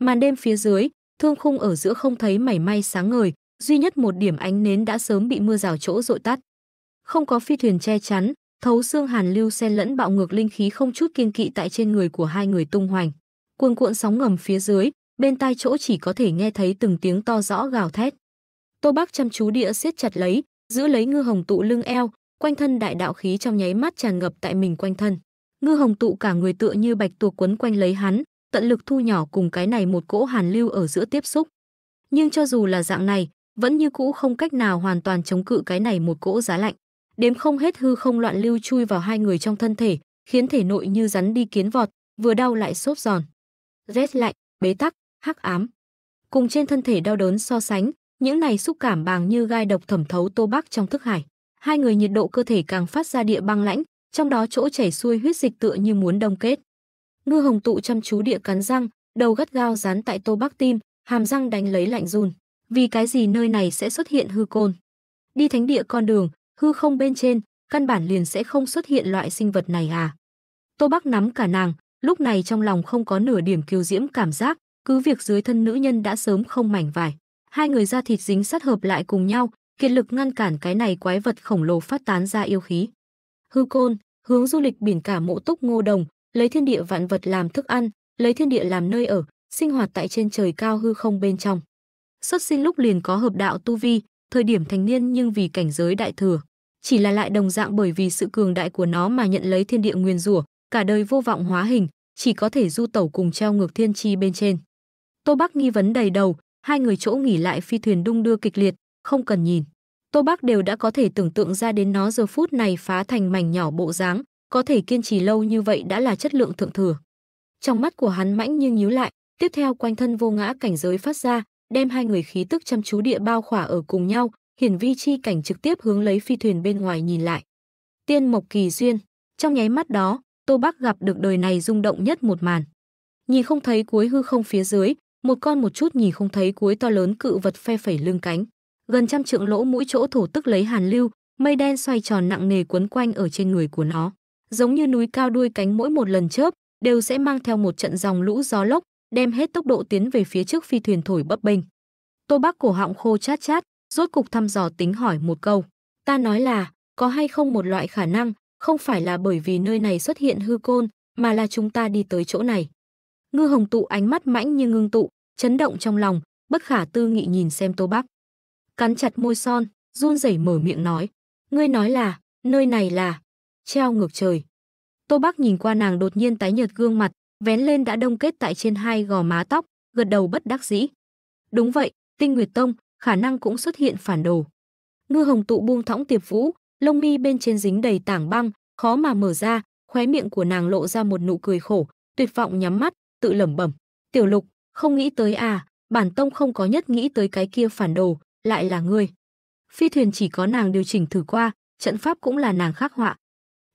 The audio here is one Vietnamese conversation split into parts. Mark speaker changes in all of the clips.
Speaker 1: màn đêm phía dưới thương khung ở giữa không thấy mảy may sáng ngời duy nhất một điểm ánh nến đã sớm bị mưa rào chỗ dội tắt không có phi thuyền che chắn thấu xương hàn lưu xen lẫn bạo ngược linh khí không chút kiên kỵ tại trên người của hai người tung hoành cuồn cuộn sóng ngầm phía dưới bên tai chỗ chỉ có thể nghe thấy từng tiếng to rõ gào thét tô bác chăm chú địa siết chặt lấy giữ lấy ngư hồng tụ lưng eo quanh thân đại đạo khí trong nháy mắt tràn ngập tại mình quanh thân ngư hồng tụ cả người tựa như bạch tuộc quấn quanh lấy hắn tận lực thu nhỏ cùng cái này một cỗ hàn lưu ở giữa tiếp xúc. Nhưng cho dù là dạng này, vẫn như cũ không cách nào hoàn toàn chống cự cái này một cỗ giá lạnh. Đếm không hết hư không loạn lưu chui vào hai người trong thân thể, khiến thể nội như rắn đi kiến vọt, vừa đau lại xốp giòn. Rét lạnh, bế tắc, hắc ám. Cùng trên thân thể đau đớn so sánh, những này xúc cảm bàng như gai độc thẩm thấu Tô Bắc trong thức hải. Hai người nhiệt độ cơ thể càng phát ra địa băng lãnh, trong đó chỗ chảy xuôi huyết dịch tựa như muốn đông kết. Ngư Hồng Tụ chăm chú địa cắn răng, đầu gắt gao dán tại Tô Bắc Tim, hàm răng đánh lấy lạnh run. Vì cái gì nơi này sẽ xuất hiện hư côn? Đi thánh địa con đường, hư không bên trên, căn bản liền sẽ không xuất hiện loại sinh vật này à? Tô Bắc nắm cả nàng, lúc này trong lòng không có nửa điểm kiêu diễm cảm giác, cứ việc dưới thân nữ nhân đã sớm không mảnh vải. Hai người da thịt dính sát hợp lại cùng nhau, kiệt lực ngăn cản cái này quái vật khổng lồ phát tán ra yêu khí. Hư côn, hướng du lịch biển cả mộ túc ngô đồng, lấy thiên địa vạn vật làm thức ăn, lấy thiên địa làm nơi ở, sinh hoạt tại trên trời cao hư không bên trong. Xuất sinh lúc liền có hợp đạo tu vi, thời điểm thành niên nhưng vì cảnh giới đại thừa, chỉ là lại đồng dạng bởi vì sự cường đại của nó mà nhận lấy thiên địa nguyên rủa, cả đời vô vọng hóa hình, chỉ có thể du tẩu cùng treo ngược thiên chi bên trên. Tô Bắc nghi vấn đầy đầu, hai người chỗ nghỉ lại phi thuyền đung đưa kịch liệt, không cần nhìn. Tô Bắc đều đã có thể tưởng tượng ra đến nó giờ phút này phá thành mảnh nhỏ bộ dáng, có thể kiên trì lâu như vậy đã là chất lượng thượng thừa. Trong mắt của hắn mãnh nhưng nhíu lại, tiếp theo quanh thân vô ngã cảnh giới phát ra, đem hai người khí tức chăm chú địa bao khỏa ở cùng nhau, hiển vi chi cảnh trực tiếp hướng lấy phi thuyền bên ngoài nhìn lại. Tiên mộc kỳ duyên, trong nháy mắt đó, Tô Bắc gặp được đời này rung động nhất một màn. Nhìn không thấy cuối hư không phía dưới, một con một chút nhìn không thấy cuối to lớn cự vật phe phẩy lưng cánh, gần trăm trượng lỗ mũi chỗ thổ tức lấy hàn lưu, mây đen xoay tròn nặng nề quấn quanh ở trên người của nó giống như núi cao đuôi cánh mỗi một lần chớp, đều sẽ mang theo một trận dòng lũ gió lốc, đem hết tốc độ tiến về phía trước phi thuyền thổi bấp bênh. Tô bác cổ họng khô chát chát, rốt cục thăm dò tính hỏi một câu. Ta nói là, có hay không một loại khả năng, không phải là bởi vì nơi này xuất hiện hư côn, mà là chúng ta đi tới chỗ này. Ngư Hồng tụ ánh mắt mãnh như ngưng tụ, chấn động trong lòng, bất khả tư nghị nhìn xem Tô bác, Cắn chặt môi son, run rẩy mở miệng nói, ngươi nói là, nơi này là treo ngược trời. Tô Bắc nhìn qua nàng đột nhiên tái nhợt gương mặt, vén lên đã đông kết tại trên hai gò má tóc, gật đầu bất đắc dĩ. Đúng vậy, Tinh Nguyệt Tông, khả năng cũng xuất hiện phản đồ. Ngư Hồng tụ buông thõng tiệp vũ, lông mi bên trên dính đầy tảng băng, khó mà mở ra, khóe miệng của nàng lộ ra một nụ cười khổ, tuyệt vọng nhắm mắt, tự lẩm bẩm, "Tiểu Lục, không nghĩ tới à, bản tông không có nhất nghĩ tới cái kia phản đồ, lại là ngươi." Phi thuyền chỉ có nàng điều chỉnh thử qua, trận pháp cũng là nàng khắc họa,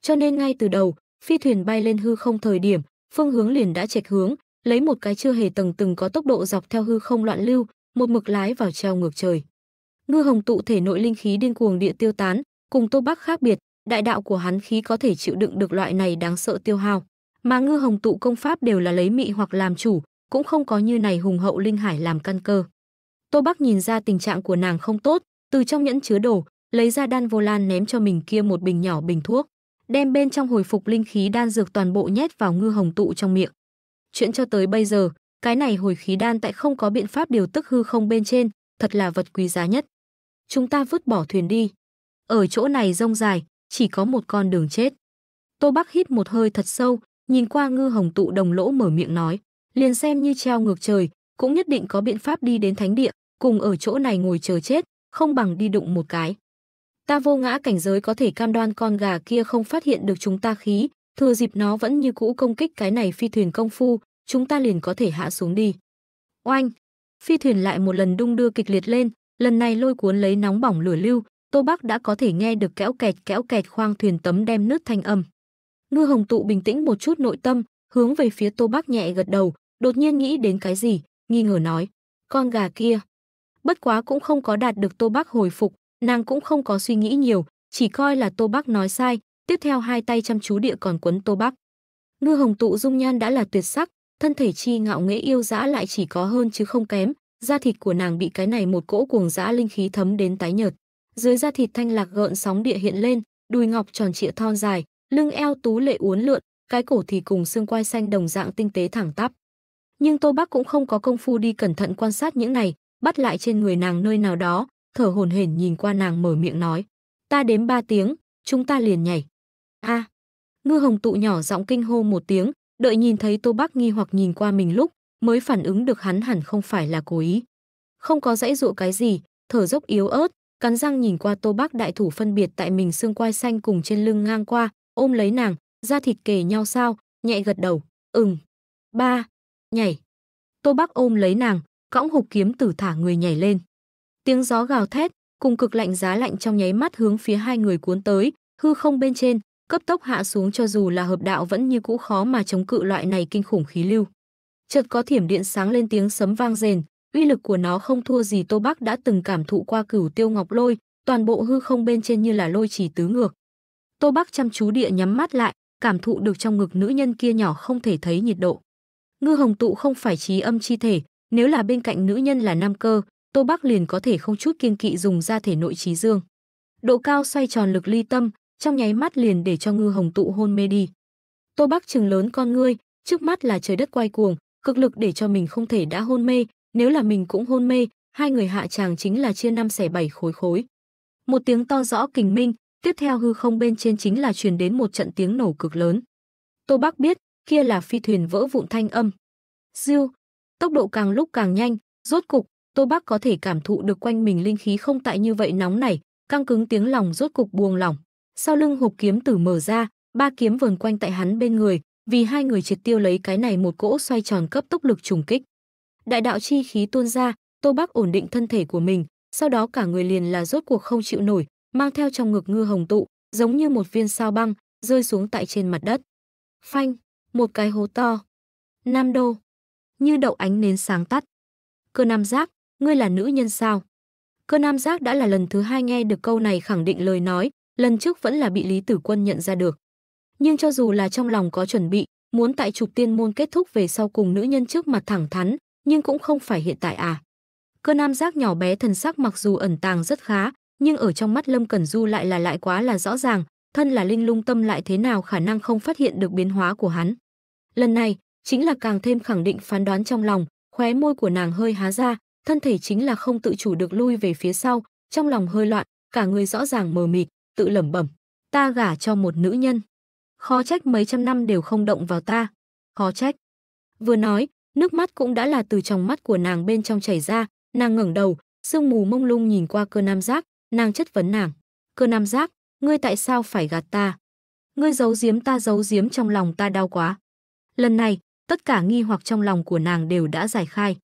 Speaker 1: cho nên ngay từ đầu, phi thuyền bay lên hư không thời điểm, phương hướng liền đã chệch hướng, lấy một cái chưa hề tầng từng có tốc độ dọc theo hư không loạn lưu, một mực lái vào treo ngược trời. Ngư Hồng tụ thể nội linh khí điên cuồng địa tiêu tán, cùng Tô Bắc khác biệt, đại đạo của hắn khí có thể chịu đựng được loại này đáng sợ tiêu hao. Mà Ngư Hồng tụ công pháp đều là lấy mị hoặc làm chủ, cũng không có như này hùng hậu linh hải làm căn cơ. Tô Bắc nhìn ra tình trạng của nàng không tốt, từ trong nhẫn chứa đồ, lấy ra đan vô lan ném cho mình kia một bình nhỏ bình thuốc đem bên trong hồi phục linh khí đan dược toàn bộ nhét vào ngư hồng tụ trong miệng. Chuyện cho tới bây giờ, cái này hồi khí đan tại không có biện pháp điều tức hư không bên trên, thật là vật quý giá nhất. Chúng ta vứt bỏ thuyền đi. Ở chỗ này rông dài, chỉ có một con đường chết. Tô Bắc hít một hơi thật sâu, nhìn qua ngư hồng tụ đồng lỗ mở miệng nói, liền xem như treo ngược trời, cũng nhất định có biện pháp đi đến thánh địa, cùng ở chỗ này ngồi chờ chết, không bằng đi đụng một cái. Ta vô ngã cảnh giới có thể cam đoan con gà kia không phát hiện được chúng ta khí, thừa dịp nó vẫn như cũ công kích cái này phi thuyền công phu, chúng ta liền có thể hạ xuống đi. Oanh! Phi thuyền lại một lần đung đưa kịch liệt lên, lần này lôi cuốn lấy nóng bỏng lửa lưu, Tô Bắc đã có thể nghe được kẽo kẹt kẽo kẹt khoang thuyền tấm đem nứt thanh âm. Ngư Hồng tụ bình tĩnh một chút nội tâm, hướng về phía Tô Bắc nhẹ gật đầu, đột nhiên nghĩ đến cái gì, nghi ngờ nói: "Con gà kia." Bất quá cũng không có đạt được Tô Bắc hồi phục, Nàng cũng không có suy nghĩ nhiều, chỉ coi là Tô Bắc nói sai, tiếp theo hai tay chăm chú địa còn quấn Tô Bắc. Ngư hồng tụ dung nhan đã là tuyệt sắc, thân thể chi ngạo nghễ yêu dã lại chỉ có hơn chứ không kém, da thịt của nàng bị cái này một cỗ cuồng dã linh khí thấm đến tái nhợt. Dưới da thịt thanh lạc gợn sóng địa hiện lên, đùi ngọc tròn trịa thon dài, lưng eo tú lệ uốn lượn, cái cổ thì cùng xương quai xanh đồng dạng tinh tế thẳng tắp. Nhưng Tô Bắc cũng không có công phu đi cẩn thận quan sát những này, bắt lại trên người nàng nơi nào đó, thở hổn hển nhìn qua nàng mở miệng nói, "Ta đếm ba tiếng, chúng ta liền nhảy." "A!" À, Ngư Hồng tụ nhỏ giọng kinh hô một tiếng, đợi nhìn thấy Tô bác nghi hoặc nhìn qua mình lúc, mới phản ứng được hắn hẳn không phải là cố ý. Không có dãy dụ cái gì, thở dốc yếu ớt, cắn răng nhìn qua Tô bác đại thủ phân biệt tại mình xương quai xanh cùng trên lưng ngang qua, ôm lấy nàng, da thịt kề nhau sao, nhẹ gật đầu, "Ừm." "Ba." "Nhảy." Tô bác ôm lấy nàng, cõng hộp kiếm tử thả người nhảy lên. Tiếng gió gào thét, cùng cực lạnh giá lạnh trong nháy mắt hướng phía hai người cuốn tới, hư không bên trên, cấp tốc hạ xuống cho dù là hợp đạo vẫn như cũ khó mà chống cự loại này kinh khủng khí lưu. Chợt có thiểm điện sáng lên tiếng sấm vang rền, uy lực của nó không thua gì Tô Bắc đã từng cảm thụ qua cửu tiêu ngọc lôi, toàn bộ hư không bên trên như là lôi chỉ tứ ngược. Tô Bắc chăm chú địa nhắm mắt lại, cảm thụ được trong ngực nữ nhân kia nhỏ không thể thấy nhiệt độ. Ngư Hồng tụ không phải trí âm chi thể, nếu là bên cạnh nữ nhân là nam cơ, Tô Bắc liền có thể không chút kiêng kỵ dùng ra thể nội trí dương. Độ cao xoay tròn lực ly tâm, trong nháy mắt liền để cho Ngư Hồng tụ hôn mê đi. Tô Bắc trừng lớn con ngươi, trước mắt là trời đất quay cuồng, cực lực để cho mình không thể đã hôn mê, nếu là mình cũng hôn mê, hai người hạ chàng chính là chia năm xẻ bảy khối khối. Một tiếng to rõ kình minh, tiếp theo hư không bên trên chính là truyền đến một trận tiếng nổ cực lớn. Tô Bắc biết, kia là phi thuyền vỡ vụn thanh âm. Diêu, tốc độ càng lúc càng nhanh, rốt cục Tô Bác có thể cảm thụ được quanh mình linh khí không tại như vậy nóng này, căng cứng tiếng lòng rốt cục buông lỏng. Sau lưng hộp kiếm tử mở ra, ba kiếm vờn quanh tại hắn bên người, vì hai người triệt tiêu lấy cái này một cỗ xoay tròn cấp tốc lực trùng kích. Đại đạo chi khí tuôn ra, Tô Bác ổn định thân thể của mình, sau đó cả người liền là rốt cuộc không chịu nổi, mang theo trong ngực ngư hồng tụ, giống như một viên sao băng, rơi xuống tại trên mặt đất. Phanh, một cái hố to. Nam đô. Như đậu ánh nến sáng tắt. Cơ nam giác, ngươi là nữ nhân sao? Cơ nam giác đã là lần thứ hai nghe được câu này khẳng định lời nói, lần trước vẫn là bị Lý Tử Quân nhận ra được. Nhưng cho dù là trong lòng có chuẩn bị, muốn tại trục tiên môn kết thúc về sau cùng nữ nhân trước mặt thẳng thắn, nhưng cũng không phải hiện tại à. Cơ nam giác nhỏ bé thần sắc mặc dù ẩn tàng rất khá, nhưng ở trong mắt Lâm Cẩn Du lại là lại quá là rõ ràng, thân là linh lung tâm lại thế nào khả năng không phát hiện được biến hóa của hắn. Lần này, chính là càng thêm khẳng định phán đoán trong lòng, khóe môi của nàng hơi há ra, thân thể chính là không tự chủ được lui về phía sau, trong lòng hơi loạn, cả người rõ ràng mờ mịt, tự lẩm bẩm, ta gả cho một nữ nhân. Khó trách mấy trăm năm đều không động vào ta, khó trách. Vừa nói, nước mắt cũng đã là từ trong mắt của nàng bên trong chảy ra, nàng ngẩng đầu, sương mù mông lung nhìn qua cơ nam giác, nàng chất vấn nàng. Cơ nam giác, ngươi tại sao phải gạt ta? Ngươi giấu giếm ta giấu giếm trong lòng ta đau quá. Lần này, tất cả nghi hoặc trong lòng của nàng đều đã giải khai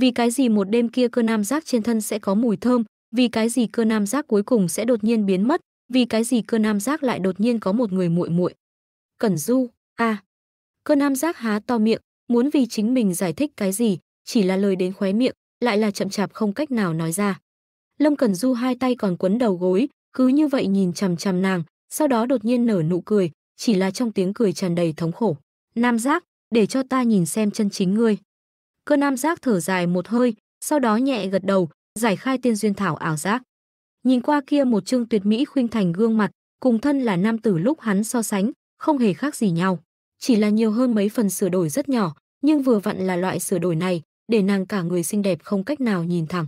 Speaker 1: vì cái gì một đêm kia cơ nam giác trên thân sẽ có mùi thơm, vì cái gì cơ nam giác cuối cùng sẽ đột nhiên biến mất, vì cái gì cơ nam giác lại đột nhiên có một người muội muội. Cẩn Du, a. À. Cơ nam giác há to miệng, muốn vì chính mình giải thích cái gì, chỉ là lời đến khóe miệng, lại là chậm chạp không cách nào nói ra. Lâm Cẩn Du hai tay còn quấn đầu gối, cứ như vậy nhìn chằm chằm nàng, sau đó đột nhiên nở nụ cười, chỉ là trong tiếng cười tràn đầy thống khổ. Nam giác, để cho ta nhìn xem chân chính ngươi cơ nam giác thở dài một hơi, sau đó nhẹ gật đầu, giải khai tiên duyên thảo ảo giác. Nhìn qua kia một trương tuyệt mỹ khuynh thành gương mặt, cùng thân là nam tử lúc hắn so sánh, không hề khác gì nhau, chỉ là nhiều hơn mấy phần sửa đổi rất nhỏ, nhưng vừa vặn là loại sửa đổi này, để nàng cả người xinh đẹp không cách nào nhìn thẳng.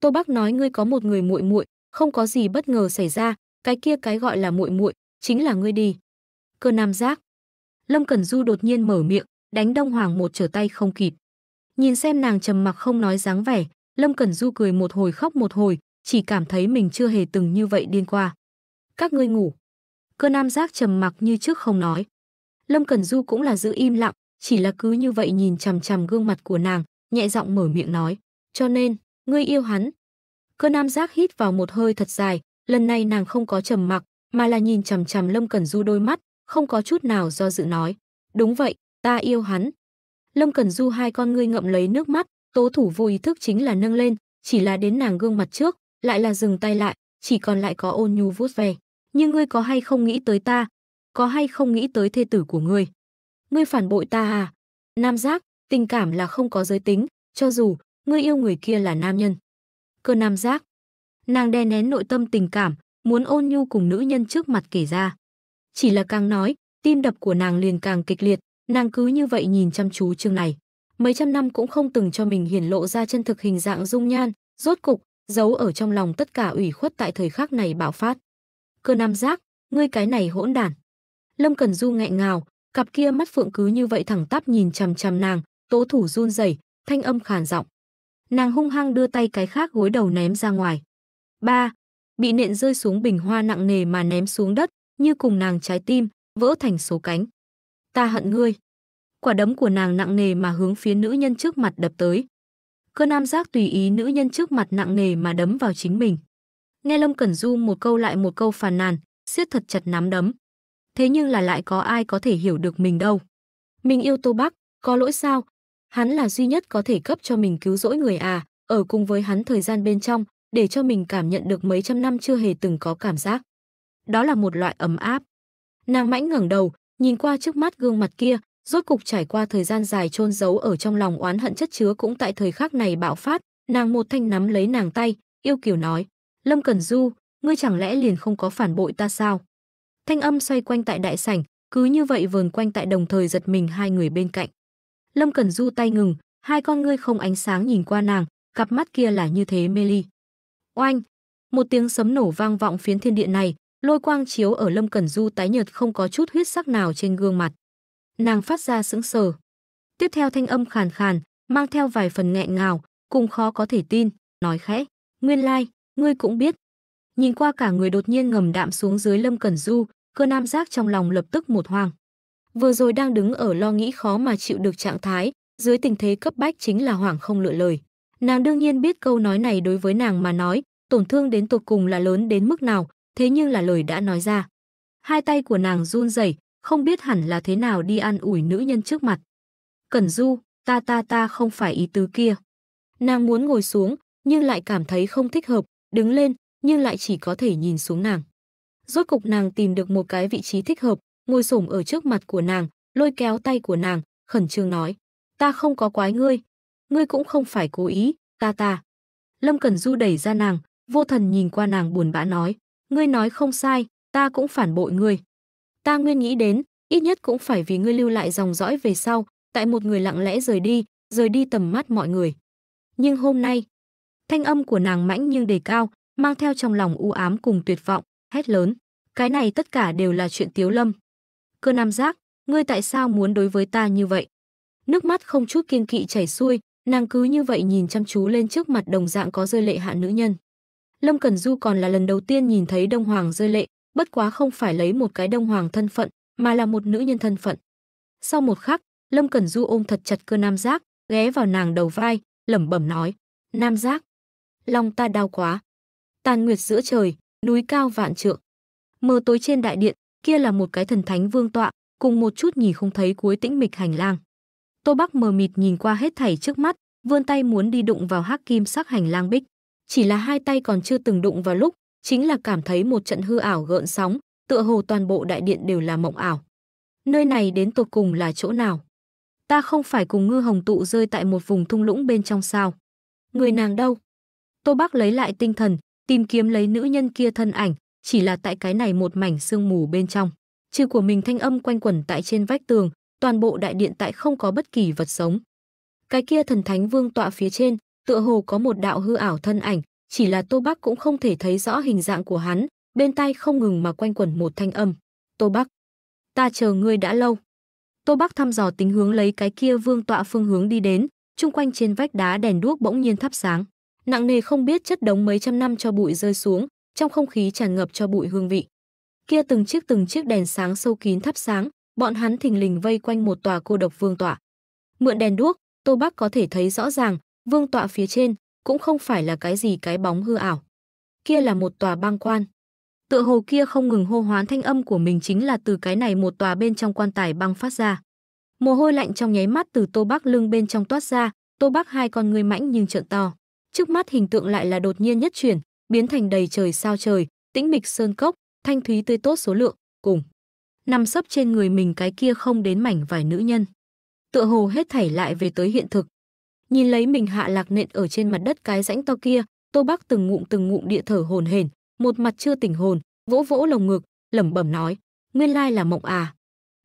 Speaker 1: Tô Bác nói ngươi có một người muội muội, không có gì bất ngờ xảy ra, cái kia cái gọi là muội muội chính là ngươi đi. Cơ nam giác. Lâm Cẩn Du đột nhiên mở miệng, đánh Đông Hoàng một trở tay không kịp. Nhìn xem nàng trầm mặc không nói dáng vẻ, Lâm Cẩn Du cười một hồi khóc một hồi, chỉ cảm thấy mình chưa hề từng như vậy điên qua. Các ngươi ngủ. Cơ nam giác trầm mặc như trước không nói. Lâm Cẩn Du cũng là giữ im lặng, chỉ là cứ như vậy nhìn chằm chằm gương mặt của nàng, nhẹ giọng mở miệng nói. Cho nên, ngươi yêu hắn. Cơ nam giác hít vào một hơi thật dài, lần này nàng không có trầm mặc, mà là nhìn chằm chằm Lâm Cẩn Du đôi mắt, không có chút nào do dự nói. Đúng vậy, ta yêu hắn, Lâm Cẩn Du hai con ngươi ngậm lấy nước mắt, tố thủ vô ý thức chính là nâng lên, chỉ là đến nàng gương mặt trước, lại là dừng tay lại, chỉ còn lại có ôn nhu vuốt về. Nhưng ngươi có hay không nghĩ tới ta? Có hay không nghĩ tới thê tử của ngươi? Ngươi phản bội ta à? Nam giác, tình cảm là không có giới tính, cho dù ngươi yêu người kia là nam nhân. Cơ nam giác. Nàng đè nén nội tâm tình cảm, muốn ôn nhu cùng nữ nhân trước mặt kể ra. Chỉ là càng nói, tim đập của nàng liền càng kịch liệt, Nàng cứ như vậy nhìn chăm chú trương này. Mấy trăm năm cũng không từng cho mình hiển lộ ra chân thực hình dạng dung nhan, rốt cục, giấu ở trong lòng tất cả ủy khuất tại thời khắc này bạo phát. Cơ nam giác, ngươi cái này hỗn đản. Lâm Cần Du nghẹn ngào, cặp kia mắt phượng cứ như vậy thẳng tắp nhìn chằm chằm nàng, tố thủ run rẩy, thanh âm khàn giọng. Nàng hung hăng đưa tay cái khác gối đầu ném ra ngoài. Ba, bị nện rơi xuống bình hoa nặng nề mà ném xuống đất, như cùng nàng trái tim vỡ thành số cánh ta hận ngươi. Quả đấm của nàng nặng nề mà hướng phía nữ nhân trước mặt đập tới. Cơ nam giác tùy ý nữ nhân trước mặt nặng nề mà đấm vào chính mình. Nghe Lâm Cẩn Du một câu lại một câu phàn nàn, siết thật chặt nắm đấm. Thế nhưng là lại có ai có thể hiểu được mình đâu. Mình yêu Tô Bắc, có lỗi sao? Hắn là duy nhất có thể cấp cho mình cứu rỗi người à, ở cùng với hắn thời gian bên trong, để cho mình cảm nhận được mấy trăm năm chưa hề từng có cảm giác. Đó là một loại ấm áp. Nàng mãnh ngẩng đầu, nhìn qua trước mắt gương mặt kia, rốt cục trải qua thời gian dài chôn giấu ở trong lòng oán hận chất chứa cũng tại thời khắc này bạo phát, nàng một thanh nắm lấy nàng tay, yêu kiều nói: "Lâm Cẩn Du, ngươi chẳng lẽ liền không có phản bội ta sao?" Thanh âm xoay quanh tại đại sảnh, cứ như vậy vờn quanh tại đồng thời giật mình hai người bên cạnh. Lâm Cẩn Du tay ngừng, hai con ngươi không ánh sáng nhìn qua nàng, cặp mắt kia là như thế mê ly. Oanh! Một tiếng sấm nổ vang vọng phiến thiên địa này, Lôi quang chiếu ở Lâm Cẩn Du tái nhợt không có chút huyết sắc nào trên gương mặt. Nàng phát ra sững sờ. Tiếp theo thanh âm khàn khàn, mang theo vài phần nghẹn ngào, cùng khó có thể tin, nói khẽ, "Nguyên lai, like, ngươi cũng biết." Nhìn qua cả người đột nhiên ngầm đạm xuống dưới Lâm Cẩn Du, cơ nam giác trong lòng lập tức một hoang. Vừa rồi đang đứng ở lo nghĩ khó mà chịu được trạng thái, dưới tình thế cấp bách chính là hoảng không lựa lời. Nàng đương nhiên biết câu nói này đối với nàng mà nói, tổn thương đến tột cùng là lớn đến mức nào, thế nhưng là lời đã nói ra. Hai tay của nàng run rẩy, không biết hẳn là thế nào đi an ủi nữ nhân trước mặt. Cẩn Du, ta ta ta không phải ý tứ kia. Nàng muốn ngồi xuống, nhưng lại cảm thấy không thích hợp, đứng lên, nhưng lại chỉ có thể nhìn xuống nàng. Rốt cục nàng tìm được một cái vị trí thích hợp, ngồi xổm ở trước mặt của nàng, lôi kéo tay của nàng, khẩn trương nói. Ta không có quái ngươi, ngươi cũng không phải cố ý, ta ta. Lâm Cẩn Du đẩy ra nàng, vô thần nhìn qua nàng buồn bã nói. Ngươi nói không sai, ta cũng phản bội ngươi. Ta nguyên nghĩ đến, ít nhất cũng phải vì ngươi lưu lại dòng dõi về sau, tại một người lặng lẽ rời đi, rời đi tầm mắt mọi người. Nhưng hôm nay, thanh âm của nàng mãnh nhưng đề cao, mang theo trong lòng u ám cùng tuyệt vọng, hét lớn. Cái này tất cả đều là chuyện tiếu lâm. Cơ nam giác, ngươi tại sao muốn đối với ta như vậy? Nước mắt không chút kiên kỵ chảy xuôi, nàng cứ như vậy nhìn chăm chú lên trước mặt đồng dạng có rơi lệ hạ nữ nhân. Lâm Cẩn Du còn là lần đầu tiên nhìn thấy Đông Hoàng rơi lệ, bất quá không phải lấy một cái Đông Hoàng thân phận, mà là một nữ nhân thân phận. Sau một khắc, Lâm Cẩn Du ôm thật chặt cơ nam giác, ghé vào nàng đầu vai, lẩm bẩm nói, nam giác, lòng ta đau quá. Tàn nguyệt giữa trời, núi cao vạn trượng. Mờ tối trên đại điện, kia là một cái thần thánh vương tọa, cùng một chút nhìn không thấy cuối tĩnh mịch hành lang. Tô Bắc mờ mịt nhìn qua hết thảy trước mắt, vươn tay muốn đi đụng vào hắc kim sắc hành lang bích chỉ là hai tay còn chưa từng đụng vào lúc, chính là cảm thấy một trận hư ảo gợn sóng, tựa hồ toàn bộ đại điện đều là mộng ảo. Nơi này đến tột cùng là chỗ nào? Ta không phải cùng ngư hồng tụ rơi tại một vùng thung lũng bên trong sao? Người nàng đâu? Tô Bắc lấy lại tinh thần, tìm kiếm lấy nữ nhân kia thân ảnh, chỉ là tại cái này một mảnh sương mù bên trong. trừ của mình thanh âm quanh quẩn tại trên vách tường, toàn bộ đại điện tại không có bất kỳ vật sống. Cái kia thần thánh vương tọa phía trên, tựa hồ có một đạo hư ảo thân ảnh, chỉ là Tô Bắc cũng không thể thấy rõ hình dạng của hắn, bên tai không ngừng mà quanh quẩn một thanh âm. Tô Bắc, ta chờ ngươi đã lâu. Tô Bắc thăm dò tính hướng lấy cái kia vương tọa phương hướng đi đến, chung quanh trên vách đá đèn đuốc bỗng nhiên thắp sáng. Nặng nề không biết chất đống mấy trăm năm cho bụi rơi xuống, trong không khí tràn ngập cho bụi hương vị. Kia từng chiếc từng chiếc đèn sáng sâu kín thắp sáng, bọn hắn thình lình vây quanh một tòa cô độc vương tọa. Mượn đèn đuốc, Tô Bắc có thể thấy rõ ràng, Vương tọa phía trên cũng không phải là cái gì cái bóng hư ảo. Kia là một tòa băng quan. Tựa hồ kia không ngừng hô hoán thanh âm của mình chính là từ cái này một tòa bên trong quan tài băng phát ra. Mồ hôi lạnh trong nháy mắt từ Tô bác lưng bên trong toát ra, Tô bác hai con người mãnh nhưng trợn to. Trước mắt hình tượng lại là đột nhiên nhất chuyển, biến thành đầy trời sao trời, tĩnh mịch sơn cốc, thanh thúy tươi tốt số lượng, cùng nằm sấp trên người mình cái kia không đến mảnh vài nữ nhân. Tựa hồ hết thảy lại về tới hiện thực, Nhìn lấy mình hạ lạc nện ở trên mặt đất cái rãnh to kia, Tô Bắc từng ngụm từng ngụm địa thở hồn hển, một mặt chưa tỉnh hồn, vỗ vỗ lồng ngực, lẩm bẩm nói, nguyên lai là mộng à.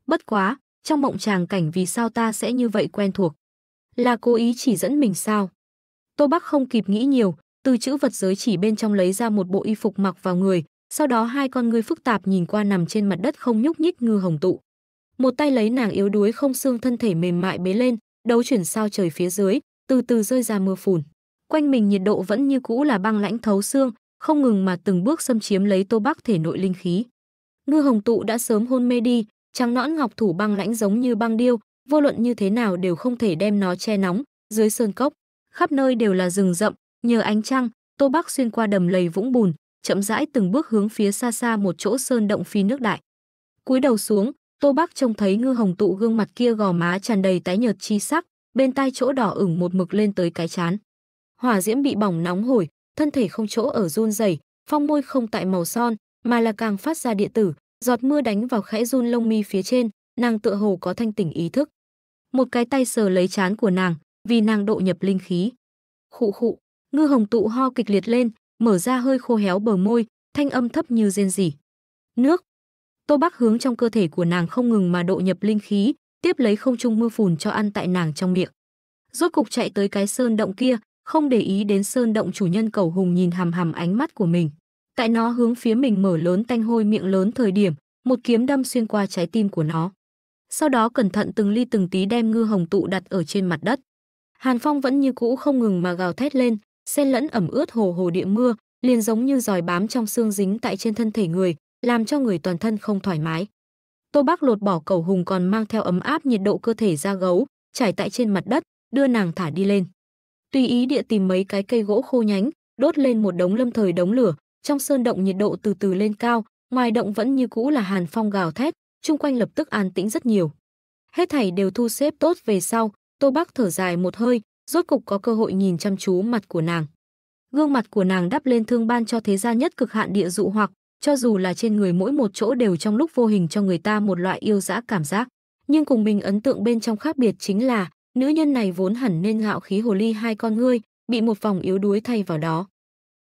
Speaker 1: Bất quá, trong mộng tràng cảnh vì sao ta sẽ như vậy quen thuộc? Là cố ý chỉ dẫn mình sao? Tô Bắc không kịp nghĩ nhiều, từ chữ vật giới chỉ bên trong lấy ra một bộ y phục mặc vào người, sau đó hai con ngươi phức tạp nhìn qua nằm trên mặt đất không nhúc nhích ngư hồng tụ. Một tay lấy nàng yếu đuối không xương thân thể mềm mại bế lên, đấu chuyển sao trời phía dưới, từ từ rơi ra mưa phùn. Quanh mình nhiệt độ vẫn như cũ là băng lãnh thấu xương, không ngừng mà từng bước xâm chiếm lấy Tô Bắc thể nội linh khí. Ngư Hồng Tụ đã sớm hôn mê đi, trắng nõn ngọc thủ băng lãnh giống như băng điêu, vô luận như thế nào đều không thể đem nó che nóng, dưới sơn cốc, khắp nơi đều là rừng rậm, nhờ ánh trăng, Tô Bắc xuyên qua đầm lầy vũng bùn, chậm rãi từng bước hướng phía xa xa một chỗ sơn động phi nước đại. Cúi đầu xuống, Tô Bắc trông thấy Ngư Hồng Tụ gương mặt kia gò má tràn đầy tái nhợt chi sắc, bên tai chỗ đỏ ửng một mực lên tới cái chán. Hỏa diễm bị bỏng nóng hổi, thân thể không chỗ ở run rẩy, phong môi không tại màu son, mà là càng phát ra điện tử, giọt mưa đánh vào khẽ run lông mi phía trên, nàng tựa hồ có thanh tỉnh ý thức. Một cái tay sờ lấy chán của nàng, vì nàng độ nhập linh khí. Khụ khụ, ngư hồng tụ ho kịch liệt lên, mở ra hơi khô héo bờ môi, thanh âm thấp như rên rỉ. Nước. Tô Bắc hướng trong cơ thể của nàng không ngừng mà độ nhập linh khí, tiếp lấy không trung mưa phùn cho ăn tại nàng trong miệng. Rốt cục chạy tới cái sơn động kia, không để ý đến sơn động chủ nhân cầu hùng nhìn hàm hàm ánh mắt của mình. Tại nó hướng phía mình mở lớn tanh hôi miệng lớn thời điểm, một kiếm đâm xuyên qua trái tim của nó. Sau đó cẩn thận từng ly từng tí đem ngư hồng tụ đặt ở trên mặt đất. Hàn Phong vẫn như cũ không ngừng mà gào thét lên, xen lẫn ẩm ướt hồ hồ địa mưa, liền giống như giòi bám trong xương dính tại trên thân thể người, làm cho người toàn thân không thoải mái. Tô Bác lột bỏ cầu hùng còn mang theo ấm áp nhiệt độ cơ thể ra gấu, trải tại trên mặt đất, đưa nàng thả đi lên. Tùy ý địa tìm mấy cái cây gỗ khô nhánh, đốt lên một đống lâm thời đống lửa, trong sơn động nhiệt độ từ từ lên cao, ngoài động vẫn như cũ là hàn phong gào thét, chung quanh lập tức an tĩnh rất nhiều. Hết thảy đều thu xếp tốt về sau, Tô bác thở dài một hơi, rốt cục có cơ hội nhìn chăm chú mặt của nàng. Gương mặt của nàng đắp lên thương ban cho thế gia nhất cực hạn địa dụ hoặc, cho dù là trên người mỗi một chỗ đều trong lúc vô hình cho người ta một loại yêu dã cảm giác, nhưng cùng mình ấn tượng bên trong khác biệt chính là nữ nhân này vốn hẳn nên ngạo khí hồ ly hai con ngươi, bị một vòng yếu đuối thay vào đó.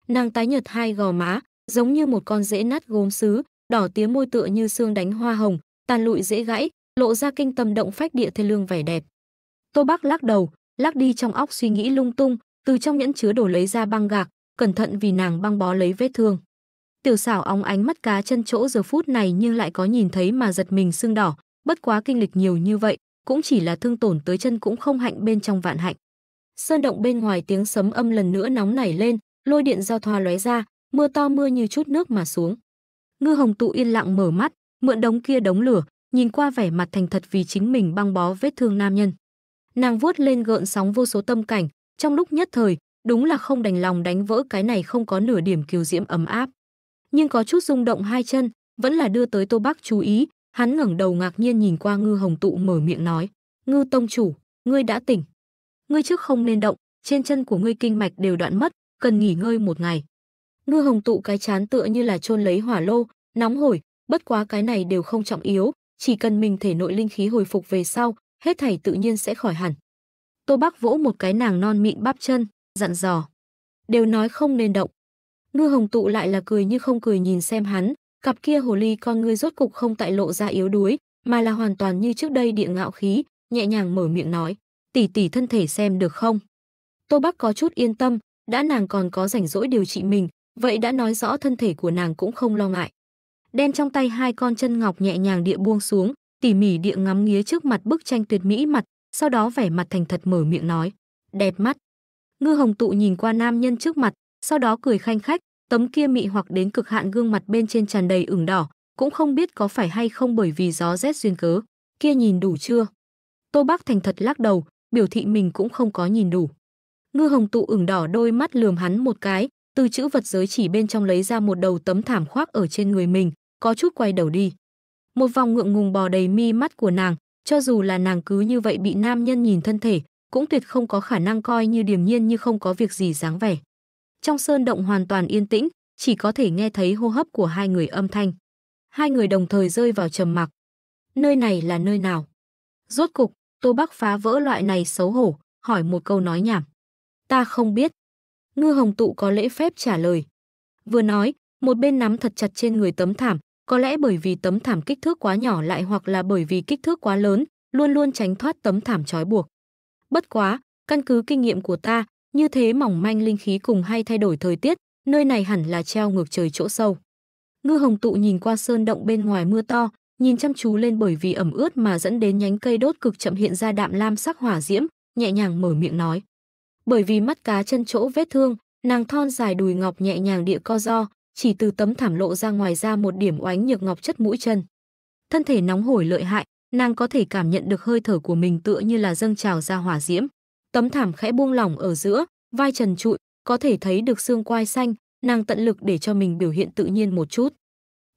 Speaker 1: Nàng tái nhợt hai gò má, giống như một con dễ nát gốm sứ, đỏ tía môi tựa như xương đánh hoa hồng, tàn lụi dễ gãy, lộ ra kinh tâm động phách địa thê lương vẻ đẹp. Tô Bắc lắc đầu, lắc đi trong óc suy nghĩ lung tung, từ trong nhẫn chứa đồ lấy ra băng gạc, cẩn thận vì nàng băng bó lấy vết thương. Tiểu xảo óng ánh mắt cá chân chỗ giờ phút này nhưng lại có nhìn thấy mà giật mình sưng đỏ, bất quá kinh lịch nhiều như vậy, cũng chỉ là thương tổn tới chân cũng không hạnh bên trong vạn hạnh. Sơn động bên ngoài tiếng sấm âm lần nữa nóng nảy lên, lôi điện giao thoa lóe ra, mưa to mưa như chút nước mà xuống. Ngư Hồng tụ yên lặng mở mắt, mượn đống kia đống lửa, nhìn qua vẻ mặt thành thật vì chính mình băng bó vết thương nam nhân. Nàng vuốt lên gợn sóng vô số tâm cảnh, trong lúc nhất thời, đúng là không đành lòng đánh vỡ cái này không có nửa điểm kiều diễm ấm áp nhưng có chút rung động hai chân, vẫn là đưa tới Tô Bắc chú ý, hắn ngẩng đầu ngạc nhiên nhìn qua Ngư Hồng Tụ mở miệng nói, "Ngư tông chủ, ngươi đã tỉnh. Ngươi trước không nên động, trên chân của ngươi kinh mạch đều đoạn mất, cần nghỉ ngơi một ngày." Ngư Hồng Tụ cái chán tựa như là chôn lấy hỏa lô, nóng hổi, bất quá cái này đều không trọng yếu, chỉ cần mình thể nội linh khí hồi phục về sau, hết thảy tự nhiên sẽ khỏi hẳn. Tô Bắc vỗ một cái nàng non mịn bắp chân, dặn dò: "Đều nói không nên động, Ngư Hồng Tụ lại là cười như không cười nhìn xem hắn, cặp kia hồ ly con ngươi rốt cục không tại lộ ra yếu đuối, mà là hoàn toàn như trước đây địa ngạo khí, nhẹ nhàng mở miệng nói, "Tỷ tỷ thân thể xem được không?" Tô Bắc có chút yên tâm, đã nàng còn có rảnh rỗi điều trị mình, vậy đã nói rõ thân thể của nàng cũng không lo ngại. Đem trong tay hai con chân ngọc nhẹ nhàng địa buông xuống, tỉ mỉ địa ngắm nghía trước mặt bức tranh tuyệt mỹ mặt, sau đó vẻ mặt thành thật mở miệng nói, "Đẹp mắt." Ngư Hồng Tụ nhìn qua nam nhân trước mặt, sau đó cười khanh khách, tấm kia mị hoặc đến cực hạn gương mặt bên trên tràn đầy ửng đỏ, cũng không biết có phải hay không bởi vì gió rét duyên cớ. Kia nhìn đủ chưa? Tô Bác Thành thật lắc đầu, biểu thị mình cũng không có nhìn đủ. Ngư Hồng tụ ửng đỏ đôi mắt lườm hắn một cái, từ chữ vật giới chỉ bên trong lấy ra một đầu tấm thảm khoác ở trên người mình, có chút quay đầu đi. Một vòng ngượng ngùng bò đầy mi mắt của nàng, cho dù là nàng cứ như vậy bị nam nhân nhìn thân thể, cũng tuyệt không có khả năng coi như điềm nhiên như không có việc gì dáng vẻ. Trong sơn động hoàn toàn yên tĩnh, chỉ có thể nghe thấy hô hấp của hai người âm thanh. Hai người đồng thời rơi vào trầm mặc. Nơi này là nơi nào? Rốt cục, Tô Bắc phá vỡ loại này xấu hổ, hỏi một câu nói nhảm. Ta không biết. Ngư Hồng Tụ có lễ phép trả lời. Vừa nói, một bên nắm thật chặt trên người tấm thảm, có lẽ bởi vì tấm thảm kích thước quá nhỏ lại hoặc là bởi vì kích thước quá lớn, luôn luôn tránh thoát tấm thảm trói buộc. Bất quá, căn cứ kinh nghiệm của ta, như thế mỏng manh linh khí cùng hay thay đổi thời tiết, nơi này hẳn là treo ngược trời chỗ sâu. Ngư Hồng Tụ nhìn qua sơn động bên ngoài mưa to, nhìn chăm chú lên bởi vì ẩm ướt mà dẫn đến nhánh cây đốt cực chậm hiện ra đạm lam sắc hỏa diễm, nhẹ nhàng mở miệng nói. Bởi vì mắt cá chân chỗ vết thương, nàng thon dài đùi ngọc nhẹ nhàng địa co do, chỉ từ tấm thảm lộ ra ngoài ra một điểm oánh nhược ngọc chất mũi chân. Thân thể nóng hổi lợi hại, nàng có thể cảm nhận được hơi thở của mình tựa như là dâng trào ra hỏa diễm tấm thảm khẽ buông lỏng ở giữa, vai trần trụi, có thể thấy được xương quai xanh, nàng tận lực để cho mình biểu hiện tự nhiên một chút.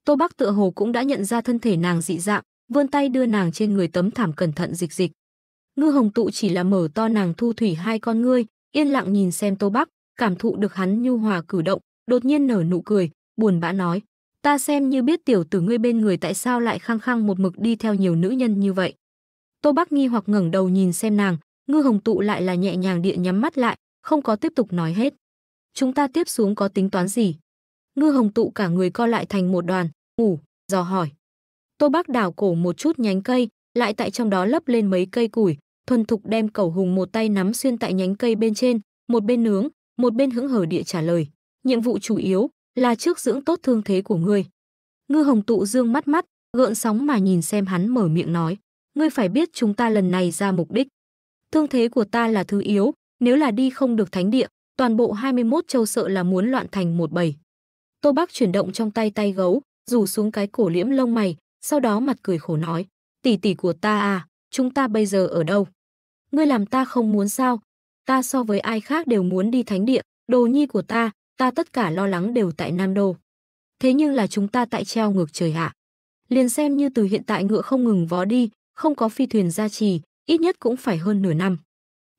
Speaker 1: Tô Bắc tựa hồ cũng đã nhận ra thân thể nàng dị dạng, vươn tay đưa nàng trên người tấm thảm cẩn thận dịch dịch. Ngư Hồng tụ chỉ là mở to nàng thu thủy hai con ngươi, yên lặng nhìn xem Tô Bắc, cảm thụ được hắn nhu hòa cử động, đột nhiên nở nụ cười, buồn bã nói: "Ta xem như biết tiểu tử ngươi bên người tại sao lại khăng khăng một mực đi theo nhiều nữ nhân như vậy." Tô Bắc nghi hoặc ngẩng đầu nhìn xem nàng, Ngư Hồng Tụ lại là nhẹ nhàng địa nhắm mắt lại, không có tiếp tục nói hết. Chúng ta tiếp xuống có tính toán gì? Ngư Hồng Tụ cả người co lại thành một đoàn, ngủ, dò hỏi. Tô Bác đảo cổ một chút nhánh cây, lại tại trong đó lấp lên mấy cây củi, thuần thục đem cẩu hùng một tay nắm xuyên tại nhánh cây bên trên, một bên nướng, một bên hững hở địa trả lời. Nhiệm vụ chủ yếu là trước dưỡng tốt thương thế của ngươi. Ngư Hồng Tụ dương mắt mắt, gợn sóng mà nhìn xem hắn mở miệng nói. Ngươi phải biết chúng ta lần này ra mục đích Thương thế của ta là thứ yếu, nếu là đi không được thánh địa, toàn bộ 21 châu sợ là muốn loạn thành một bầy. Tô Bắc chuyển động trong tay tay gấu, rủ xuống cái cổ liễm lông mày, sau đó mặt cười khổ nói, tỷ tỷ của ta à, chúng ta bây giờ ở đâu? Ngươi làm ta không muốn sao? Ta so với ai khác đều muốn đi thánh địa, đồ nhi của ta, ta tất cả lo lắng đều tại Nam Đô. Thế nhưng là chúng ta tại treo ngược trời hạ. Liền xem như từ hiện tại ngựa không ngừng vó đi, không có phi thuyền gia trì, ít nhất cũng phải hơn nửa năm.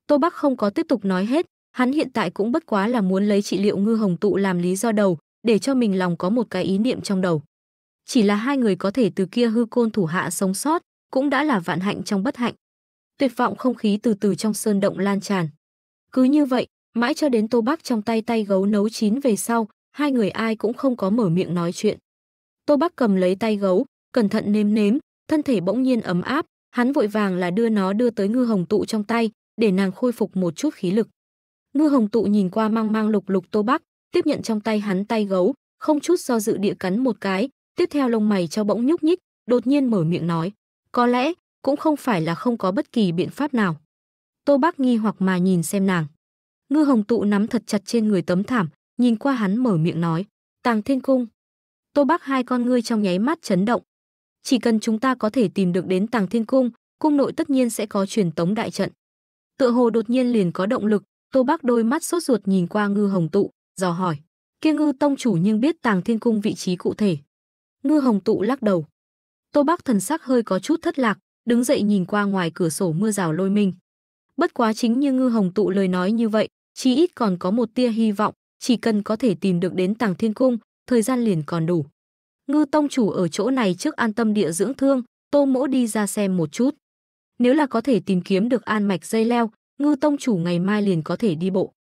Speaker 1: Tô Bắc không có tiếp tục nói hết, hắn hiện tại cũng bất quá là muốn lấy trị liệu ngư hồng tụ làm lý do đầu, để cho mình lòng có một cái ý niệm trong đầu. Chỉ là hai người có thể từ kia hư côn thủ hạ sống sót, cũng đã là vạn hạnh trong bất hạnh. Tuyệt vọng không khí từ từ trong sơn động lan tràn. Cứ như vậy, mãi cho đến tô bắc trong tay tay gấu nấu chín về sau, hai người ai cũng không có mở miệng nói chuyện. Tô bắc cầm lấy tay gấu, cẩn thận nếm nếm, thân thể bỗng nhiên ấm áp, Hắn vội vàng là đưa nó đưa tới ngư hồng tụ trong tay, để nàng khôi phục một chút khí lực. Ngư hồng tụ nhìn qua mang mang lục lục tô bắc, tiếp nhận trong tay hắn tay gấu, không chút do dự địa cắn một cái, tiếp theo lông mày cho bỗng nhúc nhích, đột nhiên mở miệng nói. Có lẽ, cũng không phải là không có bất kỳ biện pháp nào. Tô bắc nghi hoặc mà nhìn xem nàng. Ngư hồng tụ nắm thật chặt trên người tấm thảm, nhìn qua hắn mở miệng nói. Tàng thiên cung. Tô bắc hai con ngươi trong nháy mắt chấn động, chỉ cần chúng ta có thể tìm được đến Tàng Thiên Cung, cung nội tất nhiên sẽ có truyền tống đại trận. Tựa hồ đột nhiên liền có động lực, Tô Bác đôi mắt sốt ruột nhìn qua Ngư Hồng Tụ, dò hỏi: "Kia Ngư tông chủ nhưng biết Tàng Thiên Cung vị trí cụ thể?" Ngư Hồng Tụ lắc đầu. Tô Bác thần sắc hơi có chút thất lạc, đứng dậy nhìn qua ngoài cửa sổ mưa rào lôi mình. Bất quá chính như Ngư Hồng Tụ lời nói như vậy, chí ít còn có một tia hy vọng, chỉ cần có thể tìm được đến Tàng Thiên Cung, thời gian liền còn đủ ngư tông chủ ở chỗ này trước an tâm địa dưỡng thương, tô mỗ đi ra xem một chút. Nếu là có thể tìm kiếm được an mạch dây leo, ngư tông chủ ngày mai liền có thể đi bộ.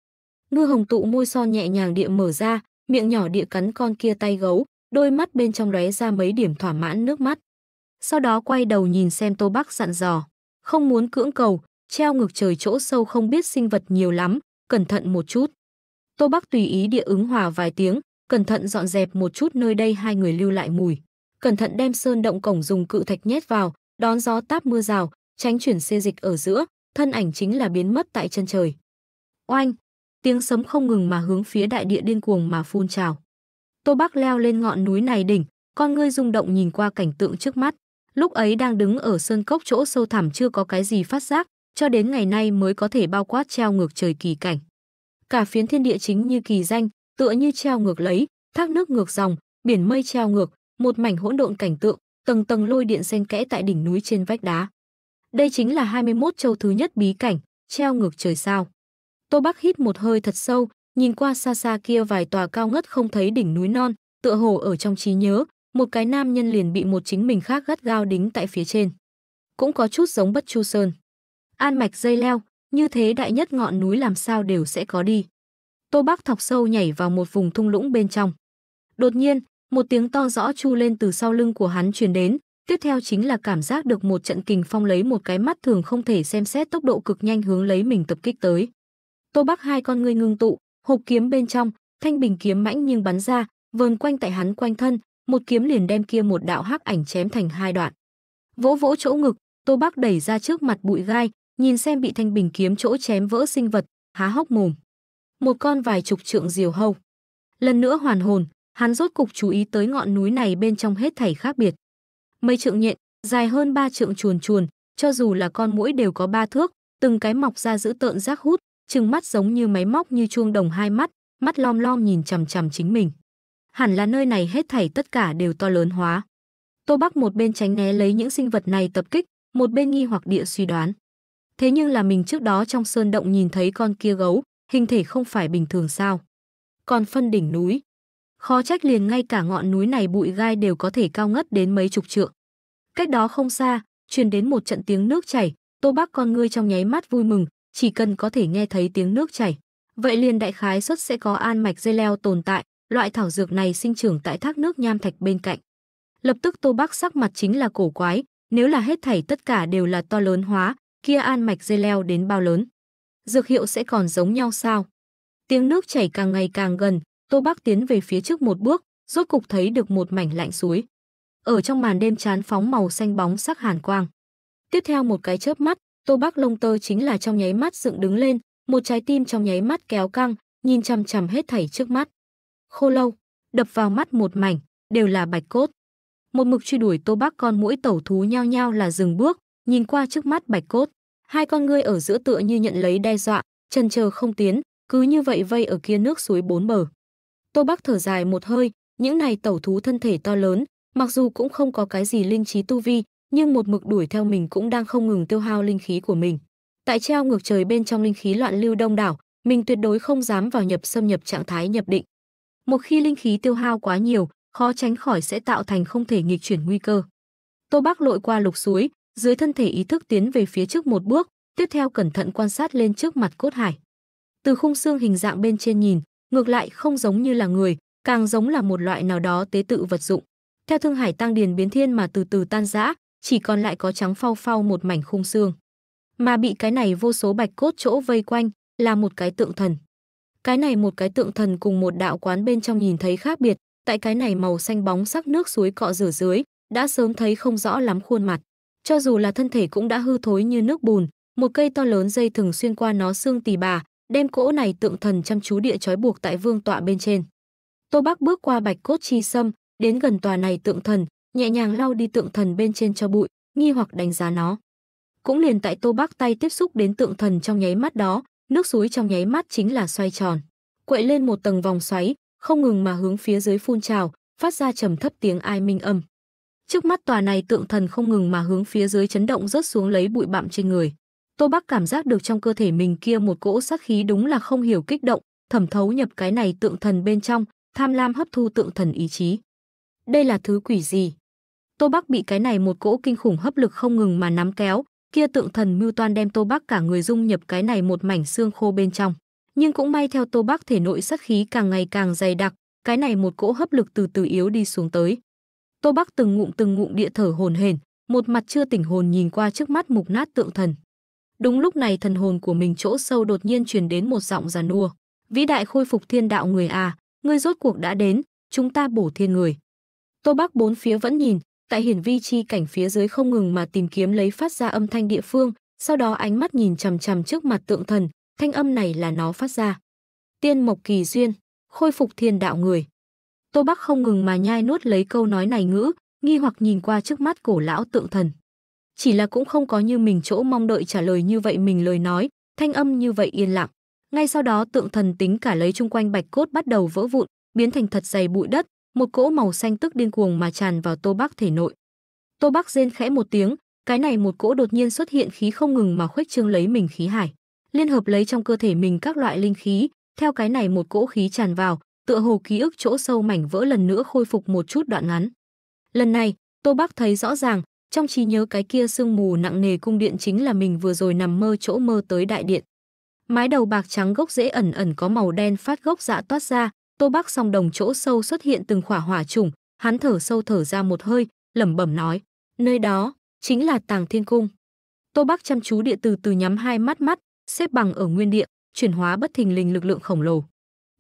Speaker 1: Ngư hồng tụ môi son nhẹ nhàng địa mở ra, miệng nhỏ địa cắn con kia tay gấu, đôi mắt bên trong lóe ra mấy điểm thỏa mãn nước mắt. Sau đó quay đầu nhìn xem Tô Bắc dặn dò, không muốn cưỡng cầu, treo ngược trời chỗ sâu không biết sinh vật nhiều lắm, cẩn thận một chút. Tô Bắc tùy ý địa ứng hòa vài tiếng, cẩn thận dọn dẹp một chút nơi đây hai người lưu lại mùi. Cẩn thận đem sơn động cổng dùng cự thạch nhét vào, đón gió táp mưa rào, tránh chuyển xê dịch ở giữa, thân ảnh chính là biến mất tại chân trời. Oanh! Tiếng sấm không ngừng mà hướng phía đại địa điên cuồng mà phun trào. Tô bác leo lên ngọn núi này đỉnh, con ngươi rung động nhìn qua cảnh tượng trước mắt. Lúc ấy đang đứng ở sơn cốc chỗ sâu thẳm chưa có cái gì phát giác, cho đến ngày nay mới có thể bao quát treo ngược trời kỳ cảnh. Cả phiến thiên địa chính như kỳ danh, tựa như treo ngược lấy, thác nước ngược dòng, biển mây treo ngược, một mảnh hỗn độn cảnh tượng, tầng tầng lôi điện xen kẽ tại đỉnh núi trên vách đá. Đây chính là 21 châu thứ nhất bí cảnh, treo ngược trời sao. Tô Bắc hít một hơi thật sâu, nhìn qua xa xa kia vài tòa cao ngất không thấy đỉnh núi non, tựa hồ ở trong trí nhớ, một cái nam nhân liền bị một chính mình khác gắt gao đính tại phía trên. Cũng có chút giống Bất Chu Sơn. An mạch dây leo, như thế đại nhất ngọn núi làm sao đều sẽ có đi. Tô Bắc thọc sâu nhảy vào một vùng thung lũng bên trong. Đột nhiên, một tiếng to rõ chu lên từ sau lưng của hắn truyền đến, tiếp theo chính là cảm giác được một trận kình phong lấy một cái mắt thường không thể xem xét tốc độ cực nhanh hướng lấy mình tập kích tới. Tô Bắc hai con ngươi ngưng tụ, hộp kiếm bên trong, thanh bình kiếm mãnh nhưng bắn ra, vờn quanh tại hắn quanh thân, một kiếm liền đem kia một đạo hắc ảnh chém thành hai đoạn. Vỗ vỗ chỗ ngực, Tô Bắc đẩy ra trước mặt bụi gai, nhìn xem bị thanh bình kiếm chỗ chém vỡ sinh vật, há hốc mồm một con vài chục trượng diều hâu. Lần nữa hoàn hồn, hắn rốt cục chú ý tới ngọn núi này bên trong hết thảy khác biệt. Mấy trượng nhện, dài hơn ba trượng chuồn chuồn, cho dù là con mũi đều có ba thước, từng cái mọc ra giữ tợn rác hút, trừng mắt giống như máy móc như chuông đồng hai mắt, mắt lom lom nhìn chằm chằm chính mình. Hẳn là nơi này hết thảy tất cả đều to lớn hóa. Tô Bắc một bên tránh né lấy những sinh vật này tập kích, một bên nghi hoặc địa suy đoán. Thế nhưng là mình trước đó trong sơn động nhìn thấy con kia gấu, hình thể không phải bình thường sao. Còn phân đỉnh núi, khó trách liền ngay cả ngọn núi này bụi gai đều có thể cao ngất đến mấy chục trượng. Cách đó không xa, truyền đến một trận tiếng nước chảy, Tô Bác con ngươi trong nháy mắt vui mừng, chỉ cần có thể nghe thấy tiếng nước chảy, vậy liền đại khái xuất sẽ có an mạch dây leo tồn tại, loại thảo dược này sinh trưởng tại thác nước nham thạch bên cạnh. Lập tức Tô Bác sắc mặt chính là cổ quái, nếu là hết thảy tất cả đều là to lớn hóa, kia an mạch dây leo đến bao lớn dược hiệu sẽ còn giống nhau sao? Tiếng nước chảy càng ngày càng gần, Tô Bác tiến về phía trước một bước, rốt cục thấy được một mảnh lạnh suối. Ở trong màn đêm chán phóng màu xanh bóng sắc hàn quang. Tiếp theo một cái chớp mắt, Tô Bác lông tơ chính là trong nháy mắt dựng đứng lên, một trái tim trong nháy mắt kéo căng, nhìn chằm chằm hết thảy trước mắt. Khô lâu, đập vào mắt một mảnh, đều là bạch cốt. Một mực truy đuổi Tô Bác, con mũi tẩu thú nhao nhao là dừng bước, nhìn qua trước mắt bạch cốt. Hai con ngươi ở giữa tựa như nhận lấy đe dọa, chân chờ không tiến, cứ như vậy vây ở kia nước suối bốn bờ. Tô Bắc thở dài một hơi, những này tẩu thú thân thể to lớn, mặc dù cũng không có cái gì linh trí tu vi, nhưng một mực đuổi theo mình cũng đang không ngừng tiêu hao linh khí của mình. Tại treo ngược trời bên trong linh khí loạn lưu đông đảo, mình tuyệt đối không dám vào nhập xâm nhập trạng thái nhập định. Một khi linh khí tiêu hao quá nhiều, khó tránh khỏi sẽ tạo thành không thể nghịch chuyển nguy cơ. Tô Bắc lội qua lục suối, dưới thân thể ý thức tiến về phía trước một bước, tiếp theo cẩn thận quan sát lên trước mặt cốt hải. Từ khung xương hình dạng bên trên nhìn, ngược lại không giống như là người, càng giống là một loại nào đó tế tự vật dụng. Theo thương hải tăng điền biến thiên mà từ từ tan rã, chỉ còn lại có trắng phao phao một mảnh khung xương. Mà bị cái này vô số bạch cốt chỗ vây quanh, là một cái tượng thần. Cái này một cái tượng thần cùng một đạo quán bên trong nhìn thấy khác biệt, tại cái này màu xanh bóng sắc nước suối cọ rửa dưới, đã sớm thấy không rõ lắm khuôn mặt. Cho dù là thân thể cũng đã hư thối như nước bùn, một cây to lớn dây thừng xuyên qua nó xương tỳ bà, đem cỗ này tượng thần chăm chú địa trói buộc tại vương tọa bên trên. Tô Bắc bước qua bạch cốt chi sâm, đến gần tòa này tượng thần, nhẹ nhàng lau đi tượng thần bên trên cho bụi, nghi hoặc đánh giá nó. Cũng liền tại Tô Bắc tay tiếp xúc đến tượng thần trong nháy mắt đó, nước suối trong nháy mắt chính là xoay tròn, quậy lên một tầng vòng xoáy, không ngừng mà hướng phía dưới phun trào, phát ra trầm thấp tiếng ai minh âm. Trước mắt tòa này tượng thần không ngừng mà hướng phía dưới chấn động rớt xuống lấy bụi bặm trên người. Tô Bắc cảm giác được trong cơ thể mình kia một cỗ sát khí đúng là không hiểu kích động, thẩm thấu nhập cái này tượng thần bên trong, tham lam hấp thu tượng thần ý chí. Đây là thứ quỷ gì? Tô Bắc bị cái này một cỗ kinh khủng hấp lực không ngừng mà nắm kéo, kia tượng thần mưu toan đem Tô Bắc cả người dung nhập cái này một mảnh xương khô bên trong. Nhưng cũng may theo Tô Bắc thể nội sát khí càng ngày càng dày đặc, cái này một cỗ hấp lực từ từ yếu đi xuống tới. Tô Bắc từng ngụm từng ngụm địa thở hồn hển, một mặt chưa tỉnh hồn nhìn qua trước mắt mục nát tượng thần. Đúng lúc này thần hồn của mình chỗ sâu đột nhiên truyền đến một giọng già nua. Vĩ đại khôi phục thiên đạo người à, ngươi rốt cuộc đã đến, chúng ta bổ thiên người. Tô Bắc bốn phía vẫn nhìn, tại hiển vi chi cảnh phía dưới không ngừng mà tìm kiếm lấy phát ra âm thanh địa phương, sau đó ánh mắt nhìn chằm chằm trước mặt tượng thần, thanh âm này là nó phát ra. Tiên mộc kỳ duyên, khôi phục thiên đạo người. Tô Bắc không ngừng mà nhai nuốt lấy câu nói này ngữ, nghi hoặc nhìn qua trước mắt cổ lão tượng thần. Chỉ là cũng không có như mình chỗ mong đợi trả lời như vậy mình lời nói, thanh âm như vậy yên lặng. Ngay sau đó tượng thần tính cả lấy chung quanh bạch cốt bắt đầu vỡ vụn, biến thành thật dày bụi đất, một cỗ màu xanh tức điên cuồng mà tràn vào Tô Bắc thể nội. Tô Bắc rên khẽ một tiếng, cái này một cỗ đột nhiên xuất hiện khí không ngừng mà khuếch trương lấy mình khí hải, liên hợp lấy trong cơ thể mình các loại linh khí, theo cái này một cỗ khí tràn vào, tựa hồ ký ức chỗ sâu mảnh vỡ lần nữa khôi phục một chút đoạn ngắn. Lần này, Tô Bắc thấy rõ ràng, trong trí nhớ cái kia sương mù nặng nề cung điện chính là mình vừa rồi nằm mơ chỗ mơ tới đại điện. Mái đầu bạc trắng gốc dễ ẩn ẩn có màu đen phát gốc dạ toát ra, Tô Bắc song đồng chỗ sâu xuất hiện từng khỏa hỏa trùng, hắn thở sâu thở ra một hơi, lẩm bẩm nói, nơi đó chính là Tàng Thiên Cung. Tô Bắc chăm chú địa từ từ nhắm hai mắt mắt, xếp bằng ở nguyên địa, chuyển hóa bất thình lình lực lượng khổng lồ.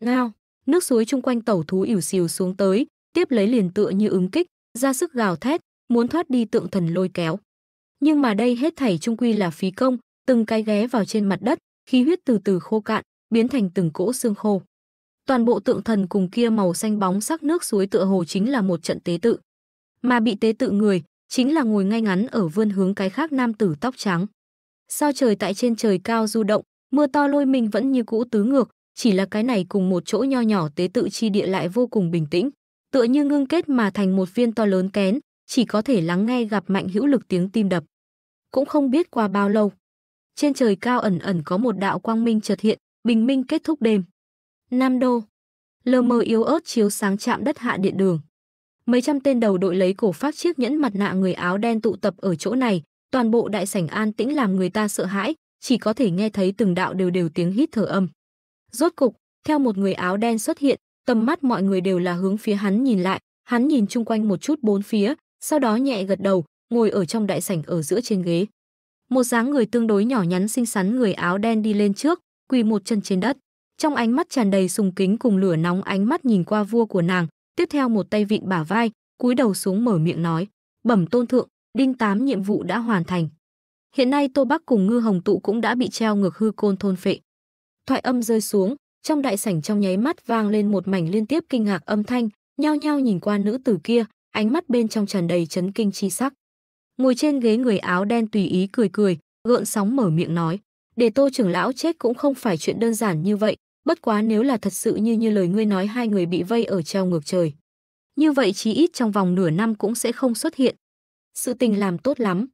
Speaker 1: Ngao, nước suối chung quanh tẩu thú ỉu xìu xuống tới, tiếp lấy liền tựa như ứng kích, ra sức gào thét, muốn thoát đi tượng thần lôi kéo. Nhưng mà đây hết thảy trung quy là phí công, từng cái ghé vào trên mặt đất, khí huyết từ từ khô cạn, biến thành từng cỗ xương khô. Toàn bộ tượng thần cùng kia màu xanh bóng sắc nước suối tựa hồ chính là một trận tế tự. Mà bị tế tự người, chính là ngồi ngay ngắn ở vươn hướng cái khác nam tử tóc trắng. Sao trời tại trên trời cao du động, mưa to lôi mình vẫn như cũ tứ ngược, chỉ là cái này cùng một chỗ nho nhỏ tế tự chi địa lại vô cùng bình tĩnh, tựa như ngưng kết mà thành một viên to lớn kén, chỉ có thể lắng nghe gặp mạnh hữu lực tiếng tim đập. Cũng không biết qua bao lâu, trên trời cao ẩn ẩn có một đạo quang minh chợt hiện, bình minh kết thúc đêm. Nam Đô, lờ mờ yếu ớt chiếu sáng chạm đất hạ điện đường. Mấy trăm tên đầu đội lấy cổ phát chiếc nhẫn mặt nạ người áo đen tụ tập ở chỗ này, toàn bộ đại sảnh an tĩnh làm người ta sợ hãi, chỉ có thể nghe thấy từng đạo đều đều tiếng hít thở âm. Rốt cục, theo một người áo đen xuất hiện, tầm mắt mọi người đều là hướng phía hắn nhìn lại, hắn nhìn chung quanh một chút bốn phía, sau đó nhẹ gật đầu, ngồi ở trong đại sảnh ở giữa trên ghế. Một dáng người tương đối nhỏ nhắn xinh xắn người áo đen đi lên trước, quỳ một chân trên đất. Trong ánh mắt tràn đầy sùng kính cùng lửa nóng ánh mắt nhìn qua vua của nàng, tiếp theo một tay vịn bả vai, cúi đầu xuống mở miệng nói, "Bẩm tôn thượng, đinh tám nhiệm vụ đã hoàn thành." Hiện nay Tô Bắc cùng Ngư Hồng tụ cũng đã bị treo ngược hư côn thôn phệ thoại âm rơi xuống, trong đại sảnh trong nháy mắt vang lên một mảnh liên tiếp kinh ngạc âm thanh, nhao nhao nhìn qua nữ tử kia, ánh mắt bên trong tràn đầy chấn kinh chi sắc. Ngồi trên ghế người áo đen tùy ý cười cười, gợn sóng mở miệng nói, để Tô trưởng lão chết cũng không phải chuyện đơn giản như vậy, bất quá nếu là thật sự như như lời ngươi nói hai người bị vây ở treo ngược trời. Như vậy chí ít trong vòng nửa năm cũng sẽ không xuất hiện. Sự tình làm tốt lắm.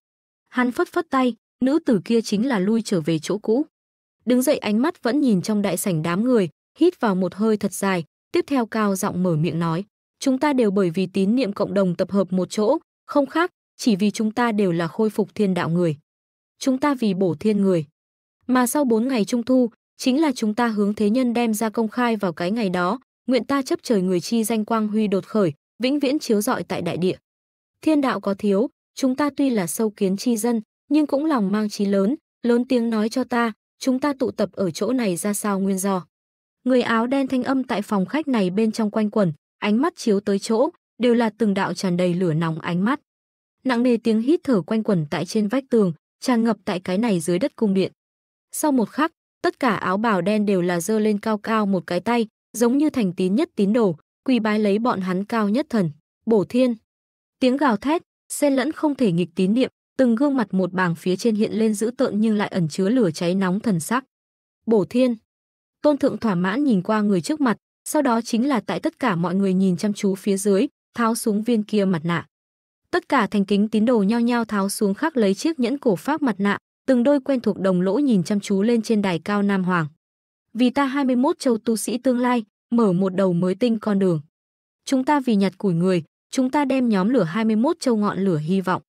Speaker 1: Hắn phất phất tay, nữ tử kia chính là lui trở về chỗ cũ. Đứng dậy ánh mắt vẫn nhìn trong đại sảnh đám người, hít vào một hơi thật dài, tiếp theo cao giọng mở miệng nói. Chúng ta đều bởi vì tín niệm cộng đồng tập hợp một chỗ, không khác, chỉ vì chúng ta đều là khôi phục thiên đạo người. Chúng ta vì bổ thiên người. Mà sau 4 ngày trung thu, chính là chúng ta hướng thế nhân đem ra công khai vào cái ngày đó, nguyện ta chấp trời người chi danh quang huy đột khởi, vĩnh viễn chiếu rọi tại đại địa. Thiên đạo có thiếu, chúng ta tuy là sâu kiến chi dân, nhưng cũng lòng mang chí lớn, lớn tiếng nói cho ta, chúng ta tụ tập ở chỗ này ra sao nguyên do. Người áo đen thanh âm tại phòng khách này bên trong quanh quẩn, ánh mắt chiếu tới chỗ, đều là từng đạo tràn đầy lửa nóng ánh mắt. Nặng nề tiếng hít thở quanh quẩn tại trên vách tường, tràn ngập tại cái này dưới đất cung điện. Sau một khắc, tất cả áo bào đen đều là dơ lên cao cao một cái tay, giống như thành tín nhất tín đồ, quỳ bái lấy bọn hắn cao nhất thần, bổ thiên. Tiếng gào thét, xen lẫn không thể nghịch tín niệm, từng gương mặt một bảng phía trên hiện lên dữ tợn nhưng lại ẩn chứa lửa cháy nóng thần sắc. Bổ Thiên. Tôn Thượng thỏa mãn nhìn qua người trước mặt, sau đó chính là tại tất cả mọi người nhìn chăm chú phía dưới, tháo xuống viên kia mặt nạ. Tất cả thành kính tín đồ nhao nhao tháo xuống khắc lấy chiếc nhẫn cổ pháp mặt nạ, từng đôi quen thuộc đồng lỗ nhìn chăm chú lên trên đài cao Nam Hoàng. Vì ta 21 châu tu sĩ tương lai, mở một đầu mới tinh con đường. Chúng ta vì nhặt củi người, chúng ta đem nhóm lửa 21 châu ngọn lửa hy vọng.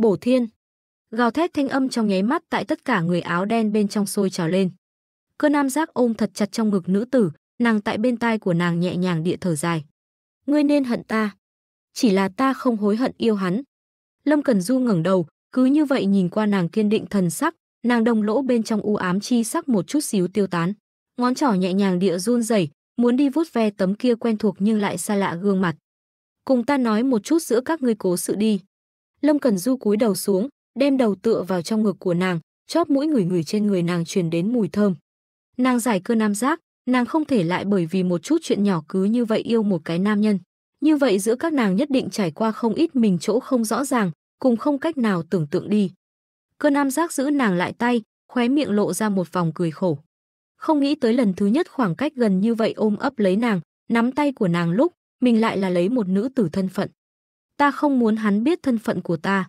Speaker 1: Bổ thiên. Gào thét thanh âm trong nháy mắt tại tất cả người áo đen bên trong sôi trào lên. Cơ nam giác ôm thật chặt trong ngực nữ tử, nàng tại bên tai của nàng nhẹ nhàng địa thở dài. Ngươi nên hận ta. Chỉ là ta không hối hận yêu hắn. Lâm Cần Du ngẩng đầu, cứ như vậy nhìn qua nàng kiên định thần sắc, nàng đồng lỗ bên trong u ám chi sắc một chút xíu tiêu tán. Ngón trỏ nhẹ nhàng địa run rẩy, muốn đi vuốt ve tấm kia quen thuộc nhưng lại xa lạ gương mặt. Cùng ta nói một chút giữa các ngươi cố sự đi. Lâm Cần Du cúi đầu xuống, đem đầu tựa vào trong ngực của nàng, chóp mũi người người trên người nàng truyền đến mùi thơm. Nàng giải cơn nam giác, nàng không thể lại bởi vì một chút chuyện nhỏ cứ như vậy yêu một cái nam nhân. Như vậy giữa các nàng nhất định trải qua không ít mình chỗ không rõ ràng, cùng không cách nào tưởng tượng đi. Cơn nam giác giữ nàng lại tay, khóe miệng lộ ra một vòng cười khổ. Không nghĩ tới lần thứ nhất khoảng cách gần như vậy ôm ấp lấy nàng, nắm tay của nàng lúc, mình lại là lấy một nữ tử thân phận ta không muốn hắn biết thân phận của ta.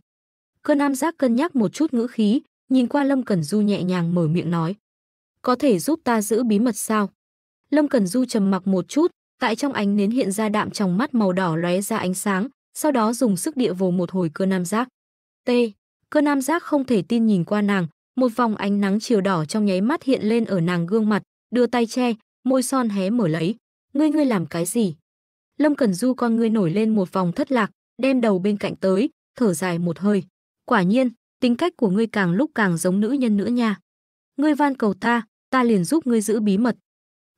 Speaker 1: Cơn Nam giác cân nhắc một chút ngữ khí, nhìn qua Lâm Cẩn Du nhẹ nhàng mở miệng nói. Có thể giúp ta giữ bí mật sao? Lâm Cẩn Du trầm mặc một chút, tại trong ánh nến hiện ra đạm trong mắt màu đỏ lóe ra ánh sáng, sau đó dùng sức địa vồ một hồi cơn Nam giác. T. Cơn Nam giác không thể tin nhìn qua nàng, một vòng ánh nắng chiều đỏ trong nháy mắt hiện lên ở nàng gương mặt, đưa tay che, môi son hé mở lấy. Ngươi ngươi làm cái gì? Lâm Cẩn Du con ngươi nổi lên một vòng thất lạc, đem đầu bên cạnh tới, thở dài một hơi. Quả nhiên, tính cách của ngươi càng lúc càng giống nữ nhân nữa nha. Ngươi van cầu ta, ta liền giúp ngươi giữ bí mật.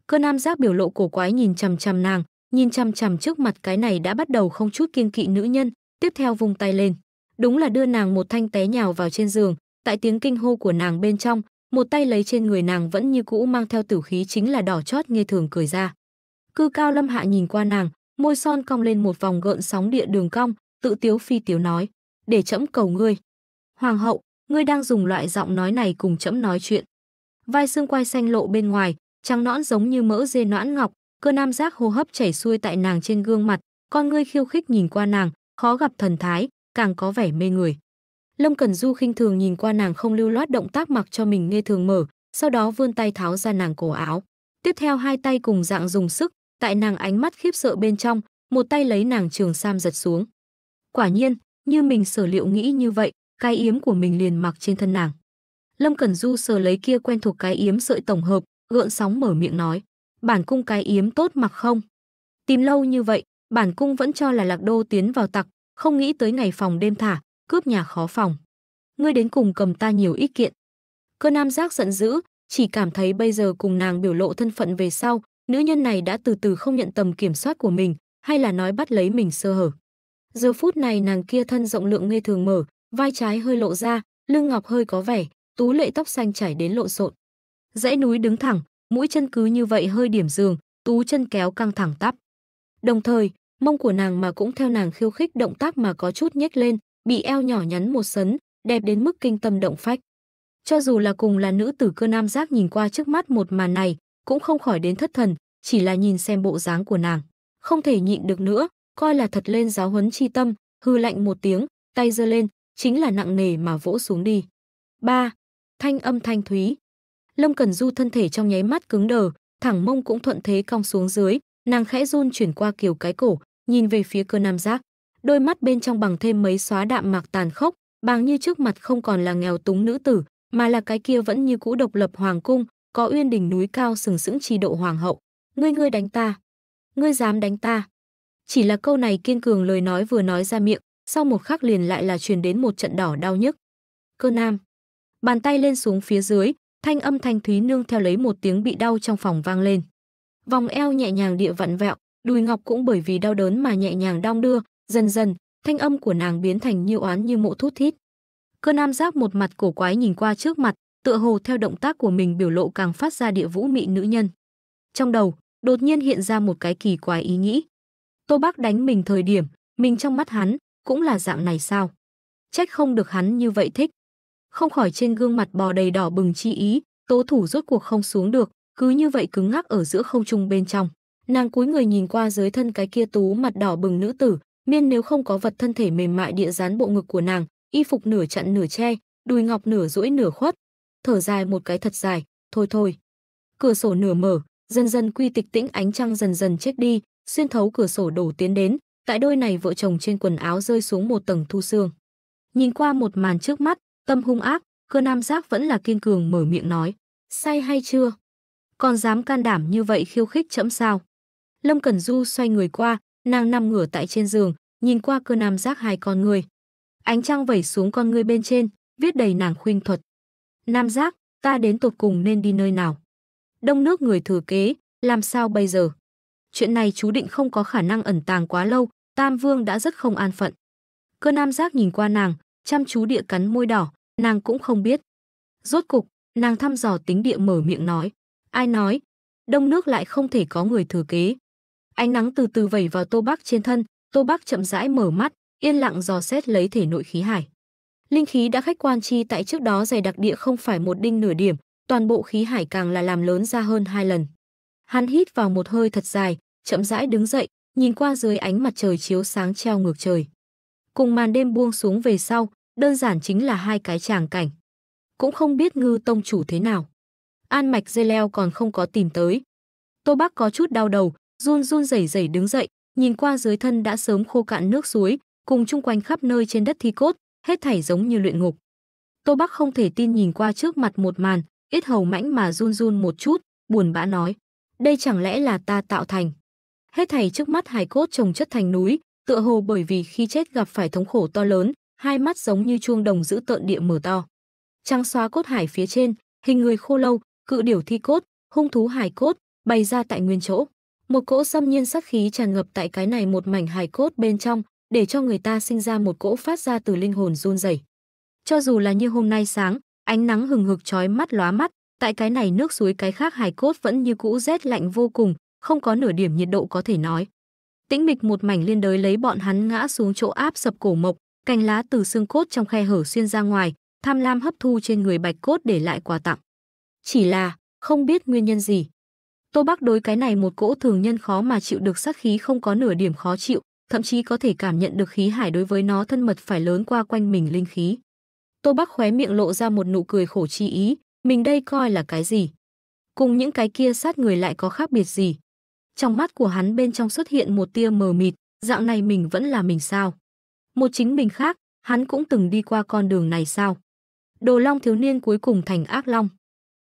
Speaker 1: Cơ nam giác biểu lộ cổ quái nhìn chằm chằm nàng, nhìn chằm chằm trước mặt cái này đã bắt đầu không chút kiên kỵ nữ nhân, tiếp theo vung tay lên. Đúng là đưa nàng một thanh té nhào vào trên giường, tại tiếng kinh hô của nàng bên trong, một tay lấy trên người nàng vẫn như cũ mang theo tử khí chính là đỏ chót nghe thường cười ra. Cư cao lâm hạ nhìn qua nàng, môi son cong lên một vòng gợn sóng địa đường cong, tự tiếu phi tiếu nói, để trẫm cầu ngươi. Hoàng hậu, ngươi đang dùng loại giọng nói này cùng trẫm nói chuyện. Vai xương quai xanh lộ bên ngoài, trắng nõn giống như mỡ dê noãn ngọc, cơ nam giác hô hấp chảy xuôi tại nàng trên gương mặt, con ngươi khiêu khích nhìn qua nàng, khó gặp thần thái, càng có vẻ mê người. Lâm cẩn Du khinh thường nhìn qua nàng không lưu loát động tác mặc cho mình nghe thường mở, sau đó vươn tay tháo ra nàng cổ áo. Tiếp theo hai tay cùng dạng dùng sức, tại nàng ánh mắt khiếp sợ bên trong, một tay lấy nàng trường sam giật xuống. Quả nhiên, như mình sở liệu nghĩ như vậy, cái yếm của mình liền mặc trên thân nàng. Lâm Cẩn Du sờ lấy kia quen thuộc cái yếm sợi tổng hợp, gợn sóng mở miệng nói, bản cung cái yếm tốt mặc không? Tìm lâu như vậy, bản cung vẫn cho là lạc đô tiến vào tặc, không nghĩ tới ngày phòng đêm thả, cướp nhà khó phòng. Ngươi đến cùng cầm ta nhiều ý kiện. Cơ nam giác giận dữ, chỉ cảm thấy bây giờ cùng nàng biểu lộ thân phận về sau, Nữ nhân này đã từ từ không nhận tầm kiểm soát của mình, hay là nói bắt lấy mình sơ hở. Giờ phút này nàng kia thân rộng lượng nghe thường mở, vai trái hơi lộ ra, lưng ngọc hơi có vẻ, tú lệ tóc xanh chảy đến lộn xộn. Dãy núi đứng thẳng, mũi chân cứ như vậy hơi điểm giường, tú chân kéo căng thẳng tắp. Đồng thời, mông của nàng mà cũng theo nàng khiêu khích động tác mà có chút nhếch lên, bị eo nhỏ nhắn một sấn, đẹp đến mức kinh tâm động phách. Cho dù là cùng là nữ tử cơ nam giác nhìn qua trước mắt một màn này, cũng không khỏi đến thất thần, chỉ là nhìn xem bộ dáng của nàng, không thể nhịn được nữa, coi là thật lên giáo huấn chi tâm, hư lạnh một tiếng, tay giơ lên, chính là nặng nề mà vỗ xuống đi. ba Thanh âm thanh thúy. Lâm cẩn Du thân thể trong nháy mắt cứng đờ, thẳng mông cũng thuận thế cong xuống dưới, nàng khẽ run chuyển qua kiểu cái cổ, nhìn về phía cơ nam giác. Đôi mắt bên trong bằng thêm mấy xóa đạm mạc tàn khốc, bằng như trước mặt không còn là nghèo túng nữ tử, mà là cái kia vẫn như cũ độc lập hoàng cung, có uyên đỉnh núi cao sừng sững trì độ hoàng hậu. Ngươi ngươi đánh ta. Ngươi dám đánh ta. Chỉ là câu này kiên cường lời nói vừa nói ra miệng, sau một khắc liền lại là truyền đến một trận đỏ đau nhức. Cơ nam. Bàn tay lên xuống phía dưới, thanh âm thanh thúy nương theo lấy một tiếng bị đau trong phòng vang lên. Vòng eo nhẹ nhàng địa vặn vẹo, đùi ngọc cũng bởi vì đau đớn mà nhẹ nhàng đong đưa, dần dần, thanh âm của nàng biến thành như oán như mộ thút thít. Cơ nam giác một mặt cổ quái nhìn qua trước mặt, tựa hồ theo động tác của mình biểu lộ càng phát ra địa vũ mị nữ nhân. Trong đầu, đột nhiên hiện ra một cái kỳ quái ý nghĩ. Tô Bác đánh mình thời điểm, mình trong mắt hắn, cũng là dạng này sao? Trách không được hắn như vậy thích. Không khỏi trên gương mặt bò đầy đỏ bừng chi ý, tố thủ rốt cuộc không xuống được, cứ như vậy cứng ngắc ở giữa không trung bên trong. Nàng cúi người nhìn qua dưới thân cái kia tú mặt đỏ bừng nữ tử, miên nếu không có vật thân thể mềm mại địa dán bộ ngực của nàng, y phục nửa chặn nửa che, đùi ngọc nửa duỗi nửa khuất, thở dài một cái thật dài, thôi thôi. Cửa sổ nửa mở, dần dần quy tịch tĩnh ánh trăng dần dần chết đi, xuyên thấu cửa sổ đổ tiến đến, tại đôi này vợ chồng trên quần áo rơi xuống một tầng thu xương. Nhìn qua một màn trước mắt, tâm hung ác, cơ nam giác vẫn là kiên cường mở miệng nói, say hay chưa? Còn dám can đảm như vậy khiêu khích chẫm sao? Lâm Cẩn Du xoay người qua, nàng nằm ngửa tại trên giường, nhìn qua cơ nam giác hai con người. Ánh trăng vẩy xuống con người bên trên, viết đầy nàng khuynh thuật. Nam Giác, ta đến tột cùng nên đi nơi nào? Đông nước người thừa kế, làm sao bây giờ? Chuyện này chú định không có khả năng ẩn tàng quá lâu, Tam Vương đã rất không an phận. Cơ Nam Giác nhìn qua nàng, chăm chú địa cắn môi đỏ, nàng cũng không biết. Rốt cục, nàng thăm dò tính địa mở miệng nói. Ai nói? Đông nước lại không thể có người thừa kế. Ánh nắng từ từ vẩy vào tô bắc trên thân, tô bắc chậm rãi mở mắt, yên lặng dò xét lấy thể nội khí hải. Linh khí đã khách quan chi tại trước đó dày đặc địa không phải một đinh nửa điểm, toàn bộ khí hải càng là làm lớn ra hơn hai lần. Hắn hít vào một hơi thật dài, chậm rãi đứng dậy, nhìn qua dưới ánh mặt trời chiếu sáng treo ngược trời. Cùng màn đêm buông xuống về sau, đơn giản chính là hai cái tràng cảnh. Cũng không biết ngư tông chủ thế nào. An mạch dây leo còn không có tìm tới. Tô Bác có chút đau đầu, run run rẩy rẩy đứng dậy, nhìn qua dưới thân đã sớm khô cạn nước suối, cùng chung quanh khắp nơi trên đất thi cốt, hết thảy giống như luyện ngục. Tô Bắc không thể tin nhìn qua trước mặt một màn, ít hầu mãnh mà run run một chút, buồn bã nói, đây chẳng lẽ là ta tạo thành. Hết thảy trước mắt hài cốt trồng chất thành núi, tựa hồ bởi vì khi chết gặp phải thống khổ to lớn, hai mắt giống như chuông đồng giữ tợn địa mở to. Trăng xóa cốt hải phía trên, hình người khô lâu, cự điểu thi cốt, hung thú hải cốt, bày ra tại nguyên chỗ. Một cỗ xâm nhiên sắc khí tràn ngập tại cái này một mảnh hải cốt bên trong, để cho người ta sinh ra một cỗ phát ra từ linh hồn run rẩy. Cho dù là như hôm nay sáng, ánh nắng hừng hực chói mắt lóa mắt, tại cái này nước suối cái khác hài cốt vẫn như cũ rét lạnh vô cùng, không có nửa điểm nhiệt độ có thể nói. Tĩnh mịch một mảnh liên đới lấy bọn hắn ngã xuống chỗ áp sập cổ mộc, cành lá từ xương cốt trong khe hở xuyên ra ngoài, tham lam hấp thu trên người bạch cốt để lại quà tặng. Chỉ là, không biết nguyên nhân gì. Tô Bắc đối cái này một cỗ thường nhân khó mà chịu được sát khí không có nửa điểm khó chịu, thậm chí có thể cảm nhận được khí hải đối với nó thân mật phải lớn qua quanh mình linh khí. Tô Bắc khóe miệng lộ ra một nụ cười khổ chi ý, mình đây coi là cái gì? Cùng những cái kia sát người lại có khác biệt gì? Trong mắt của hắn bên trong xuất hiện một tia mờ mịt, dạng này mình vẫn là mình sao? Một chính mình khác, hắn cũng từng đi qua con đường này sao? Đồ long thiếu niên cuối cùng thành ác long.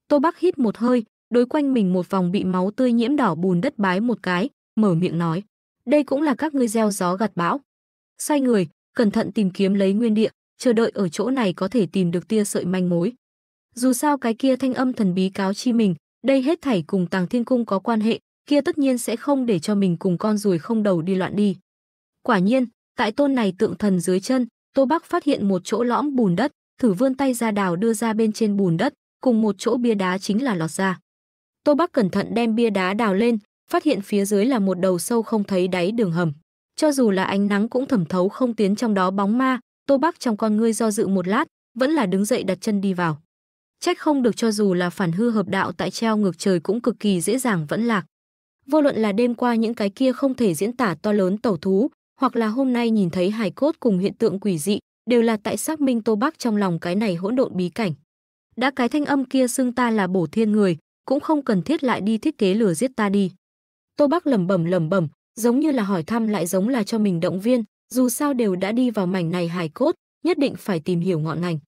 Speaker 1: Tô Bắc hít một hơi, đối quanh mình một vòng bị máu tươi nhiễm đỏ bùn đất bái một cái, mở miệng nói đây cũng là các ngươi gieo gió gặt bão. Xoay người, cẩn thận tìm kiếm lấy nguyên địa, chờ đợi ở chỗ này có thể tìm được tia sợi manh mối. Dù sao cái kia thanh âm thần bí cáo chi mình, đây hết thảy cùng Tàng Thiên Cung có quan hệ, kia tất nhiên sẽ không để cho mình cùng con ruồi không đầu đi loạn đi. Quả nhiên, tại tôn này tượng thần dưới chân, Tô Bắc phát hiện một chỗ lõm bùn đất, thử vươn tay ra đào đưa ra bên trên bùn đất, cùng một chỗ bia đá chính là lọt ra. Tô Bắc cẩn thận đem bia đá đào lên, phát hiện phía dưới là một đầu sâu không thấy đáy đường hầm. Cho dù là ánh nắng cũng thẩm thấu không tiến trong đó bóng ma, Tô Bắc trong con ngươi do dự một lát, vẫn là đứng dậy đặt chân đi vào. Trách không được cho dù là phản hư hợp đạo tại treo ngược trời cũng cực kỳ dễ dàng vẫn lạc. Vô luận là đêm qua những cái kia không thể diễn tả to lớn tẩu thú, hoặc là hôm nay nhìn thấy hài cốt cùng hiện tượng quỷ dị, đều là tại xác minh Tô Bắc trong lòng cái này hỗn độn bí cảnh. Đã cái thanh âm kia xưng ta là bổ thiên người, cũng không cần thiết lại đi thiết kế lửa giết ta đi. Tô bác lầm bẩm lầm bẩm, giống như là hỏi thăm lại giống là cho mình động viên, dù sao đều đã đi vào mảnh này hài cốt, nhất định phải tìm hiểu ngọn ngành.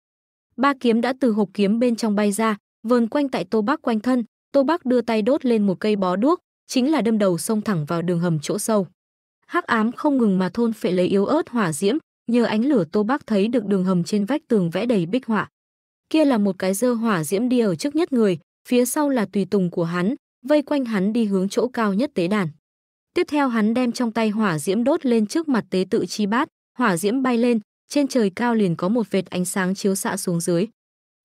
Speaker 1: Ba kiếm đã từ hộp kiếm bên trong bay ra, vờn quanh tại Tô bác quanh thân, Tô bác đưa tay đốt lên một cây bó đuốc, chính là đâm đầu xông thẳng vào đường hầm chỗ sâu. Hắc ám không ngừng mà thôn phệ lấy yếu ớt hỏa diễm, nhờ ánh lửa Tô bác thấy được đường hầm trên vách tường vẽ đầy bích họa. Kia là một cái dơ hỏa diễm đi ở trước nhất người, phía sau là tùy tùng của hắn, vây quanh hắn đi hướng chỗ cao nhất tế đàn. Tiếp theo hắn đem trong tay hỏa diễm đốt lên trước mặt tế tự chi bát, hỏa diễm bay lên, trên trời cao liền có một vệt ánh sáng chiếu xạ xuống dưới.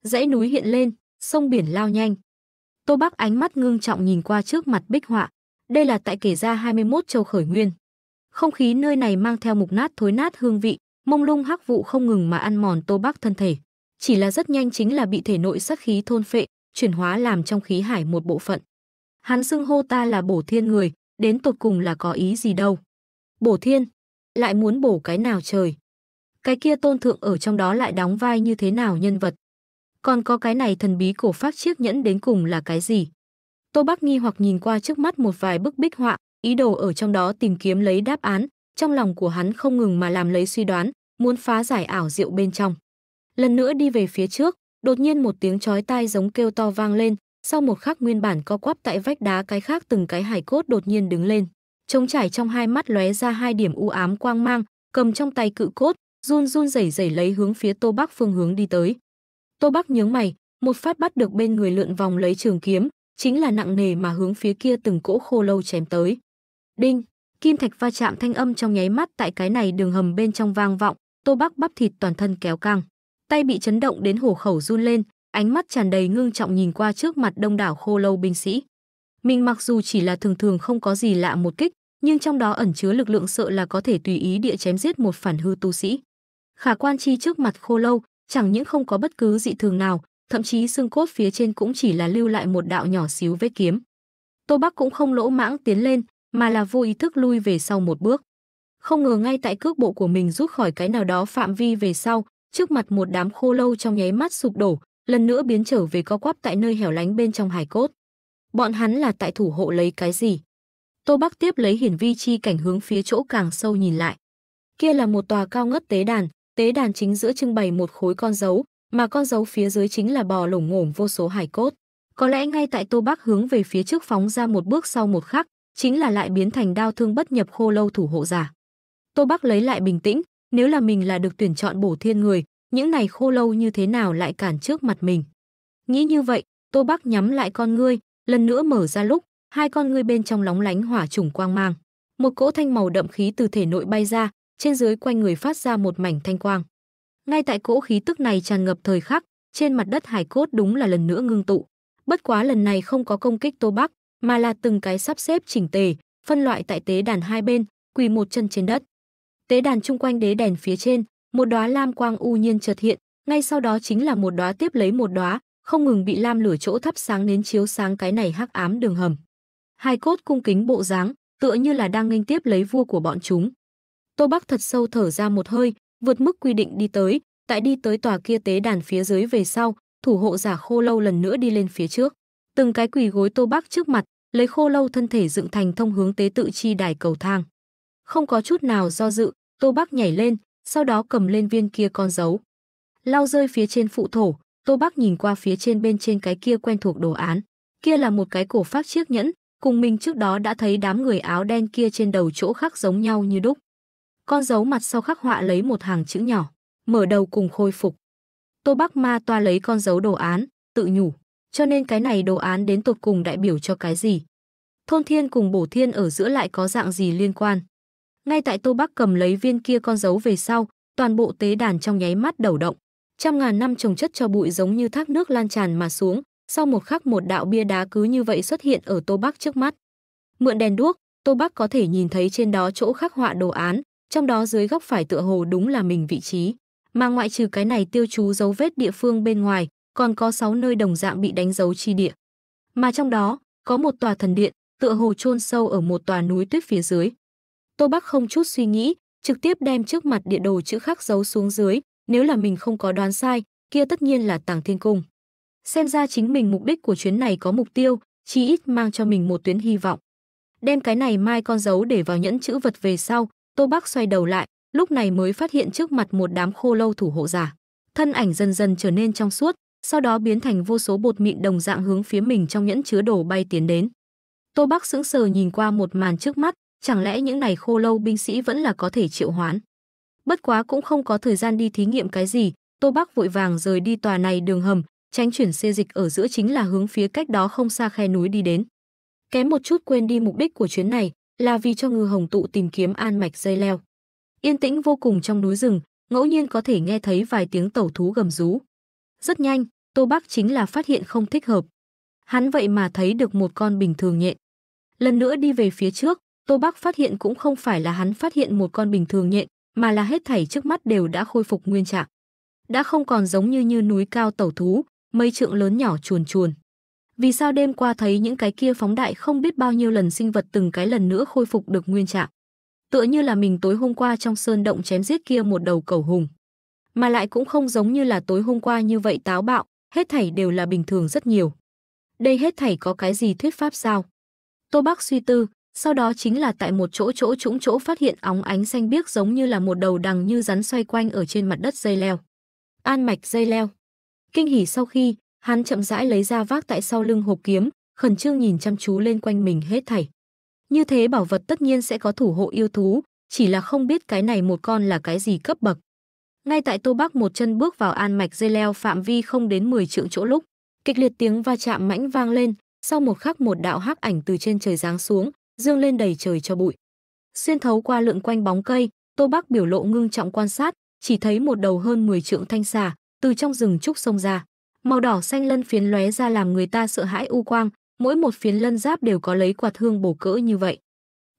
Speaker 1: Dãy núi hiện lên, sông biển lao nhanh. Tô Bắc ánh mắt ngưng trọng nhìn qua trước mặt bích họa, đây là tại kể ra 21 châu khởi nguyên. Không khí nơi này mang theo mục nát thối nát hương vị, mông lung hắc vụ không ngừng mà ăn mòn Tô Bắc thân thể, chỉ là rất nhanh chính là bị thể nội sát khí thôn phệ, chuyển hóa làm trong khí hải một bộ phận. Hắn xưng hô ta là bổ thiên người, đến tột cùng là có ý gì đâu. Bổ thiên, lại muốn bổ cái nào trời. Cái kia tôn thượng ở trong đó lại đóng vai như thế nào nhân vật. Còn có cái này thần bí cổ pháp chiếc nhẫn đến cùng là cái gì. Tô Bắc nghi hoặc nhìn qua trước mắt một vài bức bích họa, ý đồ ở trong đó tìm kiếm lấy đáp án, trong lòng của hắn không ngừng mà làm lấy suy đoán, muốn phá giải ảo diệu bên trong. Lần nữa đi về phía trước, đột nhiên một tiếng chói tai giống kêu to vang lên, sau một khắc nguyên bản co quắp tại vách đá cái khác từng cái hải cốt đột nhiên đứng lên. Trống trải trong hai mắt lóe ra hai điểm u ám quang mang, cầm trong tay cự cốt, run run rẩy rẩy lấy hướng phía Tô Bắc phương hướng đi tới. Tô Bắc nhướng mày, một phát bắt được bên người lượn vòng lấy trường kiếm, chính là nặng nề mà hướng phía kia từng cỗ khô lâu chém tới. Đinh, kim thạch va chạm thanh âm trong nháy mắt tại cái này đường hầm bên trong vang vọng, Tô Bắc bắp thịt toàn thân kéo căng, tay bị chấn động đến hổ khẩu run lên, ánh mắt tràn đầy ngưng trọng nhìn qua trước mặt đông đảo khô lâu binh sĩ. Mình mặc dù chỉ là thường thường không có gì lạ một kích, nhưng trong đó ẩn chứa lực lượng sợ là có thể tùy ý địa chém giết một phản hư tu sĩ. Khả quan chi trước mặt khô lâu, chẳng những không có bất cứ dị thường nào, thậm chí xương cốt phía trên cũng chỉ là lưu lại một đạo nhỏ xíu vết kiếm. Tô Bắc cũng không lỗ mãng tiến lên, mà là vô ý thức lui về sau một bước. Không ngờ ngay tại cước bộ của mình rút khỏi cái nào đó phạm vi về sau, trước mặt một đám khô lâu trong nháy mắt sụp đổ, lần nữa biến trở về co quắp tại nơi hẻo lánh bên trong hải cốt. Bọn hắn là tại thủ hộ lấy cái gì? Tô Bắc tiếp lấy hiển vi chi cảnh hướng phía chỗ càng sâu nhìn lại. Kia là một tòa cao ngất tế đàn, tế đàn chính giữa trưng bày một khối con dấu, mà con dấu phía dưới chính là bò lổng ngổm vô số hải cốt. Có lẽ ngay tại Tô Bắc hướng về phía trước phóng ra một bước sau một khắc, chính là lại biến thành đao thương bất nhập khô lâu thủ hộ giả. Tô Bắc lấy lại bình tĩnh, nếu là mình là được tuyển chọn bổ thiên người, những này khô lâu như thế nào lại cản trước mặt mình. Nghĩ như vậy, Tô Bắc nhắm lại con ngươi, lần nữa mở ra lúc, hai con ngươi bên trong lóng lánh hỏa trùng quang mang. Một cỗ thanh màu đậm khí từ thể nội bay ra, trên dưới quanh người phát ra một mảnh thanh quang. Ngay tại cỗ khí tức này tràn ngập thời khắc, trên mặt đất hải cốt đúng là lần nữa ngưng tụ. Bất quá lần này không có công kích Tô Bắc, mà là từng cái sắp xếp chỉnh tề, phân loại tại tế đàn hai bên, quỳ một chân trên đất. Tế đàn chung quanh đế đèn phía trên, một đóa lam quang u nhiên chợt hiện, ngay sau đó chính là một đóa tiếp lấy một đóa, không ngừng bị lam lửa chỗ thắp sáng nến chiếu sáng cái này hắc ám đường hầm. Hai cốt cung kính bộ dáng, tựa như là đang nghênh tiếp lấy vua của bọn chúng. Tô Bắc thật sâu thở ra một hơi, vượt mức quy định đi tới, tại đi tới tòa kia tế đàn phía dưới về sau, thủ hộ giả khô lâu lần nữa đi lên phía trước. Từng cái quỳ gối Tô Bắc trước mặt, lấy khô lâu thân thể dựng thành thông hướng tế tự chi đài cầu thang. Không có chút nào do dự, Tô Bắc nhảy lên, sau đó cầm lên viên kia con dấu. Lao rơi phía trên phụ thổ, Tô bắc nhìn qua phía trên bên trên cái kia quen thuộc đồ án. Kia là một cái cổ pháp chiếc nhẫn, cùng mình trước đó đã thấy đám người áo đen kia trên đầu chỗ khác giống nhau như đúc. Con dấu mặt sau khắc họa lấy một hàng chữ nhỏ, mở đầu cùng khôi phục. Tô Bắc Ma toa lấy con dấu đồ án, tự nhủ, cho nên cái này đồ án đến tột cùng đại biểu cho cái gì? Thôn thiên cùng bổ thiên ở giữa lại có dạng gì liên quan? Ngay tại Tô Bắc cầm lấy viên kia con dấu về sau, toàn bộ tế đàn trong nháy mắt đầu động. Trăm ngàn năm trồng chất cho bụi giống như thác nước lan tràn mà xuống, sau một khắc một đạo bia đá cứ như vậy xuất hiện ở Tô Bắc trước mắt. Mượn đèn đuốc, Tô Bắc có thể nhìn thấy trên đó chỗ khắc họa đồ án, trong đó dưới góc phải tựa hồ đúng là mình vị trí. Mà ngoại trừ cái này tiêu chú dấu vết địa phương bên ngoài, còn có 6 nơi đồng dạng bị đánh dấu chi địa. Mà trong đó, có một tòa thần điện, tựa hồ chôn sâu ở một tòa núi tuyết phía dưới. Tô Bắc không chút suy nghĩ, trực tiếp đem trước mặt địa đồ chữ khắc giấu xuống dưới, nếu là mình không có đoán sai, kia tất nhiên là Tàng Thiên Cung. Xem ra chính mình mục đích của chuyến này có mục tiêu, chí ít mang cho mình một tuyến hy vọng. Đem cái này mai con dấu để vào nhẫn chữ vật về sau, Tô Bắc xoay đầu lại, lúc này mới phát hiện trước mặt một đám khô lâu thủ hộ giả. Thân ảnh dần dần trở nên trong suốt, sau đó biến thành vô số bột mịn đồng dạng hướng phía mình trong nhẫn chứa đồ bay tiến đến. Tô Bắc sững sờ nhìn qua một màn trước mắt, Chẳng lẽ những này khô lâu binh sĩ vẫn là có thể triệu hoán? Bất quá cũng không có thời gian đi thí nghiệm cái gì, Tô Bắc vội vàng rời đi tòa này đường hầm, tránh chuyển xê dịch ở giữa chính là hướng phía cách đó không xa khe núi đi đến. Kém một chút quên đi mục đích của chuyến này là vì cho ngư hồng tụ tìm kiếm an mạch dây leo. Yên tĩnh vô cùng trong núi rừng, ngẫu nhiên có thể nghe thấy vài tiếng tẩu thú gầm rú. Rất nhanh, Tô Bắc chính là phát hiện không thích hợp. Hắn vậy mà thấy được một con bình thường nhện. Lần nữa đi về phía trước, Tô Bắc phát hiện cũng không phải là hắn phát hiện một con bình thường nhện, mà là hết thảy trước mắt đều đã khôi phục nguyên trạng. Đã không còn giống như như núi cao tẩu thú, mây trượng lớn nhỏ chuồn chuồn. Vì sao đêm qua thấy những cái kia phóng đại không biết bao nhiêu lần sinh vật từng cái lần nữa khôi phục được nguyên trạng. Tựa như là mình tối hôm qua trong sơn động chém giết kia một đầu cầu hùng. Mà lại cũng không giống như là tối hôm qua như vậy táo bạo, hết thảy đều là bình thường rất nhiều. Đây hết thảy có cái gì thuyết pháp sao? Tô Bắc suy tư, sau đó chính là tại một chỗ chỗ trũng chỗ phát hiện óng ánh xanh biếc giống như là một đầu đằng như rắn xoay quanh ở trên mặt đất dây leo. An mạch dây leo. Kinh hỉ sau khi, hắn chậm rãi lấy ra vác tại sau lưng hộp kiếm, khẩn trương nhìn chăm chú lên quanh mình hết thảy. Như thế bảo vật tất nhiên sẽ có thủ hộ yêu thú, chỉ là không biết cái này một con là cái gì cấp bậc. Ngay tại Tô Bắc một chân bước vào an mạch dây leo phạm vi không đến 10 trượng chỗ lúc, kịch liệt tiếng va chạm mãnh vang lên, sau một khắc một đạo hắc ảnh từ trên trời giáng xuống, dương lên đầy trời cho bụi. Xuyên thấu qua lượn quanh bóng cây, Tô Bắc biểu lộ ngưng trọng quan sát, chỉ thấy một đầu hơn 10 trượng thanh xà từ trong rừng trúc sông ra. Màu đỏ xanh lân phiến lóe ra làm người ta sợ hãi u quang, mỗi một phiến lân giáp đều có lấy quạt hương bổ cỡ như vậy.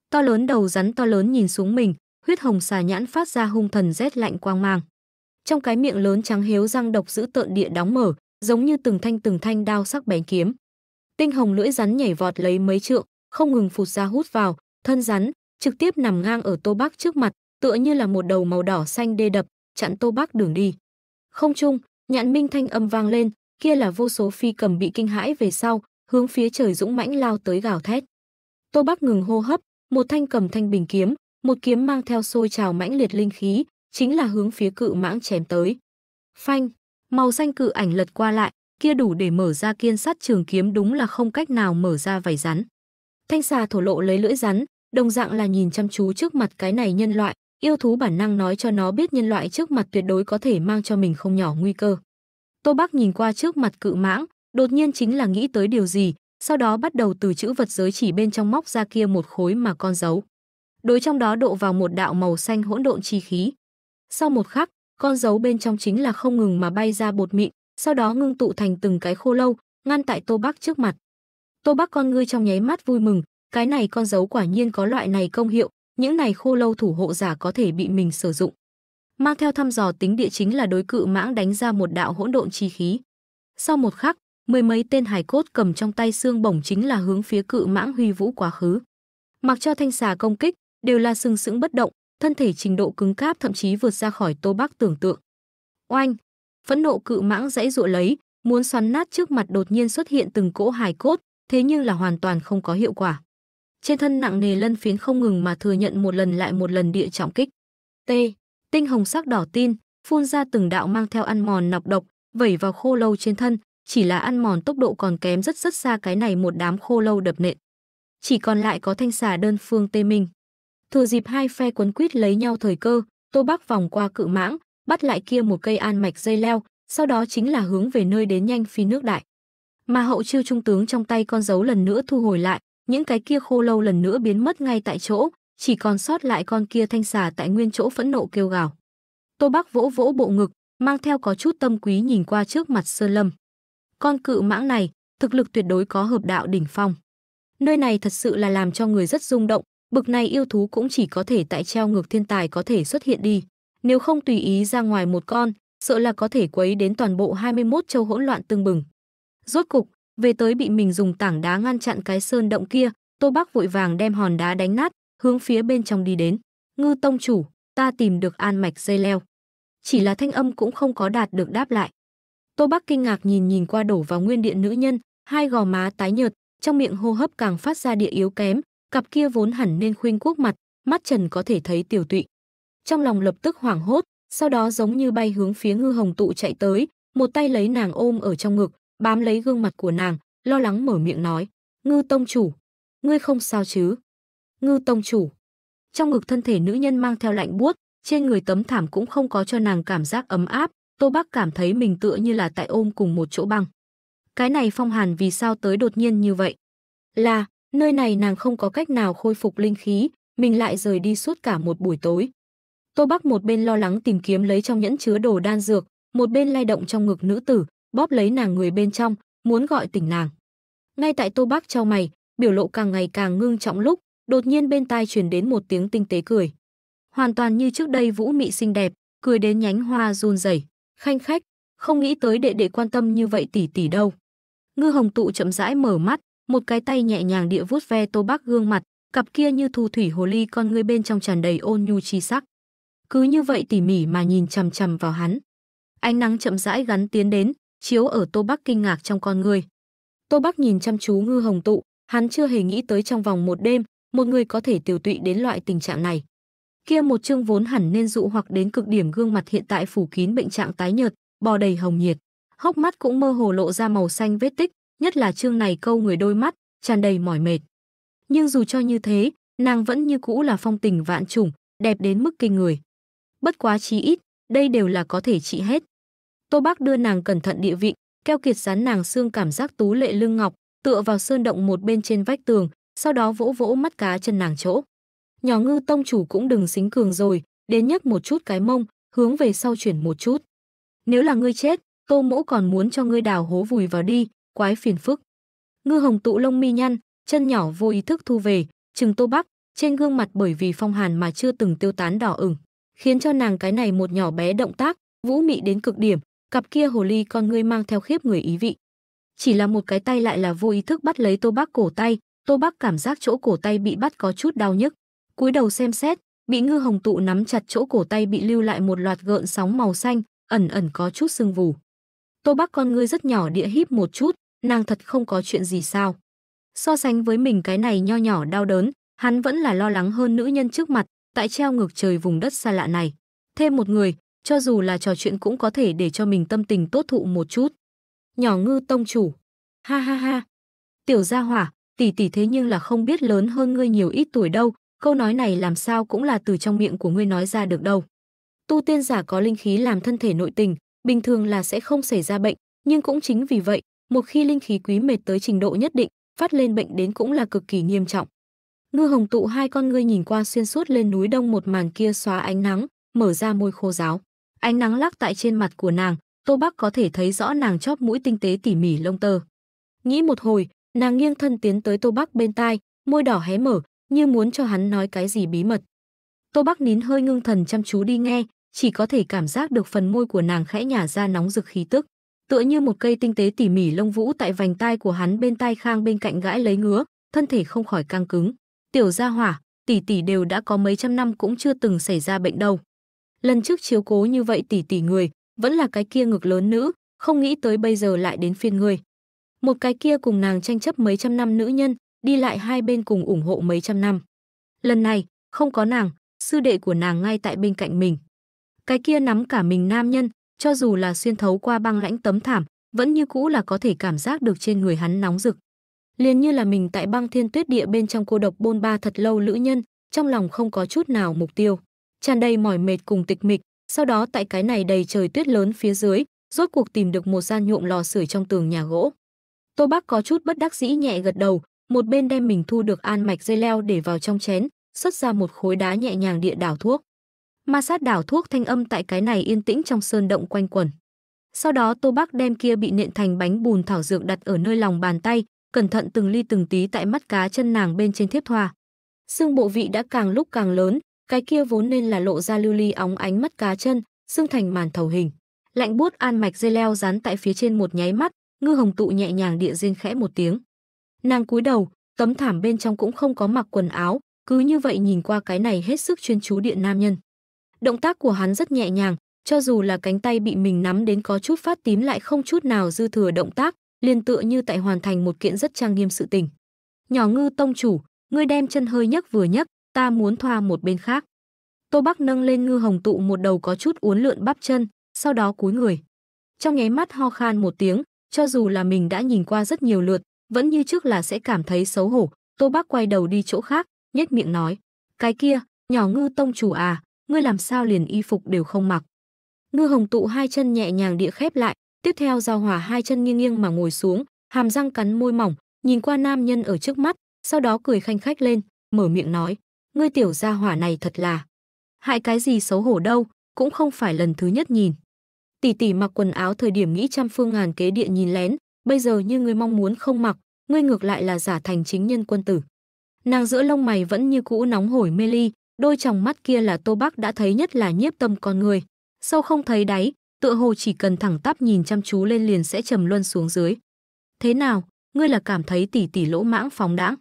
Speaker 1: To lớn đầu rắn to lớn nhìn xuống mình, huyết hồng xà nhãn phát ra hung thần rét lạnh quang mang. Trong cái miệng lớn trắng hiếu răng độc giữ tợn địa đóng mở, giống như từng thanh từng thanh đao sắc bén kiếm. Tinh hồng lưỡi rắn nhảy vọt lấy mấy trượng, không ngừng phụt ra hút vào, thân rắn, trực tiếp nằm ngang ở Tô Bắc trước mặt, tựa như là một đầu màu đỏ xanh đê đập, chặn Tô Bắc đường đi. Không chung, nhạn minh thanh âm vang lên, kia là vô số phi cầm bị kinh hãi về sau, hướng phía trời dũng mãnh lao tới gào thét. Tô Bắc ngừng hô hấp, một thanh cầm thanh bình kiếm, một kiếm mang theo sôi trào mãnh liệt linh khí, chính là hướng phía cự mãng chém tới. Phanh, màu xanh cự ảnh lật qua lại, kia đủ để mở ra kiên sắt trường kiếm đúng là không cách nào mở ra vảy rắn. Thanh xà thổ lộ lấy lưỡi rắn, đồng dạng là nhìn chăm chú trước mặt cái này nhân loại, yêu thú bản năng nói cho nó biết nhân loại trước mặt tuyệt đối có thể mang cho mình không nhỏ nguy cơ. Tô Bác nhìn qua trước mặt cự mãng, đột nhiên chính là nghĩ tới điều gì, sau đó bắt đầu từ chữ vật giới chỉ bên trong móc ra kia một khối mà con giấu. Đối trong đó độ vào một đạo màu xanh hỗn độn chi khí. Sau một khắc, con giấu bên trong chính là không ngừng mà bay ra bột mịn, sau đó ngưng tụ thành từng cái khô lâu, ngăn tại Tô Bác trước mặt. Tô Bắc con ngươi trong nháy mắt vui mừng, cái này con dấu quả nhiên có loại này công hiệu, những này khô lâu thủ hộ giả có thể bị mình sử dụng. Mang theo thăm dò tính địa chính là đối cự mãng đánh ra một đạo hỗn độn chi khí. Sau một khắc, mười mấy tên hải cốt cầm trong tay xương bổng chính là hướng phía cự mãng huy vũ quá khứ. Mặc cho thanh xà công kích, đều là sừng sững bất động, thân thể trình độ cứng cáp thậm chí vượt ra khỏi Tô Bắc tưởng tượng. Oanh! Phẫn nộ cự mãng dãy dụa lấy, muốn xoắn nát trước mặt đột nhiên xuất hiện từng cỗ hài cốt, thế nhưng là hoàn toàn không có hiệu quả. Trên thân nặng nề lân phiến không ngừng mà thừa nhận một lần lại một lần địa trọng kích. T. Tinh hồng sắc đỏ tin, phun ra từng đạo mang theo ăn mòn nọc độc, vẩy vào khô lâu trên thân, chỉ là ăn mòn tốc độ còn kém rất rất xa cái này một đám khô lâu đập nện. Chỉ còn lại có thanh xà đơn phương tê minh. Thừa dịp hai phe quấn quýt lấy nhau thời cơ, Tô Bắc vòng qua cự mãng, bắt lại kia một cây an mạch dây leo, sau đó chính là hướng về nơi đến nhanh phi nước đại. Mà hậu chiêu trung tướng trong tay con dấu lần nữa thu hồi lại, những cái kia khô lâu lần nữa biến mất ngay tại chỗ, chỉ còn sót lại con kia thanh xà tại nguyên chỗ phẫn nộ kêu gào. Tô Bắc vỗ vỗ bộ ngực, mang theo có chút tâm quý nhìn qua trước mặt Sơn Lâm. Con cự mãng này, thực lực tuyệt đối có hợp đạo đỉnh phong. Nơi này thật sự là làm cho người rất rung động, bực này yêu thú cũng chỉ có thể tại treo ngược thiên tài có thể xuất hiện đi. Nếu không tùy ý ra ngoài một con, sợ là có thể quấy đến toàn bộ 21 châu hỗn loạn tương bừng. Rốt cục, về tới bị mình dùng tảng đá ngăn chặn cái sơn động kia, Tô Bắc vội vàng đem hòn đá đánh nát, hướng phía bên trong đi đến. Ngư tông chủ, ta tìm được an mạch dây leo. Chỉ là thanh âm cũng không có đạt được đáp lại. Tô Bắc kinh ngạc nhìn nhìn qua đổ vào nguyên điện nữ nhân, hai gò má tái nhợt, trong miệng hô hấp càng phát ra địa yếu kém, cặp kia vốn hẳn nên khuynh quốc mặt, mắt trần có thể thấy tiểu tụy. Trong lòng lập tức hoảng hốt, sau đó giống như bay hướng phía ngư hồng tụ chạy tới, một tay lấy nàng ôm ở trong ngực, bám lấy gương mặt của nàng, lo lắng mở miệng nói, "Ngư tông chủ, ngươi không sao chứ?" "Ngư tông chủ." Trong ngực thân thể nữ nhân mang theo lạnh buốt, trên người tấm thảm cũng không có cho nàng cảm giác ấm áp, Tô Bắc cảm thấy mình tựa như là tại ôm cùng một chỗ băng. Cái này phong hàn vì sao tới đột nhiên như vậy? Là, nơi này nàng không có cách nào khôi phục linh khí, mình lại rời đi suốt cả một buổi tối. Tô Bắc một bên lo lắng tìm kiếm lấy trong nhẫn chứa đồ đan dược, một bên lay động trong ngực nữ tử, bóp lấy nàng người bên trong, muốn gọi tỉnh nàng. Ngay tại Tô Bác trao mày, biểu lộ càng ngày càng ngưng trọng lúc, đột nhiên bên tai truyền đến một tiếng tinh tế cười. Hoàn toàn như trước đây Vũ Mị xinh đẹp, cười đến nhánh hoa run rẩy, khanh khách, không nghĩ tới đệ đệ quan tâm như vậy tỷ tỷ đâu. Ngư Hồng tụ chậm rãi mở mắt, một cái tay nhẹ nhàng địa vuốt ve Tô Bác gương mặt, cặp kia như thu thủy hồ ly con người bên trong tràn đầy ôn nhu chi sắc. Cứ như vậy tỉ mỉ mà nhìn chằm chằm vào hắn. Ánh nắng chậm rãi gắn tiến đến, chiếu ở Tô Bắc kinh ngạc trong con người. Tô Bắc nhìn chăm chú Ngư Hồng Tụ, hắn chưa hề nghĩ tới trong vòng một đêm, một người có thể tiểu tụy đến loại tình trạng này. Kia một chương vốn hẳn nên dụ hoặc đến cực điểm gương mặt hiện tại phủ kín bệnh trạng tái nhợt, bò đầy hồng nhiệt, hốc mắt cũng mơ hồ lộ ra màu xanh vết tích, nhất là chương này câu người đôi mắt, tràn đầy mỏi mệt. Nhưng dù cho như thế, nàng vẫn như cũ là phong tình vạn trùng, đẹp đến mức kinh người. Bất quá chí ít, đây đều là có thể trị hết. Tô Bác đưa nàng cẩn thận địa vị, keo kiệt dán nàng xương cảm giác tú lệ lưng ngọc, tựa vào sơn động một bên trên vách tường, sau đó vỗ vỗ mắt cá chân nàng chỗ. Nhỏ ngư tông chủ cũng đừng xính cường rồi, đến nhấc một chút cái mông, hướng về sau chuyển một chút. Nếu là ngươi chết, tô mỗ còn muốn cho ngươi đào hố vùi vào đi, quái phiền phức. Ngư hồng tụ lông mi nhăn, chân nhỏ vô ý thức thu về, chừng tô bắc, trên gương mặt bởi vì phong hàn mà chưa từng tiêu tán đỏ ửng khiến cho nàng cái này một nhỏ bé động tác, vũ mị đến cực điểm, cặp kia hồ ly con ngươi mang theo khiếp người ý vị. Chỉ là một cái tay lại là vô ý thức bắt lấy Tô Bác cổ tay, Tô Bác cảm giác chỗ cổ tay bị bắt có chút đau nhức. Cúi đầu xem xét, bị ngư hồng tụ nắm chặt chỗ cổ tay bị lưu lại một loạt gợn sóng màu xanh, ẩn ẩn có chút sưng vù. Tô Bác con ngươi rất nhỏ địa híp một chút, nàng thật không có chuyện gì sao? So sánh với mình cái này nho nhỏ đau đớn, hắn vẫn là lo lắng hơn nữ nhân trước mặt, tại treo ngược trời vùng đất xa lạ này. Thêm một người, cho dù là trò chuyện cũng có thể để cho mình tâm tình tốt thụ một chút. Nhỏ ngư tông chủ. Ha ha ha. Tiểu gia hỏa, tỷ tỷ thế nhưng là không biết lớn hơn ngươi nhiều ít tuổi đâu, câu nói này làm sao cũng là từ trong miệng của ngươi nói ra được đâu. Tu tiên giả có linh khí làm thân thể nội tình, bình thường là sẽ không xảy ra bệnh, nhưng cũng chính vì vậy, một khi linh khí quý mệt tới trình độ nhất định, phát lên bệnh đến cũng là cực kỳ nghiêm trọng. Ngư hồng tụ hai con ngươi nhìn qua xuyên suốt lên núi đông một màn kia xóa ánh nắng, mở ra môi khô giáo. Ánh nắng lắc tại trên mặt của nàng, Tô Bắc có thể thấy rõ nàng chóp mũi tinh tế tỉ mỉ lông tơ. Nghĩ một hồi, nàng nghiêng thân tiến tới Tô Bắc bên tai, môi đỏ hé mở, như muốn cho hắn nói cái gì bí mật. Tô Bắc nín hơi ngưng thần chăm chú đi nghe, chỉ có thể cảm giác được phần môi của nàng khẽ nhả ra nóng rực khí tức, tựa như một cây tinh tế tỉ mỉ lông vũ tại vành tai của hắn bên tai khang bên cạnh gãi lấy ngứa, thân thể không khỏi căng cứng. Tiểu gia hỏa, tỷ tỷ đều đã có mấy trăm năm cũng chưa từng xảy ra bệnh đâu lần trước chiếu cố như vậy tỷ tỷ người, vẫn là cái kia ngực lớn nữ, không nghĩ tới bây giờ lại đến phiên người. Một cái kia cùng nàng tranh chấp mấy trăm năm nữ nhân, đi lại hai bên cùng ủng hộ mấy trăm năm. Lần này, không có nàng, sư đệ của nàng ngay tại bên cạnh mình. Cái kia nắm cả mình nam nhân, cho dù là xuyên thấu qua băng lãnh tấm thảm, vẫn như cũ là có thể cảm giác được trên người hắn nóng rực. Liền như là mình tại băng thiên tuyết địa bên trong cô độc bôn ba thật lâu lữ nhân, trong lòng không có chút nào mục tiêu tràn đầy mỏi mệt cùng tịch mịch, sau đó tại cái này đầy trời tuyết lớn phía dưới, rốt cuộc tìm được một gian nhuộm lò sưởi trong tường nhà gỗ. Tô Bác có chút bất đắc dĩ nhẹ gật đầu, một bên đem mình thu được an mạch dây leo để vào trong chén, xuất ra một khối đá nhẹ nhàng địa đảo thuốc. Ma sát đảo thuốc thanh âm tại cái này yên tĩnh trong sơn động quanh quẩn. Sau đó Tô Bác đem kia bị nện thành bánh bùn thảo dược đặt ở nơi lòng bàn tay, cẩn thận từng ly từng tí tại mắt cá chân nàng bên trên thiếp thoa. Xương bộ vị đã càng lúc càng lớn, cái kia vốn nên là lộ ra lưu ly óng ánh mắt cá chân, xương thành màn thầu hình. Lạnh buốt an mạch dây leo dán tại phía trên một nháy mắt, Ngư Hồng tụ nhẹ nhàng địa rên khẽ một tiếng. Nàng cúi đầu, tấm thảm bên trong cũng không có mặc quần áo, cứ như vậy nhìn qua cái này hết sức chuyên chú điện nam nhân. Động tác của hắn rất nhẹ nhàng, cho dù là cánh tay bị mình nắm đến có chút phát tím lại không chút nào dư thừa động tác, liền tựa như tại hoàn thành một kiện rất trang nghiêm sự tình. Nhỏ ngư tông chủ, ngươi đem chân hơi nhấc vừa nhấc, ta muốn thoa một bên khác. Tô Bắc nâng lên ngư hồng tụ một đầu có chút uốn lượn bắp chân, sau đó cúi người. Trong nháy mắt ho khan một tiếng, cho dù là mình đã nhìn qua rất nhiều lượt, vẫn như trước là sẽ cảm thấy xấu hổ. Tô Bắc quay đầu đi chỗ khác, nhếch miệng nói. Cái kia, nhỏ ngư tông chủ à, ngươi làm sao liền y phục đều không mặc. Ngư hồng tụ hai chân nhẹ nhàng địa khép lại, tiếp theo giao hòa hai chân nghiêng nghiêng mà ngồi xuống, hàm răng cắn môi mỏng, nhìn qua nam nhân ở trước mắt, sau đó cười khanh khách lên, mở miệng nói ngươi tiểu gia hỏa này thật là. Hại cái gì xấu hổ đâu, cũng không phải lần thứ nhất nhìn. Tỷ tỷ mặc quần áo thời điểm nghĩ trăm phương ngàn kế địa nhìn lén, bây giờ như ngươi mong muốn không mặc, ngươi ngược lại là giả thành chính nhân quân tử. Nàng giữa lông mày vẫn như cũ nóng hổi mê ly, đôi tròng mắt kia là Tô Bác đã thấy nhất là nhiếp tâm con người. Sâu không thấy đáy, tựa hồ chỉ cần thẳng tắp nhìn chăm chú lên liền sẽ trầm luân xuống dưới. Thế nào, ngươi là cảm thấy tỷ tỷ lỗ mãng phóng đãng?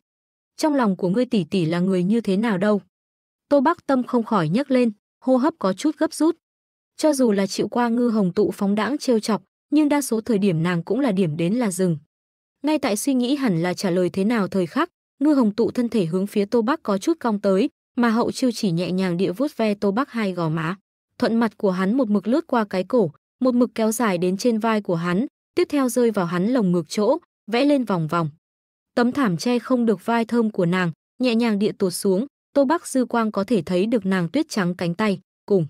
Speaker 1: trong lòng của ngươi tỷ tỷ là người như thế nào đâu. Tô Bắc Tâm không khỏi nhấc lên, hô hấp có chút gấp rút. Cho dù là chịu qua ngư hồng tụ phóng đãng trêu chọc, nhưng đa số thời điểm nàng cũng là điểm đến là dừng. Ngay tại suy nghĩ hẳn là trả lời thế nào thời khắc, ngư hồng tụ thân thể hướng phía Tô Bắc có chút cong tới, mà hậu chiêu chỉ nhẹ nhàng địa vuốt ve Tô Bắc hai gò má. Thuận mặt của hắn một mực lướt qua cái cổ, một mực kéo dài đến trên vai của hắn, tiếp theo rơi vào hắn lồng ngực chỗ, vẽ lên vòng vòng. Tấm thảm che không được vai thơm của nàng, nhẹ nhàng địa tuột xuống, Tô Bắc Dư Quang có thể thấy được nàng tuyết trắng cánh tay, cùng.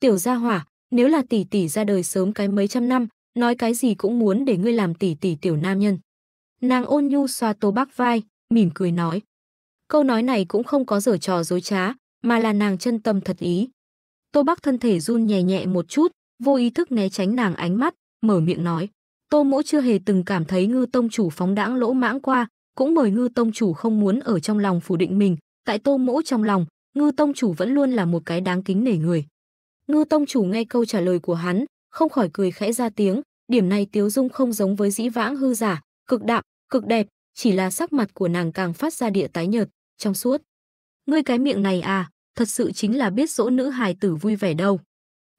Speaker 1: Tiểu gia hỏa, nếu là tỷ tỷ ra đời sớm cái mấy trăm năm, nói cái gì cũng muốn để ngươi làm tỷ tỷ tiểu nam nhân. Nàng ôn nhu xoa Tô Bắc vai, mỉm cười nói. Câu nói này cũng không có giở trò dối trá, mà là nàng chân tâm thật ý. Tô Bắc thân thể run nhẹ nhẹ một chút, vô ý thức né tránh nàng ánh mắt, mở miệng nói. Tô mỗ chưa hề từng cảm thấy ngư tông chủ phóng đãng lỗ mãng qua, cũng bởi ngư tông chủ không muốn ở trong lòng phủ định mình tại tô mỗ trong lòng ngư tông chủ vẫn luôn là một cái đáng kính nể người ngư tông chủ nghe câu trả lời của hắn không khỏi cười khẽ ra tiếng điểm này tiếu dung không giống với dĩ vãng hư giả cực đạm cực đẹp chỉ là sắc mặt của nàng càng phát ra địa tái nhợt trong suốt ngươi cái miệng này à thật sự chính là biết dỗ nữ hài tử vui vẻ đâu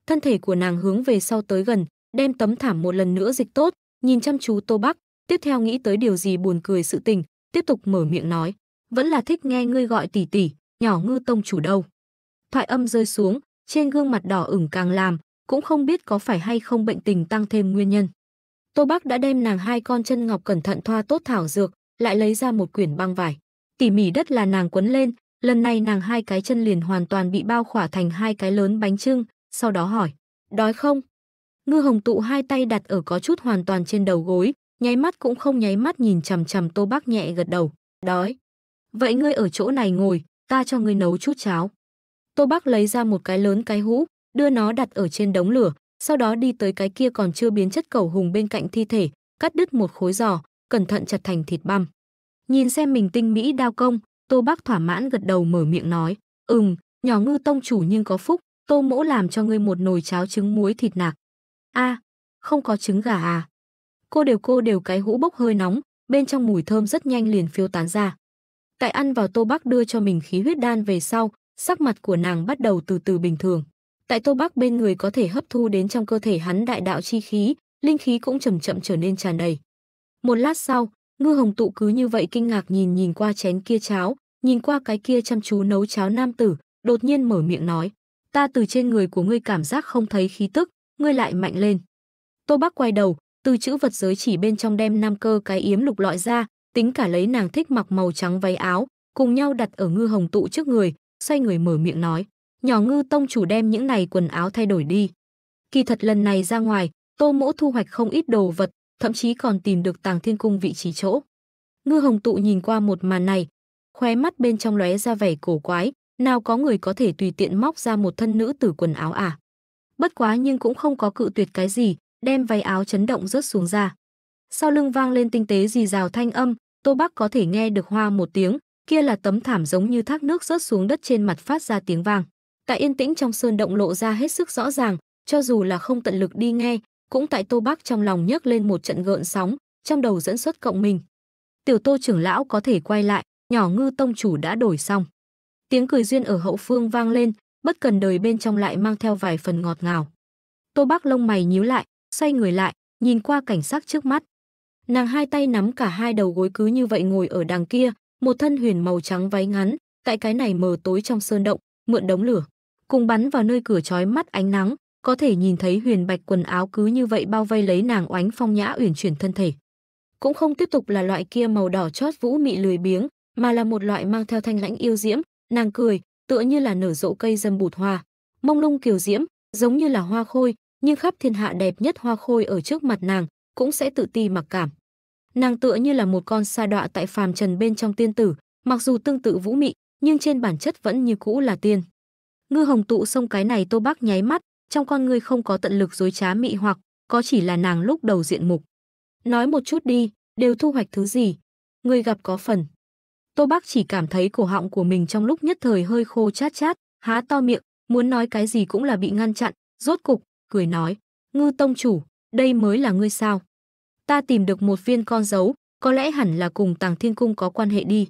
Speaker 1: thân thể của nàng hướng về sau tới gần đem tấm thảm một lần nữa dịch tốt nhìn chăm chú tô bắc tiếp theo nghĩ tới điều gì buồn cười sự tình, tiếp tục mở miệng nói, vẫn là thích nghe ngươi gọi tỷ tỷ, nhỏ ngư tông chủ đâu. Thoại âm rơi xuống, trên gương mặt đỏ ửng càng làm, cũng không biết có phải hay không bệnh tình tăng thêm nguyên nhân. Tô Bắc đã đem nàng hai con chân ngọc cẩn thận thoa tốt thảo dược, lại lấy ra một quyển băng vải. Tỉ mỉ đất là nàng quấn lên, lần này nàng hai cái chân liền hoàn toàn bị bao khỏa thành hai cái lớn bánh trưng, sau đó hỏi, đói không? Ngư hồng tụ hai tay đặt ở có chút hoàn toàn trên đầu gối, nháy mắt cũng không nháy mắt nhìn chằm chằm Tô Bác nhẹ gật đầu, đói. Vậy ngươi ở chỗ này ngồi, ta cho ngươi nấu chút cháo. Tô Bác lấy ra một cái lớn cái hũ, đưa nó đặt ở trên đống lửa, sau đó đi tới cái kia còn chưa biến chất cầu hùng bên cạnh thi thể, cắt đứt một khối giò, cẩn thận chặt thành thịt băm. Nhìn xem mình tinh mỹ đao công, Tô Bác thỏa mãn gật đầu mở miệng nói, "Ừm, nhỏ ngư tông chủ nhưng có phúc, Tô mỗ làm cho ngươi một nồi cháo trứng muối thịt nạc." "A, à, không có trứng gà à?" cô đều cô đều cái hũ bốc hơi nóng, bên trong mùi thơm rất nhanh liền phiêu tán ra. Tại ăn vào Tô Bắc đưa cho mình khí huyết đan về sau, sắc mặt của nàng bắt đầu từ từ bình thường. Tại Tô Bắc bên người có thể hấp thu đến trong cơ thể hắn đại đạo chi khí, linh khí cũng chậm chậm trở nên tràn đầy. Một lát sau, Ngư Hồng tụ cứ như vậy kinh ngạc nhìn nhìn qua chén kia cháo, nhìn qua cái kia chăm chú nấu cháo nam tử, đột nhiên mở miệng nói: "Ta từ trên người của ngươi cảm giác không thấy khí tức, ngươi lại mạnh lên." Tô Bắc quay đầu, từ chữ vật giới chỉ bên trong đem nam cơ cái yếm lục lọi ra, tính cả lấy nàng thích mặc màu trắng váy áo, cùng nhau đặt ở ngư hồng tụ trước người, xoay người mở miệng nói, nhỏ ngư tông chủ đem những này quần áo thay đổi đi. Kỳ thật lần này ra ngoài, tô mỗ thu hoạch không ít đồ vật, thậm chí còn tìm được tàng thiên cung vị trí chỗ. Ngư hồng tụ nhìn qua một màn này, khóe mắt bên trong lóe ra vẻ cổ quái, nào có người có thể tùy tiện móc ra một thân nữ tử quần áo à. Bất quá nhưng cũng không có cự tuyệt cái gì, đem váy áo chấn động rớt xuống ra. Sau lưng vang lên tinh tế rì rào thanh âm, Tô Bắc có thể nghe được hoa một tiếng, kia là tấm thảm giống như thác nước rớt xuống đất trên mặt phát ra tiếng vang. Tại yên tĩnh trong sơn động lộ ra hết sức rõ ràng, cho dù là không tận lực đi nghe, cũng tại Tô Bắc trong lòng nhấc lên một trận gợn sóng, trong đầu dẫn xuất cộng mình. Tiểu Tô trưởng lão có thể quay lại, nhỏ ngư tông chủ đã đổi xong. Tiếng cười duyên ở hậu phương vang lên, bất cần đời bên trong lại mang theo vài phần ngọt ngào. Tô Bắc lông mày nhíu lại, xoay người lại, nhìn qua cảnh sắc trước mắt. Nàng hai tay nắm cả hai đầu gối cứ như vậy ngồi ở đằng kia, một thân huyền màu trắng váy ngắn, tại cái này mờ tối trong sơn động, mượn đống lửa, cùng bắn vào nơi cửa chói mắt ánh nắng, có thể nhìn thấy huyền bạch quần áo cứ như vậy bao vây lấy nàng oánh phong nhã uyển chuyển thân thể. Cũng không tiếp tục là loại kia màu đỏ chót vũ mị lười biếng, mà là một loại mang theo thanh lãnh yêu diễm, nàng cười, tựa như là nở rộ cây dâm bụt hoa, mông lung kiều diễm, giống như là hoa khôi, nhưng khắp thiên hạ đẹp nhất hoa khôi ở trước mặt nàng cũng sẽ tự ti mặc cảm. Nàng tựa như là một con sa đọa tại phàm trần bên trong tiên tử, mặc dù tương tự vũ mị, nhưng trên bản chất vẫn như cũ là tiên. Ngư hồng tụ xong cái này Tô Bác nháy mắt, trong con ngươi không có tận lực dối trá mị hoặc, có chỉ là nàng lúc đầu diện mục. Nói một chút đi, đều thu hoạch thứ gì? Người gặp có phần. Tô Bác chỉ cảm thấy cổ họng của mình trong lúc nhất thời hơi khô chát chát, há to miệng, muốn nói cái gì cũng là bị ngăn chặn, rốt cục cười nói, ngư tông chủ, đây mới là ngươi sao. Ta tìm được một viên con dấu, có lẽ hẳn là cùng tàng thiên cung có quan hệ đi.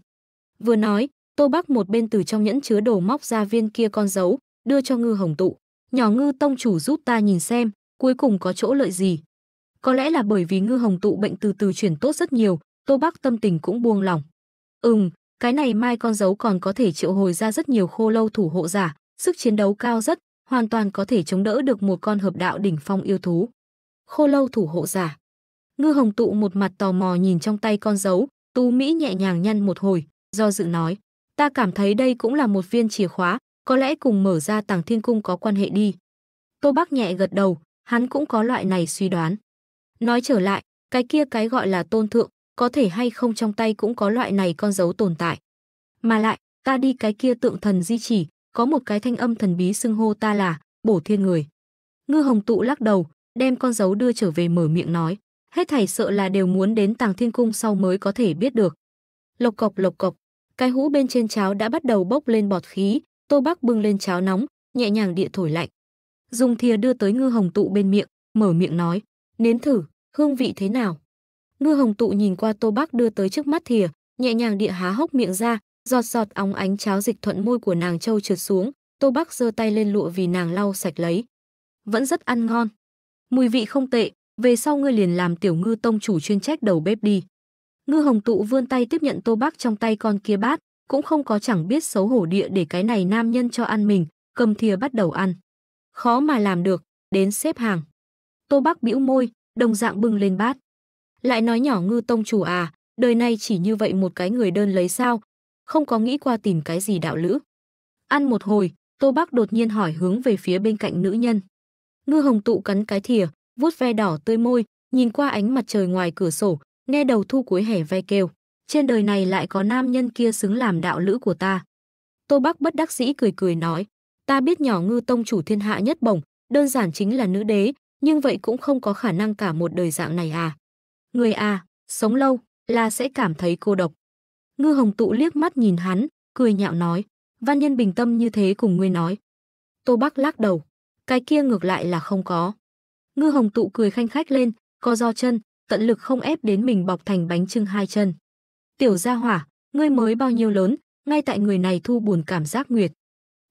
Speaker 1: Vừa nói, Tô Bắc một bên từ trong nhẫn chứa đồ móc ra viên kia con dấu, đưa cho ngư hồng tụ. Nhỏ ngư tông chủ giúp ta nhìn xem, cuối cùng có chỗ lợi gì. Có lẽ là bởi vì ngư hồng tụ bệnh từ từ chuyển tốt rất nhiều, Tô Bắc tâm tình cũng buông lòng. Ừm, cái này mai con dấu còn có thể triệu hồi ra rất nhiều khô lâu thủ hộ giả, sức chiến đấu cao rất, hoàn toàn có thể chống đỡ được một con hợp đạo đỉnh phong yêu thú. Khô lâu thủ hộ giả. Ngư Hồng tụ một mặt tò mò nhìn trong tay con dấu, Tú Mỹ nhẹ nhàng nhăn một hồi, do dự nói: "Ta cảm thấy đây cũng là một viên chìa khóa, có lẽ cùng mở ra Tàng Thiên cung có quan hệ đi." Tô Bác nhẹ gật đầu, hắn cũng có loại này suy đoán. Nói trở lại, cái kia cái gọi là tôn thượng, có thể hay không trong tay cũng có loại này con dấu tồn tại. Mà lại, ta đi cái kia tượng thần di chỉ, có một cái thanh âm thần bí xưng hô ta là bổ thiên người. Ngư Hồng Tụ lắc đầu, đem con dấu đưa trở về mở miệng nói, hết thảy sợ là đều muốn đến Tàng Thiên Cung sau mới có thể biết được. Lộc cộc lộc cộc, cái hũ bên trên cháo đã bắt đầu bốc lên bọt khí, Tô bác bưng lên cháo nóng, nhẹ nhàng địa thổi lạnh. Dùng thìa đưa tới Ngư Hồng Tụ bên miệng, mở miệng nói, nếm thử, hương vị thế nào? Ngư Hồng Tụ nhìn qua Tô bác đưa tới trước mắt thìa, nhẹ nhàng địa há hốc miệng ra, Giọt giọt óng ánh cháo dịch thuận môi của nàng châu trượt xuống, Tô Bắc giơ tay lên lụa vì nàng lau sạch lấy. Vẫn rất ăn ngon. Mùi vị không tệ, về sau ngươi liền làm tiểu ngư tông chủ chuyên trách đầu bếp đi. Ngư Hồng Tụ vươn tay tiếp nhận Tô Bắc trong tay con kia bát, cũng không có chẳng biết xấu hổ địa để cái này nam nhân cho ăn mình, cầm thìa bắt đầu ăn. Khó mà làm được, đến xếp hàng. Tô Bắc bĩu môi, đồng dạng bưng lên bát. Lại nói nhỏ ngư tông chủ à, đời này chỉ như vậy một cái người đơn lấy sao, không có nghĩ qua tìm cái gì đạo lữ. Ăn một hồi, Tô bác đột nhiên hỏi hướng về phía bên cạnh nữ nhân. Ngư Hồng tụ cắn cái thìa, vuốt ve đỏ tươi môi, nhìn qua ánh mặt trời ngoài cửa sổ, nghe đầu thu cuối hè ve kêu. Trên đời này lại có nam nhân kia xứng làm đạo lữ của ta. Tô Bắc bất đắc dĩ cười cười nói, ta biết nhỏ ngư tông chủ thiên hạ nhất bổng, đơn giản chính là nữ đế, nhưng vậy cũng không có khả năng cả một đời dạng này à. Người à, sống lâu là sẽ cảm thấy cô độc. Ngư Hồng Tụ liếc mắt nhìn hắn, cười nhạo nói, văn nhân bình tâm như thế cùng ngươi nói. Tô Bắc lắc đầu, cái kia ngược lại là không có. Ngư Hồng Tụ cười khanh khách lên, co do chân, tận lực không ép đến mình bọc thành bánh trưng hai chân. Tiểu gia hỏa, ngươi mới bao nhiêu lớn, ngay tại người này thu buồn cảm giác nguyệt.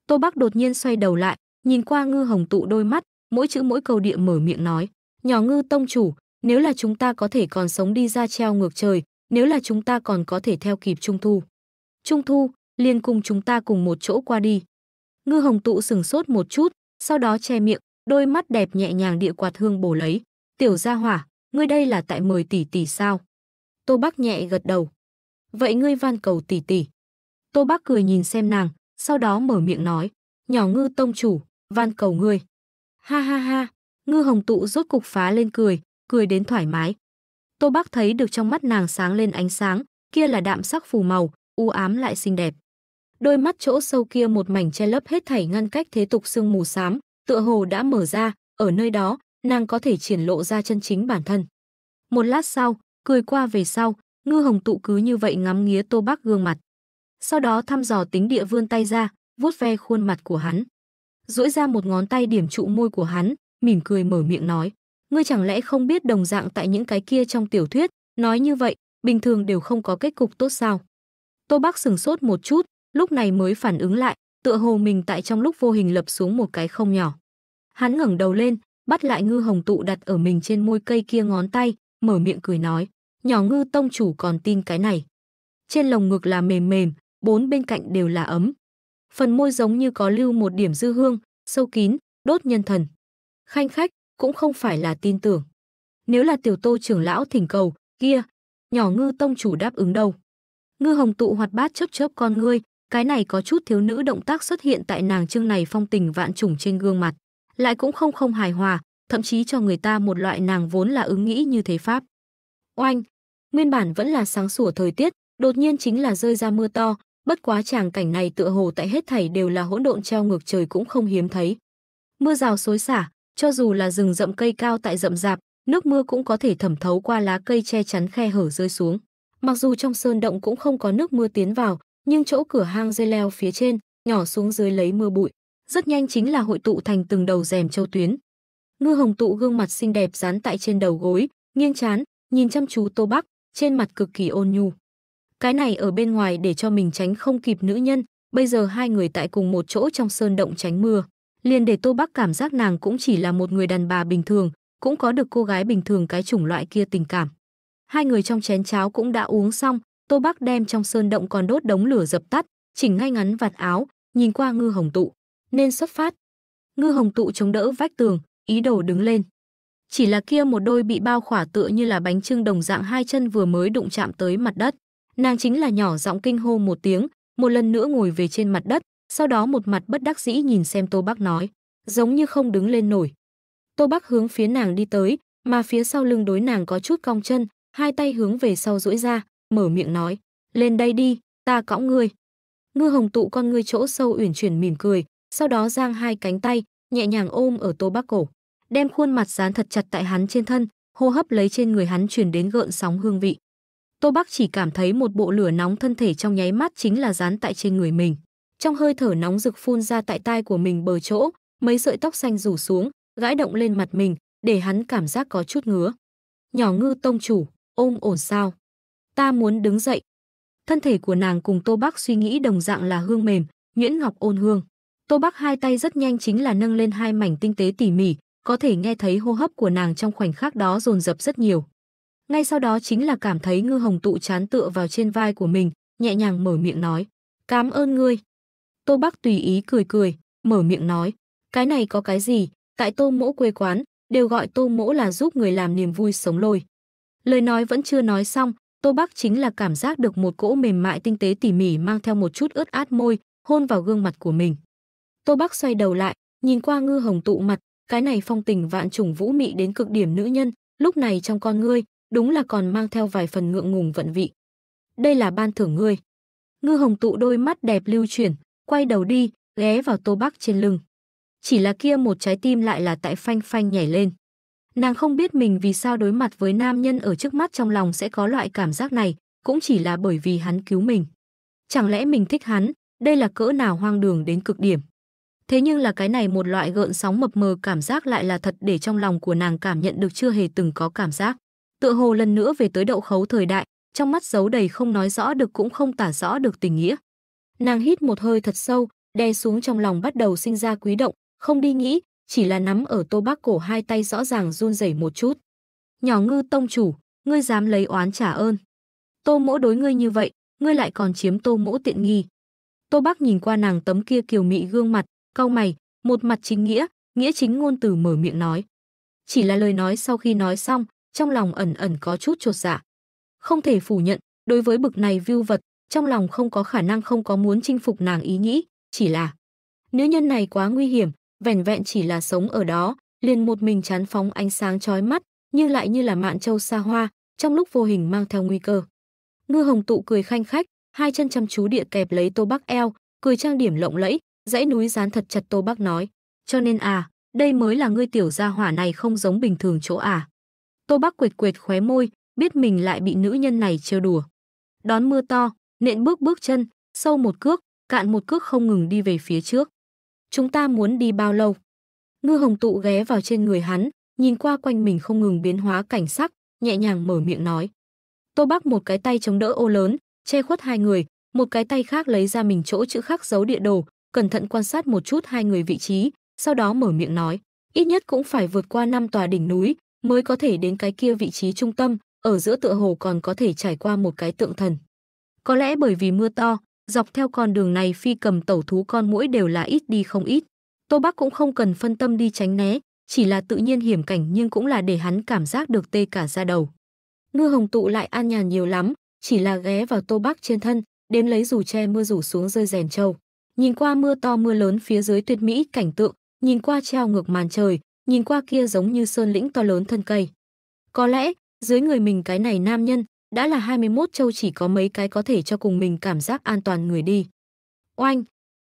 Speaker 1: Tô Bắc đột nhiên xoay đầu lại, nhìn qua Ngư Hồng Tụ đôi mắt, mỗi chữ mỗi câu địa mở miệng nói, nhỏ Ngư tông chủ, nếu là chúng ta có thể còn sống đi ra treo ngược trời, nếu là chúng ta còn có thể theo kịp Trung Thu. Trung Thu, liền cùng chúng ta cùng một chỗ qua đi. Ngư hồng tụ sừng sốt một chút, sau đó che miệng, đôi mắt đẹp nhẹ nhàng địa quạt hương bổ lấy. Tiểu gia hỏa, ngươi đây là tại mời tỷ tỷ sao? Tô Bắc nhẹ gật đầu. Vậy ngươi van cầu tỷ tỷ. Tô Bắc cười nhìn xem nàng, sau đó mở miệng nói. Nhỏ ngư tông chủ, van cầu ngươi. Ha ha ha, ngư hồng tụ rốt cục phá lên cười, cười đến thoải mái. Tô Bác thấy được trong mắt nàng sáng lên ánh sáng, kia là đạm sắc phù màu, u ám lại xinh đẹp. Đôi mắt chỗ sâu kia một mảnh che lấp hết thảy ngăn cách thế tục sương mù xám, tựa hồ đã mở ra, ở nơi đó, nàng có thể triển lộ ra chân chính bản thân. Một lát sau, cười qua về sau, Ngư Hồng tụ cứ như vậy ngắm nghía Tô Bác gương mặt. Sau đó thăm dò tính địa vươn tay ra, vuốt ve khuôn mặt của hắn. duỗi ra một ngón tay điểm trụ môi của hắn, mỉm cười mở miệng nói ngươi chẳng lẽ không biết đồng dạng tại những cái kia trong tiểu thuyết, nói như vậy, bình thường đều không có kết cục tốt sao? Tô bác sừng sốt một chút, lúc này mới phản ứng lại, tựa hồ mình tại trong lúc vô hình lập xuống một cái không nhỏ. Hắn ngẩng đầu lên, bắt lại ngư hồng tụ đặt ở mình trên môi cây kia ngón tay, mở miệng cười nói, nhỏ ngư tông chủ còn tin cái này. Trên lồng ngực là mềm mềm, bốn bên cạnh đều là ấm. Phần môi giống như có lưu một điểm dư hương, sâu kín, đốt nhân thần. Khanh khách, cũng không phải là tin tưởng. Nếu là tiểu tô trưởng lão thỉnh cầu, kia, nhỏ ngư tông chủ đáp ứng đâu. Ngư hồng tụ hoạt bát chớp chớp con ngươi, cái này có chút thiếu nữ động tác xuất hiện tại nàng trương này phong tình vạn trùng trên gương mặt, lại cũng không không hài hòa, thậm chí cho người ta một loại nàng vốn là ứng nghĩ như thế pháp. Oanh, nguyên bản vẫn là sáng sủa thời tiết, đột nhiên chính là rơi ra mưa to, bất quá tràng cảnh này tựa hồ tại hết thảy đều là hỗn độn treo ngược trời cũng không hiếm thấy. Mưa rào xối xả, cho dù là rừng rậm cây cao tại rậm rạp, nước mưa cũng có thể thẩm thấu qua lá cây che chắn khe hở rơi xuống. Mặc dù trong sơn động cũng không có nước mưa tiến vào, nhưng chỗ cửa hang dây leo phía trên, nhỏ xuống dưới lấy mưa bụi, rất nhanh chính là hội tụ thành từng đầu rèm châu tuyến. Ngư Hồng tụ gương mặt xinh đẹp dán tại trên đầu gối, nghiêng chán, nhìn chăm chú Tô Bắc, trên mặt cực kỳ ôn nhu. Cái này ở bên ngoài để cho mình tránh không kịp nữ nhân, bây giờ hai người tại cùng một chỗ trong sơn động tránh mưa liền để Tô Bắc cảm giác nàng cũng chỉ là một người đàn bà bình thường, cũng có được cô gái bình thường cái chủng loại kia tình cảm. Hai người trong chén cháo cũng đã uống xong, Tô Bắc đem trong sơn động còn đốt đống lửa dập tắt, chỉnh ngay ngắn vạt áo, nhìn qua Ngư Hồng Tụ, nên xuất phát. Ngư Hồng Tụ chống đỡ vách tường, ý đồ đứng lên. Chỉ là kia một đôi bị bao khỏa tựa như là bánh trưng đồng dạng hai chân vừa mới đụng chạm tới mặt đất. Nàng chính là nhỏ giọng kinh hô một tiếng, một lần nữa ngồi về trên mặt đất, sau đó một mặt bất đắc dĩ nhìn xem Tô Bắc nói, giống như không đứng lên nổi. Tô Bắc hướng phía nàng đi tới, mà phía sau lưng đối nàng có chút cong chân, hai tay hướng về sau duỗi ra, mở miệng nói, lên đây đi, ta cõng ngươi. Ngư hồng tụ con ngươi chỗ sâu uyển chuyển mỉm cười, sau đó giang hai cánh tay, nhẹ nhàng ôm ở Tô Bắc cổ, đem khuôn mặt dán thật chặt tại hắn trên thân, hô hấp lấy trên người hắn truyền đến gợn sóng hương vị. Tô Bắc chỉ cảm thấy một bộ lửa nóng thân thể trong nháy mắt chính là dán tại trên người mình. Trong hơi thở nóng rực phun ra tại tai của mình bờ chỗ, mấy sợi tóc xanh rủ xuống, gãi động lên mặt mình, để hắn cảm giác có chút ngứa. Nhỏ ngư tông chủ, ôm ổn sao? Ta muốn đứng dậy. Thân thể của nàng cùng Tô Bắc suy nghĩ đồng dạng là hương mềm, nhuyễn ngọc ôn hương. Tô Bắc hai tay rất nhanh chính là nâng lên hai mảnh tinh tế tỉ mỉ, có thể nghe thấy hô hấp của nàng trong khoảnh khắc đó dồn dập rất nhiều. Ngay sau đó chính là cảm thấy ngư hồng tụ chán tựa vào trên vai của mình, nhẹ nhàng mở miệng nói. Cám ơn ngươi. Tô Bắc tùy ý cười cười, mở miệng nói, cái này có cái gì, tại Tô Mỗ quê quán, đều gọi Tô Mỗ là giúp người làm niềm vui sống lôi. Lời nói vẫn chưa nói xong, Tô Bắc chính là cảm giác được một cỗ mềm mại tinh tế tỉ mỉ mang theo một chút ướt át môi, hôn vào gương mặt của mình. Tô Bắc xoay đầu lại, nhìn qua Ngư Hồng tụ mặt, cái này phong tình vạn trùng vũ mị đến cực điểm nữ nhân, lúc này trong con ngươi, đúng là còn mang theo vài phần ngượng ngùng vận vị. Đây là ban thưởng ngươi. Ngư Hồng tụ đôi mắt đẹp lưu chuyển, quay đầu đi, ghé vào Tô Bắc trên lưng. Chỉ là kia một trái tim lại là tại phanh phanh nhảy lên. Nàng không biết mình vì sao đối mặt với nam nhân ở trước mắt trong lòng sẽ có loại cảm giác này, cũng chỉ là bởi vì hắn cứu mình. Chẳng lẽ mình thích hắn, đây là cỡ nào hoang đường đến cực điểm. Thế nhưng là cái này một loại gợn sóng mập mờ cảm giác lại là thật để trong lòng của nàng cảm nhận được chưa hề từng có cảm giác. Tựa hồ lần nữa về tới đậu khấu thời đại, trong mắt giấu đầy không nói rõ được cũng không tả rõ được tình nghĩa, Nàng hít một hơi thật sâu, đè xuống trong lòng bắt đầu sinh ra quý động, không đi nghĩ, chỉ là nắm ở Tô bác cổ hai tay rõ ràng run rẩy một chút. "Nhỏ ngư tông chủ, ngươi dám lấy oán trả ơn. Tô Mỗ đối ngươi như vậy, ngươi lại còn chiếm Tô Mỗ tiện nghi." Tô bác nhìn qua nàng tấm kia kiều mị gương mặt, cau mày, một mặt chính nghĩa, nghĩa chính ngôn từ mở miệng nói. Chỉ là lời nói sau khi nói xong, trong lòng ẩn ẩn có chút chột dạ. Không thể phủ nhận, đối với bực này view vật, trong lòng không có khả năng không có muốn chinh phục nàng ý nghĩ, chỉ là nữ nhân này quá nguy hiểm, vẻn vẹn chỉ là sống ở đó, liền một mình chán phóng ánh sáng chói mắt, như lại như là mạn châu xa hoa, trong lúc vô hình mang theo nguy cơ. Ngư Hồng tụ cười khanh khách, hai chân chăm chú địa kẹp lấy Tô Bắc eo, cười trang điểm lộng lẫy, dãy núi dán thật chặt Tô Bắc nói, cho nên à, đây mới là ngươi tiểu gia hỏa này không giống bình thường chỗ à. Tô Bắc quệt quệt khóe môi, biết mình lại bị nữ nhân này trêu đùa. Đón mưa to, nện bước bước chân, sâu một cước, cạn một cước không ngừng đi về phía trước. Chúng ta muốn đi bao lâu? Ngư hồng tụ ghé vào trên người hắn, nhìn qua quanh mình không ngừng biến hóa cảnh sắc, nhẹ nhàng mở miệng nói. Tô Bắc một cái tay chống đỡ ô lớn, che khuất hai người, một cái tay khác lấy ra mình chỗ chữ khắc dấu địa đồ, cẩn thận quan sát một chút hai người vị trí, sau đó mở miệng nói, ít nhất cũng phải vượt qua năm tòa đỉnh núi mới có thể đến cái kia vị trí trung tâm, ở giữa tựa hồ còn có thể trải qua một cái tượng thần. Có lẽ bởi vì mưa to, dọc theo con đường này phi cầm tẩu thú con mũi đều là ít đi không ít. Tô Bắc cũng không cần phân tâm đi tránh né, chỉ là tự nhiên hiểm cảnh nhưng cũng là để hắn cảm giác được tê cả da đầu. Ngư hồng tụ lại an nhàn nhiều lắm, chỉ là ghé vào Tô Bắc trên thân, đến lấy dù che mưa rủ xuống rơi rèn trâu. Nhìn qua mưa to mưa lớn phía dưới tuyệt mỹ cảnh tượng, nhìn qua treo ngược màn trời, nhìn qua kia giống như sơn lĩnh to lớn thân cây. Có lẽ, dưới người mình cái này nam nhân, đã là 21 châu chỉ có mấy cái có thể cho cùng mình cảm giác an toàn người đi. Oanh!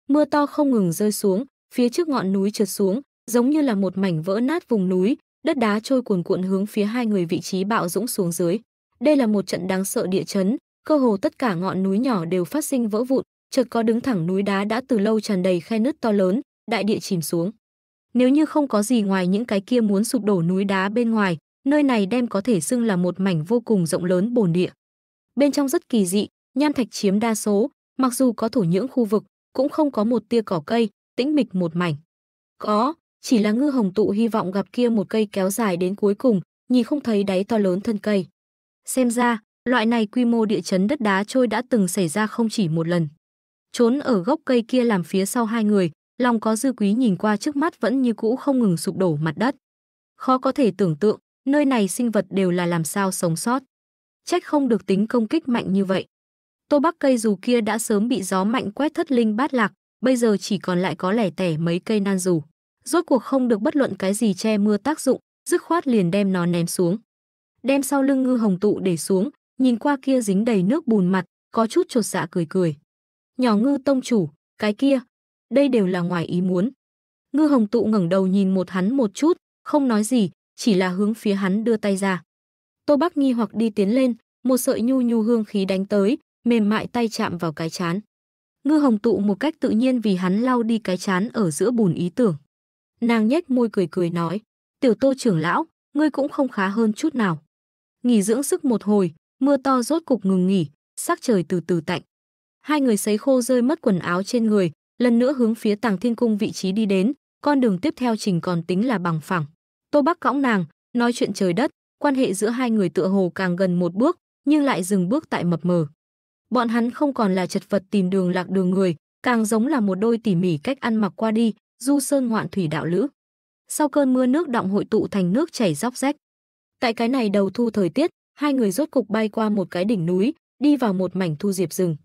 Speaker 1: Mưa to không ngừng rơi xuống, phía trước ngọn núi trượt xuống, giống như là một mảnh vỡ nát vùng núi, đất đá trôi cuồn cuộn hướng phía hai người vị trí bạo dũng xuống dưới. Đây là một trận đáng sợ địa chấn, cơ hồ tất cả ngọn núi nhỏ đều phát sinh vỡ vụn, chợt có đứng thẳng núi đá đã từ lâu tràn đầy khe nứt to lớn, đại địa chìm xuống. Nếu như không có gì ngoài những cái kia muốn sụp đổ núi đá bên ngoài, nơi này đem có thể xưng là một mảnh vô cùng rộng lớn bồn địa. Bên trong rất kỳ dị, nham thạch chiếm đa số, mặc dù có thổ nhưỡng khu vực, cũng không có một tia cỏ cây, tĩnh mịch một mảnh. Có, chỉ là ngư hồng tụ hy vọng gặp kia một cây kéo dài đến cuối cùng, nhìn không thấy đáy to lớn thân cây. Xem ra, loại này quy mô địa chấn đất đá trôi đã từng xảy ra không chỉ một lần. Trốn ở gốc cây kia làm phía sau hai người, lòng có dư quý nhìn qua trước mắt vẫn như cũ không ngừng sụp đổ mặt đất. Khó có thể tưởng tượng, nơi này sinh vật đều là làm sao sống sót. Trách không được tính công kích mạnh như vậy. Tô Bắc cây dù kia đã sớm bị gió mạnh quét thất linh bát lạc, bây giờ chỉ còn lại có lẻ tẻ mấy cây nan dù. Rốt cuộc không được bất luận cái gì che mưa tác dụng, dứt khoát liền đem nó ném xuống. Đem sau lưng ngư hồng tụ để xuống, nhìn qua kia dính đầy nước bùn mặt, có chút chột dạ cười cười. Nhỏ ngư tông chủ, cái kia, đây đều là ngoài ý muốn. Ngư hồng tụ ngẩng đầu nhìn một hắn một chút, không nói gì, chỉ là hướng phía hắn đưa tay ra. Tô Bắc nghi hoặc đi tiến lên, một sợi nhu nhu hương khí đánh tới, mềm mại tay chạm vào cái chán. Ngư Hồng tụ một cách tự nhiên vì hắn lau đi cái chán ở giữa bùn ý tưởng. Nàng nhếch môi cười cười nói, "Tiểu Tô trưởng lão, ngươi cũng không khá hơn chút nào." Nghỉ dưỡng sức một hồi, mưa to rốt cục ngừng nghỉ, sắc trời từ từ tạnh. Hai người sấy khô rơi mất quần áo trên người, lần nữa hướng phía Tàng Thiên cung vị trí đi đến, con đường tiếp theo trình còn tính là bằng phẳng. Tô Bắc cõng nàng, nói chuyện trời đất, quan hệ giữa hai người tựa hồ càng gần một bước, nhưng lại dừng bước tại mập mờ. Bọn hắn không còn là chật vật tìm đường lạc đường người, càng giống là một đôi tỉ mỉ cách ăn mặc qua đi, du sơn ngoạn thủy đạo lữ. Sau cơn mưa nước động hội tụ thành nước chảy róc rách. Tại cái này đầu thu thời tiết, hai người rốt cục bay qua một cái đỉnh núi, đi vào một mảnh thu diệp rừng.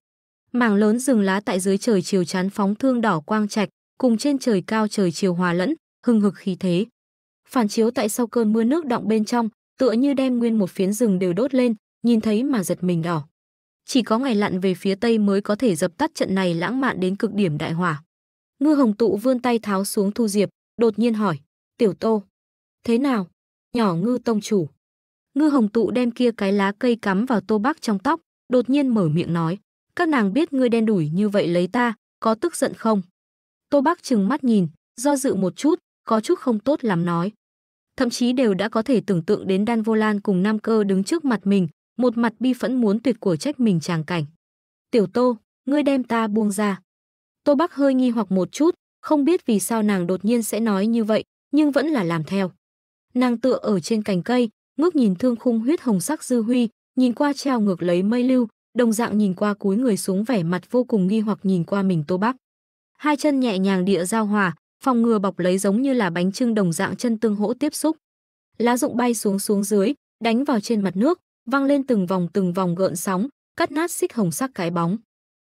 Speaker 1: Mảng lớn rừng lá tại dưới trời chiều chán phóng thương đỏ quang trạch, cùng trên trời cao trời chiều hòa lẫn, hừng hực khí thế phản chiếu tại sau cơn mưa nước động bên trong, tựa như đem nguyên một phiến rừng đều đốt lên, nhìn thấy mà giật mình đỏ. Chỉ có ngày lặn về phía tây mới có thể dập tắt trận này lãng mạn đến cực điểm đại hỏa. Ngư Hồng Tụ vươn tay tháo xuống Thu Diệp, đột nhiên hỏi, "Tiểu Tô, thế nào?" "Nhỏ Ngư tông chủ." Ngư Hồng Tụ đem kia cái lá cây cắm vào Tô Bắc trong tóc, đột nhiên mở miệng nói, "Các nàng biết ngươi đen đủi như vậy lấy ta, có tức giận không?" Tô Bắc trừng mắt nhìn, do dự một chút, có chút không tốt lắm nói, thậm chí đều đã có thể tưởng tượng đến Dan Volan cùng Nam Cơ đứng trước mặt mình, một mặt bi phẫn muốn tuyệt của trách mình chàng cảnh. Tiểu Tô, ngươi đem ta buông ra. Tô Bắc hơi nghi hoặc một chút, không biết vì sao nàng đột nhiên sẽ nói như vậy, nhưng vẫn là làm theo. Nàng tựa ở trên cành cây, ngước nhìn thương khung huyết hồng sắc dư huy, nhìn qua treo ngược lấy mây lưu, đồng dạng nhìn qua cúi người xuống vẻ mặt vô cùng nghi hoặc nhìn qua mình Tô Bắc. Hai chân nhẹ nhàng địa giao hòa, phòng ngừa bọc lấy giống như là bánh trưng đồng dạng chân tương hỗ tiếp xúc. Lá rụng bay xuống xuống dưới, đánh vào trên mặt nước, văng lên từng vòng từng vòng gợn sóng, cắt nát xích hồng sắc cái bóng.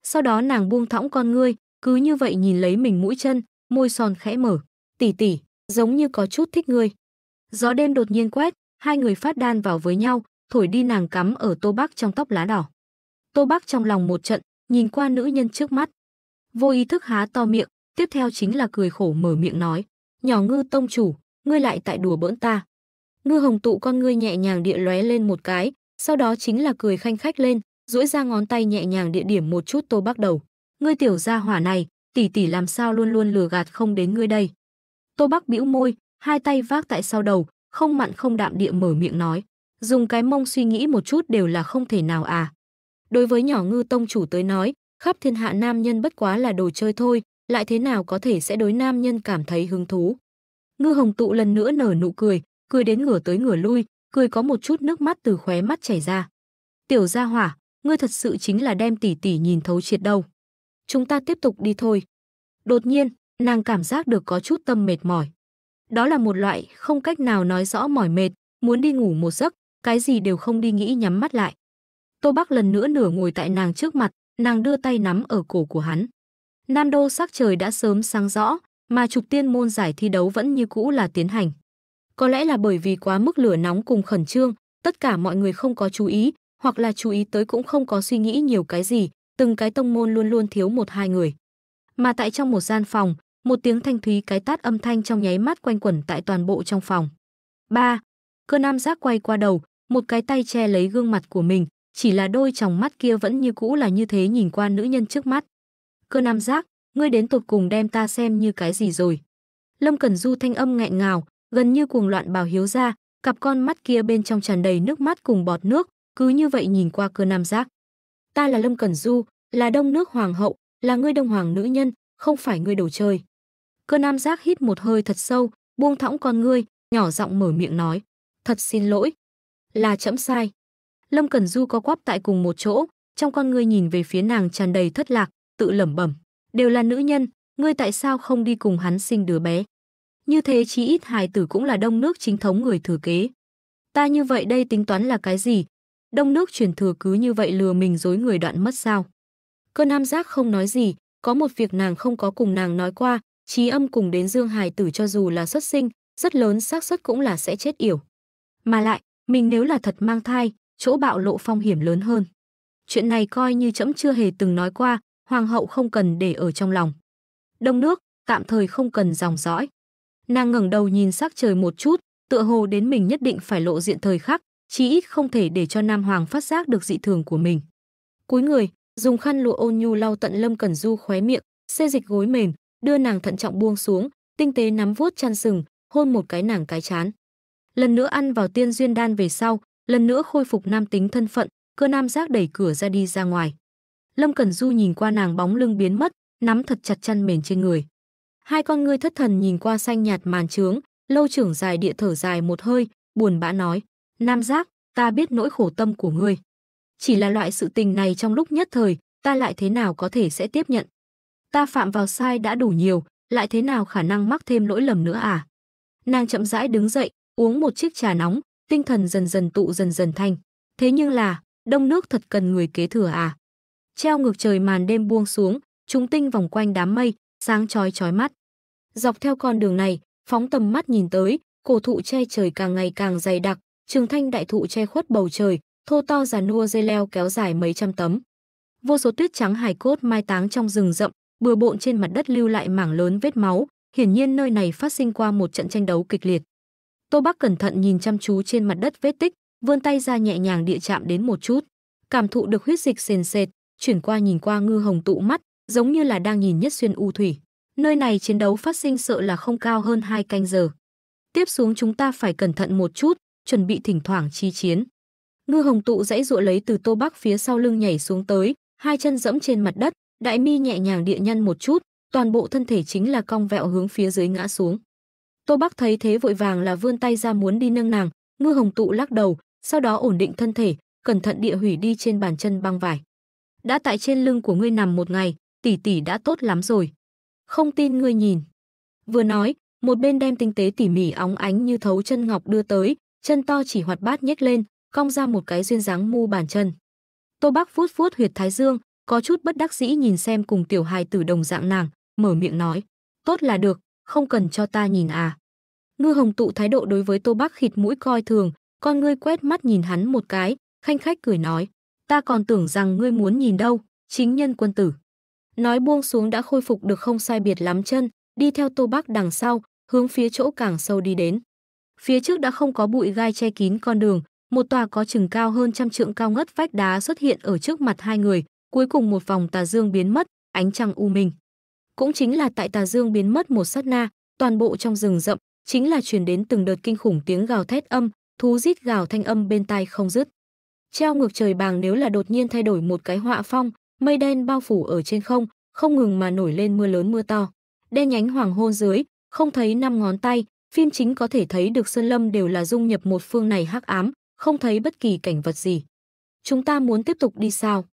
Speaker 1: Sau đó nàng buông thõng con ngươi, cứ như vậy nhìn lấy mình mũi chân, môi son khẽ mở, tỉ tỉ, giống như có chút thích ngươi. Gió đêm đột nhiên quét, hai người phát đan vào với nhau, thổi đi nàng cắm ở tô bác trong tóc lá đỏ. Tô bác trong lòng một trận, nhìn qua nữ nhân trước mắt. Vô ý thức há to miệng, Tiếp theo chính là cười khổ mở miệng nói, nhỏ ngư tông chủ, ngươi lại tại đùa bỡn ta. Ngư hồng tụ con ngươi nhẹ nhàng địa lóe lên một cái, sau đó chính là cười khanh khách lên, duỗi ra ngón tay nhẹ nhàng địa điểm một chút tô bác đầu. Ngươi tiểu gia hỏa này, tỷ tỷ làm sao luôn luôn lừa gạt không đến ngươi đây. Tô bắc bĩu môi, hai tay vác tại sau đầu, không mặn không đạm địa mở miệng nói. Dùng cái mông suy nghĩ một chút đều là không thể nào à. Đối với nhỏ ngư tông chủ tới nói, khắp thiên hạ nam nhân bất quá là đồ chơi thôi, lại thế nào có thể sẽ đối nam nhân cảm thấy hứng thú. Ngư Hồng Tụ lần nữa nở nụ cười, cười đến ngửa tới ngửa lui, cười có một chút nước mắt từ khóe mắt chảy ra. Tiểu gia hỏa, ngươi thật sự chính là đem tỷ tỷ nhìn thấu triệt đâu. Chúng ta tiếp tục đi thôi. Đột nhiên, nàng cảm giác được có chút tâm mệt mỏi. Đó là một loại không cách nào nói rõ mỏi mệt, muốn đi ngủ một giấc, cái gì đều không đi nghĩ nhắm mắt lại. Tô Bắc lần nữa nửa ngồi tại nàng trước mặt, nàng đưa tay nắm ở cổ của hắn. Nando sắc trời đã sớm sáng rõ, mà trục tiên môn giải thi đấu vẫn như cũ là tiến hành. Có lẽ là bởi vì quá mức lửa nóng cùng khẩn trương, tất cả mọi người không có chú ý, hoặc là chú ý tới cũng không có suy nghĩ nhiều cái gì, từng cái tông môn luôn luôn thiếu một hai người. Mà tại trong một gian phòng, một tiếng thanh thúy cái tát âm thanh trong nháy mắt quanh quẩn tại toàn bộ trong phòng. 3. Cơ nam giác quay qua đầu, một cái tay che lấy gương mặt của mình, chỉ là đôi tròng mắt kia vẫn như cũ là như thế nhìn qua nữ nhân trước mắt cơ nam giác, ngươi đến tột cùng đem ta xem như cái gì rồi. Lâm Cẩn Du thanh âm nghẹn ngào, gần như cuồng loạn bào hiếu ra, cặp con mắt kia bên trong tràn đầy nước mắt cùng bọt nước, cứ như vậy nhìn qua cơ nam giác. Ta là Lâm Cẩn Du, là đông nước hoàng hậu, là ngươi đông hoàng nữ nhân, không phải ngươi đồ chơi. Cơ nam giác hít một hơi thật sâu, buông thõng con ngươi, nhỏ giọng mở miệng nói. Thật xin lỗi. Là chẫm sai. Lâm Cẩn Du có quắp tại cùng một chỗ, trong con ngươi nhìn về phía nàng tràn đầy thất lạc, tự lẩm bẩm, đều là nữ nhân, ngươi tại sao không đi cùng hắn sinh đứa bé? Như thế chí ít hài tử cũng là đông nước chính thống người thừa kế. Ta như vậy đây tính toán là cái gì? Đông nước truyền thừa cứ như vậy lừa mình dối người đoạn mất sao? Cơn nam giác không nói gì, có một việc nàng không có cùng nàng nói qua, trí âm cùng đến dương hài tử cho dù là xuất sinh, rất lớn xác suất cũng là sẽ chết yểu. Mà lại, mình nếu là thật mang thai, chỗ bạo lộ phong hiểm lớn hơn. Chuyện này coi như trẫm chưa hề từng nói qua, hoàng hậu không cần để ở trong lòng. Đông nước, tạm thời không cần dòng dõi. Nàng ngẩng đầu nhìn sắc trời một chút, tựa hồ đến mình nhất định phải lộ diện thời khắc, chí ít không thể để cho Nam Hoàng phát giác được dị thường của mình. cuối người, dùng khăn lụa ôn nhu lau tận Lâm cần Du khóe miệng, xê dịch gối mềm, đưa nàng thận trọng buông xuống, tinh tế nắm vuốt chăn sừng, hôn một cái nàng cái chán. Lần nữa ăn vào tiên duyên đan về sau, lần nữa khôi phục nam tính thân phận, cơ nam giác đẩy cửa ra đi ra ngoài. Lâm Cẩn Du nhìn qua nàng bóng lưng biến mất, nắm thật chặt chăn mền trên người. Hai con ngươi thất thần nhìn qua xanh nhạt màn trướng, lâu trưởng dài địa thở dài một hơi, buồn bã nói, Nam Giác, ta biết nỗi khổ tâm của ngươi. Chỉ là loại sự tình này trong lúc nhất thời, ta lại thế nào có thể sẽ tiếp nhận. Ta phạm vào sai đã đủ nhiều, lại thế nào khả năng mắc thêm lỗi lầm nữa à? Nàng chậm rãi đứng dậy, uống một chiếc trà nóng, tinh thần dần dần tụ dần dần thanh. Thế nhưng là, đông nước thật cần người kế thừa à? treo ngược trời màn đêm buông xuống, chúng tinh vòng quanh đám mây, sáng chói chói mắt. Dọc theo con đường này, phóng tầm mắt nhìn tới, cổ thụ che trời càng ngày càng dày đặc, trường thanh đại thụ che khuất bầu trời, thô to già nua dây leo kéo dài mấy trăm tấm. Vô số tuyết trắng hài cốt mai táng trong rừng rậm, bừa bộn trên mặt đất lưu lại mảng lớn vết máu, hiển nhiên nơi này phát sinh qua một trận tranh đấu kịch liệt. Tô Bắc cẩn thận nhìn chăm chú trên mặt đất vết tích, vươn tay ra nhẹ nhàng địa chạm đến một chút, cảm thụ được huyết dịch sền sệt, chuyển qua nhìn qua ngư hồng tụ mắt, giống như là đang nhìn nhất xuyên u thủy. Nơi này chiến đấu phát sinh sợ là không cao hơn hai canh giờ. Tiếp xuống chúng ta phải cẩn thận một chút, chuẩn bị thỉnh thoảng chi chiến. Ngư hồng tụ dãy dụa lấy từ tô bắc phía sau lưng nhảy xuống tới, hai chân dẫm trên mặt đất, đại mi nhẹ nhàng địa nhân một chút, toàn bộ thân thể chính là cong vẹo hướng phía dưới ngã xuống. Tô Bắc thấy thế vội vàng là vươn tay ra muốn đi nâng nàng, Ngư Hồng Tụ lắc đầu, sau đó ổn định thân thể, cẩn thận địa hủy đi trên bàn chân băng vải đã tại trên lưng của ngươi nằm một ngày, tỷ tỷ đã tốt lắm rồi. Không tin ngươi nhìn. Vừa nói, một bên đem tinh tế tỉ mỉ óng ánh như thấu chân ngọc đưa tới, chân to chỉ hoạt bát nhếch lên, cong ra một cái duyên dáng mu bàn chân. Tô Bác vuốt vuốt huyệt thái dương, có chút bất đắc dĩ nhìn xem cùng tiểu hài tử đồng dạng nàng, mở miệng nói, tốt là được, không cần cho ta nhìn à. Ngư hồng tụ thái độ đối với Tô Bác khịt mũi coi thường, con ngươi quét mắt nhìn hắn một cái, khanh khách cười nói, ta còn tưởng rằng ngươi muốn nhìn đâu, chính nhân quân tử. Nói buông xuống đã khôi phục được không sai biệt lắm chân, đi theo Tô bác đằng sau, hướng phía chỗ càng sâu đi đến. Phía trước đã không có bụi gai che kín con đường, một tòa có chừng cao hơn trăm trượng cao ngất vách đá xuất hiện ở trước mặt hai người, cuối cùng một vòng tà dương biến mất, ánh trăng u minh. Cũng chính là tại tà dương biến mất một sát na, toàn bộ trong rừng rậm chính là truyền đến từng đợt kinh khủng tiếng gào thét âm, thú rít gào thanh âm bên tai không dứt treo ngược trời bàng nếu là đột nhiên thay đổi một cái họa phong, mây đen bao phủ ở trên không, không ngừng mà nổi lên mưa lớn mưa to. Đen nhánh hoàng hôn dưới, không thấy năm ngón tay, phim chính có thể thấy được sơn lâm đều là dung nhập một phương này hắc ám, không thấy bất kỳ cảnh vật gì. Chúng ta muốn tiếp tục đi sao?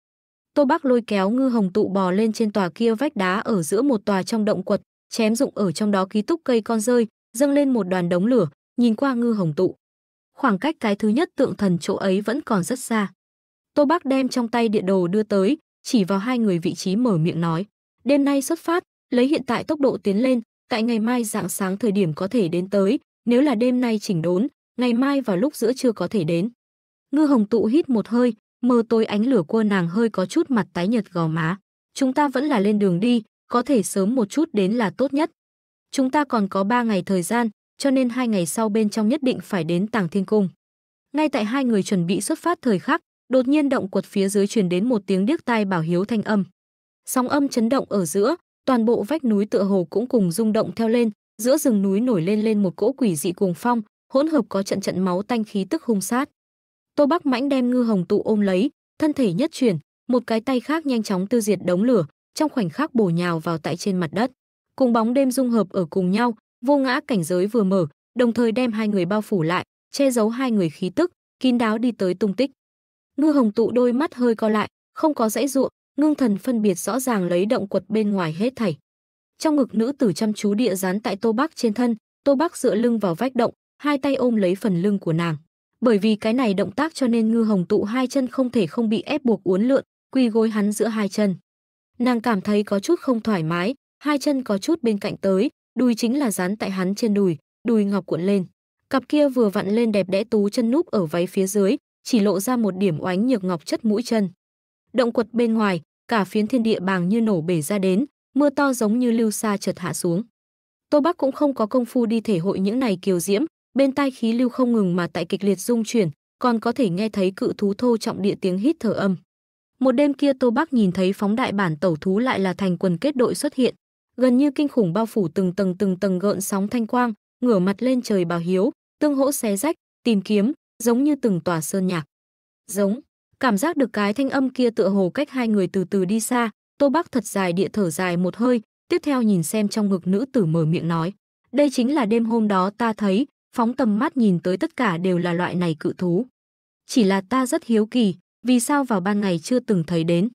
Speaker 1: Tô Bắc lôi kéo Ngư Hồng tụ bò lên trên tòa kia vách đá ở giữa một tòa trong động quật, chém dụng ở trong đó ký túc cây con rơi, dâng lên một đoàn đống lửa, nhìn qua Ngư Hồng tụ khoảng cách cái thứ nhất tượng thần chỗ ấy vẫn còn rất xa. Tô Bác đem trong tay địa đồ đưa tới, chỉ vào hai người vị trí mở miệng nói. Đêm nay xuất phát, lấy hiện tại tốc độ tiến lên, tại ngày mai dạng sáng thời điểm có thể đến tới, nếu là đêm nay chỉnh đốn, ngày mai vào lúc giữa trưa có thể đến. Ngư hồng tụ hít một hơi, mờ tối ánh lửa cua nàng hơi có chút mặt tái nhật gò má. Chúng ta vẫn là lên đường đi, có thể sớm một chút đến là tốt nhất. Chúng ta còn có ba ngày thời gian, cho nên hai ngày sau bên trong nhất định phải đến Tàng Thiên Cung. Ngay tại hai người chuẩn bị xuất phát thời khắc, đột nhiên động quật phía dưới truyền đến một tiếng điếc tai bảo hiếu thanh âm. Sóng âm chấn động ở giữa, toàn bộ vách núi tựa hồ cũng cùng rung động theo lên, giữa rừng núi nổi lên lên một cỗ quỷ dị cuồng phong, hỗn hợp có trận trận máu tanh khí tức hung sát. Tô Bắc Mãnh đem Ngư Hồng tụ ôm lấy, thân thể nhất chuyển, một cái tay khác nhanh chóng tiêu diệt đống lửa, trong khoảnh khắc bổ nhào vào tại trên mặt đất. Cùng bóng đêm dung hợp ở cùng nhau, vô ngã cảnh giới vừa mở, đồng thời đem hai người bao phủ lại, che giấu hai người khí tức, kín đáo đi tới tung tích. Ngư Hồng tụ đôi mắt hơi co lại, không có dãy ruộng, ngưng thần phân biệt rõ ràng lấy động quật bên ngoài hết thảy. Trong ngực nữ tử chăm chú địa dán tại Tô Bắc trên thân, Tô Bắc dựa lưng vào vách động, hai tay ôm lấy phần lưng của nàng. Bởi vì cái này động tác cho nên Ngư Hồng tụ hai chân không thể không bị ép buộc uốn lượn, quỳ gối hắn giữa hai chân. Nàng cảm thấy có chút không thoải mái, hai chân có chút bên cạnh tới, đùi chính là dán tại hắn trên đùi, đùi ngọc cuộn lên. Cặp kia vừa vặn lên đẹp đẽ tú chân núp ở váy phía dưới, chỉ lộ ra một điểm oánh nhược ngọc chất mũi chân. Động quật bên ngoài, cả phiến thiên địa bàng như nổ bể ra đến, mưa to giống như lưu sa chợt hạ xuống. Tô Bắc cũng không có công phu đi thể hội những này kiều diễm, bên tai khí lưu không ngừng mà tại kịch liệt dung chuyển, còn có thể nghe thấy cự thú thô trọng địa tiếng hít thở âm. Một đêm kia Tô Bắc nhìn thấy phóng đại bản tẩu thú lại là thành quần kết đội xuất hiện, gần như kinh khủng bao phủ từng tầng từng tầng gợn sóng thanh quang, ngửa mặt lên trời báo hiếu, tương hỗ xé rách, tìm kiếm, giống như từng tòa sơn nhạc. Giống, cảm giác được cái thanh âm kia tựa hồ cách hai người từ từ đi xa, Tô Bắc thật dài địa thở dài một hơi, tiếp theo nhìn xem trong ngực nữ tử mở miệng nói. Đây chính là đêm hôm đó ta thấy, phóng tầm mắt nhìn tới tất cả đều là loại này cự thú. Chỉ là ta rất hiếu kỳ, vì sao vào ban ngày chưa từng thấy đến.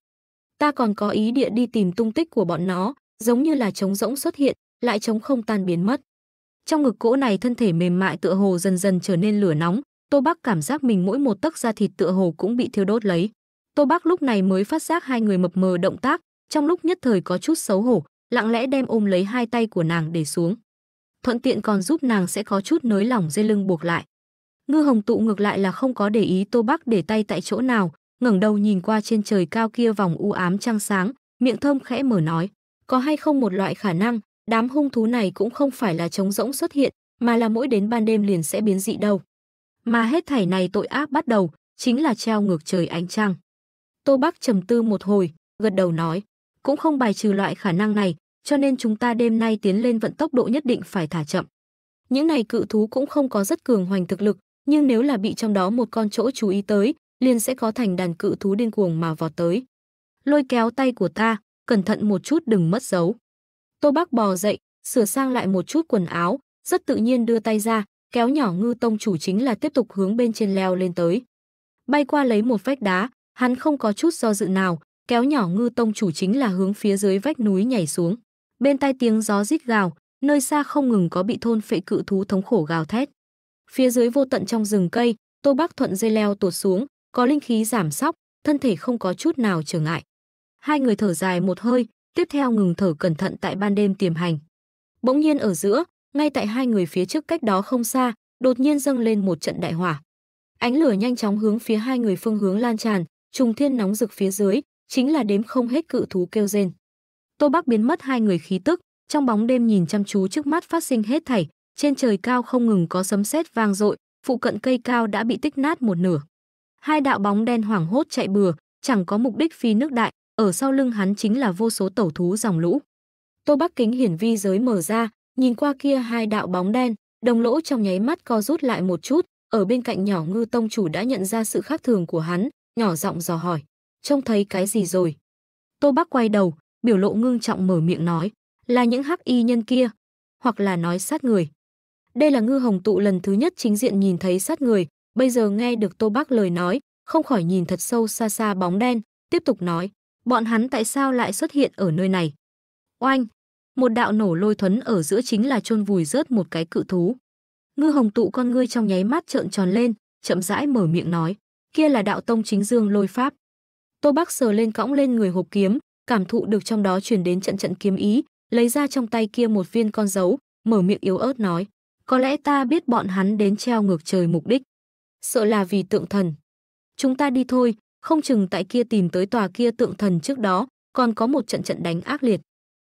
Speaker 1: Ta còn có ý địa đi tìm tung tích của bọn nó, giống như là trống rỗng xuất hiện, lại trống không tan biến mất. Trong ngực cỗ này thân thể mềm mại tựa hồ dần dần trở nên lửa nóng, Tô Bắc cảm giác mình mỗi một tấc da thịt tựa hồ cũng bị thiêu đốt lấy. Tô Bắc lúc này mới phát giác hai người mập mờ động tác, trong lúc nhất thời có chút xấu hổ, lặng lẽ đem ôm lấy hai tay của nàng để xuống. Thuận tiện còn giúp nàng sẽ có chút nới lỏng dây lưng buộc lại. Ngư Hồng tụ ngược lại là không có để ý Tô Bắc để tay tại chỗ nào, ngẩng đầu nhìn qua trên trời cao kia vòng u ám trăng sáng, miệng thơm khẽ mở nói: có hay không một loại khả năng, đám hung thú này cũng không phải là trống rỗng xuất hiện, mà là mỗi đến ban đêm liền sẽ biến dị đâu. Mà hết thảy này tội ác bắt đầu, chính là treo ngược trời ánh trăng. Tô Bắc trầm tư một hồi, gật đầu nói, cũng không bài trừ loại khả năng này, cho nên chúng ta đêm nay tiến lên vận tốc độ nhất định phải thả chậm. Những này cự thú cũng không có rất cường hoành thực lực, nhưng nếu là bị trong đó một con chỗ chú ý tới, liền sẽ có thành đàn cự thú điên cuồng mà vọt tới. Lôi kéo tay của ta, cẩn thận một chút đừng mất dấu. Tô Bác bò dậy, sửa sang lại một chút quần áo, rất tự nhiên đưa tay ra, kéo nhỏ ngư tông chủ chính là tiếp tục hướng bên trên leo lên tới. Bay qua lấy một vách đá, hắn không có chút do dự nào, kéo nhỏ ngư tông chủ chính là hướng phía dưới vách núi nhảy xuống. Bên tai tiếng gió rít gào, nơi xa không ngừng có bị thôn phệ cự thú thống khổ gào thét. Phía dưới vô tận trong rừng cây, Tô Bác thuận dây leo tụt xuống, có linh khí giảm sóc, thân thể không có chút nào trở ngại. Hai người thở dài một hơi, tiếp theo ngừng thở cẩn thận tại ban đêm tiềm hành. Bỗng nhiên ở giữa, ngay tại hai người phía trước cách đó không xa, đột nhiên dâng lên một trận đại hỏa. Ánh lửa nhanh chóng hướng phía hai người phương hướng lan tràn, trùng thiên nóng rực phía dưới, chính là đếm không hết cự thú kêu rên. Tô Bắc biến mất hai người khí tức, trong bóng đêm nhìn chăm chú trước mắt phát sinh hết thảy, trên trời cao không ngừng có sấm sét vang dội, phụ cận cây cao đã bị tích nát một nửa. Hai đạo bóng đen hoảng hốt chạy bừa, chẳng có mục đích phi nước đại, ở sau lưng hắn chính là vô số tẩu thú dòng lũ. Tô Bắc Kính hiển vi giới mở ra, nhìn qua kia hai đạo bóng đen, đồng lỗ trong nháy mắt co rút lại một chút, ở bên cạnh nhỏ ngư tông chủ đã nhận ra sự khác thường của hắn, nhỏ giọng dò hỏi, trông thấy cái gì rồi? Tô Bắc quay đầu, biểu lộ ngưng trọng mở miệng nói, là những hắc y nhân kia, hoặc là nói sát người. Đây là ngư hồng tụ lần thứ nhất chính diện nhìn thấy sát người, bây giờ nghe được Tô Bắc lời nói, không khỏi nhìn thật sâu xa xa bóng đen, tiếp tục nói, Bọn hắn tại sao lại xuất hiện ở nơi này? Oanh! Một đạo nổ lôi thuấn ở giữa chính là chôn vùi rớt một cái cự thú. Ngư hồng tụ con ngươi trong nháy mắt trợn tròn lên, chậm rãi mở miệng nói. Kia là đạo tông chính dương lôi pháp. Tô Bắc sờ lên cõng lên người hộp kiếm, cảm thụ được trong đó truyền đến trận trận kiếm ý, lấy ra trong tay kia một viên con dấu, mở miệng yếu ớt nói. Có lẽ ta biết bọn hắn đến treo ngược trời mục đích. Sợ là vì tượng thần. Chúng ta đi thôi, không chừng tại kia tìm tới tòa kia tượng thần trước đó, còn có một trận trận đánh ác liệt.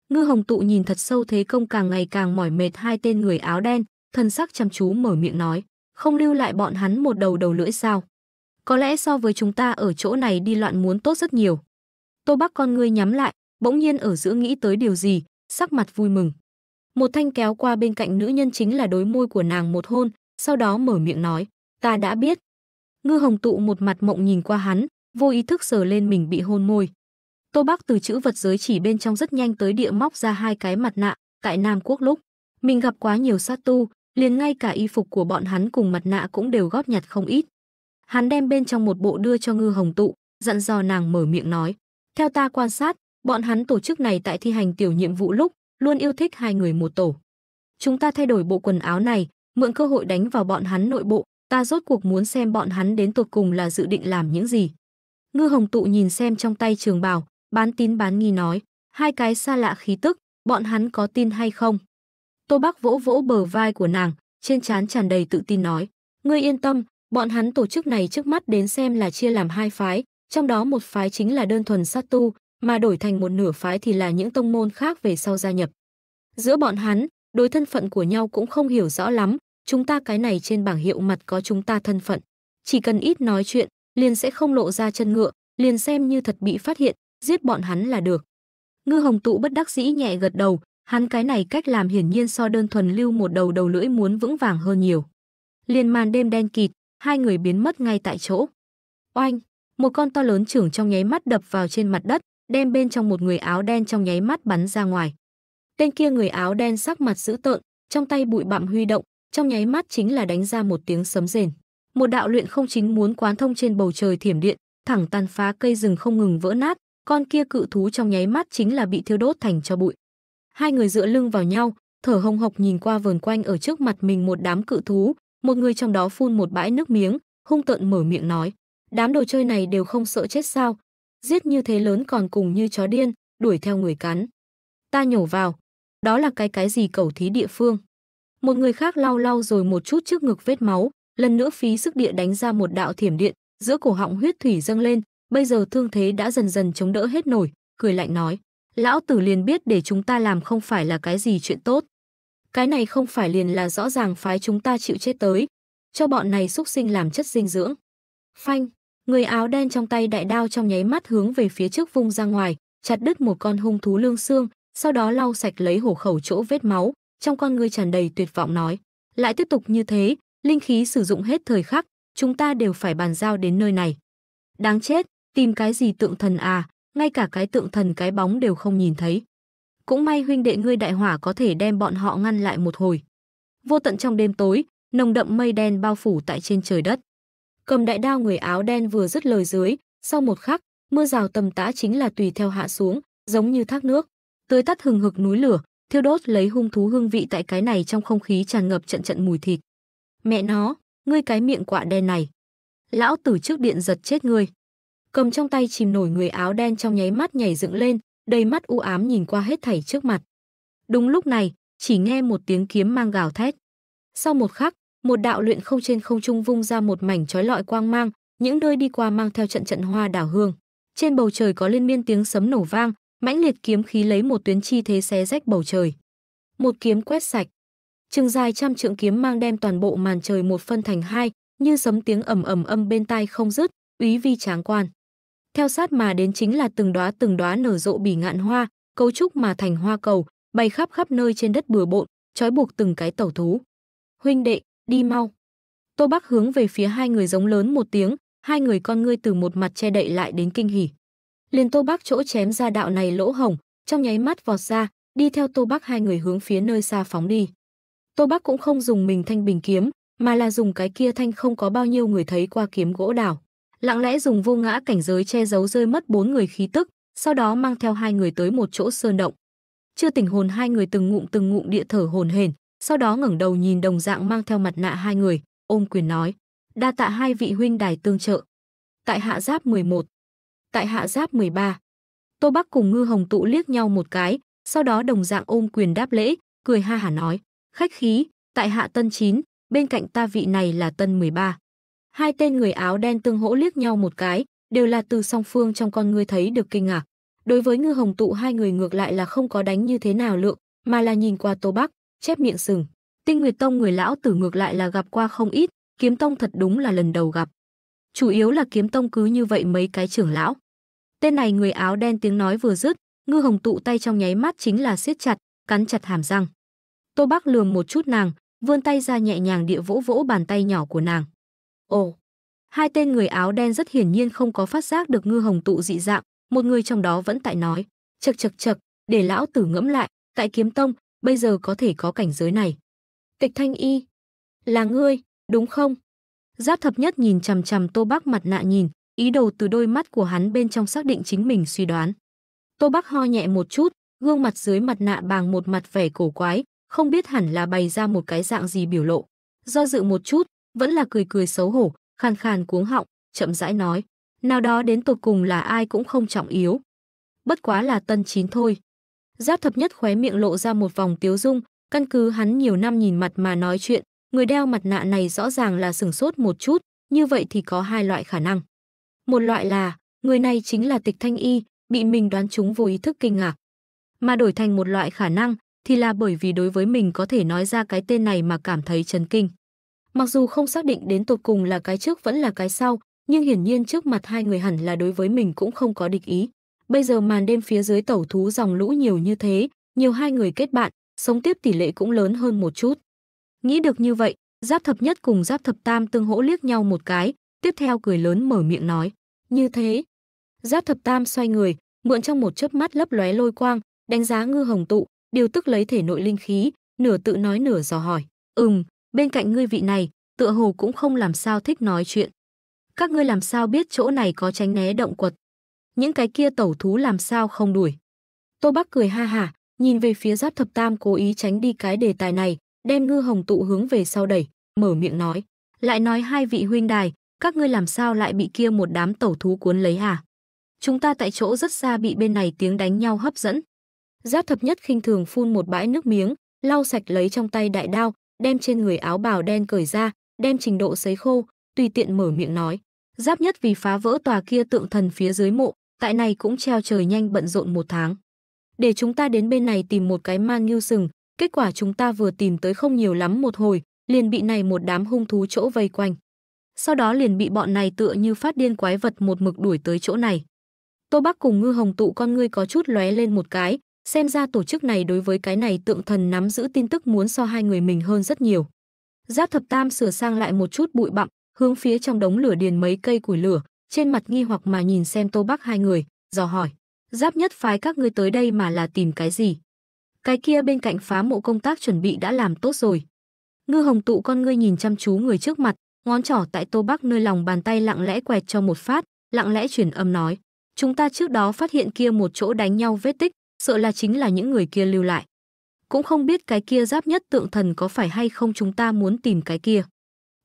Speaker 1: Ngư Hồng Tụ nhìn thật sâu thế công càng ngày càng mỏi mệt hai tên người áo đen, thân sắc chăm chú mở miệng nói, không lưu lại bọn hắn một đầu đầu lưỡi sao. Có lẽ so với chúng ta ở chỗ này đi loạn muốn tốt rất nhiều. Tô Bắc con ngươi nhắm lại, bỗng nhiên ở giữa nghĩ tới điều gì, sắc mặt vui mừng. Một thanh kéo qua bên cạnh nữ nhân chính là đối môi của nàng một hôn, sau đó mở miệng nói, ta đã biết. Ngư Hồng Tụ một mặt mộng nhìn qua hắn, vô ý thức sờ lên mình bị hôn môi. Tô Bắc từ chữ vật giới chỉ bên trong rất nhanh tới địa móc ra hai cái mặt nạ, tại Nam Quốc lúc, mình gặp quá nhiều sát tu, liền ngay cả y phục của bọn hắn cùng mặt nạ cũng đều góp nhặt không ít. Hắn đem bên trong một bộ đưa cho Ngư Hồng Tụ, dặn dò nàng mở miệng nói: "Theo ta quan sát, bọn hắn tổ chức này tại thi hành tiểu nhiệm vụ lúc, luôn yêu thích hai người một tổ. Chúng ta thay đổi bộ quần áo này, mượn cơ hội đánh vào bọn hắn nội bộ, ta rốt cuộc muốn xem bọn hắn đến tột cùng là dự định làm những gì." Ngư Hồng Tụ nhìn xem trong tay trường bảo, bán tín bán nghi nói, hai cái xa lạ khí tức, bọn hắn có tin hay không? Tô Bắc vỗ vỗ bờ vai của nàng, trên trán tràn đầy tự tin nói, ngươi yên tâm, bọn hắn tổ chức này trước mắt đến xem là chia làm hai phái, trong đó một phái chính là đơn thuần sát tu, mà đổi thành một nửa phái thì là những tông môn khác về sau gia nhập. Giữa bọn hắn, đối thân phận của nhau cũng không hiểu rõ lắm, chúng ta cái này trên bảng hiệu mặt có chúng ta thân phận. Chỉ cần ít nói chuyện, liền sẽ không lộ ra chân ngựa, liền xem như thật bị phát hiện, giết bọn hắn là được. Ngư Hồng Tụ bất đắc dĩ nhẹ gật đầu, hắn cái này cách làm hiển nhiên so đơn thuần lưu một đầu đầu lưỡi muốn vững vàng hơn nhiều. Liền màn đêm đen kịt, hai người biến mất ngay tại chỗ. Oanh, một con to lớn trưởng trong nháy mắt đập vào trên mặt đất, đem bên trong một người áo đen trong nháy mắt bắn ra ngoài. Tên kia người áo đen sắc mặt dữ tợn, trong tay bụi bặm huy động, trong nháy mắt chính là đánh ra một tiếng sấm rền một đạo luyện không chính muốn quán thông trên bầu trời thiểm điện, thẳng tàn phá cây rừng không ngừng vỡ nát, con kia cự thú trong nháy mắt chính là bị thiêu đốt thành cho bụi. Hai người dựa lưng vào nhau, thở hồng hộc nhìn qua vườn quanh ở trước mặt mình một đám cự thú, một người trong đó phun một bãi nước miếng, hung tợn mở miệng nói: "Đám đồ chơi này đều không sợ chết sao? Giết như thế lớn còn cùng như chó điên, đuổi theo người cắn." Ta nhổ vào, đó là cái cái gì cầu thí địa phương. Một người khác lau lau rồi một chút trước ngực vết máu, lần nữa phí sức địa đánh ra một đạo thiểm điện, giữa cổ họng huyết thủy dâng lên, bây giờ thương thế đã dần dần chống đỡ hết nổi, cười lạnh nói: "Lão tử liền biết để chúng ta làm không phải là cái gì chuyện tốt. Cái này không phải liền là rõ ràng phái chúng ta chịu chết tới, cho bọn này xúc sinh làm chất dinh dưỡng." Phanh, người áo đen trong tay đại đao trong nháy mắt hướng về phía trước vung ra ngoài, chặt đứt một con hung thú lương xương, sau đó lau sạch lấy hổ khẩu chỗ vết máu, trong con ngươi tràn đầy tuyệt vọng nói: "Lại tiếp tục như thế, linh khí sử dụng hết thời khắc, chúng ta đều phải bàn giao đến nơi này. Đáng chết, tìm cái gì tượng thần à, ngay cả cái tượng thần cái bóng đều không nhìn thấy. Cũng may huynh đệ ngươi đại hỏa có thể đem bọn họ ngăn lại một hồi. Vô tận trong đêm tối, nồng đậm mây đen bao phủ tại trên trời đất. Cầm đại đao người áo đen vừa dứt lời dưới, sau một khắc, mưa rào tầm tã chính là tùy theo hạ xuống, giống như thác nước, tưới tắt hừng hực núi lửa, thiêu đốt lấy hung thú hương vị tại cái này trong không khí tràn ngập trận trận mùi thịt. Mẹ nó, ngươi cái miệng quạ đen này. Lão tử trước điện giật chết ngươi. Cầm trong tay chìm nổi người áo đen trong nháy mắt nhảy dựng lên, đầy mắt u ám nhìn qua hết thảy trước mặt. Đúng lúc này, chỉ nghe một tiếng kiếm mang gào thét. Sau một khắc, một đạo luyện không trên không trung vung ra một mảnh trói lọi quang mang, những nơi đi qua mang theo trận trận hoa đảo hương. Trên bầu trời có liên miên tiếng sấm nổ vang, mãnh liệt kiếm khí lấy một tuyến chi thế xé rách bầu trời. Một kiếm quét sạch, trường dài trăm trượng kiếm mang đem toàn bộ màn trời một phân thành hai, như sấm tiếng ầm ầm âm bên tai không dứt, úy vi tráng quan. Theo sát mà đến chính là từng đóa từng đóa nở rộ bỉ ngạn hoa, cấu trúc mà thành hoa cầu, bay khắp khắp nơi trên đất bừa bộn, trói buộc từng cái tẩu thú. Huynh đệ, đi mau. Tô Bắc hướng về phía hai người giống lớn một tiếng, hai người con ngươi từ một mặt che đậy lại đến kinh hỉ. Liền Tô Bắc chỗ chém ra đạo này lỗ hổng, trong nháy mắt vọt ra, đi theo Tô Bắc hai người hướng phía nơi xa phóng đi. Tô Bắc cũng không dùng mình thanh bình kiếm, mà là dùng cái kia thanh không có bao nhiêu người thấy qua kiếm gỗ đảo. Lặng lẽ dùng vô ngã cảnh giới che giấu rơi mất bốn người khí tức, sau đó mang theo hai người tới một chỗ sơn động. Chưa tỉnh hồn hai người từng ngụm từng ngụm địa thở hồn hển, sau đó ngẩng đầu nhìn đồng dạng mang theo mặt nạ hai người, ôm quyền nói: "Đa tạ hai vị huynh đài tương trợ." Tại hạ giáp 11, tại hạ giáp 13. Tô Bắc cùng Ngư Hồng tụ liếc nhau một cái, sau đó đồng dạng ôm quyền đáp lễ, cười ha hả nói: Khách khí, tại hạ tân 9, bên cạnh ta vị này là tân 13. Hai tên người áo đen tương hỗ liếc nhau một cái, đều là từ song phương trong con ngươi thấy được kinh ngạc. Đối với ngư hồng tụ hai người ngược lại là không có đánh như thế nào lượng, mà là nhìn qua tô bắc, chép miệng sừng. Tinh Nguyệt Tông người lão tử ngược lại là gặp qua không ít, kiếm tông thật đúng là lần đầu gặp. Chủ yếu là kiếm tông cứ như vậy mấy cái trưởng lão. Tên này người áo đen tiếng nói vừa dứt, ngư hồng tụ tay trong nháy mắt chính là siết chặt, cắn chặt hàm răng. Tô Bác lườm một chút nàng, vươn tay ra nhẹ nhàng địa vỗ vỗ bàn tay nhỏ của nàng. Ồ! Hai tên người áo đen rất hiển nhiên không có phát giác được ngư hồng tụ dị dạng, một người trong đó vẫn tại nói, chật chật chật, để lão tử ngẫm lại, tại kiếm tông, bây giờ có thể có cảnh giới này. Tịch thanh y! Là ngươi, đúng không? Giáp thập nhất nhìn chằm chằm tô bác mặt nạ nhìn, ý đầu từ đôi mắt của hắn bên trong xác định chính mình suy đoán. Tô bác ho nhẹ một chút, gương mặt dưới mặt nạ bằng một mặt vẻ cổ quái, không biết hẳn là bày ra một cái dạng gì biểu lộ. Do dự một chút, vẫn là cười cười xấu hổ, khàn khàn cuống họng, chậm rãi nói, nào đó đến tột cùng là ai cũng không trọng yếu. Bất quá là tân chín thôi. Giáp thập nhất khóe miệng lộ ra một vòng tiếu dung, căn cứ hắn nhiều năm nhìn mặt mà nói chuyện, người đeo mặt nạ này rõ ràng là sửng sốt một chút, như vậy thì có hai loại khả năng. Một loại là, người này chính là tịch thanh y, bị mình đoán chúng vô ý thức kinh ngạc. Mà đổi thành một loại khả năng thì là bởi vì đối với mình có thể nói ra cái tên này mà cảm thấy chấn kinh. Mặc dù không xác định đến tột cùng là cái trước vẫn là cái sau, nhưng hiển nhiên trước mặt hai người hẳn là đối với mình cũng không có địch ý. Bây giờ màn đêm phía dưới tẩu thú dòng lũ nhiều như thế, nhiều hai người kết bạn, sống tiếp tỷ lệ cũng lớn hơn một chút. Nghĩ được như vậy, Giáp thập nhất cùng Giáp thập tam tương hỗ liếc nhau một cái, tiếp theo cười lớn mở miệng nói, "Như thế." Giáp thập tam xoay người, mượn trong một chớp mắt lấp lóe lôi quang, đánh giá Ngư Hồng tụ, điều tức lấy thể nội linh khí, nửa tự nói nửa dò hỏi. Ừm, bên cạnh ngươi vị này, tựa hồ cũng không làm sao thích nói chuyện. Các ngươi làm sao biết chỗ này có tránh né động quật? Những cái kia tẩu thú làm sao không đuổi? Tô Bắc cười ha hả, nhìn về phía Giáp Thập Tam cố ý tránh đi cái đề tài này, đem ngư hồng tụ hướng về sau đẩy, mở miệng nói. Lại nói hai vị huynh đài, các ngươi làm sao lại bị kia một đám tẩu thú cuốn lấy hả? Chúng ta tại chỗ rất xa bị bên này tiếng đánh nhau hấp dẫn, Giáp thập nhất khinh thường phun một bãi nước miếng, lau sạch lấy trong tay đại đao, đem trên người áo bào đen cởi ra, đem trình độ sấy khô, tùy tiện mở miệng nói. Giáp nhất vì phá vỡ tòa kia tượng thần phía dưới mộ, tại này cũng treo trời nhanh bận rộn một tháng. Để chúng ta đến bên này tìm một cái mang như sừng, kết quả chúng ta vừa tìm tới không nhiều lắm một hồi, liền bị này một đám hung thú chỗ vây quanh. Sau đó liền bị bọn này tựa như phát điên quái vật một mực đuổi tới chỗ này. Tô Bắc cùng Ngư Hồng tụ con ngươi có chút lóe lên một cái, Xem ra tổ chức này đối với cái này tượng thần nắm giữ tin tức muốn so hai người mình hơn rất nhiều. Giáp thập tam sửa sang lại một chút bụi bặm, hướng phía trong đống lửa điền mấy cây củi lửa, trên mặt nghi hoặc mà nhìn xem Tô Bắc hai người, dò hỏi. Giáp nhất phái các ngươi tới đây mà là tìm cái gì? Cái kia bên cạnh phá mộ công tác chuẩn bị đã làm tốt rồi. Ngư hồng tụ con ngươi nhìn chăm chú người trước mặt, ngón trỏ tại Tô Bắc nơi lòng bàn tay lặng lẽ quẹt cho một phát, lặng lẽ truyền âm nói. Chúng ta trước đó phát hiện kia một chỗ đánh nhau vết tích, sợ là chính là những người kia lưu lại. Cũng không biết cái kia giáp nhất tượng thần có phải hay không chúng ta muốn tìm cái kia.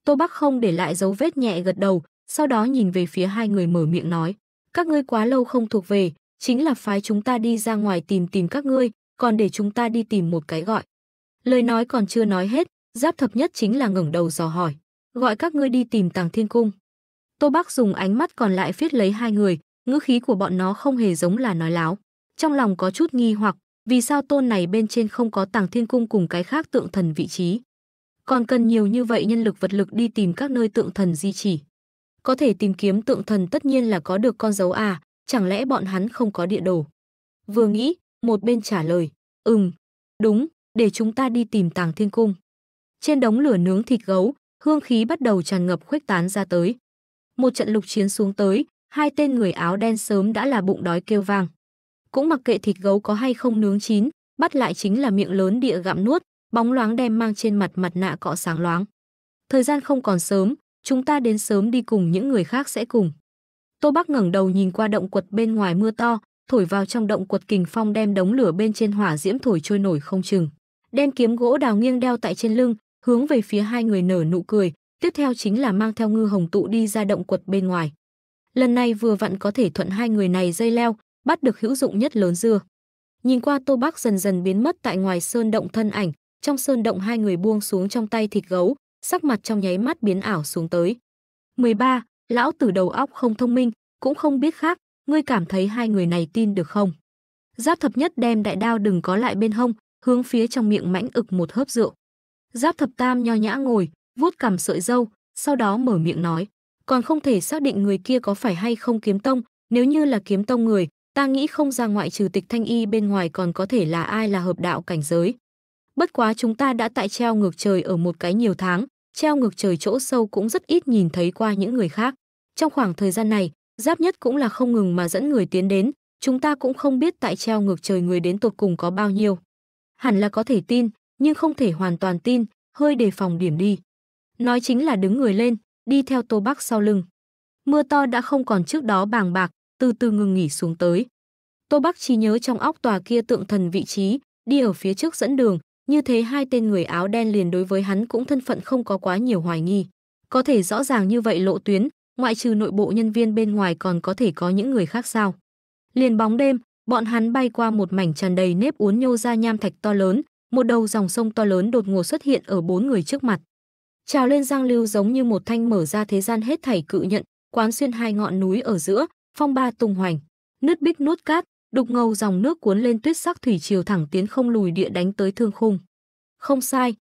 Speaker 1: Tô Bắc không để lại dấu vết nhẹ gật đầu, sau đó nhìn về phía hai người mở miệng nói. Các ngươi quá lâu không thuộc về, chính là phái chúng ta đi ra ngoài tìm tìm các ngươi, còn để chúng ta đi tìm một cái gọi. Lời nói còn chưa nói hết, giáp thập nhất chính là ngẩng đầu dò hỏi. Gọi các ngươi đi tìm tàng thiên cung. Tô Bắc dùng ánh mắt còn lại viết lấy hai người, ngữ khí của bọn nó không hề giống là nói láo trong lòng có chút nghi hoặc, vì sao tôn này bên trên không có tàng thiên cung cùng cái khác tượng thần vị trí. Còn cần nhiều như vậy nhân lực vật lực đi tìm các nơi tượng thần di chỉ. Có thể tìm kiếm tượng thần tất nhiên là có được con dấu à, chẳng lẽ bọn hắn không có địa đồ. Vừa nghĩ, một bên trả lời, ừm, đúng, để chúng ta đi tìm tàng thiên cung. Trên đống lửa nướng thịt gấu, hương khí bắt đầu tràn ngập khuếch tán ra tới. Một trận lục chiến xuống tới, hai tên người áo đen sớm đã là bụng đói kêu vang cũng mặc kệ thịt gấu có hay không nướng chín, bắt lại chính là miệng lớn địa gặm nuốt, bóng loáng đem mang trên mặt mặt nạ cọ sáng loáng. Thời gian không còn sớm, chúng ta đến sớm đi cùng những người khác sẽ cùng. Tô Bắc ngẩng đầu nhìn qua động quật bên ngoài mưa to, thổi vào trong động quật kình phong đem đống lửa bên trên hỏa diễm thổi trôi nổi không chừng. Đem kiếm gỗ đào nghiêng đeo tại trên lưng, hướng về phía hai người nở nụ cười, tiếp theo chính là mang theo ngư hồng tụ đi ra động quật bên ngoài. Lần này vừa vặn có thể thuận hai người này dây leo, bắt được hữu dụng nhất lớn dưa. Nhìn qua Tô bác dần dần biến mất tại ngoài sơn động thân ảnh, trong sơn động hai người buông xuống trong tay thịt gấu, sắc mặt trong nháy mắt biến ảo xuống tới. 13. Lão tử đầu óc không thông minh, cũng không biết khác, ngươi cảm thấy hai người này tin được không? Giáp thập nhất đem đại đao đừng có lại bên hông, hướng phía trong miệng mãnh ực một hớp rượu. Giáp thập tam nho nhã ngồi, vuốt cằm sợi dâu, sau đó mở miệng nói. Còn không thể xác định người kia có phải hay không kiếm tông, nếu như là kiếm tông người, Ta nghĩ không ra ngoại trừ tịch thanh y bên ngoài còn có thể là ai là hợp đạo cảnh giới. Bất quá chúng ta đã tại treo ngược trời ở một cái nhiều tháng, treo ngược trời chỗ sâu cũng rất ít nhìn thấy qua những người khác. Trong khoảng thời gian này, giáp nhất cũng là không ngừng mà dẫn người tiến đến, chúng ta cũng không biết tại treo ngược trời người đến tột cùng có bao nhiêu. Hẳn là có thể tin, nhưng không thể hoàn toàn tin, hơi đề phòng điểm đi. Nói chính là đứng người lên, đi theo Tô Bắc sau lưng. Mưa to đã không còn trước đó bàng bạc, từ từ ngừng nghỉ xuống tới. Tô Bắc chỉ nhớ trong óc tòa kia tượng thần vị trí, đi ở phía trước dẫn đường, như thế hai tên người áo đen liền đối với hắn cũng thân phận không có quá nhiều hoài nghi. Có thể rõ ràng như vậy lộ tuyến, ngoại trừ nội bộ nhân viên bên ngoài còn có thể có những người khác sao. Liền bóng đêm, bọn hắn bay qua một mảnh tràn đầy nếp uốn nhô ra nham thạch to lớn, một đầu dòng sông to lớn đột ngột xuất hiện ở bốn người trước mặt. Trào lên giang lưu giống như một thanh mở ra thế gian hết thảy cự nhận, quán xuyên hai ngọn núi ở giữa, phong ba tung hoành, nứt bích nuốt cát, đục ngầu dòng nước cuốn lên tuyết sắc thủy triều thẳng tiến không lùi địa đánh tới thương khung. Không sai,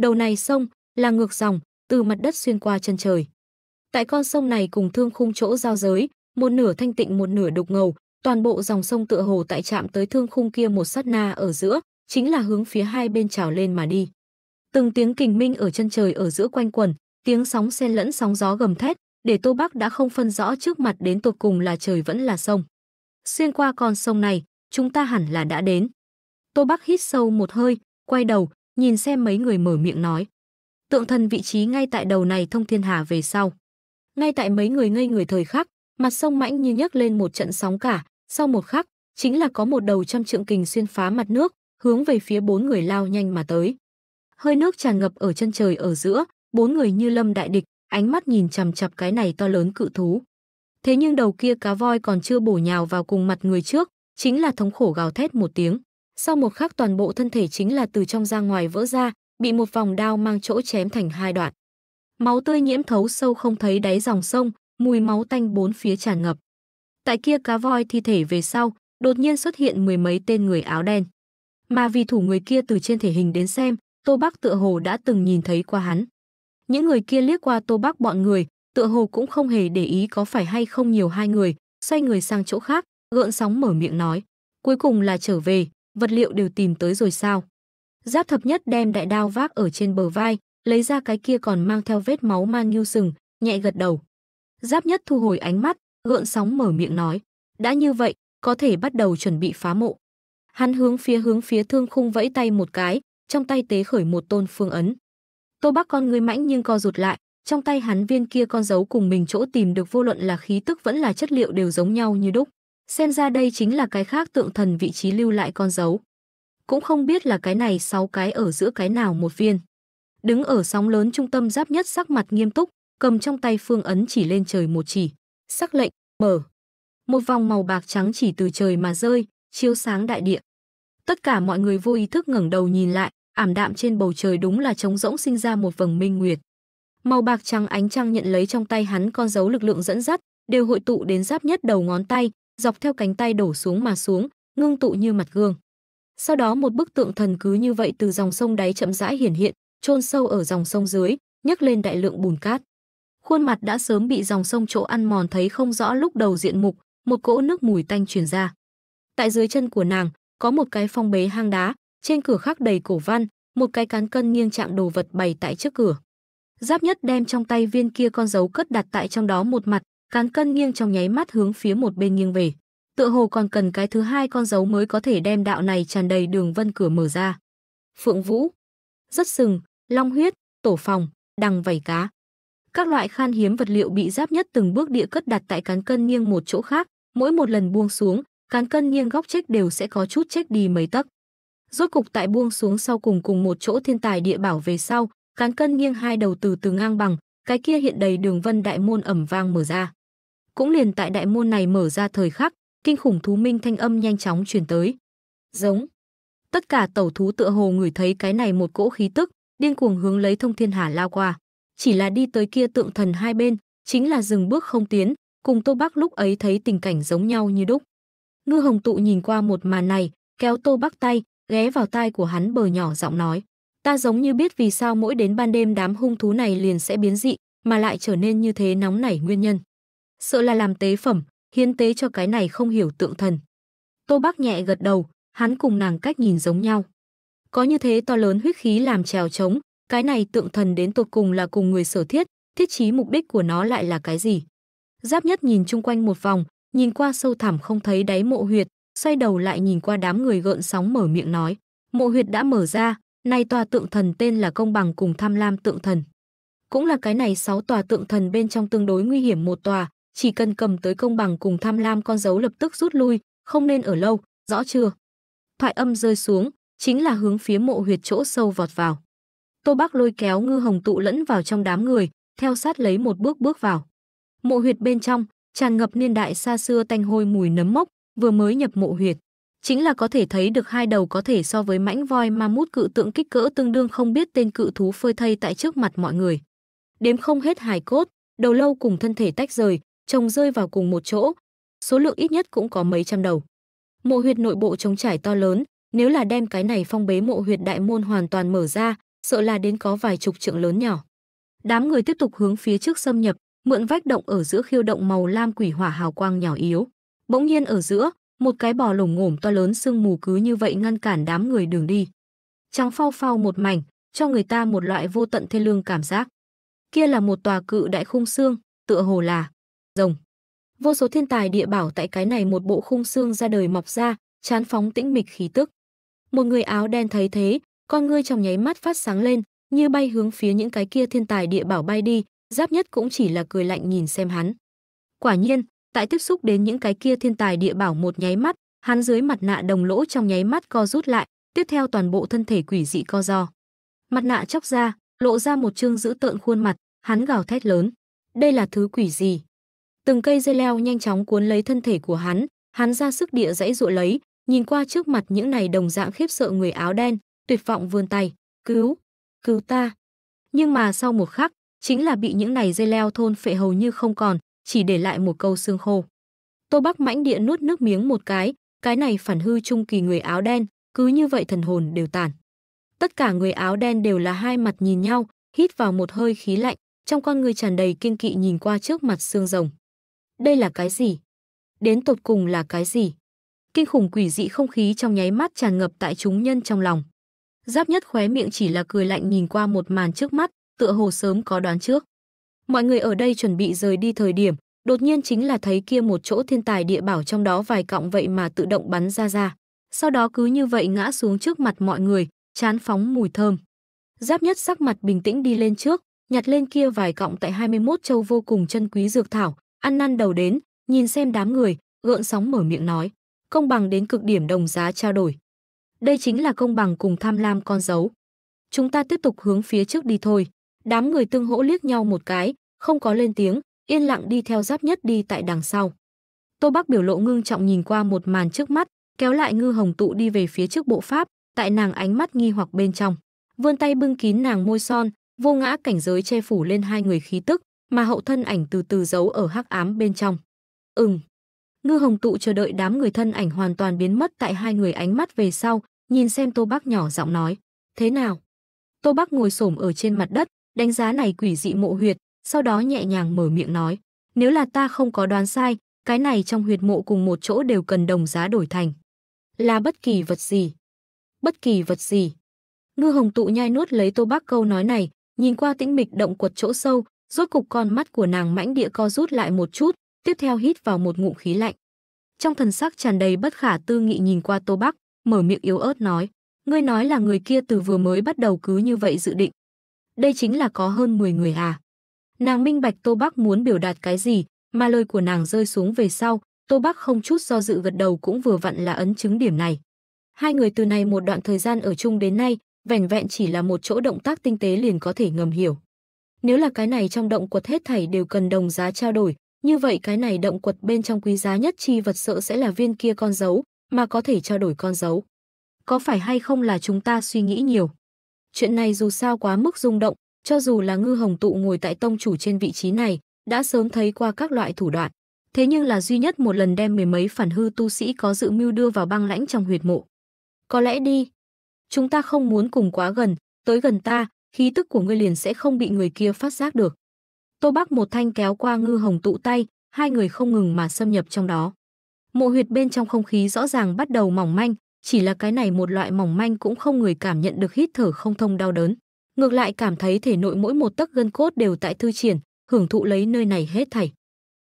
Speaker 1: đầu này sông là ngược dòng, từ mặt đất xuyên qua chân trời. Tại con sông này cùng thương khung chỗ giao giới, một nửa thanh tịnh một nửa đục ngầu, toàn bộ dòng sông tựa hồ tại trạm tới thương khung kia một sát na ở giữa, chính là hướng phía hai bên trào lên mà đi. Từng tiếng kình minh ở chân trời ở giữa quanh quần, tiếng sóng xen lẫn sóng gió gầm thét, để Tô Bắc đã không phân rõ trước mặt đến tột cùng là trời vẫn là sông. Xuyên qua con sông này, chúng ta hẳn là đã đến. Tô Bắc hít sâu một hơi, quay đầu, nhìn xem mấy người mở miệng nói. Tượng thần vị trí ngay tại đầu này thông thiên hà về sau. Ngay tại mấy người ngây người thời khắc, mặt sông mãnh như nhấc lên một trận sóng cả, sau một khắc, chính là có một đầu trăm trượng kình xuyên phá mặt nước, hướng về phía bốn người lao nhanh mà tới. Hơi nước tràn ngập ở chân trời ở giữa, bốn người như lâm đại địch, ánh mắt nhìn chằm chặp cái này to lớn cự thú. Thế nhưng đầu kia cá voi còn chưa bổ nhào vào cùng mặt người trước, chính là thống khổ gào thét một tiếng. Sau một khắc toàn bộ thân thể chính là từ trong ra ngoài vỡ ra, bị một vòng đao mang chỗ chém thành hai đoạn. Máu tươi nhiễm thấu sâu không thấy đáy dòng sông, mùi máu tanh bốn phía tràn ngập. Tại kia cá voi thi thể về sau, đột nhiên xuất hiện mười mấy tên người áo đen. Mà vì thủ người kia từ trên thể hình đến xem, Tô Bắc tựa hồ đã từng nhìn thấy qua hắn. Những người kia liếc qua Tô Bắc bọn người, tựa hồ cũng không hề để ý có phải hay không nhiều hai người, xoay người sang chỗ khác, gợn sóng mở miệng nói. Cuối cùng là trở về, vật liệu đều tìm tới rồi sao? Giáp thập nhất đem đại đao vác ở trên bờ vai, lấy ra cái kia còn mang theo vết máu man như sừng, nhẹ gật đầu. Giáp nhất thu hồi ánh mắt, gợn sóng mở miệng nói. Đã như vậy, có thể bắt đầu chuẩn bị phá mộ. Hắn hướng phía hướng phía thương khung vẫy tay một cái, trong tay tế khởi một tôn phương ấn. Tô Bắc con người mãnh nhưng co rụt lại, trong tay hắn viên kia con dấu cùng mình chỗ tìm được vô luận là khí tức vẫn là chất liệu đều giống nhau như đúc. Xem ra đây chính là cái khác tượng thần vị trí lưu lại con dấu. Cũng không biết là cái này sáu cái ở giữa cái nào một viên. Đứng ở sóng lớn trung tâm giáp nhất sắc mặt nghiêm túc, cầm trong tay phương ấn chỉ lên trời một chỉ. Sắc lệnh, mở. Một vòng màu bạc trắng chỉ từ trời mà rơi, chiếu sáng đại địa. Tất cả mọi người vô ý thức ngẩng đầu nhìn lại, ảm đạm trên bầu trời đúng là trống rỗng sinh ra một vầng minh nguyệt. Màu bạc trắng ánh trăng nhận lấy trong tay hắn con dấu lực lượng dẫn dắt, đều hội tụ đến giáp nhất đầu ngón tay, dọc theo cánh tay đổ xuống mà xuống, ngưng tụ như mặt gương. Sau đó một bức tượng thần cứ như vậy từ dòng sông đáy chậm rãi hiển hiện, chôn sâu ở dòng sông dưới, nhấc lên đại lượng bùn cát. Khuôn mặt đã sớm bị dòng sông chỗ ăn mòn thấy không rõ lúc đầu diện mục, một cỗ nước mùi tanh truyền ra. Tại dưới chân của nàng, có một cái phong bế hang đá, trên cửa khắc đầy cổ văn, một cái cán cân nghiêng trạng đồ vật bày tại trước cửa. Giáp nhất đem trong tay viên kia con dấu cất đặt tại trong đó một mặt, cán cân nghiêng trong nháy mắt hướng phía một bên nghiêng về. Tựa hồ còn cần cái thứ hai con dấu mới có thể đem đạo này tràn đầy đường vân cửa mở ra. Phượng Vũ, rất sừng, long huyết, tổ phòng, đằng vảy cá. Các loại khan hiếm vật liệu bị giáp nhất từng bước địa cất đặt tại cán cân nghiêng một chỗ khác, mỗi một lần buông xuống, cán cân nghiêng góc chết đều sẽ có chút chết đi mấy tấc. Rốt cục tại buông xuống sau cùng cùng một chỗ thiên tài địa bảo về sau, cán cân nghiêng hai đầu từ từ ngang bằng, cái kia hiện đầy đường vân đại môn ẩm vang mở ra. Cũng liền tại đại môn này mở ra thời khắc, kinh khủng thú minh thanh âm nhanh chóng truyền tới. Giống. Tất cả tẩu thú tựa hồ ngửi thấy cái này một cỗ khí tức, điên cuồng hướng lấy thông thiên hà lao qua. Chỉ là đi tới kia tượng thần hai bên, chính là dừng bước không tiến, cùng Tô Bắc lúc ấy thấy tình cảnh giống nhau như đúc. Ngư Hồng Tụ nhìn qua một màn này, kéo Tô Bắc tay, ghé vào tai của hắn bờ nhỏ giọng nói. Ta giống như biết vì sao mỗi đến ban đêm đám hung thú này liền sẽ biến dị, mà lại trở nên như thế nóng nảy nguyên nhân. Sợ là làm tế phẩm, hiến tế cho cái này không hiểu tượng thần. Tô Bác nhẹ gật đầu, hắn cùng nàng cách nhìn giống nhau. Có như thế to lớn huyết khí làm trèo trống, cái này tượng thần đến tột cùng là cùng người sở thiết, thiết chí mục đích của nó lại là cái gì. Giáp nhất nhìn chung quanh một vòng, nhìn qua sâu thẳm không thấy đáy mộ huyệt, xoay đầu lại nhìn qua đám người gợn sóng mở miệng nói, mộ huyệt đã mở ra, nay tòa tượng thần tên là công bằng cùng tham lam tượng thần. Cũng là cái này sáu tòa tượng thần bên trong tương đối nguy hiểm một tòa, chỉ cần cầm tới công bằng cùng tham lam con dấu lập tức rút lui, không nên ở lâu, rõ chưa? Thoại âm rơi xuống, chính là hướng phía mộ huyệt chỗ sâu vọt vào. Tô Bác lôi kéo ngư hồng tụ lẫn vào trong đám người, theo sát lấy một bước bước vào. Mộ huyệt bên trong, tràn ngập niên đại xa xưa tanh hôi mùi nấm mốc, vừa mới nhập mộ huyệt. Chính là có thể thấy được hai đầu có thể so với mãnh voi ma mút cự tượng kích cỡ tương đương không biết tên cự thú phơi thay tại trước mặt mọi người. Đếm không hết hài cốt, đầu lâu cùng thân thể tách rời, chồng rơi vào cùng một chỗ. Số lượng ít nhất cũng có mấy trăm đầu. Mộ huyệt nội bộ trống trải to lớn, nếu là đem cái này phong bế mộ huyệt đại môn hoàn toàn mở ra, sợ là đến có vài chục trượng lớn nhỏ. Đám người tiếp tục hướng phía trước xâm nhập, mượn vách động ở giữa khiêu động màu lam quỷ hỏa hào quang nhỏ yếu. Bỗng nhiên ở giữa, một cái bò lổng ngổm to lớn sương mù cứ như vậy ngăn cản đám người đường đi. Trắng phau phau một mảnh, cho người ta một loại vô tận thê lương cảm giác. Kia là một tòa cự đại khung xương, tựa hồ là rồng. Vô số thiên tài địa bảo tại cái này một bộ khung xương ra đời mọc ra, chán phóng tĩnh mịch khí tức. Một người áo đen thấy thế, con ngươi trong nháy mắt phát sáng lên, như bay hướng phía những cái kia thiên tài địa bảo bay đi, giáp nhất cũng chỉ là cười lạnh nhìn xem hắn. Quả nhiên, tại tiếp xúc đến những cái kia thiên tài địa bảo một nháy mắt hắn dưới mặt nạ đồng lỗ trong nháy mắt co rút lại tiếp theo toàn bộ thân thể quỷ dị co do mặt nạ chóc ra lộ ra một trương dữ tợn khuôn mặt hắn gào thét lớn đây là thứ quỷ gì từng cây dây leo nhanh chóng cuốn lấy thân thể của hắn hắn ra sức địa dãy dụa lấy nhìn qua trước mặt những này đồng dạng khiếp sợ người áo đen tuyệt vọng vươn tay cứu cứu ta nhưng mà sau một khắc chính là bị những này dây leo thôn phệ hầu như không còn chỉ để lại một câu xương khô. Tô Bắc mãnh địa nuốt nước miếng một cái, cái này phản hư trung kỳ người áo đen, cứ như vậy thần hồn đều tản. Tất cả người áo đen đều là hai mặt nhìn nhau, hít vào một hơi khí lạnh, trong con người tràn đầy kiên kỵ nhìn qua trước mặt xương rồng. Đây là cái gì? Đến tột cùng là cái gì? Kinh khủng quỷ dị không khí trong nháy mắt tràn ngập tại chúng nhân trong lòng. Giáp nhất khóe miệng chỉ là cười lạnh nhìn qua một màn trước mắt, tựa hồ sớm có đoán trước. Mọi người ở đây chuẩn bị rời đi thời điểm, đột nhiên chính là thấy kia một chỗ thiên tài địa bảo trong đó vài cọng vậy mà tự động bắn ra ra. Sau đó cứ như vậy ngã xuống trước mặt mọi người, chán phóng mùi thơm. Giáp nhất sắc mặt bình tĩnh đi lên trước, nhặt lên kia vài cọng tại 21 châu vô cùng chân quý dược thảo, ăn năn đầu đến, nhìn xem đám người, gợn sóng mở miệng nói, công bằng đến cực điểm đồng giá trao đổi. Đây chính là công bằng cùng tham lam con dấu. Chúng ta tiếp tục hướng phía trước đi thôi. Đám người tương hỗ liếc nhau một cái, không có lên tiếng, yên lặng đi theo giáp nhất đi tại đằng sau. Tô Bắc biểu lộ ngưng trọng nhìn qua một màn trước mắt, kéo lại Ngư Hồng Tụ đi về phía trước bộ pháp, tại nàng ánh mắt nghi hoặc bên trong, vươn tay bưng kín nàng môi son, vô ngã cảnh giới che phủ lên hai người khí tức, mà hậu thân ảnh từ từ giấu ở hắc ám bên trong. Ừm. Ngư Hồng Tụ chờ đợi đám người thân ảnh hoàn toàn biến mất tại hai người ánh mắt về sau, nhìn xem Tô bác nhỏ giọng nói, "Thế nào?" Tô bác ngồi xổm ở trên mặt đất, đánh giá này quỷ dị mộ huyệt, sau đó nhẹ nhàng mở miệng nói, nếu là ta không có đoán sai, cái này trong huyệt mộ cùng một chỗ đều cần đồng giá đổi thành. Là bất kỳ vật gì. Bất kỳ vật gì. Ngư hồng tụ nhai nuốt lấy tô bác câu nói này, nhìn qua tĩnh mịch động quật chỗ sâu, rốt cục con mắt của nàng mãnh địa co rút lại một chút, tiếp theo hít vào một ngụm khí lạnh. Trong thần sắc tràn đầy bất khả tư nghị nhìn qua tô bác, mở miệng yếu ớt nói, ngươi nói là người kia từ vừa mới bắt đầu cứ như vậy dự định, đây chính là có hơn 10 người à. Nàng minh bạch Tô Bắc muốn biểu đạt cái gì, mà lời của nàng rơi xuống về sau, Tô Bắc không chút do dự gật đầu cũng vừa vặn là ấn chứng điểm này. Hai người từ này một đoạn thời gian ở chung đến nay, vẻn vẹn chỉ là một chỗ động tác tinh tế liền có thể ngầm hiểu. Nếu là cái này trong động quật hết thảy đều cần đồng giá trao đổi, như vậy cái này động quật bên trong quý giá nhất chi vật sợ sẽ là viên kia con dấu, mà có thể trao đổi con dấu. Có phải hay không là chúng ta suy nghĩ nhiều? Chuyện này dù sao quá mức rung động, cho dù là Ngư Hồng Tụ ngồi tại tông chủ trên vị trí này, đã sớm thấy qua các loại thủ đoạn. Thế nhưng là duy nhất một lần đem mười mấy phản hư tu sĩ có dự mưu đưa vào băng lãnh trong huyệt mộ. Có lẽ đi. Chúng ta không muốn cùng quá gần, tới gần ta, khí tức của ngươi liền sẽ không bị người kia phát giác được. Tô Bắc một thanh kéo qua Ngư Hồng Tụ tay, hai người không ngừng mà xâm nhập trong đó. Mộ huyệt bên trong không khí rõ ràng bắt đầu mỏng manh, chỉ là cái này một loại mỏng manh cũng không người cảm nhận được hít thở không thông đau đớn. Ngược lại cảm thấy thể nội mỗi một tấc gân cốt đều tại thư triển, hưởng thụ lấy nơi này hết thảy.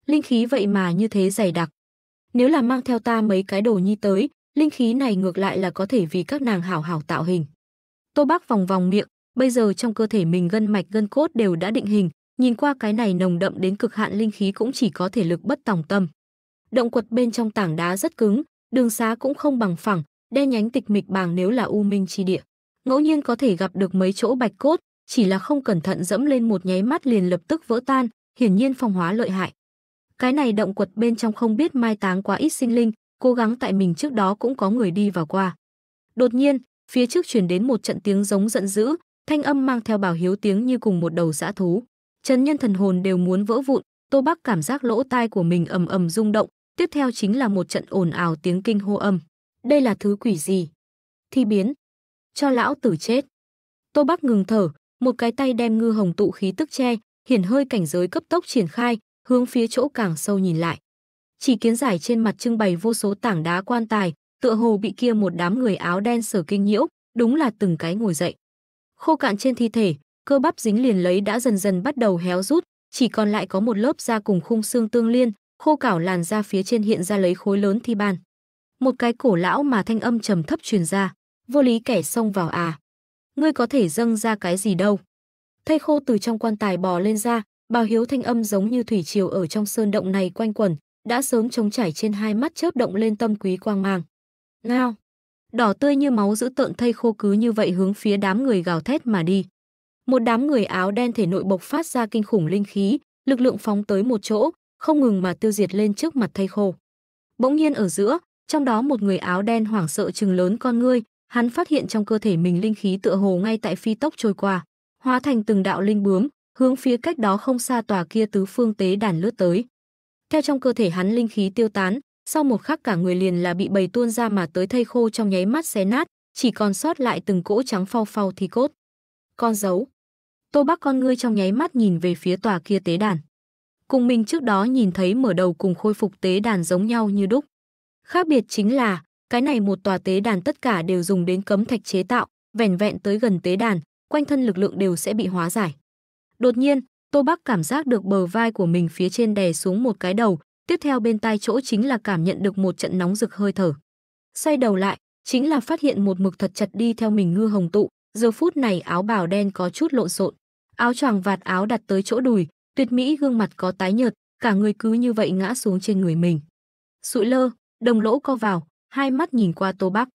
Speaker 1: Linh khí vậy mà như thế dày đặc. Nếu là mang theo ta mấy cái đồ nhi tới, linh khí này ngược lại là có thể vì các nàng hảo hảo tạo hình. Tô Bác vòng vòng miệng, bây giờ trong cơ thể mình gân mạch gân cốt đều đã định hình, nhìn qua cái này nồng đậm đến cực hạn linh khí cũng chỉ có thể lực bất tòng tâm. Động quật bên trong tảng đá rất cứng, đường xá cũng không bằng phẳng, đen nhánh tịch mịch bảng nếu là u minh chi địa. Ngẫu nhiên có thể gặp được mấy chỗ bạch cốt, chỉ là không cẩn thận dẫm lên một nháy mắt liền lập tức vỡ tan, hiển nhiên phong hóa lợi hại. Cái này động quật bên trong không biết mai táng quá ít sinh linh, cố gắng tại mình trước đó cũng có người đi vào qua. Đột nhiên, phía trước truyền đến một trận tiếng giống giận dữ, thanh âm mang theo bảo hiếu tiếng như cùng một đầu dã thú. trần nhân thần hồn đều muốn vỡ vụn, Tô Bắc cảm giác lỗ tai của mình ầm ầm rung động, tiếp theo chính là một trận ồn ào tiếng kinh hô âm. Đây là thứ quỷ gì? Thi biến. Cho lão tử chết. Tô Bắc ngừng thở, một cái tay đem ngư hồng tụ khí tức che, hiển hơi cảnh giới cấp tốc triển khai, hướng phía chỗ càng sâu nhìn lại. Chỉ kiến giải trên mặt trưng bày vô số tảng đá quan tài, tựa hồ bị kia một đám người áo đen sở kinh nhiễu, đúng là từng cái ngồi dậy. Khô cạn trên thi thể, cơ bắp dính liền lấy đã dần dần bắt đầu héo rút, chỉ còn lại có một lớp da cùng khung xương tương liên, khô cảo làn da phía trên hiện ra lấy khối lớn thi ban một cái cổ lão mà thanh âm trầm thấp truyền ra, vô lý kẻ xông vào à. Ngươi có thể dâng ra cái gì đâu. Thây khô từ trong quan tài bò lên ra, bào hiếu thanh âm giống như thủy triều ở trong sơn động này quanh quẩn, đã sớm trống trải trên hai mắt chớp động lên tâm quý quang mang. Ngao! Đỏ tươi như máu giữ tợn thây khô cứ như vậy hướng phía đám người gào thét mà đi. Một đám người áo đen thể nội bộc phát ra kinh khủng linh khí, lực lượng phóng tới một chỗ, không ngừng mà tiêu diệt lên trước mặt thây khô. Bỗng nhiên ở giữa, trong đó một người áo đen hoảng sợ chừng lớn con ngươi, hắn phát hiện trong cơ thể mình linh khí tựa hồ ngay tại phi tốc trôi qua, hóa thành từng đạo linh bướm, hướng phía cách đó không xa tòa kia tứ phương tế đàn lướt tới. Theo trong cơ thể hắn linh khí tiêu tán, sau một khắc cả người liền là bị bầy tuôn ra mà tới thây khô trong nháy mắt xé nát, chỉ còn sót lại từng cỗ trắng phau phau thì cốt. Con dấu. Tô Bắc con ngươi trong nháy mắt nhìn về phía tòa kia tế đàn. Cùng mình trước đó nhìn thấy mở đầu cùng khôi phục tế đàn giống nhau như đúc. Khác biệt chính là, cái này một tòa tế đàn tất cả đều dùng đến cấm thạch chế tạo, vẻn vẹn tới gần tế đàn, quanh thân lực lượng đều sẽ bị hóa giải. Đột nhiên, Tô Bắc cảm giác được bờ vai của mình phía trên đè xuống một cái đầu, tiếp theo bên tai chỗ chính là cảm nhận được một trận nóng rực hơi thở. Xoay đầu lại, chính là phát hiện một mực thật chặt đi theo mình ngư hồng tụ, giờ phút này áo bào đen có chút lộn xộn, áo choàng vạt áo đặt tới chỗ đùi, tuyệt mỹ gương mặt có tái nhợt, cả người cứ như vậy ngã xuống trên người mình. Sụi lơ, đồng lỗ co vào, hai mắt nhìn qua Tô Bắc.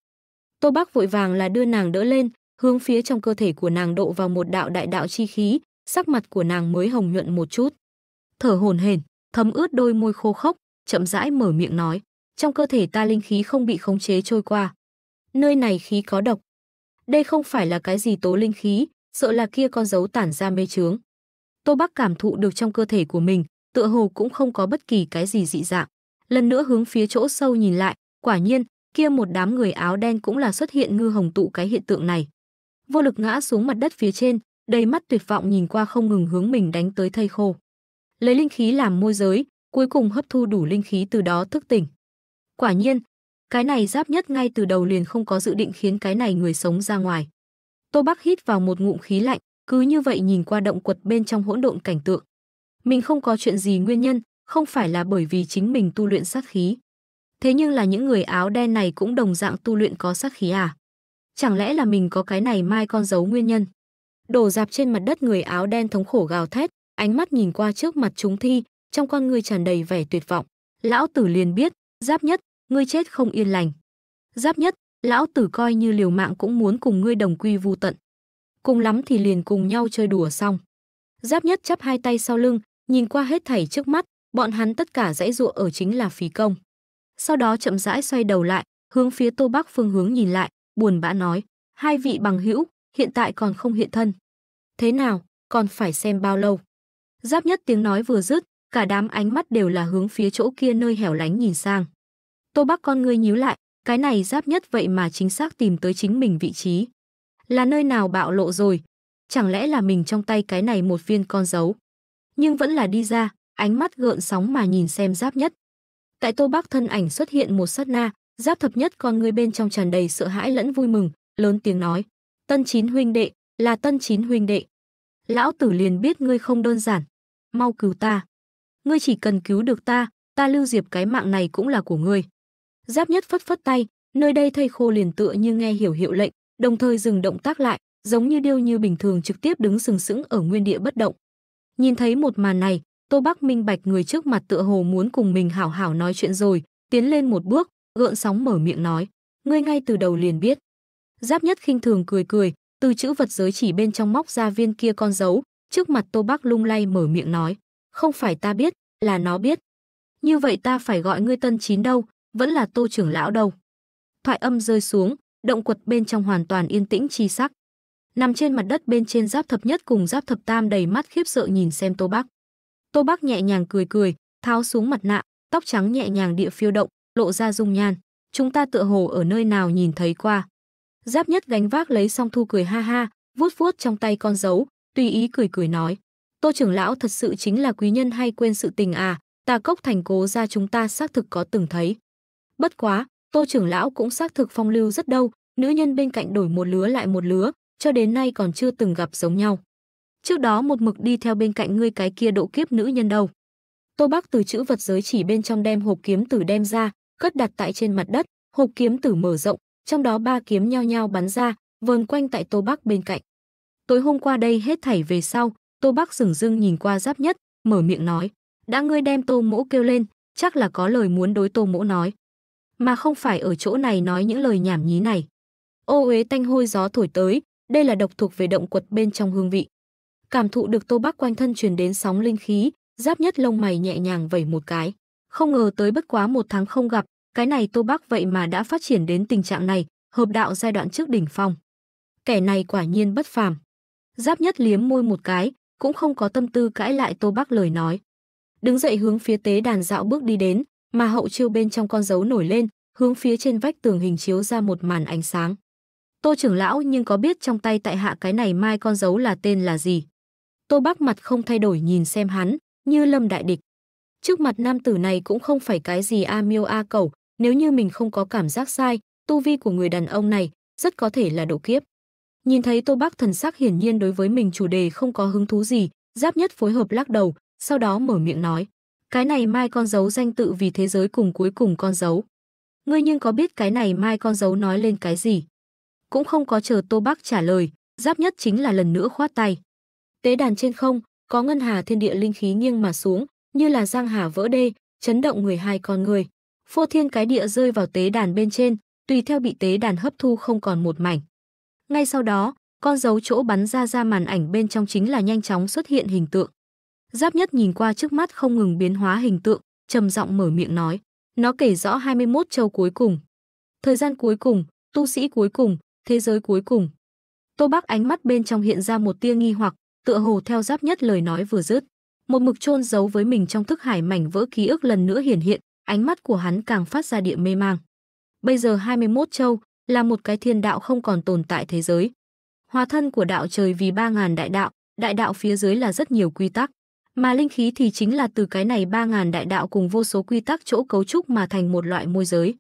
Speaker 1: Tô Bắc vội vàng là đưa nàng đỡ lên, hướng phía trong cơ thể của nàng độ vào một đạo đại đạo chi khí, sắc mặt của nàng mới hồng nhuận một chút. Thở hồn hển, thấm ướt đôi môi khô khốc, chậm rãi mở miệng nói, trong cơ thể ta linh khí không bị khống chế trôi qua. Nơi này khí có độc. Đây không phải là cái gì tố linh khí, sợ là kia con dấu tản ra mê chướng. Tô Bắc cảm thụ được trong cơ thể của mình, tựa hồ cũng không có bất kỳ cái gì dị dạng lần nữa hướng phía chỗ sâu nhìn lại, quả nhiên, kia một đám người áo đen cũng là xuất hiện ngư hồng tụ cái hiện tượng này. Vô lực ngã xuống mặt đất phía trên, đầy mắt tuyệt vọng nhìn qua không ngừng hướng mình đánh tới thây khô. Lấy linh khí làm môi giới, cuối cùng hấp thu đủ linh khí từ đó thức tỉnh. Quả nhiên, cái này giáp nhất ngay từ đầu liền không có dự định khiến cái này người sống ra ngoài. Tô Bắc hít vào một ngụm khí lạnh, cứ như vậy nhìn qua động quật bên trong hỗn độn cảnh tượng. Mình không có chuyện gì nguyên nhân, không phải là bởi vì chính mình tu luyện sát khí. Thế nhưng là những người áo đen này cũng đồng dạng tu luyện có sát khí à? Chẳng lẽ là mình có cái này mai con giấu nguyên nhân? Đổ dạp trên mặt đất người áo đen thống khổ gào thét, ánh mắt nhìn qua trước mặt chúng thi, trong con người tràn đầy vẻ tuyệt vọng. Lão tử liền biết, giáp nhất, ngươi chết không yên lành. Giáp nhất, lão tử coi như liều mạng cũng muốn cùng ngươi đồng quy vu tận. Cùng lắm thì liền cùng nhau chơi đùa xong. Giáp nhất chắp hai tay sau lưng, nhìn qua hết thảy trước mắt, Bọn hắn tất cả dãy ruộng ở chính là phí công. Sau đó chậm rãi xoay đầu lại, hướng phía Tô Bắc phương hướng nhìn lại, buồn bã nói, hai vị bằng hữu, hiện tại còn không hiện thân. Thế nào, còn phải xem bao lâu? Giáp nhất tiếng nói vừa dứt, cả đám ánh mắt đều là hướng phía chỗ kia nơi hẻo lánh nhìn sang. Tô Bắc con ngươi nhíu lại, cái này giáp nhất vậy mà chính xác tìm tới chính mình vị trí. Là nơi nào bạo lộ rồi? Chẳng lẽ là mình trong tay cái này một viên con dấu? Nhưng vẫn là đi ra, ánh mắt gợn sóng mà nhìn xem giáp nhất. Tại Tô Bắc thân ảnh xuất hiện một sát na, giáp thập nhất con người bên trong tràn đầy sợ hãi lẫn vui mừng, lớn tiếng nói: "Tân Chín huynh đệ, là Tân Chín huynh đệ. Lão tử liền biết ngươi không đơn giản, mau cứu ta. Ngươi chỉ cần cứu được ta, ta lưu diệp cái mạng này cũng là của ngươi." Giáp nhất phất phất tay, nơi đây thây khô liền tựa như nghe hiểu hiệu lệnh, đồng thời dừng động tác lại, giống như điêu như bình thường trực tiếp đứng sừng sững ở nguyên địa bất động. Nhìn thấy một màn này, Tô Bắc minh bạch người trước mặt tựa hồ muốn cùng mình hảo hảo nói chuyện rồi, tiến lên một bước, gợn sóng mở miệng nói, ngươi ngay từ đầu liền biết. Giáp nhất khinh thường cười cười, từ chữ vật giới chỉ bên trong móc ra viên kia con dấu, trước mặt Tô Bắc lung lay mở miệng nói, không phải ta biết, là nó biết. Như vậy ta phải gọi ngươi tân chín đâu, vẫn là Tô trưởng lão đâu. Thoại âm rơi xuống, động quật bên trong hoàn toàn yên tĩnh chi sắc. Nằm trên mặt đất bên trên giáp thập nhất cùng giáp thập tam đầy mắt khiếp sợ nhìn xem Tô Bắc. Tô Bác nhẹ nhàng cười cười, tháo xuống mặt nạ, tóc trắng nhẹ nhàng địa phiêu động, lộ ra dung nhan. Chúng ta tựa hồ ở nơi nào nhìn thấy qua. Giáp nhất gánh vác lấy song thu cười ha ha, vuốt vuốt trong tay con dấu, tùy ý cười cười nói. Tô trưởng lão thật sự chính là quý nhân hay quên sự tình à, ta cốc thành cố ra chúng ta xác thực có từng thấy. Bất quá, tô trưởng lão cũng xác thực phong lưu rất đâu, nữ nhân bên cạnh đổi một lứa lại một lứa, cho đến nay còn chưa từng gặp giống nhau. Trước đó một mực đi theo bên cạnh ngươi cái kia độ kiếp nữ nhân đâu Tô bác từ chữ vật giới chỉ bên trong đem hộp kiếm tử đem ra, cất đặt tại trên mặt đất, hộp kiếm tử mở rộng, trong đó ba kiếm nhao nhau bắn ra, vờn quanh tại Tô bác bên cạnh. Tối hôm qua đây hết thảy về sau, Tô bác sừng dưng nhìn qua giáp nhất, mở miệng nói, đã ngươi đem Tô Mỗ kêu lên, chắc là có lời muốn đối Tô Mỗ nói. Mà không phải ở chỗ này nói những lời nhảm nhí này. Ô uế tanh hôi gió thổi tới, đây là độc thuộc về động quật bên trong hương vị cảm thụ được Tô bác quanh thân truyền đến sóng linh khí, giáp nhất lông mày nhẹ nhàng vẩy một cái. Không ngờ tới bất quá một tháng không gặp, cái này Tô bác vậy mà đã phát triển đến tình trạng này, hợp đạo giai đoạn trước đỉnh phong. Kẻ này quả nhiên bất phàm. Giáp nhất liếm môi một cái, cũng không có tâm tư cãi lại Tô bác lời nói. Đứng dậy hướng phía tế đàn dạo bước đi đến, mà hậu chiêu bên trong con dấu nổi lên, hướng phía trên vách tường hình chiếu ra một màn ánh sáng. Tô trưởng lão nhưng có biết trong tay tại hạ cái này mai con dấu là tên là gì? Tô bác mặt không thay đổi nhìn xem hắn, như lâm đại địch. Trước mặt nam tử này cũng không phải cái gì a miêu a cầu, nếu như mình không có cảm giác sai, tu vi của người đàn ông này rất có thể là độ kiếp. Nhìn thấy Tô bác thần sắc hiển nhiên đối với mình chủ đề không có hứng thú gì, Giáp Nhất phối hợp lắc đầu, sau đó mở miệng nói: "Cái này mai con dấu danh tự vì thế giới cùng cuối cùng con dấu. Ngươi nhưng có biết cái này mai con dấu nói lên cái gì?" Cũng không có chờ Tô bác trả lời, Giáp Nhất chính là lần nữa khoát tay tế đàn trên không có ngân hà thiên địa linh khí nghiêng mà xuống như là giang hà vỡ đê chấn động người hai con người phô thiên cái địa rơi vào tế đàn bên trên tùy theo bị tế đàn hấp thu không còn một mảnh ngay sau đó con dấu chỗ bắn ra ra màn ảnh bên trong chính là nhanh chóng xuất hiện hình tượng giáp nhất nhìn qua trước mắt không ngừng biến hóa hình tượng trầm giọng mở miệng nói nó kể rõ 21 châu cuối cùng thời gian cuối cùng tu sĩ cuối cùng thế giới cuối cùng tô bác ánh mắt bên trong hiện ra một tia nghi hoặc tựa hồ theo giáp nhất lời nói vừa dứt một mực chôn giấu với mình trong thức hải mảnh vỡ ký ức lần nữa hiển hiện ánh mắt của hắn càng phát ra địa mê mang bây giờ 21 châu là một cái thiên đạo không còn tồn tại thế giới hóa thân của đạo trời vì ba ngàn đại đạo đại đạo phía dưới là rất nhiều quy tắc mà linh khí thì chính là từ cái này ba ngàn đại đạo cùng vô số quy tắc chỗ cấu trúc mà thành một loại môi giới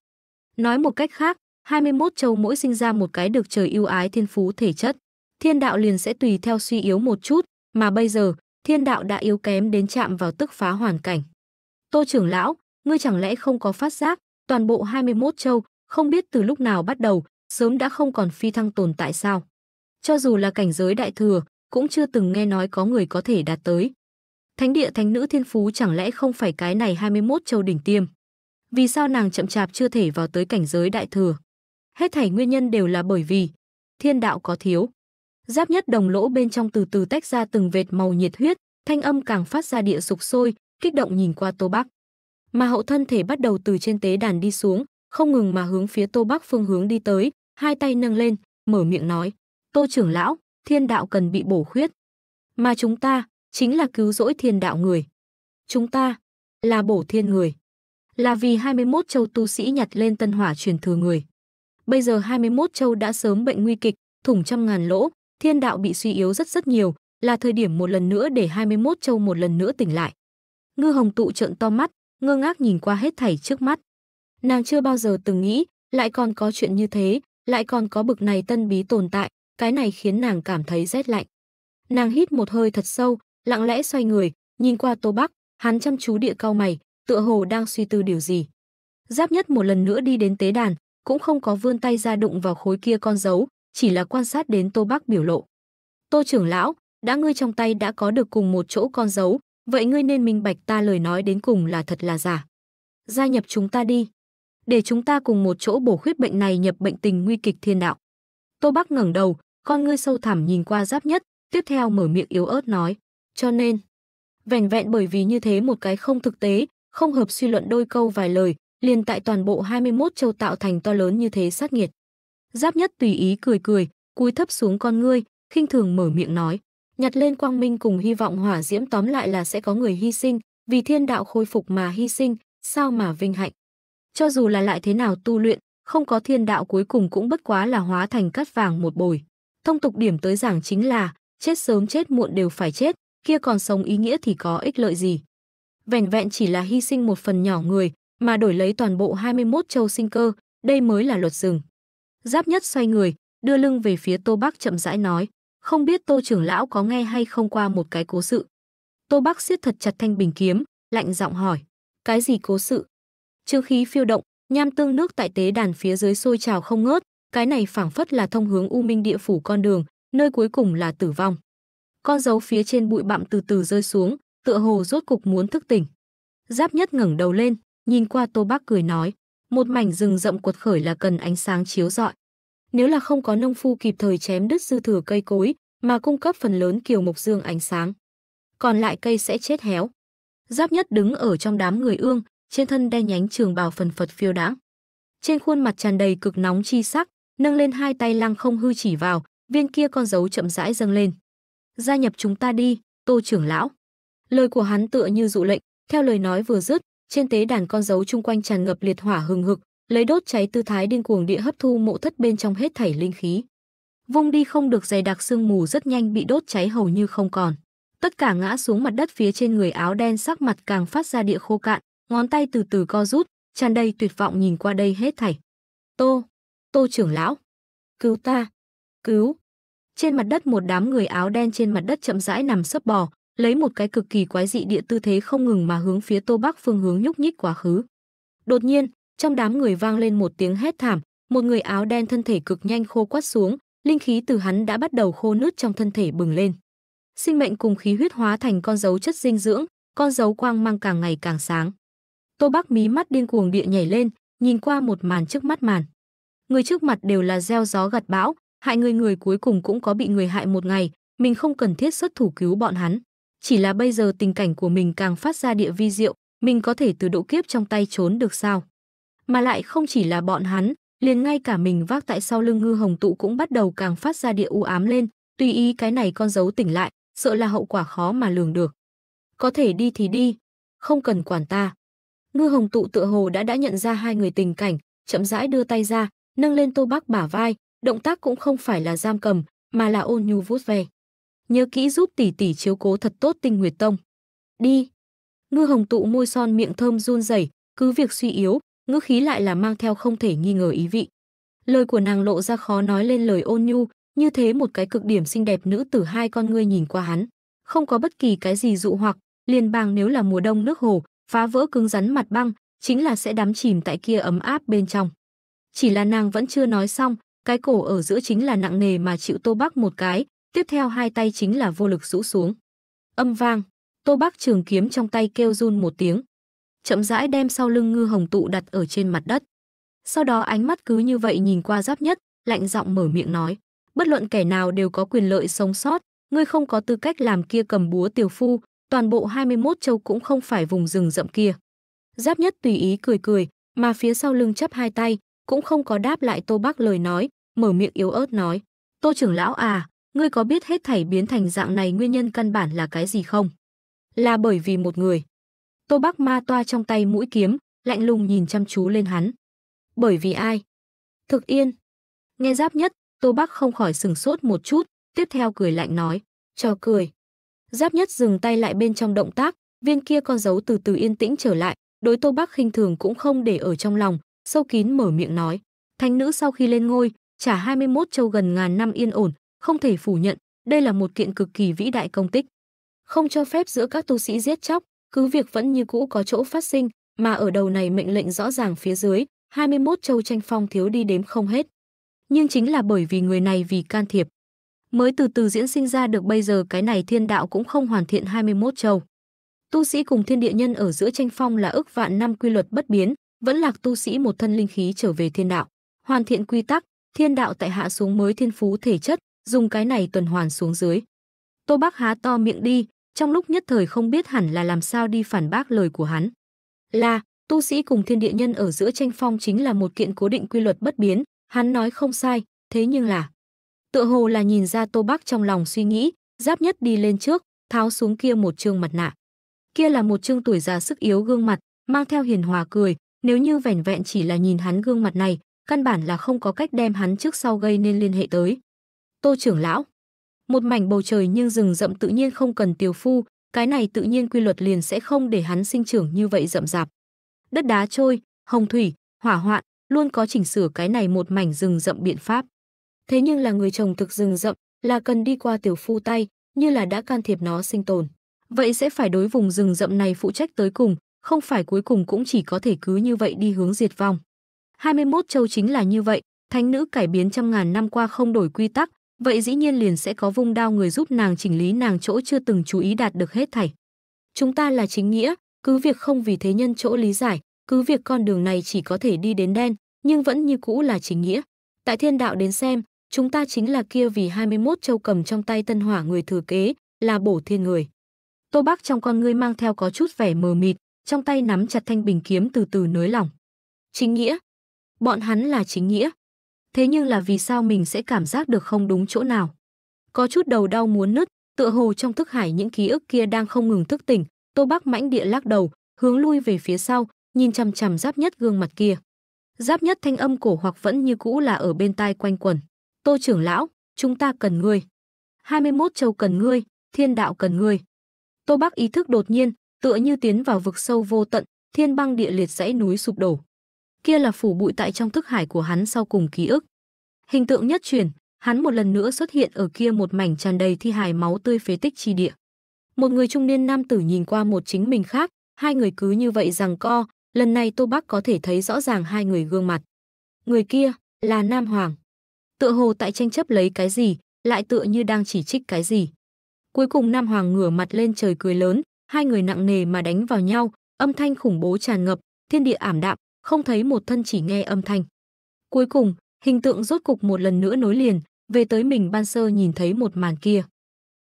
Speaker 1: nói một cách khác 21 châu mỗi sinh ra một cái được trời ưu ái thiên phú thể chất thiên đạo liền sẽ tùy theo suy yếu một chút, mà bây giờ, thiên đạo đã yếu kém đến chạm vào tức phá hoàn cảnh. Tô trưởng lão, ngươi chẳng lẽ không có phát giác, toàn bộ 21 châu, không biết từ lúc nào bắt đầu, sớm đã không còn phi thăng tồn tại sao? Cho dù là cảnh giới đại thừa, cũng chưa từng nghe nói có người có thể đạt tới. Thánh địa thánh nữ thiên phú chẳng lẽ không phải cái này 21 châu đỉnh tiêm? Vì sao nàng chậm chạp chưa thể vào tới cảnh giới đại thừa? Hết thảy nguyên nhân đều là bởi vì thiên đạo có thiếu. Giáp nhất đồng lỗ bên trong từ từ tách ra từng vệt màu nhiệt huyết, thanh âm càng phát ra địa sục sôi, kích động nhìn qua Tô Bắc. Mà hậu thân thể bắt đầu từ trên tế đàn đi xuống, không ngừng mà hướng phía Tô Bắc phương hướng đi tới, hai tay nâng lên, mở miệng nói: "Tô trưởng lão, thiên đạo cần bị bổ khuyết, mà chúng ta chính là cứu rỗi thiên đạo người. Chúng ta là bổ thiên người, là vì 21 châu tu sĩ nhặt lên tân hỏa truyền thừa người. Bây giờ 21 châu đã sớm bệnh nguy kịch, thủng trăm ngàn lỗ, thiên đạo bị suy yếu rất rất nhiều, là thời điểm một lần nữa để 21 châu một lần nữa tỉnh lại. Ngư Hồng tụ trợn to mắt, ngơ ngác nhìn qua hết thảy trước mắt. Nàng chưa bao giờ từng nghĩ, lại còn có chuyện như thế, lại còn có bực này tân bí tồn tại, cái này khiến nàng cảm thấy rét lạnh. Nàng hít một hơi thật sâu, lặng lẽ xoay người, nhìn qua Tô Bắc, hắn chăm chú địa cao mày, tựa hồ đang suy tư điều gì. Giáp nhất một lần nữa đi đến tế đàn, cũng không có vươn tay ra đụng vào khối kia con dấu, chỉ là quan sát đến Tô Bắc biểu lộ. Tô trưởng lão, đã ngươi trong tay đã có được cùng một chỗ con dấu, vậy ngươi nên minh bạch ta lời nói đến cùng là thật là giả. Gia nhập chúng ta đi, để chúng ta cùng một chỗ bổ khuyết bệnh này nhập bệnh tình nguy kịch thiên đạo. Tô Bắc ngẩng đầu, con ngươi sâu thẳm nhìn qua giáp nhất, tiếp theo mở miệng yếu ớt nói, cho nên, vẻn vẹn bởi vì như thế một cái không thực tế, không hợp suy luận đôi câu vài lời, liền tại toàn bộ 21 châu tạo thành to lớn như thế sát nghiệt. Giáp nhất tùy ý cười cười, cúi thấp xuống con ngươi, khinh thường mở miệng nói, nhặt lên quang minh cùng hy vọng hỏa diễm tóm lại là sẽ có người hy sinh, vì thiên đạo khôi phục mà hy sinh, sao mà vinh hạnh. Cho dù là lại thế nào tu luyện, không có thiên đạo cuối cùng cũng bất quá là hóa thành cát vàng một bồi. Thông tục điểm tới giảng chính là, chết sớm chết muộn đều phải chết, kia còn sống ý nghĩa thì có ích lợi gì. Vẻn vẹn chỉ là hy sinh một phần nhỏ người, mà đổi lấy toàn bộ 21 châu sinh cơ, đây mới là luật rừng. Giáp nhất xoay người, đưa lưng về phía Tô Bắc chậm rãi nói, không biết Tô trưởng lão có nghe hay không qua một cái cố sự. Tô Bắc siết thật chặt thanh bình kiếm, lạnh giọng hỏi, cái gì cố sự? Trương khí phiêu động, nham tương nước tại tế đàn phía dưới sôi trào không ngớt, cái này phảng phất là thông hướng u minh địa phủ con đường, nơi cuối cùng là tử vong. Con dấu phía trên bụi bặm từ từ rơi xuống, tựa hồ rốt cục muốn thức tỉnh. Giáp nhất ngẩng đầu lên, nhìn qua Tô Bắc cười nói, một mảnh rừng rậm cuột khởi là cần ánh sáng chiếu rọi. Nếu là không có nông phu kịp thời chém đứt dư thừa cây cối mà cung cấp phần lớn kiều mộc dương ánh sáng, còn lại cây sẽ chết héo. Giáp nhất đứng ở trong đám người ương, trên thân đen nhánh trường bào phần phật phiêu đãng. Trên khuôn mặt tràn đầy cực nóng chi sắc, nâng lên hai tay lăng không hư chỉ vào, viên kia con dấu chậm rãi dâng lên. Gia nhập chúng ta đi, Tô trưởng lão. Lời của hắn tựa như dụ lệnh, theo lời nói vừa dứt, trên tế đàn con dấu chung quanh tràn ngập liệt hỏa hừng hực, lấy đốt cháy tư thái điên cuồng địa hấp thu mộ thất bên trong hết thảy linh khí. Vung đi không được dày đặc sương mù rất nhanh bị đốt cháy hầu như không còn. Tất cả ngã xuống mặt đất phía trên người áo đen sắc mặt càng phát ra địa khô cạn, ngón tay từ từ co rút, tràn đầy tuyệt vọng nhìn qua đây hết thảy. Tô, Tô trưởng lão, cứu ta, cứu. Trên mặt đất một đám người áo đen trên mặt đất chậm rãi nằm sấp bò, lấy một cái cực kỳ quái dị địa tư thế không ngừng mà hướng phía Tô Bắc phương hướng nhúc nhích quá khứ. Đột nhiên, trong đám người vang lên một tiếng hét thảm, một người áo đen thân thể cực nhanh khô quắt xuống, linh khí từ hắn đã bắt đầu khô nứt trong thân thể bừng lên. Sinh mệnh cùng khí huyết hóa thành con dấu chất dinh dưỡng, con dấu quang mang càng ngày càng sáng. Tô Bắc mí mắt điên cuồng địa nhảy lên, nhìn qua một màn trước mắt màn. Người trước mặt đều là gieo gió gặt bão, hại người người cuối cùng cũng có bị người hại một ngày, mình không cần thiết xuất thủ cứu bọn hắn. Chỉ là bây giờ tình cảnh của mình càng phát ra địa vi diệu, mình có thể từ độ kiếp trong tay trốn được sao? Mà lại không chỉ là bọn hắn, liền ngay cả mình vác tại sau lưng ngư hồng tụ cũng bắt đầu càng phát ra địa u ám lên, tùy ý cái này con dấu tỉnh lại, sợ là hậu quả khó mà lường được. Có thể đi thì đi, không cần quản ta. Ngư hồng tụ tựa hồ đã đã nhận ra hai người tình cảnh, chậm rãi đưa tay ra, nâng lên tô bác bả vai, động tác cũng không phải là giam cầm, mà là ôn nhu vuốt về nhớ kỹ giúp tỷ tỷ chiếu cố thật tốt tinh nguyệt tông. Đi. Ngư hồng tụ môi son miệng thơm run rẩy, cứ việc suy yếu, ngữ khí lại là mang theo không thể nghi ngờ ý vị. Lời của nàng lộ ra khó nói lên lời ôn nhu, như thế một cái cực điểm xinh đẹp nữ tử hai con ngươi nhìn qua hắn, không có bất kỳ cái gì dụ hoặc, liền bang nếu là mùa đông nước hồ, phá vỡ cứng rắn mặt băng, chính là sẽ đắm chìm tại kia ấm áp bên trong. Chỉ là nàng vẫn chưa nói xong, cái cổ ở giữa chính là nặng nề mà chịu Tô Bắc một cái, tiếp theo hai tay chính là vô lực rũ xuống. Âm vang, Tô Bắc trường kiếm trong tay kêu run một tiếng. Chậm rãi đem sau lưng ngư hồng tụ đặt ở trên mặt đất. Sau đó ánh mắt cứ như vậy nhìn qua giáp nhất, lạnh giọng mở miệng nói. Bất luận kẻ nào đều có quyền lợi sống sót, ngươi không có tư cách làm kia cầm búa tiểu phu, toàn bộ 21 châu cũng không phải vùng rừng rậm kia. Giáp nhất tùy ý cười cười, mà phía sau lưng chấp hai tay, cũng không có đáp lại Tô Bắc lời nói, mở miệng yếu ớt nói. Tô trưởng lão à, ngươi có biết hết thảy biến thành dạng này nguyên nhân căn bản là cái gì không? Là bởi vì một người. Tô Bắc Ma toa trong tay mũi kiếm, lạnh lùng nhìn chăm chú lên hắn. Bởi vì ai? Thực Yên. Nghe giáp nhất, Tô Bắc không khỏi sừng sốt một chút, tiếp theo cười lạnh nói, cho cười. Giáp nhất dừng tay lại bên trong động tác, viên kia con dấu từ từ yên tĩnh trở lại, đối Tô Bắc khinh thường cũng không để ở trong lòng, sâu kín mở miệng nói, thánh nữ sau khi lên ngôi, trả 21 châu gần ngàn năm yên ổn, không thể phủ nhận, đây là một kiện cực kỳ vĩ đại công tích. Không cho phép giữa các tu sĩ giết chóc, cứ việc vẫn như cũ có chỗ phát sinh, mà ở đầu này mệnh lệnh rõ ràng phía dưới, 21 châu tranh phong thiếu đi đếm không hết. Nhưng chính là bởi vì người này vì can thiệp, mới từ từ diễn sinh ra được bây giờ cái này thiên đạo cũng không hoàn thiện 21 châu. Tu sĩ cùng thiên địa nhân ở giữa tranh phong là ước vạn năm quy luật bất biến, vẫn lạc tu sĩ một thân linh khí trở về thiên đạo. Hoàn thiện quy tắc, thiên đạo tại hạ xuống mới thiên phú thể chất, dùng cái này tuần hoàn xuống dưới. Tô Bác há to miệng đi, trong lúc nhất thời không biết hẳn là làm sao đi phản bác lời của hắn. Là, tu sĩ cùng thiên địa nhân ở giữa tranh phong chính là một kiện cố định quy luật bất biến, hắn nói không sai, thế nhưng là... Tựa hồ là nhìn ra Tô Bác trong lòng suy nghĩ, giáp nhất đi lên trước, tháo xuống kia một trương mặt nạ. Kia là một trương tuổi già sức yếu gương mặt, mang theo hiền hòa cười, nếu như vẻn vẹn chỉ là nhìn hắn gương mặt này, căn bản là không có cách đem hắn trước sau gây nên liên hệ tới tô trưởng lão một mảnh bầu trời nhưng rừng rậm tự nhiên không cần tiểu phu cái này tự nhiên quy luật liền sẽ không để hắn sinh trưởng như vậy rậm rạp đất đá trôi hồng thủy hỏa hoạn luôn có chỉnh sửa cái này một mảnh rừng rậm biện pháp thế nhưng là người trồng thực rừng rậm là cần đi qua tiểu phu tay như là đã can thiệp nó sinh tồn vậy sẽ phải đối vùng rừng rậm này phụ trách tới cùng không phải cuối cùng cũng chỉ có thể cứ như vậy đi hướng diệt vong 21 châu chính là như vậy thánh nữ cải biến trăm ngàn năm qua không đổi quy tắc vậy dĩ nhiên liền sẽ có vung đao người giúp nàng chỉnh lý nàng chỗ chưa từng chú ý đạt được hết thảy. Chúng ta là chính nghĩa, cứ việc không vì thế nhân chỗ lý giải, cứ việc con đường này chỉ có thể đi đến đen, nhưng vẫn như cũ là chính nghĩa. Tại thiên đạo đến xem, chúng ta chính là kia vì 21 châu cầm trong tay tân hỏa người thừa kế, là bổ thiên người. Tô Bắc trong con ngươi mang theo có chút vẻ mờ mịt, trong tay nắm chặt thanh bình kiếm từ từ nới lỏng. Chính nghĩa. Bọn hắn là chính nghĩa thế nhưng là vì sao mình sẽ cảm giác được không đúng chỗ nào. Có chút đầu đau muốn nứt, tựa hồ trong thức hải những ký ức kia đang không ngừng thức tỉnh, Tô bác mãnh địa lắc đầu, hướng lui về phía sau, nhìn chằm chằm giáp nhất gương mặt kia. Giáp nhất thanh âm cổ hoặc vẫn như cũ là ở bên tai quanh quẩn. Tô trưởng lão, chúng ta cần ngươi. 21 châu cần ngươi, thiên đạo cần ngươi. Tô bác ý thức đột nhiên, tựa như tiến vào vực sâu vô tận, thiên băng địa liệt dãy núi sụp đổ kia là phủ bụi tại trong thức hải của hắn sau cùng ký ức. Hình tượng nhất truyền, hắn một lần nữa xuất hiện ở kia một mảnh tràn đầy thi hài máu tươi phế tích chi địa. Một người trung niên nam tử nhìn qua một chính mình khác, hai người cứ như vậy rằng co, lần này Tô Bắc có thể thấy rõ ràng hai người gương mặt. Người kia là Nam Hoàng. Tựa hồ tại tranh chấp lấy cái gì, lại tựa như đang chỉ trích cái gì. Cuối cùng Nam Hoàng ngửa mặt lên trời cười lớn, hai người nặng nề mà đánh vào nhau, âm thanh khủng bố tràn ngập, thiên địa ảm đạm, không thấy một thân chỉ nghe âm thanh. Cuối cùng, hình tượng rốt cục một lần nữa nối liền, về tới mình ban sơ nhìn thấy một màn kia.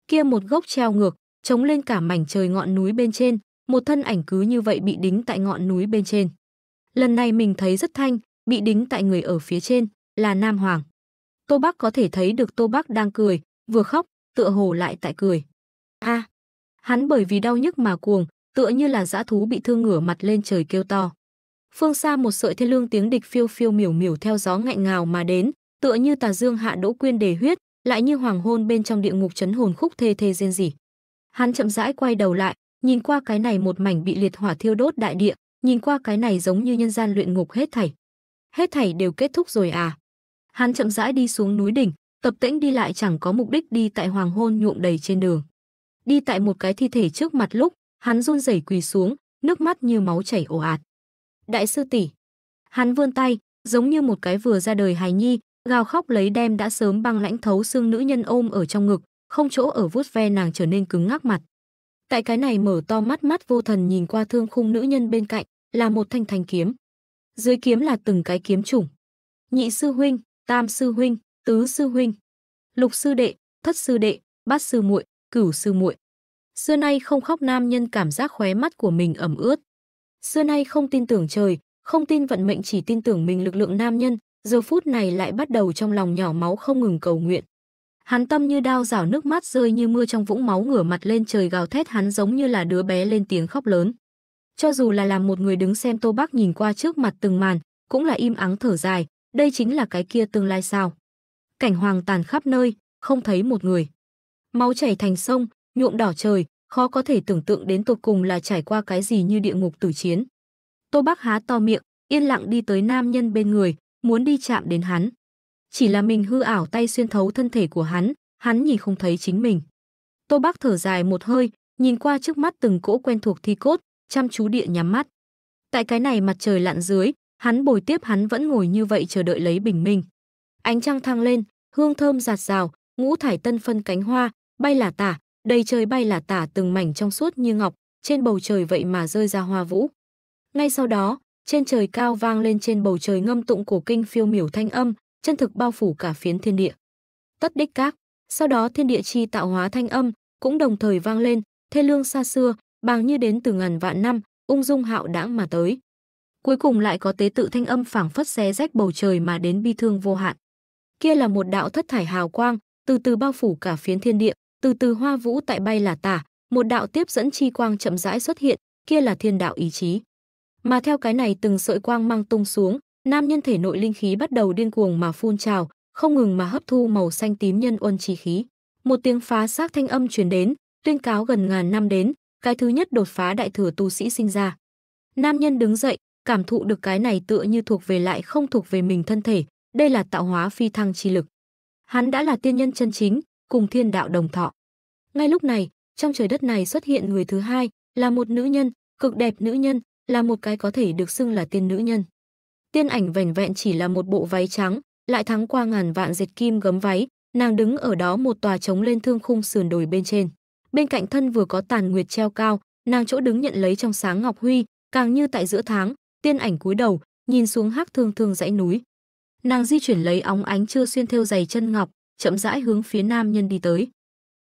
Speaker 1: Kia một gốc treo ngược, chống lên cả mảnh trời ngọn núi bên trên, một thân ảnh cứ như vậy bị đính tại ngọn núi bên trên. Lần này mình thấy rất thanh, bị đính tại người ở phía trên, là Nam Hoàng. Tô Bắc có thể thấy được Tô Bắc đang cười, vừa khóc, tựa hồ lại tại cười. a hắn bởi vì đau nhức mà cuồng, tựa như là dã thú bị thương ngửa mặt lên trời kêu to phương xa một sợi thiên lương tiếng địch phiêu phiêu miểu miểu theo gió ngạnh ngào mà đến, tựa như tà dương hạ đỗ quyên đề huyết, lại như hoàng hôn bên trong địa ngục chấn hồn khúc thê thê rên rỉ. Hắn chậm rãi quay đầu lại, nhìn qua cái này một mảnh bị liệt hỏa thiêu đốt đại địa, nhìn qua cái này giống như nhân gian luyện ngục hết thảy. Hết thảy đều kết thúc rồi à? Hắn chậm rãi đi xuống núi đỉnh, tập tĩnh đi lại chẳng có mục đích đi tại hoàng hôn nhuộm đầy trên đường. Đi tại một cái thi thể trước mặt lúc, hắn run rẩy quỳ xuống, nước mắt như máu chảy ồ ạt đại sư tỷ. Hắn vươn tay, giống như một cái vừa ra đời hài nhi, gào khóc lấy đem đã sớm băng lãnh thấu xương nữ nhân ôm ở trong ngực, không chỗ ở vuốt ve nàng trở nên cứng ngắc mặt. Tại cái này mở to mắt mắt vô thần nhìn qua thương khung nữ nhân bên cạnh, là một thanh thanh kiếm. Dưới kiếm là từng cái kiếm chủng. Nhị sư huynh, tam sư huynh, tứ sư huynh, lục sư đệ, thất sư đệ, bát sư muội, cửu sư muội. Xưa nay không khóc nam nhân cảm giác khóe mắt của mình ẩm ướt. Xưa nay không tin tưởng trời, không tin vận mệnh chỉ tin tưởng mình lực lượng nam nhân, giờ phút này lại bắt đầu trong lòng nhỏ máu không ngừng cầu nguyện. Hắn tâm như đao rảo nước mắt rơi như mưa trong vũng máu ngửa mặt lên trời gào thét hắn giống như là đứa bé lên tiếng khóc lớn. Cho dù là làm một người đứng xem Tô Bác nhìn qua trước mặt từng màn, cũng là im ắng thở dài, đây chính là cái kia tương lai sao. Cảnh hoàng tàn khắp nơi, không thấy một người. Máu chảy thành sông, nhuộm đỏ trời, khó có thể tưởng tượng đến tột cùng là trải qua cái gì như địa ngục tử chiến. Tô Bác há to miệng, yên lặng đi tới nam nhân bên người, muốn đi chạm đến hắn. Chỉ là mình hư ảo tay xuyên thấu thân thể của hắn, hắn nhìn không thấy chính mình. Tô Bác thở dài một hơi, nhìn qua trước mắt từng cỗ quen thuộc thi cốt, chăm chú địa nhắm mắt. Tại cái này mặt trời lặn dưới, hắn bồi tiếp hắn vẫn ngồi như vậy chờ đợi lấy bình minh. Ánh trăng thăng lên, hương thơm giạt rào, ngũ thải tân phân cánh hoa, bay là tả, Đầy trời bay là tả từng mảnh trong suốt như ngọc, trên bầu trời vậy mà rơi ra hoa vũ. Ngay sau đó, trên trời cao vang lên trên bầu trời ngâm tụng cổ kinh phiêu miểu thanh âm, chân thực bao phủ cả phiến thiên địa. Tất đích các, sau đó thiên địa chi tạo hóa thanh âm cũng đồng thời vang lên, thê lương xa xưa, bàng như đến từ ngàn vạn năm, ung dung hạo đãng mà tới. Cuối cùng lại có tế tự thanh âm phảng phất xé rách bầu trời mà đến bi thương vô hạn. Kia là một đạo thất thải hào quang, từ từ bao phủ cả phiến thiên địa, từ từ hoa vũ tại bay là tả, một đạo tiếp dẫn chi quang chậm rãi xuất hiện, kia là thiên đạo ý chí. Mà theo cái này từng sợi quang mang tung xuống, nam nhân thể nội linh khí bắt đầu điên cuồng mà phun trào, không ngừng mà hấp thu màu xanh tím nhân uân chi khí. Một tiếng phá xác thanh âm truyền đến, tuyên cáo gần ngàn năm đến, cái thứ nhất đột phá đại thừa tu sĩ sinh ra. Nam nhân đứng dậy, cảm thụ được cái này tựa như thuộc về lại không thuộc về mình thân thể, đây là tạo hóa phi thăng chi lực. Hắn đã là tiên nhân chân chính, cùng thiên đạo đồng thọ. Ngay lúc này, trong trời đất này xuất hiện người thứ hai, là một nữ nhân, cực đẹp nữ nhân, là một cái có thể được xưng là tiên nữ nhân. Tiên ảnh vẻn vẹn chỉ là một bộ váy trắng, lại thắng qua ngàn vạn dệt kim gấm váy, nàng đứng ở đó một tòa trống lên thương khung sườn đồi bên trên. Bên cạnh thân vừa có tàn nguyệt treo cao, nàng chỗ đứng nhận lấy trong sáng ngọc huy, càng như tại giữa tháng, tiên ảnh cúi đầu, nhìn xuống hắc thương thương dãy núi. Nàng di chuyển lấy óng ánh chưa xuyên theo giày chân ngọc, chậm rãi hướng phía nam nhân đi tới.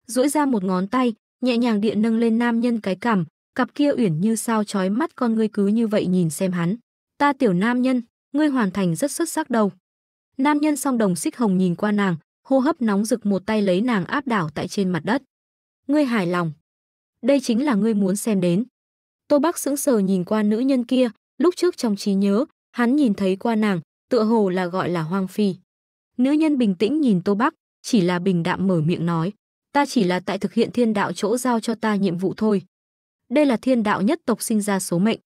Speaker 1: Duỗi ra một ngón tay, nhẹ nhàng điện nâng lên nam nhân cái cằm, cặp kia uyển như sao chói mắt con ngươi cứ như vậy nhìn xem hắn. Ta tiểu nam nhân, ngươi hoàn thành rất xuất sắc đâu. Nam nhân song đồng xích hồng nhìn qua nàng, hô hấp nóng rực một tay lấy nàng áp đảo tại trên mặt đất. Ngươi hài lòng. Đây chính là ngươi muốn xem đến. Tô Bắc sững sờ nhìn qua nữ nhân kia, lúc trước trong trí nhớ, hắn nhìn thấy qua nàng, tựa hồ là gọi là Hoang Phi. Nữ nhân bình tĩnh nhìn Tô Bắc, chỉ là bình đạm mở miệng nói, ta chỉ là tại thực hiện thiên đạo chỗ giao cho ta nhiệm vụ thôi. Đây là thiên đạo nhất tộc sinh ra số mệnh.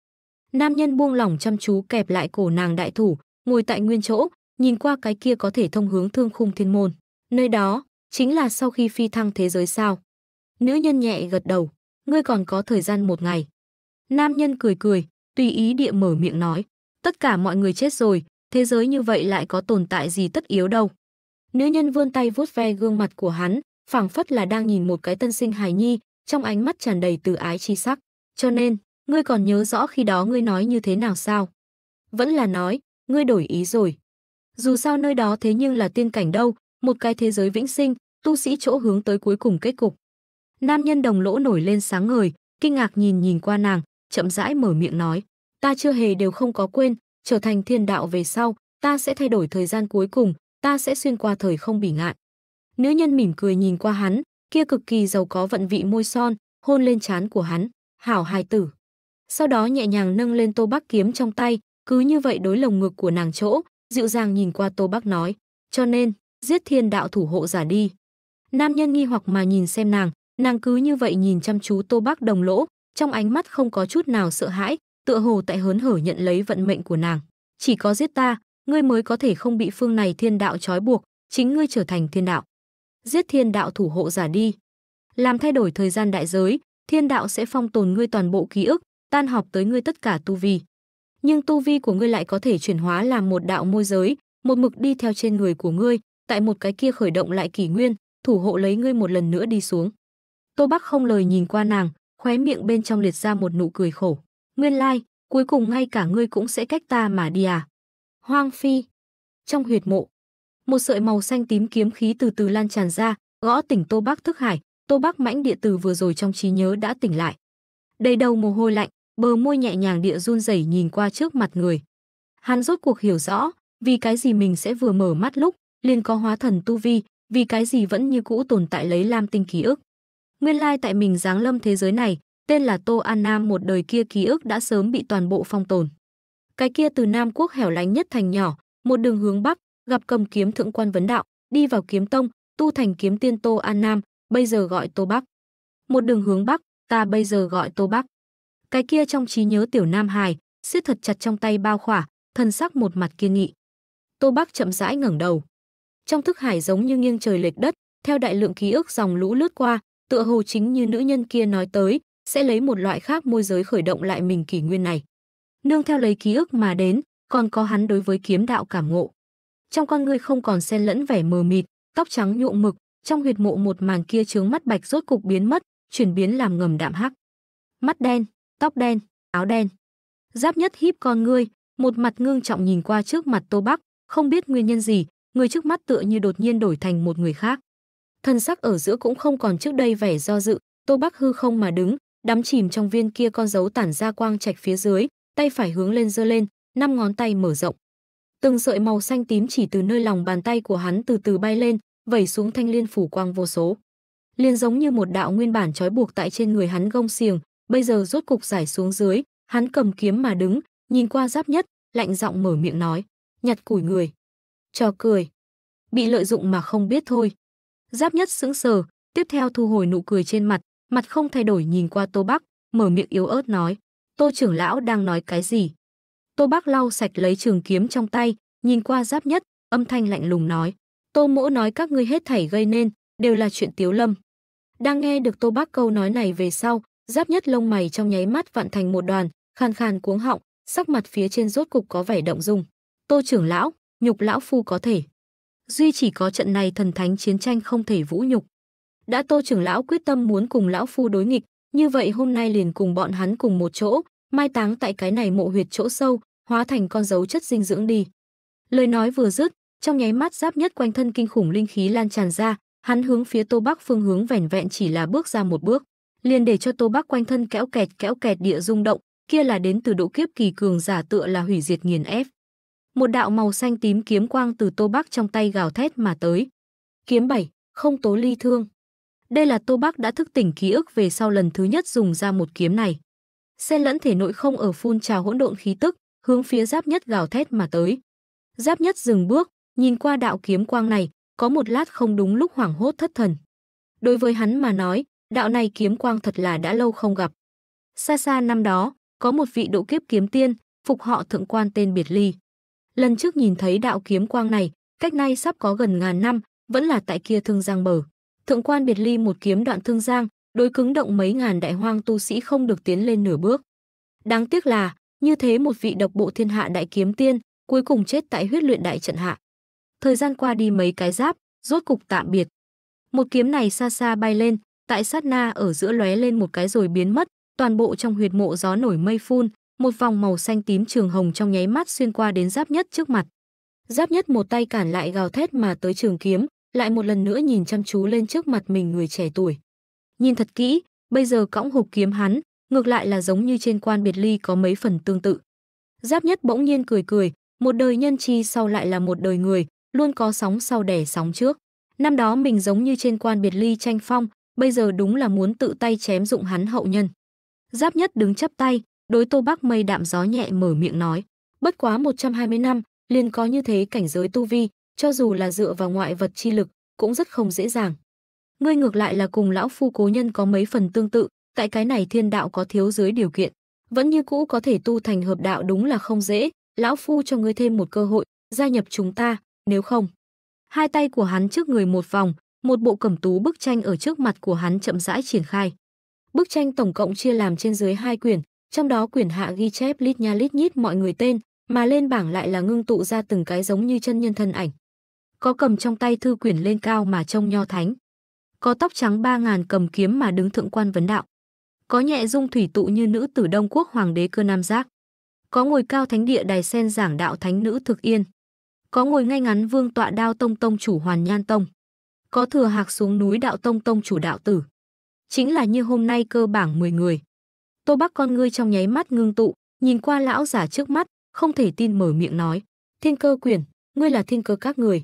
Speaker 1: Nam nhân buông lỏng chăm chú kẹp lại cổ nàng đại thủ, ngồi tại nguyên chỗ, nhìn qua cái kia có thể thông hướng thương khung thiên môn. Nơi đó, chính là sau khi phi thăng thế giới sao. Nữ nhân nhẹ gật đầu, ngươi còn có thời gian một ngày. Nam nhân cười cười, tùy ý địa mở miệng nói, tất cả mọi người chết rồi, thế giới như vậy lại có tồn tại gì tất yếu đâu. Nữ nhân vươn tay vuốt ve gương mặt của hắn, phảng phất là đang nhìn một cái tân sinh hài nhi, trong ánh mắt tràn đầy từ ái chi sắc. Cho nên, ngươi còn nhớ rõ khi đó ngươi nói như thế nào sao? Vẫn là nói, ngươi đổi ý rồi. Dù sao nơi đó thế nhưng là tiên cảnh đâu, một cái thế giới vĩnh sinh, tu sĩ chỗ hướng tới cuối cùng kết cục. Nam nhân đồng lỗ nổi lên sáng ngời, kinh ngạc nhìn nhìn qua nàng, chậm rãi mở miệng nói, ta chưa hề đều không có quên, trở thành thiên đạo về sau, ta sẽ thay đổi thời gian cuối cùng, ta sẽ xuyên qua thời không bỉ ngạn. Nữ nhân mỉm cười nhìn qua hắn, kia cực kỳ giàu có vận vị môi son, hôn lên trán của hắn, hảo hài tử. Sau đó nhẹ nhàng nâng lên tô bác kiếm trong tay, cứ như vậy đối lồng ngực của nàng chỗ, dịu dàng nhìn qua tô bác nói, cho nên, giết thiên đạo thủ hộ giả đi. Nam nhân nghi hoặc mà nhìn xem nàng, nàng cứ như vậy nhìn chăm chú tô bác đồng lỗ, trong ánh mắt không có chút nào sợ hãi, tựa hồ tại hớn hở nhận lấy vận mệnh của nàng. Chỉ có giết ta, ngươi mới có thể không bị phương này thiên đạo trói buộc, chính ngươi trở thành thiên đạo. Giết thiên đạo thủ hộ giả đi. Làm thay đổi thời gian đại giới, thiên đạo sẽ phong tồn ngươi toàn bộ ký ức, tan họp tới ngươi tất cả tu vi. Nhưng tu vi của ngươi lại có thể chuyển hóa làm một đạo môi giới, một mực đi theo trên người của ngươi, tại một cái kia khởi động lại kỷ nguyên, thủ hộ lấy ngươi một lần nữa đi xuống. Tô Bắc không lời nhìn qua nàng, khóe miệng bên trong liệt ra một nụ cười khổ. Nguyên lai, like, cuối cùng ngay cả ngươi cũng sẽ cách ta mà đi à? Hoang phi. Trong huyệt mộ, một sợi màu xanh tím kiếm khí từ từ lan tràn ra, gõ tỉnh Tô bác thức hải, Tô bác mãnh địa tử vừa rồi trong trí nhớ đã tỉnh lại. Đầy đầu mồ hôi lạnh, bờ môi nhẹ nhàng địa run rẩy nhìn qua trước mặt người. Hắn rốt cuộc hiểu rõ, vì cái gì mình sẽ vừa mở mắt lúc, liền có hóa thần tu vi, vì cái gì vẫn như cũ tồn tại lấy lam tinh ký ức. Nguyên lai tại mình giáng lâm thế giới này, tên là Tô An Nam một đời kia ký ức đã sớm bị toàn bộ phong tồn cái kia từ Nam Quốc hẻo lánh nhất thành nhỏ, một đường hướng bắc, gặp cầm kiếm thượng quan vấn đạo, đi vào kiếm tông, tu thành kiếm tiên Tô An Nam, bây giờ gọi Tô Bắc. Một đường hướng bắc, ta bây giờ gọi Tô Bắc. Cái kia trong trí nhớ tiểu Nam Hải, siết thật chặt trong tay bao khỏa, thân sắc một mặt kiên nghị. Tô Bắc chậm rãi ngẩng đầu. Trong thức hải giống như nghiêng trời lệch đất, theo đại lượng ký ức dòng lũ lướt qua, tựa hồ chính như nữ nhân kia nói tới, sẽ lấy một loại khác môi giới khởi động lại mình kỷ nguyên này nương theo lấy ký ức mà đến, còn có hắn đối với kiếm đạo cảm ngộ. Trong con ngươi không còn xen lẫn vẻ mờ mịt, tóc trắng nhuộm mực, trong huyệt mộ một màn kia chướng mắt bạch rốt cục biến mất, chuyển biến làm ngầm đạm hắc. Mắt đen, tóc đen, áo đen. Giáp nhất híp con ngươi, một mặt ngương trọng nhìn qua trước mặt Tô Bắc, không biết nguyên nhân gì, người trước mắt tựa như đột nhiên đổi thành một người khác. Thân sắc ở giữa cũng không còn trước đây vẻ do dự, Tô Bắc hư không mà đứng, đắm chìm trong viên kia con dấu tản ra quang trạch phía dưới, tay phải hướng lên giơ lên, năm ngón tay mở rộng. Từng sợi màu xanh tím chỉ từ nơi lòng bàn tay của hắn từ từ bay lên, vẩy xuống thanh liên phủ quang vô số. Liên giống như một đạo nguyên bản trói buộc tại trên người hắn gông xiềng, bây giờ rốt cục giải xuống dưới, hắn cầm kiếm mà đứng, nhìn qua giáp nhất, lạnh giọng mở miệng nói, nhặt củi người. Cho cười. Bị lợi dụng mà không biết thôi. Giáp nhất sững sờ, tiếp theo thu hồi nụ cười trên mặt, mặt không thay đổi nhìn qua Tô Bắc, mở miệng yếu ớt nói, Tô trưởng lão đang nói cái gì? Tô bác lau sạch lấy trường kiếm trong tay, nhìn qua giáp nhất, âm thanh lạnh lùng nói. Tô mỗ nói các ngươi hết thảy gây nên, đều là chuyện tiếu lâm. Đang nghe được tô bác câu nói này về sau, giáp nhất lông mày trong nháy mắt vặn thành một đoàn, khàn khàn cuống họng, sắc mặt phía trên rốt cục có vẻ động dung. Tô trưởng lão, nhục lão phu có thể. Duy chỉ có trận này thần thánh chiến tranh không thể vũ nhục. Đã tô trưởng lão quyết tâm muốn cùng lão phu đối nghịch, như vậy hôm nay liền cùng bọn hắn cùng một chỗ, mai táng tại cái này mộ huyệt chỗ sâu, hóa thành con dấu chất dinh dưỡng đi. Lời nói vừa dứt, trong nháy mắt giáp nhất quanh thân kinh khủng linh khí lan tràn ra, hắn hướng phía Tô Bắc phương hướng vẻn vẹn chỉ là bước ra một bước, liền để cho Tô Bắc quanh thân kéo kẹt kéo kẹt địa rung động, kia là đến từ độ kiếp kỳ cường giả tựa là hủy diệt nghiền ép. Một đạo màu xanh tím kiếm quang từ Tô Bắc trong tay gào thét mà tới. Kiếm bảy không tố ly thương. Đây là Tô Bắc đã thức tỉnh ký ức về sau lần thứ nhất dùng ra một kiếm này. Xen lẫn thể nội không ở phun trào hỗn độn khí tức, hướng phía Giáp Nhất gào thét mà tới. Giáp Nhất dừng bước, nhìn qua đạo kiếm quang này, có một lát không đúng lúc hoảng hốt thất thần. Đối với hắn mà nói, đạo này kiếm quang thật là đã lâu không gặp. Xa xa năm đó, có một vị độ kiếp kiếm tiên, phục họ thượng quan tên biệt ly. Lần trước nhìn thấy đạo kiếm quang này, cách nay sắp có gần ngàn năm, vẫn là tại kia thương giang bờ thượng quan biệt ly một kiếm đoạn thương giang, đối cứng động mấy ngàn đại hoang tu sĩ không được tiến lên nửa bước. Đáng tiếc là, như thế một vị độc bộ thiên hạ đại kiếm tiên, cuối cùng chết tại huyết luyện đại trận hạ. Thời gian qua đi mấy cái giáp, rốt cục tạm biệt. Một kiếm này xa xa bay lên, tại sát na ở giữa lóe lên một cái rồi biến mất, toàn bộ trong huyệt mộ gió nổi mây phun, một vòng màu xanh tím trường hồng trong nháy mắt xuyên qua đến giáp nhất trước mặt. Giáp nhất một tay cản lại gào thét mà tới trường kiếm, lại một lần nữa nhìn chăm chú lên trước mặt mình người trẻ tuổi. Nhìn thật kỹ, bây giờ cõng hộp kiếm hắn, ngược lại là giống như trên quan biệt ly có mấy phần tương tự. Giáp nhất bỗng nhiên cười cười, một đời nhân chi sau lại là một đời người, luôn có sóng sau đẻ sóng trước. Năm đó mình giống như trên quan biệt ly tranh phong, bây giờ đúng là muốn tự tay chém dụng hắn hậu nhân. Giáp nhất đứng chắp tay, đối tô bác mây đạm gió nhẹ mở miệng nói. Bất quá 120 năm, liền có như thế cảnh giới tu vi, cho dù là dựa vào ngoại vật chi lực, cũng rất không dễ dàng. Ngươi ngược lại là cùng lão phu cố nhân có mấy phần tương tự, tại cái này thiên đạo có thiếu dưới điều kiện, vẫn như cũ có thể tu thành hợp đạo đúng là không dễ, lão phu cho ngươi thêm một cơ hội, gia nhập chúng ta, nếu không. Hai tay của hắn trước người một vòng, một bộ cẩm tú bức tranh ở trước mặt của hắn chậm rãi triển khai. Bức tranh tổng cộng chia làm trên dưới hai quyển, trong đó quyển hạ ghi chép lít nha lít nhít mọi người tên, mà lên bảng lại là ngưng tụ ra từng cái giống như chân nhân thân ảnh có cầm trong tay thư quyển lên cao mà trông nho thánh, có tóc trắng ba ngàn cầm kiếm mà đứng thượng quan vấn đạo, có nhẹ dung thủy tụ như nữ tử Đông Quốc hoàng đế cơ nam giác, có ngồi cao thánh địa đài sen giảng đạo thánh nữ thực yên, có ngồi ngay ngắn vương tọa đao tông tông chủ hoàn nhan tông, có thừa hạc xuống núi đạo tông tông chủ đạo tử. Chính là như hôm nay cơ bảng 10 người. Tô Bắc con ngươi trong nháy mắt ngưng tụ, nhìn qua lão giả trước mắt, không thể tin mở miệng nói. Thiên cơ quyển, ngươi là thiên cơ các người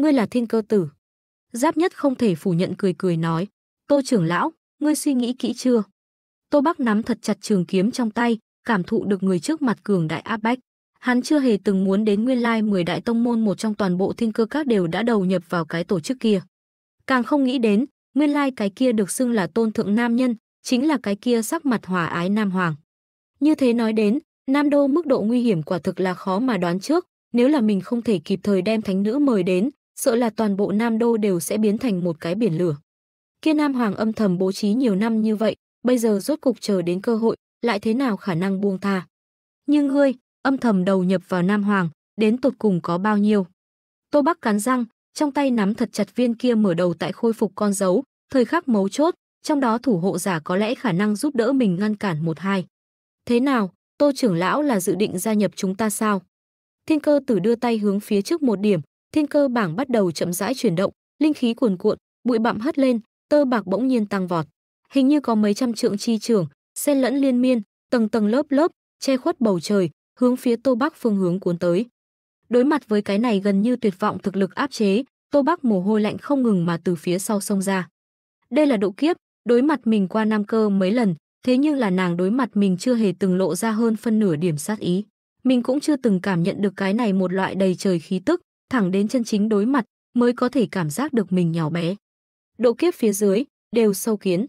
Speaker 1: ngươi là thiên cơ tử. Giáp nhất không thể phủ nhận cười cười nói, Tô trưởng lão, ngươi suy nghĩ kỹ chưa? Tô Bắc nắm thật chặt trường kiếm trong tay, cảm thụ được người trước mặt cường đại áp bách. Hắn chưa hề từng muốn đến nguyên lai 10 đại tông môn một trong toàn bộ thiên cơ các đều đã đầu nhập vào cái tổ chức kia. Càng không nghĩ đến, nguyên lai cái kia được xưng là tôn thượng nam nhân, chính là cái kia sắc mặt hòa ái nam hoàng. Như thế nói đến, Nam Đô mức độ nguy hiểm quả thực là khó mà đoán trước, nếu là mình không thể kịp thời đem thánh nữ mời đến, sợ là toàn bộ Nam Đô đều sẽ biến thành một cái biển lửa. Kia Nam Hoàng âm thầm bố trí nhiều năm như vậy, bây giờ rốt cục chờ đến cơ hội, lại thế nào khả năng buông tha. Nhưng ngươi, âm thầm đầu nhập vào Nam Hoàng, đến tột cùng có bao nhiêu. Tô Bắc cắn răng, trong tay nắm thật chặt viên kia mở đầu tại khôi phục con dấu, thời khắc mấu chốt, trong đó thủ hộ giả có lẽ khả năng giúp đỡ mình ngăn cản một hai. Thế nào, Tô trưởng lão là dự định gia nhập chúng ta sao? Thiên cơ tử đưa tay hướng phía trước một điểm, thiên cơ bảng bắt đầu chậm rãi chuyển động, linh khí cuồn cuộn, bụi bặm hất lên, tơ bạc bỗng nhiên tăng vọt. Hình như có mấy trăm trượng chi trường, xen lẫn liên miên, tầng tầng lớp lớp, che khuất bầu trời, hướng phía Tô Bắc phương hướng cuốn tới. Đối mặt với cái này gần như tuyệt vọng thực lực áp chế, Tô Bắc mồ hôi lạnh không ngừng mà từ phía sau sông ra. Đây là độ kiếp, đối mặt mình qua nam cơ mấy lần, thế nhưng là nàng đối mặt mình chưa hề từng lộ ra hơn phân nửa điểm sát ý. Mình cũng chưa từng cảm nhận được cái này một loại đầy trời khí tức, thẳng đến chân chính đối mặt mới có thể cảm giác được mình nhỏ bé. Độ kiếp phía dưới đều sâu kiến.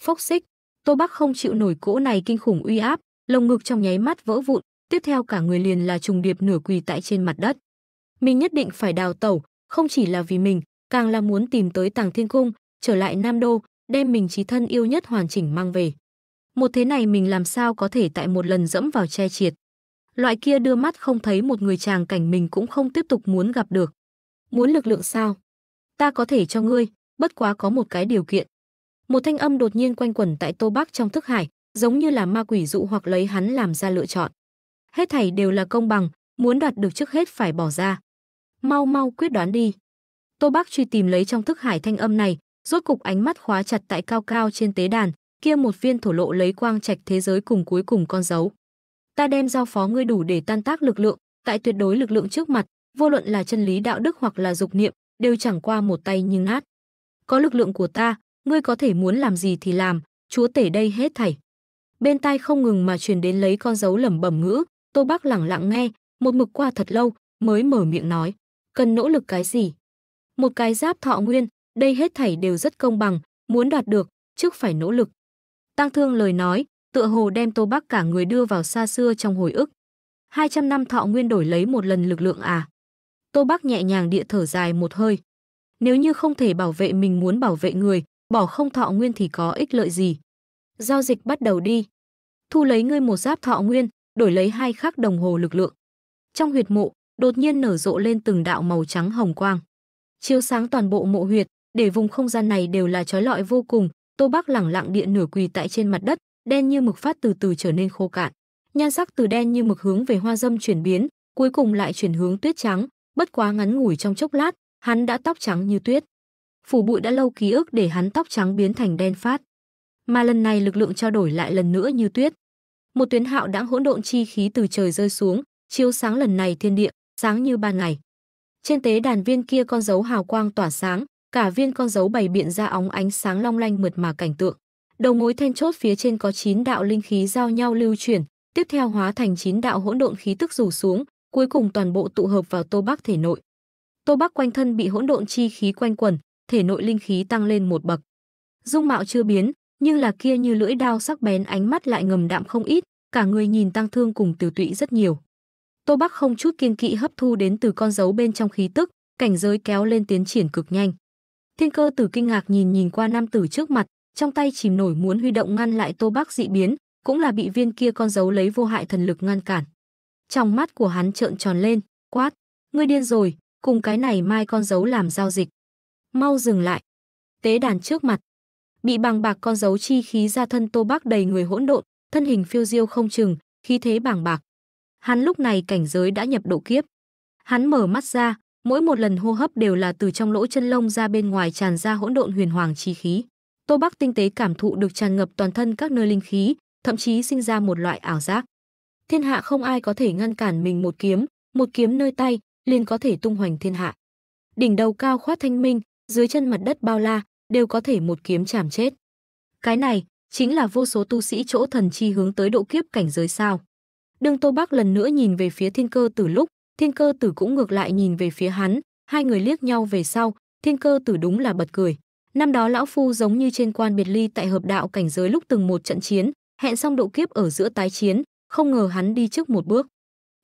Speaker 1: Phốc xích, Tô Bắc không chịu nổi cỗ này kinh khủng uy áp, lồng ngực trong nháy mắt vỡ vụn, tiếp theo cả người liền là trùng điệp nửa quỳ tại trên mặt đất. Mình nhất định phải đào tẩu, không chỉ là vì mình, càng là muốn tìm tới Tàng Thiên Cung, trở lại Nam Đô, đem mình chí thân yêu nhất hoàn chỉnh mang về. Một thế này mình làm sao có thể tại một lần dẫm vào che triệt. Loại kia đưa mắt không thấy một người chàng cảnh mình cũng không tiếp tục muốn gặp được. Muốn lực lượng sao? Ta có thể cho ngươi, bất quá có một cái điều kiện. Một thanh âm đột nhiên quanh quẩn tại Tô Bắc trong thức hải, giống như là ma quỷ dụ hoặc lấy hắn làm ra lựa chọn. Hết thảy đều là công bằng, muốn đoạt được trước hết phải bỏ ra. Mau mau quyết đoán đi. Tô Bắc truy tìm lấy trong thức hải thanh âm này, rốt cục ánh mắt khóa chặt tại cao cao trên tế đàn, kia một viên thổ lộ lấy quang trạch thế giới cùng cuối cùng con dấu ta đem giao phó ngươi đủ để tan tác lực lượng, tại tuyệt đối lực lượng trước mặt, vô luận là chân lý đạo đức hoặc là dục niệm, đều chẳng qua một tay nhưng nát. Có lực lượng của ta, ngươi có thể muốn làm gì thì làm, chúa tể đây hết thảy. Bên tai không ngừng mà truyền đến lấy con dấu lẩm bẩm ngữ, Tô Bác lẳng lặng nghe, một mực qua thật lâu, mới mở miệng nói, cần nỗ lực cái gì? Một cái giáp thọ nguyên, đây hết thảy đều rất công bằng, muốn đoạt được, trước phải nỗ lực. Tăng Thương lời nói, tựa hồ đem Tô Bắc cả người đưa vào xa xưa trong hồi ức. 200 năm thọ nguyên đổi lấy một lần lực lượng à? Tô Bắc nhẹ nhàng địa thở dài một hơi. Nếu như không thể bảo vệ mình muốn bảo vệ người, bỏ không thọ nguyên thì có ích lợi gì? Giao dịch bắt đầu đi. Thu lấy ngươi một giáp thọ nguyên, đổi lấy hai khắc đồng hồ lực lượng. Trong huyệt mộ, đột nhiên nở rộ lên từng đạo màu trắng hồng quang. Chiếu sáng toàn bộ mộ huyệt, để vùng không gian này đều là trói lọi vô cùng, Tô Bắc lẳng lặng địa nửa quỳ tại trên mặt đất, đen như mực phát từ từ trở nên khô cạn. Nhan sắc từ đen như mực hướng về hoa dâm chuyển biến, cuối cùng lại chuyển hướng tuyết trắng, bất quá ngắn ngủi trong chốc lát, hắn đã tóc trắng như tuyết. Phủ bụi đã lâu ký ức để hắn tóc trắng biến thành đen phát. Mà lần này lực lượng trao đổi lại lần nữa như tuyết. Một tuyến hạo đã hỗn độn chi khí từ trời rơi xuống, chiếu sáng lần này thiên địa, sáng như ban ngày. Trên tế đàn viên kia con dấu hào quang tỏa sáng, cả viên con dấu bày biện ra óng ánh sáng long lanh mượt mà cảnh tượng. Đầu mối then chốt phía trên có 9 đạo linh khí giao nhau lưu chuyển, tiếp theo hóa thành 9 đạo hỗn độn khí tức rủ xuống, cuối cùng toàn bộ tụ hợp vào Tô Bắc thể nội. Tô Bắc quanh thân bị hỗn độn chi khí quanh quẩn, thể nội linh khí tăng lên một bậc. Dung mạo chưa biến, nhưng là kia như lưỡi đao sắc bén ánh mắt lại ngầm đạm không ít, cả người nhìn tăng thương cùng tiểu tụy rất nhiều. Tô Bắc không chút kiên kỵ hấp thu đến từ con dấu bên trong khí tức, cảnh giới kéo lên tiến triển cực nhanh. Thiên cơ tử kinh ngạc nhìn nhìn qua nam tử trước mặt, trong tay chìm nổi muốn huy động ngăn lại Tô bác dị biến, cũng là bị viên kia con dấu lấy vô hại thần lực ngăn cản. Trong mắt của hắn trợn tròn lên, quát, ngươi điên rồi, cùng cái này mai con dấu làm giao dịch. Mau dừng lại. Tế đàn trước mặt. Bị bằng bạc con dấu chi khí ra thân Tô bác đầy người hỗn độn, thân hình phiêu diêu không chừng, khí thế bằng bạc. Hắn lúc này cảnh giới đã nhập độ kiếp. Hắn mở mắt ra, mỗi một lần hô hấp đều là từ trong lỗ chân lông ra bên ngoài tràn ra hỗn độn huyền hoàng chi khí. Tô Bắc tinh tế cảm thụ được tràn ngập toàn thân các nơi linh khí, thậm chí sinh ra một loại ảo giác. Thiên hạ không ai có thể ngăn cản mình một kiếm, một kiếm nơi tay, liền có thể tung hoành thiên hạ. Đỉnh đầu cao khoát thanh minh, dưới chân mặt đất bao la, đều có thể một kiếm chảm chết. Cái này chính là vô số tu sĩ chỗ thần chi hướng tới độ kiếp cảnh giới sao? Đường Tô Bắc lần nữa nhìn về phía Thiên Cơ Tử lúc, Thiên Cơ Tử cũng ngược lại nhìn về phía hắn, hai người liếc nhau về sau, Thiên Cơ Tử đúng là bật cười. Năm đó lão phu giống như trên quan biệt ly tại hợp đạo cảnh giới lúc từng một trận chiến, hẹn xong độ kiếp ở giữa tái chiến, không ngờ hắn đi trước một bước.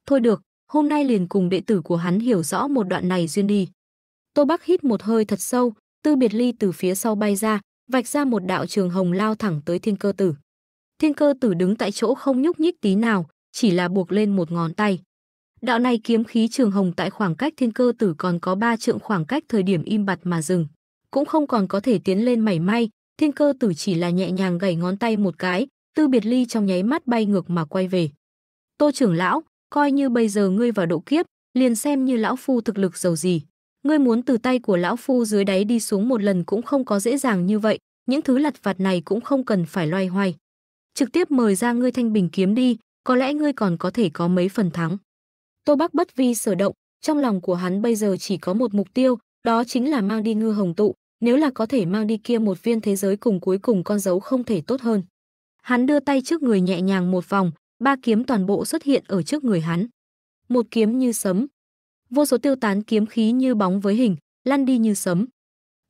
Speaker 1: Thôi được, hôm nay liền cùng đệ tử của hắn hiểu rõ một đoạn này duyên đi. Tô Bắc hít một hơi thật sâu, tư biệt ly từ phía sau bay ra, vạch ra một đạo trường hồng lao thẳng tới thiên cơ tử. Thiên cơ tử đứng tại chỗ không nhúc nhích tí nào, chỉ là buộc lên một ngón tay. Đạo này kiếm khí trường hồng tại khoảng cách thiên cơ tử còn có ba trượng khoảng cách thời điểm im bặt mà dừng cũng không còn có thể tiến lên mảy may, thiên cơ tử chỉ là nhẹ nhàng gảy ngón tay một cái, tư biệt ly trong nháy mắt bay ngược mà quay về. Tô trưởng lão, coi như bây giờ ngươi vào độ kiếp, liền xem như lão phu thực lực giàu gì. Ngươi muốn từ tay của lão phu dưới đáy đi xuống một lần cũng không có dễ dàng như vậy, những thứ lặt vặt này cũng không cần phải loay hoay. Trực tiếp mời ra ngươi thanh bình kiếm đi, có lẽ ngươi còn có thể có mấy phần thắng. Tô Bắc bất vi sở động, trong lòng của hắn bây giờ chỉ có một mục tiêu, đó chính là mang đi ngư hồng tụ, nếu là có thể mang đi kia một viên thế giới cùng cuối cùng con dấu không thể tốt hơn. Hắn đưa tay trước người nhẹ nhàng một vòng, ba kiếm toàn bộ xuất hiện ở trước người hắn. Một kiếm như sấm. Vô số tiêu tán kiếm khí như bóng với hình, lăn đi như sấm.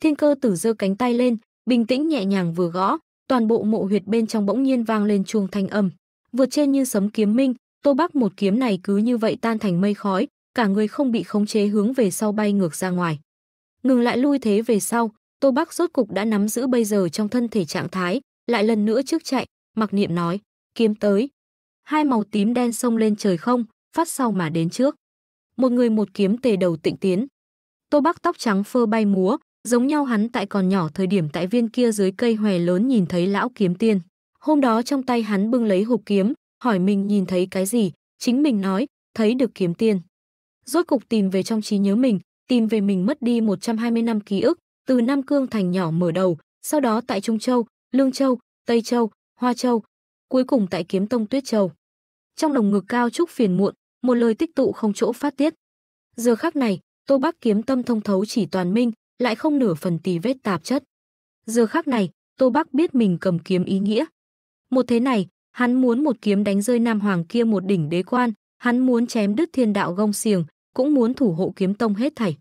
Speaker 1: Thiên cơ tử giơ cánh tay lên, bình tĩnh nhẹ nhàng vừa gõ, toàn bộ mộ huyệt bên trong bỗng nhiên vang lên chuông thanh âm. Vượt trên như sấm kiếm minh, Tô Bắc một kiếm này cứ như vậy tan thành mây khói, cả người không bị khống chế hướng về sau bay ngược ra ngoài. Ngừng lại lui thế về sau, Tô Bắc rốt cục đã nắm giữ bây giờ trong thân thể trạng thái, lại lần nữa trước chạy, mặc niệm nói, kiếm tới. Hai màu tím đen sông lên trời không, phát sau mà đến trước. Một người một kiếm tề đầu tịnh tiến. Tô Bắc tóc trắng phơ bay múa, giống nhau hắn tại còn nhỏ thời điểm tại viên kia dưới cây hòe lớn nhìn thấy lão kiếm tiên. Hôm đó trong tay hắn bưng lấy hộp kiếm, hỏi mình nhìn thấy cái gì, chính mình nói, thấy được kiếm tiên. Rốt cục tìm về trong trí nhớ mình, tìm về mình mất đi 120 năm ký ức, từ Nam Cương thành nhỏ mở đầu, sau đó tại Trung Châu, Lương Châu, Tây Châu, Hoa Châu, cuối cùng tại Kiếm Tông Tuyết Châu. Trong đồng ngực cao trúc phiền muộn, một lời tích tụ không chỗ phát tiết. Giờ khắc này, Tô Bắc kiếm tâm thông thấu chỉ toàn minh, lại không nửa phần tì vết tạp chất. Giờ khắc này, Tô Bắc biết mình cầm kiếm ý nghĩa. Một thế này, hắn muốn một kiếm đánh rơi Nam Hoàng kia một đỉnh đế quan, hắn muốn chém đứt thiên đạo gông xiềng, cũng muốn thủ hộ kiếm tông hết thảy.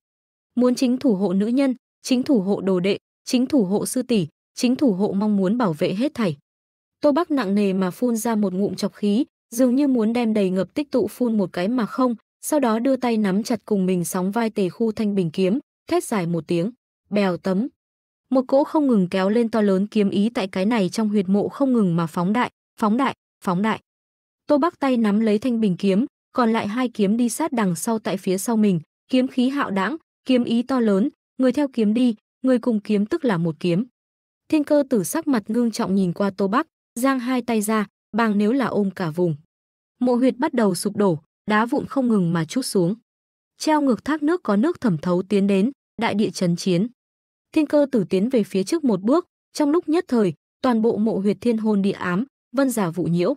Speaker 1: Muốn chính thủ hộ nữ nhân, chính thủ hộ đồ đệ, chính thủ hộ sư tỷ, chính thủ hộ mong muốn bảo vệ hết thảy. Tô Bắc nặng nề mà phun ra một ngụm chọc khí, dường như muốn đem đầy ngập tích tụ phun một cái mà không, sau đó đưa tay nắm chặt cùng mình sóng vai tề khu thanh bình kiếm, thét dài một tiếng, bèo tấm. Một cỗ không ngừng kéo lên to lớn kiếm ý tại cái này trong huyệt mộ không ngừng mà phóng đại, phóng đại, phóng đại. Tô Bắc tay nắm lấy thanh bình kiếm, còn lại hai kiếm đi sát đằng sau tại phía sau mình, kiếm khí hạo đãng, kiếm ý to lớn, người theo kiếm đi, người cùng kiếm tức là một kiếm. Thiên cơ tử sắc mặt ngưng trọng nhìn qua Tô Bắc, giang hai tay ra, bằng nếu là ôm cả vùng. Mộ huyệt bắt đầu sụp đổ, đá vụn không ngừng mà chút xuống. Treo ngược thác nước có nước thẩm thấu tiến đến, đại địa chấn chiến. Thiên cơ tử tiến về phía trước một bước, trong lúc nhất thời, toàn bộ mộ huyệt thiên hồn địa ám, vân giả vụ nhiễu.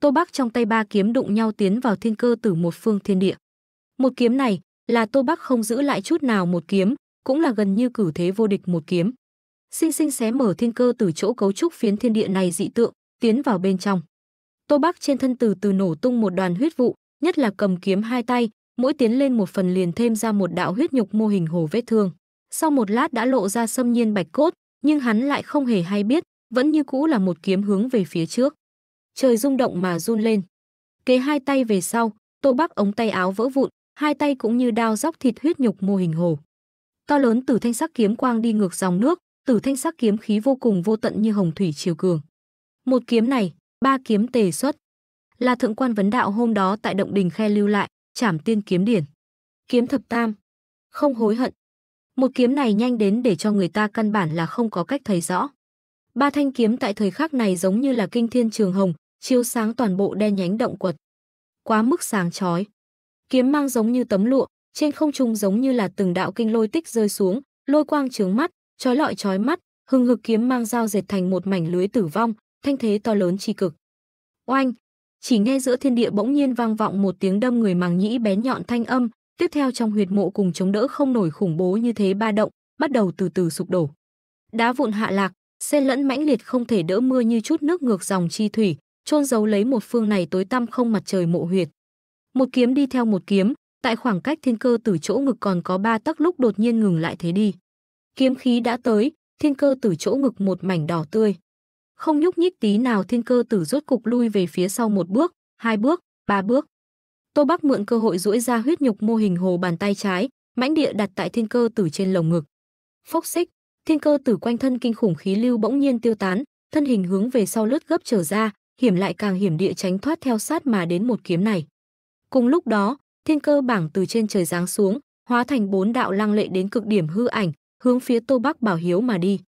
Speaker 1: Tô Bắc trong tay ba kiếm đụng nhau tiến vào thiên cơ tử một phương thiên địa. Một kiếm này là Tô Bắc không giữ lại chút nào một kiếm, cũng là gần như cử thế vô địch một kiếm. Sinh sinh xé mở thiên cơ từ chỗ cấu trúc phiến thiên địa này dị tượng, tiến vào bên trong. Tô Bắc trên thân từ từ nổ tung một đoàn huyết vụ, nhất là cầm kiếm hai tay, mỗi tiến lên một phần liền thêm ra một đạo huyết nhục mô hình hồ vết thương. Sau một lát đã lộ ra xâm nhiên bạch cốt, nhưng hắn lại không hề hay biết, vẫn như cũ là một kiếm hướng về phía trước trời rung động mà run lên. Kế hai tay về sau, Tô Bắc ống tay áo vỡ vụn, hai tay cũng như đao dóc thịt huyết nhục mô hình hồ. To lớn tử thanh sắc kiếm quang đi ngược dòng nước, tử thanh sắc kiếm khí vô cùng vô tận như hồng thủy triều cường. Một kiếm này, ba kiếm tề xuất. Là thượng quan vấn đạo hôm đó tại động đình khe lưu lại, chảm tiên kiếm điển. Kiếm thập tam. Không hối hận. Một kiếm này nhanh đến để cho người ta căn bản là không có cách thấy rõ. Ba thanh kiếm tại thời khắc này giống như là kinh thiên trường hồng, chiếu sáng toàn bộ đen nhánh động quật. Quá mức sáng chói. Kiếm mang giống như tấm lụa, trên không trung giống như là từng đạo kinh lôi tích rơi xuống, lôi quang chướng mắt, chói lọi chói mắt, hừng hực kiếm mang dao dệt thành một mảnh lưới tử vong, thanh thế to lớn chi cực. Oanh! Chỉ nghe giữa thiên địa bỗng nhiên vang vọng một tiếng đâm người màng nhĩ bén nhọn thanh âm, tiếp theo trong huyệt mộ cùng chống đỡ không nổi khủng bố như thế ba động, bắt đầu từ từ sụp đổ. Đá vụn hạ lạc, xen lẫn mãnh liệt không thể đỡ mưa như chút nước ngược dòng chi thủy, chôn giấu lấy một phương này tối tăm không mặt trời mộ huyệt. Một kiếm đi theo một kiếm, tại khoảng cách thiên cơ tử chỗ ngực còn có ba tắc lúc đột nhiên ngừng lại thế đi. Kiếm khí đã tới, thiên cơ tử chỗ ngực một mảnh đỏ tươi. Không nhúc nhích tí nào thiên cơ tử rốt cục lui về phía sau một bước, hai bước, ba bước. Tô Bắc mượn cơ hội duỗi ra huyết nhục mô hình hồ bàn tay trái, mãnh địa đặt tại thiên cơ tử trên lồng ngực. Phốc xích, thiên cơ tử quanh thân kinh khủng khí lưu bỗng nhiên tiêu tán, thân hình hướng về sau lướt gấp trở ra, hiểm lại càng hiểm địa tránh thoát theo sát mà đến một kiếm này. Cùng lúc đó, thiên cơ bảng từ trên trời giáng xuống, hóa thành bốn đạo lăng lệ đến cực điểm hư ảnh, hướng phía Tô Bắc Bảo Hiếu mà đi.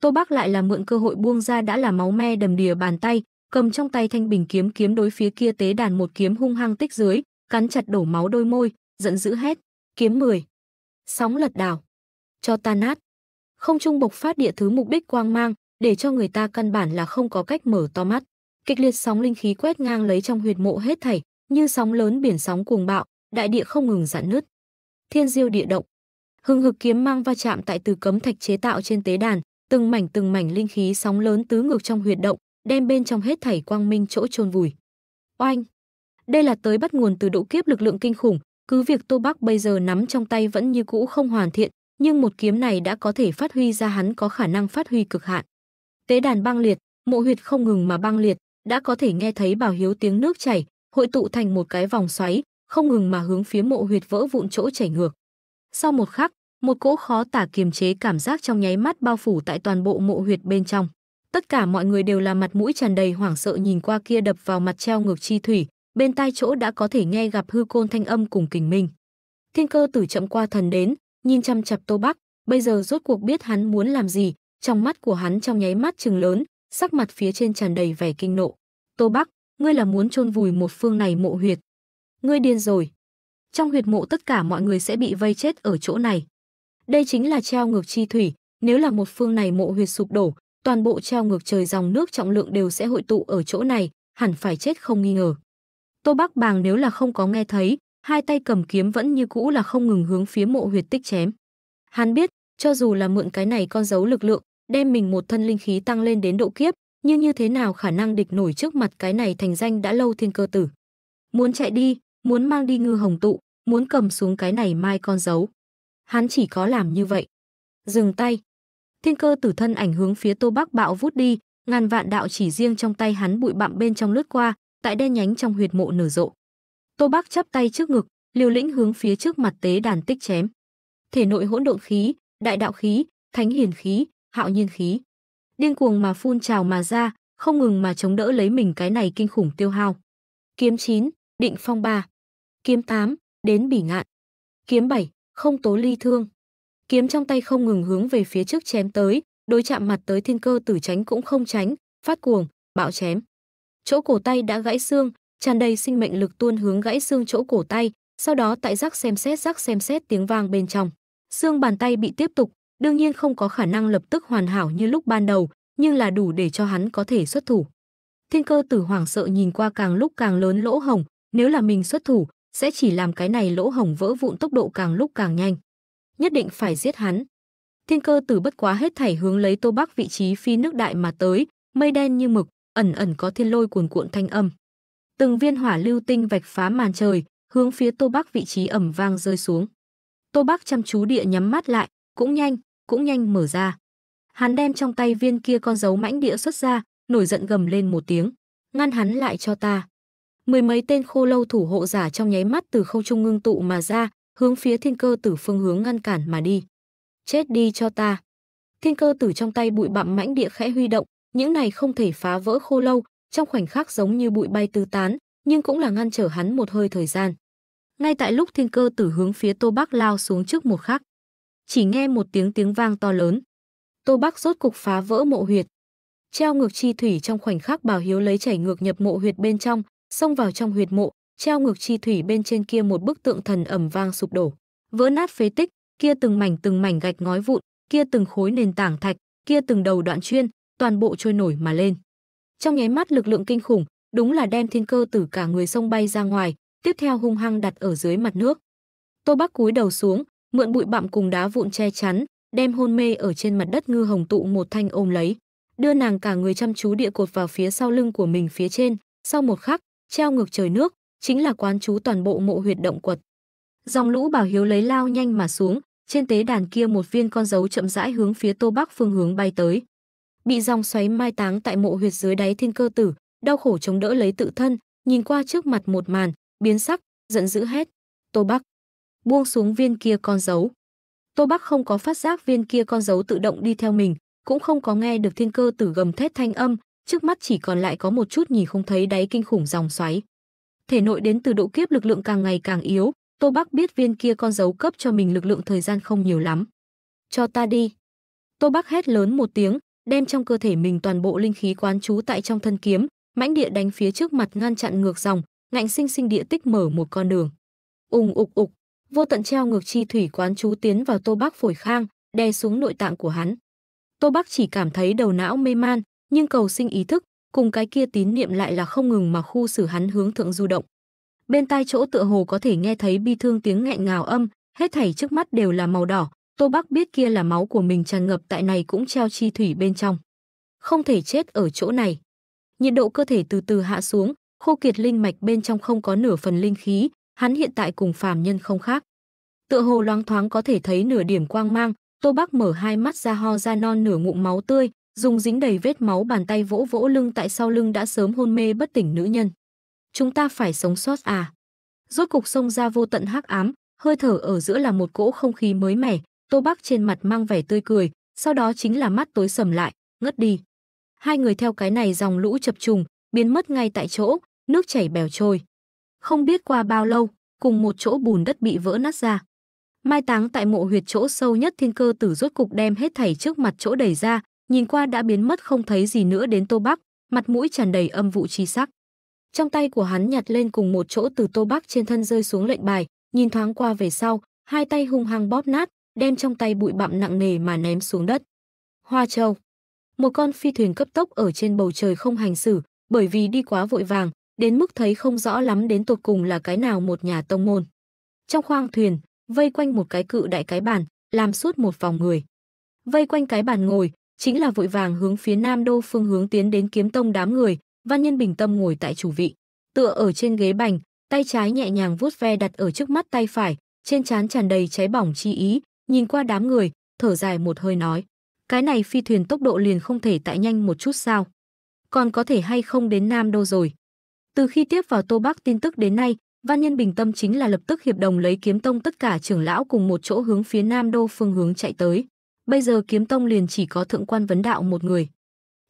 Speaker 1: Tô Bắc lại là mượn cơ hội buông ra đã là máu me đầm đìa bàn tay, cầm trong tay thanh bình kiếm kiếm đối phía kia tế đàn một kiếm hung hăng tích dưới, cắn chặt đổ máu đôi môi, giận dữ hét, kiếm 10. Sóng lật đảo, cho ta nát. Không trung bộc phát địa thứ mục đích quang mang, để cho người ta căn bản là không có cách mở to mắt kịch liệt sóng linh khí quét ngang lấy trong huyệt mộ hết thảy, như sóng lớn biển sóng cuồng bạo, đại địa không ngừng giãn nứt. Thiên diêu địa động. Hưng hực kiếm mang va chạm tại từ cấm thạch chế tạo trên tế đàn, từng mảnh từng mảnh linh khí sóng lớn tứ ngược trong huyệt động, đem bên trong hết thảy quang minh chỗ chôn vùi. Oanh! Đây là tới bắt nguồn từ độ kiếp lực lượng kinh khủng, cứ việc Tô Bắc bây giờ nắm trong tay vẫn như cũ không hoàn thiện, nhưng một kiếm này đã có thể phát huy ra hắn có khả năng phát huy cực hạn. Tế đàn băng liệt, mộ huyệt không ngừng mà băng liệt, đã có thể nghe thấy bào hiếu tiếng nước chảy, hội tụ thành một cái vòng xoáy, không ngừng mà hướng phía mộ huyệt vỡ vụn chỗ chảy ngược. Sau một khắc, một cỗ khó tả kiềm chế cảm giác trong nháy mắt bao phủ tại toàn bộ mộ huyệt bên trong. Tất cả mọi người đều là mặt mũi tràn đầy hoảng sợ nhìn qua kia đập vào mặt treo ngược chi thủy, bên tai chỗ đã có thể nghe gặp hư côn thanh âm cùng kình minh. Thiên cơ tử chậm qua thần đến, nhìn chăm chập Tô Bắc, bây giờ rốt cuộc biết hắn muốn làm gì, trong mắt của hắn trong nháy mắt trừng lớn, sắc mặt phía trên tràn đầy vẻ kinh nộ. Tô Bắc, ngươi là muốn chôn vùi một phương này mộ huyệt. Ngươi điên rồi. Trong huyệt mộ tất cả mọi người sẽ bị vây chết ở chỗ này. Đây chính là treo ngược chi thủy, nếu là một phương này mộ huyệt sụp đổ, toàn bộ treo ngược trời dòng nước trọng lượng đều sẽ hội tụ ở chỗ này, hẳn phải chết không nghi ngờ. Tô Bắc Bàng nếu là không có nghe thấy, hai tay cầm kiếm vẫn như cũ là không ngừng hướng phía mộ huyệt tích chém. Hắn biết, cho dù là mượn cái này con dấu lực lượng, đem mình một thân linh khí tăng lên đến độ kiếp, nhưng như thế nào khả năng địch nổi trước mặt cái này thành danh đã lâu thiên cơ tử. Muốn chạy đi, muốn mang đi ngư hồng tụ, muốn cầm xuống cái này mai con dấu. Hắn chỉ có làm như vậy. Dừng tay. Thiên cơ tử thân ảnh hướng phía Tô Bắc Bạo vút đi, ngàn vạn đạo chỉ riêng trong tay hắn bụi bặm bên trong lướt qua, tại đen nhánh trong huyệt mộ nở rộ. Tô Bắc chắp tay trước ngực, liều lĩnh hướng phía trước mặt tế đàn tích chém. Thể nội hỗn độn khí, đại đạo khí, thánh hiền khí, hạo nhiên khí. Điên cuồng mà phun trào mà ra, không ngừng mà chống đỡ lấy mình cái này kinh khủng tiêu hao. Kiếm 9, định phong 3. Kiếm 8, đến bỉ ngạn. Kiếm 7, không tố ly thương. Kiếm trong tay không ngừng hướng về phía trước chém tới, đối chạm mặt tới thiên cơ tử tránh cũng không tránh, phát cuồng, bạo chém. Chỗ cổ tay đã gãy xương, tràn đầy sinh mệnh lực tuôn hướng gãy xương chỗ cổ tay, sau đó tại rắc xem xét rắc xem xét tiếng vang bên trong. Xương bàn tay bị tiếp tục đương nhiên không có khả năng lập tức hoàn hảo như lúc ban đầu, nhưng là đủ để cho hắn có thể xuất thủ. Thiên cơ tử hoảng sợ nhìn qua càng lúc càng lớn lỗ hồng, nếu là mình xuất thủ, sẽ chỉ làm cái này lỗ hồng vỡ vụn tốc độ càng lúc càng nhanh. Nhất định phải giết hắn. Thiên cơ tử bất quá hết thảy hướng lấy Tô Bắc vị trí phi nước đại mà tới, mây đen như mực, ẩn ẩn có thiên lôi cuồn cuộn thanh âm. Từng viên hỏa lưu tinh vạch phá màn trời, hướng phía Tô Bắc vị trí ẩm vang rơi xuống. Tô Bắc chăm chú địa nhắm mắt lại, cũng nhanh, cũng nhanh mở ra. Hắn đem trong tay viên kia con dấu mãnh địa xuất ra, nổi giận gầm lên một tiếng, ngăn hắn lại cho ta. Mười mấy tên khô lâu thủ hộ giả trong nháy mắt từ không trung ngưng tụ mà ra, hướng phía thiên cơ tử phương hướng ngăn cản mà đi. Chết đi cho ta. Thiên cơ tử trong tay bụi bặm mãnh địa khẽ huy động, những này không thể phá vỡ khô lâu, trong khoảnh khắc giống như bụi bay tứ tán, nhưng cũng là ngăn trở hắn một hơi thời gian. Ngay tại lúc thiên cơ tử hướng phía Tô Bắc lao xuống trước một khắc, chỉ nghe một tiếng tiếng vang to lớn. Tô Bắc rốt cục phá vỡ mộ huyệt. Treo ngược chi thủy trong khoảnh khắc Bảo Hiếu lấy chảy ngược nhập mộ huyệt bên trong, xông vào trong huyệt mộ, treo ngược chi thủy bên trên kia một bức tượng thần ẩm vang sụp đổ, vỡ nát phế tích, kia từng mảnh từng mảnh gạch ngói vụn, kia từng khối nền tảng thạch, kia từng đầu đoạn chuyên, toàn bộ trôi nổi mà lên. Trong nháy mắt lực lượng kinh khủng, đúng là đem thiên cơ tử cả người sông bay ra ngoài, tiếp theo hung hăng đặt ở dưới mặt nước. Tô Bắc cúi đầu xuống, mượn bụi bặm cùng đá vụn che chắn, đem hôn mê ở trên mặt đất ngư hồng tụ một thanh ôm lấy, đưa nàng cả người chăm chú địa cột vào phía sau lưng của mình phía trên, sau một khắc, treo ngược trời nước, chính là quán chú toàn bộ mộ huyệt động quật. Dòng lũ bảo hiếu lấy lao nhanh mà xuống, trên tế đàn kia một viên con dấu chậm rãi hướng phía Tô Bắc phương hướng bay tới. Bị dòng xoáy mai táng tại mộ huyệt dưới đáy thiên cơ tử, đau khổ chống đỡ lấy tự thân, nhìn qua trước mặt một màn, biến sắc, giận dữ hét: "Tô Bắc!" buông xuống viên kia con dấu. Tô Bắc không có phát giác viên kia con dấu tự động đi theo mình, cũng không có nghe được thiên cơ tử gầm thét thanh âm, trước mắt chỉ còn lại có một chút nhìn không thấy đáy kinh khủng dòng xoáy. Thể nội đến từ độ kiếp lực lượng càng ngày càng yếu, Tô Bắc biết viên kia con dấu cấp cho mình lực lượng thời gian không nhiều lắm. Cho ta đi. Tô Bắc hét lớn một tiếng, đem trong cơ thể mình toàn bộ linh khí quán trú tại trong thân kiếm, mãnh địa đánh phía trước mặt ngăn chặn ngược dòng, ngạnh sinh sinh địa tích mở một con đường. Ùng ục ục, vô tận treo ngược chi thủy quán chú tiến vào Tô bác phổi khang, đè xuống nội tạng của hắn. Tô bác chỉ cảm thấy đầu não mê man, nhưng cầu sinh ý thức cùng cái kia tín niệm lại là không ngừng mà khu xử hắn hướng thượng du động. Bên tai chỗ tựa hồ có thể nghe thấy bi thương tiếng nghẹn ngào âm, hết thảy trước mắt đều là màu đỏ, Tô bác biết kia là máu của mình tràn ngập tại này cũng treo chi thủy bên trong. Không thể chết ở chỗ này. Nhiệt độ cơ thể từ từ hạ xuống, khô kiệt linh mạch bên trong không có nửa phần linh khí, hắn hiện tại cùng phàm nhân không khác. Tựa hồ loáng thoáng có thể thấy nửa điểm quang mang, Tô Bắc mở hai mắt ra ho ra non nửa ngụm máu tươi, dùng dính đầy vết máu bàn tay vỗ vỗ lưng tại sau lưng đã sớm hôn mê bất tỉnh nữ nhân. Chúng ta phải sống sót à? Rốt cục sông ra vô tận hắc ám, hơi thở ở giữa là một cỗ không khí mới mẻ, Tô Bắc trên mặt mang vẻ tươi cười, sau đó chính là mắt tối sầm lại, ngất đi. Hai người theo cái này dòng lũ chập trùng, biến mất ngay tại chỗ, nước chảy bèo trôi. Không biết qua bao lâu, cùng một chỗ bùn đất bị vỡ nát ra. Mai táng tại mộ huyệt chỗ sâu nhất thiên cơ tử rốt cục đem hết thảy trước mặt chỗ đẩy ra, nhìn qua đã biến mất không thấy gì nữa đến Tô Bắc, mặt mũi tràn đầy âm vụ chi sắc. Trong tay của hắn nhặt lên cùng một chỗ từ Tô Bắc trên thân rơi xuống lệnh bài, nhìn thoáng qua về sau, hai tay hung hăng bóp nát, đem trong tay bụi bặm nặng nề mà ném xuống đất. Hoa Châu. Một con phi thuyền cấp tốc ở trên bầu trời không hành xử, bởi vì đi quá vội vàng, đến mức thấy không rõ lắm đến tột cùng là cái nào một nhà tông môn. Trong khoang thuyền, vây quanh một cái cự đại cái bàn, làm suốt một vòng người. Vây quanh cái bàn ngồi, chính là vội vàng hướng phía Nam Đô phương hướng tiến đến kiếm tông đám người, Văn Nhân bình tâm ngồi tại chủ vị, tựa ở trên ghế bành, tay trái nhẹ nhàng vuốt ve đặt ở trước mắt tay phải, trên trán tràn đầy cháy bỏng chi ý, nhìn qua đám người, thở dài một hơi nói: "Cái này phi thuyền tốc độ liền không thể tại nhanh một chút sao? Còn có thể hay không đến Nam Đô rồi?" Từ khi tiếp vào Tô Bắc tin tức đến nay, Văn Nhân bình tâm chính là lập tức hiệp đồng lấy Kiếm Tông tất cả trưởng lão cùng một chỗ hướng phía Nam Đô phương hướng chạy tới. Bây giờ Kiếm Tông liền chỉ có Thượng quan vấn đạo một người.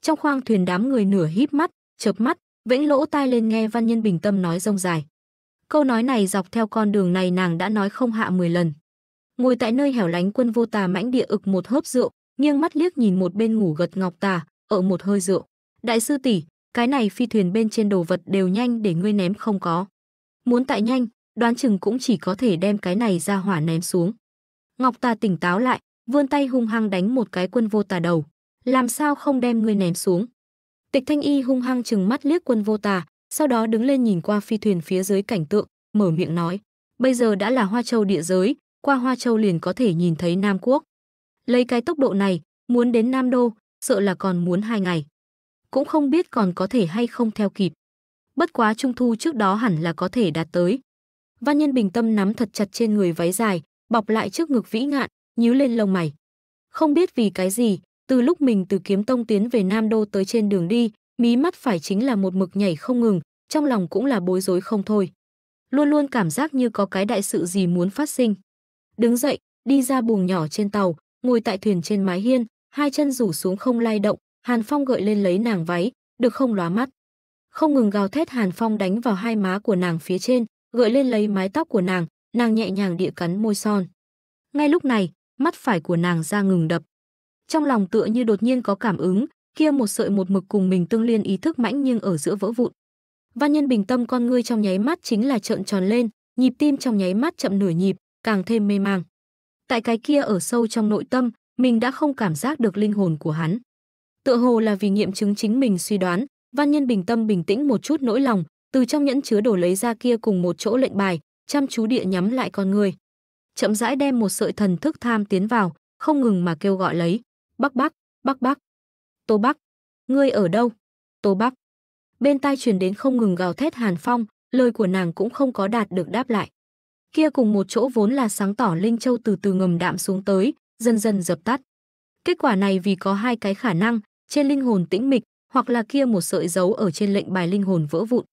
Speaker 1: Trong khoang thuyền đám người nửa híp mắt, chớp mắt, vĩnh lỗ tai lên nghe Văn Nhân bình tâm nói rông dài. Câu nói này dọc theo con đường này nàng đã nói không hạ 10 lần. Ngồi tại nơi hẻo lánh quân vô tà mãnh địa ực một hớp rượu, nghiêng mắt liếc nhìn một bên ngủ gật ngọc tà, ở một hơi rượu. Đại sư tỷ, cái này phi thuyền bên trên đồ vật đều nhanh để ngươi ném không có. Muốn tại nhanh, đoán chừng cũng chỉ có thể đem cái này ra hỏa ném xuống. Ngọc Tà tỉnh táo lại, vươn tay hung hăng đánh một cái quân vô tà đầu. Làm sao không đem ngươi ném xuống? Tịch Thanh Y hung hăng chừng mắt liếc quân vô tà, sau đó đứng lên nhìn qua phi thuyền phía dưới cảnh tượng, mở miệng nói. Bây giờ đã là Hoa Châu địa giới, qua Hoa Châu liền có thể nhìn thấy Nam Quốc. Lấy cái tốc độ này, muốn đến Nam Đô, sợ là còn muốn hai ngày cũng không biết còn có thể hay không theo kịp. Bất quá trung thu trước đó hẳn là có thể đạt tới. Văn Nhân bình tâm nắm thật chặt trên người váy dài, bọc lại trước ngực vĩ ngạn, nhíu lên lông mày. Không biết vì cái gì, từ lúc mình từ Kiếm Tông tiến về Nam Đô tới trên đường đi, mí mắt phải chính là một mực nhảy không ngừng, trong lòng cũng là bối rối không thôi. Luôn luôn cảm giác như có cái đại sự gì muốn phát sinh. Đứng dậy, đi ra buồng nhỏ trên tàu, ngồi tại thuyền trên mái hiên, hai chân rủ xuống không lay động, Hàn Phong gợi lên lấy nàng váy, được không lóa mắt. Không ngừng gào thét Hàn Phong đánh vào hai má của nàng phía trên, gợi lên lấy mái tóc của nàng, nàng nhẹ nhàng địa cắn môi son. Ngay lúc này, mắt phải của nàng ra ngừng đập. Trong lòng tựa như đột nhiên có cảm ứng, kia một sợi một mực cùng mình tương liên ý thức mãnh nhưng ở giữa vỡ vụn. Văn Nhân bình tâm con ngươi trong nháy mắt chính là trợn tròn lên, nhịp tim trong nháy mắt chậm nửa nhịp, càng thêm mê mang. Tại cái kia ở sâu trong nội tâm, mình đã không cảm giác được linh hồn của hắn tựa hồ là vì nghiệm chứng chính mình suy đoán văn nhân bình tâm bình tĩnh một chút nỗi lòng từ trong nhẫn chứa đổ lấy ra kia cùng một chỗ lệnh bài chăm chú địa nhắm lại con người chậm rãi đem một sợi thần thức tham tiến vào không ngừng mà kêu gọi lấy bắc bắc bắc bắc tô bắc ngươi ở đâu tô bắc bên tai truyền đến không ngừng gào thét hàn phong lời của nàng cũng không có đạt được đáp lại kia cùng một chỗ vốn là sáng tỏ linh châu từ từ ngầm đạm xuống tới dần dần dập tắt kết quả này vì có hai cái khả năng trên linh hồn tĩnh mịch hoặc là kia một sợi dấu ở trên lệnh bài linh hồn vỡ vụn.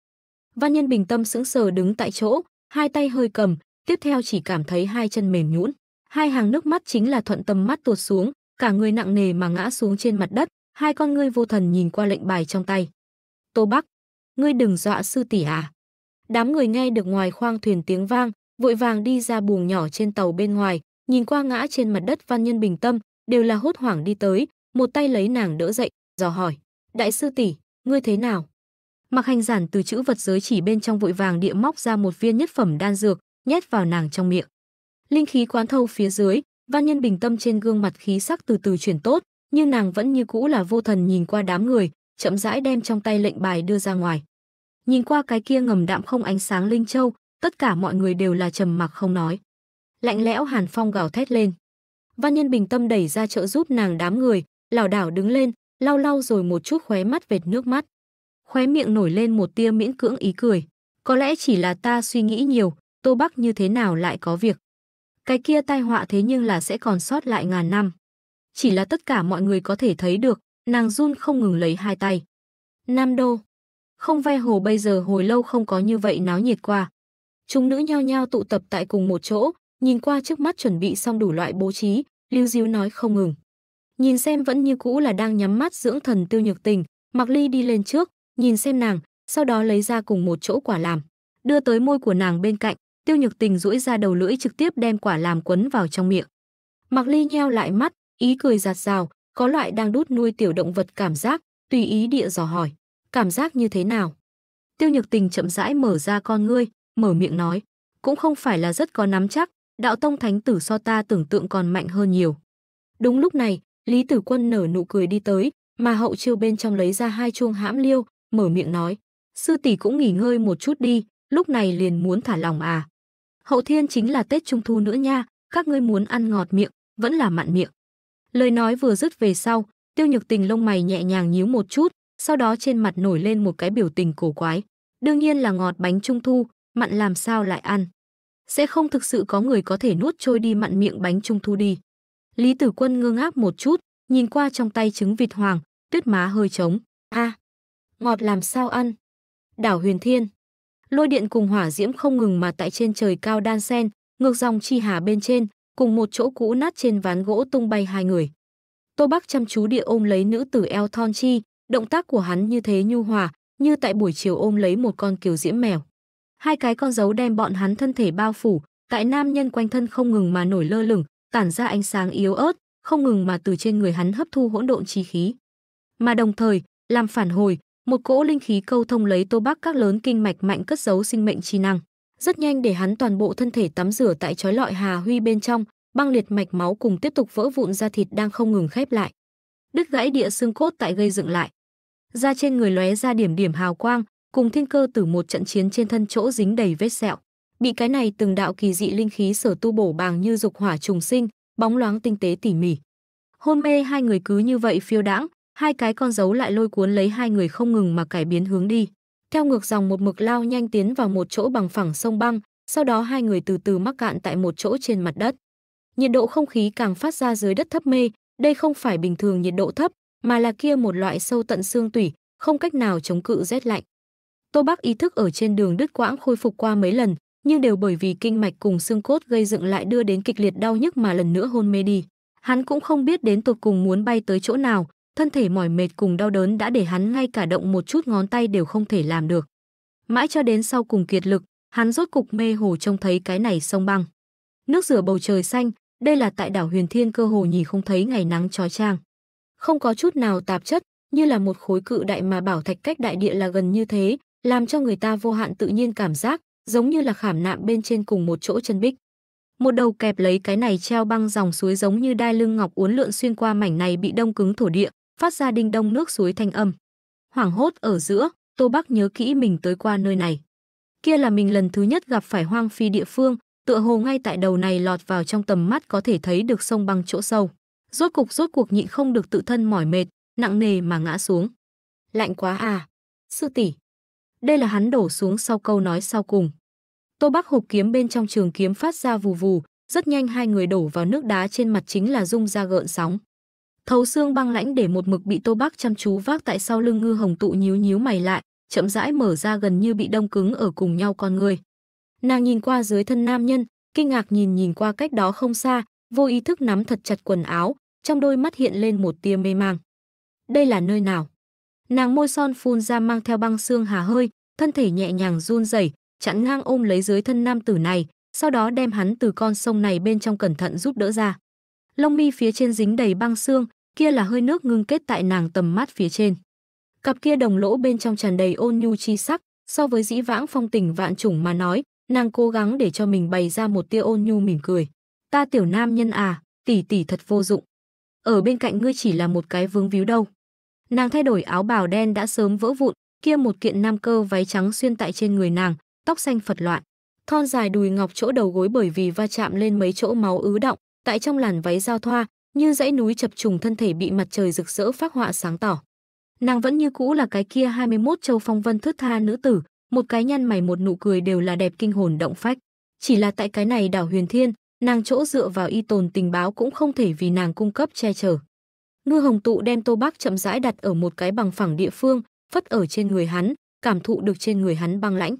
Speaker 1: Văn Nhân bình tâm sững sờ đứng tại chỗ, hai tay hơi cầm, tiếp theo chỉ cảm thấy hai chân mềm nhũn, hai hàng nước mắt chính là thuận tâm mắt tuột xuống, cả người nặng nề mà ngã xuống trên mặt đất, hai con ngươi vô thần nhìn qua lệnh bài trong tay. Tô Bắc, ngươi đừng dọa sư tỷ à? Đám người nghe được ngoài khoang thuyền tiếng vang, vội vàng đi ra buồng nhỏ trên tàu bên ngoài, nhìn qua ngã trên mặt đất Văn Nhân bình tâm, đều là hốt hoảng đi tới, một tay lấy nàng đỡ dậy, dò hỏi: "Đại sư tỷ, ngươi thế nào?" Mặc Hành Giản từ chữ vật giới chỉ bên trong vội vàng địa móc ra một viên nhất phẩm đan dược, nhét vào nàng trong miệng. Linh khí quán thâu phía dưới, Văn Nhân bình tâm trên gương mặt khí sắc từ từ chuyển tốt, nhưng nàng vẫn như cũ là vô thần nhìn qua đám người, chậm rãi đem trong tay lệnh bài đưa ra ngoài. Nhìn qua cái kia ngầm đạm không ánh sáng linh châu, tất cả mọi người đều là trầm mặc không nói. Lạnh lẽo Hàn Phong gào thét lên. Văn Nhân bình tâm đẩy ra trợ giúp nàng đám người, lảo đảo đứng lên, lau lau rồi một chút khóe mắt vệt nước mắt. Khóe miệng nổi lên một tia miễn cưỡng ý cười. Có lẽ chỉ là ta suy nghĩ nhiều, Tô Bắc như thế nào lại có việc. Cái kia tai họa thế nhưng là sẽ còn sót lại ngàn năm. Chỉ là tất cả mọi người có thể thấy được, nàng run không ngừng lấy hai tay. Nam Đô. Không ve hồ bây giờ hồi lâu không có như vậy náo nhiệt qua. Chúng nữ nhao nhao tụ tập tại cùng một chỗ, nhìn qua trước mắt chuẩn bị xong đủ loại bố trí, Lưu Diêu nói không ngừng nhìn xem vẫn như cũ là đang nhắm mắt dưỡng thần tiêu nhược tình mặc ly đi lên trước nhìn xem nàng sau đó lấy ra cùng một chỗ quả làm đưa tới môi của nàng bên cạnh tiêu nhược tình duỗi ra đầu lưỡi trực tiếp đem quả làm quấn vào trong miệng mặc ly nheo lại mắt ý cười giạt rào có loại đang đút nuôi tiểu động vật cảm giác tùy ý địa dò hỏi cảm giác như thế nào tiêu nhược tình chậm rãi mở ra con ngươi mở miệng nói cũng không phải là rất có nắm chắc đạo tông thánh tử so ta tưởng tượng còn mạnh hơn nhiều đúng lúc này Lý Tử Quân nở nụ cười đi tới, mà hậu chiêu bên trong lấy ra hai chuông hãm liêu, mở miệng nói. Sư tỷ cũng nghỉ ngơi một chút đi, lúc này liền muốn thả lòng à. Hậu thiên chính là Tết Trung Thu nữa nha, các ngươi muốn ăn ngọt miệng, vẫn là mặn miệng. Lời nói vừa dứt về sau, tiêu nhược tình lông mày nhẹ nhàng nhíu một chút, sau đó trên mặt nổi lên một cái biểu tình cổ quái. Đương nhiên là ngọt bánh trung thu, mặn làm sao lại ăn. Sẽ không thực sự có người có thể nuốt trôi đi mặn miệng bánh trung thu đi. Lý Tử Quân ngơ ngác một chút, nhìn qua trong tay trứng vịt hoàng, tuyết má hơi trống. A, à, ngọt làm sao ăn? Đảo Huyền Thiên. Lôi điện cùng hỏa diễm không ngừng mà tại trên trời cao đan sen, ngược dòng chi hà bên trên, cùng một chỗ cũ nát trên ván gỗ tung bay hai người. Tô Bắc chăm chú địa ôm lấy nữ tử eo thon chi, động tác của hắn như thế nhu hòa, như tại buổi chiều ôm lấy một con kiều diễm mèo. Hai cái con dấu đem bọn hắn thân thể bao phủ, tại nam nhân quanh thân không ngừng mà nổi lơ lửng, tản ra ánh sáng yếu ớt, không ngừng mà từ trên người hắn hấp thu hỗn độn chi khí. Mà đồng thời, làm phản hồi, một cỗ linh khí câu thông lấy Tô Bắc các lớn kinh mạch mạnh cất giấu sinh mệnh chi năng, rất nhanh để hắn toàn bộ thân thể tắm rửa tại chói lọi hà huy bên trong, băng liệt mạch máu cùng tiếp tục vỡ vụn ra thịt đang không ngừng khép lại. Đứt gãy địa xương cốt tại gây dựng lại. Da trên người lóe ra điểm điểm hào quang, cùng thiên cơ từ một trận chiến trên thân chỗ dính đầy vết sẹo bị cái này từng đạo kỳ dị linh khí sở tu bổ bàng như dục hỏa trùng sinh, bóng loáng tinh tế tỉ mỉ. Hôn mê hai người cứ như vậy phiêu đãng, hai cái con dấu lại lôi cuốn lấy hai người không ngừng mà cải biến hướng đi. Theo ngược dòng một mực lao nhanh tiến vào một chỗ bằng phẳng sông băng, sau đó hai người từ từ mắc cạn tại một chỗ trên mặt đất. Nhiệt độ không khí càng phát ra dưới đất thấp mê, đây không phải bình thường nhiệt độ thấp, mà là kia một loại sâu tận xương tủy, không cách nào chống cự rét lạnh. Tô Bắc ý thức ở trên đường đứt quãng khôi phục qua mấy lần, nhưng đều bởi vì kinh mạch cùng xương cốt gây dựng lại đưa đến kịch liệt đau nhức mà lần nữa hôn mê đi. Hắn cũng không biết đến tột cùng muốn bay tới chỗ nào, thân thể mỏi mệt cùng đau đớn đã để hắn ngay cả động một chút ngón tay đều không thể làm được. Mãi cho đến sau cùng kiệt lực, hắn rốt cục mê hồ trông thấy cái này sông băng. Nước rửa bầu trời xanh, đây là tại đảo Huyền Thiên cơ hồ nhìn không thấy ngày nắng trói trang. Không có chút nào tạp chất, như là một khối cự đại mà bảo thạch cách đại địa là gần như thế, làm cho người ta vô hạn tự nhiên cảm giác, giống như là khảm nạm bên trên cùng một chỗ chân bích. Một đầu kẹp lấy cái này treo băng dòng suối giống như đai lưng ngọc uốn lượn xuyên qua mảnh này bị đông cứng thổ địa, phát ra đinh đông nước suối thanh âm. Hoảng hốt ở giữa, Tô Bắc nhớ kỹ mình tới qua nơi này. Kia là mình lần thứ nhất gặp phải hoang phi địa phương, tựa hồ ngay tại đầu này lọt vào trong tầm mắt có thể thấy được sông băng chỗ sâu. Rốt cục rốt cuộc nhịn không được tự thân mỏi mệt, nặng nề mà ngã xuống. Lạnh quá à, sư tỷ. Đây là hắn đổ xuống sau câu nói sau cùng. Tô Bắc hộp kiếm bên trong trường kiếm phát ra vù vù, rất nhanh hai người đổ vào nước đá trên mặt chính là dung ra gợn sóng. Thấu xương băng lãnh để một mực bị Tô Bắc chăm chú vác tại sau lưng Ngư Hồng tụ nhíu nhíu mày lại, chậm rãi mở ra gần như bị đông cứng ở cùng nhau con người. Nàng nhìn qua dưới thân nam nhân, kinh ngạc nhìn nhìn qua cách đó không xa, vô ý thức nắm thật chặt quần áo, trong đôi mắt hiện lên một tia mê mang. Đây là nơi nào? Nàng môi son phun ra mang theo băng xương hà hơi, thân thể nhẹ nhàng run rẩy, chặn ngang ôm lấy dưới thân nam tử này, sau đó đem hắn từ con sông này bên trong cẩn thận giúp đỡ ra. Lông mi phía trên dính đầy băng xương, kia là hơi nước ngưng kết tại nàng tầm mắt phía trên. Cặp kia đồng lỗ bên trong tràn đầy ôn nhu chi sắc, so với dĩ vãng phong tình vạn trùng mà nói, nàng cố gắng để cho mình bày ra một tia ôn nhu mỉm cười. Ta tiểu nam nhân à, tỷ tỷ thật vô dụng. Ở bên cạnh ngươi chỉ là một cái vương víu đâu. Nàng thay đổi áo bào đen đã sớm vỡ vụn, kia một kiện nam cơ váy trắng xuyên tại trên người nàng, tóc xanh phật loạn. Thon dài đùi ngọc chỗ đầu gối bởi vì va chạm lên mấy chỗ máu ứ động, tại trong làn váy giao thoa, như dãy núi chập trùng thân thể bị mặt trời rực rỡ phát họa sáng tỏ. Nàng vẫn như cũ là cái kia 21 châu phong vân thướt tha nữ tử, một cái nhăn mày một nụ cười đều là đẹp kinh hồn động phách. Chỉ là tại cái này đảo huyền thiên, nàng chỗ dựa vào y tồn tình báo cũng không thể vì nàng cung cấp che chở. Ngư Hồng Tụ đem Tô Bác chậm rãi đặt ở một cái bằng phẳng địa phương, phất ở trên người hắn, cảm thụ được trên người hắn băng lãnh.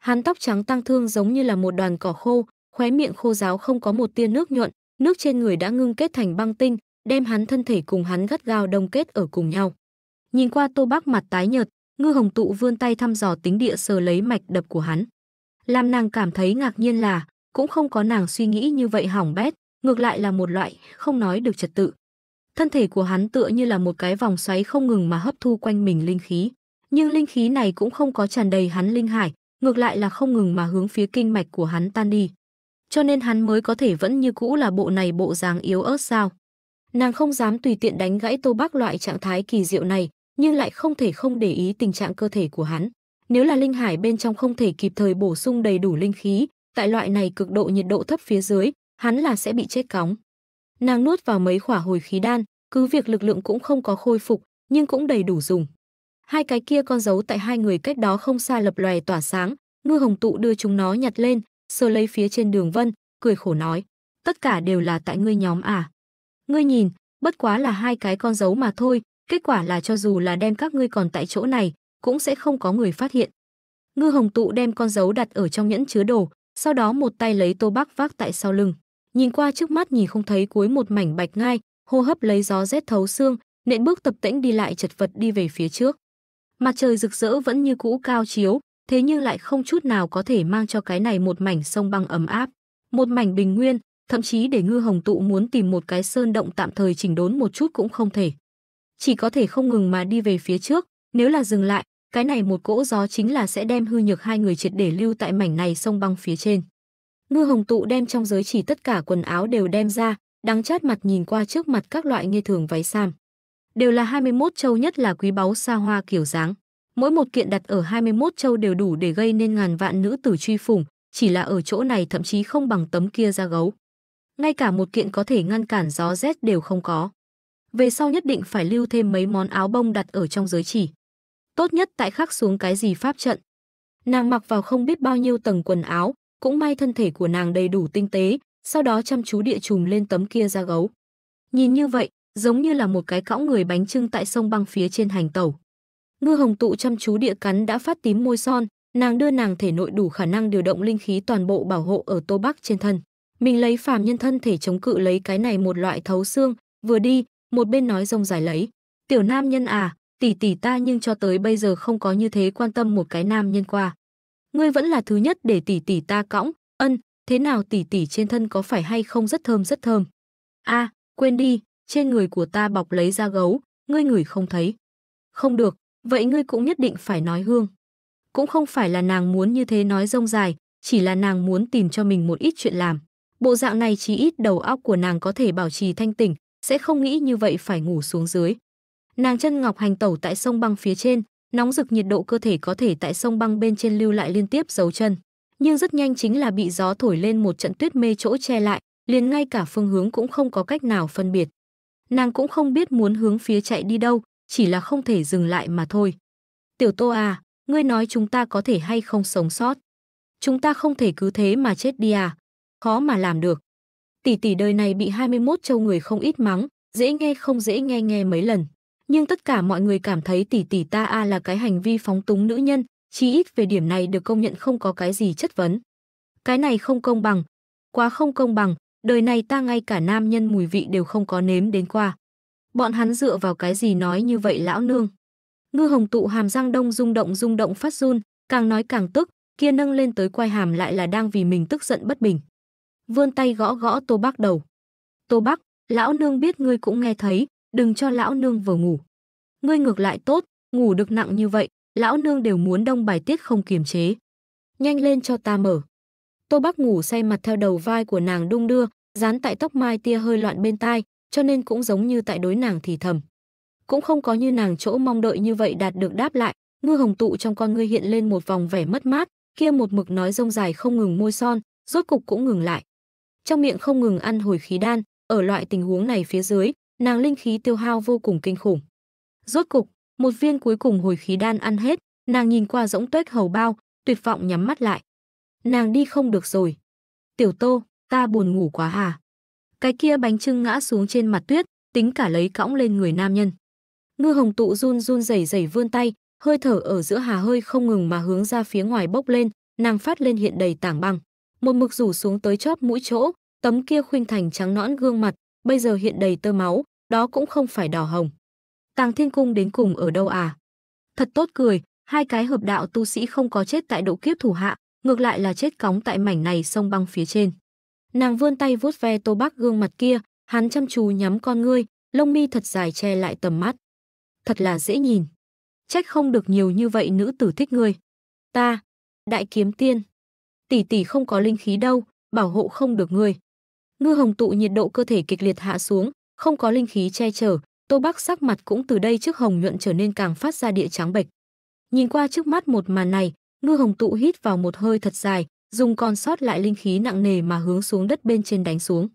Speaker 1: Hắn tóc trắng tăng thương giống như là một đoàn cỏ khô, khóe miệng khô giáo không có một tia nước nhuận, nước trên người đã ngưng kết thành băng tinh, đem hắn thân thể cùng hắn gắt gao đông kết ở cùng nhau. Nhìn qua Tô Bác mặt tái nhợt, Ngư Hồng Tụ vươn tay thăm dò tính địa sờ lấy mạch đập của hắn. Làm nàng cảm thấy ngạc nhiên là, cũng không có nàng suy nghĩ như vậy hỏng bét, ngược lại là một loại không nói được trật tự. Thân thể của hắn tựa như là một cái vòng xoáy không ngừng mà hấp thu quanh mình linh khí, nhưng linh khí này cũng không có tràn đầy hắn linh hải, ngược lại là không ngừng mà hướng phía kinh mạch của hắn tan đi. Cho nên hắn mới có thể vẫn như cũ là bộ này bộ dáng yếu ớt sao. Nàng không dám tùy tiện đánh gãy Tô Bác loại trạng thái kỳ diệu này, nhưng lại không thể không để ý tình trạng cơ thể của hắn. Nếu là linh hải bên trong không thể kịp thời bổ sung đầy đủ linh khí, tại loại này cực độ nhiệt độ thấp phía dưới, hắn là sẽ bị chết cóng. Nàng nuốt vào mấy khỏa hồi khí đan, cứ việc lực lượng cũng không có khôi phục, nhưng cũng đầy đủ dùng hai cái kia con dấu tại hai người cách đó không xa lập lòe tỏa sáng, Ngư Hồng Tụ đưa chúng nó nhặt lên, sờ lấy phía trên đường vân, cười khổ nói, tất cả đều là tại ngươi nhóm à. Ngươi nhìn, bất quá là hai cái con dấu mà thôi, kết quả là cho dù là đem các ngươi còn tại chỗ này, cũng sẽ không có người phát hiện. Ngư Hồng Tụ đem con dấu đặt ở trong nhẫn chứa đồ, sau đó một tay lấy Tô Bắc vác tại sau lưng, nhìn qua trước mắt nhìn không thấy cuối một mảnh bạch ngai, hô hấp lấy gió rét thấu xương, nện bước tập tễnh đi lại chật vật đi về phía trước. Mặt trời rực rỡ vẫn như cũ cao chiếu, thế nhưng lại không chút nào có thể mang cho cái này một mảnh sông băng ấm áp, một mảnh bình nguyên, thậm chí để Ngư Hồng Tụ muốn tìm một cái sơn động tạm thời chỉnh đốn một chút cũng không thể. Chỉ có thể không ngừng mà đi về phía trước, nếu là dừng lại, cái này một cỗ gió chính là sẽ đem hư nhược hai người triệt để lưu tại mảnh này sông băng phía trên. Ngư Hồng Tụ đem trong giới chỉ tất cả quần áo đều đem ra, đắng chát mặt nhìn qua trước mặt các loại nghê thường váy sam đều là 21 châu nhất là quý báu xa hoa kiểu dáng. Mỗi một kiện đặt ở 21 châu đều đủ để gây nên ngàn vạn nữ tử truy phủng, chỉ là ở chỗ này thậm chí không bằng tấm kia ra gấu. Ngay cả một kiện có thể ngăn cản gió rét đều không có. Về sau nhất định phải lưu thêm mấy món áo bông đặt ở trong giới chỉ. Tốt nhất tại khắc xuống cái gì pháp trận. Nàng mặc vào không biết bao nhiêu tầng quần áo, cũng may thân thể của nàng đầy đủ tinh tế, sau đó chăm chú địa chùm lên tấm kia ra gấu. Nhìn như vậy, giống như là một cái cõng người bánh trưng tại sông băng phía trên hành tẩu. Ngư Hồng tụ chăm chú địa cắn đã phát tím môi son, nàng đưa nàng thể nội đủ khả năng điều động linh khí toàn bộ bảo hộ ở Tô Bắc trên thân. Mình lấy phàm nhân thân thể chống cự lấy cái này một loại thấu xương, vừa đi, một bên nói rông dài lấy. Tiểu nam nhân à, tỷ tỷ ta nhưng cho tới bây giờ không có như thế quan tâm một cái nam nhân qua. Ngươi vẫn là thứ nhất để tỷ tỷ ta cõng, ân, thế nào tỷ tỷ trên thân có phải hay không rất thơm rất thơm. a quên đi, trên người của ta bọc lấy da gấu, ngươi ngửi không thấy. Không được, vậy ngươi cũng nhất định phải nói hương. Cũng không phải là nàng muốn như thế nói rông dài, chỉ là nàng muốn tìm cho mình một ít chuyện làm. Bộ dạng này chỉ ít đầu óc của nàng có thể bảo trì thanh tỉnh, sẽ không nghĩ như vậy phải ngủ xuống dưới. Nàng chân ngọc hành tẩu tại sông băng phía trên, nóng rực nhiệt độ cơ thể có thể tại sông băng bên trên lưu lại liên tiếp dấu chân, nhưng rất nhanh chính là bị gió thổi lên một trận tuyết mê chỗ che lại, liền ngay cả phương hướng cũng không có cách nào phân biệt nàng cũng không biết muốn hướng phía chạy đi đâu, chỉ là không thể dừng lại mà thôi. Tiểu Tô à, ngươi nói chúng ta có thể hay không sống sót? Chúng ta không thể cứ thế mà chết đi à? Khó mà làm được. Tỷ tỷ đời này bị 21 châu người không ít mắng, dễ nghe không dễ nghe nghe mấy lần. Nhưng tất cả mọi người cảm thấy tỷ tỷ ta a à là cái hành vi phóng túng nữ nhân, chí ít về điểm này được công nhận không có cái gì chất vấn. Cái này không công bằng, quá không công bằng, đời này ta ngay cả nam nhân mùi vị đều không có nếm đến qua. Bọn hắn dựa vào cái gì nói như vậy lão nương? Ngư hồng tụ hàm răng đông rung động rung động phát run, càng nói càng tức, kia nâng lên tới quai hàm lại là đang vì mình tức giận bất bình. Vươn tay gõ gõ tô bác đầu. Tô bác, lão nương biết ngươi cũng nghe thấy, đừng cho lão nương vừa ngủ. Ngươi ngược lại tốt, ngủ được nặng như vậy, lão nương đều muốn đông bài tiết không kiềm chế. Nhanh lên cho ta mở. Tô Bắc ngủ say mặt theo đầu vai của nàng đung đưa, dán tại tóc mai tia hơi loạn bên tai, cho nên cũng giống như tại đối nàng thì thầm. Cũng không có như nàng chỗ mong đợi như vậy đạt được đáp lại, mưa hồng tụ trong con ngươi hiện lên một vòng vẻ mất mát, kia một mực nói rông dài không ngừng môi son, rốt cục cũng ngừng lại. Trong miệng không ngừng ăn hồi khí đan, ở loại tình huống này phía dưới, nàng linh khí tiêu hao vô cùng kinh khủng. Rốt cục, một viên cuối cùng hồi khí đan ăn hết, nàng nhìn qua rỗng tuếch hầu bao, tuyệt vọng nhắm mắt lại. Nàng đi không được rồi. Tiểu Tô, ta buồn ngủ quá à. Cái kia bánh trưng ngã xuống trên mặt tuyết, tính cả lấy cõng lên người nam nhân. Ngư hồng tụ run run dày dày vươn tay, hơi thở ở giữa hà hơi không ngừng mà hướng ra phía ngoài bốc lên, nàng phát lên hiện đầy tảng băng. Một mực rủ xuống tới chóp mũi chỗ, tấm kia khuynh thành trắng nõn gương mặt, bây giờ hiện đầy tơ máu, đó cũng không phải đỏ hồng. Tàng Thiên Cung đến cùng ở đâu à? Thật tốt cười, hai cái hợp đạo tu sĩ không có chết tại độ kiếp thủ hạ, ngược lại là chết cóng tại mảnh này sông băng phía trên. Nàng vươn tay vuốt ve Tô Bắc gương mặt kia, hắn chăm chú nhắm con ngươi, lông mi thật dài che lại tầm mắt. Thật là dễ nhìn. Trách không được nhiều như vậy nữ tử thích ngươi. Ta, đại kiếm tiên, tỷ tỷ không có linh khí đâu, bảo hộ không được ngươi. Ngư hồng tụ nhiệt độ cơ thể kịch liệt hạ xuống, không có linh khí che chở, Tô Bắc sắc mặt cũng từ đây trước hồng nhuận trở nên càng phát ra địa trắng bệch. Nhìn qua trước mắt một màn này, Ngư Hồng Tụ hít vào một hơi thật dài, dùng còn sót lại linh khí nặng nề mà hướng xuống đất bên trên đánh xuống.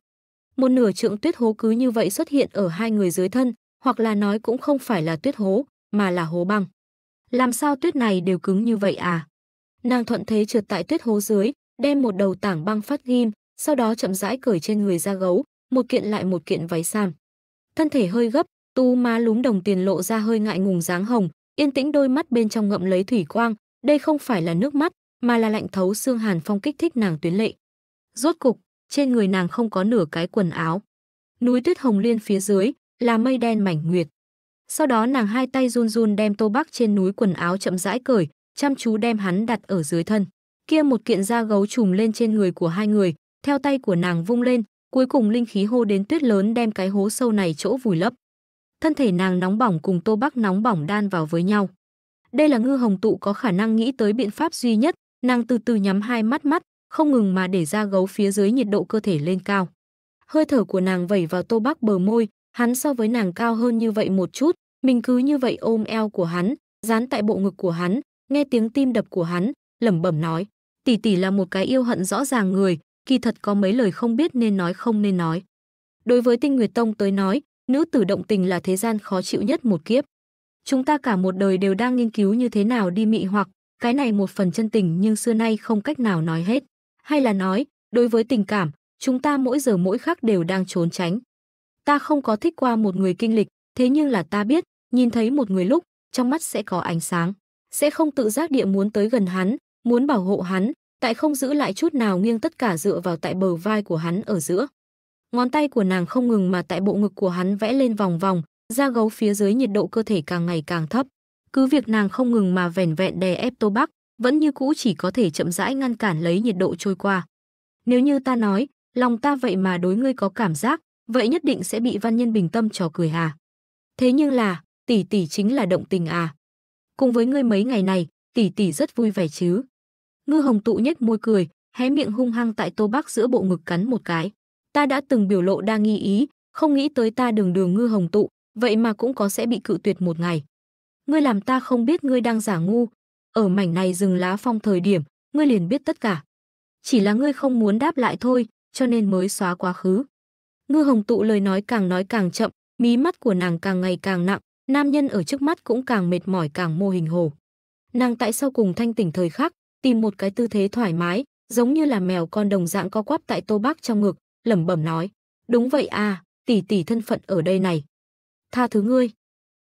Speaker 1: Một nửa trượng tuyết hố cứ như vậy xuất hiện ở hai người dưới thân, hoặc là nói cũng không phải là tuyết hố, mà là hố băng. Làm sao tuyết này đều cứng như vậy à? Nàng thuận thế trượt tại tuyết hố dưới, đem một đầu tảng băng phát ghim, sau đó chậm rãi cởi trên người ra gấu, một kiện lại một kiện váy sam. Thân thể hơi gấp, tu má lúng đồng tiền lộ ra hơi ngại ngùng dáng hồng, yên tĩnh đôi mắt bên trong ngậm lấy thủy quang, đây không phải là nước mắt, mà là lạnh thấu xương hàn phong kích thích nàng tuyến lệ. Rốt cục, trên người nàng không có nửa cái quần áo. Núi tuyết hồng liên phía dưới là mây đen mảnh nguyệt. Sau đó nàng hai tay run run đem Tô Bắc trên núi quần áo chậm rãi cởi, chăm chú đem hắn đặt ở dưới thân. Kia một kiện da gấu trùm lên trên người của hai người, theo tay của nàng vung lên, cuối cùng linh khí hô đến tuyết lớn đem cái hố sâu này chỗ vùi lấp. Thân thể nàng nóng bỏng cùng Tô Bắc nóng bỏng đan vào với nhau. Đây là ngư hồng tụ có khả năng nghĩ tới biện pháp duy nhất, nàng từ từ nhắm hai mắt mắt, không ngừng mà để ra gấu phía dưới nhiệt độ cơ thể lên cao. Hơi thở của nàng vẩy vào Tô bắc bờ môi, hắn so với nàng cao hơn như vậy một chút, mình cứ như vậy ôm eo của hắn, dán tại bộ ngực của hắn, nghe tiếng tim đập của hắn, lẩm bẩm nói: "Tỷ tỷ là một cái yêu hận rõ ràng người, kỳ thật có mấy lời không biết nên nói không nên nói." Đối với Tinh Nguyệt Tông tới nói, nữ tử động tình là thế gian khó chịu nhất một kiếp. Chúng ta cả một đời đều đang nghiên cứu như thế nào đi mị hoặc, cái này một phần chân tình nhưng xưa nay không cách nào nói hết. Hay là nói, đối với tình cảm, chúng ta mỗi giờ mỗi khắc đều đang trốn tránh. Ta không có thích qua một người kinh lịch, thế nhưng là ta biết, nhìn thấy một người lúc, trong mắt sẽ có ánh sáng. Sẽ không tự giác địa muốn tới gần hắn, muốn bảo hộ hắn, tại không giữ lại chút nào nghiêng tất cả dựa vào tại bờ vai của hắn ở giữa. Ngón tay của nàng không ngừng mà tại bộ ngực của hắn vẽ lên vòng vòng, Da gấu phía dưới nhiệt độ cơ thể càng ngày càng thấp. Cứ việc nàng không ngừng mà vẻn vẹn đè ép Tô Bắc, vẫn như cũ chỉ có thể chậm rãi ngăn cản lấy nhiệt độ trôi qua. Nếu như ta nói, lòng ta vậy mà đối ngươi có cảm giác, vậy nhất định sẽ bị văn nhân bình tâm trò cười hà. Thế nhưng là, tỷ tỷ chính là động tình à. Cùng với ngươi mấy ngày này, tỷ tỷ rất vui vẻ chứ. Ngư hồng tụ nhếch môi cười, hé miệng hung hăng tại tô bắc giữa bộ ngực cắn một cái. Ta đã từng biểu lộ đa nghi ý, không nghĩ tới ta đường đường ngư hồng tụ, vậy mà cũng có sẽ bị cự tuyệt một ngày. Ngươi làm ta không biết ngươi đang giả ngu, ở mảnh này rừng lá phong thời điểm, ngươi liền biết tất cả. Chỉ là ngươi không muốn đáp lại thôi, cho nên mới xóa quá khứ. Ngư hồng tụ lời nói càng nói càng chậm, mí mắt của nàng càng ngày càng nặng, nam nhân ở trước mắt cũng càng mệt mỏi càng mô hình hồ. Nàng tại sau cùng thanh tỉnh thời khắc, tìm một cái tư thế thoải mái, giống như là mèo con đồng dạng co quắp tại tô bác trong ngực, lẩm bẩm nói. Đúng vậy à, tỷ tỷ thân phận ở đây này tha thứ ngươi.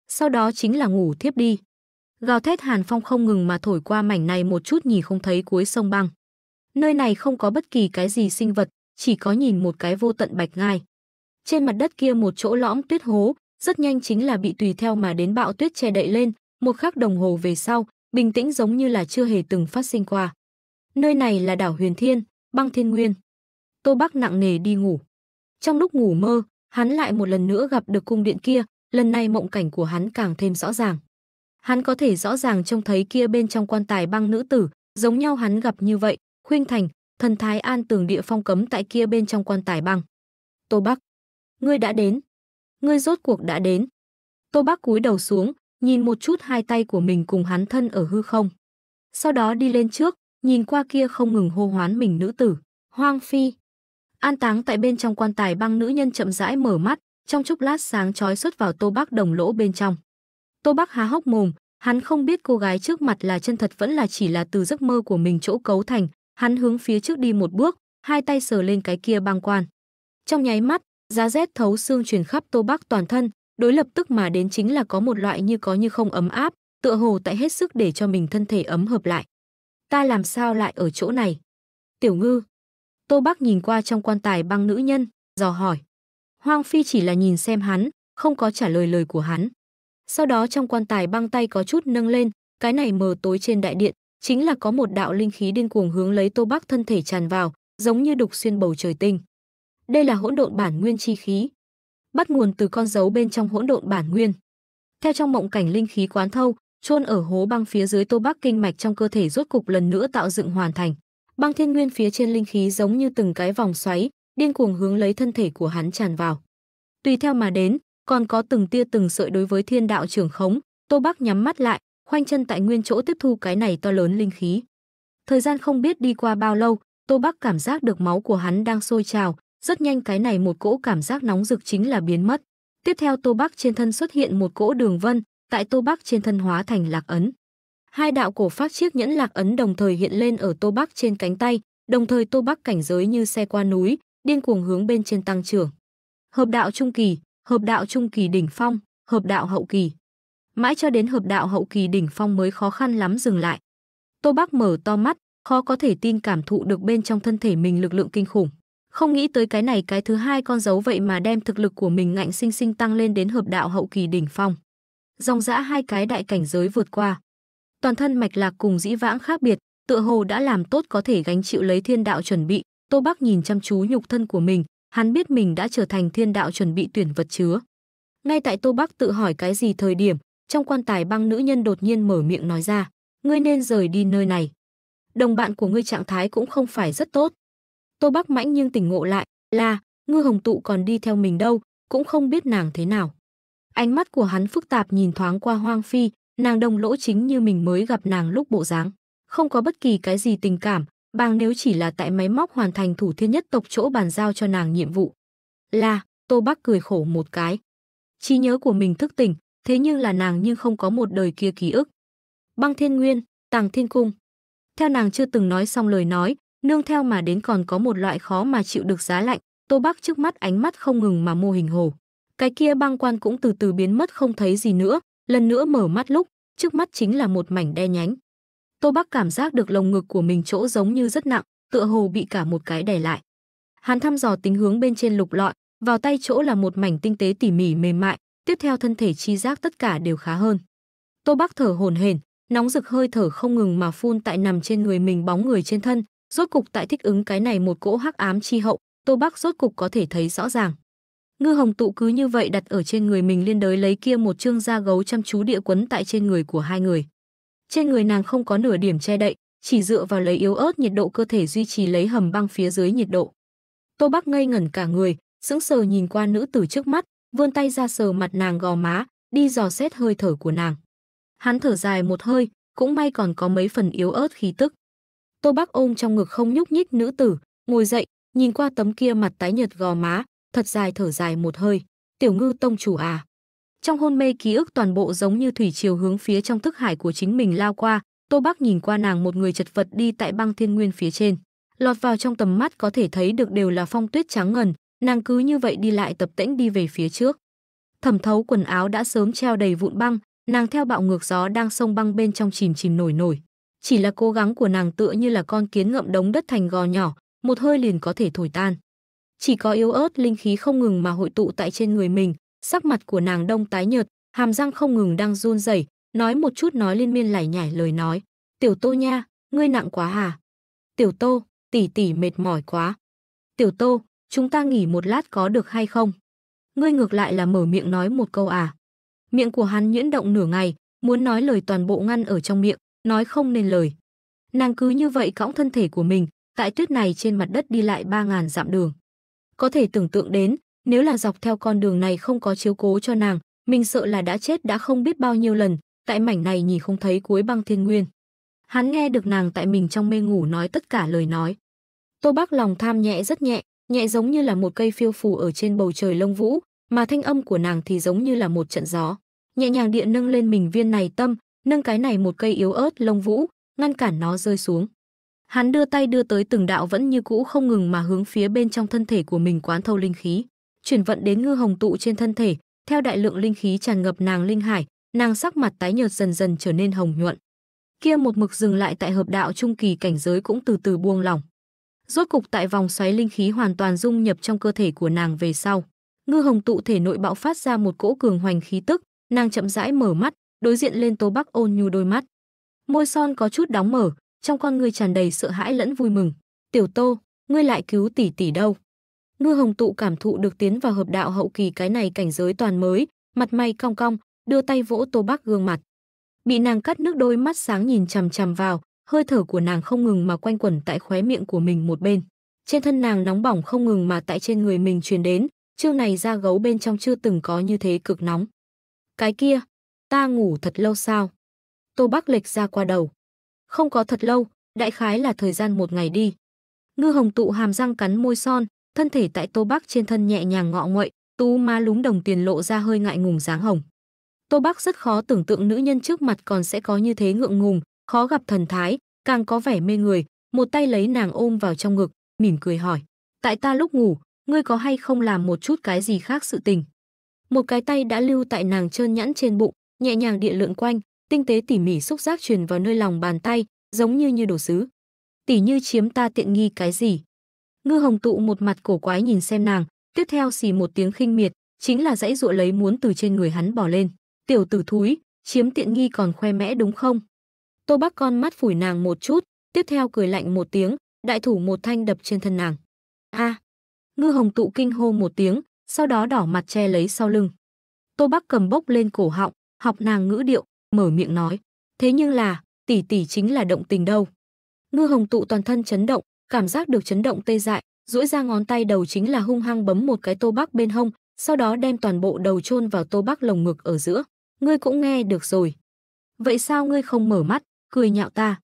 Speaker 1: Sau đó chính là ngủ thiếp đi. Gào thét hàn phong không ngừng mà thổi qua mảnh này một chút nhìn không thấy cuối sông băng. Nơi này không có bất kỳ cái gì sinh vật, chỉ có nhìn một cái vô tận bạch ngai. Trên mặt đất kia một chỗ lõm tuyết hố, rất nhanh chính là bị tùy theo mà đến bạo tuyết che đậy lên, một khắc đồng hồ về sau, bình tĩnh giống như là chưa hề từng phát sinh qua. Nơi này là đảo Huyền Thiên, băng thiên nguyên. Tô Bắc nặng nề đi ngủ. Trong lúc ngủ mơ, hắn lại một lần nữa gặp được cung điện kia, lần này mộng cảnh của hắn càng thêm rõ ràng. Hắn có thể rõ ràng trông thấy kia bên trong quan tài băng nữ tử, giống nhau hắn gặp như vậy, khuyên thành, thần thái an tường địa phong cấm tại kia bên trong quan tài băng. Tô Bắc, ngươi đã đến. Ngươi rốt cuộc đã đến. Tô Bắc cúi đầu xuống, nhìn một chút hai tay của mình cùng hắn thân ở hư không. Sau đó đi lên trước, nhìn qua kia không ngừng hô hoán mình nữ tử, Hoang Phi. An táng tại bên trong quan tài băng nữ nhân chậm rãi mở mắt, trong chốc lát sáng chói xuất vào Tô bác đồng lỗ bên trong. Tô bác há hốc mồm, hắn không biết cô gái trước mặt là chân thật vẫn là chỉ là từ giấc mơ của mình chỗ cấu thành, hắn hướng phía trước đi một bước, hai tay sờ lên cái kia băng quan. Trong nháy mắt, giá rét thấu xương truyền khắp Tô bác toàn thân, đối lập tức mà đến chính là có một loại như có như không ấm áp, tựa hồ tại hết sức để cho mình thân thể ấm hợp lại. Ta làm sao lại ở chỗ này? Tiểu ngư. Tô bác nhìn qua trong quan tài băng nữ nhân, dò hỏi. Hoang Phi chỉ là nhìn xem hắn, không có trả lời lời của hắn. Sau đó trong quan tài băng tay có chút nâng lên, cái này mờ tối trên đại điện, chính là có một đạo linh khí điên cuồng hướng lấy Tô Bắc thân thể tràn vào, giống như đục xuyên bầu trời tinh. Đây là hỗn độn bản nguyên chi khí, bắt nguồn từ con dấu bên trong hỗn độn bản nguyên. Theo trong mộng cảnh linh khí quán thâu, chôn ở hố băng phía dưới Tô Bắc kinh mạch trong cơ thể rốt cục lần nữa tạo dựng hoàn thành. Băng thiên nguyên phía trên linh khí giống như từng cái vòng xoáy, điên cuồng hướng lấy thân thể của hắn tràn vào. Tùy theo mà đến, còn có từng tia từng sợi đối với thiên đạo trưởng khống, Tô Bắc nhắm mắt lại, khoanh chân tại nguyên chỗ tiếp thu cái này to lớn linh khí. Thời gian không biết đi qua bao lâu, Tô Bắc cảm giác được máu của hắn đang sôi trào, rất nhanh cái này một cỗ cảm giác nóng rực chính là biến mất. Tiếp theo Tô Bắc trên thân xuất hiện một cỗ đường vân, tại Tô Bắc trên thân hóa thành lạc ấn. Hai đạo cổ phát chiếc nhẫn lạc ấn đồng thời hiện lên ở Tô Bắc trên cánh tay, đồng thời Tô Bắc cảnh giới như xe qua núi, điên cuồng hướng bên trên tăng trưởng. Hợp đạo trung kỳ, hợp đạo trung kỳ đỉnh phong, hợp đạo hậu kỳ. Mãi cho đến hợp đạo hậu kỳ đỉnh phong mới khó khăn lắm dừng lại. Tô Bắc mở to mắt, khó có thể tin cảm thụ được bên trong thân thể mình lực lượng kinh khủng. Không nghĩ tới cái này cái thứ hai con dấu vậy mà đem thực lực của mình ngạnh sinh sinh tăng lên đến hợp đạo hậu kỳ đỉnh phong. Dòng dã hai cái đại cảnh giới vượt qua. Toàn thân mạch lạc cùng dĩ vãng khác biệt, tựa hồ đã làm tốt có thể gánh chịu lấy thiên đạo chuẩn bị, Tô Bắc nhìn chăm chú nhục thân của mình, hắn biết mình đã trở thành thiên đạo chuẩn bị tuyển vật chứa. Ngay tại Tô Bắc tự hỏi cái gì thời điểm, trong quan tài băng nữ nhân đột nhiên mở miệng nói ra, ngươi nên rời đi nơi này. Đồng bạn của ngươi trạng thái cũng không phải rất tốt. Tô Bắc mãnh nhưng tỉnh ngộ lại, là, ngư hồng tụ còn đi theo mình đâu, cũng không biết nàng thế nào. Ánh mắt của hắn phức tạp nhìn thoáng qua hoang phi, nàng đồng lỗ chính như mình mới gặp nàng lúc bộ dáng. Không có bất kỳ cái gì tình cảm, bằng nếu chỉ là tại máy móc hoàn thành thủ thiên nhất tộc chỗ bàn giao cho nàng nhiệm vụ. Là, Tô Bắc cười khổ một cái. Trí nhớ của mình thức tỉnh, thế nhưng là nàng nhưng không có một đời kia ký ức. Băng Thiên Nguyên, Tàng Thiên Cung. Theo nàng chưa từng nói xong lời nói, nương theo mà đến còn có một loại khó mà chịu được giá lạnh, Tô Bắc trước mắt ánh mắt không ngừng mà mô hình hồ. Cái kia băng quan cũng từ từ biến mất không thấy gì nữa, lần nữa mở mắt lúc, trước mắt chính là một mảnh đe nhánh. Tô Bắc cảm giác được lồng ngực của mình chỗ giống như rất nặng, tựa hồ bị cả một cái đè lại. Hắn thăm dò tính hướng bên trên lục lọi, vào tay chỗ là một mảnh tinh tế tỉ mỉ mềm mại, tiếp theo thân thể chi giác tất cả đều khá hơn. Tô Bắc thở hổn hển, nóng rực hơi thở không ngừng mà phun tại nằm trên người mình bóng người trên thân, rốt cục tại thích ứng cái này một cỗ hắc ám chi hậu, Tô Bắc rốt cục có thể thấy rõ ràng. Ngư Hồng tụ cứ như vậy đặt ở trên người mình liên đới lấy kia một chương da gấu chăm chú địa quấn tại trên người của hai người. Trên người nàng không có nửa điểm che đậy, chỉ dựa vào lấy yếu ớt nhiệt độ cơ thể duy trì lấy hầm băng phía dưới nhiệt độ. Tô Bắc ngây ngẩn cả người, sững sờ nhìn qua nữ tử trước mắt, vươn tay ra sờ mặt nàng gò má, đi dò xét hơi thở của nàng. Hắn thở dài một hơi, cũng may còn có mấy phần yếu ớt khí tức. Tô Bắc ôm trong ngực không nhúc nhích nữ tử, ngồi dậy, nhìn qua tấm kia mặt tái nhợt gò má, thật dài thở dài một hơi, "Tiểu Ngư tông chủ à?" Trong hôn mê ký ức toàn bộ giống như thủy chiều hướng phía trong thức hải của chính mình lao qua, Tô bắc nhìn qua nàng một người chật vật đi tại băng thiên nguyên phía trên. Lọt vào trong tầm mắt có thể thấy được đều là phong tuyết trắng ngần, nàng cứ như vậy đi lại tập tễnh đi về phía trước. Thẩm thấu quần áo đã sớm treo đầy vụn băng, nàng theo bạo ngược gió đang sông băng bên trong chìm chìm nổi nổi. Chỉ là cố gắng của nàng tựa như là con kiến ngậm đống đất thành gò nhỏ, một hơi liền có thể thổi tan. Chỉ có yếu ớt linh khí không ngừng mà hội tụ tại trên người mình, sắc mặt của nàng đông tái nhợt, hàm răng không ngừng đang run rẩy, nói một chút nói liên miên lải nhải lời nói. "Tiểu Tô nha, ngươi nặng quá hả? À? Tiểu Tô, tỷ tỷ mệt mỏi quá. Tiểu Tô, chúng ta nghỉ một lát có được hay không?" Ngươi ngược lại là mở miệng nói một câu à? Miệng của hắn nhuyễn động nửa ngày, muốn nói lời toàn bộ ngăn ở trong miệng, nói không nên lời. Nàng cứ như vậy cõng thân thể của mình, tại tuyết này trên mặt đất đi lại ba ngàn dặm đường. Có thể tưởng tượng đến, nếu là dọc theo con đường này không có chiếu cố cho nàng, mình sợ là đã chết đã không biết bao nhiêu lần, tại mảnh này nhìn không thấy cuối băng thiên nguyên. Hắn nghe được nàng tại mình trong mê ngủ nói tất cả lời nói. Tô bắc lòng tham nhẹ rất nhẹ, nhẹ giống như là một cây phiêu phù ở trên bầu trời lông vũ, mà thanh âm của nàng thì giống như là một trận gió. Nhẹ nhàng điện nâng lên mình viên này tâm, nâng cái này một cây yếu ớt lông vũ, ngăn cản nó rơi xuống. Hắn đưa tay đưa tới từng đạo vẫn như cũ không ngừng mà hướng phía bên trong thân thể của mình quán thâu linh khí chuyển vận đến ngư hồng tụ trên thân thể, theo đại lượng linh khí tràn ngập nàng linh hải, nàng sắc mặt tái nhợt dần dần trở nên hồng nhuận. Kia một mực dừng lại tại hợp đạo trung kỳ cảnh giới cũng từ từ buông lỏng. Rốt cục tại vòng xoáy linh khí hoàn toàn dung nhập trong cơ thể của nàng về sau, ngư hồng tụ thể nội bạo phát ra một cỗ cường hoành khí tức, nàng chậm rãi mở mắt, đối diện lên Tô Bắc Ôn Nhu đôi mắt. Môi son có chút đóng mở, trong con người tràn đầy sợ hãi lẫn vui mừng. "Tiểu Tô, ngươi lại cứu tỷ tỷ đâu?" Ngư Hồng Tụ cảm thụ được tiến vào hợp đạo hậu kỳ cái này cảnh giới toàn mới, mặt mày cong cong, đưa tay vỗ Tô Bắc gương mặt. Bị nàng cắt nước đôi mắt sáng nhìn chằm chằm vào, hơi thở của nàng không ngừng mà quanh quẩn tại khóe miệng của mình một bên. Trên thân nàng nóng bỏng không ngừng mà tại trên người mình truyền đến, chương này da gấu bên trong chưa từng có như thế cực nóng. Cái kia, ta ngủ thật lâu sao? Tô Bắc lệch ra qua đầu. Không có thật lâu, đại khái là thời gian một ngày đi. Ngư hồng tụ hàm răng cắn môi son, thân thể tại Tô Bắc trên thân nhẹ nhàng ngọ nguậy, tú má lúng đồng tiền lộ ra hơi ngại ngùng dáng hồng. Tô Bắc rất khó tưởng tượng nữ nhân trước mặt còn sẽ có như thế ngượng ngùng, khó gặp thần thái, càng có vẻ mê người, một tay lấy nàng ôm vào trong ngực, mỉm cười hỏi: "Tại ta lúc ngủ, ngươi có hay không làm một chút cái gì khác sự tình?" Một cái tay đã lưu tại nàng trơn nhẵn trên bụng, nhẹ nhàng địa lượn quanh, tinh tế tỉ mỉ xúc giác truyền vào nơi lòng bàn tay, giống như như đồ sứ. Tỉ như chiếm ta tiện nghi cái gì? Ngư Hồng Tụ một mặt cổ quái nhìn xem nàng, tiếp theo xì một tiếng khinh miệt, chính là dãy dụa lấy muốn từ trên người hắn bỏ lên. Tiểu tử thúi, chiếm tiện nghi còn khoe mẽ đúng không? Tô Bắc con mắt phủi nàng một chút, tiếp theo cười lạnh một tiếng, đại thủ một thanh đập trên thân nàng. A! ngư Hồng Tụ kinh hô một tiếng, sau đó đỏ mặt che lấy sau lưng. Tô Bắc cầm bốc lên cổ họng, học nàng ngữ điệu, mở miệng nói: "Thế nhưng là, tỷ tỷ chính là động tình đâu." Ngư Hồng Tụ toàn thân chấn động, cảm giác được chấn động tê dại, duỗi ra ngón tay đầu chính là hung hăng bấm một cái tô bắc bên hông, sau đó đem toàn bộ đầu chôn vào tô bắc lồng ngực ở giữa. Ngươi cũng nghe được rồi. Vậy sao ngươi không mở mắt, cười nhạo ta?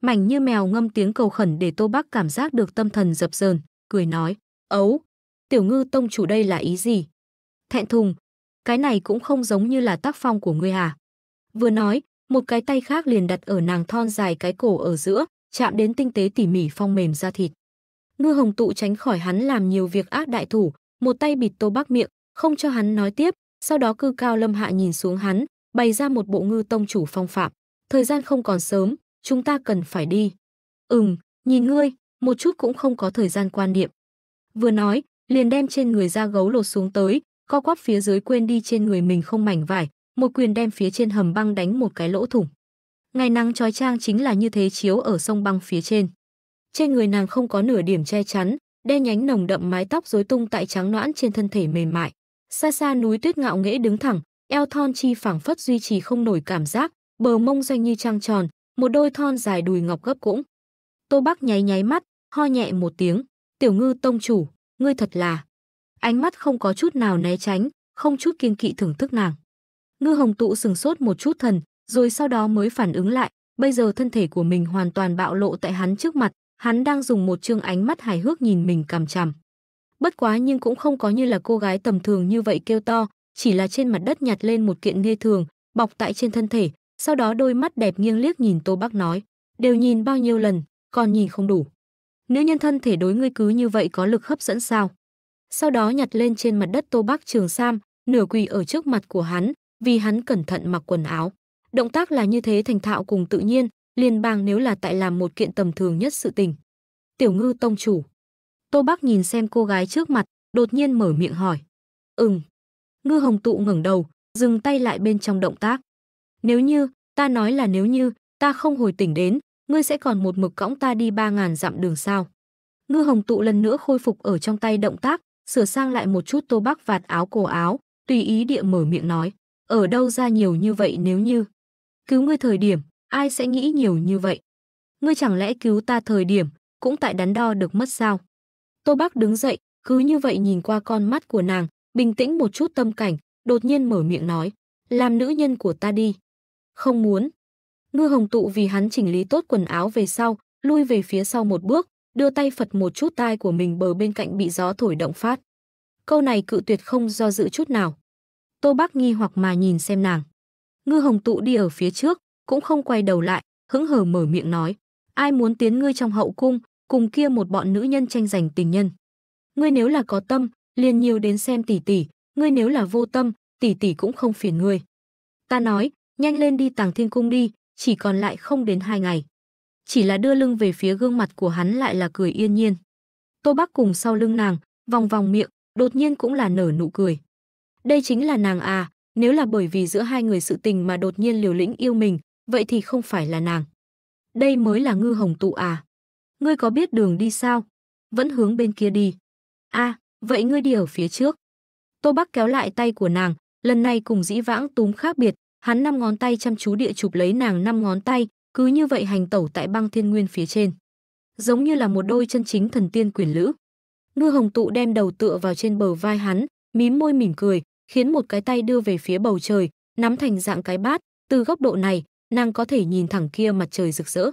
Speaker 1: Mảnh như mèo ngâm tiếng cầu khẩn để tô bắc cảm giác được tâm thần dập dờn, cười nói, ấu, tiểu ngư tông chủ đây là ý gì? Thẹn thùng, cái này cũng không giống như là tác phong của ngươi à? Vừa nói, một cái tay khác liền đặt ở nàng thon dài cái cổ ở giữa, chạm đến tinh tế tỉ mỉ phong mềm da thịt. Ngư Hồng Tụ tránh khỏi hắn làm nhiều việc ác đại thủ, một tay bịt Tô Bác miệng, không cho hắn nói tiếp, sau đó cư cao lâm hạ nhìn xuống hắn, bày ra một bộ ngư tông chủ phong phạm. Thời gian không còn sớm, chúng ta cần phải đi. Ừm, nhìn ngươi, một chút cũng không có thời gian quan niệm. Vừa nói, liền đem trên người da gấu lột xuống tới, co quắp phía dưới quên đi trên người mình không mảnh vải, một quyền đem phía trên hầm băng đánh một cái lỗ thủng. Ngày nắng trói trang chính là như thế chiếu ở sông băng phía trên. Trên người nàng không có nửa điểm che chắn, đen nhánh nồng đậm mái tóc rối tung tại trắng noãn trên thân thể mềm mại. Xa xa núi tuyết ngạo nghễ đứng thẳng, eo thon chi phẳng phất duy trì không nổi cảm giác, bờ mông doanh như trăng tròn, một đôi thon dài đùi ngọc gấp cũng. Tô Bắc nháy nháy mắt, ho nhẹ một tiếng, "Tiểu Ngư tông chủ, ngươi thật là." Ánh mắt không có chút nào né tránh, không chút kiên kỵ thưởng thức nàng. Ngư Hồng tụ sừng sốt một chút thần, rồi sau đó mới phản ứng lại, bây giờ thân thể của mình hoàn toàn bạo lộ tại hắn trước mặt, hắn đang dùng một trương ánh mắt hài hước nhìn mình cằm chằm. Bất quá nhưng cũng không có như là cô gái tầm thường như vậy kêu to, chỉ là trên mặt đất nhặt lên một kiện nghê thường, bọc tại trên thân thể, sau đó đôi mắt đẹp nghiêng liếc nhìn Tô Bắc nói, đều nhìn bao nhiêu lần, còn nhìn không đủ. Nữ nhân thân thể đối ngươi cứ như vậy có lực hấp dẫn sao? Sau đó nhặt lên trên mặt đất Tô Bắc Trường Sam, nửa quỳ ở trước mặt của hắn, vì hắn cẩn thận mặc quần áo. Động tác là như thế thành thạo cùng tự nhiên, liên bang nếu là tại làm một kiện tầm thường nhất sự tình. Tiểu ngư tông chủ. Tô Bắc nhìn xem cô gái trước mặt, đột nhiên mở miệng hỏi. Ừm. Ngư hồng tụ ngẩng đầu, dừng tay lại bên trong động tác. Nếu như, ta nói là nếu như, ta không hồi tỉnh đến, ngươi sẽ còn một mực cõng ta đi ba ngàn dặm đường sao. Ngư hồng tụ lần nữa khôi phục ở trong tay động tác, sửa sang lại một chút tô bắc vạt áo cổ áo, tùy ý địa mở miệng nói. Ở đâu ra nhiều như vậy nếu như... Cứu ngươi thời điểm, ai sẽ nghĩ nhiều như vậy? Ngươi chẳng lẽ cứu ta thời điểm, cũng tại đắn đo được mất sao? Tô Bác đứng dậy, cứ như vậy nhìn qua con mắt của nàng, bình tĩnh một chút tâm cảnh, đột nhiên mở miệng nói, làm nữ nhân của ta đi. Không muốn. ngươi hồng tụ vì hắn chỉnh lý tốt quần áo về sau, lui về phía sau một bước, đưa tay phật một chút tai của mình bờ bên cạnh bị gió thổi động phát. Câu này cự tuyệt không do dự chút nào. Tô Bác nghi hoặc mà nhìn xem nàng. Ngư Hồng Tụ đi ở phía trước, cũng không quay đầu lại, hững hờ mở miệng nói: "Ai muốn tiến ngươi trong hậu cung, cùng kia một bọn nữ nhân tranh giành tình nhân. Ngươi nếu là có tâm, liền nhiều đến xem tỷ tỷ, ngươi nếu là vô tâm, tỷ tỷ cũng không phiền ngươi." Ta nói, "Nhanh lên đi Tàng Thiên cung đi, chỉ còn lại không đến hai ngày." Chỉ là đưa lưng về phía gương mặt của hắn lại là cười yên nhiên. Tô Bắc cùng sau lưng nàng, vòng vòng miệng, đột nhiên cũng là nở nụ cười. Đây chính là nàng à, nếu là bởi vì giữa hai người sự tình mà đột nhiên liều lĩnh yêu mình, vậy thì không phải là nàng. Đây mới là ngư hồng tụ à. Ngươi có biết đường đi sao? Vẫn hướng bên kia đi. a à, vậy ngươi đi ở phía trước. Tô Bắc kéo lại tay của nàng, lần này cùng dĩ vãng túm khác biệt, hắn năm ngón tay chăm chú địa chụp lấy nàng năm ngón tay, cứ như vậy hành tẩu tại băng thiên nguyên phía trên. Giống như là một đôi chân chính thần tiên quyền lữ. Ngư hồng tụ đem đầu tựa vào trên bờ vai hắn, mím môi mỉm cười, khiến một cái tay đưa về phía bầu trời, nắm thành dạng cái bát, từ góc độ này, nàng có thể nhìn thẳng kia mặt trời rực rỡ.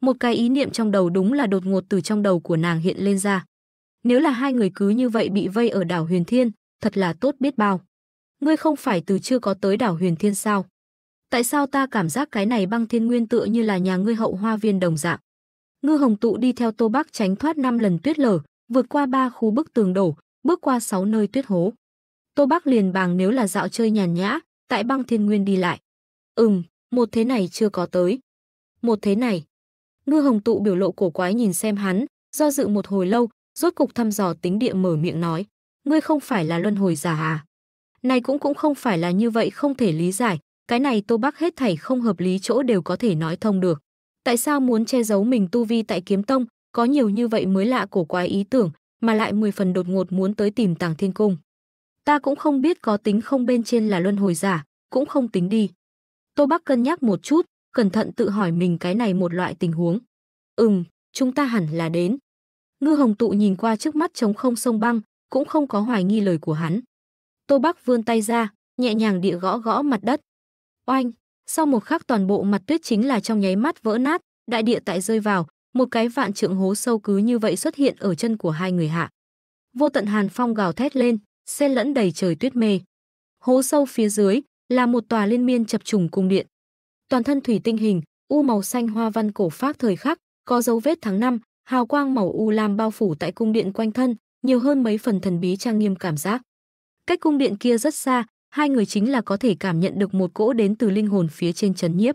Speaker 1: Một cái ý niệm trong đầu đúng là đột ngột từ trong đầu của nàng hiện lên ra. Nếu là hai người cứ như vậy bị vây ở đảo Huyền Thiên, thật là tốt biết bao. Ngươi không phải từ chưa có tới đảo Huyền Thiên sao? Tại sao ta cảm giác cái này băng thiên nguyên tựa như là nhà ngươi hậu hoa viên đồng dạng? Ngư Hồng Tụ đi theo Tô Bắc tránh thoát năm lần tuyết lở, vượt qua ba khu bức tường đổ, bước qua sáu nơi tuyết hố. Tô bác liền bàng nếu là dạo chơi nhàn nhã, tại băng thiên nguyên đi lại. Ừm, một thế này chưa có tới. Một thế này. Ngư hồng tụ biểu lộ cổ quái nhìn xem hắn, do dự một hồi lâu, rốt cục thăm dò tính địa mở miệng nói. Ngươi không phải là luân hồi giả à? Này cũng cũng không phải là như vậy không thể lý giải, cái này Tô bác hết thảy không hợp lý chỗ đều có thể nói thông được. Tại sao muốn che giấu mình tu vi tại kiếm tông, có nhiều như vậy mới lạ cổ quái ý tưởng, mà lại 10 phần đột ngột muốn tới tìm Tàng Thiên Cung. Ta cũng không biết có tính không bên trên là luân hồi giả, cũng không tính đi. Tô Bắc cân nhắc một chút, cẩn thận tự hỏi mình cái này một loại tình huống. Ừm, chúng ta hẳn là đến. Ngư Hồng Tụ nhìn qua trước mắt trống không sông băng, cũng không có hoài nghi lời của hắn. Tô Bắc vươn tay ra, nhẹ nhàng địa gõ gõ mặt đất. Oanh, sau một khắc toàn bộ mặt tuyết chính là trong nháy mắt vỡ nát, đại địa tại rơi vào, một cái vạn trượng hố sâu cứ như vậy xuất hiện ở chân của hai người hạ. Vô tận hàn phong gào thét lên, xen lẫn đầy trời tuyết mê. Hố sâu phía dưới là một tòa liên miên chập trùng cung điện. Toàn thân thủy tinh hình, u màu xanh hoa văn cổ phác thời khắc, có dấu vết tháng năm, hào quang màu u lam bao phủ tại cung điện quanh thân, nhiều hơn mấy phần thần bí trang nghiêm cảm giác. Cách cung điện kia rất xa, hai người chính là có thể cảm nhận được một cỗ đến từ linh hồn phía trên chấn nhiếp.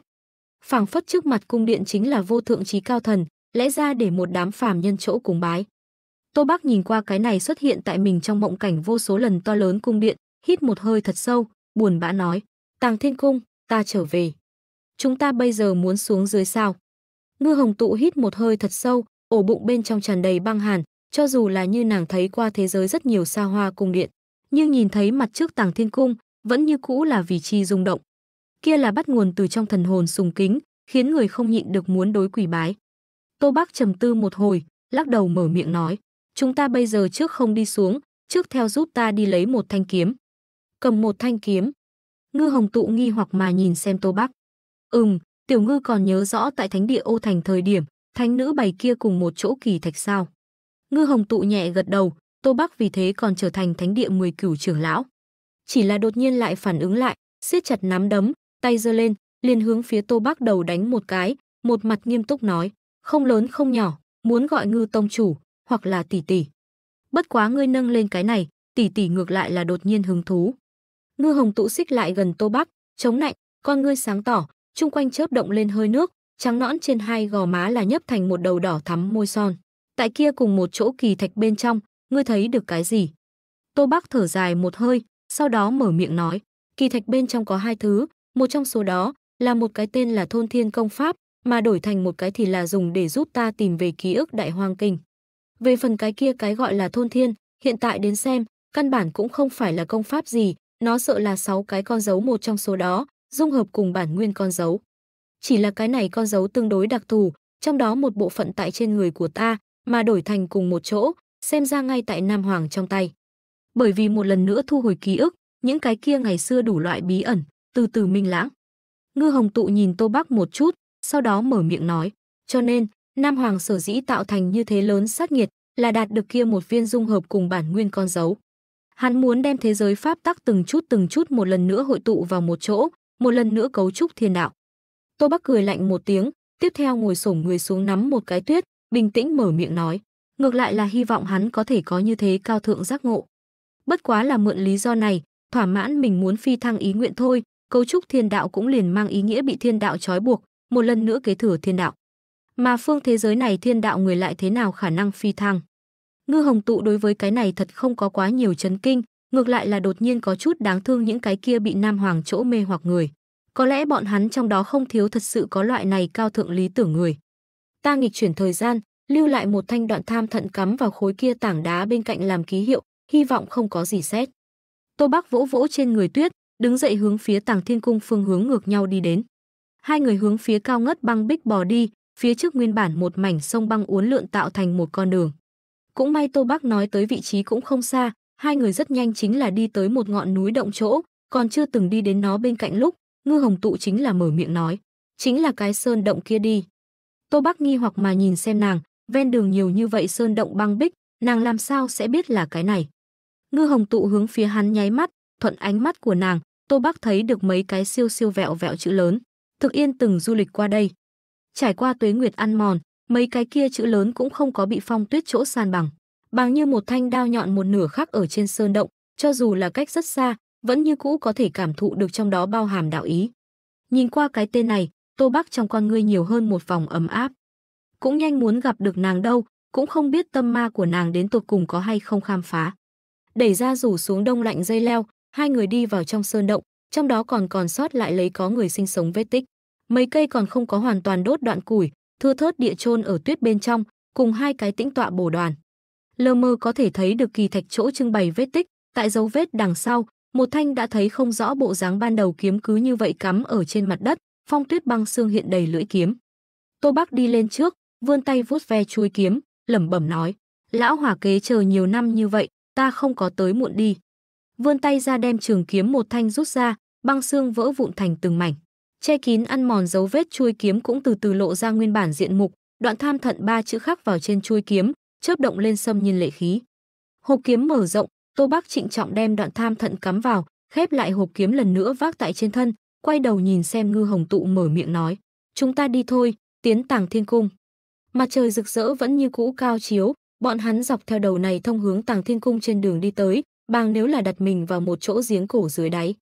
Speaker 1: Phảng phất trước mặt cung điện chính là vô thượng trí cao thần, lẽ ra để một đám phàm nhân chỗ cúng bái. Tô Bác nhìn qua cái này xuất hiện tại mình trong mộng cảnh vô số lần to lớn cung điện, hít một hơi thật sâu, buồn bã nói, Tàng Thiên Cung, ta trở về. Chúng ta bây giờ muốn xuống dưới sao. Ngư Hồng Tụ hít một hơi thật sâu, ổ bụng bên trong tràn đầy băng hàn, cho dù là như nàng thấy qua thế giới rất nhiều xa hoa cung điện, nhưng nhìn thấy mặt trước Tàng Thiên Cung, vẫn như cũ là vị chi rung động. Kia là bắt nguồn từ trong thần hồn sùng kính, khiến người không nhịn được muốn đối quỷ bái. Tô Bác trầm tư một hồi, lắc đầu mở miệng nói chúng ta bây giờ trước không đi xuống, trước theo giúp ta đi lấy một thanh kiếm. Cầm một thanh kiếm. Ngư Hồng Tụ nghi hoặc mà nhìn xem Tô Bắc. Ừm, Tiểu Ngư còn nhớ rõ tại Thánh địa Ô Thành thời điểm, thánh nữ bày kia cùng một chỗ kỳ thạch sao. Ngư Hồng Tụ nhẹ gật đầu, Tô Bắc vì thế còn trở thành thánh địa mười cửu trưởng lão. Chỉ là đột nhiên lại phản ứng lại, siết chặt nắm đấm, tay giơ lên, liền hướng phía Tô Bắc đầu đánh một cái, một mặt nghiêm túc nói, không lớn không nhỏ, muốn gọi Ngư tông chủ, hoặc là tỷ tỷ. Bất quá ngươi nâng lên cái này, tỷ tỷ ngược lại là đột nhiên hứng thú. Ngư hồng tụ xích lại gần Tô Bắc, chống nạnh, con ngươi sáng tỏ, chung quanh chớp động lên hơi nước, trắng nõn trên hai gò má là nhấp thành một đầu đỏ thắm môi son. Tại kia cùng một chỗ kỳ thạch bên trong, ngươi thấy được cái gì? Tô Bắc thở dài một hơi, sau đó mở miệng nói, kỳ thạch bên trong có hai thứ, một trong số đó là một cái tên là thôn thiên công pháp, mà đổi thành một cái thì là dùng để giúp ta tìm về ký ức đại hoang kinh. Về phần cái kia cái gọi là thôn thiên, hiện tại đến xem, căn bản cũng không phải là công pháp gì, nó sợ là sáu cái con dấu một trong số đó, dung hợp cùng bản nguyên con dấu. Chỉ là cái này con dấu tương đối đặc thù, trong đó một bộ phận tại trên người của ta, mà đổi thành cùng một chỗ, xem ra ngay tại Nam Hoàng trong tay. Bởi vì một lần nữa thu hồi ký ức, những cái kia ngày xưa đủ loại bí ẩn, từ từ minh lãng. Ngư Hồng Tụ nhìn Tô Bắc một chút, sau đó mở miệng nói, cho nên, Nam Hoàng sở dĩ tạo thành như thế lớn sát nghiệt là đạt được kia một viên dung hợp cùng bản nguyên con dấu. Hắn muốn đem thế giới pháp tắc từng chút từng chút một lần nữa hội tụ vào một chỗ, một lần nữa cấu trúc thiên đạo. Tô Bắc cười lạnh một tiếng, tiếp theo ngồi xổm người xuống nắm một cái tuyết, bình tĩnh mở miệng nói, ngược lại là hy vọng hắn có thể có như thế cao thượng giác ngộ. Bất quá là mượn lý do này, thỏa mãn mình muốn phi thăng ý nguyện thôi, cấu trúc thiên đạo cũng liền mang ý nghĩa bị thiên đạo trói buộc, một lần nữa kế thừa thiên đạo. Mà phương thế giới này thiên đạo người lại thế nào khả năng phi thăng? Ngư Hồng Tụ đối với cái này thật không có quá nhiều chấn kinh, ngược lại là đột nhiên có chút đáng thương những cái kia bị Nam Hoàng chỗ mê hoặc người. Có lẽ bọn hắn trong đó không thiếu thật sự có loại này cao thượng lý tưởng người. Ta nghịch chuyển thời gian, lưu lại một thanh đoạn tham thận cắm vào khối kia tảng đá bên cạnh làm ký hiệu, hy vọng không có gì xét. Tô Bắc vỗ vỗ trên người tuyết, đứng dậy hướng phía Tàng Thiên Cung phương hướng ngược nhau đi đến. Hai người hướng phía cao ngất băng bích bò đi, phía trước nguyên bản một mảnh sông băng uốn lượn tạo thành một con đường. Cũng may Tô Bắc nói tới vị trí cũng không xa, hai người rất nhanh chính là đi tới một ngọn núi động chỗ, còn chưa từng đi đến nó bên cạnh lúc, Ngư Hồng Tụ chính là mở miệng nói, chính là cái sơn động kia đi. Tô Bắc nghi hoặc mà nhìn xem nàng, ven đường nhiều như vậy sơn động băng bích, nàng làm sao sẽ biết là cái này. Ngư Hồng Tụ hướng phía hắn nháy mắt, thuận ánh mắt của nàng, Tô Bắc thấy được mấy cái siêu siêu vẹo vẹo chữ lớn. Thực Yên từng du lịch qua đây, Trải qua tuế nguyệt ăn mòn, mấy cái kia chữ lớn cũng không có bị phong tuyết chỗ san bằng. Bằng như một thanh đao nhọn một nửa khác ở trên sơn động, cho dù là cách rất xa, vẫn như cũ có thể cảm thụ được trong đó bao hàm đạo ý. Nhìn qua cái tên này, Tô Bắc trong con ngươi nhiều hơn một vòng ấm áp. Cũng nhanh muốn gặp được nàng đâu, cũng không biết tâm ma của nàng đến tột cùng có hay không khám phá. Đẩy ra rủ xuống đông lạnh dây leo, hai người đi vào trong sơn động, trong đó còn còn sót lại lấy có người sinh sống vết tích mấy cây còn không có hoàn toàn đốt đoạn củi, thưa thớt địa chôn ở tuyết bên trong, cùng hai cái tĩnh tọa bổ đoàn. Lơ mơ có thể thấy được kỳ thạch chỗ trưng bày vết tích, tại dấu vết đằng sau, một thanh đã thấy không rõ bộ dáng ban đầu kiếm cứ như vậy cắm ở trên mặt đất, phong tuyết băng xương hiện đầy lưỡi kiếm. Tô Bắc đi lên trước, vươn tay vuốt ve chuôi kiếm, lẩm bẩm nói: "Lão hòa kế chờ nhiều năm như vậy, ta không có tới muộn đi." Vươn tay ra đem trường kiếm một thanh rút ra, băng xương vỡ vụn thành từng mảnh. Che kín ăn mòn dấu vết chuôi kiếm cũng từ từ lộ ra nguyên bản diện mục, đoạn tham thận ba chữ khắc vào trên chuôi kiếm, chớp động lên xâm nhiên lệ khí. Hộp kiếm mở rộng, Tô Bắc trịnh trọng đem đoạn tham thận cắm vào, khép lại hộp kiếm lần nữa vác tại trên thân, quay đầu nhìn xem Ngư Hồng tụ mở miệng nói: "Chúng ta đi thôi, tiến Tàng Thiên cung." Mặt trời rực rỡ vẫn như cũ cao chiếu, bọn hắn dọc theo đầu này thông hướng Tàng Thiên cung trên đường đi tới, bằng nếu là đặt mình vào một chỗ giếng cổ dưới đáy.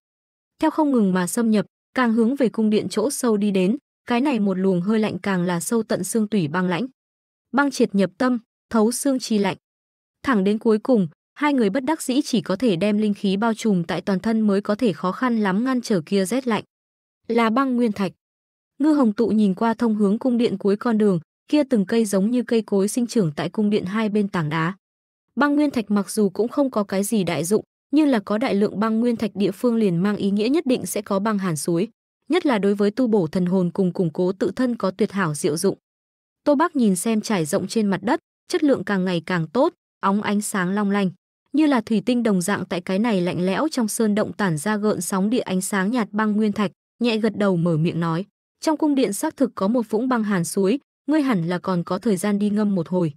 Speaker 1: Theo không ngừng mà xâm nhập, càng hướng về cung điện chỗ sâu đi đến, cái này một luồng hơi lạnh càng là sâu tận xương tủy băng lãnh. Băng triệt nhập tâm, thấu xương chi lạnh. Thẳng đến cuối cùng, hai người bất đắc dĩ chỉ có thể đem linh khí bao trùm tại toàn thân mới có thể khó khăn lắm ngăn trở kia rét lạnh. Là băng nguyên thạch. Ngư Hồng tụ nhìn qua thông hướng cung điện cuối con đường, kia từng cây giống như cây cối sinh trưởng tại cung điện hai bên tảng đá. Băng nguyên thạch mặc dù cũng không có cái gì đại dụng, như là có đại lượng băng nguyên thạch địa phương liền mang ý nghĩa nhất định sẽ có băng hàn suối, nhất là đối với tu bổ thần hồn cùng củng cố tự thân có tuyệt hảo diệu dụng. Tô Bác nhìn xem trải rộng trên mặt đất, chất lượng càng ngày càng tốt, óng ánh sáng long lanh, như là thủy tinh đồng dạng tại cái này lạnh lẽo trong sơn động tản ra gợn sóng địa ánh sáng nhạt băng nguyên thạch, nhẹ gật đầu mở miệng nói, trong cung điện xác thực có một vũng băng hàn suối, ngươi hẳn là còn có thời gian đi ngâm một hồi.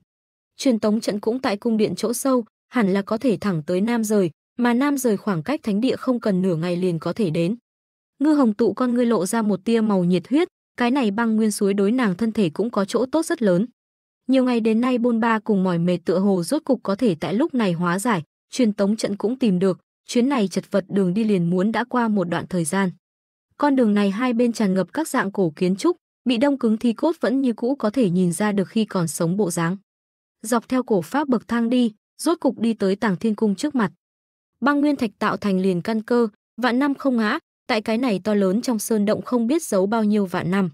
Speaker 1: Truyền tống trận cũng tại cung điện chỗ sâu, hẳn là có thể thẳng tới nam rời, mà Nam rời khoảng cách thánh địa không cần nửa ngày liền có thể đến. Ngư Hồng tụ con ngươi lộ ra một tia màu nhiệt huyết, cái này băng nguyên suối đối nàng thân thể cũng có chỗ tốt rất lớn. Nhiều ngày đến nay bôn ba cùng mỏi mệt tựa hồ rốt cục có thể tại lúc này hóa giải, truyền tống trận cũng tìm được, chuyến này chật vật đường đi liền muốn đã qua một đoạn thời gian. Con đường này hai bên tràn ngập các dạng cổ kiến trúc, bị đông cứng thì cốt vẫn như cũ có thể nhìn ra được khi còn sống bộ dáng. Dọc theo cổ pháp bậc thang đi, rốt cục đi tới Tàng Thiên Cung trước mặt băng nguyên thạch tạo thành liền căn cơ, vạn năm không ngã, tại cái này to lớn trong sơn động không biết giấu bao nhiêu vạn năm.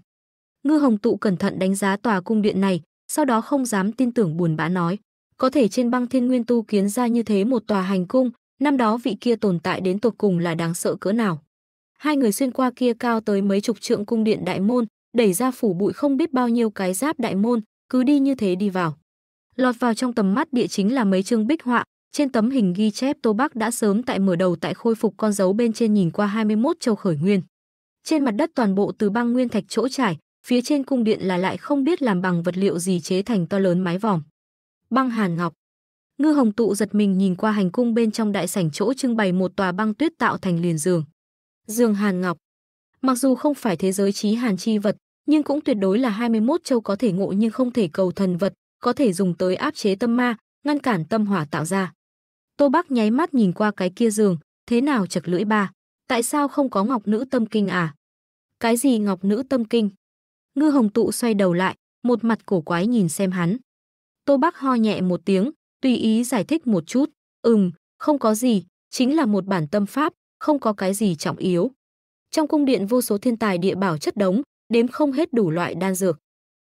Speaker 1: Ngư Hồng tụ cẩn thận đánh giá tòa cung điện này, sau đó không dám tin tưởng buồn bã nói, có thể trên băng thiên nguyên tu kiến ra như thế một tòa hành cung, năm đó vị kia tồn tại đến tột cùng là đáng sợ cỡ nào. Hai người xuyên qua kia cao tới mấy chục trượng cung điện đại môn, đẩy ra phủ bụi không biết bao nhiêu cái giáp đại môn, cứ đi như thế đi vào. Lọt vào trong tầm mắt địa chính là mấy chương bích họa, trên tấm hình ghi chép Tô Bắc đã sớm tại mở đầu tại khôi phục con dấu bên trên nhìn qua 21 châu khởi nguyên. Trên mặt đất toàn bộ từ băng nguyên thạch chỗ trải, phía trên cung điện là lại không biết làm bằng vật liệu gì chế thành to lớn mái vòm. Băng hàn ngọc. Ngư Hồng tụ giật mình nhìn qua hành cung bên trong đại sảnh chỗ trưng bày một tòa băng tuyết tạo thành liền giường. giường hàn ngọc. Mặc dù không phải thế giới trí hàn chi vật, nhưng cũng tuyệt đối là 21 châu có thể ngộ nhưng không thể cầu thần vật, có thể dùng tới áp chế tâm ma, ngăn cản tâm hỏa tạo ra. Tô Bắc nháy mắt nhìn qua cái kia giường, thế nào chật lưỡi ba, tại sao không có ngọc nữ tâm kinh à? Cái gì ngọc nữ tâm kinh? Ngư Hồng Tụ xoay đầu lại, một mặt cổ quái nhìn xem hắn. Tô Bắc ho nhẹ một tiếng, tùy ý giải thích một chút, "Ừm, không có gì, chính là một bản tâm pháp, không có cái gì trọng yếu." Trong cung điện vô số thiên tài địa bảo chất đống, đếm không hết đủ loại đan dược.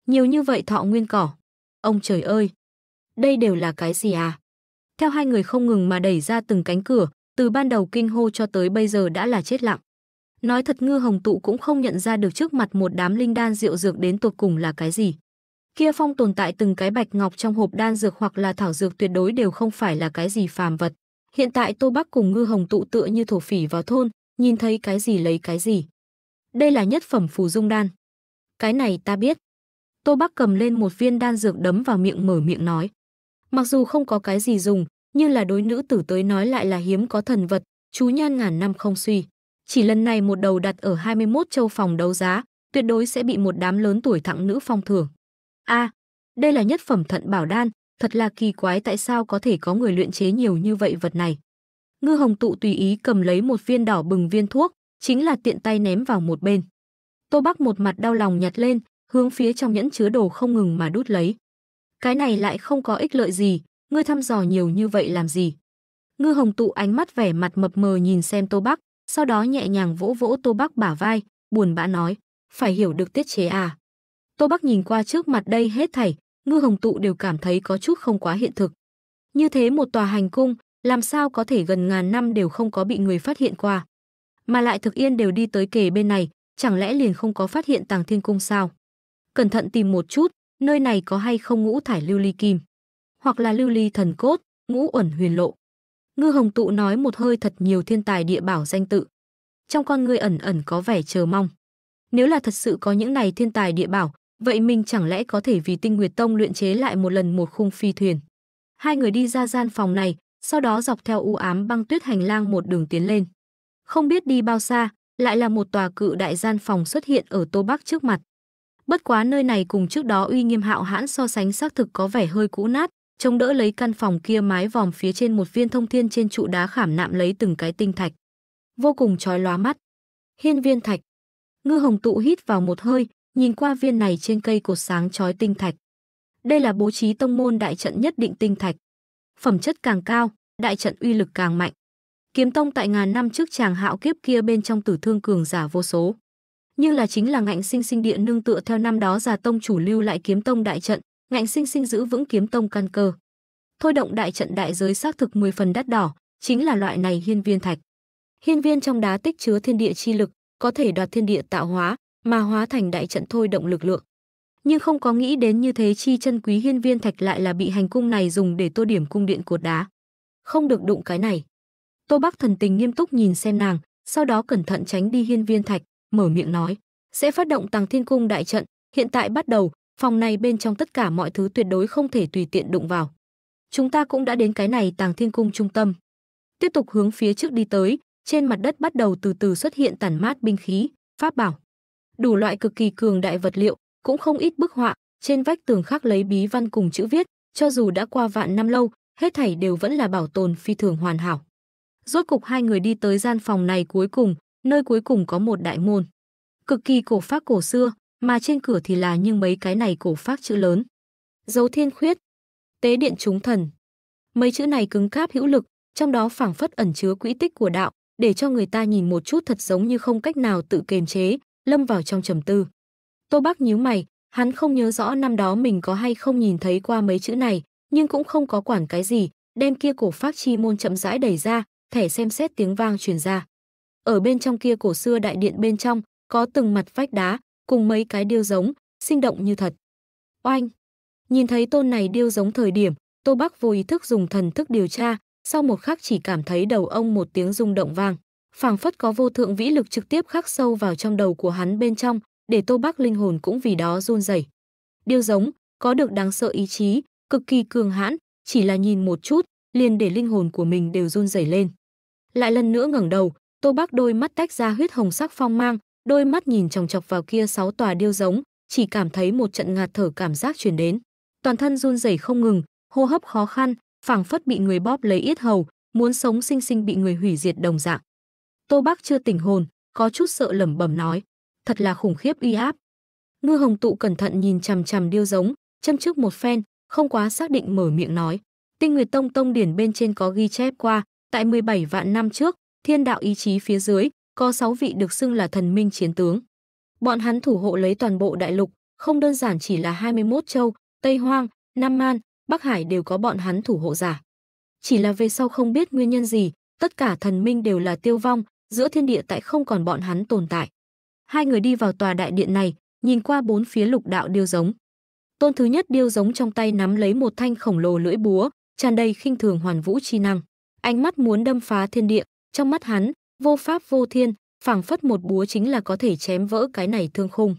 Speaker 1: Nhiều như vậy thọ nguyên cỏ. Ông trời ơi, đây đều là cái gì à? Theo hai người không ngừng mà đẩy ra từng cánh cửa, từ ban đầu kinh hô cho tới bây giờ đã là chết lặng. Nói thật ngư hồng tụ cũng không nhận ra được trước mặt một đám linh đan rượu dược đến tột cùng là cái gì. Kia phong tồn tại từng cái bạch ngọc trong hộp đan dược hoặc là thảo dược tuyệt đối đều không phải là cái gì phàm vật. Hiện tại Tô Bắc cùng ngư hồng tụ tựa như thổ phỉ vào thôn, nhìn thấy cái gì lấy cái gì. Đây là nhất phẩm phù dung đan. Cái này ta biết. Tô Bắc cầm lên một viên đan dược đấm vào miệng mở miệng nói. Mặc dù không có cái gì dùng, nhưng là đối nữ tử tới nói lại là hiếm có thần vật, chú nhan ngàn năm không suy. Chỉ lần này một đầu đặt ở 21 châu phòng đấu giá, tuyệt đối sẽ bị một đám lớn tuổi thẳng nữ phong thưởng. A, à, đây là nhất phẩm thận bảo đan, thật là kỳ quái tại sao có thể có người luyện chế nhiều như vậy vật này. Ngư Hồng tụ tùy ý cầm lấy một viên đỏ bừng viên thuốc, chính là tiện tay ném vào một bên. Tô Bắc một mặt đau lòng nhặt lên, hướng phía trong nhẫn chứa đồ không ngừng mà đút lấy. Cái này lại không có ích lợi gì, ngươi thăm dò nhiều như vậy làm gì? Ngư Hồng tụ ánh mắt vẻ mặt mập mờ nhìn xem Tô Bắc, sau đó nhẹ nhàng vỗ vỗ Tô Bắc bả vai, buồn bã nói, phải hiểu được tiết chế à. Tô Bắc nhìn qua trước mặt đây hết thảy, Ngư Hồng tụ đều cảm thấy có chút không quá hiện thực. Như thế một tòa hành cung, làm sao có thể gần ngàn năm đều không có bị người phát hiện qua. Mà lại thực yên đều đi tới kề bên này, chẳng lẽ liền không có phát hiện tàng thiên cung sao? Cẩn thận tìm một chút, nơi này có hay không ngũ thải lưu ly kim, hoặc là lưu ly thần cốt, ngũ ẩn huyền lộ. Ngư Hồng Tụ nói một hơi thật nhiều thiên tài địa bảo danh tự. Trong con ngươi ẩn ẩn có vẻ chờ mong. Nếu là thật sự có những này thiên tài địa bảo, vậy mình chẳng lẽ có thể vì Tinh Nguyệt Tông luyện chế lại một lần một khung phi thuyền. Hai người đi ra gian phòng này, sau đó dọc theo u ám băng tuyết hành lang một đường tiến lên. Không biết đi bao xa, lại là một tòa cự đại gian phòng xuất hiện ở Tô Bắc trước mặt. Bất quá nơi này cùng trước đó uy nghiêm hạo hãn so sánh xác thực có vẻ hơi cũ nát, chống đỡ lấy căn phòng kia mái vòm phía trên một viên thông thiên trên trụ đá khảm nạm lấy từng cái tinh thạch. Vô cùng chói lóa mắt. Hiên viên thạch. Ngư hồng tụ hít vào một hơi, nhìn qua viên này trên cây cột sáng chói tinh thạch. Đây là bố trí tông môn đại trận nhất định tinh thạch. Phẩm chất càng cao, đại trận uy lực càng mạnh. Kiếm tông tại ngàn năm trước chàng hạo kiếp kia bên trong tử thương cường giả vô số như là chính là ngạnh sinh sinh địa nương tựa theo năm đó già tông chủ lưu lại kiếm tông đại trận ngạnh sinh sinh giữ vững kiếm tông căn cơ thôi động đại trận đại giới xác thực 10 phần đắt đỏ chính là loại này hiên viên thạch hiên viên trong đá tích chứa thiên địa chi lực có thể đoạt thiên địa tạo hóa mà hóa thành đại trận thôi động lực lượng nhưng không có nghĩ đến như thế chi chân quý hiên viên thạch lại là bị hành cung này dùng để tô điểm cung điện cột đá không được đụng cái này tô bắc thần tình nghiêm túc nhìn xem nàng sau đó cẩn thận tránh đi hiên viên thạch mở miệng nói, sẽ phát động Tàng Thiên Cung đại trận, hiện tại bắt đầu, phòng này bên trong tất cả mọi thứ tuyệt đối không thể tùy tiện đụng vào. Chúng ta cũng đã đến cái này Tàng Thiên Cung trung tâm. Tiếp tục hướng phía trước đi tới, trên mặt đất bắt đầu từ từ xuất hiện tản mát binh khí, pháp bảo. Đủ loại cực kỳ cường đại vật liệu, cũng không ít bức họa, trên vách tường khắc lấy bí văn cùng chữ viết, cho dù đã qua vạn năm lâu, hết thảy đều vẫn là bảo tồn phi thường hoàn hảo. Rốt cục hai người đi tới gian phòng này cuối cùng, nơi cuối cùng có một đại môn. Cực kỳ cổ phác cổ xưa, mà trên cửa thì là những mấy cái này cổ phác chữ lớn. Dấu thiên khuyết, tế điện chúng thần. Mấy chữ này cứng cáp hữu lực, trong đó phảng phất ẩn chứa quỹ tích của đạo, để cho người ta nhìn một chút thật giống như không cách nào tự kềm chế, lâm vào trong trầm tư. Tô Bác nhíu mày, hắn không nhớ rõ năm đó mình có hay không nhìn thấy qua mấy chữ này, nhưng cũng không có quản cái gì, đem kia cổ phác chi môn chậm rãi đẩy ra, thẻ xem xét tiếng vang truyền ra. Ở bên trong kia cổ xưa đại điện bên trong, có từng mặt vách đá, cùng mấy cái điêu giống, sinh động như thật. Oanh! Nhìn thấy tôn này điêu giống thời điểm, Tô Bắc vô ý thức dùng thần thức điều tra, sau một khắc chỉ cảm thấy đầu ông một tiếng rung động vang. phảng phất có vô thượng vĩ lực trực tiếp khắc sâu vào trong đầu của hắn bên trong, để Tô Bắc linh hồn cũng vì đó run rẩy. Điêu giống, có được đáng sợ ý chí, cực kỳ cường hãn, chỉ là nhìn một chút, liền để linh hồn của mình đều run rẩy lên. Lại lần nữa ngẩng đầu, Tô bác đôi mắt tách ra huyết hồng sắc phong mang, đôi mắt nhìn chòng chọc vào kia sáu tòa điêu giống, chỉ cảm thấy một trận ngạt thở cảm giác truyền đến. Toàn thân run rẩy không ngừng, hô hấp khó khăn, phảng phất bị người bóp lấy yết hầu, muốn sống sinh sinh bị người hủy diệt đồng dạng. Tô bác chưa tỉnh hồn, có chút sợ lẩm bẩm nói, thật là khủng khiếp uy áp. Ngư Hồng tụ cẩn thận nhìn chằm chằm điêu giống, châm trước một phen, không quá xác định mở miệng nói. Tinh Nguyệt Tông Tông điển bên trên có ghi chép qua, tại 17 vạn năm trước, thiên đạo ý chí phía dưới, có 6 vị được xưng là thần minh chiến tướng. Bọn hắn thủ hộ lấy toàn bộ đại lục, không đơn giản chỉ là 21 châu, Tây Hoang, Nam Man, Bắc Hải đều có bọn hắn thủ hộ giả. Chỉ là về sau không biết nguyên nhân gì, tất cả thần minh đều là tiêu vong, giữa thiên địa tại không còn bọn hắn tồn tại. Hai người đi vào tòa đại điện này, nhìn qua bốn phía lục đạo điêu giống. Tôn thứ nhất điêu giống trong tay nắm lấy một thanh khổng lồ lưỡi búa, tràn đầy khinh thường hoàn vũ chi năng. Ánh mắt muốn đâm phá thiên địa, trong mắt hắn, vô pháp vô thiên, phảng phất một búa chính là có thể chém vỡ cái này thương khung.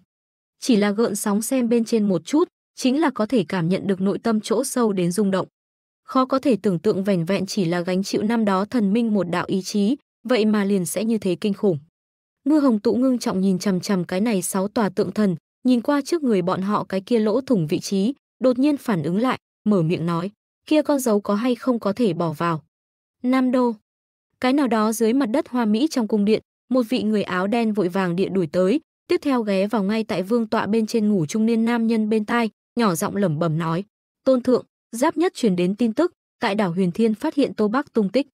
Speaker 1: Chỉ là gợn sóng xem bên trên một chút, chính là có thể cảm nhận được nội tâm chỗ sâu đến rung động. Khó có thể tưởng tượng vẻn vẹn chỉ là gánh chịu năm đó thần minh một đạo ý chí, vậy mà liền sẽ như thế kinh khủng. Ngư Hồng tụ ngưng trọng nhìn chằm chằm cái này sáu tòa tượng thần, nhìn qua trước người bọn họ cái kia lỗ thủng vị trí, đột nhiên phản ứng lại, mở miệng nói, kia con dấu có hay không có thể bỏ vào. Nam Đô cái nào đó dưới mặt đất hoa mỹ trong cung điện, một vị người áo đen vội vàng điện đuổi tới, tiếp theo ghé vào ngay tại vương tọa bên trên ngủ trung niên nam nhân bên tai, nhỏ giọng lẩm bẩm nói: "Tôn thượng, giáp nhất truyền đến tin tức, tại đảo Huyền Thiên phát hiện Tô Bắc tung tích."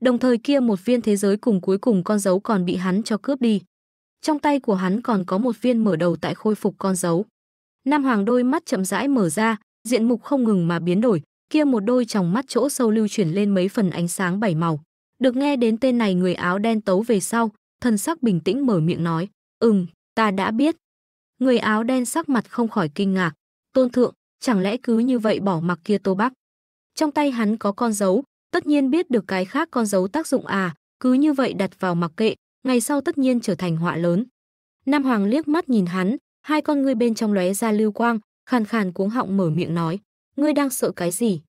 Speaker 1: Đồng thời kia một viên thế giới cùng cuối cùng con dấu còn bị hắn cho cướp đi. Trong tay của hắn còn có một viên mở đầu tại khôi phục con dấu. Nam Hoàng đôi mắt chậm rãi mở ra, diện mục không ngừng mà biến đổi, kia một đôi tròng mắt chỗ sâu lưu chuyển lên mấy phần ánh sáng bảy màu. Được nghe đến tên này người áo đen tấu về sau, thần sắc bình tĩnh mở miệng nói, ừm, ta đã biết. Người áo đen sắc mặt không khỏi kinh ngạc, tôn thượng, chẳng lẽ cứ như vậy bỏ mặc kia tô bắc. Trong tay hắn có con dấu, tất nhiên biết được cái khác con dấu tác dụng à, cứ như vậy đặt vào mặc kệ, ngày sau tất nhiên trở thành họa lớn. Nam Hoàng liếc mắt nhìn hắn, hai con ngươi bên trong lóe ra lưu quang, khàn khàn cuống họng mở miệng nói, ngươi đang sợ cái gì?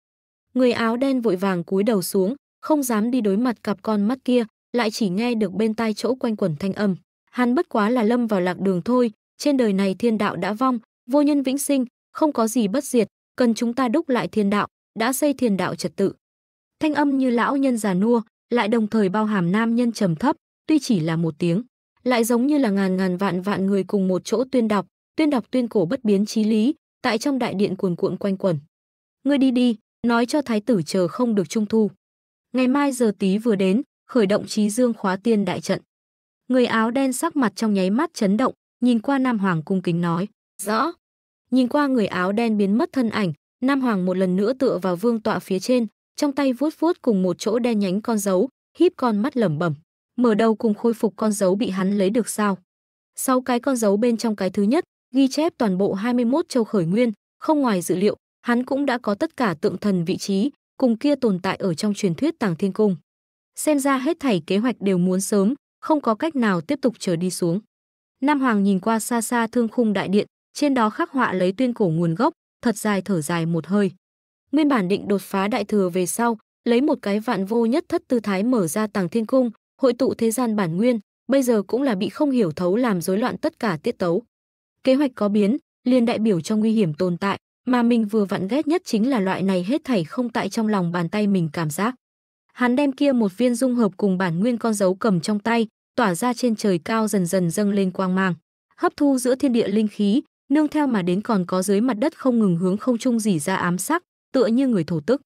Speaker 1: Người áo đen vội vàng cúi đầu xuống, không dám đi đối mặt cặp con mắt kia, lại chỉ nghe được bên tai chỗ quanh quẩn thanh âm. Hắn bất quá là lâm vào lạc đường thôi, trên đời này thiên đạo đã vong, vô nhân vĩnh sinh, không có gì bất diệt, cần chúng ta đúc lại thiên đạo, đã xây thiên đạo trật tự. Thanh âm như lão nhân già nua, lại đồng thời bao hàm nam nhân trầm thấp, tuy chỉ là một tiếng, lại giống như là ngàn ngàn vạn vạn người cùng một chỗ tuyên đọc, tuyên đọc tuyên cổ bất biến chí lý, tại trong đại điện cuồn cuộn quanh quẩn. Ngươi đi đi, nói cho thái tử chờ không được trung thu. Ngày mai giờ tí vừa đến, khởi động trí dương khóa tiên đại trận. Người áo đen sắc mặt trong nháy mắt chấn động, nhìn qua Nam Hoàng cung kính nói, rõ. Nhìn qua người áo đen biến mất thân ảnh, Nam Hoàng một lần nữa tựa vào vương tọa phía trên, trong tay vuốt vuốt cùng một chỗ đen nhánh con dấu, híp con mắt lẩm bẩm. Mở đầu cùng khôi phục con dấu bị hắn lấy được sao? Sau cái con dấu bên trong cái thứ nhất, ghi chép toàn bộ 21 châu khởi nguyên, không ngoài dự liệu, hắn cũng đã có tất cả tượng thần vị trí, cùng kia tồn tại ở trong truyền thuyết Tàng Thiên Cung. Xem ra hết thảy kế hoạch đều muốn sớm, không có cách nào tiếp tục chờ đi xuống. Nam Hoàng nhìn qua xa xa thương khung đại điện, trên đó khắc họa lấy tuyên cổ nguồn gốc, thật dài thở dài một hơi. Nguyên bản định đột phá đại thừa về sau, lấy một cái vạn vô nhất thất tư thái mở ra Tàng Thiên Cung, hội tụ thế gian bản nguyên, bây giờ cũng là bị không hiểu thấu làm rối loạn tất cả tiết tấu. Kế hoạch có biến, liền đại biểu cho nguy hiểm tồn tại, mà mình vừa vặn ghét nhất chính là loại này hết thảy không tại trong lòng bàn tay mình cảm giác. Hắn đem kia một viên dung hợp cùng bản nguyên con dấu cầm trong tay, tỏa ra trên trời cao dần dần dâng lên quang mang, hấp thu giữa thiên địa linh khí, nương theo mà đến còn có dưới mặt đất không ngừng hướng không trung dỉ ra ám sắc, tựa như người thổ tức.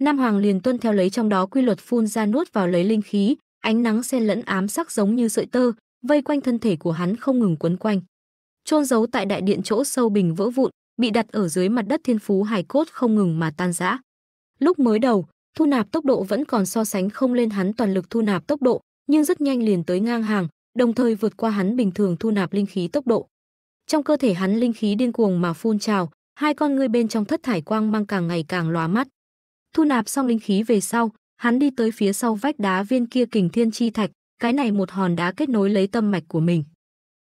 Speaker 1: Nam Hoàng liền tuân theo lấy trong đó quy luật phun ra nuốt vào lấy linh khí, ánh nắng xen lẫn ám sắc giống như sợi tơ, vây quanh thân thể của hắn không ngừng quấn quanh. Trôn giấu tại đại điện chỗ sâu bình vỡ vụn, bị đặt ở dưới mặt đất thiên phú hài cốt không ngừng mà tan rã. Lúc mới đầu, thu nạp tốc độ vẫn còn so sánh không lên hắn toàn lực thu nạp tốc độ, nhưng rất nhanh liền tới ngang hàng, đồng thời vượt qua hắn bình thường thu nạp linh khí tốc độ. Trong cơ thể hắn linh khí điên cuồng mà phun trào, hai con ngươi bên trong thất thải quang mang càng ngày càng lóa mắt. Thu nạp xong linh khí về sau, hắn đi tới phía sau vách đá viên kia kình thiên chi thạch, cái này một hòn đá kết nối lấy tâm mạch của mình.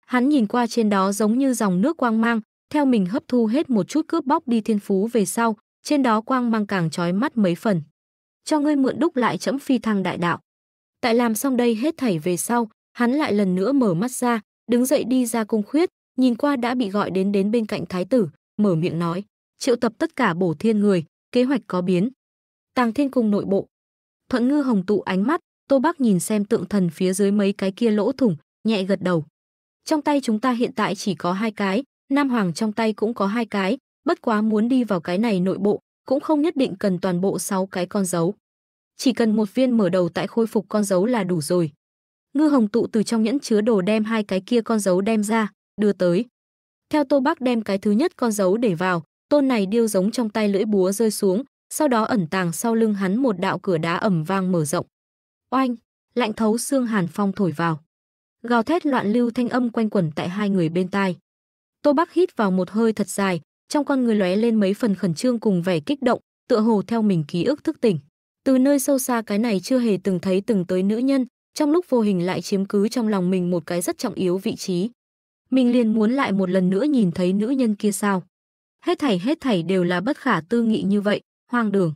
Speaker 1: Hắn nhìn qua trên đó giống như dòng nước quang mang, theo mình hấp thu hết một chút cướp bóc đi thiên phú về sau, trên đó quang mang càng trói mắt mấy phần. Cho ngươi mượn đúc lại chấm phi thăng đại đạo. Tại làm xong đây hết thảy về sau, hắn lại lần nữa mở mắt ra, đứng dậy đi ra cung khuyết, nhìn qua đã bị gọi đến đến bên cạnh thái tử, mở miệng nói, triệu tập tất cả bổ thiên người, kế hoạch có biến. Tàng thiên cung nội bộ. Thuận ngư hồng tụ ánh mắt, tô bác nhìn xem tượng thần phía dưới mấy cái kia lỗ thủng, nhẹ gật đầu. Trong tay chúng ta hiện tại chỉ có hai cái, Nam Hoàng trong tay cũng có hai cái, bất quá muốn đi vào cái này nội bộ, cũng không nhất định cần toàn bộ 6 cái con dấu. Chỉ cần một viên mở đầu tại khôi phục con dấu là đủ rồi. Ngư Hồng tụ từ trong nhẫn chứa đồ đem hai cái kia con dấu đem ra, đưa tới. Theo Tô Bác đem cái thứ nhất con dấu để vào, tôn này điêu giống trong tay lưỡi búa rơi xuống, sau đó ẩn tàng sau lưng hắn một đạo cửa đá ẩm vang mở rộng. Oanh, lạnh thấu xương hàn phong thổi vào. Gào thét loạn lưu thanh âm quanh quẩn tại hai người bên tai. Tô Bắc hít vào một hơi thật dài, trong con người lóe lên mấy phần khẩn trương cùng vẻ kích động, tựa hồ theo mình ký ức thức tỉnh. Từ nơi sâu xa cái này chưa hề từng thấy từng tới nữ nhân, trong lúc vô hình lại chiếm cứ trong lòng mình một cái rất trọng yếu vị trí. Mình liền muốn lại một lần nữa nhìn thấy nữ nhân kia sao. Hết thảy hết thảy đều là bất khả tư nghị như vậy, hoang đường.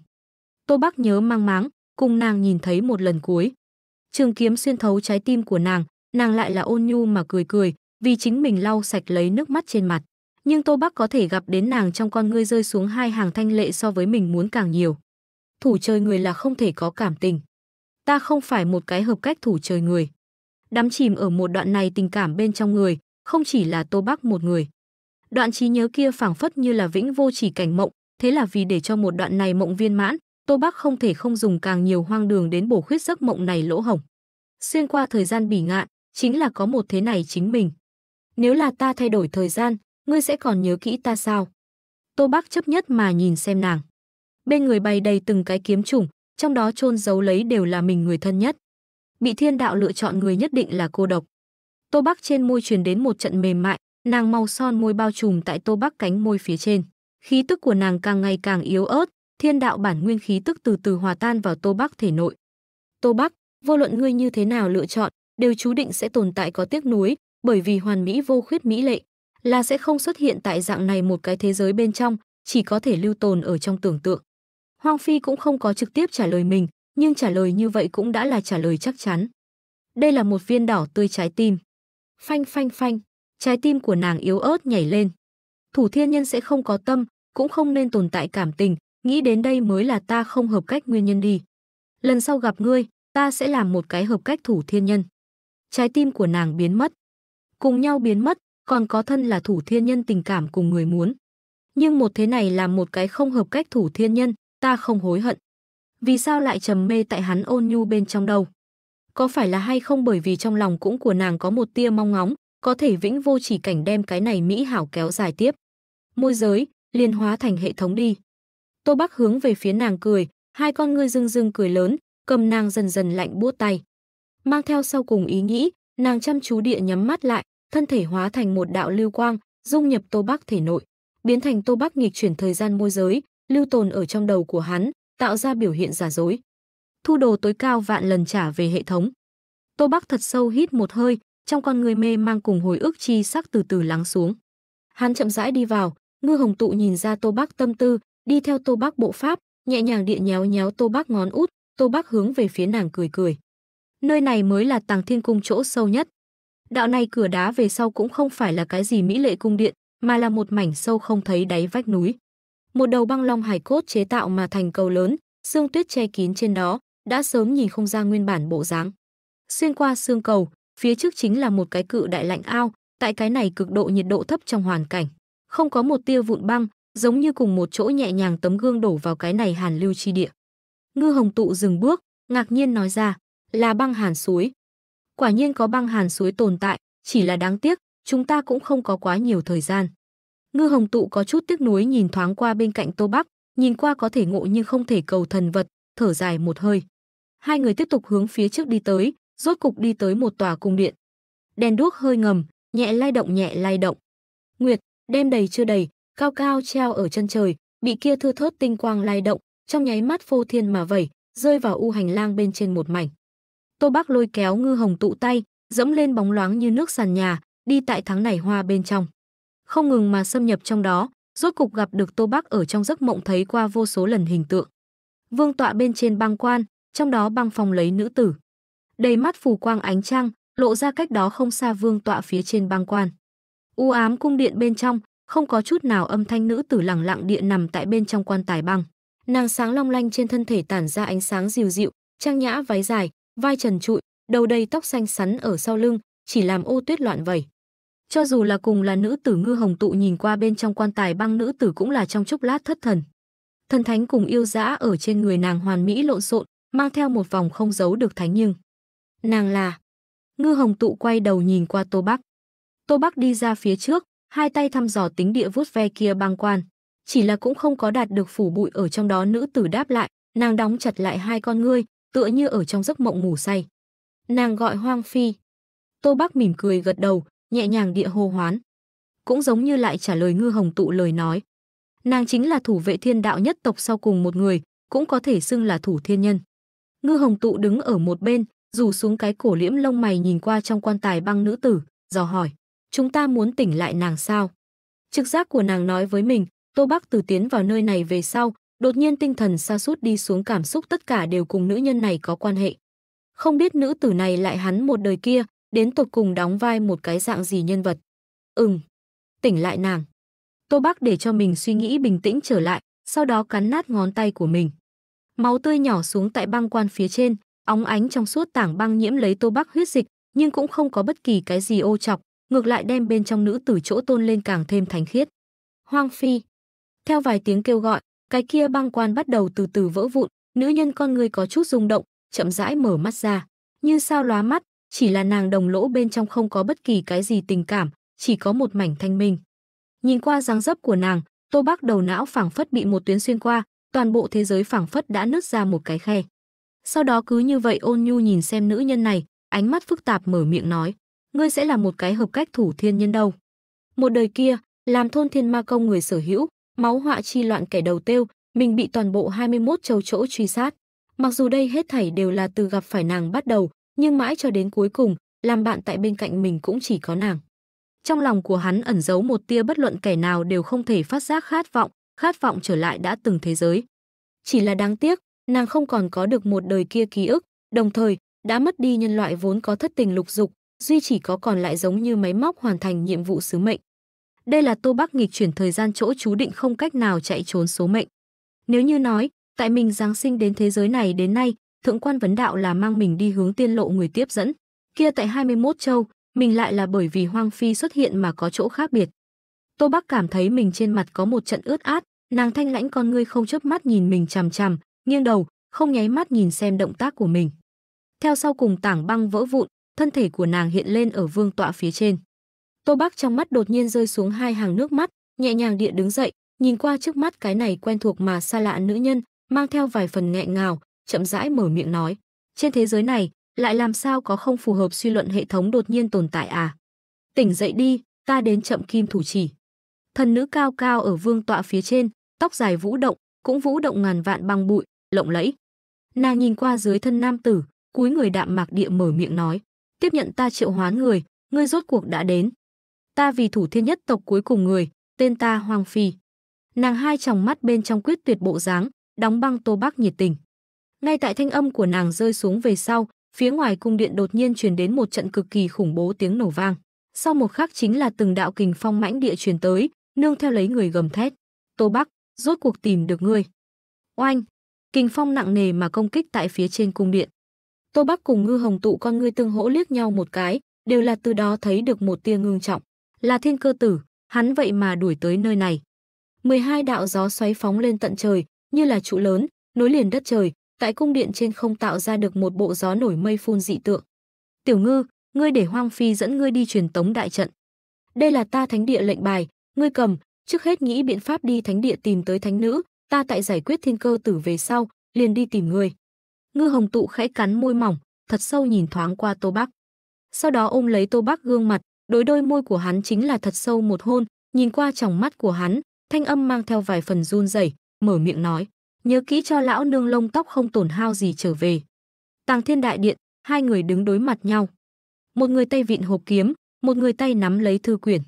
Speaker 1: Tô Bắc nhớ mang máng, cùng nàng nhìn thấy một lần cuối. Trường kiếm xuyên thấu trái tim của nàng, nàng lại là ôn nhu mà cười cười, vì chính mình lau sạch lấy nước mắt trên mặt. Nhưng Tô Bắc có thể gặp đến nàng trong con ngươi rơi xuống hai hàng thanh lệ so với mình muốn càng nhiều. Thủ trời người là không thể có cảm tình. Ta không phải một cái hợp cách thủ trời người. Đắm chìm ở một đoạn này tình cảm bên trong người, không chỉ là Tô Bắc một người. Đoạn trí nhớ kia phảng phất như là vĩnh vô chỉ cảnh mộng, thế là vì để cho một đoạn này mộng viên mãn, Tô Bắc không thể không dùng càng nhiều hoang đường đến bổ khuyết giấc mộng này lỗ hổng. Xuyên qua thời gian bỉ ngạn, chính là có một thế này chính mình nếu là ta thay đổi thời gian, ngươi sẽ còn nhớ kỹ ta sao? Tô Bắc chấp nhất mà nhìn xem nàng. Bên người bày đầy từng cái kiếm chủng, trong đó chôn giấu lấy đều là mình người thân nhất. Bị thiên đạo lựa chọn người nhất định là cô độc. Tô Bắc trên môi truyền đến một trận mềm mại, nàng màu son môi bao trùm tại Tô Bắc cánh môi phía trên. Khí tức của nàng càng ngày càng yếu ớt, thiên đạo bản nguyên khí tức từ từ hòa tan vào Tô Bắc thể nội. Tô Bắc, vô luận ngươi như thế nào lựa chọn, đều chú định sẽ tồn tại có tiếc nuối, bởi vì hoàn mỹ vô khuyết mỹ lệ là sẽ không xuất hiện tại dạng này một cái thế giới bên trong, chỉ có thể lưu tồn ở trong tưởng tượng. hoàng Phi cũng không có trực tiếp trả lời mình, nhưng trả lời như vậy cũng đã là trả lời chắc chắn. Đây là một viên đỏ tươi trái tim. Phanh phanh phanh, trái tim của nàng yếu ớt nhảy lên. Thủ thiên nhân sẽ không có tâm, cũng không nên tồn tại cảm tình, nghĩ đến đây mới là ta không hợp cách nguyên nhân đi. Lần sau gặp ngươi, ta sẽ làm một cái hợp cách thủ thiên nhân. Trái tim của nàng biến mất cùng nhau biến mất, còn có thân là thủ thiên nhân tình cảm cùng người muốn. Nhưng một thế này là một cái không hợp cách thủ thiên nhân, ta không hối hận. Vì sao lại trầm mê tại hắn ôn nhu bên trong đầu? Có phải là hay không bởi vì trong lòng cũng của nàng có một tia mong ngóng, có thể vĩnh vô chỉ cảnh đem cái này mỹ hảo kéo dài tiếp. Môi giới, liên hóa thành hệ thống đi. Tô Bắc hướng về phía nàng cười, hai con ngươi rưng rưng cười lớn, cầm nàng dần dần lạnh buốt tay. Mang theo sau cùng ý nghĩ, nàng chăm chú địa nhắm mắt lại, thân thể hóa thành một đạo lưu quang, dung nhập Tô Bắc thể nội, biến thành Tô Bắc nghịch chuyển thời gian môi giới, lưu tồn ở trong đầu của hắn, tạo ra biểu hiện giả dối. Thu đồ tối cao vạn lần trả về hệ thống. Tô Bắc thật sâu hít một hơi, trong con người mê mang cùng hồi ức chi sắc từ từ lắng xuống. Hắn chậm rãi đi vào, Ngư Hồng tụ nhìn ra Tô Bắc tâm tư, đi theo Tô Bắc bộ pháp, nhẹ nhàng địa nhéo nhéo Tô Bắc ngón út, Tô Bắc hướng về phía nàng cười cười nơi này mới là tàng thiên cung chỗ sâu nhất. Đạo này cửa đá về sau cũng không phải là cái gì mỹ lệ cung điện, mà là một mảnh sâu không thấy đáy vách núi. Một đầu băng long hải cốt chế tạo mà thành cầu lớn, xương tuyết che kín trên đó, đã sớm nhìn không ra nguyên bản bộ dáng. Xuyên qua xương cầu, phía trước chính là một cái cự đại lạnh ao, tại cái này cực độ nhiệt độ thấp trong hoàn cảnh, không có một tia vụn băng, giống như cùng một chỗ nhẹ nhàng tấm gương đổ vào cái này hàn lưu chi địa. Ngư Hồng tụ dừng bước, ngạc nhiên nói ra, là băng hàn suối. Quả nhiên có băng hàn suối tồn tại, chỉ là đáng tiếc, chúng ta cũng không có quá nhiều thời gian. Ngư Hồng Tụ có chút tiếc nuối nhìn thoáng qua bên cạnh Tô Bắc, nhìn qua có thể ngộ nhưng không thể cầu thần vật, thở dài một hơi. Hai người tiếp tục hướng phía trước đi tới, rốt cục đi tới một tòa cung điện. Đèn đuốc hơi ngầm, nhẹ lay động nhẹ lay động. Nguyệt, đem đầy chưa đầy, cao cao treo ở chân trời, bị kia thưa thớt tinh quang lay động, trong nháy mắt phô thiên mà vẩy, rơi vào u hành lang bên trên một mảnh. Tô Bác lôi kéo Ngư Hồng tụ tay, dẫm lên bóng loáng như nước sàn nhà, đi tại tháng nảy hoa bên trong. Không ngừng mà xâm nhập trong đó, rốt cục gặp được Tô Bác ở trong giấc mộng thấy qua vô số lần hình tượng. Vương tọa bên trên băng quan, trong đó băng phòng lấy nữ tử. Đầy mắt phù quang ánh trăng, lộ ra cách đó không xa vương tọa phía trên băng quan. U ám cung điện bên trong, không có chút nào âm thanh nữ tử lẳng lặng địa nằm tại bên trong quan tài băng. Nàng sáng long lanh trên thân thể tản ra ánh sáng dịu dịu, trang nhã váy dài, vai trần trụi, đầu đầy tóc xanh xắn ở sau lưng, chỉ làm ô tuyết loạn vẩy. Cho dù là cùng là nữ tử ngư hồng tụ nhìn qua bên trong quan tài băng nữ tử cũng là trong chốc lát thất thần. Thần thánh cùng yêu dã ở trên người nàng hoàn mỹ lộn xộn, mang theo một vòng không giấu được thánh nhưng. Nàng là... Ngư hồng tụ quay đầu nhìn qua Tô Bắc. Tô Bắc đi ra phía trước, hai tay thăm dò tính địa vuốt ve kia băng quan. Chỉ là cũng không có đạt được phủ bụi ở trong đó nữ tử đáp lại, nàng đóng chặt lại hai con ngươi, tựa như ở trong giấc mộng ngủ say. Nàng gọi Hoang Phi. Tô Bắc mỉm cười gật đầu, nhẹ nhàng địa hô hoán. Cũng giống như lại trả lời Ngư Hồng tụ lời nói. Nàng chính là thủ vệ thiên đạo nhất tộc sau cùng một người, cũng có thể xưng là thủ thiên nhân. Ngư Hồng tụ đứng ở một bên, dù xuống cái cổ liễm lông mày nhìn qua trong quan tài băng nữ tử, dò hỏi. Chúng ta muốn tỉnh lại nàng sao? Trực giác của nàng nói với mình, Tô Bắc từ tiến vào nơi này về sau, Đột nhiên tinh thần sa sút đi xuống cảm xúc tất cả đều cùng nữ nhân này có quan hệ. Không biết nữ tử này lại hắn một đời kia, đến tột cùng đóng vai một cái dạng gì nhân vật. Ừm, tỉnh lại nàng. Tô bác để cho mình suy nghĩ bình tĩnh trở lại, sau đó cắn nát ngón tay của mình. Máu tươi nhỏ xuống tại băng quan phía trên, óng ánh trong suốt tảng băng nhiễm lấy Tô bác huyết dịch, nhưng cũng không có bất kỳ cái gì ô chọc, ngược lại đem bên trong nữ tử chỗ tôn lên càng thêm thánh khiết. Hoang phi. Theo vài tiếng kêu gọi, cái kia băng quan bắt đầu từ từ vỡ vụn, nữ nhân con người có chút rung động, chậm rãi mở mắt ra. Như sao lóa mắt, chỉ là nàng đồng lỗ bên trong không có bất kỳ cái gì tình cảm, chỉ có một mảnh thanh minh. Nhìn qua dáng dấp của nàng, Tô Bác đầu não phẳng phất bị một tuyến xuyên qua, toàn bộ thế giới phẳng phất đã nứt ra một cái khe. Sau đó cứ như vậy ôn nhu nhìn xem nữ nhân này, ánh mắt phức tạp mở miệng nói, ngươi sẽ là một cái hợp cách thủ thiên nhân đâu. Một đời kia, làm thôn thiên ma công người sở hữu, máu họa chi loạn kẻ đầu tiêu, mình bị toàn bộ 21 châu chỗ truy sát. Mặc dù đây hết thảy đều là từ gặp phải nàng bắt đầu, nhưng mãi cho đến cuối cùng, làm bạn tại bên cạnh mình cũng chỉ có nàng. Trong lòng của hắn ẩn giấu một tia bất luận kẻ nào đều không thể phát giác khát vọng, khát vọng trở lại đã từng thế giới. Chỉ là đáng tiếc, nàng không còn có được một đời kia ký ức, đồng thời đã mất đi nhân loại vốn có thất tình lục dục, duy chỉ có còn lại giống như máy móc hoàn thành nhiệm vụ sứ mệnh. Đây là Tô Bắc nghịch chuyển thời gian chỗ chú định không cách nào chạy trốn số mệnh. Nếu như nói, tại mình giáng sinh đến thế giới này đến nay, thượng quan vấn đạo là mang mình đi hướng tiên lộ người tiếp dẫn, kia tại 21 châu, mình lại là bởi vì hoang phi xuất hiện mà có chỗ khác biệt. Tô Bắc cảm thấy mình trên mặt có một trận ướt át, nàng thanh lãnh con ngươi không chớp mắt nhìn mình chằm chằm, nghiêng đầu, không nháy mắt nhìn xem động tác của mình. Theo sau cùng tảng băng vỡ vụn, thân thể của nàng hiện lên ở vương tọa phía trên. Tô Bắc trong mắt đột nhiên rơi xuống hai hàng nước mắt, nhẹ nhàng địa đứng dậy, nhìn qua trước mắt cái này quen thuộc mà xa lạ nữ nhân, mang theo vài phần nghẹn ngào, chậm rãi mở miệng nói. Trên thế giới này, lại làm sao có không phù hợp suy luận hệ thống đột nhiên tồn tại à? Tỉnh dậy đi, ta đến chậm kim thủ chỉ. Thần nữ cao cao ở vương tọa phía trên, tóc dài vũ động, cũng vũ động ngàn vạn băng bụi, lộng lẫy. Nàng nhìn qua dưới thân nam tử, cúi người đạm mạc địa mở miệng nói. Tiếp nhận ta triệu hoán người, ngươi rốt cuộc đã đến ta vì thủ thiên nhất tộc cuối cùng người, tên ta Hoàng Phi. Nàng hai tròng mắt bên trong quyết tuyệt bộ dáng, đóng băng Tô Bắc nhiệt tình. Ngay tại thanh âm của nàng rơi xuống về sau, phía ngoài cung điện đột nhiên truyền đến một trận cực kỳ khủng bố tiếng nổ vang. Sau một khắc chính là từng đạo kình phong mãnh địa truyền tới, nương theo lấy người gầm thét. Tô Bắc, rốt cuộc tìm được ngươi. Oanh! Kình phong nặng nề mà công kích tại phía trên cung điện. Tô Bắc cùng Ngư Hồng tụ con ngươi tương hỗ liếc nhau một cái, đều là từ đó thấy được một tia ngưng trọng. Là thiên cơ tử, hắn vậy mà đuổi tới nơi này. 12 đạo gió xoáy phóng lên tận trời, như là trụ lớn, nối liền đất trời, tại cung điện trên không tạo ra được một bộ gió nổi mây phun dị tượng. Tiểu ngư, ngươi để hoang phi dẫn ngươi đi truyền tống đại trận. Đây là ta thánh địa lệnh bài, ngươi cầm, trước hết nghĩ biện pháp đi thánh địa tìm tới thánh nữ, ta tại giải quyết thiên cơ tử về sau, liền đi tìm ngươi. Ngư hồng tụ khẽ cắn môi mỏng, thật sâu nhìn thoáng qua tô bắc. Sau đó ôm lấy tô bắc gương mặt, đối đôi môi của hắn chính là thật sâu một hôn, nhìn qua tròng mắt của hắn, thanh âm mang theo vài phần run rẩy, mở miệng nói: "Nhớ kỹ cho lão nương lông tóc không tổn hao gì trở về." Tàng Thiên đại điện, hai người đứng đối mặt nhau. Một người tay vịn hộp kiếm, một người tay nắm lấy thư quyển.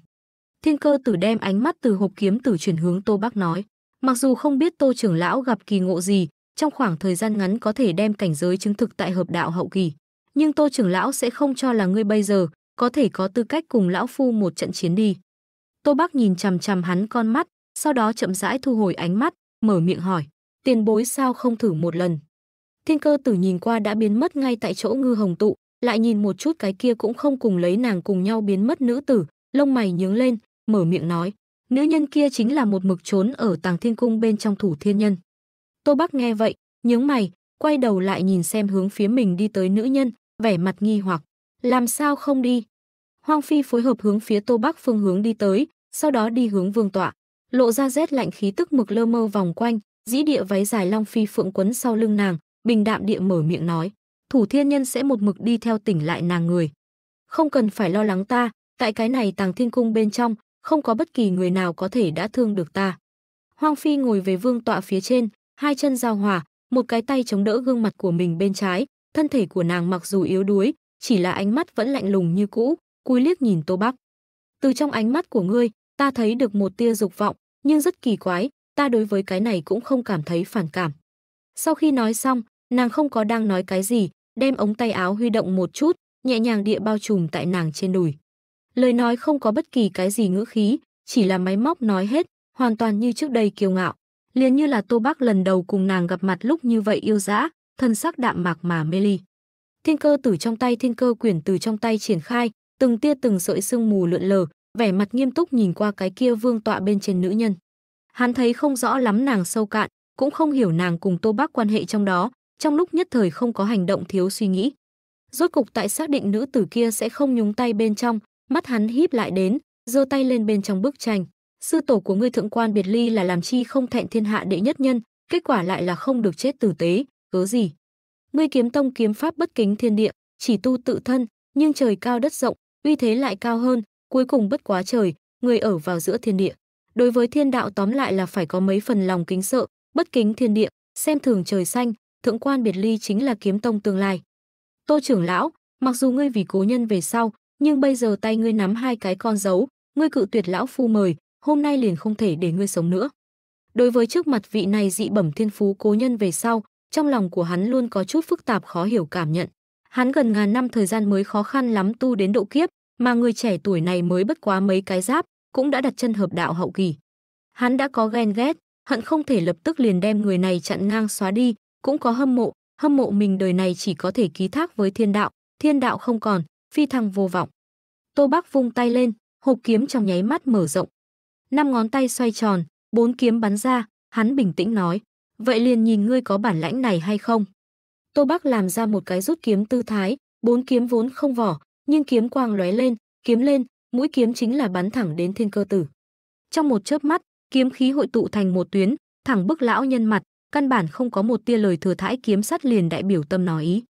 Speaker 1: Thiên Cơ Tử đem ánh mắt từ hộp kiếm tử chuyển hướng Tô bác nói: "Mặc dù không biết Tô trưởng lão gặp kỳ ngộ gì, trong khoảng thời gian ngắn có thể đem cảnh giới chứng thực tại hợp đạo hậu kỳ, nhưng Tô trưởng lão sẽ không cho là ngươi bây giờ có thể có tư cách cùng lão phu một trận chiến đi. Tô Bác nhìn chằm chằm hắn con mắt, sau đó chậm rãi thu hồi ánh mắt, mở miệng hỏi, tiền bối sao không thử một lần. Thiên cơ tử nhìn qua đã biến mất ngay tại chỗ ngư hồng tụ, lại nhìn một chút cái kia cũng không cùng lấy nàng cùng nhau biến mất nữ tử, lông mày nhướng lên, mở miệng nói, nữ nhân kia chính là một mực trốn ở tàng thiên cung bên trong thủ thiên nhân. Tô Bắc nghe vậy, nhướng mày, quay đầu lại nhìn xem hướng phía mình đi tới nữ nhân, vẻ mặt nghi hoặc, làm sao không đi, Hoang Phi phối hợp hướng phía Tô Bắc phương hướng đi tới, sau đó đi hướng vương tọa, lộ ra rét lạnh khí tức mực lơ mơ vòng quanh, dĩ địa váy dài Long Phi phượng quấn sau lưng nàng, bình đạm địa mở miệng nói, thủ thiên nhân sẽ một mực đi theo tỉnh lại nàng người. Không cần phải lo lắng ta, tại cái này tàng thiên cung bên trong, không có bất kỳ người nào có thể đã thương được ta. Hoang Phi ngồi về vương tọa phía trên, hai chân giao hòa, một cái tay chống đỡ gương mặt của mình bên trái, thân thể của nàng mặc dù yếu đuối, chỉ là ánh mắt vẫn lạnh lùng như cũ, cúi liếc nhìn Tô Bắc. Từ trong ánh mắt của ngươi, ta thấy được một tia dục vọng, nhưng rất kỳ quái, ta đối với cái này cũng không cảm thấy phản cảm. Sau khi nói xong, nàng không có đang nói cái gì, đem ống tay áo huy động một chút, nhẹ nhàng địa bao trùm tại nàng trên đùi. Lời nói không có bất kỳ cái gì ngữ khí, chỉ là máy móc nói hết, hoàn toàn như trước đây kiêu ngạo. Liền như là Tô Bắc lần đầu cùng nàng gặp mặt lúc như vậy yêu dã, thân sắc đạm mạc mà mê ly. Thiên cơ từ trong tay thiên cơ quyển từ trong tay triển khai, từng tia từng sợi sương mù lượn lờ, vẻ mặt nghiêm túc nhìn qua cái kia vương tọa bên trên nữ nhân. Hắn thấy không rõ lắm nàng sâu cạn, cũng không hiểu nàng cùng Tô Bác quan hệ trong đó, trong lúc nhất thời không có hành động thiếu suy nghĩ. Rốt cục tại xác định nữ tử kia sẽ không nhúng tay bên trong, mắt hắn híp lại đến, giơ tay lên bên trong bức tranh. Sư tổ của ngươi thượng quan biệt ly là làm chi không thẹn thiên hạ đệ nhất nhân, kết quả lại là không được chết tử tế, cớ gì? Ngươi kiếm tông kiếm pháp bất kính thiên địa, chỉ tu tự thân, nhưng trời cao đất rộng, uy thế lại cao hơn, cuối cùng bất quá trời, người ở vào giữa thiên địa. Đối với thiên đạo tóm lại là phải có mấy phần lòng kính sợ, bất kính thiên địa, xem thường trời xanh, thượng quan biệt ly chính là kiếm tông tương lai. Tô trưởng lão, mặc dù ngươi vì cố nhân về sau, nhưng bây giờ tay ngươi nắm hai cái con dấu, ngươi cự tuyệt lão phu mời, hôm nay liền không thể để ngươi sống nữa. Đối với trước mặt vị này dị bẩm thiên phú cố nhân về sau, trong lòng của hắn luôn có chút phức tạp khó hiểu cảm nhận hắn gần ngàn năm thời gian mới khó khăn lắm tu đến độ kiếp, mà người trẻ tuổi này mới bất quá mấy cái giáp, cũng đã đặt chân hợp đạo hậu kỳ. Hắn đã có ghen ghét, hận không thể lập tức liền đem người này chặn ngang xóa đi, cũng có hâm mộ, hâm mộ mình đời này chỉ có thể ký thác với thiên đạo, thiên đạo không còn, phi thăng vô vọng. Tô Bắc vung tay lên, hộp kiếm trong nháy mắt mở rộng. Năm ngón tay xoay tròn, bốn kiếm bắn ra, hắn bình tĩnh nói, vậy liền nhìn ngươi có bản lãnh này hay không. Tô Bắc làm ra một cái rút kiếm tư thái, bốn kiếm vốn không vỏ, nhưng kiếm quang lóe lên, kiếm lên, mũi kiếm chính là bắn thẳng đến Thiên Cơ Tử. Trong một chớp mắt, kiếm khí hội tụ thành một tuyến, thẳng bức lão nhân mặt, căn bản không có một tia lời thừa thãi kiếm sắt liền đại biểu tâm nói ý.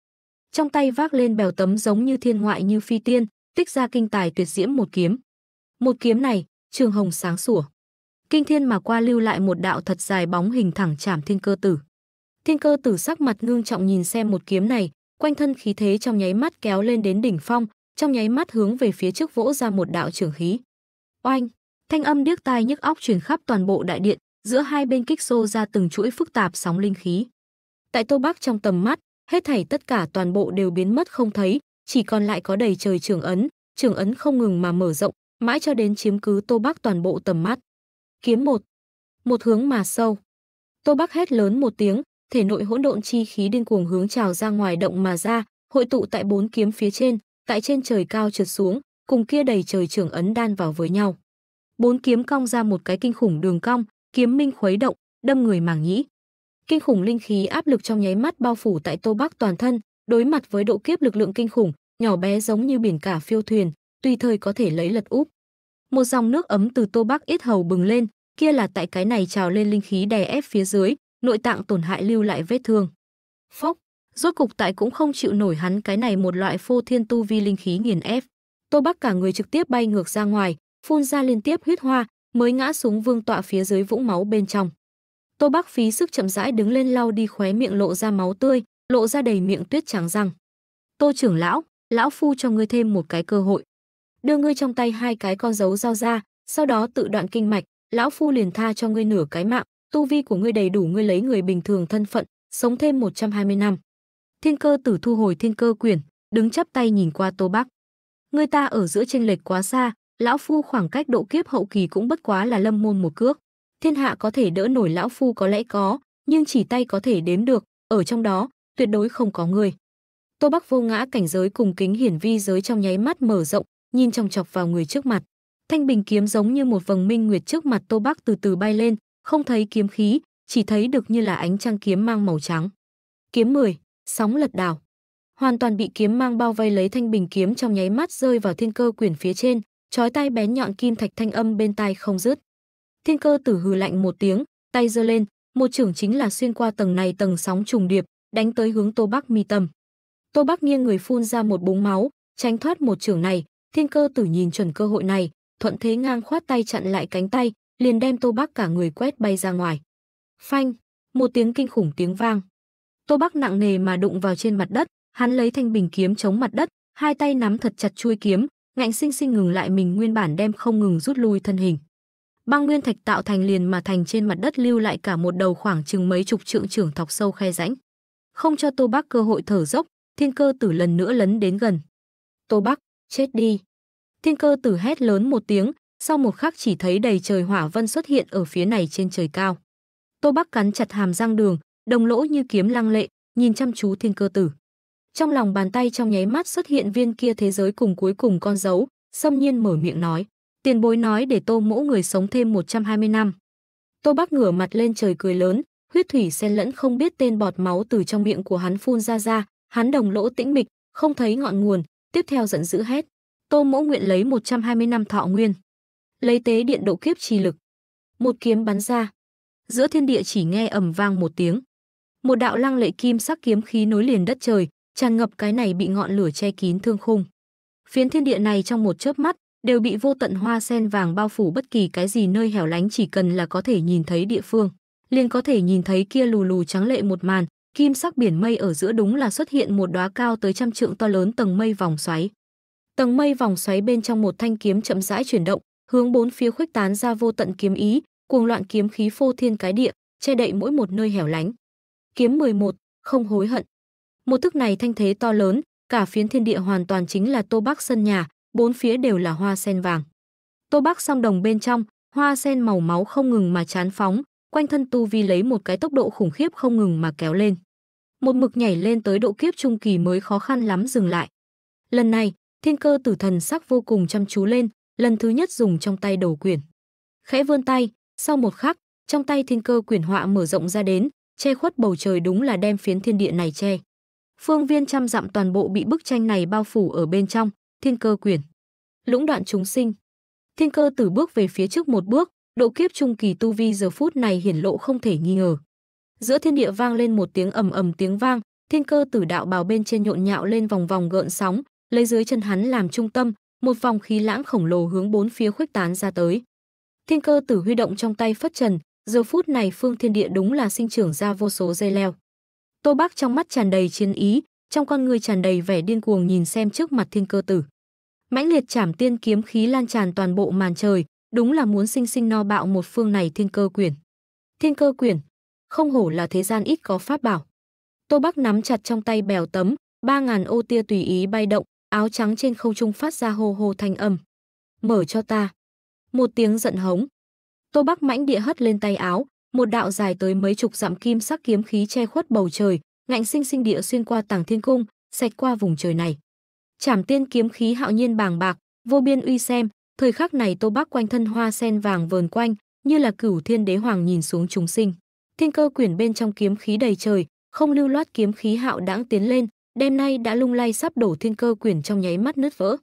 Speaker 1: Trong tay vác lên bèo tấm giống như thiên ngoại như phi tiên, tích ra kinh tài tuyệt diễm một kiếm. Một kiếm này, trường hồng sáng sủa. Kinh thiên mà qua lưu lại một đạo thật dài bóng hình thẳng chạm thiên cơ tử. Thiên cơ tử sắc mặt ngương trọng nhìn xem một kiếm này, quanh thân khí thế trong nháy mắt kéo lên đến đỉnh phong, trong nháy mắt hướng về phía trước vỗ ra một đạo trường khí. Oanh, thanh âm điếc tai nhức óc truyền khắp toàn bộ đại điện, giữa hai bên kích xô ra từng chuỗi phức tạp sóng linh khí. Tại Tô Bắc trong tầm mắt, hết thảy tất cả toàn bộ đều biến mất không thấy, chỉ còn lại có đầy trời trường ấn, trường ấn không ngừng mà mở rộng, mãi cho đến chiếm cứ Tô Bắc toàn bộ tầm mắt. Kiếm một, một hướng mà sâu. Tô Bắc hét lớn một tiếng, thể nội hỗn độn chi khí điên cuồng hướng trào ra ngoài động mà ra, hội tụ tại bốn kiếm phía trên, tại trên trời cao trượt xuống, cùng kia đầy trời trưởng ấn đan vào với nhau. Bốn kiếm cong ra một cái kinh khủng đường cong, kiếm minh khuấy động, đâm người màng nhĩ. Kinh khủng linh khí áp lực trong nháy mắt bao phủ tại Tô Bắc toàn thân, đối mặt với độ kiếp lực lượng kinh khủng, nhỏ bé giống như biển cả phiêu thuyền, tùy thời có thể lấy lật úp. Một dòng nước ấm từ Tô Bắc ít hầu bừng lên, kia là tại cái này trào lên linh khí đè ép phía dưới, nội tạng tổn hại lưu lại vết thương. Phốc, rốt cục tại cũng không chịu nổi hắn cái này một loại phô thiên tu vi linh khí nghiền ép. Tô Bắc cả người trực tiếp bay ngược ra ngoài, phun ra liên tiếp huyết hoa, mới ngã xuống vương tọa phía dưới vũng máu bên trong. Tô Bắc phí sức chậm rãi đứng lên lau đi khóe miệng lộ ra máu tươi, lộ ra đầy miệng tuyết trắng răng. "Tô trưởng lão, lão phu cho ngươi thêm một cái cơ hội. Đưa ngươi trong tay hai cái con dấu dao ra, sau đó tự đoạn kinh mạch, lão phu liền tha cho ngươi nửa cái mạng, tu vi của ngươi đầy đủ ngươi lấy người bình thường thân phận, sống thêm 120 năm. Thiên cơ tử thu hồi thiên cơ quyển, đứng chắp tay nhìn qua Tô Bắc. Người ta ở giữa chênh lệch quá xa, lão phu khoảng cách độ kiếp hậu kỳ cũng bất quá là lâm môn một cước. Thiên hạ có thể đỡ nổi lão phu có lẽ có, nhưng chỉ tay có thể đếm được, ở trong đó tuyệt đối không có người. Tô Bắc vô ngã cảnh giới cùng kính hiển vi giới trong nháy mắt mở rộng, nhìn trong chọc vào người trước mặt. Thanh bình kiếm giống như một vầng minh nguyệt trước mặt Tô Bắc từ từ bay lên, không thấy kiếm khí, chỉ thấy được như là ánh trăng kiếm mang màu trắng. Kiếm 10, sóng lật đảo. Hoàn toàn bị kiếm mang bao vây lấy thanh bình kiếm trong nháy mắt rơi vào thiên cơ quyển phía trên, chói tay bén nhọn kim thạch thanh âm bên tai không dứt. Thiên cơ tử hừ lạnh một tiếng, tay giơ lên, một trưởng chính là xuyên qua tầng này tầng sóng trùng điệp, đánh tới hướng Tô Bắc mi tâm. Tô Bắc nghiêng người phun ra một búng máu, tránh thoát một trưởng này, thiên cơ tử nhìn chuẩn cơ hội này, thuận thế ngang khoát tay chặn lại cánh tay, liền đem Tô Bắc cả người quét bay ra ngoài. Phanh, một tiếng kinh khủng tiếng vang. Tô Bắc nặng nề mà đụng vào trên mặt đất, hắn lấy thanh bình kiếm chống mặt đất, hai tay nắm thật chặt chuôi kiếm, ngạnh sinh sinh ngừng lại mình nguyên bản đem không ngừng rút lui thân hình. Băng nguyên thạch tạo thành liền mà thành trên mặt đất lưu lại cả một đầu khoảng chừng mấy chục trượng trưởng thọc sâu khe rãnh. Không cho Tô Bắc cơ hội thở dốc, Thiên Cơ Tử lần nữa lấn đến gần. "Tô Bắc, chết đi." Thiên Cơ Tử hét lớn một tiếng, sau một khắc chỉ thấy đầy trời hỏa vân xuất hiện ở phía này trên trời cao. Tô Bắc cắn chặt hàm răng đường, đồng lỗ như kiếm lăng lệ, nhìn chăm chú thiên cơ tử. Trong lòng bàn tay trong nháy mắt xuất hiện viên kia thế giới cùng cuối cùng con dấu, xâm nhiên mở miệng nói. Tiền bối nói để tô mỗ người sống thêm 120 năm. Tô Bắc ngửa mặt lên trời cười lớn, huyết thủy xen lẫn không biết tên bọt máu từ trong miệng của hắn phun ra ra, hắn đồng lỗ tĩnh mịch, không thấy ngọn nguồn, tiếp theo giận dữ hét. Tô mỗ nguyện lấy 120 năm thọ nguyên lấy tế điện độ kiếp chi lực. Một kiếm bắn ra. Giữa thiên địa chỉ nghe ầm vang một tiếng. Một đạo lăng lệ kim sắc kiếm khí nối liền đất trời, tràn ngập cái này bị ngọn lửa che kín thương khung. Phiến thiên địa này trong một chớp mắt đều bị vô tận hoa sen vàng bao phủ bất kỳ cái gì nơi hẻo lánh chỉ cần là có thể nhìn thấy địa phương, liền có thể nhìn thấy kia lù lù trắng lệ một màn, kim sắc biển mây ở giữa đúng là xuất hiện một đóa cao tới trăm trượng to lớn tầng mây vòng xoáy. Tầng mây vòng xoáy bên trong một thanh kiếm chậm rãi chuyển động, hướng bốn phía khuếch tán ra vô tận kiếm ý, cuồng loạn kiếm khí phô thiên cái địa, che đậy mỗi một nơi hẻo lánh. Kiếm 11, không hối hận. Một thức này thanh thế to lớn, cả phiến thiên địa hoàn toàn chính là Tô Bắc sân nhà, bốn phía đều là hoa sen vàng. Tô Bắc song đồng bên trong, hoa sen màu máu không ngừng mà chán phóng, quanh thân tu vi lấy một cái tốc độ khủng khiếp không ngừng mà kéo lên. Một mực nhảy lên tới độ kiếp trung kỳ mới khó khăn lắm dừng lại. Lần này, thiên cơ tử thần sắc vô cùng chăm chú lên, lần thứ nhất dùng trong tay đầu quyển. Khẽ vươn tay, sau một khắc, trong tay thiên cơ quyển họa mở rộng ra đến, che khuất bầu trời đúng là đem phiến thiên địa này che. Phương viên trăm dặm toàn bộ bị bức tranh này bao phủ ở bên trong, thiên cơ quyển. Lũng đoạn chúng sinh. Thiên cơ tử bước về phía trước một bước, độ kiếp trung kỳ tu vi giờ phút này hiển lộ không thể nghi ngờ. Giữa thiên địa vang lên một tiếng ầm ầm tiếng vang, thiên cơ tử đạo bào bên trên nhộn nhạo lên vòng vòng gợn sóng, lấy dưới chân hắn làm trung tâm, một vòng khí lãng khổng lồ hướng bốn phía khuếch tán ra tới. Thiên cơ tử huy động trong tay phất trần, giờ phút này phương thiên địa đúng là sinh trưởng ra vô số dây leo. Tô Bác trong mắt tràn đầy chiến ý, trong con người tràn đầy vẻ điên cuồng nhìn xem trước mặt thiên cơ tử. Mãnh liệt chảm tiên kiếm khí lan tràn toàn bộ màn trời, đúng là muốn sinh sinh no bạo một phương này thiên cơ quyển. Thiên cơ quyển, không hổ là thế gian ít có pháp bảo. Tô Bắc nắm chặt trong tay bèo tấm, ba ngàn ô tia tùy ý bay động, áo trắng trên không trung phát ra hồ hồ thành âm. Mở cho ta. Một tiếng giận hống. Tô Bắc mãnh địa hất lên tay áo, một đạo dài tới mấy chục dặm kim sắc kiếm khí che khuất bầu trời, ngạnh sinh sinh địa xuyên qua tảng thiên cung, sạch qua vùng trời này. Trảm tiên kiếm khí hạo nhiên bàng bạc, vô biên uy xem, thời khắc này Tô Bắc quanh thân hoa sen vàng vờn quanh, như là cửu thiên đế hoàng nhìn xuống chúng sinh. Thiên cơ quyển bên trong kiếm khí đầy trời, không lưu loát kiếm khí hạo đãng tiến lên, đêm nay đã lung lay sắp đổ thiên cơ quyền trong nháy mắt nứt vỡ.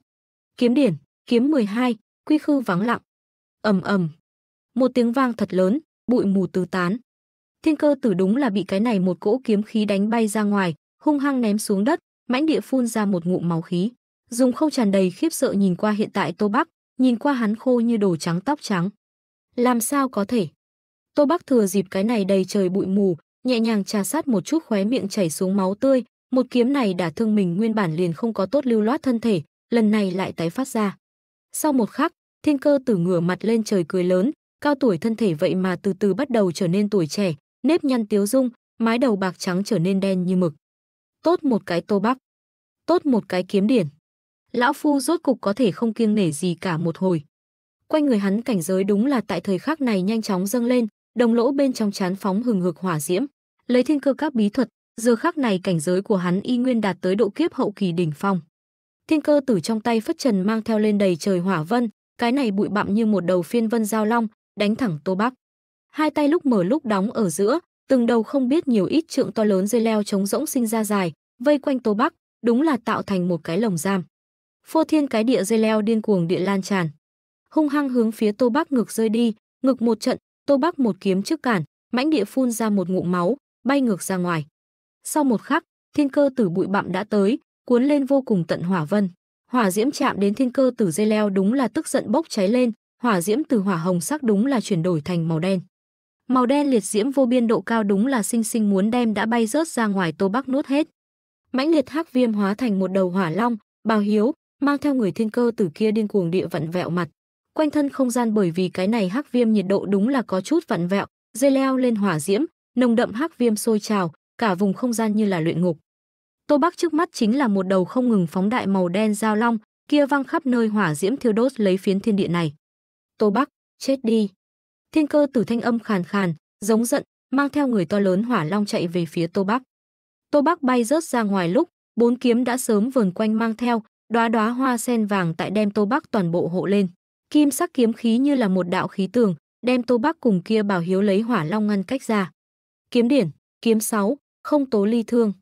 Speaker 1: Kiếm điển, kiếm 12, quy khư vắng lặng. Ầm ầm. Một tiếng vang thật lớn, bụi mù tứ tán. Thiên cơ tử đúng là bị cái này một cỗ kiếm khí đánh bay ra ngoài, hung hăng ném xuống đất, mãnh địa phun ra một ngụm máu khí. Dùng không tràn đầy khiếp sợ nhìn qua hiện tại Tô Bắc, nhìn qua hắn khô như đồ trắng tóc trắng. Làm sao có thể? Tô Bắc thừa dịp cái này đầy trời bụi mù, nhẹ nhàng trà sát một chút khóe miệng chảy xuống máu tươi, một kiếm này đã thương mình nguyên bản liền không có tốt lưu loát thân thể, lần này lại tái phát ra. Sau một khắc, thiên cơ tử ngửa mặt lên trời cười lớn, cao tuổi thân thể vậy mà từ từ bắt đầu trở nên tuổi trẻ, nếp nhăn tiếu dung, mái đầu bạc trắng trở nên đen như mực. Tốt một cái tô bắc, tốt một cái kiếm điển. Lão Phu rốt cục có thể không kiêng nể gì cả một hồi. Quanh người hắn cảnh giới đúng là tại thời khắc này nhanh chóng dâng lên, đồng lỗ bên trong chán phóng hừng hực hỏa diễm. Lấy thiên cơ các bí thuật, Giờ khắc này cảnh giới của hắn y nguyên đạt tới độ kiếp hậu kỳ đỉnh phong. Thiên cơ tử trong tay phất trần mang theo lên đầy trời hỏa vân, cái này bụi bặm như một đầu phiên vân giao long, đánh thẳng Tô Bắc. Hai tay lúc mở lúc đóng ở giữa, từng đầu không biết nhiều ít trượng to lớn dây leo trống rỗng sinh ra dài, vây quanh Tô Bắc, đúng là tạo thành một cái lồng giam. Phô thiên cái địa dây leo điên cuồng địa lan tràn, hung hăng hướng phía Tô Bắc ngược rơi đi, ngực một trận, Tô Bắc một kiếm trước cản, mãnh địa phun ra một ngụm máu, bay ngược ra ngoài. Sau một khắc, thiên cơ tử bụi bặm đã tới, cuốn lên vô cùng tận hỏa vân. Hỏa diễm chạm đến thiên cơ tử dây leo đúng là tức giận bốc cháy lên, hỏa diễm từ hỏa hồng sắc đúng là chuyển đổi thành màu đen. Màu đen liệt diễm vô biên độ cao đúng là sinh sinh muốn đem đã bay rớt ra ngoài Tô Bắc nuốt hết. Mãnh liệt hắc viêm hóa thành một đầu hỏa long, bào hiếu, mang theo người thiên cơ tử kia điên cuồng địa vặn vẹo mặt. Quanh thân không gian bởi vì cái này hắc viêm nhiệt độ đúng là có chút vặn vẹo, dây leo lên hỏa diễm, nồng đậm hắc viêm sôi trào, cả vùng không gian như là luyện ngục. Tô Bắc trước mắt chính là một đầu không ngừng phóng đại màu đen giao long, kia văng khắp nơi hỏa diễm thiêu đốt lấy phiến thiên địa này. Tô Bắc, chết đi. Thiên cơ tử thanh âm khàn khàn, giống giận, mang theo người to lớn hỏa long chạy về phía Tô Bắc. Tô Bắc bay rớt ra ngoài lúc, bốn kiếm đã sớm vờn quanh mang theo, đóa đóa hoa sen vàng tại đem Tô Bắc toàn bộ hộ lên. Kim sắc kiếm khí như là một đạo khí tường, đem Tô Bắc cùng kia bảo hiếu lấy hỏa long ngăn cách ra. Kiếm điển, kiếm sáu không tố ly thương.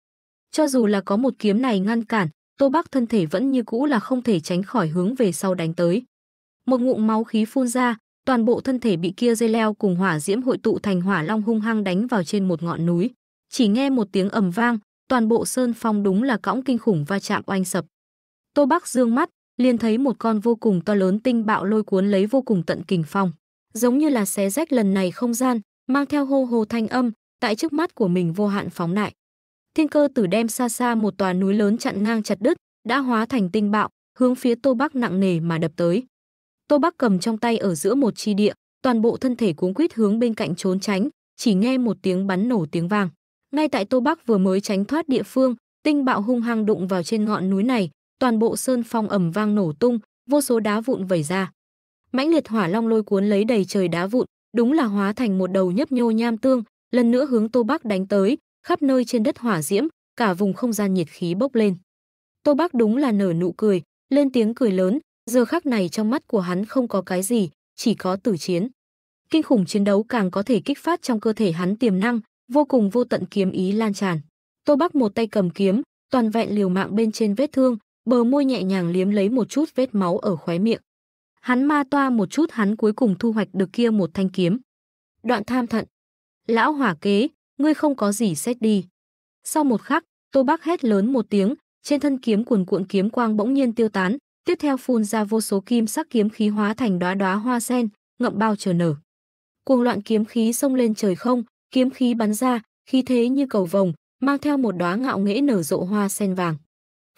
Speaker 1: Cho dù là có một kiếm này ngăn cản, Tô Bắc thân thể vẫn như cũ là không thể tránh khỏi hướng về sau đánh tới. Một ngụm máu khí phun ra, toàn bộ thân thể bị kia dây leo cùng hỏa diễm hội tụ thành hỏa long hung hăng đánh vào trên một ngọn núi. Chỉ nghe một tiếng ầm vang, toàn bộ sơn phong đúng là cõng kinh khủng va chạm oanh sập. Tô Bắc dương mắt, liền thấy một con vô cùng to lớn tinh bạo lôi cuốn lấy vô cùng tận kình phong, giống như là xé rách lần này không gian, mang theo hô hô thanh âm, tại trước mắt của mình vô hạn phóng đại. Thiên cơ tử đem xa xa một tòa núi lớn chặn ngang chặt đứt, đã hóa thành tinh bạo, hướng phía Tô Bắc nặng nề mà đập tới. Tô Bắc cầm trong tay ở giữa một chi địa, toàn bộ thân thể cuống quýt hướng bên cạnh trốn tránh, chỉ nghe một tiếng bắn nổ tiếng vang. Ngay tại Tô Bắc vừa mới tránh thoát địa phương, tinh bạo hung hăng đụng vào trên ngọn núi này, toàn bộ sơn phong ẩm vang nổ tung, vô số đá vụn vẩy ra. Mãnh liệt hỏa long lôi cuốn lấy đầy trời đá vụn, đúng là hóa thành một đầu nhấp nhô nham tương, lần nữa hướng Tô Bắc đánh tới, khắp nơi trên đất hỏa diễm, cả vùng không gian nhiệt khí bốc lên. Tô Bắc đúng là nở nụ cười, lên tiếng cười lớn, giờ khắc này trong mắt của hắn không có cái gì, chỉ có tử chiến. Kinh khủng chiến đấu càng có thể kích phát trong cơ thể hắn tiềm năng, vô cùng vô tận kiếm ý lan tràn. Tô Bắc một tay cầm kiếm, toàn vẹn liều mạng bên trên vết thương, bờ môi nhẹ nhàng liếm lấy một chút vết máu ở khóe miệng. Hắn ma toa một chút hắn cuối cùng thu hoạch được kia một thanh kiếm. Đoạn tham thận, Lão hỏa kế, ngươi không có gì xét đi. Sau một khắc, Tô Bắc hét lớn một tiếng, trên thân kiếm cuồn cuộn kiếm quang bỗng nhiên tiêu tán, tiếp theo phun ra vô số kim sắc kiếm khí hóa thành đóa đóa hoa sen, ngậm bao chờ nở. Cuồng loạn kiếm khí xông lên trời không, kiếm khí bắn ra, khí thế như cầu vồng, mang theo một đóa ngạo nghễ nở rộ hoa sen vàng.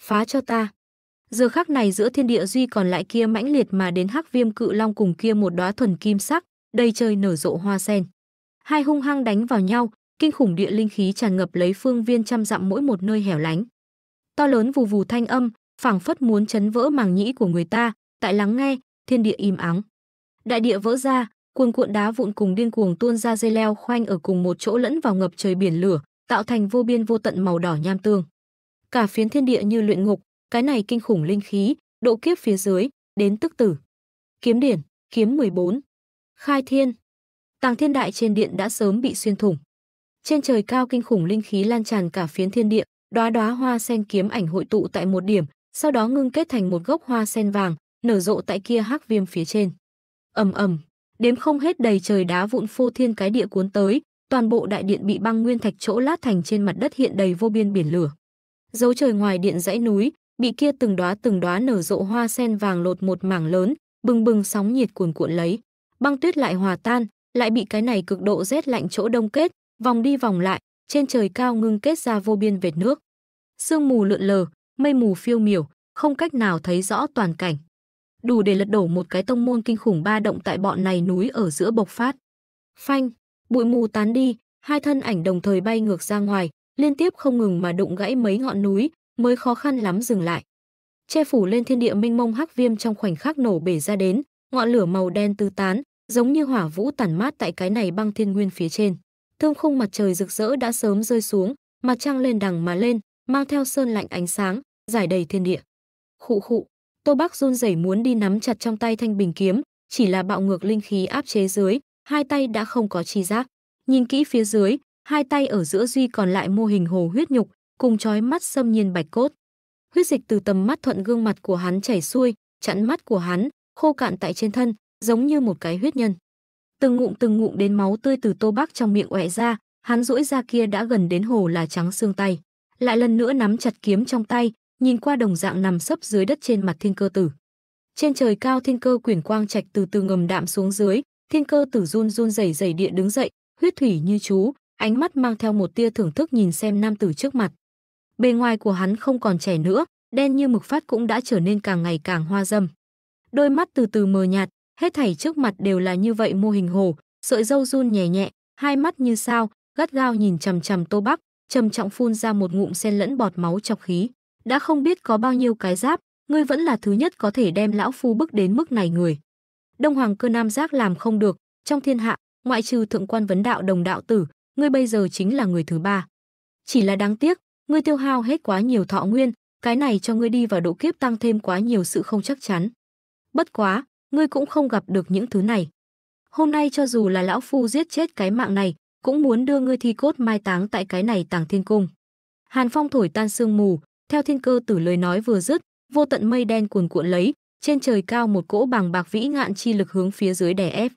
Speaker 1: Phá cho ta. Giờ khắc này giữa thiên địa duy còn lại kia mãnh liệt mà đến hắc viêm cự long cùng kia một đóa thuần kim sắc, đầy trời nở rộ hoa sen hai hung hăng đánh vào nhau, kinh khủng địa linh khí tràn ngập lấy phương viên trăm dặm mỗi một nơi hẻo lánh. To lớn vù vù thanh âm, phảng phất muốn chấn vỡ màng nhĩ của người ta, tại lắng nghe, thiên địa im ắng. Đại địa vỡ ra, cuồn cuộn đá vụn cùng điên cuồng tuôn ra dây leo khoanh ở cùng một chỗ lẫn vào ngập trời biển lửa, tạo thành vô biên vô tận màu đỏ nham tương. Cả phiến thiên địa như luyện ngục, cái này kinh khủng linh khí, độ kiếp phía dưới, đến tức tử. Kiếm điển, kiếm 14. Khai thiên, Tàng thiên đại trên điện đã sớm bị xuyên thủng. Trên trời cao kinh khủng linh khí lan tràn cả phiến thiên địa, đóa đóa hoa sen kiếm ảnh hội tụ tại một điểm, sau đó ngưng kết thành một gốc hoa sen vàng, nở rộ tại kia hắc viêm phía trên. Ầm ầm, đếm không hết đầy trời đá vụn phô thiên cái địa cuốn tới, toàn bộ đại điện bị băng nguyên thạch chỗ lát thành trên mặt đất hiện đầy vô biên biển lửa. Dấu trời ngoài điện dãy núi, bị kia từng đóa từng đóa nở rộ hoa sen vàng lột một mảng lớn, bừng bừng sóng nhiệt cuồn cuộn lấy. Băng tuyết lại hòa tan, lại bị cái này cực độ rét lạnh chỗ đông kết, vòng đi vòng lại, trên trời cao ngưng kết ra vô biên vệt nước. Sương mù lượn lờ, mây mù phiêu miểu, không cách nào thấy rõ toàn cảnh. Đủ để lật đổ một cái tông môn kinh khủng ba động tại bọn này núi ở giữa bộc phát. Phanh, bụi mù tán đi, hai thân ảnh đồng thời bay ngược ra ngoài, liên tiếp không ngừng mà đụng gãy mấy ngọn núi, mới khó khăn lắm dừng lại. Che phủ lên thiên địa minh mông hắc viêm trong khoảnh khắc nổ bể ra đến, ngọn lửa màu đen tứ tán, giống như hỏa vũ tản mát tại cái này băng thiên nguyên phía trên. Thương khung mặt trời rực rỡ đã sớm rơi xuống, mặt trăng lên đằng mà lên, mang theo sơn lạnh ánh sáng, giải đầy thiên địa. Khụ khụ, Tô Bắc run rẩy muốn đi nắm chặt trong tay thanh bình kiếm, chỉ là bạo ngược linh khí áp chế dưới, hai tay đã không có chi giác. Nhìn kỹ phía dưới, hai tay ở giữa duy còn lại mô hình hồ huyết nhục, cùng chói mắt xâm nhiên bạch cốt. Huyết dịch từ tầm mắt thuận gương mặt của hắn chảy xuôi, chặn mắt của hắn, khô cạn tại trên thân, giống như một cái huyết nhân. Từng ngụm từng ngụm đến máu tươi từ Tô Bắc trong miệng ẻ ra, hắn duỗi ra kia đã gần đến hồ là trắng xương tay, lại lần nữa nắm chặt kiếm trong tay, nhìn qua đồng dạng nằm sấp dưới đất trên mặt Thiên Cơ Tử. Trên trời cao Thiên Cơ quyển quang trạch từ từ ngầm đạm xuống dưới, Thiên Cơ Tử run run rẩy rẩy địa đứng dậy, huyết thủy như chú, ánh mắt mang theo một tia thưởng thức nhìn xem nam tử trước mặt. Bề ngoài của hắn không còn trẻ nữa, đen như mực phát cũng đã trở nên càng ngày càng hoa dâm. Đôi mắt từ từ mờ nhạt, Hết thảy trước mặt đều là như vậy mô hình hồ, sợi dâu run nhẹ nhẹ, hai mắt như sao, gắt gao nhìn chằm chằm Tô Bắc, trầm trọng phun ra một ngụm sen lẫn bọt máu trong khí. Đã không biết có bao nhiêu cái giáp, ngươi vẫn là thứ nhất có thể đem lão phu bức đến mức này người. Đông Hoàng cơ nam giác làm không được, trong thiên hạ, ngoại trừ thượng quan vấn đạo đồng đạo tử, ngươi bây giờ chính là người thứ ba. Chỉ là đáng tiếc, ngươi tiêu hao hết quá nhiều thọ nguyên, cái này cho ngươi đi vào độ kiếp tăng thêm quá nhiều sự không chắc chắn. Bất quá, ngươi cũng không gặp được những thứ này. Hôm nay cho dù là lão phu giết chết cái mạng này, cũng muốn đưa ngươi thi cốt mai táng tại cái này tàng thiên cung. Hàn phong thổi tan sương mù, theo thiên cơ tử lời nói vừa dứt, vô tận mây đen cuồn cuộn lấy, trên trời cao một cỗ bàng bạc vĩ ngạn chi lực hướng phía dưới đè ép.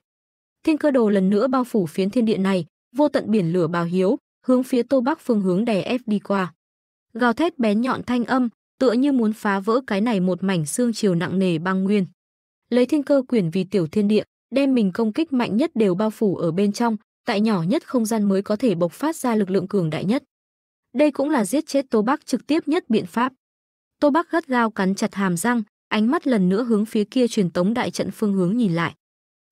Speaker 1: Thiên cơ đồ lần nữa bao phủ phiến thiên địa này, vô tận biển lửa bào hiếu, hướng phía tô bắc phương hướng đè ép đi qua. Gào thét bén nhọn thanh âm, tựa như muốn phá vỡ cái này một mảnh xương chiều nặng nề băng nguyên lấy thiên cơ quyền vì tiểu thiên địa, đem mình công kích mạnh nhất đều bao phủ ở bên trong, tại nhỏ nhất không gian mới có thể bộc phát ra lực lượng cường đại nhất. Đây cũng là giết chết Tô Bắc trực tiếp nhất biện pháp. Tô Bắc gắt gao cắn chặt hàm răng, ánh mắt lần nữa hướng phía kia truyền tống đại trận phương hướng nhìn lại.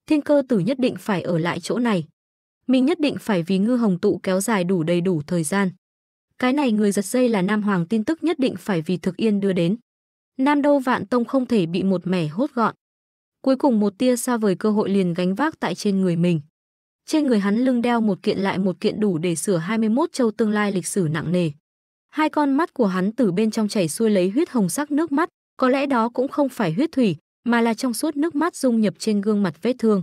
Speaker 1: Thiên cơ tử nhất định phải ở lại chỗ này. Mình nhất định phải vì ngư hồng tụ kéo dài đủ đầy đủ thời gian. Cái này người giật dây là Nam Hoàng tin tức nhất định phải vì thực yên đưa đến. Nam Đô Vạn Tông không thể bị một mẻ hốt gọn. Cuối cùng một tia xa vời cơ hội liền gánh vác tại trên người mình. Trên người hắn lưng đeo một kiện lại một kiện đủ để sửa 21 châu tương lai lịch sử nặng nề. Hai con mắt của hắn từ bên trong chảy xuôi lấy huyết hồng sắc nước mắt, có lẽ đó cũng không phải huyết thủy, mà là trong suốt nước mắt dung nhập trên gương mặt vết thương.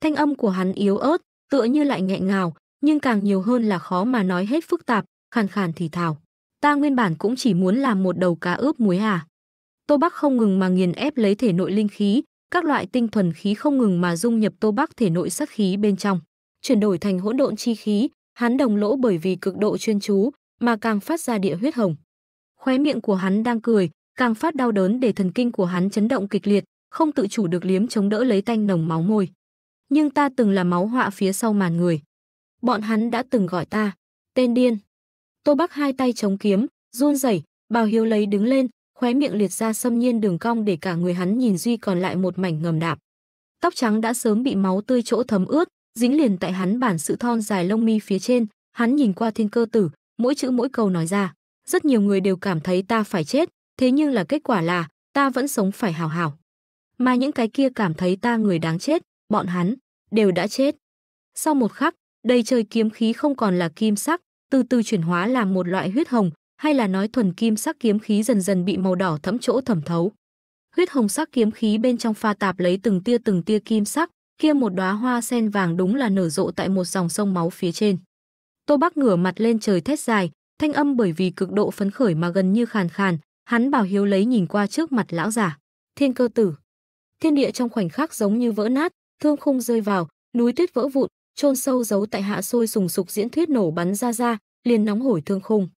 Speaker 1: Thanh âm của hắn yếu ớt, tựa như lại nghẹn ngào, nhưng càng nhiều hơn là khó mà nói hết phức tạp, khàn khàn thì thào. Ta nguyên bản cũng chỉ muốn làm một đầu cá ướp muối à. Tô Bắc không ngừng mà nghiền ép lấy thể nội linh khí, các loại tinh thuần khí không ngừng mà dung nhập Tô Bắc thể nội sát khí bên trong, chuyển đổi thành hỗn độn chi khí, hắn đồng lỗ bởi vì cực độ chuyên chú mà càng phát ra địa huyết hồng. Khóe miệng của hắn đang cười, càng phát đau đớn để thần kinh của hắn chấn động kịch liệt, không tự chủ được liếm chống đỡ lấy tanh nồng máu môi. Nhưng ta từng là máu họa phía sau màn người. Bọn hắn đã từng gọi ta, tên điên. Tô Bắc hai tay chống kiếm, run rẩy, Bào Hiếu lấy đứng lên, khóe miệng liệt ra xâm nhiên đường cong để cả người hắn nhìn duy còn lại một mảnh ngầm đạp. Tóc trắng đã sớm bị máu tươi chỗ thấm ướt, dính liền tại hắn bản sự thon dài lông mi phía trên, hắn nhìn qua thiên cơ tử, mỗi chữ mỗi câu nói ra. Rất nhiều người đều cảm thấy ta phải chết, thế nhưng là kết quả là ta vẫn sống phải hào hào Mà những cái kia cảm thấy ta người đáng chết, bọn hắn đều đã chết. Sau một khắc, đầy trời kiếm khí không còn là kim sắc, từ từ chuyển hóa làm một loại huyết hồng, hay là nói thuần kim sắc kiếm khí dần dần bị màu đỏ thẫm chỗ thẩm thấu. Huyết hồng sắc kiếm khí bên trong pha tạp lấy từng tia từng tia kim sắc, kia một đóa hoa sen vàng đúng là nở rộ tại một dòng sông máu phía trên. Tô Bắc ngửa mặt lên trời thét dài, thanh âm bởi vì cực độ phấn khởi mà gần như khàn khàn, hắn bảo hiếu lấy nhìn qua trước mặt lão giả. Thiên cơ tử. Thiên địa trong khoảnh khắc giống như vỡ nát, thương khung rơi vào, núi tuyết vỡ vụn, chôn sâu giấu tại hạ sôi sùng sục diễn thuyết nổ bắn ra ra, liền nóng hổi thương khung.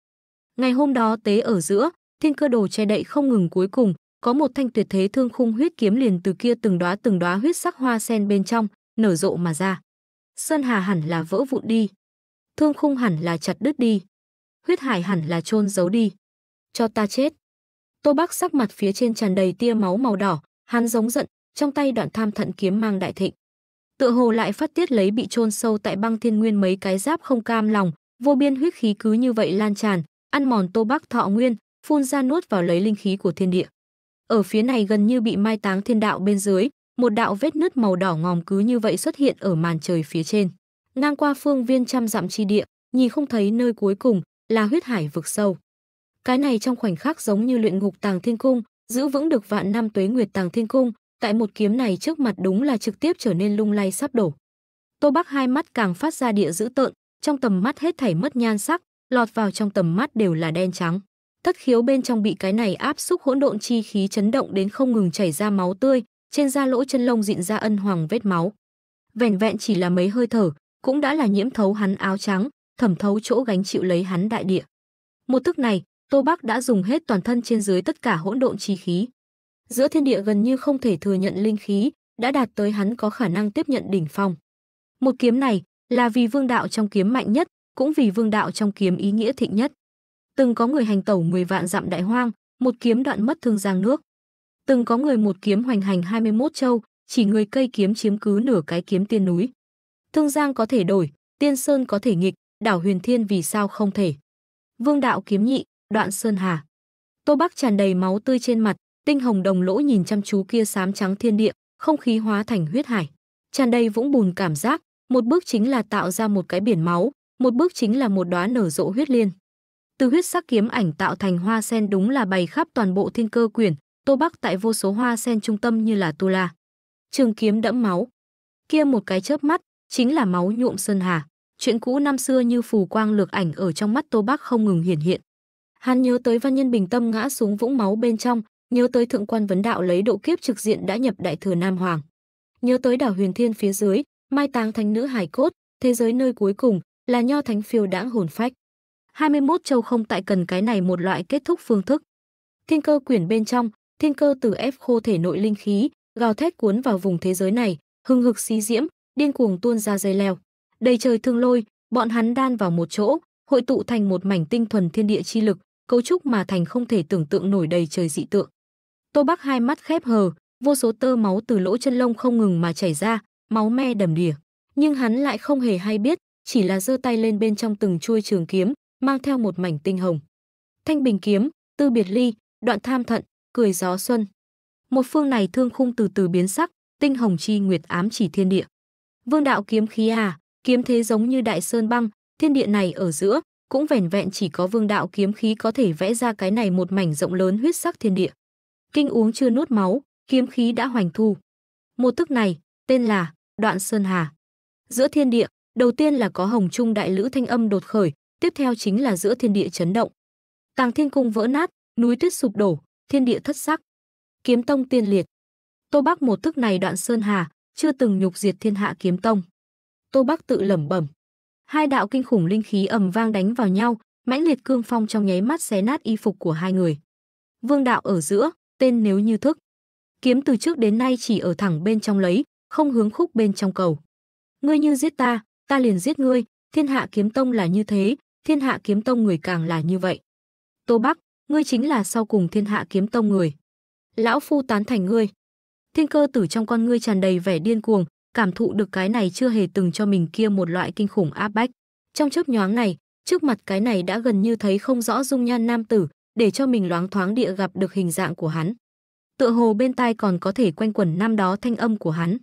Speaker 1: Ngày hôm đó tế ở giữa, thiên cơ đồ che đậy không ngừng cuối cùng, có một thanh tuyệt thế thương khung huyết kiếm liền từ kia từng đóa từng đóa huyết sắc hoa sen bên trong, nở rộ mà ra. Sơn hà hẳn là vỡ vụn đi, thương khung hẳn là chặt đứt đi, huyết hải hẳn là chôn giấu đi. Cho ta chết. Tô Bắc sắc mặt phía trên tràn đầy tia máu màu đỏ, hắn giống giận, trong tay đoạn tham thận kiếm mang đại thịnh. Tựa hồ lại phát tiết lấy bị chôn sâu tại băng thiên nguyên mấy cái giáp không cam lòng, vô biên huyết khí cứ như vậy lan tràn, ăn mòn Tô Bắc Thọ Nguyên, phun ra nuốt vào lấy linh khí của thiên địa. Ở phía này gần như bị mai táng thiên đạo bên dưới, một đạo vết nứt màu đỏ ngòm cứ như vậy xuất hiện ở màn trời phía trên. Ngang qua phương viên trăm dặm chi địa, nhìn không thấy nơi cuối cùng là huyết hải vực sâu. Cái này trong khoảnh khắc giống như luyện ngục tàng thiên cung, giữ vững được vạn năm tuế nguyệt tàng thiên cung, tại một kiếm này trước mặt đúng là trực tiếp trở nên lung lay sắp đổ. Tô Bắc hai mắt càng phát ra địa dữ tợn, trong tầm mắt hết thảy mất nhan sắc, lọt vào trong tầm mắt đều là đen trắng. Thất khiếu bên trong bị cái này áp xúc hỗn độn chi khí chấn động đến không ngừng chảy ra máu tươi, trên da lỗ chân lông dịn ra ân hoàng vết máu. Vẹn vẹn chỉ là mấy hơi thở, cũng đã là nhiễm thấu hắn áo trắng, thẩm thấu chỗ gánh chịu lấy hắn đại địa. Một thức này, Tô Bắc đã dùng hết toàn thân trên dưới tất cả hỗn độn chi khí. Giữa thiên địa gần như không thể thừa nhận linh khí, đã đạt tới hắn có khả năng tiếp nhận đỉnh phong. Một kiếm này là vì vương đạo trong kiếm mạnh nhất, cũng vì vương đạo trong kiếm ý nghĩa thịnh nhất. Từng có người hành tẩu 10 vạn dặm đại hoang, một kiếm đoạn mất thương giang nước. Từng có người một kiếm hoành hành 21 châu, chỉ người cây kiếm chiếm cứ nửa cái kiếm tiên núi. Thương giang có thể đổi, tiên sơn có thể nghịch, đảo huyền thiên vì sao không thể. Vương đạo kiếm nhị, đoạn sơn hà. Tô Bắc tràn đầy máu tươi trên mặt, tinh hồng đồng lỗ nhìn chăm chú kia xám trắng thiên địa, không khí hóa thành huyết hải. Tràn đầy vũng bùn cảm giác, một bước chính là tạo ra một cái biển máu, một bước chính là một đóa nở rộ huyết liên. Từ huyết sắc kiếm ảnh tạo thành hoa sen đúng là bày khắp toàn bộ thiên cơ quyển, Tô Bắc tại vô số hoa sen trung tâm như là tu la. Trường kiếm đẫm máu. Kia một cái chớp mắt, chính là máu nhuộm sơn hà. Chuyện cũ năm xưa như phù quang lược ảnh ở trong mắt Tô Bắc không ngừng hiển hiện. Hắn nhớ tới văn nhân bình tâm ngã xuống vũng máu bên trong, nhớ tới thượng quan vấn đạo lấy độ kiếp trực diện đã nhập đại thừa Nam Hoàng. Nhớ tới đảo huyền thiên phía dưới, mai táng thánh nữ hải cốt, thế giới nơi cuối cùng, là nho thánh phiêu đãng hồn phách. 21 châu không tại cần cái này một loại kết thúc phương thức. Thiên cơ quyển bên trong, thiên cơ từ ép khô thể nội linh khí, gào thét cuốn vào vùng thế giới này, hưng hực xí diễm, điên cuồng tuôn ra dây leo. Đầy trời thương lôi, bọn hắn đan vào một chỗ, hội tụ thành một mảnh tinh thuần thiên địa chi lực, cấu trúc mà thành không thể tưởng tượng nổi đầy trời dị tượng. Tô Bắc hai mắt khép hờ, vô số tơ máu từ lỗ chân lông không ngừng mà chảy ra, máu me đầm đìa. Nhưng hắn lại không hề hay biết, chỉ là giơ tay lên bên trong từng chuôi trường kiếm, mang theo một mảnh tinh hồng. Thanh bình kiếm, tư biệt ly, đoạn tham thận, cười gió xuân. Một phương này thương khung từ từ biến sắc, tinh hồng chi nguyệt ám chỉ thiên địa. Vương đạo kiếm khí à, kiếm thế giống như đại sơn băng, thiên địa này ở giữa, cũng vẻn vẹn chỉ có vương đạo kiếm khí có thể vẽ ra cái này một mảnh rộng lớn huyết sắc thiên địa. Kinh uống chưa nuốt máu, kiếm khí đã hoành thu. Một tức này, tên là Đoạn Sơn Hà. Giữa thiên địa, Đầu tiên là có hồng trung đại lữ thanh âm đột khởi, tiếp theo chính là giữa thiên địa chấn động. Tàng Thiên cung vỡ nát, núi tuyết sụp đổ, thiên địa thất sắc. Kiếm tông tiên liệt. Tô Bắc một thức này đoạn sơn hà, chưa từng nhục diệt thiên hạ kiếm tông. Tô Bắc tự lẩm bẩm. Hai đạo kinh khủng linh khí ầm vang đánh vào nhau, mãnh liệt cương phong trong nháy mắt xé nát y phục của hai người. Vương đạo ở giữa, tên nếu như thức. Kiếm từ trước đến nay chỉ ở thẳng bên trong lấy, không hướng khúc bên trong cầu. Ngươi như giết ta, ta liền giết ngươi, thiên hạ kiếm tông là như thế, thiên hạ kiếm tông người càng là như vậy. Tô Bắc, ngươi chính là sau cùng thiên hạ kiếm tông người. Lão Phu tán thành ngươi. Thiên cơ tử trong con ngươi tràn đầy vẻ điên cuồng, cảm thụ được cái này chưa hề từng cho mình kia một loại kinh khủng áp bách. Trong chớp nhoáng này, trước mặt cái này đã gần như thấy không rõ dung nhan nam tử, để cho mình loáng thoáng địa gặp được hình dạng của hắn. Tựa hồ bên tai còn có thể quanh quẩn năm đó thanh âm của hắn.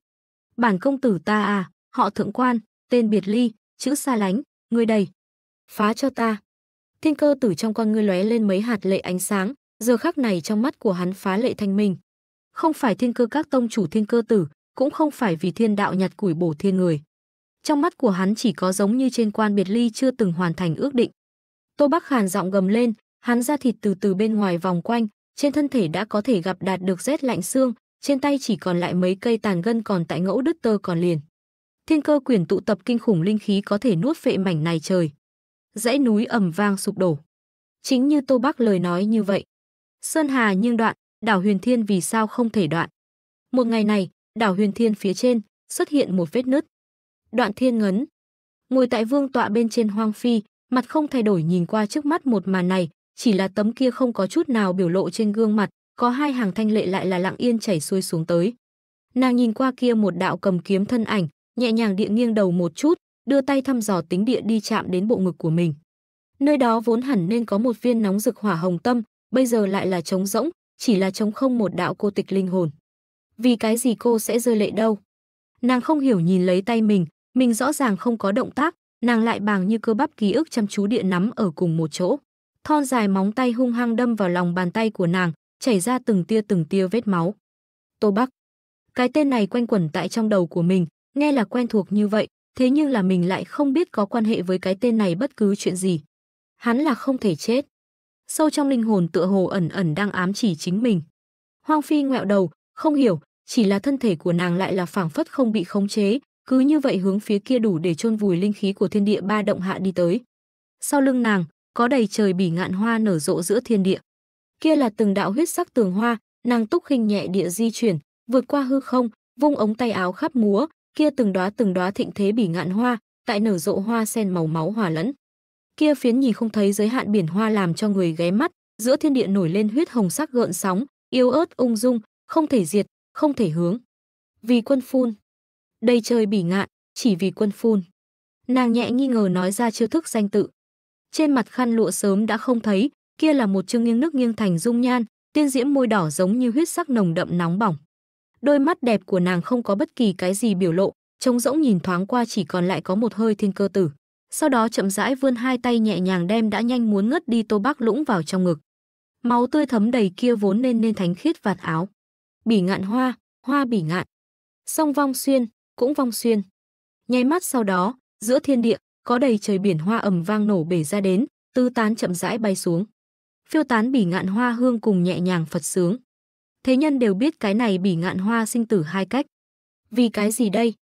Speaker 1: Bản công tử ta à, họ thượng quan, tên biệt ly, chữ xa lánh, ngươi đầy. Phá cho ta. Thiên cơ tử trong con ngươi lóe lên mấy hạt lệ ánh sáng, giờ khắc này trong mắt của hắn phá lệ thanh minh. Không phải thiên cơ các tông chủ thiên cơ tử, cũng không phải vì thiên đạo nhặt củi bổ thiên người. Trong mắt của hắn chỉ có giống như trên quan biệt ly chưa từng hoàn thành ước định. Tô Bắc Hàn giọng gầm lên, hắn ra thịt từ từ bên ngoài vòng quanh, trên thân thể đã có thể gặp đạt được rét lạnh xương, trên tay chỉ còn lại mấy cây tàn gân còn tại ngẫu đứt tơ còn liền thiên cơ quyển tụ tập kinh khủng linh khí có thể nuốt phệ mảnh này trời. Dãy núi ầm vang sụp đổ. Chính như Tô Bắc lời nói như vậy. Sơn Hà nhưng đoạn, đảo Huyền Thiên vì sao không thể đoạn. Một ngày này, đảo Huyền Thiên phía trên xuất hiện một vết nứt. Đoạn Thiên ngấn, ngồi tại vương tọa bên trên hoang phi, mặt không thay đổi nhìn qua trước mắt một màn này, chỉ là tấm kia không có chút nào biểu lộ trên gương mặt, có hai hàng thanh lệ lại là lặng yên chảy xuôi xuống tới. Nàng nhìn qua kia một đạo cầm kiếm thân ảnh, nhẹ nhàng địa nghiêng đầu một chút, đưa tay thăm dò tính địa đi chạm đến bộ ngực của mình. Nơi đó vốn hẳn nên có một viên nóng rực hỏa hồng tâm, bây giờ lại là trống rỗng, chỉ là trống không một đạo cô tịch linh hồn. Vì cái gì cô sẽ rơi lệ đâu? Nàng không hiểu nhìn lấy tay mình, mình rõ ràng không có động tác, nàng lại bàng như cơ bắp ký ức chăm chú địa nắm ở cùng một chỗ. Thon dài móng tay hung hăng đâm vào lòng bàn tay của nàng, chảy ra từng tia từng tia vết máu. Tô Bắc. Cái tên này quanh quẩn tại trong đầu của mình, nghe là quen thuộc như vậy, thế nhưng là mình lại không biết có quan hệ với cái tên này bất cứ chuyện gì. Hắn là không thể chết. Sâu trong linh hồn tựa hồ ẩn ẩn đang ám chỉ chính mình. Hoang Phi ngoẹo đầu, không hiểu, chỉ là thân thể của nàng lại là phảng phất không bị khống chế, cứ như vậy hướng phía kia đủ để chôn vùi linh khí của thiên địa ba động hạ đi tới. Sau lưng nàng, có đầy trời bỉ ngạn hoa nở rộ giữa thiên địa. Kia là từng đạo huyết sắc tường hoa, nàng túc khinh nhẹ địa di chuyển, vượt qua hư không, vung ống tay áo khắp múa, kia từng đóa từng đóa thịnh thế bỉ ngạn hoa, tại nở rộ hoa sen màu máu hòa lẫn. Kia phiến nhìn không thấy giới hạn biển hoa làm cho người ghé mắt, giữa thiên địa nổi lên huyết hồng sắc gợn sóng, yêu ớt ung dung, không thể diệt, không thể hướng. Vì quân phun. Đây trời bỉ ngạn, chỉ vì quân phun. Nàng nhẹ nghi ngờ nói ra chiêu thức danh tự. Trên mặt khăn lụa sớm đã không thấy, kia là một chương nghiêng nước nghiêng thành dung nhan, tiên diễm môi đỏ giống như huyết sắc nồng đậm nóng bỏng. Đôi mắt đẹp của nàng không có bất kỳ cái gì biểu lộ, trống rỗng nhìn thoáng qua chỉ còn lại có một hơi thiên cơ tử. Sau đó chậm rãi vươn hai tay nhẹ nhàng đem đã nhanh muốn ngất đi Tô Bác Lũng vào trong ngực. Máu tươi thấm đầy kia vốn nên nên thánh khiết vạt áo. Bỉ ngạn hoa, hoa bỉ ngạn. sông vong xuyên, cũng vong xuyên. Nháy mắt sau đó, giữa thiên địa, có đầy trời biển hoa ầm vang nổ bể ra đến, tư tán chậm rãi bay xuống. Phiêu tán bỉ ngạn hoa hương cùng nhẹ nhàng Phật sướng thế nhân đều biết cái này bỉ ngạn hoa sinh tử hai cách. Vì cái gì đây?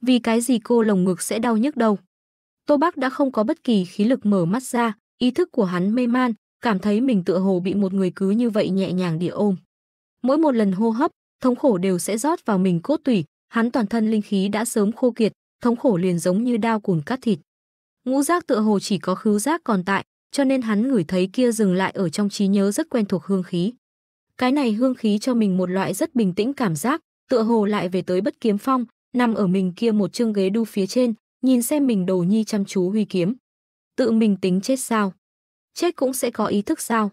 Speaker 1: Vì cái gì cô lồng ngực sẽ đau nhức đầu? Tô bác đã không có bất kỳ khí lực mở mắt ra, ý thức của hắn mê man, cảm thấy mình tựa hồ bị một người cứ như vậy nhẹ nhàng địa ôm. Mỗi một lần hô hấp, thống khổ đều sẽ rót vào mình cốt tủy, hắn toàn thân linh khí đã sớm khô kiệt, thống khổ liền giống như đao cùn cắt thịt. Ngũ giác tựa hồ chỉ có khứu giác còn tại, cho nên hắn ngửi thấy kia dừng lại ở trong trí nhớ rất quen thuộc hương khí. Cái này hương khí cho mình một loại rất bình tĩnh cảm giác, tựa hồ lại về tới bất kiếm phong, nằm ở mình kia một chương ghế đu phía trên, nhìn xem mình đồ nhi chăm chú huy kiếm. Tự mình tính chết sao? Chết cũng sẽ có ý thức sao?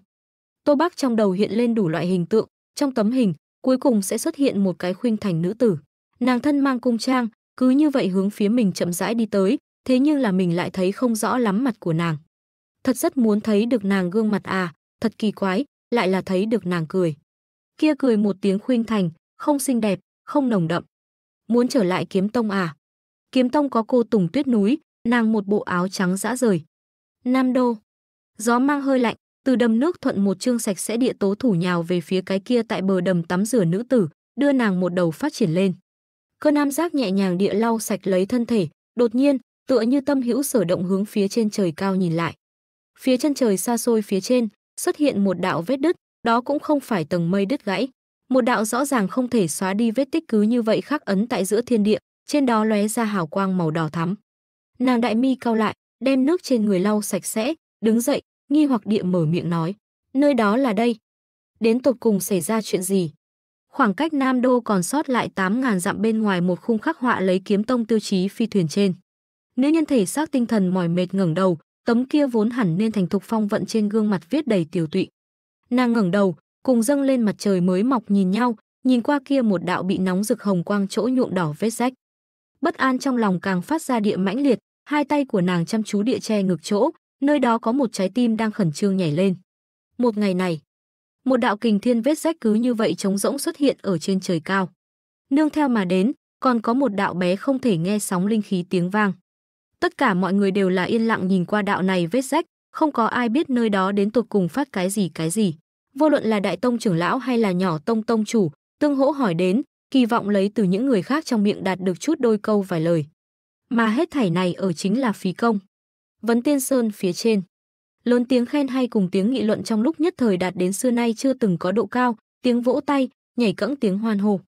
Speaker 1: Tô Bắc trong đầu hiện lên đủ loại hình tượng, trong tấm hình, cuối cùng sẽ xuất hiện một cái khuynh thành nữ tử. Nàng thân mang cung trang, cứ như vậy hướng phía mình chậm rãi đi tới, thế nhưng là mình lại thấy không rõ lắm mặt của nàng. Thật rất muốn thấy được nàng gương mặt à, thật kỳ quái, lại là thấy được nàng cười. Kia cười một tiếng khuyên thành, không xinh đẹp, không nồng đậm. Muốn trở lại kiếm tông à? Kiếm tông có cô Tùng Tuyết núi, nàng một bộ áo trắng dã rời. Nam Đô. Gió mang hơi lạnh, từ đầm nước thuận một chương sạch sẽ địa tố thủ nhào về phía cái kia tại bờ đầm tắm rửa nữ tử, đưa nàng một đầu phát triển lên. Cơ nam giác nhẹ nhàng địa lau sạch lấy thân thể, đột nhiên, tựa như tâm hữu sở động hướng phía trên trời cao nhìn lại. Phía chân trời xa xôi phía trên, xuất hiện một đạo vết đứt, đó cũng không phải tầng mây đứt gãy. Một đạo rõ ràng không thể xóa đi vết tích cứ như vậy khắc ấn tại giữa thiên địa, trên đó lóe ra hào quang màu đỏ thắm. Nàng đại mi cau lại, đem nước trên người lau sạch sẽ, đứng dậy, nghi hoặc địa mở miệng nói. Nơi đó là đây. Đến tột cùng xảy ra chuyện gì? Khoảng cách Nam Đô còn sót lại 8.000 dặm bên ngoài một khung khắc họa lấy kiếm tông tiêu chí phi thuyền trên. Nữ nhân thể xác tinh thần mỏi mệt ngẩng đầu, tấm kia vốn hẳn nên thành thục phong vận trên gương mặt viết đầy tiểu tụy. Nàng ngẩng đầu, cùng dâng lên mặt trời mới mọc nhìn nhau, nhìn qua kia một đạo bị nóng rực hồng quang chỗ nhuộm đỏ vết rách. Bất an trong lòng càng phát ra địa mãnh liệt, hai tay của nàng chăm chú địa che ngực chỗ, nơi đó có một trái tim đang khẩn trương nhảy lên. Một ngày này, một đạo kình thiên vết rách cứ như vậy trống rỗng xuất hiện ở trên trời cao. Nương theo mà đến, còn có một đạo bé không thể nghe sóng linh khí tiếng vang. Tất cả mọi người đều là yên lặng nhìn qua đạo này vết rách, không có ai biết nơi đó đến tột cùng phát cái gì cái gì. Vô luận là đại tông trưởng lão hay là nhỏ tông tông chủ, tương hỗ hỏi đến, kỳ vọng lấy từ những người khác trong miệng đạt được chút đôi câu vài lời. Mà hết thảy này ở chính là phí công. Vấn Tiên Sơn phía trên. Lớn tiếng khen hay cùng tiếng nghị luận trong lúc nhất thời đạt đến xưa nay chưa từng có độ cao, tiếng vỗ tay, nhảy cẫng tiếng hoan hô.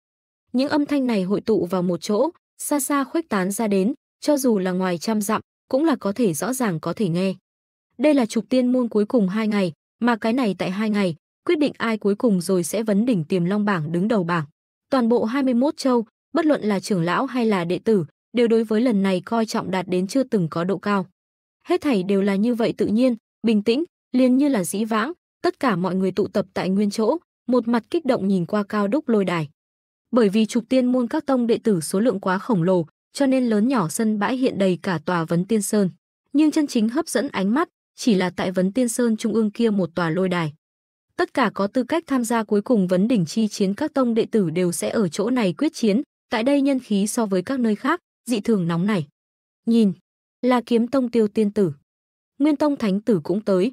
Speaker 1: Những âm thanh này hội tụ vào một chỗ, xa xa khuếch tán ra đến, cho dù là ngoài trăm dặm, cũng là có thể rõ ràng có thể nghe. Đây là trục tiên môn cuối cùng hai ngày, mà cái này tại hai ngày, quyết định ai cuối cùng rồi sẽ vấn đỉnh tiềm long bảng đứng đầu bảng. Toàn bộ 21 châu, bất luận là trưởng lão hay là đệ tử, đều đối với lần này coi trọng đạt đến chưa từng có độ cao. Hết thảy đều là như vậy tự nhiên, bình tĩnh, liền như là dĩ vãng, tất cả mọi người tụ tập tại nguyên chỗ, một mặt kích động nhìn qua cao đúc lôi đài. Bởi vì trục tiên môn các tông đệ tử số lượng quá khổng lồ, cho nên lớn nhỏ sân bãi hiện đầy cả tòa Vấn Tiên Sơn. Nhưng chân chính hấp dẫn ánh mắt chỉ là tại Vấn Tiên Sơn trung ương kia một tòa lôi đài. Tất cả có tư cách tham gia cuối cùng vấn đỉnh chi chiến các tông đệ tử đều sẽ ở chỗ này quyết chiến, tại đây nhân khí so với các nơi khác, dị thường nóng này. Nhìn, là kiếm tông tiêu tiên tử. Nguyên tông thánh tử cũng tới.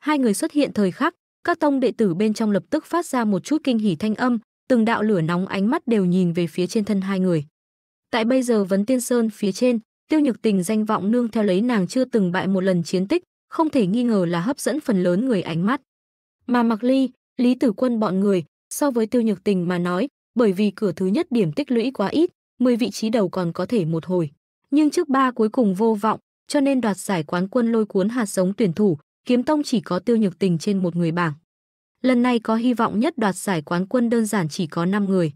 Speaker 1: Hai người xuất hiện thời khắc, các tông đệ tử bên trong lập tức phát ra một chút kinh hỉ thanh âm, từng đạo lửa nóng ánh mắt đều nhìn về phía trên thân hai người. Tại bây giờ vấn tiên sơn phía trên, tiêu nhược tình danh vọng nương theo lấy nàng chưa từng bại một lần chiến tích, không thể nghi ngờ là hấp dẫn phần lớn người ánh mắt. Mà mặc Ly, Lý Tử Quân bọn người, so với tiêu nhược tình mà nói, bởi vì cửa thứ nhất điểm tích lũy quá ít, 10 vị trí đầu còn có thể một hồi. Nhưng trước ba cuối cùng vô vọng, cho nên đoạt giải quán quân lôi cuốn hạt giống tuyển thủ, kiếm tông chỉ có tiêu nhược tình trên một người bảng. Lần này có hy vọng nhất đoạt giải quán quân đơn giản chỉ có 5 người.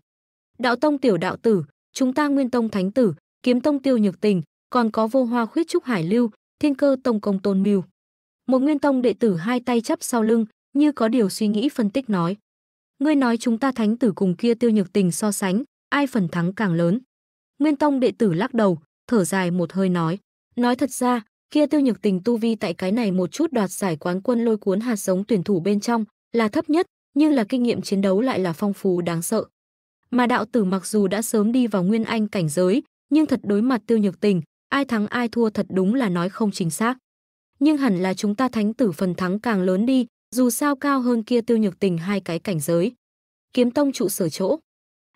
Speaker 1: Đạo tông tiểu đạo tử, chúng ta Nguyên Tông Thánh Tử, Kiếm Tông Tiêu Nhược Tình, còn có Vô Hoa Khuyết Trúc Hải Lưu, Thiên Cơ Tông Công Tôn Mưu. Một Nguyên Tông đệ tử hai tay chắp sau lưng, như có điều suy nghĩ phân tích nói: "Ngươi nói chúng ta Thánh Tử cùng kia Tiêu Nhược Tình so sánh, ai phần thắng càng lớn?" Nguyên Tông đệ tử lắc đầu, thở dài một hơi nói: "Nói thật ra, kia Tiêu Nhược Tình tu vi tại cái này một chút đoạt giải quán quân lôi cuốn hạt giống tuyển thủ bên trong là thấp nhất, nhưng là kinh nghiệm chiến đấu lại là phong phú đáng sợ mà đạo tử mặc dù đã sớm đi vào nguyên anh cảnh giới, nhưng thật đối mặt tiêu nhược tình, ai thắng ai thua thật đúng là nói không chính xác. Nhưng hẳn là chúng ta thánh tử phần thắng càng lớn đi, dù sao cao hơn kia tiêu nhược tình hai cái cảnh giới. Kiếm tông trụ sở chỗ.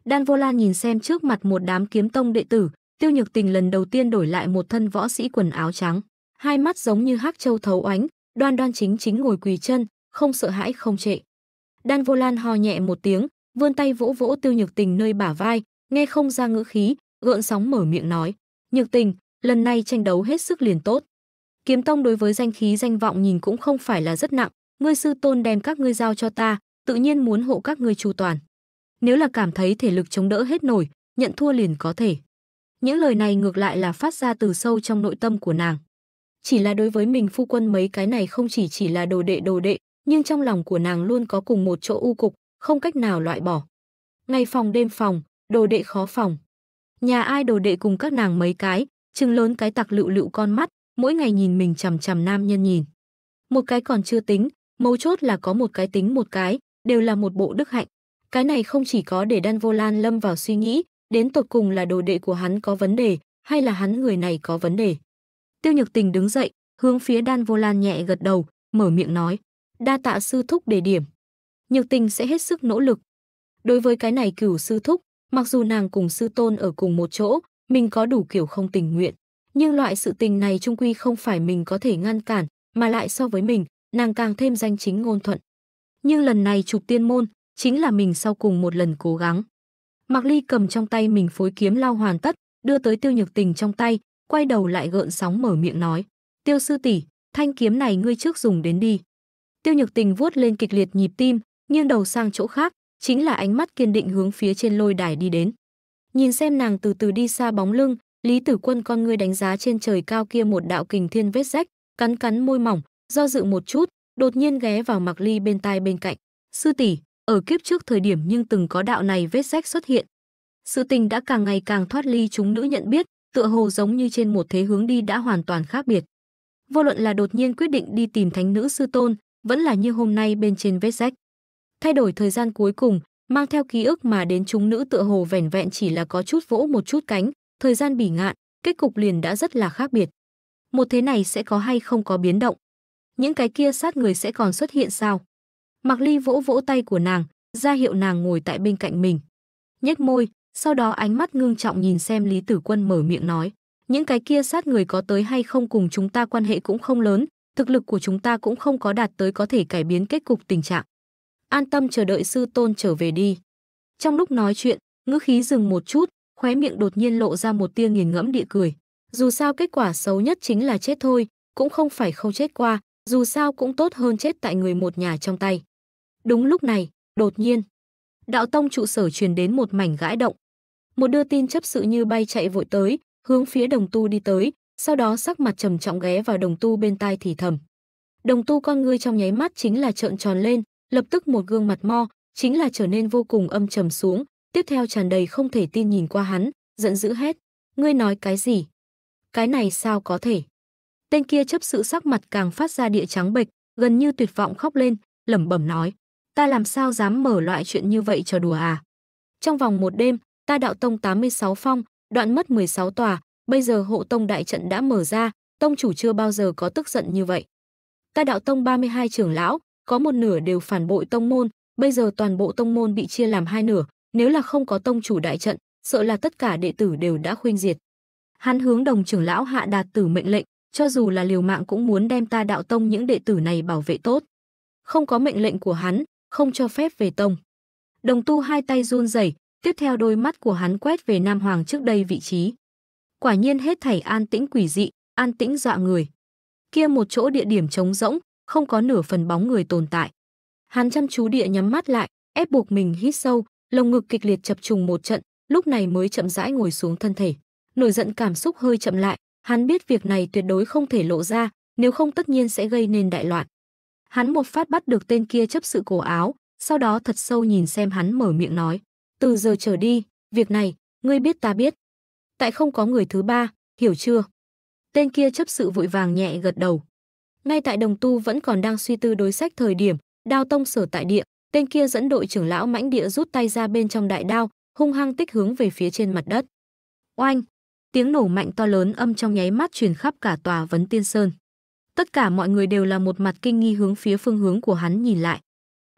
Speaker 1: Đan Vô Lan nhìn xem trước mặt một đám kiếm tông đệ tử, tiêu nhược tình lần đầu tiên đổi lại một thân võ sĩ quần áo trắng. Hai mắt giống như hắc châu thấu ánh, đoan đoan chính chính ngồi quỳ chân, không sợ hãi không trệ. Đan Vô Lan hò nhẹ một tiếng, vươn tay vỗ vỗ Tiêu Nhược Tình nơi bả vai, nghe không ra ngữ khí, gợn sóng mở miệng nói: "Nhược Tình, lần này tranh đấu hết sức liền tốt." Kiếm Tông đối với danh khí danh vọng nhìn cũng không phải là rất nặng, ngươi sư tôn đem các ngươi giao cho ta, tự nhiên muốn hộ các ngươi chu toàn. Nếu là cảm thấy thể lực chống đỡ hết nổi, nhận thua liền có thể. Những lời này ngược lại là phát ra từ sâu trong nội tâm của nàng. Chỉ là đối với mình phu quân mấy cái này không chỉ chỉ là đồ đệ đồ đệ, nhưng trong lòng của nàng luôn có cùng một chỗ u cục, không cách nào loại bỏ. Ngày phòng đêm phòng, đồ đệ khó phòng. Nhà ai đồ đệ cùng các nàng mấy cái, chừng lớn cái tặc lựu lựu con mắt, mỗi ngày nhìn mình chằm chằm nam nhân nhìn. Một cái còn chưa tính, mấu chốt là có một cái tính một cái, đều là một bộ đức hạnh. Cái này không chỉ có để Đan Vô Lan lâm vào suy nghĩ, đến tột cùng là đồ đệ của hắn có vấn đề, hay là hắn người này có vấn đề. Tiêu Nhược Tình đứng dậy, hướng phía Đan Vô Lan nhẹ gật đầu, mở miệng nói: "Đa tạ sư thúc đề điểm." Nhược tình sẽ hết sức nỗ lực. Đối với cái này cửu sư thúc, mặc dù nàng cùng sư tôn ở cùng một chỗ, mình có đủ kiểu không tình nguyện. Nhưng loại sự tình này trung quy không phải mình có thể ngăn cản, mà lại so với mình, nàng càng thêm danh chính ngôn thuận. Nhưng lần này trục tiên môn, chính là mình sau cùng một lần cố gắng. Mạc Ly cầm trong tay mình phối kiếm lao hoàn tất, đưa tới tiêu nhược tình trong tay, quay đầu lại gợn sóng mở miệng nói. Tiêu sư tỷ, thanh kiếm này ngươi trước dùng đến đi. Tiêu nhược tình vuốt lên kịch liệt nhịp tim, nghiêng đầu sang chỗ khác, chính là ánh mắt kiên định hướng phía trên lôi đài đi đến. Nhìn xem nàng từ từ đi xa bóng lưng, Lý Tử Quân con ngươi đánh giá trên trời cao kia một đạo kình thiên vết rách, cắn cắn môi mỏng, do dự một chút, đột nhiên ghé vào Mạc Ly bên tai bên cạnh. "Sư tỷ, ở kiếp trước thời điểm nhưng từng có đạo này vết rách xuất hiện." Sự tình đã càng ngày càng thoát ly chúng nữ nhận biết, tựa hồ giống như trên một thế hướng đi đã hoàn toàn khác biệt. Vô luận là đột nhiên quyết định đi tìm thánh nữ sư tôn, vẫn là như hôm nay bên trên vết rách thay đổi thời gian cuối cùng, mang theo ký ức mà đến chúng nữ tựa hồ vẻn vẹn chỉ là có chút vỗ một chút cánh, thời gian bỉ ngạn, kết cục liền đã rất là khác biệt. Một thế này sẽ có hay không có biến động? Những cái kia sát người sẽ còn xuất hiện sao? Mạc Ly vỗ vỗ tay của nàng, ra hiệu nàng ngồi tại bên cạnh mình. Nhếch môi, sau đó ánh mắt ngưng trọng nhìn xem Lý Tử Quân mở miệng nói. Những cái kia sát người có tới hay không cùng chúng ta quan hệ cũng không lớn, thực lực của chúng ta cũng không có đạt tới có thể cải biến kết cục tình trạng an tâm chờ đợi sư tôn trở về đi. Trong lúc nói chuyện, ngữ khí dừng một chút, khóe miệng đột nhiên lộ ra một tia nghiền ngẫm địa cười. Dù sao kết quả xấu nhất chính là chết thôi, cũng không phải không chết qua, dù sao cũng tốt hơn chết tại người một nhà trong tay. Đúng lúc này, đột nhiên, đạo tông trụ sở truyền đến một mảnh gãi động. Một đưa tin chấp sự như bay chạy vội tới, hướng phía đồng tu đi tới, sau đó sắc mặt trầm trọng ghé vào đồng tu bên tai thì thầm. Đồng tu con ngươi trong nháy mắt chính là trợn tròn lên, lập tức một gương mặt mo chính là trở nên vô cùng âm trầm xuống, tiếp theo tràn đầy không thể tin nhìn qua hắn, giận dữ hết ngươi nói cái gì? Cái này sao có thể? Tên kia chấp sự sắc mặt càng phát ra địa trắng bệch, gần như tuyệt vọng khóc lên, lẩm bẩm nói, ta làm sao dám mở loại chuyện như vậy cho đùa à? Trong vòng một đêm, ta đạo tông 86 phong, đoạn mất 16 tòa, bây giờ hộ tông đại trận đã mở ra, tông chủ chưa bao giờ có tức giận như vậy. Ta đạo tông 32 trưởng lão, có một nửa đều phản bội tông môn, bây giờ toàn bộ tông môn bị chia làm hai nửa, nếu là không có tông chủ đại trận, sợ là tất cả đệ tử đều đã khuynh diệt. Hắn hướng đồng trưởng lão hạ đạt tử mệnh lệnh, cho dù là liều mạng cũng muốn đem ta đạo tông những đệ tử này bảo vệ tốt. Không có mệnh lệnh của hắn, không cho phép về tông. Đồng tu hai tay run rẩy, tiếp theo đôi mắt của hắn quét về Nam Hoàng trước đây vị trí. Quả nhiên hết thảy an tĩnh quỷ dị, an tĩnh dọa người. Kia một chỗ địa điểm trống rỗng, không có nửa phần bóng người tồn tại. Hắn chăm chú địa nhắm mắt lại, ép buộc mình hít sâu, lồng ngực kịch liệt chập trùng một trận, lúc này mới chậm rãi ngồi xuống thân thể. Nổi giận cảm xúc hơi chậm lại, hắn biết việc này tuyệt đối không thể lộ ra, nếu không tất nhiên sẽ gây nên đại loạn. Hắn một phát bắt được tên kia chấp sự cổ áo, sau đó thật sâu nhìn xem hắn mở miệng nói, từ giờ trở đi, việc này, ngươi biết ta biết. Tại không có người thứ ba, hiểu chưa? Tên kia chấp sự vội vàng nhẹ gật đầu. Ngay tại Đồng Tu vẫn còn đang suy tư đối sách thời điểm, Đao Tông sở tại địa, tên kia dẫn đội trưởng lão mãnh địa rút tay ra bên trong đại đao, hung hăng tích hướng về phía trên mặt đất. Oanh! Tiếng nổ mạnh to lớn âm trong nháy mắt truyền khắp cả tòa Vấn Tiên Sơn. Tất cả mọi người đều là một mặt kinh nghi hướng phía phương hướng của hắn nhìn lại.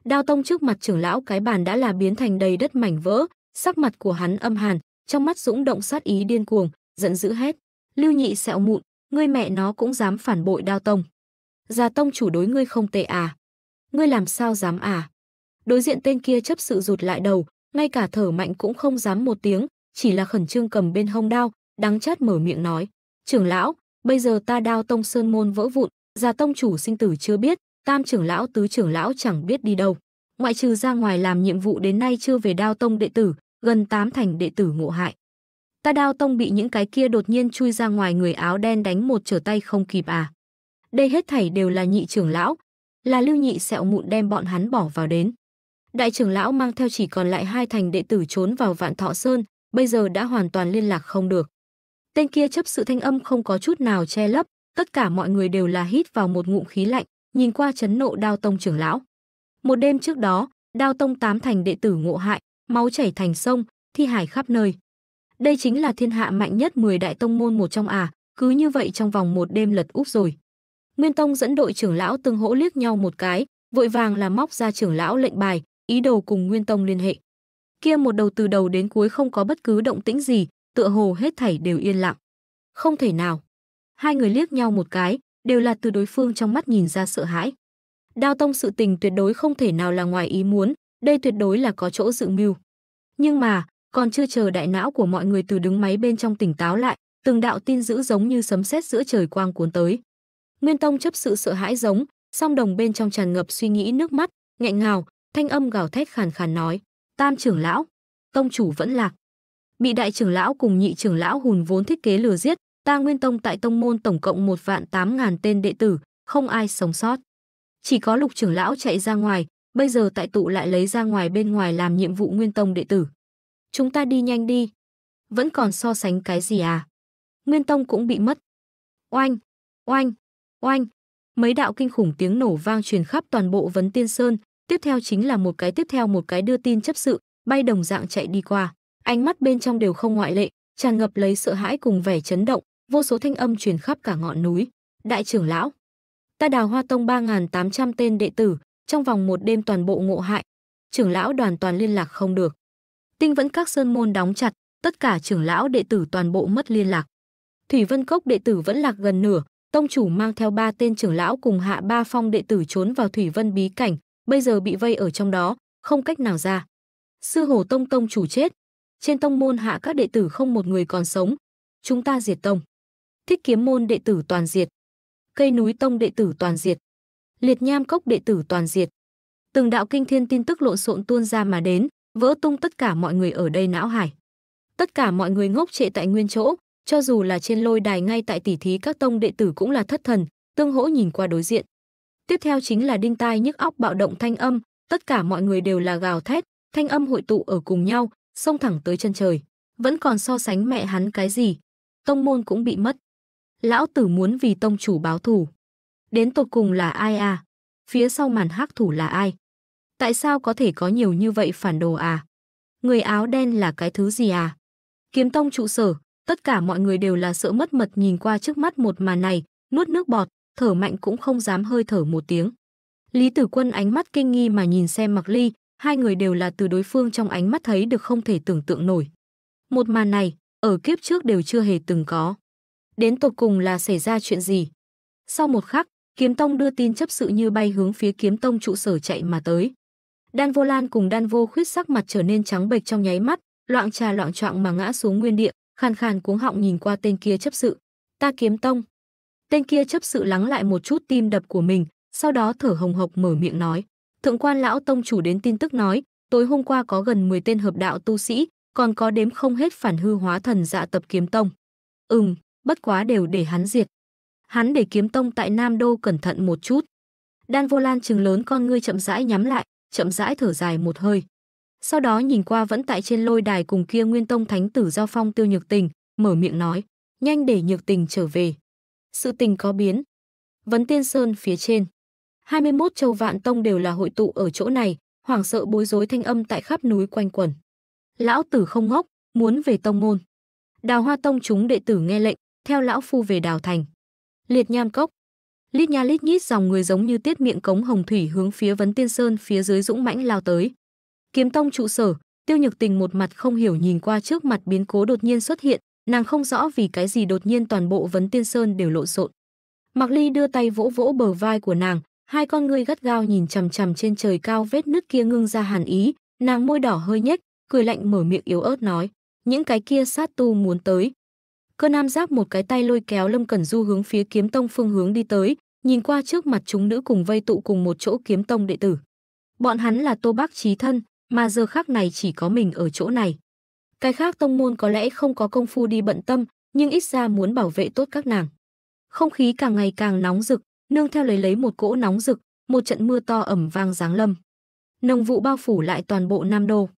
Speaker 1: Đao Tông trước mặt trưởng lão cái bàn đã là biến thành đầy đất mảnh vỡ, sắc mặt của hắn âm hàn, trong mắt dũng động sát ý điên cuồng, giận dữ hét: "Lưu Nhị sẹo mụn, ngươi mẹ nó cũng dám phản bội Đao Tông!" Già tông chủ đối ngươi không tệ à? Ngươi làm sao dám à? Đối diện tên kia chấp sự rụt lại đầu, ngay cả thở mạnh cũng không dám một tiếng, chỉ là khẩn trương cầm bên hông đao, đắng chát mở miệng nói. Trưởng lão, bây giờ ta đao tông sơn môn vỡ vụn, già tông chủ sinh tử chưa biết, tam trưởng lão tứ trưởng lão chẳng biết đi đâu. Ngoại trừ ra ngoài làm nhiệm vụ đến nay chưa về đao tông đệ tử, gần tám thành đệ tử ngộ hại. Ta đao tông bị những cái kia đột nhiên chui ra ngoài người áo đen đánh một trở tay không kịp à. Đây hết thảy đều là nhị trưởng lão, là Lưu Nhị sẹo mụn đem bọn hắn bỏ vào đến. Đại trưởng lão mang theo chỉ còn lại hai thành đệ tử trốn vào Vạn Thọ Sơn, bây giờ đã hoàn toàn liên lạc không được. Tên kia chấp sự thanh âm không có chút nào che lấp, tất cả mọi người đều là hít vào một ngụm khí lạnh, nhìn qua chấn nộ Đao Tông trưởng lão. Một đêm trước đó, Đao Tông tám thành đệ tử ngộ hại, máu chảy thành sông, thi hải khắp nơi. Đây chính là thiên hạ mạnh nhất 10 đại tông môn một trong à, cứ như vậy trong vòng một đêm lật úp rồi. Nguyên Tông dẫn đội trưởng lão Tương Hỗ liếc nhau một cái, vội vàng là móc ra trưởng lão lệnh bài, ý đồ cùng Nguyên Tông liên hệ. Kia một đầu từ đầu đến cuối không có bất cứ động tĩnh gì, tựa hồ hết thảy đều yên lặng. Không thể nào. Hai người liếc nhau một cái, đều là từ đối phương trong mắt nhìn ra sợ hãi. Đao Tông sự tình tuyệt đối không thể nào là ngoài ý muốn, đây tuyệt đối là có chỗ dự mưu. Nhưng mà, còn chưa chờ đại não của mọi người từ đứng máy bên trong tỉnh táo lại, từng đạo tin dữ giống như sấm sét giữa trời quang cuốn tới. Nguyên Tông chấp sự sợ hãi giống, song đồng bên trong tràn ngập suy nghĩ nước mắt, nghẹn ngào, thanh âm gào thét khàn khàn nói: "Tam trưởng lão, tông chủ vẫn lạc." Bị đại trưởng lão cùng nhị trưởng lão hùn vốn thiết kế lừa giết, ta Nguyên Tông tại tông môn tổng cộng một vạn tám ngàn tên đệ tử, không ai sống sót. Chỉ có Lục trưởng lão chạy ra ngoài, bây giờ tại tụ lại lấy ra ngoài bên ngoài làm nhiệm vụ Nguyên Tông đệ tử. Chúng ta đi nhanh đi. Vẫn còn so sánh cái gì à? Nguyên Tông cũng bị mất. Oanh, oanh, Oanh! Mấy đạo kinh khủng tiếng nổ vang truyền khắp toàn bộ Vấn Tiên Sơn, tiếp theo chính là một cái tiếp theo một cái đưa tin chấp sự, bay đồng dạng chạy đi qua. Ánh mắt bên trong đều không ngoại lệ, tràn ngập lấy sợ hãi cùng vẻ chấn động, vô số thanh âm truyền khắp cả ngọn núi. Đại trưởng lão, ta đào hoa tông 3.800 tên đệ tử, trong vòng một đêm toàn bộ ngộ hại. Trưởng lão đoàn toàn liên lạc không được. Tinh vẫn các sơn môn đóng chặt, tất cả trưởng lão đệ tử toàn bộ mất liên lạc. Thủy Vân Cốc đệ tử vẫn lạc gần nửa, tông chủ mang theo ba tên trưởng lão cùng hạ ba phong đệ tử trốn vào thủy vân bí cảnh, bây giờ bị vây ở trong đó, không cách nào ra. Sư hồ tông tông chủ chết, trên tông môn hạ các đệ tử không một người còn sống, chúng ta diệt tông. Thích kiếm môn đệ tử toàn diệt, cây núi tông đệ tử toàn diệt, liệt nham cốc đệ tử toàn diệt. Từng đạo kinh thiên tin tức lộn xộn tuôn ra mà đến, vỡ tung tất cả mọi người ở đây não hải. Tất cả mọi người ngốc trệ tại nguyên chỗ, cho dù là trên lôi đài ngay tại tỷ thí các tông đệ tử cũng là thất thần, tương hỗ nhìn qua đối diện. Tiếp theo chính là đinh tai nhức óc bạo động thanh âm, tất cả mọi người đều là gào thét, thanh âm hội tụ ở cùng nhau, xông thẳng tới chân trời. Vẫn còn so sánh mẹ hắn cái gì, tông môn cũng bị mất. Lão tử muốn vì tông chủ báo thù. Đến tột cùng là ai à? Phía sau màn hắc thủ là ai? Tại sao có thể có nhiều như vậy phản đồ à? Người áo đen là cái thứ gì à? Kiếm tông trụ sở, Tất cả mọi người đều là sợ mất mật nhìn qua trước mắt một màn này, nuốt nước bọt, thở mạnh cũng không dám hơi thở một tiếng. Lý Tử Quân ánh mắt kinh nghi mà nhìn xem Mặc Ly, hai người đều là từ đối phương trong ánh mắt thấy được không thể tưởng tượng nổi. Một màn này, ở kiếp trước đều chưa hề từng có. Đến tột cùng là xảy ra chuyện gì? Sau một khắc, Kiếm Tông đưa tin chấp sự như bay hướng phía Kiếm Tông trụ sở chạy mà tới. Đan Vô Lan cùng Đan Vô Khuyết sắc mặt trở nên trắng bệch trong nháy mắt, loạn trà loạn choạng mà ngã xuống nguyên địa khàn khàn cuống họng nhìn qua tên kia chấp sự. Ta kiếm tông. Tên kia chấp sự lắng lại một chút tim đập của mình, sau đó thở hồng hộc mở miệng nói. Thượng quan lão tông chủ đến tin tức nói, tối hôm qua có gần 10 tên hợp đạo tu sĩ, còn có đếm không hết phản hư hóa thần dạ tập kiếm tông. Ừm, bất quá đều để hắn diệt. Hắn để kiếm tông tại Nam Đô cẩn thận một chút. Đan Vô Lan trừng lớn con ngươi chậm rãi nhắm lại, chậm rãi thở dài một hơi sau đó nhìn qua vẫn tại trên lôi đài cùng kia Nguyên Tông Thánh tử giao phong Tiêu Nhược Tình, mở miệng nói, nhanh để Nhược Tình trở về. Sự tình có biến. Vấn Tiên Sơn phía trên, 21 châu vạn tông đều là hội tụ ở chỗ này, hoảng sợ bối rối thanh âm tại khắp núi quanh quẩn. Lão tử không ngốc, muốn về tông môn. Đào Hoa Tông chúng đệ tử nghe lệnh, theo lão phu về Đào Thành. Liệt Nham Cốc, lít nha lít nhít dòng người giống như tiết miệng cống hồng thủy hướng phía vấn tiên sơn phía dưới dũng mãnh lao tới Kiếm Tông trụ sở, Tiêu Nhược Tình một mặt không hiểu nhìn qua trước mặt biến cố đột nhiên xuất hiện, nàng không rõ vì cái gì đột nhiên toàn bộ vấn tiên sơn đều lộn xộn. Mặc Ly đưa tay vỗ vỗ bờ vai của nàng, hai con ngươi gắt gao nhìn chằm chằm trên trời cao vết nứt kia ngưng ra hàn ý, nàng môi đỏ hơi nhếch, cười lạnh mở miệng yếu ớt nói, những cái kia sát tu muốn tới. Cơ nam giáp một cái tay lôi kéo Lâm Cẩn Du hướng phía kiếm tông phương hướng đi tới, nhìn qua trước mặt chúng nữ cùng vây tụ cùng một chỗ kiếm tông đệ tử. Bọn hắn là Tô Bác Trí thân, mà giờ khác này chỉ có mình ở chỗ này. Cái khác tông môn có lẽ không có công phu đi bận tâm, nhưng ít ra muốn bảo vệ tốt các nàng. Không khí càng ngày càng nóng rực, nương theo lấy lấy một cỗ nóng rực, một trận mưa to ẩm vang giáng lâm. Nồng vụ bao phủ lại toàn bộ Nam Đô.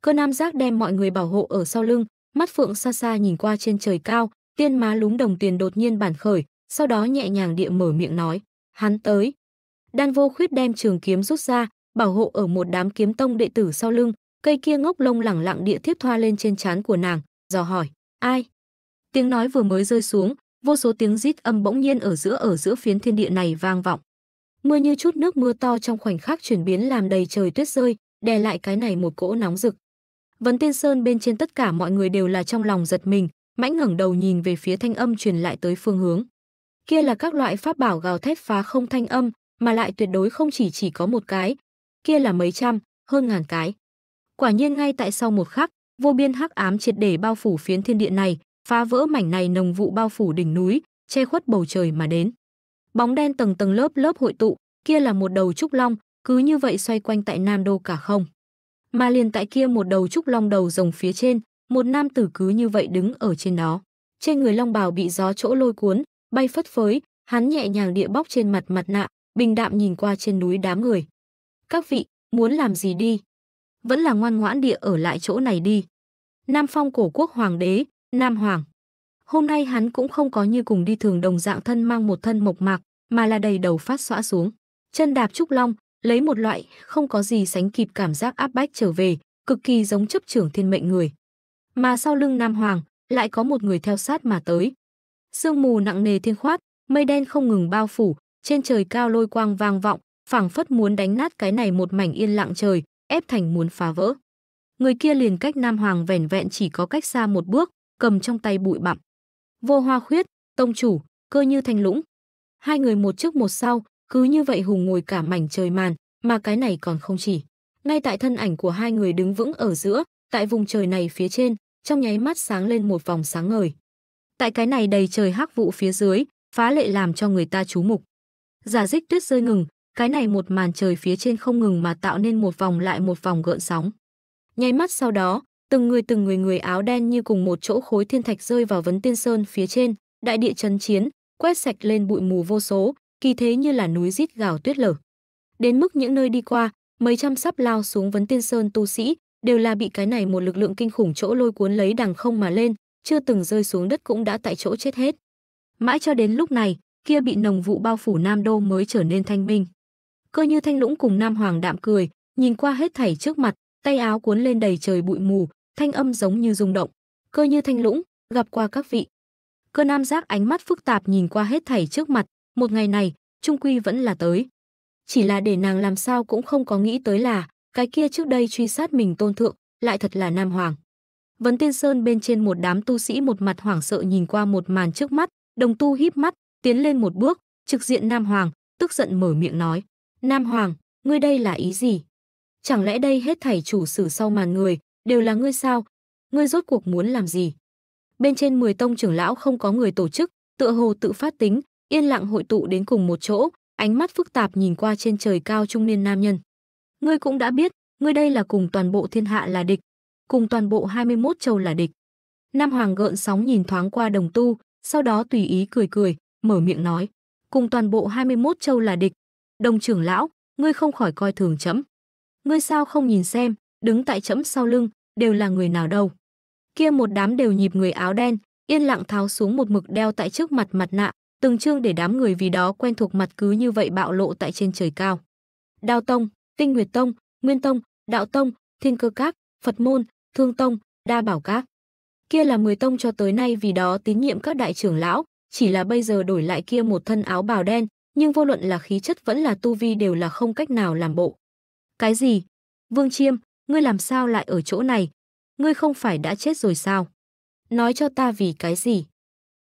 Speaker 1: Cơ nam giác đem mọi người bảo hộ ở sau lưng, mắt phượng xa xa nhìn qua trên trời cao, tiên má lúng đồng tiền đột nhiên bản khởi, sau đó nhẹ nhàng địa mở miệng nói, hắn tới. Đan vô khuyết đem trường kiếm rút ra, bảo hộ ở một đám kiếm tông đệ tử sau lưng, cây kia ngốc lông lẳng lặng địa thiếp thoa lên trên trán của nàng, dò hỏi, ai? Tiếng nói vừa mới rơi xuống, vô số tiếng rít âm bỗng nhiên ở giữa ở giữa phiến thiên địa này vang vọng. Mưa như chút nước mưa to trong khoảnh khắc chuyển biến làm đầy trời tuyết rơi, đè lại cái này một cỗ nóng rực. Vấn Tiên Sơn bên trên tất cả mọi người đều là trong lòng giật mình, mãnh ngẩng đầu nhìn về phía thanh âm truyền lại tới phương hướng. Kia là các loại pháp bảo gào thét phá không thanh âm, mà lại tuyệt đối không chỉ chỉ có một cái, kia là mấy trăm, hơn ngàn cái. Quả nhiên ngay tại sau một khắc, vô biên hắc ám triệt để bao phủ phiến thiên địa này, phá vỡ mảnh này nồng vụ bao phủ đỉnh núi, che khuất bầu trời mà đến. Bóng đen tầng tầng lớp lớp hội tụ, kia là một đầu trúc long, cứ như vậy xoay quanh tại Nam Đô cả không. Mà liền tại kia một đầu trúc long đầu rồng phía trên, một nam tử cứ như vậy đứng ở trên đó. Trên người long bào bị gió chỗ lôi cuốn, bay phất phới, hắn nhẹ nhàng địa bóc trên mặt mặt nạ, bình đạm nhìn qua trên núi đám người các vị, muốn làm gì đi? Vẫn là ngoan ngoãn địa ở lại chỗ này đi. Nam phong cổ quốc hoàng đế, Nam Hoàng. Hôm nay hắn cũng không có như cùng đi thường đồng dạng thân mang một thân mộc mạc, mà là đầy đầu phát xõa xuống. Chân đạp trúc long, lấy một loại không có gì sánh kịp cảm giác áp bách trở về, cực kỳ giống chấp trưởng thiên mệnh người. Mà sau lưng Nam Hoàng, lại có một người theo sát mà tới. Sương mù nặng nề thiên khoát, mây đen không ngừng bao phủ, trên trời cao lôi quang vang vọng, phảng phất muốn đánh nát cái này một mảnh yên lặng trời, ép thành muốn phá vỡ. Người kia liền cách Nam Hoàng vẻn vẹn chỉ có cách xa một bước, cầm trong tay bụi bặm. Vô Hoa Khuyết, tông chủ, cơ như thanh lũng. Hai người một trước một sau, cứ như vậy hùng ngồi cả mảnh trời màn, mà cái này còn không chỉ. Ngay tại thân ảnh của hai người đứng vững ở giữa, tại vùng trời này phía trên, trong nháy mắt sáng lên một vòng sáng ngời. Tại cái này đầy trời hắc vụ phía dưới, phá lệ làm cho người ta chú mục. Giả dích tuyết rơi ngừng, cái này một màn trời phía trên không ngừng mà tạo nên một vòng lại một vòng gợn sóng. Nháy mắt sau đó, từng người từng người người áo đen như cùng một chỗ khối thiên thạch rơi vào vấn tiên sơn phía trên, đại địa chấn chiến, quét sạch lên bụi mù vô số, kỳ thế như là núi rít gào tuyết lở. Đến mức những nơi đi qua, mấy trăm sắp lao xuống vấn tiên sơn tu sĩ, đều là bị cái này một lực lượng kinh khủng chỗ lôi cuốn lấy đằng không mà lên, chưa từng rơi xuống đất cũng đã tại chỗ chết hết. Mãi cho đến lúc này, kia bị nồng vụ bao phủ Nam Đô mới trở nên thanh minh. Cơ như thanh lũng cùng Nam Hoàng đạm cười, nhìn qua hết thảy trước mặt, tay áo cuốn lên đầy trời bụi mù, thanh âm giống như rung động. Cơ như thanh lũng, gặp qua các vị. Cơ nam giác ánh mắt phức tạp nhìn qua hết thảy trước mặt, một ngày này, trung quy vẫn là tới. Chỉ là để nàng làm sao cũng không có nghĩ tới là, cái kia trước đây truy sát mình tôn thượng, lại thật là Nam Hoàng. Vấn Tiên Sơn bên trên một đám tu sĩ một mặt hoảng sợ nhìn qua một màn trước mắt, đồng tu híp mắt, tiến lên một bước, trực diện Nam Hoàng, tức giận mở miệng nói. Nam Hoàng, ngươi đây là ý gì? Chẳng lẽ đây hết thảy chủ sử sau màn người, đều là ngươi sao? Ngươi rốt cuộc muốn làm gì? Bên trên 10 tông trưởng lão không có người tổ chức, tựa hồ tự phát tính, yên lặng hội tụ đến cùng một chỗ, ánh mắt phức tạp nhìn qua trên trời cao trung niên nam nhân. Ngươi cũng đã biết, ngươi đây là cùng toàn bộ thiên hạ là địch, cùng toàn bộ 21 châu là địch. Nam Hoàng gợn sóng nhìn thoáng qua đồng tu, sau đó tùy ý cười cười, mở miệng nói. Cùng toàn bộ 21 châu là địch, Đồng trưởng lão, ngươi không khỏi coi thường chấm. Ngươi sao không nhìn xem, đứng tại chấm sau lưng, đều là người nào đâu. Kia một đám đều nhịp người áo đen, yên lặng tháo xuống một mực đeo tại trước mặt mặt nạ, từng trương để đám người vì đó quen thuộc mặt cứ như vậy bạo lộ tại trên trời cao. Đao Tông, Tinh Nguyệt Tông, Nguyên Tông, Đạo Tông, Thiên Cơ Các, Phật Môn, Thương Tông, Đa Bảo Các. Kia là 10 tông cho tới nay vì đó tín nhiệm các đại trưởng lão, chỉ là bây giờ đổi lại kia một thân áo bào đen, nhưng vô luận là khí chất vẫn là tu vi đều là không cách nào làm bộ. Cái gì? Vương Chiêm, ngươi làm sao lại ở chỗ này? Ngươi không phải đã chết rồi sao? Nói cho ta vì cái gì?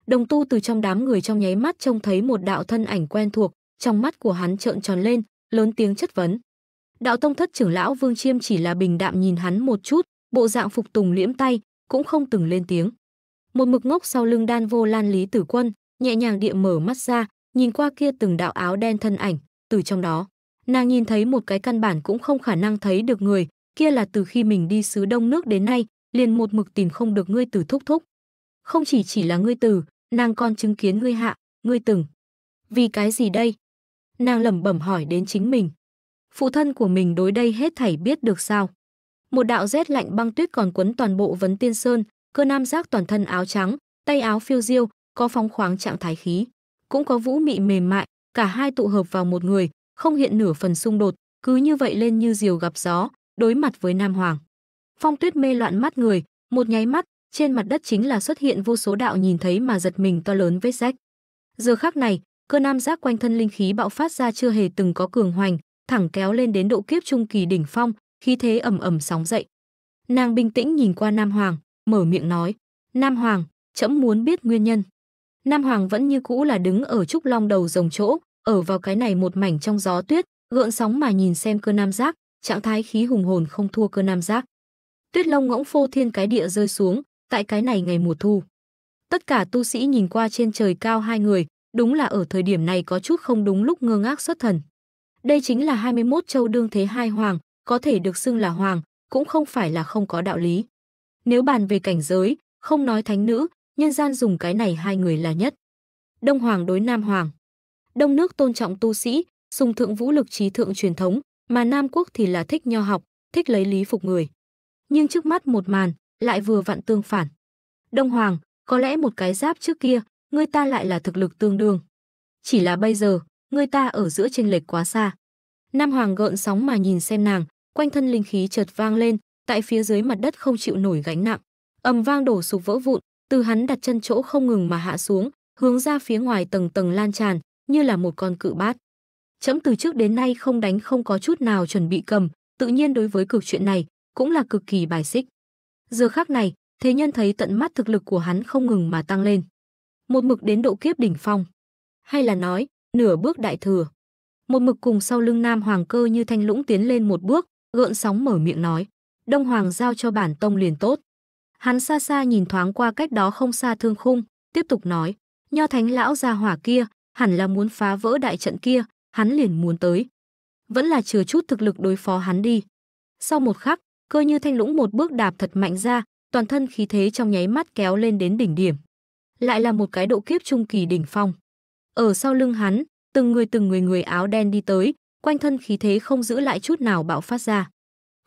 Speaker 1: Đồng tu từ trong đám người trong nháy mắt trông thấy một đạo thân ảnh quen thuộc, trong mắt của hắn trợn tròn lên, lớn tiếng chất vấn. Đạo tông thất trưởng lão Vương Chiêm chỉ là bình đạm nhìn hắn một chút, bộ dạng phục tùng liễm tay, cũng không từng lên tiếng. Một mực ngốc sau lưng đan vô lan lý tử quân, nhẹ nhàng địa mở mắt ra, nhìn qua kia từng đạo áo đen thân ảnh, từ trong đó, nàng nhìn thấy một cái căn bản cũng không khả năng thấy được người, kia là từ khi mình đi xứ đông nước đến nay, liền một mực tìm không được ngươi từ thúc thúc. Không chỉ chỉ là ngươi từ, nàng còn chứng kiến ngươi hạ, ngươi từng. Vì cái gì đây? Nàng lẩm bẩm hỏi đến chính mình. Phụ thân của mình đối đây hết thảy biết được sao? Một đạo rét lạnh băng tuyết còn quấn toàn bộ vấn tiên sơn, cơ nam giác toàn thân áo trắng, tay áo phiêu diêu, có phóng khoáng trạng thái khí cũng có vũ mị mềm mại, cả hai tụ hợp vào một người, không hiện nửa phần xung đột, cứ như vậy lên như diều gặp gió, đối mặt với Nam Hoàng. Phong tuyết mê loạn mắt người, một nháy mắt, trên mặt đất chính là xuất hiện vô số đạo nhìn thấy mà giật mình to lớn vết rách. Giờ khắc này, cơ nam giác quanh thân linh khí bạo phát ra chưa hề từng có cường hoành, thẳng kéo lên đến độ kiếp trung kỳ đỉnh phong, khí thế ẩm ẩm sóng dậy. Nàng bình tĩnh nhìn qua Nam Hoàng, mở miệng nói: "Nam Hoàng, trẫm muốn biết nguyên nhân." Nam Hoàng vẫn như cũ là đứng ở trúc long đầu rồng chỗ, ở vào cái này một mảnh trong gió tuyết, gợn sóng mà nhìn xem cơ nam giác, trạng thái khí hùng hồn không thua cơ nam giác. Tuyết long ngỗng phô thiên cái địa rơi xuống, tại cái này ngày mùa thu. Tất cả tu sĩ nhìn qua trên trời cao hai người, đúng là ở thời điểm này có chút không đúng lúc ngơ ngác xuất thần. Đây chính là 21 châu đương thế hai hoàng, có thể được xưng là hoàng, cũng không phải là không có đạo lý. Nếu bàn về cảnh giới, không nói thánh nữ, nhân gian dùng cái này hai người là nhất. Đông Hoàng đối Nam Hoàng. Đông nước tôn trọng tu sĩ, sùng thượng vũ lực trí thượng truyền thống, mà Nam quốc thì là thích nho học, thích lấy lý phục người. Nhưng trước mắt một màn, lại vừa vặn tương phản. Đông Hoàng, có lẽ một cái giáp trước kia, người ta lại là thực lực tương đương. Chỉ là bây giờ, người ta ở giữa chênh lệch quá xa. Nam Hoàng gợn sóng mà nhìn xem nàng, quanh thân linh khí chợt vang lên, tại phía dưới mặt đất không chịu nổi gánh nặng, ầm vang đổ sụp vỡ vụn, từ hắn đặt chân chỗ không ngừng mà hạ xuống, hướng ra phía ngoài tầng tầng lan tràn, như là một con cự bát. Chấm từ trước đến nay không đánh không có chút nào chuẩn bị cầm, tự nhiên đối với cực chuyện này, cũng là cực kỳ bài xích. Giờ khác này, thế nhân thấy tận mắt thực lực của hắn không ngừng mà tăng lên. Một mực đến độ kiếp đỉnh phong. Hay là nói, nửa bước đại thừa. Một mực cùng sau lưng nam hoàng cơ như thanh lũng tiến lên một bước, gợn sóng mở miệng nói. Đông hoàng giao cho bản tông liền tốt. Hắn xa xa nhìn thoáng qua cách đó không xa thương khung, tiếp tục nói, nho thánh lão gia hỏa kia, hẳn là muốn phá vỡ đại trận kia, hắn liền muốn tới. Vẫn là chừa chút thực lực đối phó hắn đi. Sau một khắc, cơ như thanh lũng một bước đạp thật mạnh ra, toàn thân khí thế trong nháy mắt kéo lên đến đỉnh điểm. Lại là một cái độ kiếp trung kỳ đỉnh phong. Ở sau lưng hắn, từng người từng người người áo đen đi tới, quanh thân khí thế không giữ lại chút nào bạo phát ra.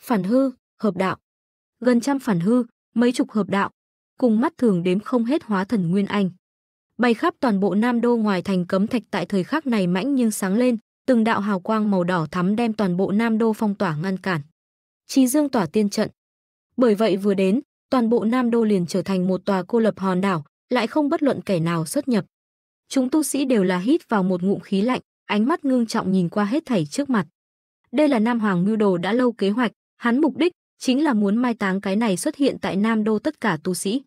Speaker 1: Phản hư, hợp đạo. Gần trăm phản hư, mấy chục hợp đạo, cùng mắt thường đếm không hết hóa thần nguyên anh. Bay khắp toàn bộ Nam Đô ngoài thành cấm thạch tại thời khắc này mãnh nhưng sáng lên, từng đạo hào quang màu đỏ thắm đem toàn bộ Nam Đô phong tỏa ngăn cản. Chí Dương tỏa tiên trận. Bởi vậy vừa đến, toàn bộ Nam Đô liền trở thành một tòa cô lập hòn đảo, lại không bất luận kẻ nào xuất nhập. Chúng tu sĩ đều là hít vào một ngụm khí lạnh, ánh mắt ngưng trọng nhìn qua hết thảy trước mặt. Đây là Nam Hoàng Mưu Đồ đã lâu kế hoạch, hắn mục đích chính là muốn mai táng cái này xuất hiện tại Nam Đô tất cả tu sĩ.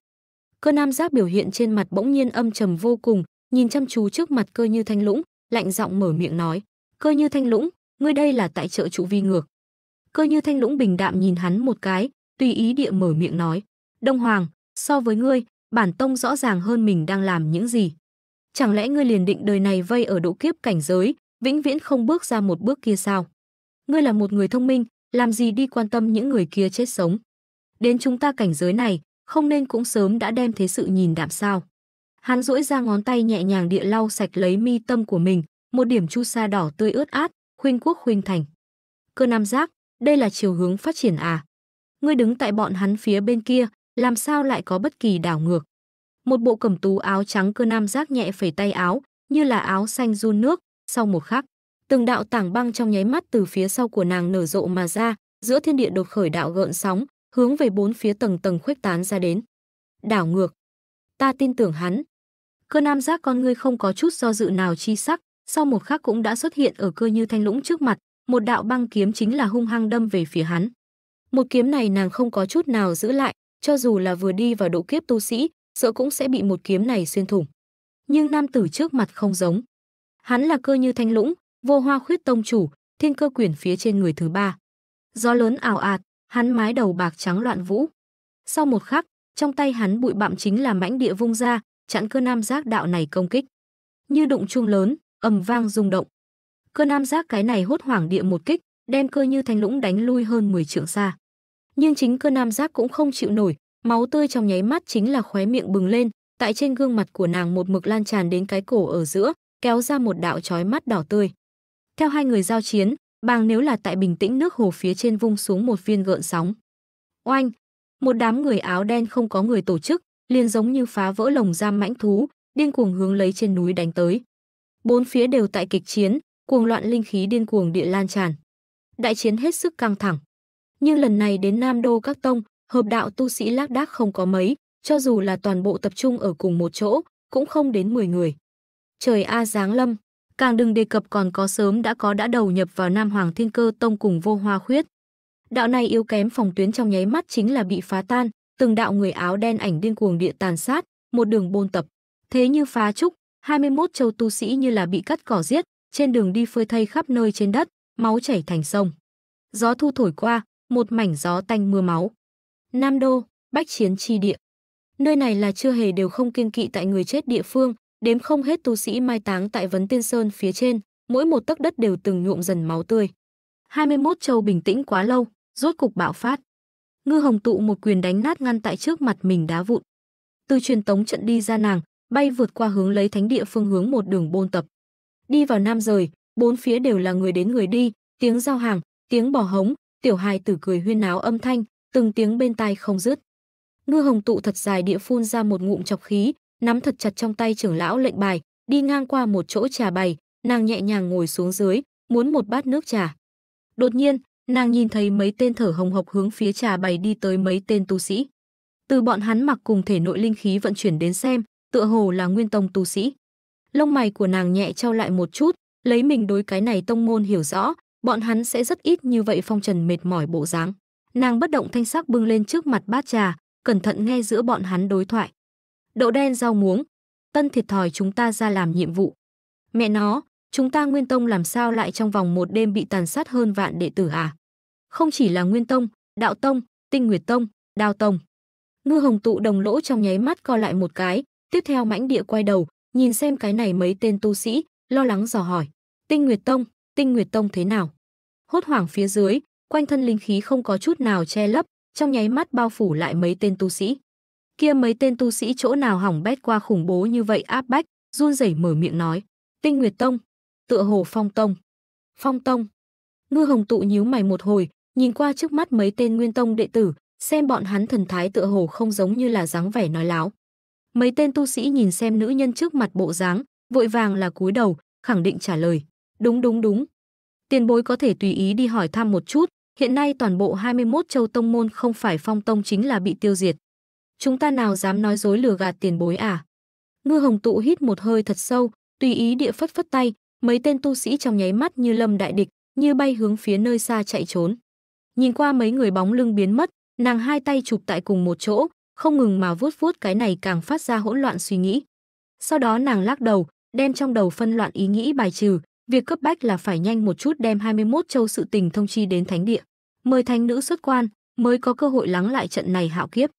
Speaker 1: Cơ nam giác biểu hiện trên mặt bỗng nhiên âm trầm vô cùng, nhìn chăm chú trước mặt cơ như thanh lũng, lạnh giọng mở miệng nói. Cơ như thanh lũng, ngươi đây là tại chợ trụ vi ngược. Cơ như thanh lũng bình đạm nhìn hắn một cái, tùy ý địa mở miệng nói. Đông Hoàng, so với ngươi, bản tông rõ ràng hơn mình đang làm những gì. Chẳng lẽ ngươi liền định đời này vây ở độ kiếp cảnh giới, vĩnh viễn không bước ra một bước kia sao? Ngươi là một người thông minh, làm gì đi quan tâm những người kia chết sống. Đến chúng ta cảnh giới này, không nên cũng sớm đã đem thế sự nhìn đạm sao. Hắn duỗi ra ngón tay nhẹ nhàng địa lau sạch lấy mi tâm của mình, một điểm chu sa đỏ tươi ướt át, khuynh quốc khuynh thành. Cơ nam giác, đây là chiều hướng phát triển à? Ngươi đứng tại bọn hắn phía bên kia, làm sao lại có bất kỳ đảo ngược? Một bộ cẩm tú áo trắng cơ nam giác nhẹ phẩy tay áo, như là áo xanh run nước, sau một khắc từng đạo tảng băng trong nháy mắt từ phía sau của nàng nở rộ mà ra, giữa thiên địa đột khởi đạo gợn sóng, hướng về bốn phía tầng tầng khuếch tán ra đến. Đảo ngược. Ta tin tưởng hắn. Cơ nam giác con ngươi không có chút do dự nào chi sắc, sau một khắc cũng đã xuất hiện ở cơ như thanh lũng trước mặt, một đạo băng kiếm chính là hung hăng đâm về phía hắn. Một kiếm này nàng không có chút nào giữ lại, cho dù là vừa đi vào độ kiếp tu sĩ, sợ cũng sẽ bị một kiếm này xuyên thủng. Nhưng nam tử trước mặt không giống. Hắn là cơ như thanh lũng, vô hoa khuyết tông chủ, thiên cơ quyền phía trên người thứ ba. Gió lớn ảo ạt, hắn mái đầu bạc trắng loạn vũ. Sau một khắc, trong tay hắn bụi bặm chính là mãnh địa vung ra, chặn cơ nam giác đạo này công kích. Như đụng chuông lớn, ầm vang rung động. Cơ nam giác cái này hốt hoảng địa một kích, đem cơ như thanh lũng đánh lui hơn 10 trượng xa. Nhưng chính cơ nam giác cũng không chịu nổi, máu tươi trong nháy mắt chính là khóe miệng bừng lên, tại trên gương mặt của nàng một mực lan tràn đến cái cổ ở giữa, kéo ra một đạo chói mắt đỏ tươi. Theo hai người giao chiến, bàng nếu là tại bình tĩnh nước hồ phía trên vung xuống một viên gợn sóng. Oanh, một đám người áo đen không có người tổ chức, liền giống như phá vỡ lồng giam mãnh thú, điên cuồng hướng lấy trên núi đánh tới. Bốn phía đều tại kịch chiến, cuồng loạn linh khí điên cuồng địa lan tràn. Đại chiến hết sức căng thẳng. Nhưng lần này đến Nam Đô các tông, hợp đạo tu sĩ lác đác không có mấy, cho dù là toàn bộ tập trung ở cùng một chỗ, cũng không đến 10 người. Trời A Giáng Lâm Càng đừng đề cập còn có sớm đã có đã đầu nhập vào Nam Hoàng Thiên Cơ Tông cùng vô hoa khuyết. Đạo này yếu kém phòng tuyến trong nháy mắt chính là bị phá tan, từng đạo người áo đen ảnh điên cuồng địa tàn sát, một đường bôn tập. Thế như phá trúc, 21 châu tu sĩ như là bị cắt cỏ giết, trên đường đi phơi thây khắp nơi trên đất, máu chảy thành sông. Gió thu thổi qua, một mảnh gió tanh mưa máu. Nam Đô, Bách Chiến Chi Địa. Nơi này là chưa hề đều không kiên kỵ tại người chết địa phương, đếm không hết tu sĩ mai táng tại Vấn Tiên Sơn phía trên, mỗi một tấc đất đều từng nhuộm dần máu tươi. 21 châu bình tĩnh quá lâu, rốt cục bạo phát. Ngư Hồng tụ một quyền đánh nát ngăn tại trước mặt mình đá vụn. Từ truyền tống trận đi ra nàng, bay vượt qua hướng lấy thánh địa phương hướng một đường bôn tập. Đi vào nam rời, bốn phía đều là người đến người đi, tiếng giao hàng, tiếng bỏ hống, tiểu hài tử cười huyên náo âm thanh, từng tiếng bên tai không dứt. Ngư Hồng tụ thật dài địa phun ra một ngụm chọc khí, nắm thật chặt trong tay trưởng lão lệnh bài, đi ngang qua một chỗ trà bày, nàng nhẹ nhàng ngồi xuống dưới, muốn một bát nước trà. Đột nhiên, nàng nhìn thấy mấy tên thở hồng hộc hướng phía trà bày đi tới mấy tên tu sĩ. Từ bọn hắn mặc cùng thể nội linh khí vận chuyển đến xem, tựa hồ là nguyên tông tu sĩ. Lông mày của nàng nhẹ trao lại một chút, lấy mình đối cái này tông môn hiểu rõ, bọn hắn sẽ rất ít như vậy phong trần mệt mỏi bộ dáng. Nàng bất động thanh sắc bưng lên trước mặt bát trà, cẩn thận nghe giữa bọn hắn đối thoại đậu đen rau muống. Tân thiệt thòi chúng ta ra làm nhiệm vụ. Mẹ nó, chúng ta Nguyên Tông làm sao lại trong vòng một đêm bị tàn sát hơn vạn đệ tử à? Không chỉ là Nguyên Tông, Đạo Tông, Tinh Nguyệt Tông, Đao Tông. Ngư Hồng tụ đồng lỗ trong nháy mắt co lại một cái, tiếp theo mãnh địa quay đầu, nhìn xem cái này mấy tên tu sĩ, lo lắng dò hỏi. Tinh Nguyệt Tông, Tinh Nguyệt Tông thế nào? Hốt hoảng phía dưới, quanh thân linh khí không có chút nào che lấp, trong nháy mắt bao phủ lại mấy tên tu sĩ. Kia mấy tên tu sĩ chỗ nào hỏng bét qua khủng bố như vậy áp bách, run rẩy mở miệng nói. Tinh Nguyệt Tông, tựa hồ Phong Tông. Phong Tông. Ngư Hồng Tụ nhíu mày một hồi, nhìn qua trước mắt mấy tên Nguyên Tông đệ tử, xem bọn hắn thần thái tựa hồ không giống như là dáng vẻ nói láo. Mấy tên tu sĩ nhìn xem nữ nhân trước mặt bộ dáng, vội vàng là cúi đầu, khẳng định trả lời. Đúng đúng đúng. Tiền bối có thể tùy ý đi hỏi thăm một chút, hiện nay toàn bộ 21 châu tông môn không phải phong tông chính là bị tiêu diệt chúng ta nào dám nói dối lừa gạt tiền bối à? Ngư Hồng Tụ hít một hơi thật sâu, tùy ý địa phất phất tay, mấy tên tu sĩ trong nháy mắt như lâm đại địch, như bay hướng phía nơi xa chạy trốn. Nhìn qua mấy người bóng lưng biến mất, nàng hai tay chụp tại cùng một chỗ, không ngừng mà vuốt vuốt cái này càng phát ra hỗn loạn suy nghĩ. Sau đó nàng lắc đầu, đem trong đầu phân loạn ý nghĩ bài trừ, việc cấp bách là phải nhanh một chút đem 21 châu sự tình thông chi đến thánh địa, mời thánh nữ xuất quan, mới có cơ hội lắng lại trận này hạo kiếp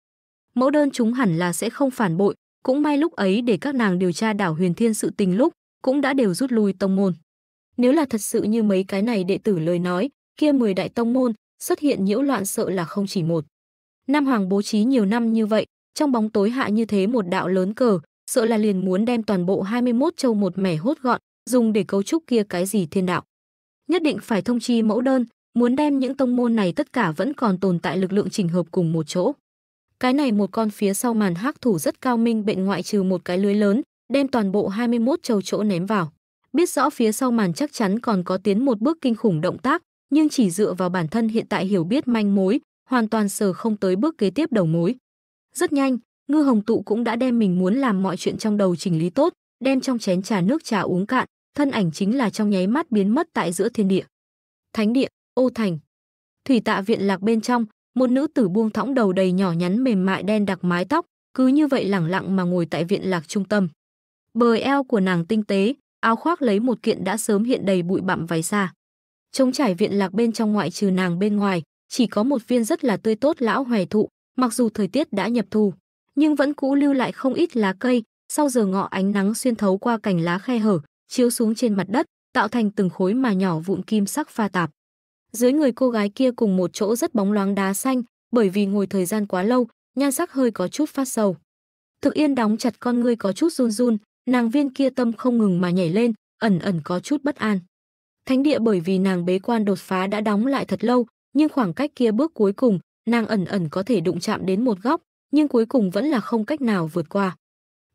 Speaker 1: mẫu đơn chúng hẳn là sẽ không phản bội, cũng may lúc ấy để các nàng điều tra đảo huyền thiên sự tình lúc, cũng đã đều rút lui tông môn. Nếu là thật sự như mấy cái này đệ tử lời nói, kia mười đại tông môn xuất hiện nhiễu loạn sợ là không chỉ một. Nam Hoàng bố trí nhiều năm như vậy, trong bóng tối hạ như thế một đạo lớn cờ, sợ là liền muốn đem toàn bộ 21 châu một mẻ hốt gọn, dùng để cấu trúc kia cái gì thiên đạo. Nhất định phải thông chi mẫu đơn, muốn đem những tông môn này tất cả vẫn còn tồn tại lực lượng chỉnh hợp cùng một chỗ. Cái này một con phía sau màn hắc thủ rất cao minh bệnh ngoại trừ một cái lưới lớn, đem toàn bộ 21 châu chỗ ném vào. Biết rõ phía sau màn chắc chắn còn có tiến một bước kinh khủng động tác, nhưng chỉ dựa vào bản thân hiện tại hiểu biết manh mối, hoàn toàn sờ không tới bước kế tiếp đầu mối. Rất nhanh, Ngư Hồng Tụ cũng đã đem mình muốn làm mọi chuyện trong đầu chỉnh lý tốt, đem trong chén trà nước trà uống cạn, thân ảnh chính là trong nháy mắt biến mất tại giữa thiên địa. Thánh địa, Ô Thành. Thủy Tạ viện lạc bên trong, một nữ tử buông thõng đầu đầy nhỏ nhắn mềm mại đen đặc mái tóc, cứ như vậy lẳng lặng mà ngồi tại viện lạc trung tâm. Bờ eo của nàng tinh tế, áo khoác lấy một kiện đã sớm hiện đầy bụi bặm váy xa. Trống trải viện lạc bên trong ngoại trừ nàng bên ngoài, chỉ có một viên rất là tươi tốt lão hòe thụ, mặc dù thời tiết đã nhập thu, nhưng vẫn cũ lưu lại không ít lá cây, sau giờ ngọ ánh nắng xuyên thấu qua cành lá khe hở, chiếu xuống trên mặt đất, tạo thành từng khối mà nhỏ vụn kim sắc pha tạp. Dưới người cô gái kia cùng một chỗ rất bóng loáng đá xanh, bởi vì ngồi thời gian quá lâu, nhan sắc hơi có chút phát sầu. Thực Yên đóng chặt con ngươi có chút run run, nàng viên kia tâm không ngừng mà nhảy lên, ẩn ẩn có chút bất an. Thánh địa bởi vì nàng bế quan đột phá đã đóng lại thật lâu, nhưng khoảng cách kia bước cuối cùng, nàng ẩn ẩn có thể đụng chạm đến một góc, nhưng cuối cùng vẫn là không cách nào vượt qua.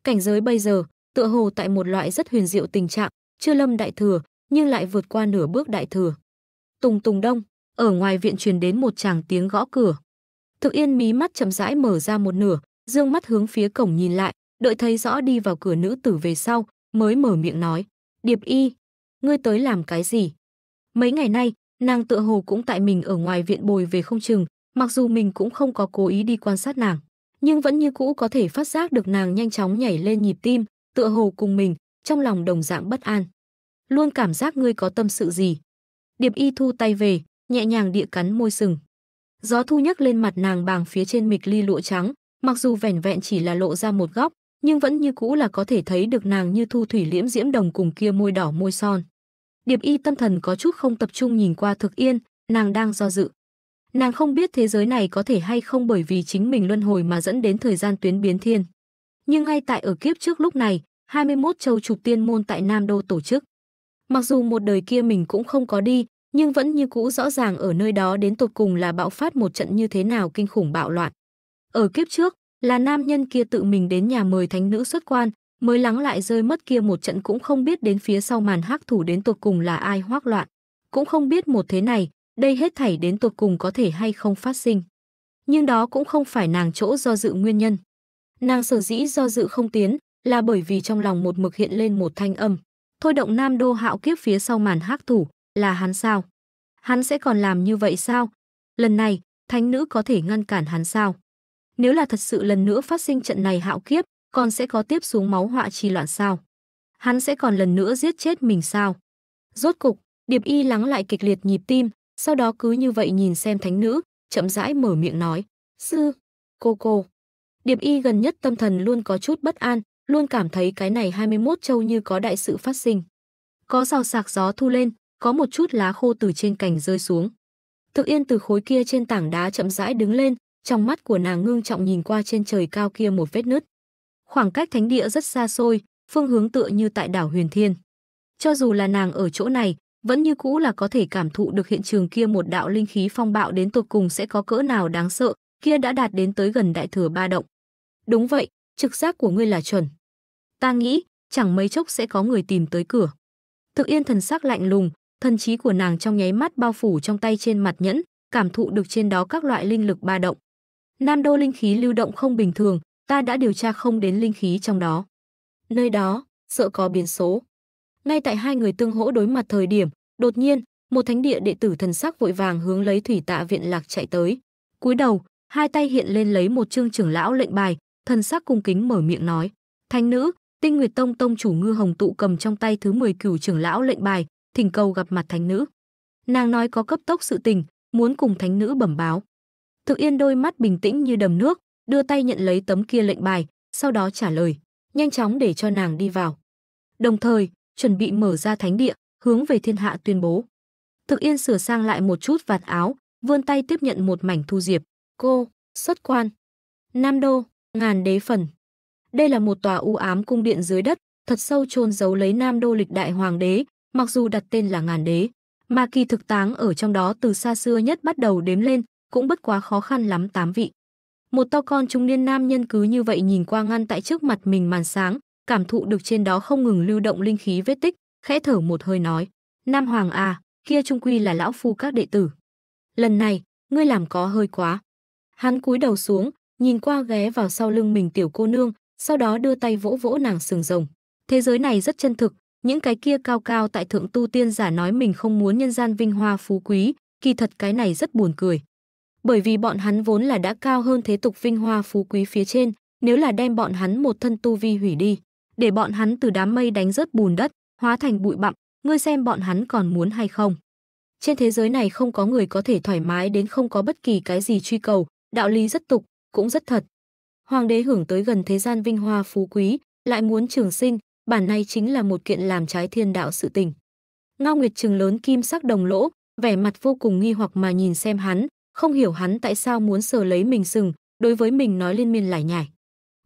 Speaker 1: Cảnh giới bây giờ, tựa hồ tại một loại rất huyền diệu tình trạng, chưa lâm đại thừa, nhưng lại vượt qua nửa bước đại thừa. Tùng tùng đông, ở ngoài viện truyền đến một chàng tiếng gõ cửa. Thực Yên mí mắt chậm rãi mở ra một nửa, dương mắt hướng phía cổng nhìn lại, đợi thấy rõ đi vào cửa nữ tử về sau, mới mở miệng nói, "Điệp Y, ngươi tới làm cái gì?" Mấy ngày nay, nàng tựa hồ cũng tại mình ở ngoài viện bồi về không chừng, mặc dù mình cũng không có cố ý đi quan sát nàng, nhưng vẫn như cũ có thể phát giác được nàng nhanh chóng nhảy lên nhịp tim, tựa hồ cùng mình, trong lòng đồng dạng bất an. Luôn cảm giác ngươi có tâm sự gì. Điệp y thu tay về, nhẹ nhàng địa cắn môi sừng. Gió thu nhấc lên mặt nàng bàng phía trên mịch ly lụa trắng, mặc dù vẻn vẹn chỉ là lộ ra một góc, nhưng vẫn như cũ là có thể thấy được nàng như thu thủy liễm diễm đồng cùng kia môi đỏ môi son. Điệp y tâm thần có chút không tập trung nhìn qua thực yên, nàng đang do dự. Nàng không biết thế giới này có thể hay không bởi vì chính mình luân hồi mà dẫn đến thời gian tuyến biến thiên. Nhưng ngay tại ở kiếp trước lúc này, 21 châu trục tiên môn tại Nam Đô tổ chức. Mặc dù một đời kia mình cũng không có đi, nhưng vẫn như cũ rõ ràng ở nơi đó đến tột cùng là bạo phát một trận như thế nào kinh khủng bạo loạn. Ở kiếp trước, là nam nhân kia tự mình đến nhà mời thánh nữ xuất quan, mới lắng lại rơi mất kia một trận cũng không biết đến phía sau màn hắc thủ đến tột cùng là ai hoác loạn. Cũng không biết một thế này, đây hết thảy đến tột cùng có thể hay không phát sinh. Nhưng đó cũng không phải nàng chỗ do dự nguyên nhân. Nàng sở dĩ do dự không tiến là bởi vì trong lòng một mực hiện lên một thanh âm thôi động nam đô hạo kiếp phía sau màn hắc thủ, là hắn sao? Hắn sẽ còn làm như vậy sao? Lần này, thánh nữ có thể ngăn cản hắn sao? Nếu là thật sự lần nữa phát sinh trận này hạo kiếp, còn sẽ có tiếp xuống máu họa trì loạn sao? Hắn sẽ còn lần nữa giết chết mình sao? Rốt cục, Điệp Y lắng lại kịch liệt nhịp tim, sau đó cứ như vậy nhìn xem thánh nữ, chậm rãi mở miệng nói, "Sư, cô cô." Điệp Y gần nhất tâm thần luôn có chút bất an, luôn cảm thấy cái này 21 châu như có đại sự phát sinh. Có rào sạc gió thu lên, có một chút lá khô từ trên cành rơi xuống. Thực yên từ khối kia trên tảng đá chậm rãi đứng lên, trong mắt của nàng ngưng trọng nhìn qua trên trời cao kia một vết nứt. Khoảng cách thánh địa rất xa xôi, phương hướng tựa như tại đảo Huyền Thiên. Cho dù là nàng ở chỗ này, vẫn như cũ là có thể cảm thụ được hiện trường kia một đạo linh khí phong bạo đến tột cùng sẽ có cỡ nào đáng sợ, kia đã đạt đến tới gần đại thừa ba động. Đúng vậy, trực giác của ngươi là chuẩn. Ta nghĩ, chẳng mấy chốc sẽ có người tìm tới cửa. Tự yên thần sắc lạnh lùng, thần trí của nàng trong nháy mắt bao phủ trong tay trên mặt nhẫn, cảm thụ được trên đó các loại linh lực ba động. Nam đô linh khí lưu động không bình thường, ta đã điều tra không đến linh khí trong đó. Nơi đó, sợ có biến số. Ngay tại hai người tương hỗ đối mặt thời điểm, đột nhiên, một thánh địa đệ tử thần sắc vội vàng hướng lấy thủy tạ viện lạc chạy tới. cúi đầu, hai tay hiện lên lấy một chương trưởng lão lệnh bài, thần sắc cung kính mở miệng nói. Thánh nữ, Tinh Nguyệt Tông tông chủ Ngư Hồng tụ cầm trong tay thứ 10 cửu trưởng lão lệnh bài, thỉnh cầu gặp mặt thánh nữ. Nàng nói có cấp tốc sự tình, muốn cùng thánh nữ bẩm báo. Thực Yên đôi mắt bình tĩnh như đầm nước, đưa tay nhận lấy tấm kia lệnh bài, sau đó trả lời, nhanh chóng để cho nàng đi vào. Đồng thời, chuẩn bị mở ra thánh địa, hướng về thiên hạ tuyên bố. Thực Yên sửa sang lại một chút vạt áo, vươn tay tiếp nhận một mảnh thu diệp. Cô, xuất quan. Nam Đô, ngàn đế phần. Đây là một tòa u ám cung điện dưới đất, thật sâu chôn giấu lấy Nam Đô lịch đại hoàng đế, mặc dù đặt tên là ngàn đế, mà kỳ thực táng ở trong đó từ xa xưa nhất bắt đầu đếm lên, cũng bất quá khó khăn lắm tám vị. Một to con trung niên nam nhân cứ như vậy nhìn qua ngăn tại trước mặt mình màn sáng, cảm thụ được trên đó không ngừng lưu động linh khí vết tích, khẽ thở một hơi nói: "Nam hoàng à, kia trung quy là lão phu các đệ tử. Lần này, ngươi làm có hơi quá." Hắn cúi đầu xuống, nhìn qua ghé vào sau lưng mình tiểu cô nương, sau đó đưa tay vỗ vỗ nàng sừng rồng. Thế giới này rất chân thực, những cái kia cao cao tại thượng tu tiên giả nói mình không muốn nhân gian vinh hoa phú quý, kỳ thật cái này rất buồn cười. Bởi vì bọn hắn vốn là đã cao hơn thế tục vinh hoa phú quý phía trên, nếu là đem bọn hắn một thân tu vi hủy đi, để bọn hắn từ đám mây đánh rớt bùn đất, hóa thành bụi bặm, ngươi xem bọn hắn còn muốn hay không. Trên thế giới này không có người có thể thoải mái đến không có bất kỳ cái gì truy cầu, đạo lý rất tục, cũng rất thật, hoàng đế hưởng tới gần thế gian vinh hoa phú quý, lại muốn trường sinh, bản này chính là một kiện làm trái thiên đạo sự tình. Ngao Nguyệt Trường lớn kim sắc đồng lỗ, vẻ mặt vô cùng nghi hoặc mà nhìn xem hắn, không hiểu hắn tại sao muốn sờ lấy mình sừng, đối với mình nói liên miên lải nhải.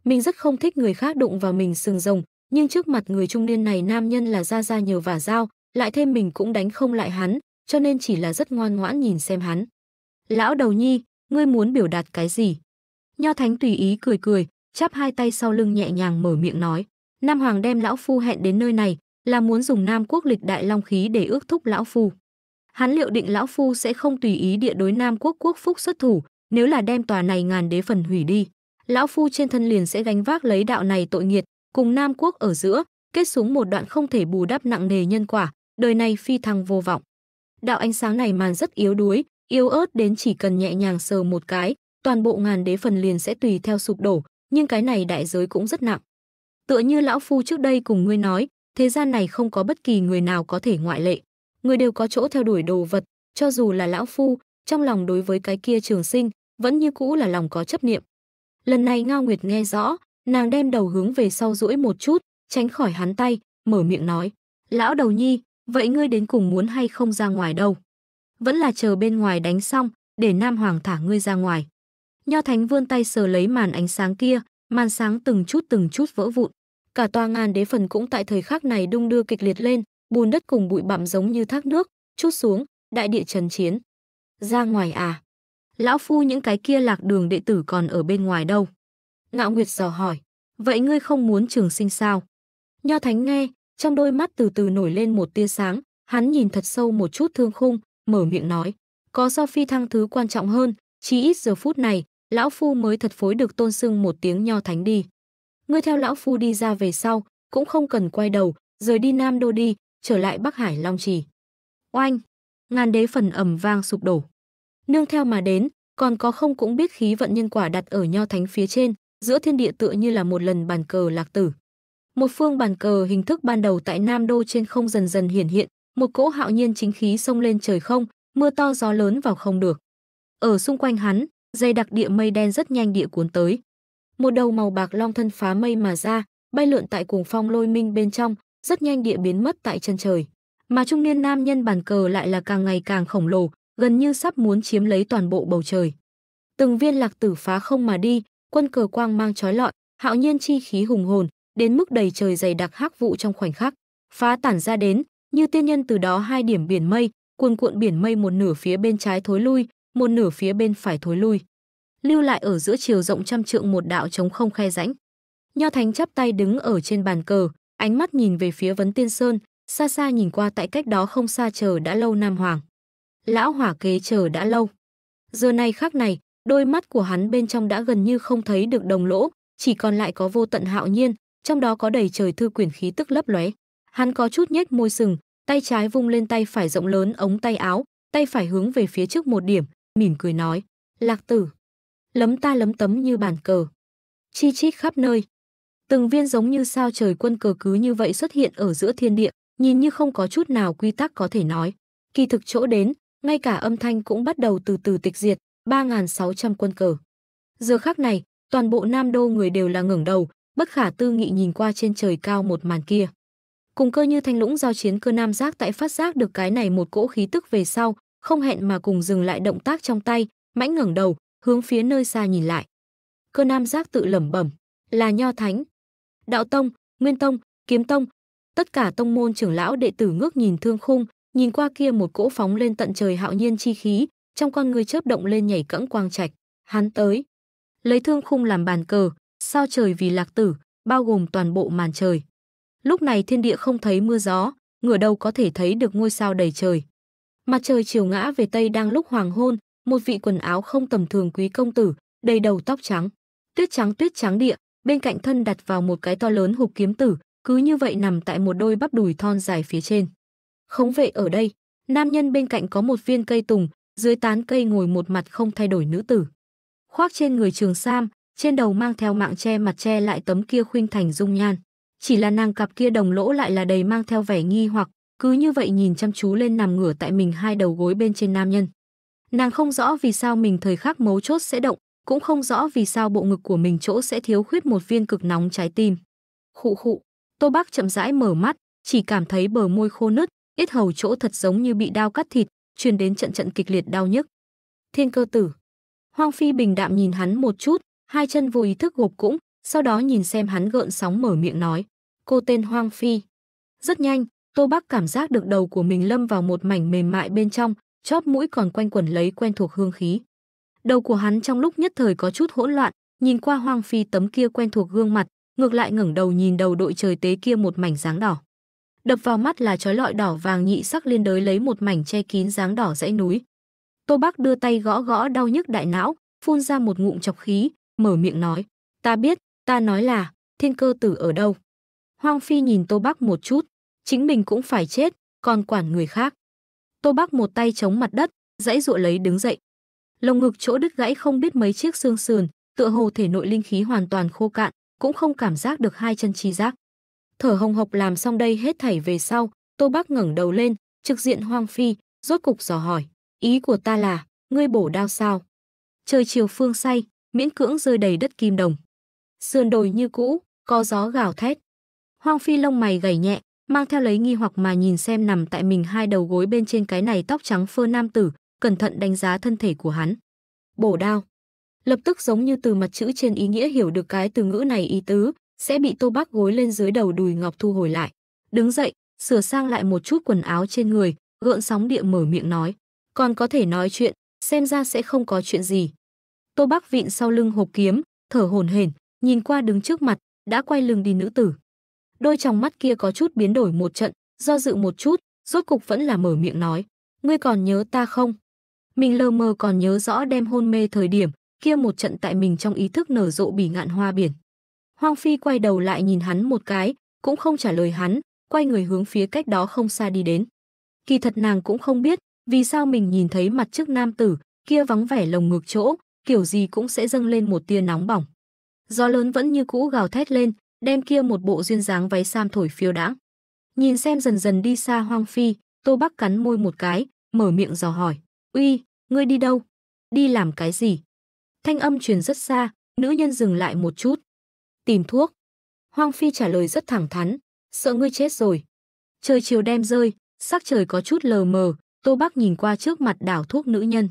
Speaker 1: Mình rất không thích người khác đụng vào mình sừng rồng, nhưng trước mặt người trung niên này nam nhân là ra ra nhờ vả dao, lại thêm mình cũng đánh không lại hắn, cho nên chỉ là rất ngoan ngoãn nhìn xem hắn. Lão đầu nhi, ngươi muốn biểu đạt cái gì? Nho Thánh tùy ý cười cười, chắp hai tay sau lưng nhẹ nhàng mở miệng nói, Nam Hoàng đem lão phu hẹn đến nơi này, là muốn dùng Nam Quốc lịch đại long khí để ước thúc lão phu. Hắn liệu định lão phu sẽ không tùy ý địa đối Nam Quốc quốc phúc xuất thủ, nếu là đem tòa này ngàn đế phần hủy đi, lão phu trên thân liền sẽ gánh vác lấy đạo này tội nghiệt, cùng Nam Quốc ở giữa, kết xuống một đoạn không thể bù đắp nặng nề nhân quả, đời này phi thăng vô vọng. Đạo ánh sáng này màn rất yếu đuối, yếu ớt đến chỉ cần nhẹ nhàng sờ một cái, toàn bộ ngàn đế phần liền sẽ tùy theo sụp đổ, nhưng cái này đại giới cũng rất nặng. Tựa như lão phu trước đây cùng ngươi nói, thế gian này không có bất kỳ người nào có thể ngoại lệ, người đều có chỗ theo đuổi đồ vật, cho dù là lão phu, trong lòng đối với cái kia trường sinh, vẫn như cũ là lòng có chấp niệm. Lần này Ngao Nguyệt nghe rõ, nàng đem đầu hướng về sau rũi một chút, tránh khỏi hắn tay, mở miệng nói: "Lão đầu nhi, vậy ngươi đến cùng muốn hay không ra ngoài đâu? Vẫn là chờ bên ngoài đánh xong, để Nam Hoàng thả ngươi ra ngoài." Nho Thánh vươn tay sờ lấy màn ánh sáng kia, màn sáng từng chút từng chút vỡ vụn. Cả tòa ngàn đế phần cũng tại thời khắc này đung đưa kịch liệt lên, bùn đất cùng bụi bặm giống như thác nước, chút xuống, đại địa trần chiến. Ra ngoài à? Lão phu những cái kia lạc đường đệ tử còn ở bên ngoài đâu? Ngạo Nguyệt dò hỏi, vậy ngươi không muốn trường sinh sao? Nho Thánh nghe, trong đôi mắt từ từ nổi lên một tia sáng, hắn nhìn thật sâu một chút thương khung, mở miệng nói, có do phi thăng thứ quan trọng hơn, chỉ ít giờ phút này, lão phu mới thật phối được tôn sưng một tiếng nho thánh đi. Ngươi theo lão phu đi ra về sau, cũng không cần quay đầu, rời đi Nam Đô đi, trở lại Bắc Hải Long Trì. Oanh! Ngàn đế phần ẩm vang sụp đổ. Nương theo mà đến, còn có không cũng biết khí vận nhân quả đặt ở nho thánh phía trên, giữa thiên địa tựa như là một lần bàn cờ lạc tử. Một phương bàn cờ hình thức ban đầu tại Nam Đô trên không dần dần hiển hiện, một cỗ hạo nhiên chính khí xông lên trời không, mưa to gió lớn vào không được. Ở xung quanh hắn, dày đặc địa mây đen rất nhanh địa cuốn tới. Một đầu màu bạc long thân phá mây mà ra, bay lượn tại cuồng phong lôi minh bên trong, rất nhanh địa biến mất tại chân trời. Mà trung niên nam nhân bàn cờ lại là càng ngày càng khổng lồ, gần như sắp muốn chiếm lấy toàn bộ bầu trời. Từng viên lạc tử phá không mà đi, quân cờ quang mang trói lọi, hạo nhiên chi khí hùng hồn, đến mức đầy trời dày đặc hắc vụ trong khoảnh khắc, phá tản ra đến, như tiên nhân từ đó hai điểm biển mây, cuồn cuộn biển mây một nửa phía bên trái thối lui, một nửa phía bên phải thối lui. Lưu lại ở giữa chiều rộng trăm trượng một đạo trống không khe rãnh. Nho Thánh chắp tay đứng ở trên bàn cờ, ánh mắt nhìn về phía Vấn Tiên Sơn, xa xa nhìn qua tại cách đó không xa chờ đã lâu Nam Hoàng. Lão hỏa kế chờ đã lâu. Giờ này khác này, đôi mắt của hắn bên trong đã gần như không thấy được đồng lỗ, chỉ còn lại có vô tận hạo nhiên, trong đó có đầy trời thư quyển khí tức lấp lóe. Hắn có chút nhếch môi sừng, tay trái vung lên tay phải rộng lớn ống tay áo, tay phải hướng về phía trước một điểm, mỉm cười nói, lạc tử. Lấm ta lấm tấm như bàn cờ. Chi chít khắp nơi. Từng viên giống như sao trời quân cờ cứ như vậy xuất hiện ở giữa thiên địa, nhìn như không có chút nào quy tắc có thể nói. Kỳ thực chỗ đến, ngay cả âm thanh cũng bắt đầu từ từ tịch diệt, 3.600 quân cờ. Giờ khắc này, toàn bộ Nam Đô người đều là ngẩng đầu, bất khả tư nghị nhìn qua trên trời cao một màn kia. Cùng cơ như thanh lũng giao chiến cơ nam giác tại phát giác được cái này một cỗ khí tức về sau, không hẹn mà cùng dừng lại động tác trong tay, mãnh ngẩng đầu, hướng phía nơi xa nhìn lại. Cơ Nam Giác tự lẩm bẩm, là Nho Thánh, Đạo Tông, Nguyên Tông, Kiếm Tông, tất cả tông môn trưởng lão đệ tử ngước nhìn thương khung, nhìn qua kia một cỗ phóng lên tận trời hạo nhiên chi khí, trong con người chớp động lên nhảy cẫng quang trạch, hắn tới. Lấy thương khung làm bàn cờ, sao trời vì lạc tử, bao gồm toàn bộ màn trời. Lúc này thiên địa không thấy mưa gió, ngửa đầu có thể thấy được ngôi sao đầy trời. Mặt trời chiều ngã về tây đang lúc hoàng hôn, một vị quần áo không tầm thường quý công tử, đầy đầu tóc trắng, tuyết trắng tuyết trắng địa, bên cạnh thân đặt vào một cái to lớn hộp kiếm tử, cứ như vậy nằm tại một đôi bắp đùi thon dài phía trên. Khống vệ ở đây, nam nhân bên cạnh có một viên cây tùng, dưới tán cây ngồi một mặt không thay đổi nữ tử. Khoác trên người trường sam, trên đầu mang theo mạng che mặt che lại tấm kia khuynh thành dung nhan. Chỉ là nàng cặp kia đồng lỗ lại là đầy mang theo vẻ nghi hoặc, cứ như vậy nhìn chăm chú lên nằm ngửa tại mình hai đầu gối bên trên nam nhân. Nàng không rõ vì sao mình thời khắc mấu chốt sẽ động, cũng không rõ vì sao bộ ngực của mình chỗ sẽ thiếu khuyết một viên cực nóng trái tim. Khụ khụ, Tô Bác chậm rãi mở mắt, chỉ cảm thấy bờ môi khô nứt, ít hầu chỗ thật giống như bị đao cắt thịt, truyền đến trận trận kịch liệt đau nhức. Thiên cơ tử. hoàng Phi bình đạm nhìn hắn một chút, hai chân vô ý thức gộp cũng, sau đó nhìn xem hắn gợn sóng mở miệng nói, "Cô tên hoàng Phi." Rất nhanh, Tô Bắc cảm giác được đầu của mình lâm vào một mảnh mềm mại bên trong, chóp mũi còn quanh quẩn lấy quen thuộc hương khí. Đầu của hắn trong lúc nhất thời có chút hỗn loạn, nhìn qua hoàng Phi tấm kia quen thuộc gương mặt, ngược lại ngẩng đầu nhìn đầu đội trời tế kia một mảnh dáng đỏ. Đập vào mắt là chói lọi đỏ vàng nhị sắc liên đới lấy một mảnh che kín dáng đỏ dãy núi. Tô Bắc đưa tay gõ gõ đau nhức đại não, phun ra một ngụm chọc khí, mở miệng nói: "Ta biết, ta nói là, thiên cơ tử ở đâu?" Hoàng Phi nhìn Tô Bắc một chút, chính mình cũng phải chết, còn quản người khác. Tô Bắc một tay chống mặt đất, dãy dụa lấy đứng dậy. Lồng ngực chỗ đứt gãy không biết mấy chiếc xương sườn, tựa hồ thể nội linh khí hoàn toàn khô cạn, cũng không cảm giác được hai chân chi giác. Thở hồng hộc làm xong đây hết thảy về sau, Tô Bắc ngẩng đầu lên, trực diện Hoang Phi, rốt cục dò hỏi, ý của ta là, ngươi bổ đao sao? Trời chiều phương say, miễn cưỡng rơi đầy đất kim đồng. Sườn đồi như cũ, có gió gào thét. Hoang Phi lông mày gầy nhẹ, mang theo lấy nghi hoặc mà nhìn xem nằm tại mình hai đầu gối bên trên cái này tóc trắng phơ nam tử, cẩn thận đánh giá thân thể của hắn. Bổ đao. Lập tức giống như từ mặt chữ trên ý nghĩa hiểu được cái từ ngữ này ý tứ, sẽ bị Tô Bác gối lên dưới đầu đùi ngọc thu hồi lại. Đứng dậy, sửa sang lại một chút quần áo trên người, gợn sóng địa mở miệng nói. Còn có thể nói chuyện, xem ra sẽ không có chuyện gì. Tô Bác vịn sau lưng hộp kiếm, thở hổn hển, nhìn qua đứng trước mặt, đã quay lưng đi nữ tử. Đôi trong mắt kia có chút biến đổi một trận, do dự một chút, rốt cục vẫn là mở miệng nói. Ngươi còn nhớ ta không? Mình lờ mờ còn nhớ rõ đem hôn mê thời điểm, kia một trận tại mình trong ý thức nở rộ bỉ ngạn hoa biển. Hoàng Phi quay đầu lại nhìn hắn một cái, cũng không trả lời hắn, quay người hướng phía cách đó không xa đi đến. Kỳ thật nàng cũng không biết, vì sao mình nhìn thấy mặt trước nam tử, kia vắng vẻ lồng ngược chỗ, kiểu gì cũng sẽ dâng lên một tia nóng bỏng. Gió lớn vẫn như cũ gào thét lên, đem kia một bộ duyên dáng váy sam thổi phiêu đãng. Nhìn xem dần dần đi xa Hoang Phi, Tô Bắc cắn môi một cái, mở miệng dò hỏi, "Uy, ngươi đi đâu? Đi làm cái gì?" Thanh âm truyền rất xa, nữ nhân dừng lại một chút. "Tìm thuốc." Hoang Phi trả lời rất thẳng thắn, "Sợ ngươi chết rồi." Trời chiều đem rơi, sắc trời có chút lờ mờ, Tô Bắc nhìn qua trước mặt đảo thuốc nữ nhân.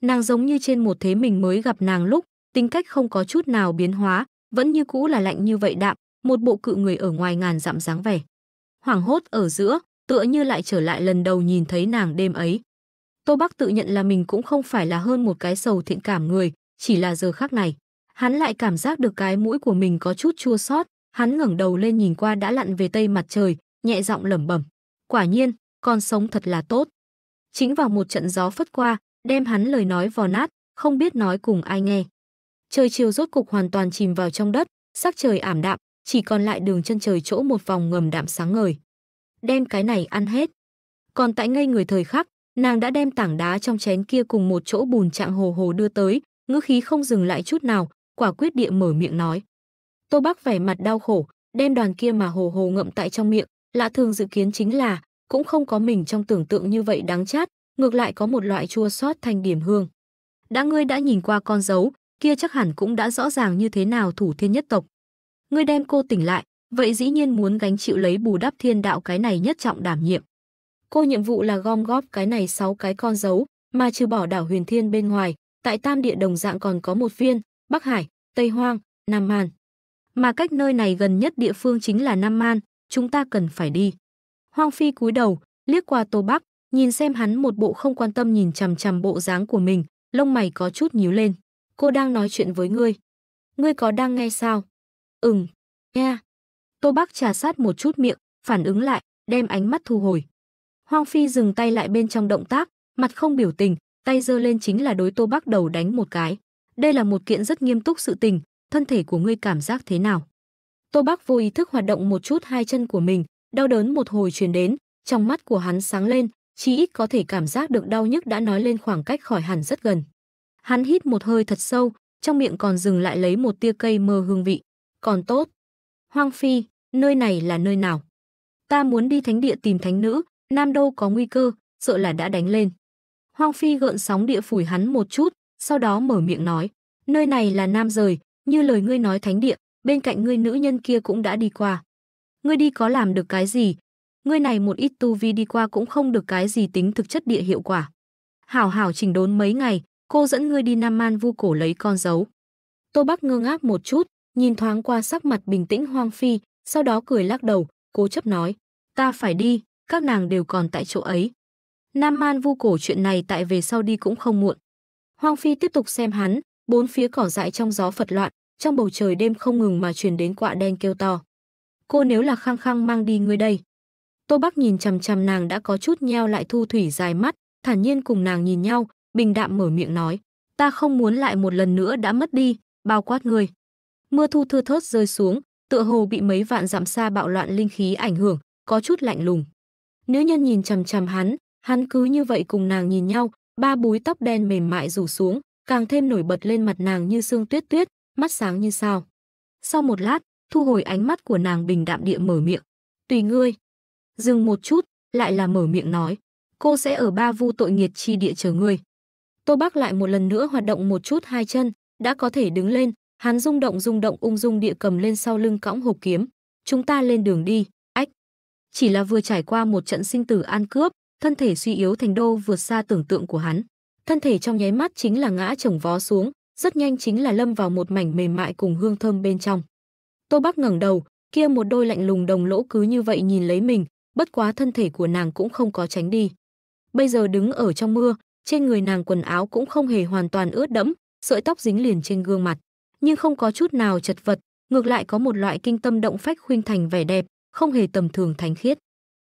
Speaker 1: Nàng giống như trên một thế mình mới gặp nàng lúc, tính cách không có chút nào biến hóa, vẫn như cũ là lạnh như vậy đạm, một bộ cự người ở ngoài ngàn dặm dáng vẻ. Hoảng hốt ở giữa, tựa như lại trở lại lần đầu nhìn thấy nàng đêm ấy. Tô Bắc tự nhận là mình cũng không phải là hơn một cái sầu thiện cảm người, chỉ là giờ khác này, hắn lại cảm giác được cái mũi của mình có chút chua xót, hắn ngẩng đầu lên nhìn qua đã lặn về tây mặt trời, nhẹ giọng lẩm bẩm, quả nhiên, con sống thật là tốt. Chính vào một trận gió phất qua, đem hắn lời nói vò nát, không biết nói cùng ai nghe trời chiều rốt cục hoàn toàn chìm vào trong đất, sắc trời ảm đạm, chỉ còn lại đường chân trời chỗ một vòng ngầm đạm sáng ngời. Đem cái này ăn hết. Còn tại ngay người thời khắc, nàng đã đem tảng đá trong chén kia cùng một chỗ bùn trạng hồ hồ đưa tới, ngữ khí không dừng lại chút nào, quả quyết địa mở miệng nói. Tô Bắc vẻ mặt đau khổ, đem đoàn kia mà hồ hồ ngậm tại trong miệng, lạ thường dự kiến chính là cũng không có mình trong tưởng tượng như vậy đáng chát, ngược lại có một loại chua xót thành điểm hương. Đã ngươi đã nhìn qua con dấu, kia chắc hẳn cũng đã rõ ràng như thế nào thủ thiên nhất tộc. Ngươi đem cô tỉnh lại, vậy dĩ nhiên muốn gánh chịu lấy bù đắp thiên đạo cái này nhất trọng đảm nhiệm. Cô nhiệm vụ là gom góp cái này sáu cái con dấu, mà trừ bỏ đảo huyền thiên bên ngoài, tại tam địa đồng dạng còn có một viên, Bắc Hải, Tây Hoang, Nam Man. Mà cách nơi này gần nhất địa phương chính là Nam Man, chúng ta cần phải đi. Hoang Phi cúi đầu, liếc qua Tô Bắc, nhìn xem hắn một bộ không quan tâm nhìn chằm chằm bộ dáng của mình, lông mày có chút nhíu lên cô đang nói chuyện với ngươi. Ngươi có đang nghe sao? Ừm, nha. Yeah. Tô Bắc trà sát một chút miệng, phản ứng lại, đem ánh mắt thu hồi. Hoang Phi dừng tay lại bên trong động tác, mặt không biểu tình, tay giơ lên chính là đối Tô Bắc đầu đánh một cái. Đây là một kiện rất nghiêm túc sự tình, thân thể của ngươi cảm giác thế nào? Tô Bắc vô ý thức hoạt động một chút hai chân của mình, đau đớn một hồi truyền đến, trong mắt của hắn sáng lên, chí ít có thể cảm giác được đau nhức đã nói lên khoảng cách khỏi hẳn rất gần. Hắn hít một hơi thật sâu, trong miệng còn dừng lại lấy một tia cây mơ hương vị. Còn tốt. Hoang Phi, nơi này là nơi nào? Ta muốn đi thánh địa tìm thánh nữ, Nam Đô có nguy cơ, sợ là đã đánh lên. Hoang Phi gợn sóng địa phủi hắn một chút, sau đó mở miệng nói. Nơi này là Nam rời, như lời ngươi nói thánh địa, bên cạnh ngươi nữ nhân kia cũng đã đi qua. Ngươi đi có làm được cái gì? Ngươi này một ít tu vi đi qua cũng không được cái gì tính thực chất địa hiệu quả. Hảo hảo chỉnh đốn mấy ngày, cô dẫn ngươi đi Nam Man vu cổ lấy con dấu. Tô Bắc ngơ ngác một chút, nhìn thoáng qua sắc mặt bình tĩnh Hoang Phi, sau đó cười lắc đầu, cố chấp nói, ta phải đi, các nàng đều còn tại chỗ ấy. Nam Man vu cổ chuyện này tại về sau đi cũng không muộn. Hoang Phi tiếp tục xem hắn, bốn phía cỏ dại trong gió phật loạn, trong bầu trời đêm không ngừng mà truyền đến quạ đen kêu to. Cô nếu là khăng khăng mang đi ngươi đây. Tô Bắc nhìn chằm chằm nàng đã có chút nheo lại thu thủy dài mắt, thản nhiên cùng nàng nhìn nhau, bình đạm mở miệng nói, ta không muốn lại một lần nữa đã mất đi, bao quát người. Mưa thu thưa thớt rơi xuống, tựa hồ bị mấy vạn dặm xa bạo loạn linh khí ảnh hưởng, có chút lạnh lùng. Nữ nhân nhìn chằm chằm hắn, hắn cứ như vậy cùng nàng nhìn nhau, ba búi tóc đen mềm mại rủ xuống, càng thêm nổi bật lên mặt nàng như sương tuyết tuyết, mắt sáng như sao. Sau một lát, thu hồi ánh mắt của nàng bình đạm địa mở miệng, "Tùy ngươi." Dừng một chút, lại là mở miệng nói, "Cô sẽ ở ba vu tội nghiệt chi địa chờ ngươi." Tô Bác lại một lần nữa hoạt động một chút hai chân, đã có thể đứng lên, hắn rung động rung động ung dung địa cầm lên sau lưng cõng hộp kiếm. Chúng ta lên đường đi, ách. Chỉ là vừa trải qua một trận sinh tử an cướp, thân thể suy yếu thành đô vượt xa tưởng tượng của hắn. Thân thể trong nháy mắt chính là ngã chồng vó xuống, rất nhanh chính là lâm vào một mảnh mềm mại cùng hương thơm bên trong. Tô bác ngẩng đầu, kia một đôi lạnh lùng đồng lỗ cứ như vậy nhìn lấy mình, bất quá thân thể của nàng cũng không có tránh đi. Bây giờ đứng ở trong mưa, trên người nàng quần áo cũng không hề hoàn toàn ướt đẫm, sợi tóc dính liền trên gương mặt, nhưng không có chút nào chật vật, ngược lại có một loại kinh tâm động phách khuynh thành vẻ đẹp, không hề tầm thường thánh khiết.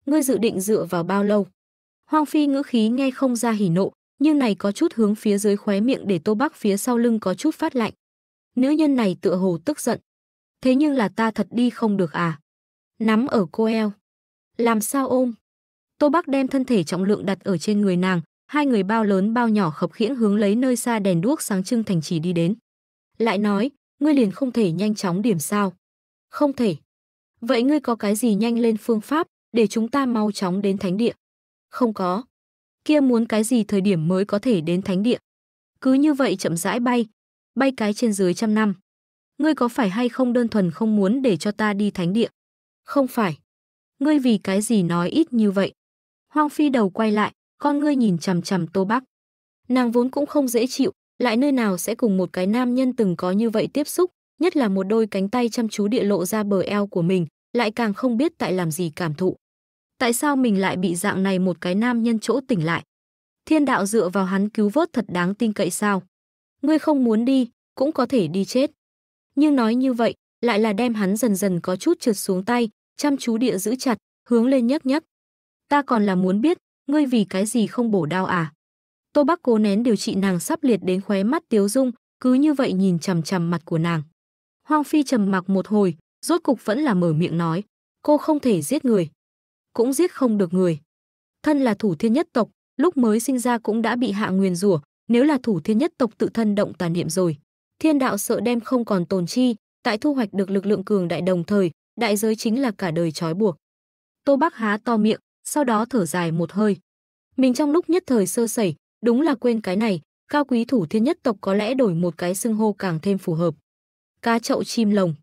Speaker 1: Ngươi dự định dựa vào bao lâu? hoàng phi ngữ khí nghe không ra hỉ nộ, nhưng này có chút hướng phía dưới khóe miệng để Tô Bắc phía sau lưng có chút phát lạnh. Nữ nhân này tựa hồ tức giận. Thế nhưng là ta thật đi không được à? Nắm ở cô eo. Làm sao ôm? Tô Bắc đem thân thể trọng lượng đặt ở trên người nàng, Hai người bao lớn bao nhỏ khập khiễng hướng lấy nơi xa đèn đuốc sáng trưng thành trì đi đến. Lại nói, ngươi liền không thể nhanh chóng điểm sao? Không thể. Vậy ngươi có cái gì nhanh lên phương pháp để chúng ta mau chóng đến thánh địa? Không có. Kia muốn cái gì thời điểm mới có thể đến thánh địa? Cứ như vậy chậm rãi bay, bay cái trên dưới trăm năm. Ngươi có phải hay không đơn thuần không muốn để cho ta đi thánh địa? Không phải. Ngươi vì cái gì nói ít như vậy? Hoang Phi đầu quay lại, con ngươi nhìn chằm chằm Tô Bắc. Nàng vốn cũng không dễ chịu, lại nơi nào sẽ cùng một cái nam nhân từng có như vậy tiếp xúc, nhất là một đôi cánh tay chăm chú địa lộ ra bờ eo của mình, lại càng không biết tại làm gì cảm thụ. Tại sao mình lại bị dạng này một cái nam nhân chỗ tỉnh lại? Thiên đạo dựa vào hắn cứu vớt thật đáng tin cậy sao? Ngươi không muốn đi, cũng có thể đi chết. Nhưng nói như vậy, lại là đem hắn dần dần có chút trượt xuống tay, chăm chú địa giữ chặt, hướng lên nhấc nhấc. Ta còn là muốn biết, ngươi vì cái gì không bổ đao à? Tô Bắc cố nén điều trị nàng sắp liệt đến khóe mắt Tiếu Dung, cứ như vậy nhìn chằm chằm mặt của nàng. Hoàng Phi trầm mặc một hồi, rốt cục vẫn là mở miệng nói, cô không thể giết người, cũng giết không được người. Thân là thủ thiên nhất tộc, lúc mới sinh ra cũng đã bị hạ nguyền rủa, nếu là thủ thiên nhất tộc tự thân động tà niệm rồi, thiên đạo sợ đem không còn tồn chi, tại thu hoạch được lực lượng cường đại đồng thời, đại giới chính là cả đời trói buộc. Tô Bắc há to miệng, sau đó thở dài một hơi. Mình trong lúc nhất thời sơ sẩy, đúng là quên cái này, cao quý thủ thiên nhất tộc có lẽ đổi một cái xưng hô càng thêm phù hợp. Cá chậu chim lồng.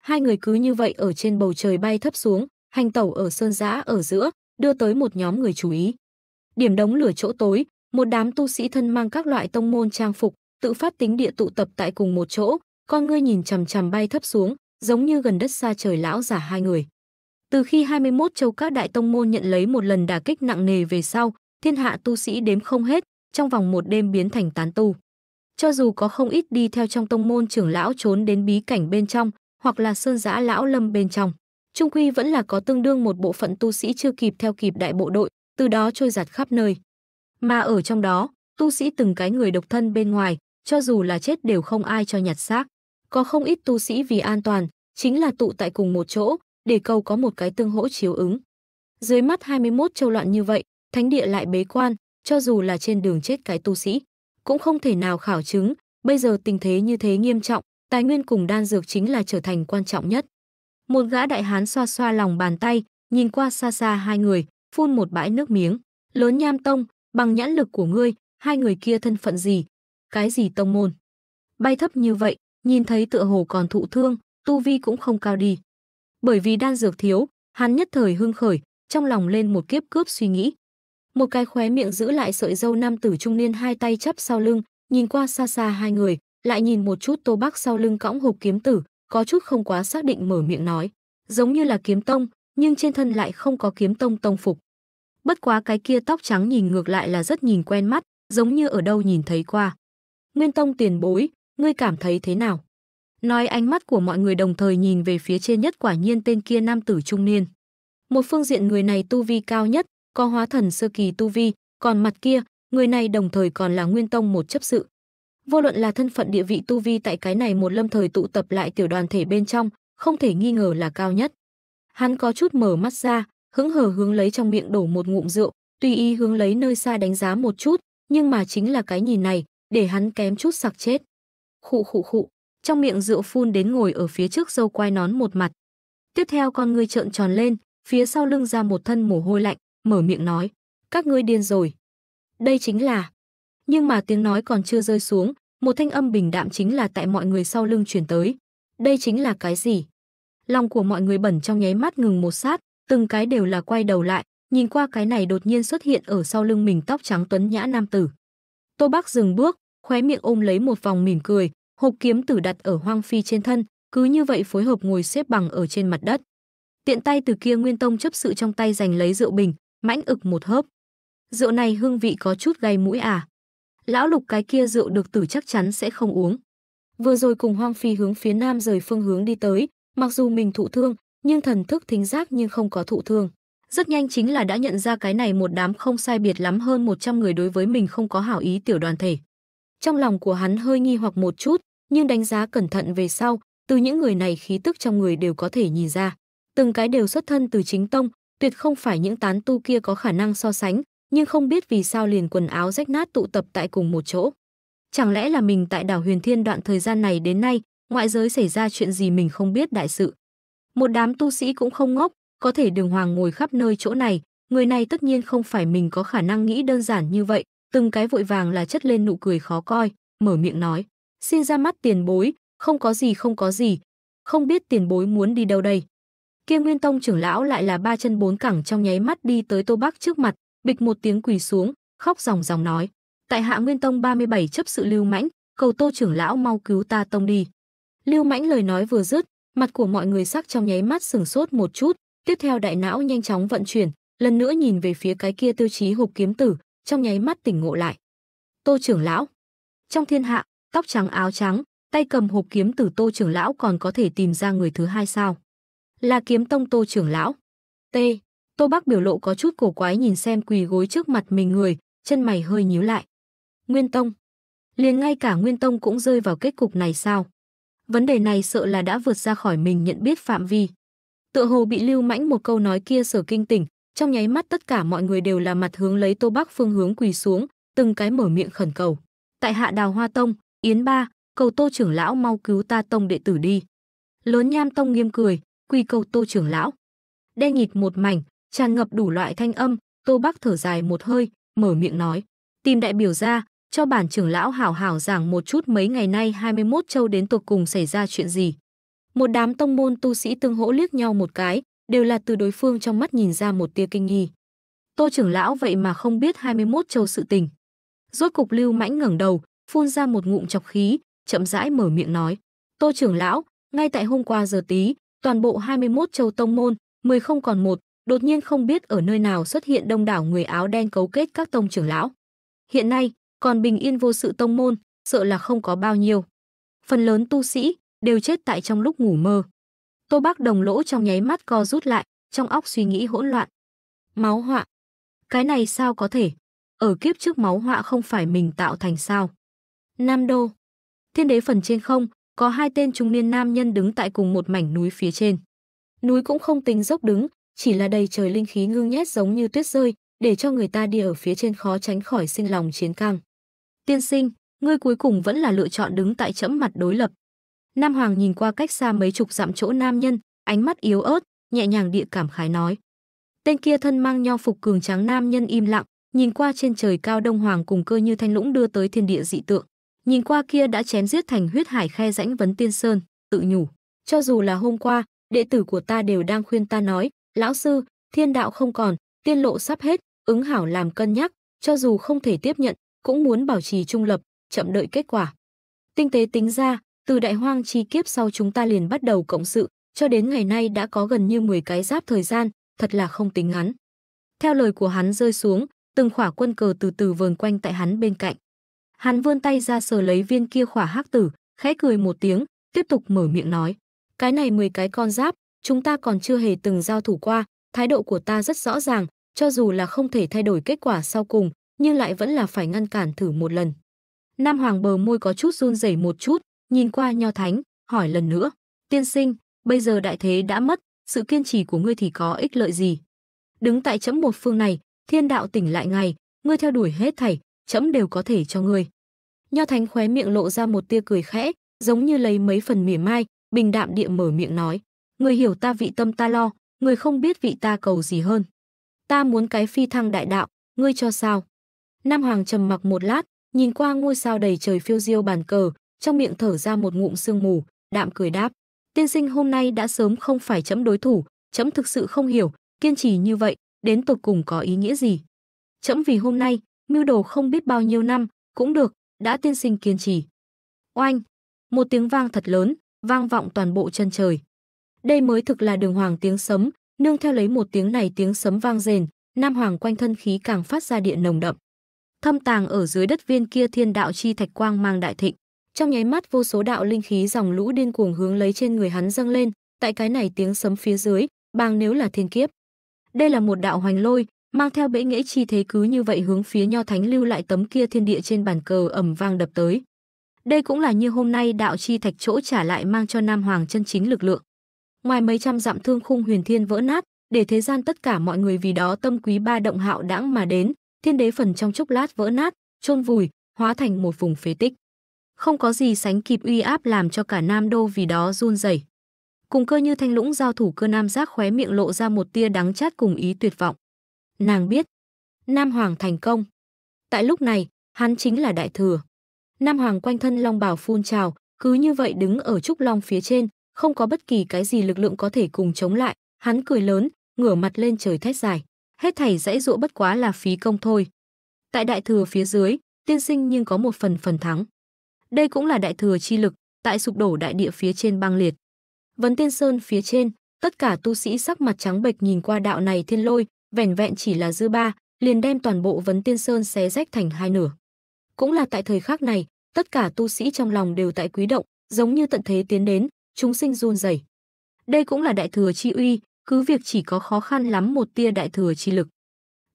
Speaker 1: Hai người cứ như vậy ở trên bầu trời bay thấp xuống, hành tẩu ở sơn giã ở giữa, đưa tới một nhóm người chú ý. Điểm đống lửa chỗ tối, một đám tu sĩ thân mang các loại tông môn trang phục, tự phát tính địa tụ tập tại cùng một chỗ, con ngươi nhìn chằm chằm bay thấp xuống, giống như gần đất xa trời lão giả hai người. Từ khi 21 châu các đại tông môn nhận lấy một lần đả kích nặng nề về sau, thiên hạ tu sĩ đếm không hết, trong vòng một đêm biến thành tán tu. Cho dù có không ít đi theo trong tông môn trưởng lão trốn đến bí cảnh bên trong, hoặc là sơn giã lão lâm bên trong, trung quy vẫn là có tương đương một bộ phận tu sĩ chưa kịp theo kịp đại bộ đội, từ đó trôi giạt khắp nơi. Mà ở trong đó, tu sĩ từng cái người độc thân bên ngoài, cho dù là chết đều không ai cho nhặt xác. Có không ít tu sĩ vì an toàn, chính là tụ tại cùng một chỗ, để cầu có một cái tương hỗ chiếu ứng. Dưới mắt 21 châu loạn như vậy, thánh địa lại bế quan, cho dù là trên đường chết cái tu sĩ, cũng không thể nào khảo chứng, bây giờ tình thế như thế nghiêm trọng, tài nguyên cùng đan dược chính là trở thành quan trọng nhất. Một gã đại hán xoa xoa lòng bàn tay, nhìn qua xa xa hai người, phun một bãi nước miếng. Lớn nham tông, bằng nhãn lực của ngươi, hai người kia thân phận gì? Cái gì tông môn? Bay thấp như vậy, nhìn thấy tựa hồ còn thụ thương, tu vi cũng không cao đi. Bởi vì đan dược thiếu, hắn nhất thời hưng khởi, trong lòng lên một kiếp cướp suy nghĩ. Một cái khóe miệng giữ lại sợi dâu nam tử trung niên hai tay chắp sau lưng, nhìn qua xa xa hai người, lại nhìn một chút Tô bác sau lưng cõng hộp kiếm tử, có chút không quá xác định mở miệng nói, giống như là kiếm tông, nhưng trên thân lại không có kiếm tông tông phục. Bất quá cái kia tóc trắng nhìn ngược lại là rất nhìn quen mắt, giống như ở đâu nhìn thấy qua. Nguyên tông tiền bối, ngươi cảm thấy thế nào? Nói ánh mắt của mọi người đồng thời nhìn về phía trên nhất quả nhiên tên kia nam tử trung niên. Một phương diện người này tu vi cao nhất, có hóa thần sơ kỳ tu vi, còn mặt kia, người này đồng thời còn là nguyên tông một chấp sự. Vô luận là thân phận địa vị tu vi tại cái này một lâm thời tụ tập lại tiểu đoàn thể bên trong, không thể nghi ngờ là cao nhất. Hắn có chút mở mắt ra, hứng hờ hướng lấy trong miệng đổ một ngụm rượu, tùy ý hướng lấy nơi xa đánh giá một chút, nhưng mà chính là cái nhìn này, để hắn kém chút sặc chết. Khụ khụ khụ, trong miệng rượu phun đến ngồi ở phía trước dâu quai nón một mặt. Tiếp theo con ngươi trợn tròn lên, phía sau lưng ra một thân mồ hôi lạnh, mở miệng nói, các ngươi điên rồi. Đây chính là... Nhưng mà tiếng nói còn chưa rơi xuống, một thanh âm bình đạm chính là tại mọi người sau lưng chuyển tới. Đây chính là cái gì? Lòng của mọi người bẩn trong nháy mắt ngừng một sát, từng cái đều là quay đầu lại, nhìn qua cái này đột nhiên xuất hiện ở sau lưng mình tóc trắng tuấn nhã nam tử. Tô Bắc dừng bước, khóe miệng ôm lấy một vòng mỉm cười, hộp kiếm tử đặt ở hoang phi trên thân, cứ như vậy phối hợp ngồi xếp bằng ở trên mặt đất. Tiện tay từ kia Nguyên Tông chấp sự trong tay giành lấy rượu bình, mãnh ực một hớp. Rượu này hương vị có chút gây mũi à? Lão Lục cái kia rượu được tử chắc chắn sẽ không uống. Vừa rồi cùng Hoang Phi hướng phía nam rời phương hướng đi tới, mặc dù mình thụ thương, nhưng thần thức thính giác nhưng không có thụ thương. Rất nhanh chính là đã nhận ra cái này một đám không sai biệt lắm hơn 100 người đối với mình không có hảo ý tiểu đoàn thể. Trong lòng của hắn hơi nghi hoặc một chút, nhưng đánh giá cẩn thận về sau, từ những người này khí tức trong người đều có thể nhìn ra. Từng cái đều xuất thân từ chính tông, tuyệt không phải những tán tu kia có khả năng so sánh, nhưng không biết vì sao liền quần áo rách nát tụ tập tại cùng một chỗ. Chẳng lẽ là mình tại đảo Huyền Thiên đoạn thời gian này đến nay, ngoại giới xảy ra chuyện gì mình không biết đại sự. Một đám tu sĩ cũng không ngốc, có thể đường hoàng ngồi khắp nơi chỗ này, người này tất nhiên không phải mình có khả năng nghĩ đơn giản như vậy, từng cái vội vàng là chất lên nụ cười khó coi, mở miệng nói, xin ra mắt tiền bối, không có gì không có gì, không biết tiền bối muốn đi đâu đây. Kia Nguyên Tông trưởng lão lại là ba chân bốn cẳng trong nháy mắt đi tới Tô Bắc trước mặt, bịch một tiếng quỳ xuống, khóc ròng ròng nói, tại hạ Nguyên Tông 37 chấp sự lưu mãnh, cầu Tô trưởng lão mau cứu ta tông đi. Lưu mãnh lời nói vừa dứt, mặt của mọi người sắc trong nháy mắt sừng sốt một chút, tiếp theo đại não nhanh chóng vận chuyển, lần nữa nhìn về phía cái kia tiêu chí hộp kiếm tử, trong nháy mắt tỉnh ngộ lại. Tô trưởng lão. Trong thiên hạ, tóc trắng áo trắng, tay cầm hộp kiếm từ Tô trưởng lão còn có thể tìm ra người thứ hai sao? Là kiếm tông Tô trưởng lão. T. Tô bác biểu lộ có chút cổ quái nhìn xem quỳ gối trước mặt mình người, chân mày hơi nhíu lại. Nguyên tông. Liền ngay cả Nguyên tông cũng rơi vào kết cục này sao? Vấn đề này sợ là đã vượt ra khỏi mình nhận biết phạm vi. Tựa hồ bị Lưu Mãnh một câu nói kia sở kinh tỉnh, trong nháy mắt tất cả mọi người đều là mặt hướng lấy Tô Bắc phương hướng quỳ xuống, từng cái mở miệng khẩn cầu. Tại Hạ Đào Hoa Tông, Yến Ba, cầu Tô trưởng lão mau cứu ta tông đệ tử đi. Lớn Nham Tông nghiêm cười, quỳ cầu Tô trưởng lão. Đen nghịt một mảnh, tràn ngập đủ loại thanh âm, Tô Bắc thở dài một hơi, mở miệng nói: "Tìm đại biểu ra, cho bản trưởng lão hảo hảo giảng một chút mấy ngày nay 21 châu đến tột cùng xảy ra chuyện gì." Một đám tông môn tu sĩ tương hỗ liếc nhau một cái, đều là từ đối phương trong mắt nhìn ra một tia kinh nghi. Tô trưởng lão vậy mà không biết 21 châu sự tình. Rốt cục Lưu Mãnh ngẩng đầu, phun ra một ngụm chọc khí, chậm rãi mở miệng nói: "Tô trưởng lão, ngay tại hôm qua giờ tí, toàn bộ 21 châu tông môn, 10 không còn một, đột nhiên không biết ở nơi nào xuất hiện đông đảo người áo đen cấu kết các tông trưởng lão. Hiện nay, còn bình yên vô sự tông môn, sợ là không có bao nhiêu. Phần lớn tu sĩ đều chết tại trong lúc ngủ mơ. Tô Bác Đồng lỗ trong nháy mắt co rút lại, trong óc suy nghĩ hỗn loạn. Máu họa. Cái này sao có thể? Ở kiếp trước máu họa không phải mình tạo thành sao? Nam Đô. Thiên đế phần trên không, có hai tên trung niên nam nhân đứng tại cùng một mảnh núi phía trên. Núi cũng không tính dốc đứng, chỉ là đầy trời linh khí ngưng nhét giống như tuyết rơi, để cho người ta đi ở phía trên khó tránh khỏi sinh lòng chiến căng. Tiên sinh, ngươi cuối cùng vẫn là lựa chọn đứng tại chẫm mặt đối lập, Nam Hoàng nhìn qua cách xa mấy chục dặm chỗ nam nhân, ánh mắt yếu ớt, nhẹ nhàng địa cảm khái nói. Tên kia thân mang nho phục cường tráng nam nhân im lặng, nhìn qua trên trời cao Đông Hoàng cùng cơ như thanh lũng đưa tới thiên địa dị tượng. Nhìn qua kia đã chém giết thành huyết hải khe rãnh vấn tiên sơn, tự nhủ. Cho dù là hôm qua, đệ tử của ta đều đang khuyên ta nói, lão sư, thiên đạo không còn, tiên lộ sắp hết, ứng hảo làm cân nhắc, cho dù không thể tiếp nhận, cũng muốn bảo trì trung lập, chậm đợi kết quả. Tinh tế tính ra, từ đại hoang chi kiếp sau chúng ta liền bắt đầu cộng sự, cho đến ngày nay đã có gần như 10 cái giáp thời gian, thật là không tính ngắn. Theo lời của hắn rơi xuống, từng khỏa quân cờ từ từ vờn quanh tại hắn bên cạnh. Hắn vươn tay ra sờ lấy viên kia khỏa hắc tử, khẽ cười một tiếng, tiếp tục mở miệng nói. Cái này 10 cái con giáp, chúng ta còn chưa hề từng giao thủ qua, thái độ của ta rất rõ ràng, cho dù là không thể thay đổi kết quả sau cùng, nhưng lại vẫn là phải ngăn cản thử một lần. Nam Hoàng bờ môi có chút run rẩy một chút, nhìn qua Nho Thánh, hỏi lần nữa, "Tiên sinh, bây giờ đại thế đã mất, sự kiên trì của ngươi thì có ích lợi gì?" Đứng tại chấm một phương này, thiên đạo tỉnh lại ngay ngươi theo đuổi hết thảy, chấm đều có thể cho ngươi. Nho Thánh khóe miệng lộ ra một tia cười khẽ, giống như lấy mấy phần mỉa mai, bình đạm địa mở miệng nói, "Ngươi hiểu ta vị tâm ta lo, ngươi không biết vị ta cầu gì hơn. Ta muốn cái phi thăng đại đạo, ngươi cho sao?" Nam Hoàng trầm mặc một lát, nhìn qua ngôi sao đầy trời phiêu diêu bàn cờ, trong miệng thở ra một ngụm sương mù, đạm cười đáp. Tiên sinh hôm nay đã sớm không phải chấm đối thủ, chấm thực sự không hiểu, kiên trì như vậy, đến tột cùng có ý nghĩa gì. Chấm vì hôm nay, mưu đồ không biết bao nhiêu năm, cũng được, đã tiên sinh kiên trì. Oanh! Một tiếng vang thật lớn, vang vọng toàn bộ chân trời. Đây mới thực là đường hoàng tiếng sấm, nương theo lấy một tiếng này tiếng sấm vang rền, nam hoàng quanh thân khí càng phát ra điện nồng đậm. Thâm tàng ở dưới đất viên kia thiên đạo chi thạch quang mang đại thịnh. Trong nháy mắt vô số đạo linh khí dòng lũ điên cuồng hướng lấy trên người hắn dâng lên, tại cái này tiếng sấm phía dưới, bằng nếu là thiên kiếp. Đây là một đạo hoành lôi, mang theo bể nghĩa chi thế cứ như vậy hướng phía Nho Thánh lưu lại tấm kia thiên địa trên bàn cờ ẩm vang đập tới. Đây cũng là như hôm nay đạo chi thạch chỗ trả lại mang cho Nam Hoàng chân chính lực lượng. Ngoài mấy trăm dặm thương khung huyền thiên vỡ nát, để thế gian tất cả mọi người vì đó tâm quý ba động hạo đãng mà đến, thiên đế phần trong chốc lát vỡ nát, chôn vùi, hóa thành một vùng phế tích không có gì sánh kịp uy áp làm cho cả Nam Đô vì đó run rẩy. Cùng cơ như thanh lũng giao thủ cơ Nam Giác khóe miệng lộ ra một tia đắng chát cùng ý tuyệt vọng. Nàng biết, Nam Hoàng thành công. Tại lúc này, hắn chính là đại thừa. Nam Hoàng quanh thân Long Bảo phun trào, cứ như vậy đứng ở trúc long phía trên, không có bất kỳ cái gì lực lượng có thể cùng chống lại, hắn cười lớn, ngửa mặt lên trời thét dài, hết thảy dãy dụa bất quá là phí công thôi. Tại đại thừa phía dưới, tiên sinh nhưng có một phần phần thắng. Đây cũng là đại thừa chi lực tại sụp đổ đại địa phía trên băng liệt. Vấn Tiên Sơn phía trên, tất cả tu sĩ sắc mặt trắng bệch nhìn qua đạo này thiên lôi, vẻn vẹn chỉ là dư ba, liền đem toàn bộ Vấn Tiên Sơn xé rách thành hai nửa. Cũng là tại thời khắc này, tất cả tu sĩ trong lòng đều tại quý động, giống như tận thế tiến đến, chúng sinh run rẩy. Đây cũng là đại thừa chi uy, cứ việc chỉ có khó khăn lắm một tia đại thừa chi lực.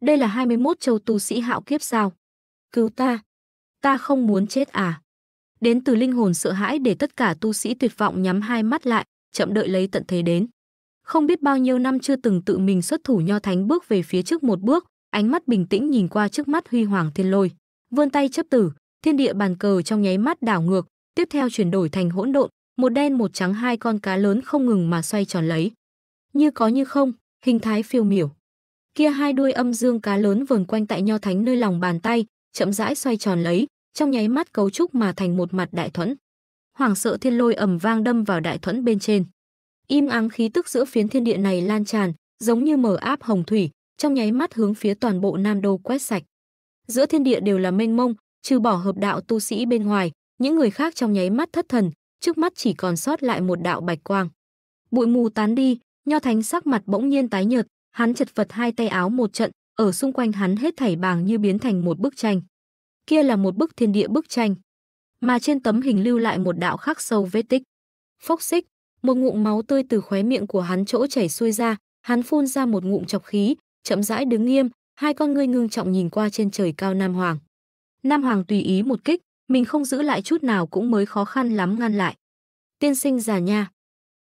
Speaker 1: Đây là 21 châu tu sĩ hạo kiếp sao? Cứu ta! Ta không muốn chết à? đến từ linh hồn sợ hãi để tất cả tu sĩ tuyệt vọng nhắm hai mắt lại, chậm đợi lấy tận thế đến. Không biết bao nhiêu năm chưa từng tự mình xuất thủ nho thánh bước về phía trước một bước, ánh mắt bình tĩnh nhìn qua trước mắt huy hoàng thiên lôi, vươn tay chấp tử, thiên địa bàn cờ trong nháy mắt đảo ngược, tiếp theo chuyển đổi thành hỗn độn, một đen một trắng hai con cá lớn không ngừng mà xoay tròn lấy. Như có như không, hình thái phiêu miểu. Kia hai đuôi âm dương cá lớn vờn quanh tại nho thánh nơi lòng bàn tay, chậm rãi xoay tròn lấy, trong nháy mắt cấu trúc mà thành một mặt đại thuẫn. Hoàng sợ thiên lôi ầm vang đâm vào đại thuẫn bên trên. Im ắng khí tức giữa phiến thiên địa này lan tràn, giống như mở áp hồng thủy, trong nháy mắt hướng phía toàn bộ Nam Đô quét sạch. Giữa thiên địa đều là mênh mông, trừ bỏ hợp đạo tu sĩ bên ngoài, những người khác trong nháy mắt thất thần, trước mắt chỉ còn sót lại một đạo bạch quang. Bụi mù tán đi, Nho Thánh sắc mặt bỗng nhiên tái nhợt, hắn chật vật hai tay áo một trận, ở xung quanh hắn hết thảy bàng như biến thành một bức tranh kia là một bức thiên địa bức tranh, mà trên tấm hình lưu lại một đạo khắc sâu vết tích. Phốc xích, một ngụm máu tươi từ khóe miệng của hắn chỗ chảy xuôi ra, hắn phun ra một ngụm chọc khí, chậm rãi đứng nghiêm, hai con ngươi ngưng trọng nhìn qua trên trời cao Nam Hoàng. Nam Hoàng tùy ý một kích, mình không giữ lại chút nào cũng mới khó khăn lắm ngăn lại. Tiên sinh già nha.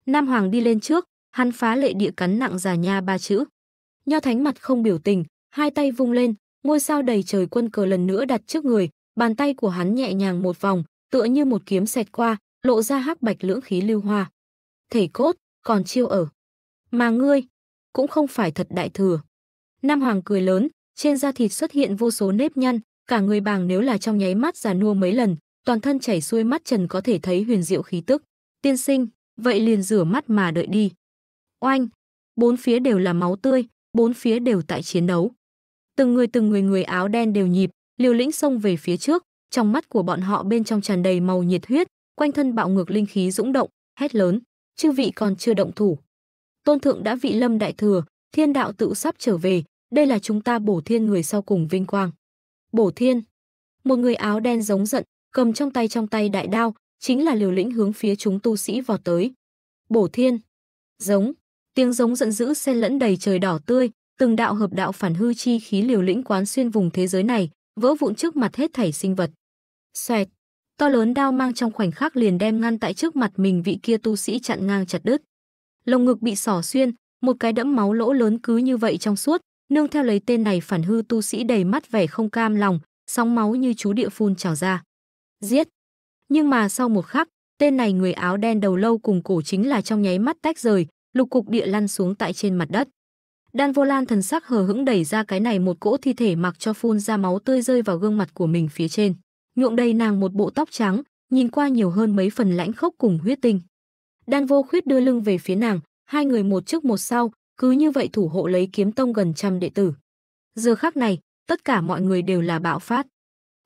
Speaker 1: Nam Hoàng đi lên trước, hắn phá lệ địa cắn nặng già nha ba chữ. Nho Thánh mặt không biểu tình, hai tay vung lên, ngôi sao đầy trời quân cờ lần nữa đặt trước người, bàn tay của hắn nhẹ nhàng một vòng, tựa như một kiếm xẹt qua, lộ ra hắc bạch lưỡng khí lưu hoa. Thể cốt, còn chiêu ở. Mà ngươi, cũng không phải thật đại thừa. Nam Hoàng cười lớn, trên da thịt xuất hiện vô số nếp nhăn, cả người bàng nếu là trong nháy mắt già nua mấy lần, toàn thân chảy xuôi mắt trần có thể thấy huyền diệu khí tức. Tiên sinh, vậy liền rửa mắt mà đợi đi. Oanh, bốn phía đều là máu tươi, bốn phía đều tại chiến đấu từng người từng người người áo đen đều nhịp, liều lĩnh xông về phía trước, trong mắt của bọn họ bên trong tràn đầy màu nhiệt huyết, quanh thân bạo ngược linh khí dũng động, hét lớn, chư vị còn chưa động thủ. Tôn thượng đã vị lâm đại thừa, thiên đạo tự sắp trở về, đây là chúng ta bổ thiên người sau cùng vinh quang. Bổ thiên, một người áo đen giống giận, cầm trong tay trong tay đại đao, chính là liều lĩnh hướng phía chúng tu sĩ vọt tới. Bổ thiên, giống, tiếng giống giận dữ xen lẫn đầy trời đỏ tươi, từng đạo hợp đạo phản hư chi khí liều lĩnh quán xuyên vùng thế giới này, vỡ vụn trước mặt hết thảy sinh vật. Xoẹt, to lớn đao mang trong khoảnh khắc liền đem ngăn tại trước mặt mình vị kia tu sĩ chặn ngang chặt đứt. Lồng ngực bị xỏ xuyên, một cái đẫm máu lỗ lớn cứ như vậy trong suốt, nương theo lấy tên này phản hư tu sĩ đầy mắt vẻ không cam lòng, sóng máu như chú địa phun trào ra. Giết. Nhưng mà sau một khắc, tên này người áo đen đầu lâu cùng cổ chính là trong nháy mắt tách rời, lục cục địa lăn xuống tại trên mặt đất. Đan Vô Lan thần sắc hờ hững đẩy ra cái này một cỗ thi thể mặc cho phun ra máu tươi rơi vào gương mặt của mình phía trên. Nhuộm đầy nàng một bộ tóc trắng, nhìn qua nhiều hơn mấy phần lãnh khốc cùng huyết tinh. Đan Vô Khuyết đưa lưng về phía nàng, hai người một trước một sau, cứ như vậy thủ hộ lấy kiếm tông gần trăm đệ tử. Giờ khắc này, tất cả mọi người đều là bạo phát.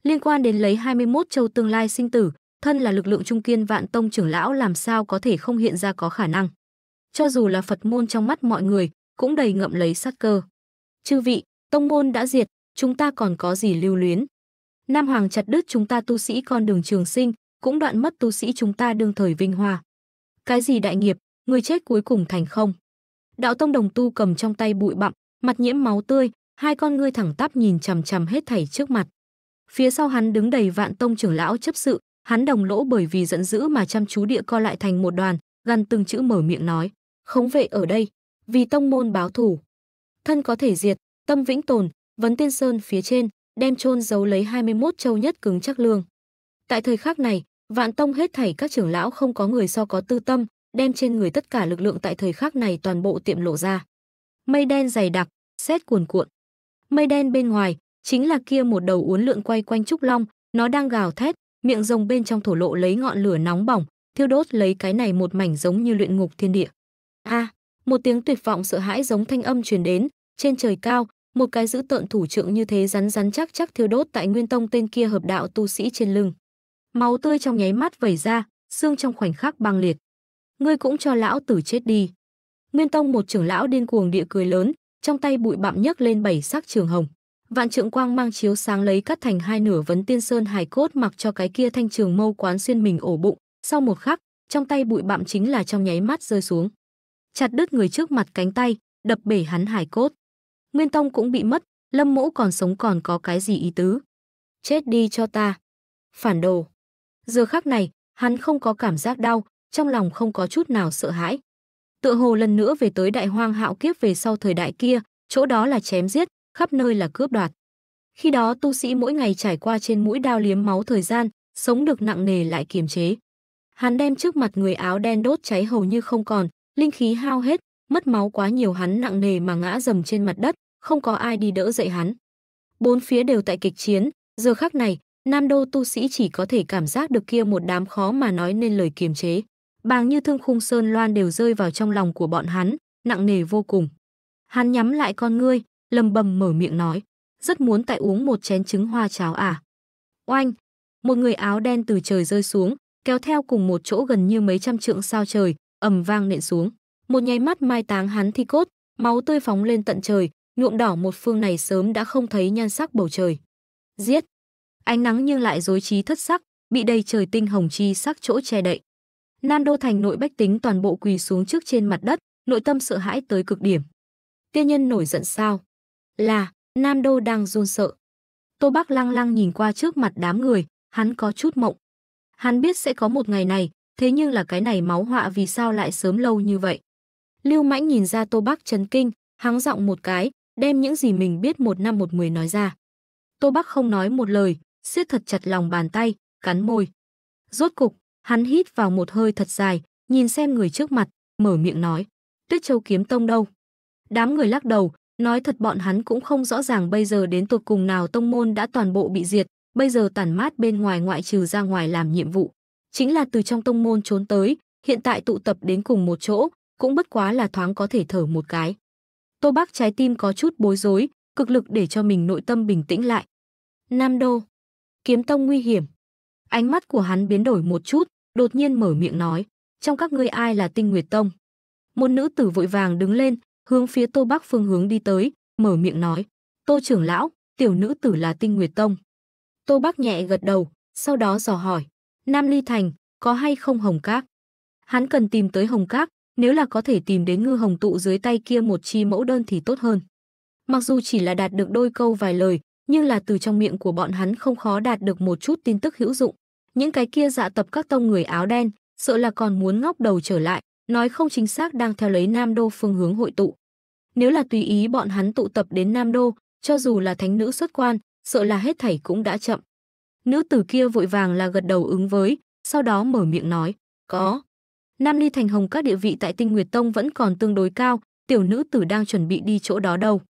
Speaker 1: Liên quan đến lấy 21 châu tương lai sinh tử, thân là lực lượng trung kiên vạn tông trưởng lão làm sao có thể không hiện ra có khả năng. Cho dù là Phật môn trong mắt mọi người, cũng đầy ngậm lấy sát cơ. Chư vị, tông môn đã diệt, chúng ta còn có gì lưu luyến? Nam Hoàng chặt đứt chúng ta tu sĩ con đường trường sinh, cũng đoạn mất tu sĩ chúng ta đương thời vinh hoa. Cái gì đại nghiệp, người chết cuối cùng thành không? Đạo tông đồng tu cầm trong tay bụi bặm, mặt nhiễm máu tươi, hai con ngươi thẳng tắp nhìn chằm chằm hết thảy trước mặt. Phía sau hắn đứng đầy vạn tông trưởng lão chấp sự, hắn đồng lỗ bởi vì giận dữ mà chăm chú địa co lại thành một đoàn, gần từng chữ mở miệng nói, "Khống vệ ở đây, vì tông môn báo thủ. Thân có thể diệt, tâm vĩnh tồn, vấn tiên sơn phía trên, đem chôn giấu lấy 21 châu nhất cứng chắc lương. Tại thời khắc này, vạn tông hết thảy các trưởng lão không có người so có tư tâm, đem trên người tất cả lực lượng tại thời khắc này toàn bộ tiệm lộ ra. Mây đen dày đặc, xét cuồn cuộn. Mây đen bên ngoài, chính là kia một đầu uốn lượn quay quanh trúc long, nó đang gào thét, miệng rồng bên trong thổ lộ lấy ngọn lửa nóng bỏng, thiêu đốt lấy cái này một mảnh giống như luyện ngục thiên địa. A, à, một tiếng tuyệt vọng sợ hãi giống thanh âm truyền đến, trên trời cao, một cái giữ tợn thủ trượng như thế rắn rắn chắc chắc thiêu đốt tại Nguyên Tông tên kia hợp đạo tu sĩ trên lưng. Máu tươi trong nháy mắt vẩy ra, xương trong khoảnh khắc băng liệt. Ngươi cũng cho lão tử chết đi. Nguyên Tông một trưởng lão điên cuồng địa cười lớn, trong tay bụi bặm nhấc lên bảy sắc trường hồng. Vạn trượng quang mang chiếu sáng lấy cắt thành hai nửa vấn tiên sơn hài cốt mặc cho cái kia thanh trường mâu quán xuyên mình ổ bụng, sau một khắc, trong tay bụi bặm chính là trong nháy mắt rơi xuống chặt đứt người trước mặt cánh tay, đập bể hắn hải cốt. Nguyên Tông cũng bị mất, Lâm Mỗ còn sống còn có cái gì ý tứ? Chết đi cho ta. Phản đồ. Giờ khắc này, hắn không có cảm giác đau, trong lòng không có chút nào sợ hãi. Tựa hồ lần nữa về tới đại hoang hạo kiếp về sau thời đại kia, chỗ đó là chém giết, khắp nơi là cướp đoạt. Khi đó tu sĩ mỗi ngày trải qua trên mũi đao liếm máu thời gian, sống được nặng nề lại kiềm chế. Hắn đem trước mặt người áo đen đốt cháy hầu như không còn, Linh khí hao hết, mất máu quá nhiều hắn nặng nề mà ngã dầm trên mặt đất, không có ai đi đỡ dậy hắn. Bốn phía đều tại kịch chiến, giờ khắc này, Nam Đô tu sĩ chỉ có thể cảm giác được kia một đám khó mà nói nên lời kiềm chế. Bàng như thương khung sơn loan đều rơi vào trong lòng của bọn hắn, nặng nề vô cùng. Hắn nhắm lại con ngươi, lầm bầm mở miệng nói, rất muốn tại uống một chén trứng hoa cháo à. Oanh, một người áo đen từ trời rơi xuống, kéo theo cùng một chỗ gần như mấy trăm trượng sao trời, ầm vang nện xuống. Một nháy mắt mai táng hắn thi cốt, máu tươi phóng lên tận trời, nhuộm đỏ một phương này sớm đã không thấy nhan sắc bầu trời. Giết! Ánh nắng nhưng lại rối trí thất sắc, bị đầy trời tinh hồng chi sắc chỗ che đậy. Nan đô thành nội bách tính toàn bộ quỳ xuống trước trên mặt đất, nội tâm sợ hãi tới cực điểm. Tiên nhân nổi giận sao? Là, Nam Đô đang run sợ. Tô Bắc lăng lăng nhìn qua trước mặt đám người, hắn có chút mộng. Hắn biết sẽ có một ngày này, Thế nhưng là cái này máu họa vì sao lại sớm lâu như vậy? Lưu Mãnh nhìn ra Tô Bắc chấn kinh, hắng giọng một cái, đem những gì mình biết một năm một mười nói ra. Tô Bắc không nói một lời, siết thật chặt lòng bàn tay, cắn môi. Rốt cục, hắn hít vào một hơi thật dài, nhìn xem người trước mặt, mở miệng nói. Tuyết Châu Kiếm Tông đâu? Đám người lắc đầu, nói thật bọn hắn cũng không rõ ràng bây giờ đến tột cùng nào tông môn đã toàn bộ bị diệt, bây giờ tản mát bên ngoài ngoại trừ ra ngoài làm nhiệm vụ chính là từ trong tông môn trốn tới, hiện tại tụ tập đến cùng một chỗ, cũng bất quá là thoáng có thể thở một cái. Tô Bắc trái tim có chút bối rối, cực lực để cho mình nội tâm bình tĩnh lại. Nam Đô, kiếm tông nguy hiểm. Ánh mắt của hắn biến đổi một chút, đột nhiên mở miệng nói, trong các ngươi ai là tinh nguyệt tông? Một nữ tử vội vàng đứng lên, hướng phía Tô Bắc phương hướng đi tới, mở miệng nói, Tô trưởng lão, tiểu nữ tử là tinh nguyệt tông. Tô Bắc nhẹ gật đầu, sau đó dò hỏi, Nam Ly Thành, có hay không Hồng Các? Hắn cần tìm tới Hồng Các, nếu là có thể tìm đến ngư hồng tụ dưới tay kia một chi mẫu đơn thì tốt hơn. Mặc dù chỉ là đạt được đôi câu vài lời, nhưng là từ trong miệng của bọn hắn không khó đạt được một chút tin tức hữu dụng. Những cái kia dạ tập các tông người áo đen, sợ là còn muốn ngóc đầu trở lại, nói không chính xác đang theo lấy Nam Đô phương hướng hội tụ. Nếu là tùy ý bọn hắn tụ tập đến Nam Đô, cho dù là thánh nữ xuất quan, sợ là hết thảy cũng đã chậm. Nữ tử kia vội vàng là gật đầu ứng với, sau đó mở miệng nói, có. Nam Ly Thành Hồng các địa vị tại Tinh Nguyệt Tông vẫn còn tương đối cao, tiểu nữ tử đang chuẩn bị đi chỗ đó đâu.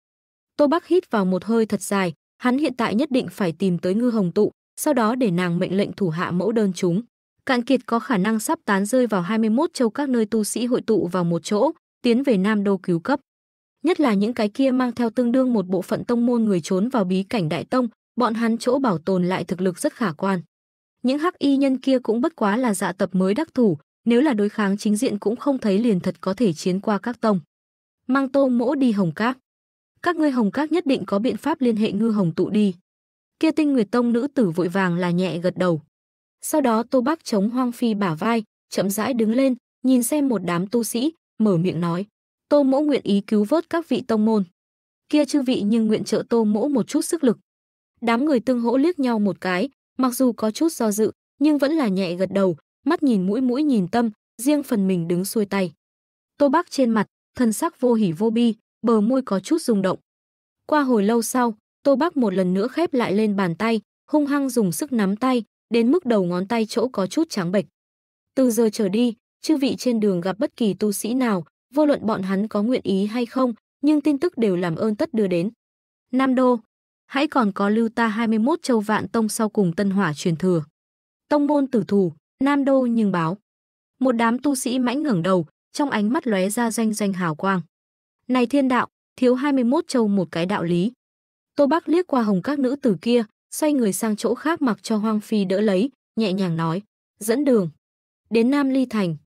Speaker 1: Tô Bắc hít vào một hơi thật dài, hắn hiện tại nhất định phải tìm tới Ngư Hồng Tụ, sau đó để nàng mệnh lệnh thủ hạ mẫu đơn chúng. Cạn kiệt có khả năng sắp tán rơi vào 21 châu các nơi tu sĩ hội tụ vào một chỗ, tiến về Nam Đô cứu cấp. Nhất là những cái kia mang theo tương đương một bộ phận tông môn người trốn vào bí cảnh đại tông, bọn hắn chỗ bảo tồn lại thực lực rất khả quan. Những hắc y nhân kia cũng bất quá là dạ tập mới đắc thủ, nếu là đối kháng chính diện cũng không thấy liền thật có thể chiến qua các tông. Mang tô mỗ đi hồng cát Các ngươi hồng cát nhất định có biện pháp liên hệ ngư hồng tụ đi. Kia tinh nguyệt tông nữ tử vội vàng là nhẹ gật đầu. Sau đó tô bác chống hoang phi bả vai, chậm rãi đứng lên, nhìn xem một đám tu sĩ, mở miệng nói. Tô mỗ nguyện ý cứu vớt các vị tông môn. Kia chư vị nhưng nguyện trợ tô mỗ một chút sức lực, Đám người tương hỗ liếc nhau một cái, mặc dù có chút do dự, nhưng vẫn là nhẹ gật đầu, mắt nhìn mũi mũi nhìn tâm, riêng phần mình đứng xuôi tay. Tô bác trên mặt, thân sắc vô hỉ vô bi, bờ môi có chút rung động. Qua hồi lâu sau, Tô bác một lần nữa khép lại lên bàn tay, hung hăng dùng sức nắm tay, đến mức đầu ngón tay chỗ có chút trắng bệch. Từ giờ trở đi, chư vị trên đường gặp bất kỳ tu sĩ nào, vô luận bọn hắn có nguyện ý hay không, nhưng tin tức đều làm ơn tất đưa đến. Nam Đô, hãy còn có lưu ta 21 châu vạn tông sau cùng tân hỏa truyền thừa. Tông môn tử thủ, nam đô nhưng báo. Một đám tu sĩ mãnh ngẩng đầu, trong ánh mắt lóe ra doanh doanh hào quang. Này thiên đạo, thiếu 21 châu một cái đạo lý. Tô Bắc liếc qua hồng các nữ tử kia, xoay người sang chỗ khác mặc cho Hoang Phi đỡ lấy, nhẹ nhàng nói, dẫn đường. Đến Nam Ly Thành.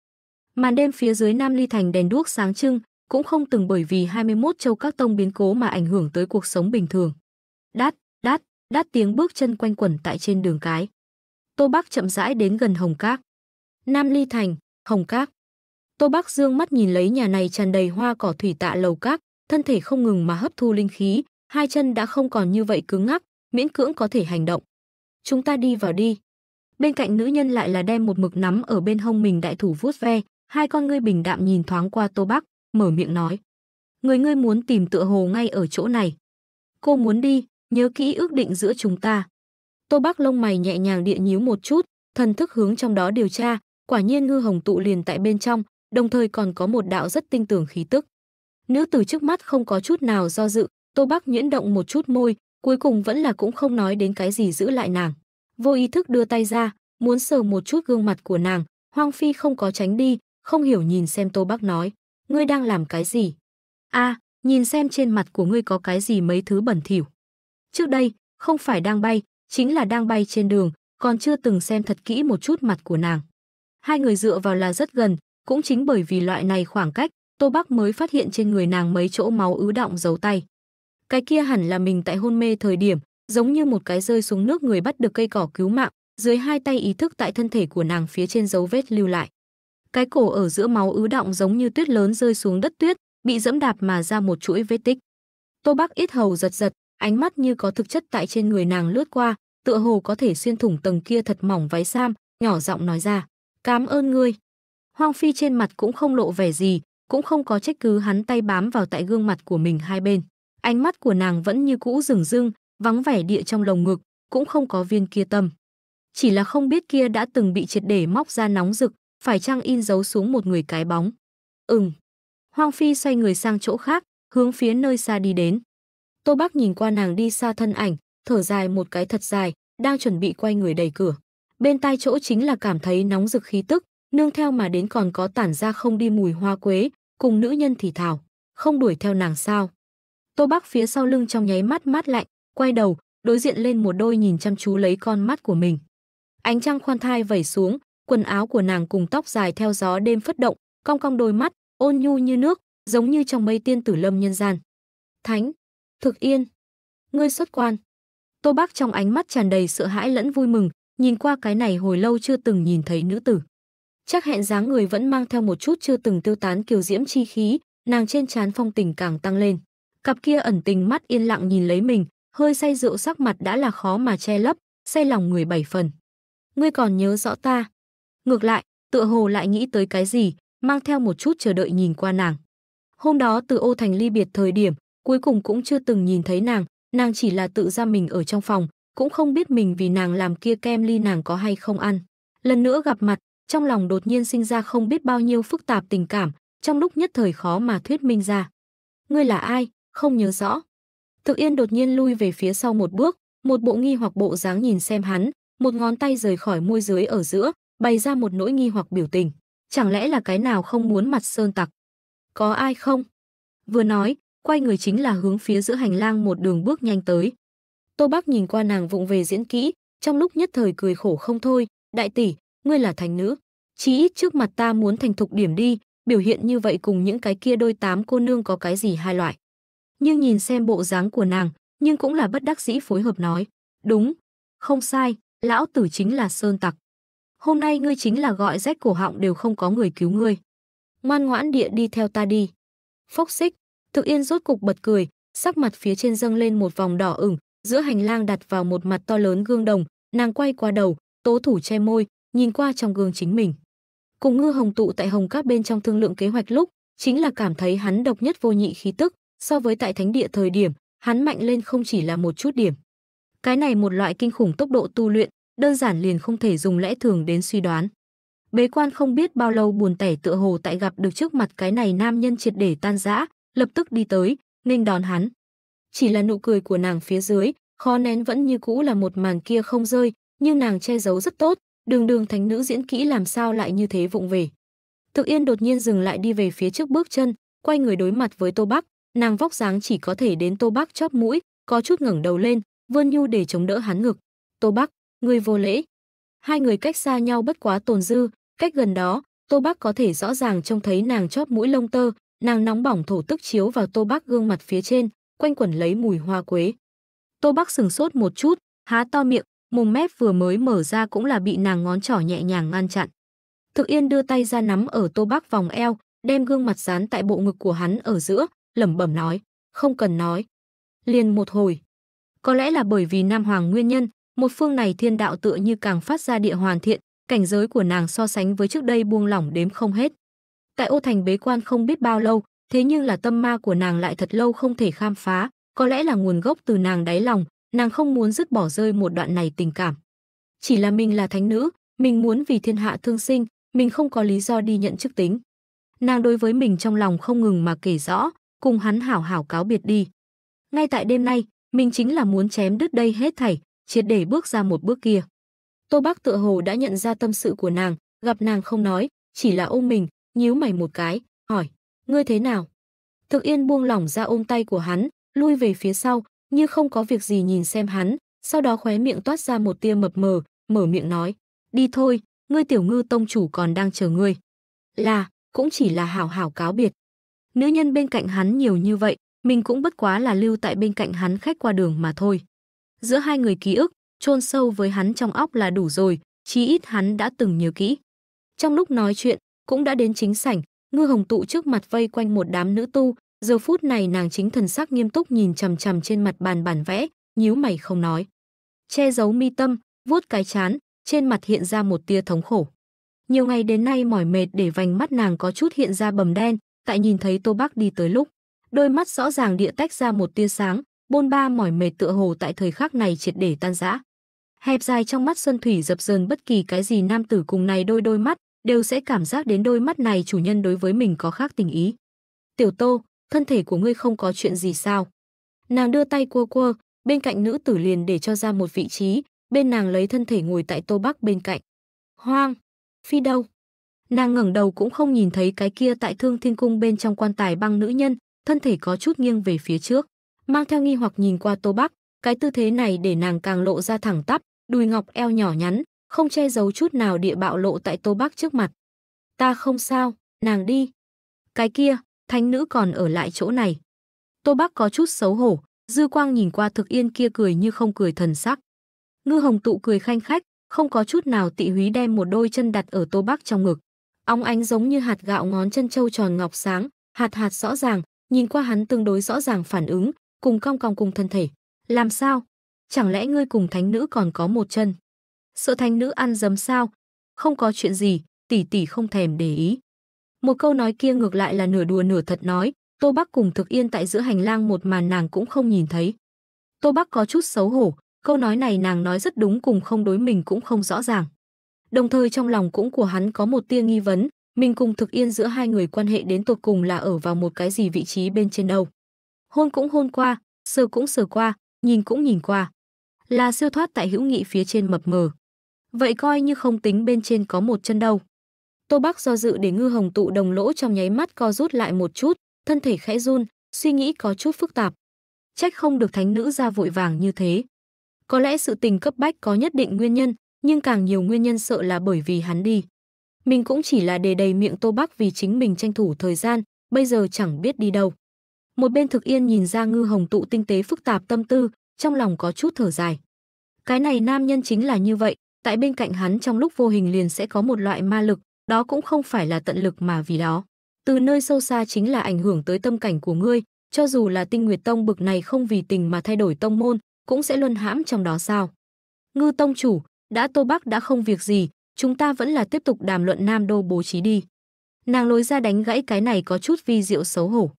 Speaker 1: Màn đêm phía dưới Nam Ly Thành đèn đuốc sáng trưng, cũng không từng bởi vì 21 châu các tông biến cố mà ảnh hưởng tới cuộc sống bình thường đát, đát, đát tiếng bước chân quanh quẩn tại trên đường cái. Tô Bắc chậm rãi đến gần Hồng Các. Nam Ly Thành, Hồng Các. Tô Bắc dương mắt nhìn lấy nhà này tràn đầy hoa cỏ thủy tạ lầu các, thân thể không ngừng mà hấp thu linh khí, hai chân đã không còn như vậy cứng ngắc, miễn cưỡng có thể hành động. Chúng ta đi vào đi. Bên cạnh nữ nhân lại là đem một mực nắm ở bên hông mình đại thủ vuốt ve, hai con ngươi bình đạm nhìn thoáng qua Tô Bắc, mở miệng nói: "Người ngươi muốn tìm tựa hồ ngay ở chỗ này. Cô muốn đi, nhớ kỹ ước định giữa chúng ta. Tô Bắc lông mày nhẹ nhàng địa nhíu một chút, thần thức hướng trong đó điều tra, quả nhiên ngư hồng tụ liền tại bên trong, đồng thời còn có một đạo rất tinh tường khí tức. Nữ tử trước mắt không có chút nào do dự, Tô Bắc nhuyễn động một chút môi, cuối cùng vẫn là cũng không nói đến cái gì giữ lại nàng. Vô ý thức đưa tay ra, muốn sờ một chút gương mặt của nàng, Hoang Phi không có tránh đi, không hiểu nhìn xem Tô Bắc nói, ngươi đang làm cái gì? A, nhìn xem trên mặt của ngươi có cái gì mấy thứ bẩn thỉu. Trước đây, không phải đang bay, chính là đang bay trên đường, còn chưa từng xem thật kỹ một chút mặt của nàng. Hai người dựa vào là rất gần, cũng chính bởi vì loại này khoảng cách, Tô Bắc mới phát hiện trên người nàng mấy chỗ máu ứ động giấu tay. Cái kia hẳn là mình tại hôn mê thời điểm, giống như một cái rơi xuống nước người bắt được cây cỏ cứu mạng, dưới hai tay ý thức tại thân thể của nàng phía trên dấu vết lưu lại. Cái cổ ở giữa máu ứ động giống như tuyết lớn rơi xuống đất tuyết, bị dẫm đạp mà ra một chuỗi vết tích. Tô Bắc ít hầu giật giật, ánh mắt như có thực chất tại trên người nàng lướt qua, tựa hồ có thể xuyên thủng tầng kia thật mỏng váy sam, nhỏ giọng nói ra, "Cảm ơn ngươi." Hoàng Phi trên mặt cũng không lộ vẻ gì, cũng không có trách cứ hắn tay bám vào tại gương mặt của mình hai bên. Ánh mắt của nàng vẫn như cũ rừng rưng, vắng vẻ địa trong lồng ngực, cũng không có viên kia tâm. Chỉ là không biết kia đã từng bị triệt để móc ra nóng rực, phải chăng in dấu xuống một người cái bóng. Ừm. Hoàng Phi xoay người sang chỗ khác, hướng phía nơi xa đi đến. Tô Bác nhìn qua nàng đi xa thân ảnh, thở dài một cái thật dài, đang chuẩn bị quay người đẩy cửa. Bên tai chỗ chính là cảm thấy nóng rực khí tức, nương theo mà đến còn có tản ra không đi mùi hoa quế, cùng nữ nhân thì thảo, không đuổi theo nàng sao. Tô Bác phía sau lưng trong nháy mắt mát lạnh, quay đầu, đối diện lên một đôi nhìn chăm chú lấy con mắt của mình. Ánh trăng khoan thai vẩy xuống, quần áo của nàng cùng tóc dài theo gió đêm phất động, cong cong đôi mắt, ôn nhu như nước, giống như trong mây tiên tử lâm nhân gian. Thánh, Thực Yên, ngươi xuất quan. Tô Bác trong ánh mắt tràn đầy sợ hãi lẫn vui mừng, nhìn qua cái này hồi lâu chưa từng nhìn thấy nữ tử. Chắc hẹn dáng người vẫn mang theo một chút chưa từng tiêu tán kiều diễm chi khí, nàng trên trán phong tình càng tăng lên. Cặp kia ẩn tình mắt yên lặng nhìn lấy mình, hơi say rượu sắc mặt đã là khó mà che lấp, say lòng người bảy phần. Ngươi còn nhớ rõ ta. Ngược lại, tựa hồ lại nghĩ tới cái gì, mang theo một chút chờ đợi nhìn qua nàng. Hôm đó từ ô thành ly biệt thời điểm, cuối cùng cũng chưa từng nhìn thấy nàng, nàng chỉ là tự ra mình ở trong phòng, cũng không biết mình vì nàng làm kia kem ly nàng có hay không ăn. Lần nữa gặp mặt, trong lòng đột nhiên sinh ra không biết bao nhiêu phức tạp tình cảm, trong lúc nhất thời khó mà thuyết minh ra. Ngươi là ai, không nhớ rõ. Thực Yên đột nhiên lui về phía sau một bước, một bộ nghi hoặc bộ dáng nhìn xem hắn, một ngón tay rời khỏi môi dưới ở giữa, bày ra một nỗi nghi hoặc biểu tình. Chẳng lẽ là cái nào không muốn mặt sơn tặc? Có ai không? Vừa nói, quay người chính là hướng phía giữa hành lang một đường bước nhanh tới. Tô Bác nhìn qua nàng vụng về diễn kỹ, trong lúc nhất thời cười khổ không thôi, đại tỷ, ngươi là thành nữ, chí ít trước mặt ta muốn thành thục điểm đi, biểu hiện như vậy cùng những cái kia đôi tám cô nương có cái gì hai loại. Nhưng nhìn xem bộ dáng của nàng, nhưng cũng là bất đắc dĩ phối hợp nói, đúng, không sai, lão tử chính là sơn tặc. Hôm nay ngươi chính là gọi rách cổ họng đều không có người cứu ngươi. Ngoan ngoãn địa đi theo ta đi. Phốc xích, Thực Yên rốt cục bật cười, sắc mặt phía trên dâng lên một vòng đỏ ửng, giữa hành lang đặt vào một mặt to lớn gương đồng, nàng quay qua đầu, tố thủ che môi, nhìn qua trong gương chính mình. Cùng ngư hồng tụ tại hồng các bên trong thương lượng kế hoạch lúc, chính là cảm thấy hắn độc nhất vô nhị khí tức, so với tại thánh địa thời điểm, hắn mạnh lên không chỉ là một chút điểm. Cái này một loại kinh khủng tốc độ tu luyện, đơn giản liền không thể dùng lẽ thường đến suy đoán. Bế quan không biết bao lâu buồn tẻ tựa hồ tại gặp được trước mặt cái này nam nhân triệt để tan rã, lập tức đi tới, nghênh đòn hắn. Chỉ là nụ cười của nàng phía dưới, khó nén vẫn như cũ là một màn kia không rơi, nhưng nàng che giấu rất tốt, đường đường thánh nữ diễn kỹ làm sao lại như thế vụng về. Thực Yên đột nhiên dừng lại đi về phía trước bước chân, quay người đối mặt với Tô Bắc, nàng vóc dáng chỉ có thể đến Tô Bắc chóp mũi, có chút ngẩng đầu lên, vươn nhu để chống đỡ hắn ngực. Tô Bắc, người vô lễ. Hai người cách xa nhau bất quá tồn dư, cách gần đó, Tô Bắc có thể rõ ràng trông thấy nàng chóp mũi lông tơ, Nàng nóng bỏng thổ tức chiếu vào Tô Bắc gương mặt phía trên, quanh quẩn lấy mùi hoa quế. Tô Bắc sừng sốt một chút, há to miệng, mồm mép vừa mới mở ra cũng là bị nàng ngón trỏ nhẹ nhàng ngăn chặn. Thực Yên đưa tay ra nắm ở Tô Bắc vòng eo, đem gương mặt dán tại bộ ngực của hắn ở giữa, lẩm bẩm nói, không cần nói. Liền một hồi. Có lẽ là bởi vì Nam Hoàng nguyên nhân, một phương này thiên đạo tựa như càng phát ra địa hoàn thiện, cảnh giới của nàng so sánh với trước đây buông lỏng đếm không hết. Tại ô thành bế quan không biết bao lâu, thế nhưng là tâm ma của nàng lại thật lâu không thể khám phá, có lẽ là nguồn gốc từ nàng đáy lòng, nàng không muốn dứt bỏ rơi một đoạn này tình cảm. Chỉ là mình là thánh nữ, mình muốn vì thiên hạ thương sinh, mình không có lý do đi nhận chức tính. Nàng đối với mình trong lòng không ngừng mà kể rõ, cùng hắn hảo hảo cáo biệt đi. Ngay tại đêm nay, mình chính là muốn chém đứt đây hết thảy, triệt để bước ra một bước kia. Tô Bắc tựa hồ đã nhận ra tâm sự của nàng, gặp nàng không nói, chỉ là ôm mình, nhíu mày một cái, hỏi, ngươi thế nào? Thực Yên buông lỏng ra ôm tay của hắn, lui về phía sau, như không có việc gì nhìn xem hắn, sau đó khóe miệng toát ra một tia mập mờ, mở miệng nói, đi thôi, ngươi tiểu ngư tông chủ còn đang chờ ngươi. Là, cũng chỉ là hảo hảo cáo biệt. Nữ nhân bên cạnh hắn nhiều như vậy, mình cũng bất quá là lưu tại bên cạnh hắn khách qua đường mà thôi. Giữa hai người ký ức, chôn sâu với hắn trong óc là đủ rồi, chí ít hắn đã từng nhớ kỹ. Trong lúc nói chuyện, cũng đã đến chính sảnh, Ngư Hồng tụ trước mặt vây quanh một đám nữ tu, giờ phút này nàng chính thần sắc nghiêm túc nhìn chằm chằm trên mặt bàn bản vẽ, nhíu mày không nói. Che giấu mi tâm, vuốt cái chán, trên mặt hiện ra một tia thống khổ. Nhiều ngày đến nay mỏi mệt để vành mắt nàng có chút hiện ra bầm đen, tại nhìn thấy Tô bác đi tới lúc, đôi mắt rõ ràng địa tách ra một tia sáng, bôn ba mỏi mệt tựa hồ tại thời khắc này triệt để tan rã. Hẹp dài trong mắt Xuân Thủy dập dờn bất kỳ cái gì nam tử cùng này đôi đôi mắt, đều sẽ cảm giác đến đôi mắt này chủ nhân đối với mình có khác tình ý. Tiểu Tô, thân thể của ngươi không có chuyện gì sao? Nàng đưa tay cua cua, bên cạnh nữ tử liền để cho ra một vị trí, bên nàng lấy thân thể ngồi tại Tô Bắc bên cạnh. Hoang, phi đâu? Nàng ngẩng đầu cũng không nhìn thấy cái kia tại Thương Thiên Cung bên trong quan tài băng nữ nhân, thân thể có chút nghiêng về phía trước, mang theo nghi hoặc nhìn qua Tô Bắc, cái tư thế này để nàng càng lộ ra thẳng tắp, đùi ngọc eo nhỏ nhắn, không che giấu chút nào địa bạo lộ tại Tô Bắc trước mặt. Ta không sao, nàng đi. Cái kia, thánh nữ còn ở lại chỗ này. Tô Bắc có chút xấu hổ, dư quang nhìn qua thực yên kia cười như không cười thần sắc. Ngư hồng tụ cười khanh khách, không có chút nào tị húy đem một đôi chân đặt ở Tô Bắc trong ngực. ông ánh giống như hạt gạo ngón chân trâu tròn ngọc sáng, hạt hạt rõ ràng, nhìn qua hắn tương đối rõ ràng phản ứng, cùng cong cong cùng thân thể. Làm sao? Chẳng lẽ ngươi cùng thánh nữ còn có một chân? Sợ thành nữ ăn dấm sao? Không có chuyện gì, tỷ tỷ không thèm để ý. Một câu nói kia ngược lại là nửa đùa nửa thật nói, Tô Bắc cùng Thực Yên tại giữa hành lang một màn nàng cũng không nhìn thấy. Tô Bắc có chút xấu hổ, câu nói này nàng nói rất đúng cùng không đối mình cũng không rõ ràng. Đồng thời trong lòng cũng của hắn có một tia nghi vấn, mình cùng Thực Yên giữa hai người quan hệ đến tột cùng là ở vào một cái gì vị trí bên trên đâu. Hôn cũng hôn qua, sờ cũng sờ qua, nhìn cũng nhìn qua. Là siêu thoát tại hữu nghị phía trên mập mờ vậy coi như không tính bên trên có một chân đâu. Tô Bắc do dự để ngư hồng tụ đồng lỗ trong nháy mắt co rút lại một chút, thân thể khẽ run, suy nghĩ có chút phức tạp. Trách không được thánh nữ ra vội vàng như thế. Có lẽ sự tình cấp bách có nhất định nguyên nhân, nhưng càng nhiều nguyên nhân sợ là bởi vì hắn đi. Mình cũng chỉ là đề đầy miệng Tô Bắc vì chính mình tranh thủ thời gian, bây giờ chẳng biết đi đâu. Một bên thực yên nhìn ra ngư hồng tụ tinh tế phức tạp tâm tư, trong lòng có chút thở dài. Cái này nam nhân chính là như vậy, tại bên cạnh hắn trong lúc vô hình liền sẽ có một loại ma lực, đó cũng không phải là tận lực mà vì đó. Từ nơi sâu xa chính là ảnh hưởng tới tâm cảnh của ngươi, cho dù là Tinh Nguyệt Tông bực này không vì tình mà thay đổi tông môn, cũng sẽ luân hãm trong đó sao? Ngư tông chủ, đã Tô Bắc đã không việc gì, chúng ta vẫn là tiếp tục đàm luận Nam Đô bố trí đi. Nàng lối ra đánh gãy cái này có chút vi diệu xấu hổ.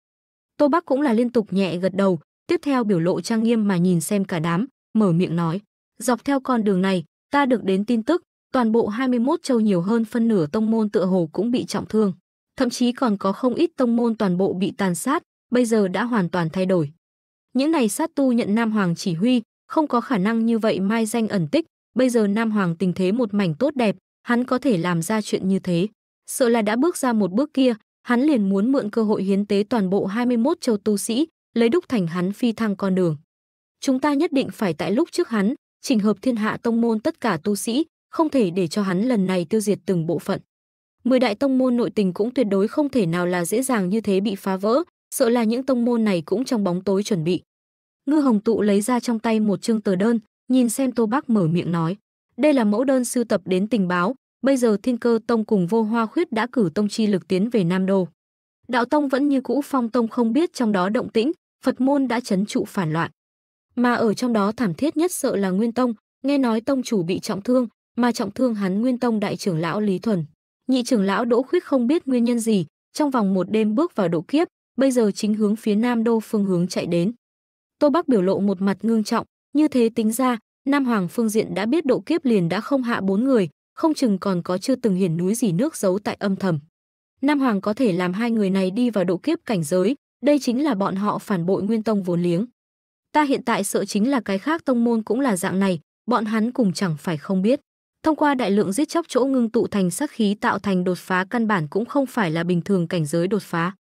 Speaker 1: Tô Bắc cũng là liên tục nhẹ gật đầu, tiếp theo biểu lộ trang nghiêm mà nhìn xem cả đám, mở miệng nói. Dọc theo con đường này, Ta được đến tin tức, toàn bộ 21 châu nhiều hơn phân nửa tông môn tựa hồ cũng bị trọng thương. Thậm chí còn có không ít tông môn toàn bộ bị tàn sát, bây giờ đã hoàn toàn thay đổi. Những này sát tu nhận Nam Hoàng chỉ huy, không có khả năng như vậy mai danh ẩn tích, bây giờ Nam Hoàng tình thế một mảnh tốt đẹp, hắn có thể làm ra chuyện như thế. Sợ là đã bước ra một bước kia, hắn liền muốn mượn cơ hội hiến tế toàn bộ 21 châu tu sĩ, lấy đúc thành hắn phi thăng con đường. Chúng ta nhất định phải tại lúc trước hắn, trình hợp thiên hạ tông môn tất cả tu sĩ, không thể để cho hắn lần này tiêu diệt từng bộ phận. Mười đại tông môn nội tình cũng tuyệt đối không thể nào là dễ dàng như thế bị phá vỡ, sợ là những tông môn này cũng trong bóng tối chuẩn bị. Ngư Hồng Tụ lấy ra trong tay một chương tờ đơn, nhìn xem Tô Bác mở miệng nói. Đây là mẫu đơn sưu tập đến tình báo, bây giờ Thiên Cơ Tông cùng Vô Hoa Khuyết đã cử tông chi lực tiến về Nam Đô. Đạo Tông vẫn như cũ Phong Tông không biết trong đó động tĩnh, Phật môn đã chấn trụ phản loạn mà ở trong đó thảm thiết nhất sợ là Nguyên Tông, nghe nói tông chủ bị trọng thương, mà trọng thương hắn Nguyên Tông đại trưởng lão Lý Thuần. Nhị trưởng lão Đỗ Khuyết không biết nguyên nhân gì, trong vòng một đêm bước vào độ kiếp, bây giờ chính hướng phía Nam Đô phương hướng chạy đến. Tô Bắc biểu lộ một mặt ngương trọng, như thế tính ra, Nam Hoàng Phương Diện đã biết độ kiếp liền đã không hạ bốn người, không chừng còn có chưa từng hiển núi gì nước giấu tại âm thầm. Nam Hoàng có thể làm hai người này đi vào độ kiếp cảnh giới, đây chính là bọn họ phản bội Nguyên Tông vốn liếng. Ta hiện tại sợ chính là cái khác tông môn cũng là dạng này, bọn hắn cùng chẳng phải không biết. Thông qua đại lượng giết chóc chỗ ngưng tụ thành sắc khí tạo thành đột phá căn bản cũng không phải là bình thường cảnh giới đột phá.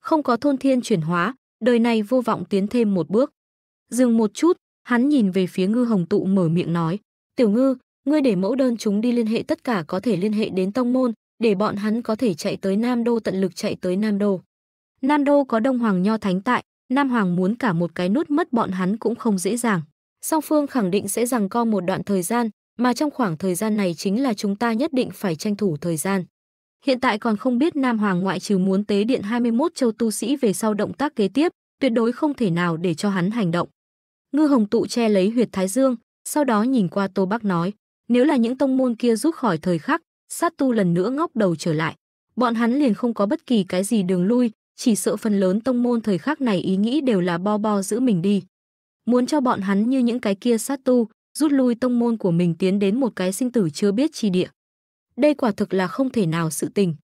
Speaker 1: Không có thôn thiên chuyển hóa, đời này vô vọng tiến thêm một bước. Dừng một chút, hắn nhìn về phía ngư hồng tụ mở miệng nói. Tiểu ngư, ngươi để mẫu đơn chúng đi liên hệ tất cả có thể liên hệ đến tông môn, để bọn hắn có thể chạy tới Nam Đô tận lực chạy tới Nam Đô. Nam Đô có Đông Hoàng Nho Thánh tại, Nam Hoàng muốn cả một cái nút mất bọn hắn cũng không dễ dàng. Song Phương khẳng định sẽ rằng co một đoạn thời gian, mà trong khoảng thời gian này chính là chúng ta nhất định phải tranh thủ thời gian. Hiện tại còn không biết Nam Hoàng ngoại trừ muốn tế điện 21 châu tu sĩ về sau động tác kế tiếp, tuyệt đối không thể nào để cho hắn hành động. Ngư Hồng Tụ che lấy huyệt Thái Dương, sau đó nhìn qua Tô Bắc nói, nếu là những tông môn kia rút khỏi thời khắc, sát tu lần nữa ngóc đầu trở lại. Bọn hắn liền không có bất kỳ cái gì đường lui, chỉ sợ phần lớn tông môn thời khắc này ý nghĩ đều là bo bo giữ mình đi. Muốn cho bọn hắn như những cái kia sát tu, rút lui tông môn của mình tiến đến một cái sinh tử chưa biết chi địa. Đây quả thực là không thể nào sự tình.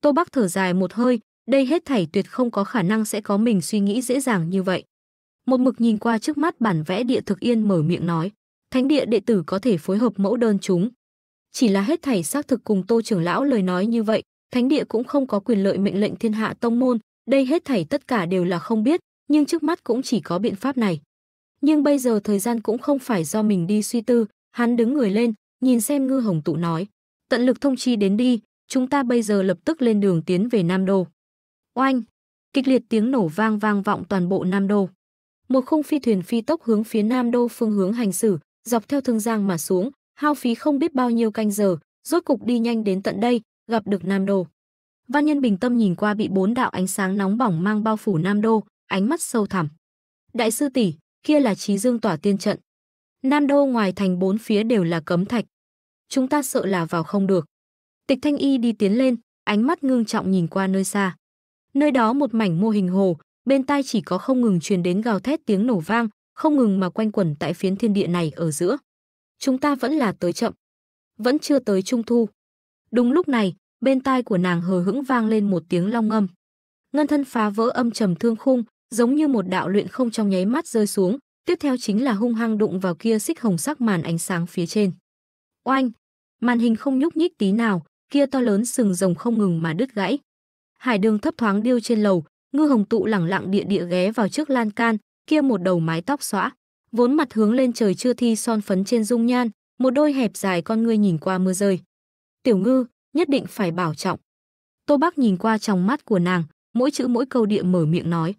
Speaker 1: Tô Bắc thở dài một hơi, đây hết thảy tuyệt không có khả năng sẽ có mình suy nghĩ dễ dàng như vậy. Một mực nhìn qua trước mắt bản vẽ địa thực yên mở miệng nói, thánh địa đệ tử có thể phối hợp mẫu đơn chúng. Chỉ là hết thảy xác thực cùng Tô trưởng lão lời nói như vậy, thánh địa cũng không có quyền lợi mệnh lệnh thiên hạ tông môn, đây hết thảy tất cả đều là không biết, nhưng trước mắt cũng chỉ có biện pháp này. Nhưng bây giờ thời gian cũng không phải do mình đi suy tư, hắn đứng người lên, nhìn xem Ngư Hồng Tụ nói, tận lực thông chi đến đi, chúng ta bây giờ lập tức lên đường tiến về Nam Đô. Oanh! Kịch liệt tiếng nổ vang vang vọng toàn bộ Nam Đô. Một khung phi thuyền phi tốc hướng phía Nam Đô phương hướng hành xử, dọc theo thương giang mà xuống, hao phí không biết bao nhiêu canh giờ, rốt cục đi nhanh đến tận đây, gặp được Nam Đô. Văn Nhân bình tâm nhìn qua bị bốn đạo ánh sáng nóng bỏng mang bao phủ Nam Đô, ánh mắt sâu thẳm. Đại sư tỷ, kia là trí Dương tỏa tiên trận. Nam Đô ngoài thành bốn phía đều là cấm thạch. Chúng ta sợ là vào không được. Tịch Thanh Y đi tiến lên, ánh mắt ngưng trọng nhìn qua nơi xa. Nơi đó một mảnh mô hình hồ, bên tai chỉ có không ngừng truyền đến gào thét tiếng nổ vang, không ngừng mà quanh quẩn tại phiến thiên địa này ở giữa. Chúng ta vẫn là tới chậm, vẫn chưa tới trung thu. Đúng lúc này, bên tai của nàng hờ hững vang lên một tiếng long âm. Ngân thân phá vỡ âm trầm thương khung, giống như một đạo luyện không trong nháy mắt rơi xuống, tiếp theo chính là hung hăng đụng vào kia xích hồng sắc màn ánh sáng phía trên. Oanh! Màn hình không nhúc nhích tí nào, kia to lớn sừng rồng không ngừng mà đứt gãy. Hải đường thấp thoáng điêu trên lầu, ngư hồng tụ lẳng lặng địa địa ghé vào trước lan can, kia một đầu mái tóc xõa, vốn mặt hướng lên trời chưa thi son phấn trên dung nhan, một đôi hẹp dài con ngươi nhìn qua mưa rơi. Tiểu ngư, nhất định phải bảo trọng. Tô Bác nhìn qua trong mắt của nàng, mỗi chữ mỗi câu địa mở miệng nói.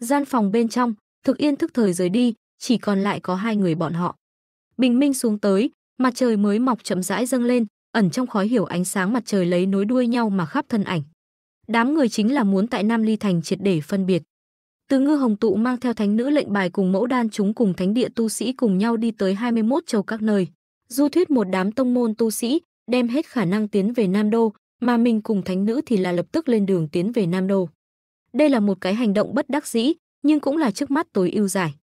Speaker 1: Gian phòng bên trong, thực yên thức thời rời đi, chỉ còn lại có hai người bọn họ. Bình minh xuống tới, mặt trời mới mọc chậm rãi dâng lên, ẩn trong khói hiểu ánh sáng mặt trời lấy nối đuôi nhau mà khắp thân ảnh. Đám người chính là muốn tại Nam Ly Thành triệt để phân biệt. Từ ngư hồng tụ mang theo thánh nữ lệnh bài cùng mẫu đan chúng cùng thánh địa tu sĩ cùng nhau đi tới 21 châu các nơi. Du thuyết một đám tông môn tu sĩ, đem hết khả năng tiến về Nam Đô, mà mình cùng thánh nữ thì là lập tức lên đường tiến về Nam Đô. Đây là một cái hành động bất đắc dĩ, nhưng cũng là trước mắt tối ưu giải.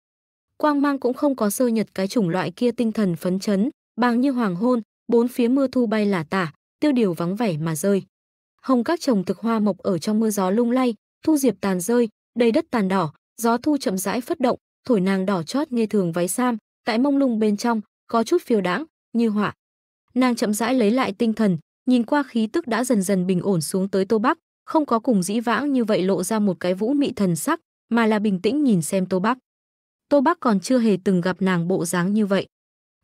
Speaker 1: Quang mang cũng không có sơ nhật cái chủng loại kia tinh thần phấn chấn, bằng như hoàng hôn, bốn phía mưa thu bay là tả, tiêu điều vắng vẻ mà rơi. Hồng các trồng thực hoa mộc ở trong mưa gió lung lay, thu diệp tàn rơi, đầy đất tàn đỏ, gió thu chậm rãi phất động, thổi nàng đỏ chót nghe thường váy sam, tại mông lung bên trong, có chút phiêu đãng, như họa, nàng chậm rãi lấy lại tinh thần nhìn qua khí tức đã dần dần bình ổn xuống tới tô bắc không có cùng dĩ vãng như vậy lộ ra một cái vũ mị thần sắc mà là bình tĩnh nhìn xem tô bắc tô bắc còn chưa hề từng gặp nàng bộ dáng như vậy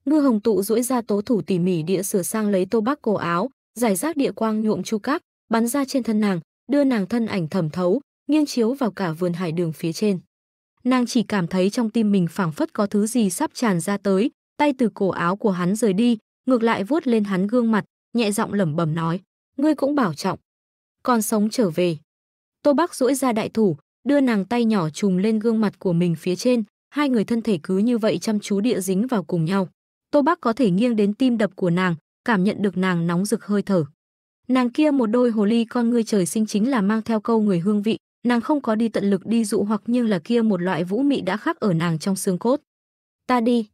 Speaker 1: ngư hồng tụ duỗi ra tố thủ tỉ mỉ địa sửa sang lấy tô bắc cổ áo giải rác địa quang nhuộm chu cáp bắn ra trên thân nàng đưa nàng thân ảnh thẩm thấu nghiêng chiếu vào cả vườn hải đường phía trên nàng chỉ cảm thấy trong tim mình phảng phất có thứ gì sắp tràn ra tới tay từ cổ áo của hắn rời đi ngược lại vuốt lên hắn gương mặt, nhẹ giọng lẩm bẩm nói, ngươi cũng bảo trọng. Còn sống trở về. Tô Bắc duỗi ra đại thủ, đưa nàng tay nhỏ trùm lên gương mặt của mình phía trên, hai người thân thể cứ như vậy chăm chú địa dính vào cùng nhau. Tô Bắc có thể nghiêng đến tim đập của nàng, cảm nhận được nàng nóng rực hơi thở. Nàng kia một đôi hồ ly con ngươi trời sinh chính là mang theo câu người hương vị, nàng không có đi tận lực đi dụ hoặc nhưng là kia một loại vũ mị đã khắc ở nàng trong xương cốt. Ta đi.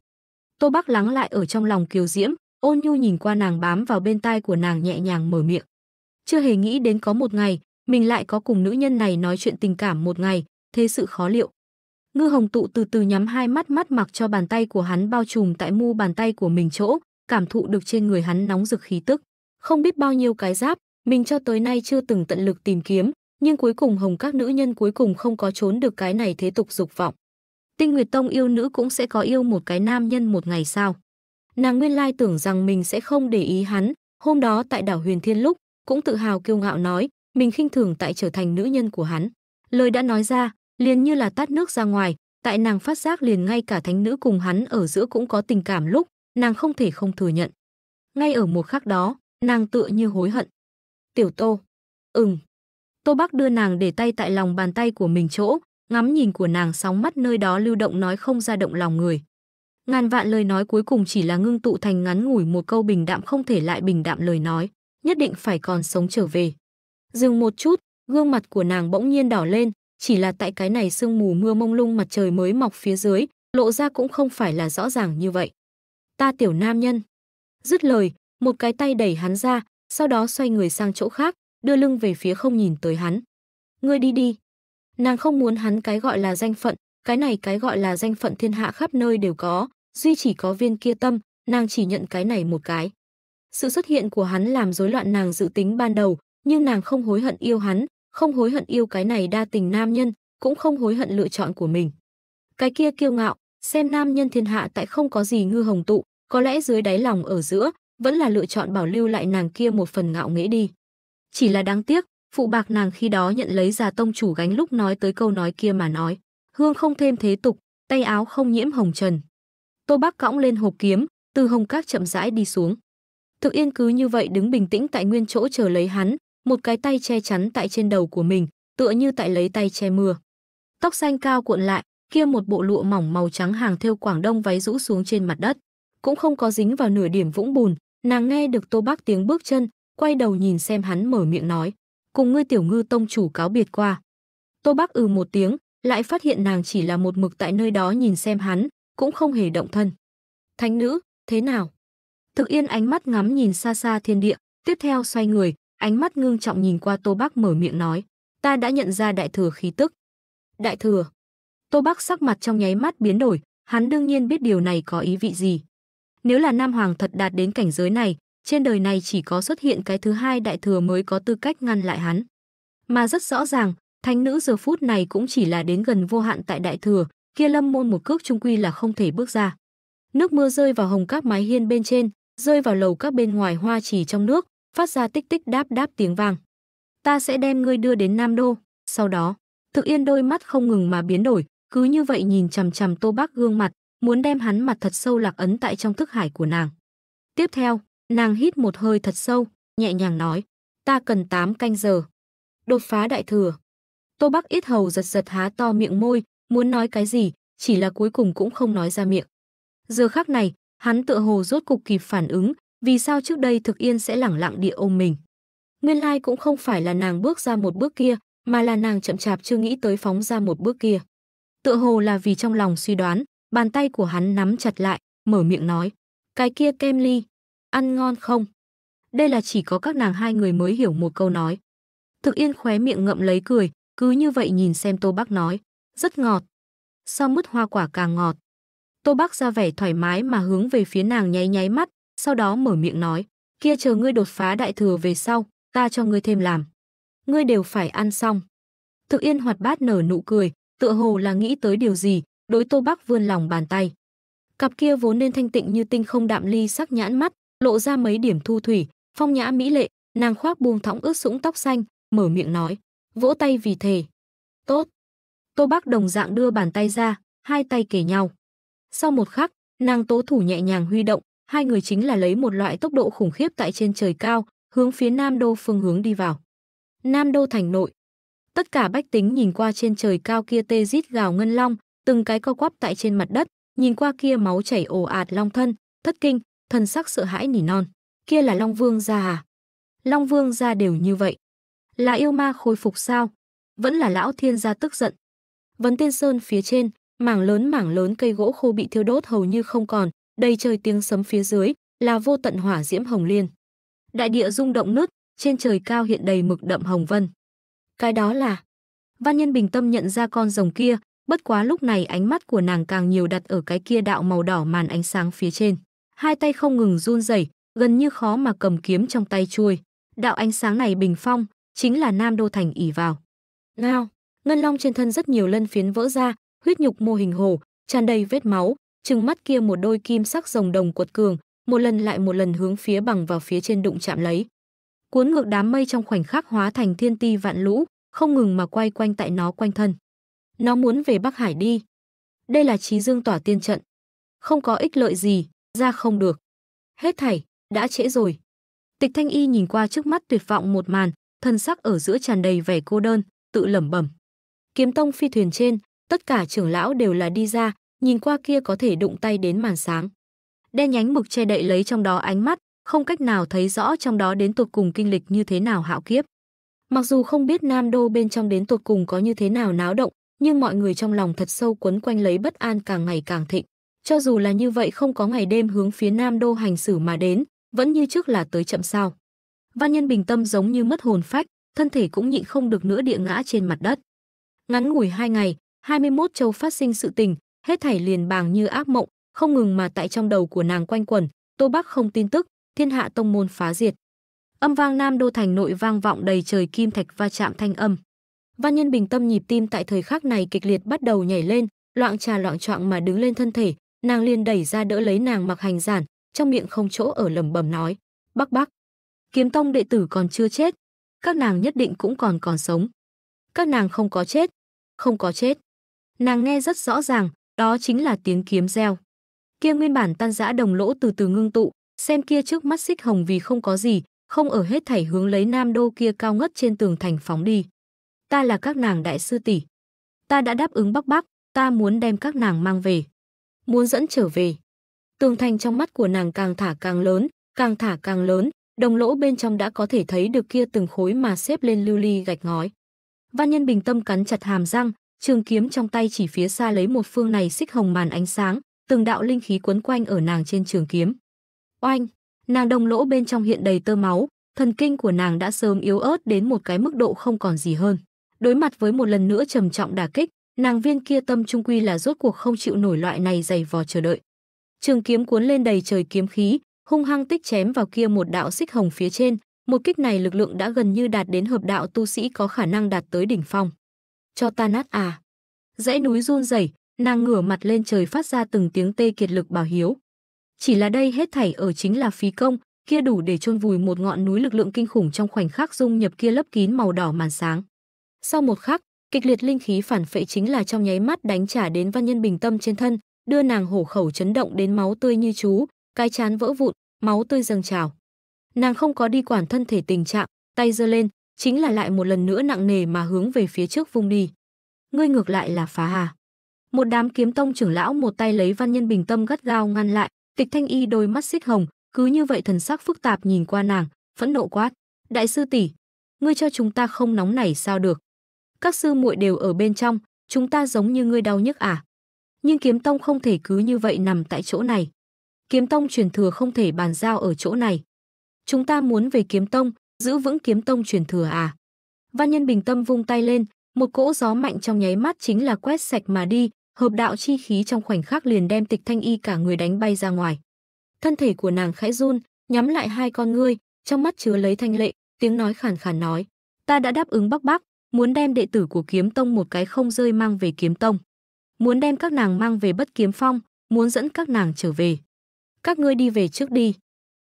Speaker 1: Tô Bắc lắng lại ở trong lòng kiều diễm, Ôn nhu nhìn qua nàng bám vào bên tai của nàng nhẹ nhàng mở miệng. Chưa hề nghĩ đến có một ngày, mình lại có cùng nữ nhân này nói chuyện tình cảm một ngày, thế sự khó liệu. Ngư hồng tụ từ từ nhắm hai mắt mắt mặc cho bàn tay của hắn bao trùm tại mu bàn tay của mình chỗ, cảm thụ được trên người hắn nóng rực khí tức. Không biết bao nhiêu cái giáp, mình cho tới nay chưa từng tận lực tìm kiếm, nhưng cuối cùng hồng các nữ nhân cuối cùng không có trốn được cái này thế tục dục vọng. Tinh Nguyệt Tông yêu nữ cũng sẽ có yêu một cái nam nhân một ngày sao? Nàng nguyên lai tưởng rằng mình sẽ không để ý hắn, hôm đó tại đảo Huyền Thiên lúc, cũng tự hào kiêu ngạo nói, mình khinh thường tại trở thành nữ nhân của hắn. Lời đã nói ra, liền như là tát nước ra ngoài, tại nàng phát giác liền ngay cả thánh nữ cùng hắn ở giữa cũng có tình cảm lúc, nàng không thể không thừa nhận. Ngay ở một khắc đó, nàng tựa như hối hận. Tiểu Tô. Ừm. Tô Bắc đưa nàng để tay tại lòng bàn tay của mình chỗ, ngắm nhìn của nàng sóng mắt nơi đó lưu động nói không ra động lòng người. Ngàn vạn lời nói cuối cùng chỉ là ngưng tụ thành ngắn ngủi một câu bình đạm không thể lại bình đạm lời nói, nhất định phải còn sống trở về. Dừng một chút, gương mặt của nàng bỗng nhiên đỏ lên, chỉ là tại cái này sương mù mưa mông lung mặt trời mới mọc phía dưới, lộ ra cũng không phải là rõ ràng như vậy. Ta tiểu nam nhân. Dứt lời, một cái tay đẩy hắn ra, sau đó xoay người sang chỗ khác, đưa lưng về phía không nhìn tới hắn. Ngươi đi đi. Nàng không muốn hắn cái gọi là danh phận, cái này cái gọi là danh phận thiên hạ khắp nơi đều có, duy chỉ có viên kia tâm, nàng chỉ nhận cái này một cái. Sự xuất hiện của hắn làm rối loạn nàng dự tính ban đầu, nhưng nàng không hối hận yêu hắn, không hối hận yêu cái này đa tình nam nhân, cũng không hối hận lựa chọn của mình. Cái kia kiêu ngạo, xem nam nhân thiên hạ tại không có gì ngư hồng tụ, có lẽ dưới đáy lòng ở giữa, vẫn là lựa chọn bảo lưu lại nàng kia một phần ngạo nghễ đi. Chỉ là đáng tiếc, phụ bạc nàng khi đó nhận lấy già tông chủ gánh lúc nói tới câu nói kia mà nói hương không thêm thế tục, tay áo không nhiễm hồng trần. Tô bác cõng lên hộp kiếm, từ hồng các chậm rãi đi xuống. Thực Yên cứ như vậy đứng bình tĩnh tại nguyên chỗ chờ lấy hắn, một cái tay che chắn tại trên đầu của mình, tựa như tại lấy tay che mưa. Tóc xanh cao cuộn lại, kia một bộ lụa mỏng màu trắng hàng theo Quảng Đông váy rũ xuống trên mặt đất, cũng không có dính vào nửa điểm vũng bùn, nàng nghe được Tô bác tiếng bước chân, quay đầu nhìn xem hắn mở miệng nói: "Cùng ngươi tiểu ngư tông chủ cáo biệt qua." Tô bác ừ một tiếng, lại phát hiện nàng chỉ là một mực tại nơi đó nhìn xem hắn, cũng không hề động thân. Thánh nữ, thế nào? Thực Yên ánh mắt ngắm nhìn xa xa thiên địa, tiếp theo xoay người, ánh mắt ngưng trọng nhìn qua Tô Bắc mở miệng nói, ta đã nhận ra đại thừa khí tức. Đại thừa? Tô Bắc sắc mặt trong nháy mắt biến đổi, hắn đương nhiên biết điều này có ý vị gì. Nếu là Nam Hoàng thật đạt đến cảnh giới này, trên đời này chỉ có xuất hiện cái thứ hai đại thừa mới có tư cách ngăn lại hắn. Mà rất rõ ràng, Thánh nữ giờ phút này cũng chỉ là đến gần vô hạn tại đại thừa, kia lâm môn một cước trung quy là không thể bước ra. Nước mưa rơi vào hồng các mái hiên bên trên, rơi vào lầu các bên ngoài hoa chỉ trong nước, phát ra tích tích đáp đáp tiếng vàng. Ta sẽ đem ngươi đưa đến Nam Đô, sau đó, Thực Yên đôi mắt không ngừng mà biến đổi, cứ như vậy nhìn chằm chằm Tô Bác gương mặt, muốn đem hắn mặt thật sâu lạc ấn tại trong thức hải của nàng. Tiếp theo, nàng hít một hơi thật sâu, nhẹ nhàng nói, ta cần tám canh giờ. Đột phá đại thừa. Tô Bắc ít hầu giật giật há to miệng môi, muốn nói cái gì, chỉ là cuối cùng cũng không nói ra miệng. Giờ khắc này, hắn tựa hồ rốt cục kịp phản ứng, vì sao trước đây thực yên sẽ lẳng lặng địa ôm mình. Nguyên lai cũng không phải là nàng bước ra một bước kia, mà là nàng chậm chạp chưa nghĩ tới phóng ra một bước kia. Tựa hồ là vì trong lòng suy đoán, bàn tay của hắn nắm chặt lại, mở miệng nói. Cái kia kem ly, ăn ngon không? Đây là chỉ có các nàng hai người mới hiểu một câu nói. Thực yên khóe miệng ngậm lấy cười, cứ như vậy nhìn xem Tô Bác nói, rất ngọt. Sao mứt hoa quả càng ngọt? Tô Bác ra vẻ thoải mái mà hướng về phía nàng nháy nháy mắt, sau đó mở miệng nói, kia chờ ngươi đột phá đại thừa về sau, ta cho ngươi thêm làm. Ngươi đều phải ăn xong. Tự Yên hoạt bát nở nụ cười, tựa hồ là nghĩ tới điều gì, đối Tô Bác vươn lòng bàn tay. Cặp kia vốn nên thanh tịnh như tinh không đạm ly sắc nhãn mắt, lộ ra mấy điểm thu thủy, phong nhã mỹ lệ, nàng khoác buông thõng ướt sũng tóc xanh, mở miệng nói, vỗ tay vì thề. Tốt. Tô Bác đồng dạng đưa bàn tay ra, hai tay kể nhau. Sau một khắc, nàng tố thủ nhẹ nhàng huy động, hai người chính là lấy một loại tốc độ khủng khiếp tại trên trời cao, hướng phía Nam Đô phương hướng đi vào. Nam Đô thành nội. Tất cả bách tính nhìn qua trên trời cao kia tê rít gào ngân long, từng cái co quắp tại trên mặt đất, nhìn qua kia máu chảy ồ ạt long thân, thất kinh, thần sắc sợ hãi nỉ non. Kia là Long Vương gia à? Long Vương gia đều như vậy. Là yêu ma khôi phục sao? Vẫn là lão thiên gia tức giận. Vấn Tiên Sơn phía trên, mảng lớn mảng lớn cây gỗ khô bị thiêu đốt hầu như không còn, đầy trời tiếng sấm phía dưới là vô tận hỏa diễm hồng liên. Đại địa rung động nứt, trên trời cao hiện đầy mực đậm hồng vân. Cái đó là Văn Nhân bình tâm nhận ra con rồng kia, bất quá lúc này ánh mắt của nàng càng nhiều đặt ở cái kia đạo màu đỏ màn ánh sáng phía trên. Hai tay không ngừng run rẩy, gần như khó mà cầm kiếm trong tay chui. Đạo ánh sáng này bình phong, chính là Nam Đô Thành ỉ vào. Ngao, ngân long trên thân rất nhiều lân phiến vỡ ra, huyết nhục mô hình hồ tràn đầy vết máu, trừng mắt kia một đôi kim sắc rồng đồng cuột cường, một lần lại một lần hướng phía bằng vào phía trên đụng chạm lấy. Cuốn ngược đám mây trong khoảnh khắc hóa thành thiên ti vạn lũ, không ngừng mà quay quanh tại nó quanh thân. Nó muốn về Bắc Hải đi. Đây là trí dương tỏa tiên trận. Không có ích lợi gì, ra không được. Hết thảy, đã trễ rồi. Tịch Thanh Y nhìn qua trước mắt tuyệt vọng một màn, thân sắc ở giữa tràn đầy vẻ cô đơn, tự lẩm bẩm. Kiếm tông phi thuyền trên, tất cả trưởng lão đều là đi ra, nhìn qua kia có thể đụng tay đến màn sáng. Đen nhánh mực che đậy lấy trong đó ánh mắt, không cách nào thấy rõ trong đó đến tột cùng kinh lịch như thế nào hạo kiếp. Mặc dù không biết Nam Đô bên trong đến tột cùng có như thế nào náo động, nhưng mọi người trong lòng thật sâu quấn quanh lấy bất an càng ngày càng thịnh. Cho dù là như vậy không có ngày đêm hướng phía Nam Đô hành xử mà đến, vẫn như trước là tới chậm sao. Văn Nhân bình tâm giống như mất hồn phách, thân thể cũng nhịn không được nữa địa ngã trên mặt đất. Ngắn ngủi hai ngày, 21 châu phát sinh sự tình, hết thảy liền bàng như ác mộng, không ngừng mà tại trong đầu của nàng quanh quẩn, Tô Bắc không tin tức, Thiên Hạ tông môn phá diệt. Âm vang Nam Đô thành nội vang vọng đầy trời kim thạch va chạm thanh âm. Văn Nhân bình tâm nhịp tim tại thời khắc này kịch liệt bắt đầu nhảy lên, loạn trà loạn choạng mà đứng lên thân thể, nàng liền đẩy ra đỡ lấy nàng mặc hành giản, trong miệng không chỗ ở lẩm bẩm nói: "Bắc Bắc, Kiếm tông đệ tử còn chưa chết, các nàng nhất định cũng còn còn sống. Các nàng không có chết, không có chết. Nàng nghe rất rõ ràng, đó chính là tiếng kiếm reo. Kia nguyên bản tan rã đồng lỗ từ từ ngưng tụ, xem kia trước mắt xích hồng vì không có gì, không ở hết thảy hướng lấy nam đô kia cao ngất trên tường thành phóng đi. Ta là các nàng đại sư tỷ. Ta đã đáp ứng bắc bắc, ta muốn đem các nàng mang về. Muốn dẫn trở về. Tường thành trong mắt của nàng càng thả càng lớn, càng thả càng lớn, Đồng lỗ bên trong đã có thể thấy được kia từng khối mà xếp lên lưu ly gạch ngói. Văn Nhân bình tâm cắn chặt hàm răng, trường kiếm trong tay chỉ phía xa lấy một phương này xích hồng màn ánh sáng, từng đạo linh khí quấn quanh ở nàng trên trường kiếm. Oanh, nàng đồng lỗ bên trong hiện đầy tơ máu, thần kinh của nàng đã sớm yếu ớt đến một cái mức độ không còn gì hơn. Đối mặt với một lần nữa trầm trọng đả kích, nàng viên kia tâm trung quy là rốt cuộc không chịu nổi loại này dày vò chờ đợi. Trường kiếm cuốn lên đầy trời kiếm khí, hung hăng tích chém vào kia một đạo xích hồng phía trên, một kích này lực lượng đã gần như đạt đến hợp đạo tu sĩ có khả năng đạt tới đỉnh phong. Cho ta nát à. Dãy núi run rẩy, nàng ngửa mặt lên trời phát ra từng tiếng tê kiệt lực bảo hiếu. Chỉ là đây hết thảy ở chính là phí công, kia đủ để chôn vùi một ngọn núi lực lượng kinh khủng trong khoảnh khắc dung nhập kia lấp kín màu đỏ màn sáng. Sau một khắc, kịch liệt linh khí phản phệ chính là trong nháy mắt đánh trả đến văn nhân bình tâm trên thân, đưa nàng hổ khẩu chấn động đến máu tươi như chú, cái chán vỡ vụn, máu tươi dâng trào. Nàng không có đi quản thân thể tình trạng, tay giơ lên, chính là lại một lần nữa nặng nề mà hướng về phía trước vung đi. Ngươi ngược lại là phá hà. Một đám kiếm tông trưởng lão một tay lấy văn nhân bình tâm gắt gao ngăn lại, tịch thanh y đôi mắt xích hồng, cứ như vậy thần sắc phức tạp nhìn qua nàng, phẫn nộ quát. Đại sư tỷ, ngươi cho chúng ta không nóng nảy sao được. Các sư muội đều ở bên trong, chúng ta giống như ngươi đau nhức à. Nhưng kiếm tông không thể cứ như vậy nằm tại chỗ này kiếm tông truyền thừa không thể bàn giao ở chỗ này. Chúng ta muốn về kiếm tông, giữ vững kiếm tông truyền thừa à? Văn nhân bình tâm vung tay lên, một cỗ gió mạnh trong nháy mắt chính là quét sạch mà đi, hợp đạo chi khí trong khoảnh khắc liền đem tịch thanh y cả người đánh bay ra ngoài. Thân thể của nàng khẽ run, nhắm lại hai con ngươi, trong mắt chứa lấy thanh lệ, tiếng nói khàn khàn nói. Ta đã đáp ứng bác bác, muốn đem đệ tử của kiếm tông một cái không rơi mang về kiếm tông. Muốn đem các nàng mang về bất kiếm phong, muốn dẫn các nàng trở về các ngươi đi về trước đi.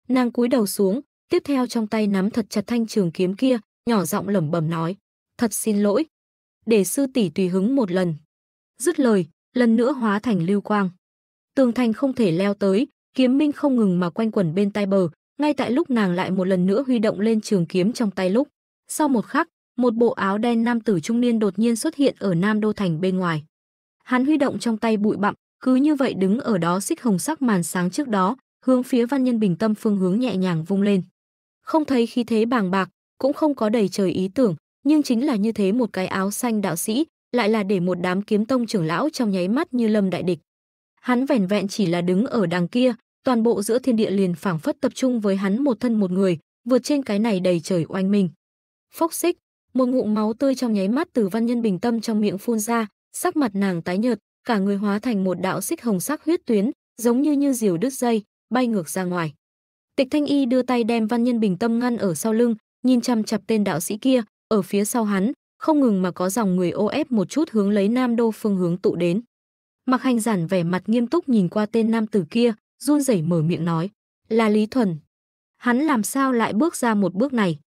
Speaker 1: Nàng cúi đầu xuống, tiếp theo trong tay nắm thật chặt thanh trường kiếm kia, nhỏ giọng lẩm bẩm nói, thật xin lỗi. Để sư tỷ tùy hứng một lần. Dứt lời, lần nữa hóa thành lưu quang. Tường thành không thể leo tới, kiếm minh không ngừng mà quanh quẩn bên tai bờ, ngay tại lúc nàng lại một lần nữa huy động lên trường kiếm trong tay lúc. Sau một khắc, một bộ áo đen nam tử trung niên đột nhiên xuất hiện ở Nam Đô Thành bên ngoài. Hắn huy động trong tay bụi bặm, cứ như vậy đứng ở đó xích hồng sắc màn sáng trước đó, hướng phía Văn Nhân Bình Tâm phương hướng nhẹ nhàng vung lên. Không thấy khí thế bàng bạc, cũng không có đầy trời ý tưởng, nhưng chính là như thế một cái áo xanh đạo sĩ, lại là để một đám kiếm tông trưởng lão trong nháy mắt như lâm đại địch. Hắn vẻn vẹn chỉ là đứng ở đằng kia, toàn bộ giữa thiên địa liền phảng phất tập trung với hắn một thân một người, vượt trên cái này đầy trời oanh minh. Phốc xích, một ngụm máu tươi trong nháy mắt từ Văn Nhân Bình Tâm trong miệng phun ra, sắc mặt nàng tái nhợt, cả người hóa thành một đạo xích hồng sắc huyết tuyến, giống như như diều đứt dây, bay ngược ra ngoài. Tịch Thanh Y đưa tay đem Văn Nhân Bình Tâm ngăn ở sau lưng, nhìn chăm chặp tên đạo sĩ kia, ở phía sau hắn, không ngừng mà có dòng người ô ép một chút hướng lấy Nam Đô phương hướng tụ đến. Mặc Hành giản vẻ mặt nghiêm túc nhìn qua tên nam tử kia, run rẩy mở miệng nói, "Là Lý Thuần." Hắn làm sao lại bước ra một bước này?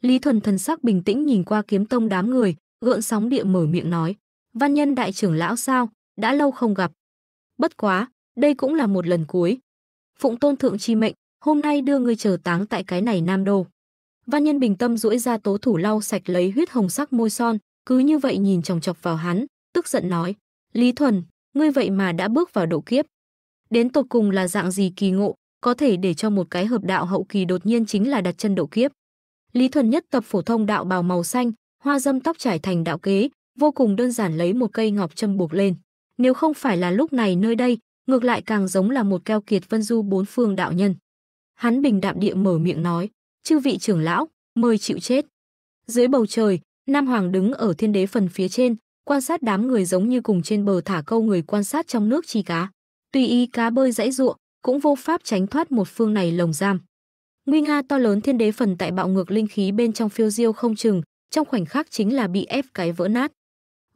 Speaker 1: Lý Thuần thần sắc bình tĩnh nhìn qua kiếm tông đám người, gợn sóng địa mở miệng nói, "Văn nhân đại trưởng lão sao, đã lâu không gặp. Bất quá, đây cũng là một lần cuối. Phụng tôn thượng chi mệnh, hôm nay đưa ngươi chờ táng tại cái này Nam Đô. Văn nhân bình tâm duỗi ra tố thủ lau sạch lấy huyết hồng sắc môi son, cứ như vậy nhìn chòng chọc vào hắn, tức giận nói. Lý Thuần, ngươi vậy mà đã bước vào độ kiếp. Đến tột cùng là dạng gì kỳ ngộ, có thể để cho một cái hợp đạo hậu kỳ đột nhiên chính là đặt chân độ kiếp. Lý Thuần nhất tập phổ thông đạo bào màu xanh, hoa dâm tóc trải thành đạo kế, vô cùng đơn giản lấy một cây ngọc châm buộc lên. Nếu không phải là lúc này nơi đây, ngược lại càng giống là một keo kiệt vân du bốn phương đạo nhân. Hắn bình đạm địa mở miệng nói, chư vị trưởng lão, mời chịu chết. Dưới bầu trời, Nam Hoàng đứng ở thiên đế phần phía trên, quan sát đám người giống như cùng trên bờ thả câu người quan sát trong nước chi cá. Tùy ý cá bơi dãy ruộng, cũng vô pháp tránh thoát một phương này lồng giam. Nguy nga to lớn thiên đế phần tại bạo ngược linh khí bên trong phiêu diêu không chừng, trong khoảnh khắc chính là bị ép cái vỡ nát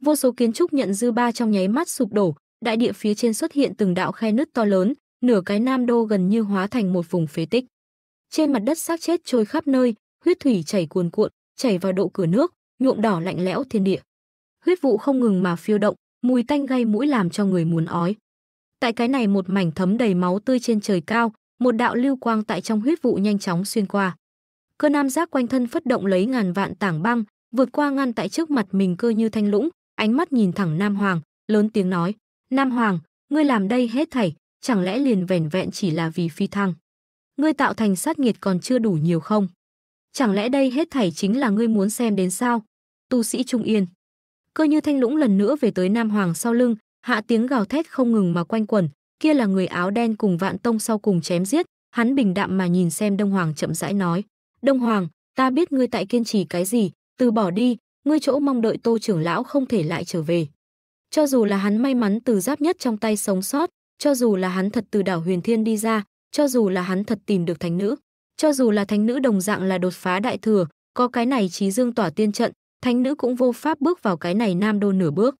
Speaker 1: vô số kiến trúc nhận dư ba trong nháy mắt sụp đổ, đại địa phía trên xuất hiện từng đạo khe nứt to lớn, nửa cái Nam Đô gần như hóa thành một vùng phế tích. Trên mặt đất xác chết trôi khắp nơi, huyết thủy chảy cuồn cuộn, chảy vào độ cửa nước, nhuộm đỏ lạnh lẽo thiên địa. Huyết vụ không ngừng mà phiêu động, mùi tanh gây mũi làm cho người muốn ói. Tại cái này một mảnh thấm đầy máu tươi trên trời cao, một đạo lưu quang tại trong huyết vụ nhanh chóng xuyên qua. Cơ nam giác quanh thân phất động lấy ngàn vạn tảng băng, vượt qua ngăn tại trước mặt mình cơ như thanh lũng, ánh mắt nhìn thẳng Nam Hoàng, lớn tiếng nói, Nam Hoàng, ngươi làm đây hết thảy, chẳng lẽ liền vẻn vẹn chỉ là vì phi thăng? Ngươi tạo thành sát nghiệt còn chưa đủ nhiều không? Chẳng lẽ đây hết thảy chính là ngươi muốn xem đến sao? Tu sĩ Trung Yên. Cơ như thanh lũng lần nữa về tới Nam Hoàng sau lưng, hạ tiếng gào thét không ngừng mà quanh quẩn, kia là người áo đen cùng vạn tông sau cùng chém giết, hắn bình đạm mà nhìn xem Đông Hoàng chậm rãi nói. Đông Hoàng, ta biết ngươi tại kiên trì cái gì, từ bỏ đi, ngươi chỗ mong đợi Tô trưởng lão không thể lại trở về. Cho dù là hắn may mắn từ giáp nhất trong tay sống sót, cho dù là hắn thật từ đảo Huyền Thiên đi ra, cho dù là hắn thật tìm được thánh nữ, cho dù là thánh nữ đồng dạng là đột phá đại thừa, có cái này trí dương tỏa tiên trận, thánh nữ cũng vô pháp bước vào cái này nam đô nửa bước.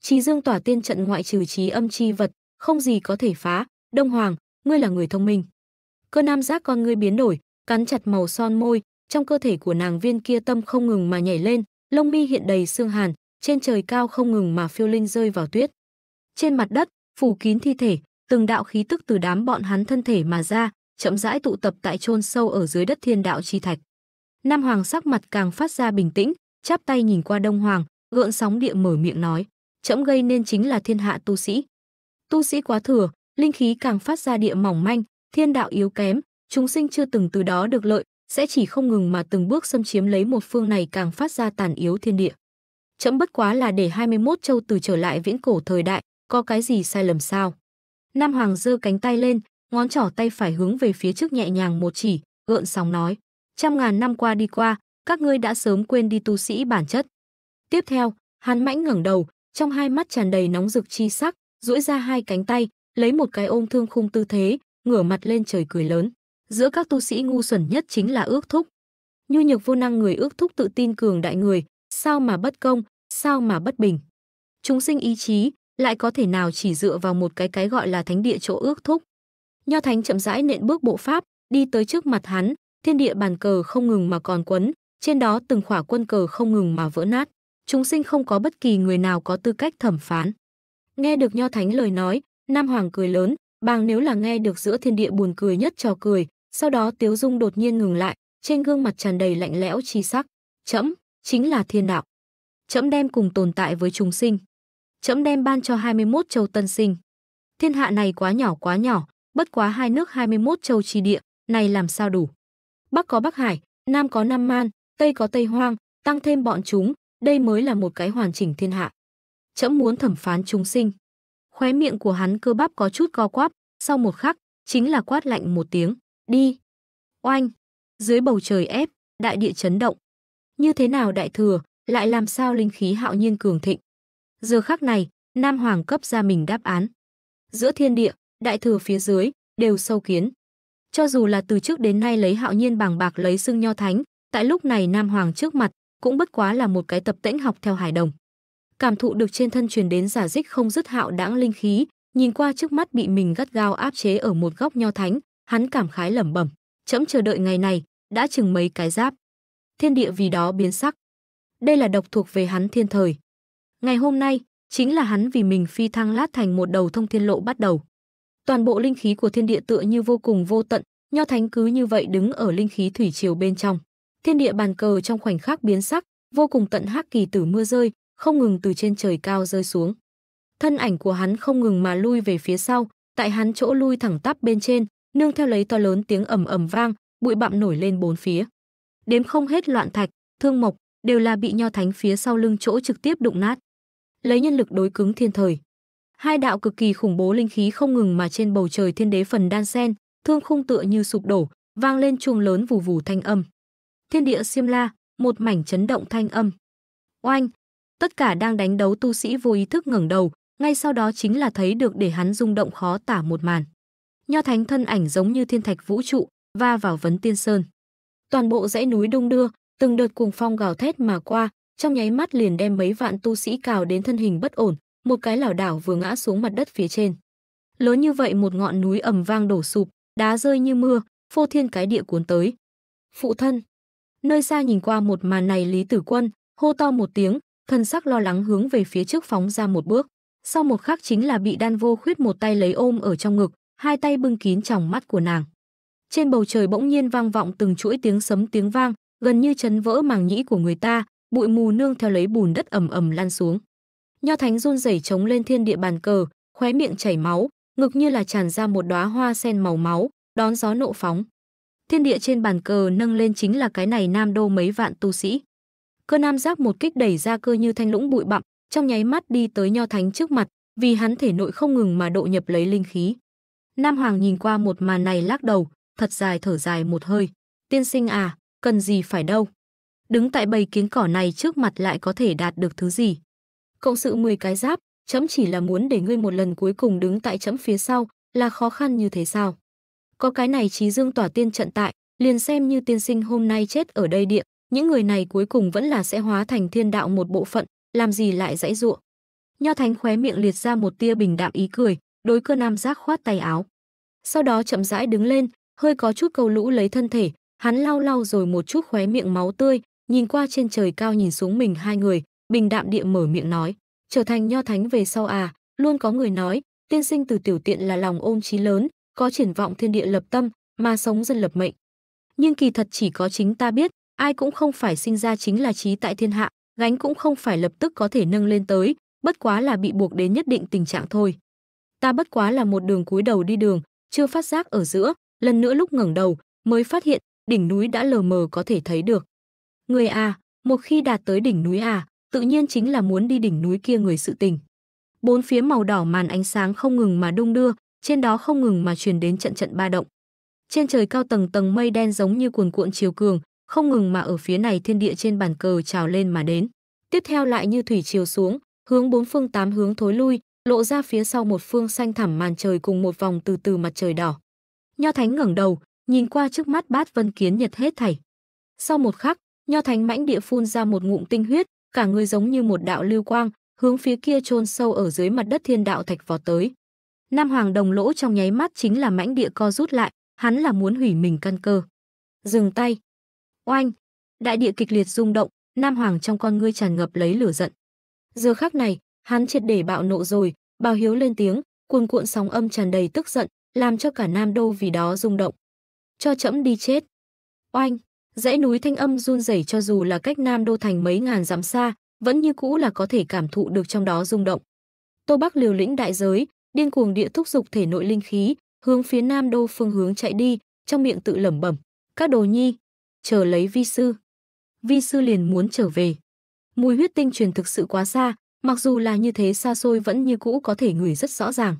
Speaker 1: Trí dương tỏa tiên trận ngoại trừ trí âm chi vật, không gì có thể phá, Đông Hoàng, ngươi là người thông minh. Cơ nam giác con ngươi biến đổi, cắn chặt màu son môi, trong cơ thể của nàng viên kia tâm không ngừng mà nhảy lên, lông mi hiện đầy xương hàn, trên trời cao không ngừng mà phiêu linh rơi vào tuyết. Trên mặt đất, phủ kín thi thể, từng đạo khí tức từ đám bọn hắn thân thể mà ra, chậm rãi tụ tập tại chôn sâu ở dưới đất thiên đạo chi thạch. Nam Hoàng sắc mặt càng phát ra bình tĩnh, chắp tay nhìn qua Đông Hoàng, gợn sóng địa mở miệng nói, chậm gây nên chính là thiên hạ tu sĩ. Tu sĩ quá thừa, linh khí càng phát ra địa mỏng manh, thiên đạo yếu kém, chúng sinh chưa từng từ đó được lợi, sẽ chỉ không ngừng mà từng bước xâm chiếm lấy một phương này càng phát ra tàn yếu thiên địa. Chấm bất quá là để 21 châu từ trở lại viễn cổ thời đại, có cái gì sai lầm sao? Nam Hoàng giơ cánh tay lên, ngón trỏ tay phải hướng về phía trước nhẹ nhàng một chỉ, gợn sóng nói. Trăm ngàn năm qua đi qua, các ngươi đã sớm quên đi tu sĩ bản chất. Tiếp theo, hắn mãnh ngẩng đầu, trong hai mắt tràn đầy nóng rực chi sắc, duỗi ra hai cánh tay, lấy một cái ôm thương khung tư thế, ngửa mặt lên trời cười lớn giữa các tu sĩ ngu xuẩn nhất chính là ước thúc. Nhu nhược vô năng người ước thúc tự tin cường đại người, sao mà bất công, sao mà bất bình. Chúng sinh ý chí, lại có thể nào chỉ dựa vào một cái cái gọi là thánh địa chỗ ước thúc. Nho thánh chậm rãi nện bước bộ pháp, đi tới trước mặt hắn, thiên địa bàn cờ không ngừng mà còn quấn, trên đó từng khỏa quân cờ không ngừng mà vỡ nát. Chúng sinh không có bất kỳ người nào có tư cách thẩm phán. Nghe được Nho Thánh lời nói, Nam Hoàng cười lớn, Bàng nếu là nghe được giữa thiên địa buồn cười nhất trò cười, sau đó Tiếu Dung đột nhiên ngừng lại, trên gương mặt tràn đầy lạnh lẽo chi sắc. Chấm, chính là thiên đạo. Chấm đem cùng tồn tại với chúng sinh. Chấm đem ban cho 21 châu tân sinh. Thiên hạ này quá nhỏ quá nhỏ, bất quá hai nước 21 châu chi địa, này làm sao đủ. Bắc có Bắc Hải, Nam có Nam Man, Tây có Tây Hoang, tăng thêm bọn chúng, đây mới là một cái hoàn chỉnh thiên hạ. Chấm muốn thẩm phán chúng sinh. Khóe miệng của hắn cơ bắp có chút co quắp, sau một khắc, chính là quát lạnh một tiếng, "Đi!" Oanh! Dưới bầu trời ép, đại địa chấn động. Như thế nào đại thừa, lại làm sao linh khí hạo nhiên cường thịnh. Giờ khắc này, Nam Hoàng cấp ra mình đáp án. Giữa thiên địa, đại thừa phía dưới, đều sâu kiến. Cho dù là từ trước đến nay lấy hạo nhiên bằng bạc lấy xưng nho thánh, tại lúc này Nam Hoàng trước mặt, cũng bất quá là một cái tập tễnh học theo hải đồng cảm thụ được trên thân truyền đến giả dích không dứt hạo đãng linh khí, nhìn qua trước mắt bị mình gắt gao áp chế ở một góc nho thánh, hắn cảm khái lẩm bẩm, chấm chờ đợi ngày này, đã chừng mấy cái giáp. Thiên địa vì đó biến sắc. Đây là độc thuộc về hắn thiên thời. Ngày hôm nay, chính là hắn vì mình phi thăng lát thành một đầu thông thiên lộ bắt đầu. Toàn bộ linh khí của thiên địa tựa như vô cùng vô tận, nho thánh cứ như vậy đứng ở linh khí thủy triều bên trong. Thiên địa bàn cờ trong khoảnh khắc biến sắc, vô cùng tận hắc kỳ tử mưa rơi, không ngừng từ trên trời cao rơi xuống. Thân ảnh của hắn không ngừng mà lui về phía sau, tại hắn chỗ lui thẳng tắp bên trên, nương theo lấy to lớn tiếng ầm ầm vang, bụi bặm nổi lên bốn phía. Đếm không hết loạn thạch, thương mộc đều là bị nho thánh phía sau lưng chỗ trực tiếp đụng nát. Lấy nhân lực đối cứng thiên thời, hai đạo cực kỳ khủng bố linh khí không ngừng mà trên bầu trời thiên đế phần đan sen, thương khung tựa như sụp đổ, vang lên chuông lớn vù vù thanh âm. Thiên địa xiêm la, một mảnh chấn động thanh âm. Oanh, tất cả đang đánh đấu tu sĩ vô ý thức ngẩng đầu, ngay sau đó chính là thấy được để hắn rung động khó tả một màn. Nho thánh thân ảnh giống như thiên thạch vũ trụ, va vào vấn tiên sơn. Toàn bộ dãy núi đung đưa, từng đợt cuồng phong gào thét mà qua, trong nháy mắt liền đem mấy vạn tu sĩ cào đến thân hình bất ổn, một cái lảo đảo vừa ngã xuống mặt đất phía trên. Lớn như vậy một ngọn núi ầm vang đổ sụp, đá rơi như mưa, phô thiên cái địa cuốn tới. Phụ thân. Nơi xa nhìn qua một màn này Lý Tử Quân hô to một tiếng, thân sắc lo lắng hướng về phía trước phóng ra một bước. Sau một khắc chính là bị đan vô khuyết một tay lấy ôm ở trong ngực, hai tay bưng kín tròng mắt của nàng. Trên bầu trời bỗng nhiên vang vọng từng chuỗi tiếng sấm tiếng vang, gần như chấn vỡ màng nhĩ của người ta, bụi mù nương theo lấy bùn đất ầm ầm lan xuống. Nho Thánh run rẩy chống lên thiên địa bàn cờ, khóe miệng chảy máu, ngực như là tràn ra một đóa hoa sen màu máu, đón gió nộ phóng. Thiên địa trên bàn cờ nâng lên chính là cái này Nam Đô mấy vạn tu sĩ cơ nam giác một kích đẩy ra cơ như thanh lũng bụi bặm trong nháy mắt đi tới nho thánh trước mặt vì hắn thể nội không ngừng mà độ nhập lấy linh khí nam hoàng nhìn qua một màn này lắc đầu thật dài thở dài một hơi tiên sinh à cần gì phải đâu đứng tại bầy kiến cỏ này trước mặt lại có thể đạt được thứ gì cộng sự 10 cái giáp chấm chỉ là muốn để ngươi một lần cuối cùng đứng tại chấm phía sau là khó khăn như thế sao có cái này trí dương tỏa tiên trận tại liền xem như tiên sinh hôm nay chết ở đây điện những người này cuối cùng vẫn là sẽ hóa thành thiên đạo một bộ phận, làm gì lại dãy ruộng Nho Thánh khóe miệng liệt ra một tia bình đạm ý cười, đối cơ nam giác khoát tay áo. Sau đó chậm rãi đứng lên, hơi có chút cầu lũ lấy thân thể, hắn lau lau rồi một chút khóe miệng máu tươi, nhìn qua trên trời cao nhìn xuống mình hai người, bình đạm địa mở miệng nói, trở thành nho thánh về sau à, luôn có người nói, tiên sinh từ tiểu tiện là lòng ôm chí lớn, có triển vọng thiên địa lập tâm, mà sống dân lập mệnh. Nhưng kỳ thật chỉ có chính ta biết, ai cũng không phải sinh ra chính là trí tại thiên hạ, gánh cũng không phải lập tức có thể nâng lên tới, bất quá là bị buộc đến nhất định tình trạng thôi. Ta bất quá là một đường cúi đầu đi đường, chưa phát giác ở giữa, lần nữa lúc ngẩng đầu, mới phát hiện, đỉnh núi đã lờ mờ có thể thấy được. Người à, một khi đạt tới đỉnh núi à, tự nhiên chính là muốn đi đỉnh núi kia người sự tình. Bốn phía màu đỏ màn ánh sáng không ngừng mà đung đưa, trên đó không ngừng mà truyền đến trận trận ba động. Trên trời cao tầng tầng mây đen giống như cuồn cuộn chiều cường, không ngừng mà ở phía này thiên địa trên bàn cờ trào lên mà đến. Tiếp theo lại như thủy chiều xuống, hướng bốn phương tám hướng thối lui, lộ ra phía sau một phương xanh thẳm màn trời cùng một vòng từ từ mặt trời đỏ. Nho Thánh ngẩng đầu, nhìn qua trước mắt Bát Vân Kiến Nhật hết thảy. Sau một khắc, Nho Thánh mãnh địa phun ra một ngụm tinh huyết, cả người giống như một đạo lưu quang, hướng phía kia chôn sâu ở dưới mặt đất thiên đạo thạch vọt tới. Nam Hoàng Đồng Lỗ trong nháy mắt chính là mãnh địa co rút lại, hắn là muốn hủy mình căn cơ. Dừng tay, Oanh! Đại địa kịch liệt rung động, Nam Hoàng trong con ngươi tràn ngập lấy lửa giận. Giờ khắc này, hắn triệt để bạo nộ rồi, Bào Hiếu lên tiếng, cuồn cuộn sóng âm tràn đầy tức giận, làm cho cả Nam Đô vì đó rung động. Cho chẫm đi chết. Oanh, dãy núi thanh âm run rẩy cho dù là cách Nam Đô thành mấy ngàn dặm xa, vẫn như cũ là có thể cảm thụ được trong đó rung động. Tô Bắc liều lĩnh đại giới, điên cuồng địa thúc dục thể nội linh khí, hướng phía Nam Đô phương hướng chạy đi, trong miệng tự lẩm bẩm, "Các đồ nhi, chờ lấy vi sư. Vi sư liền muốn trở về. Mùi huyết tinh truyền thực sự quá xa, mặc dù là như thế xa xôi vẫn như cũ có thể ngửi rất rõ ràng.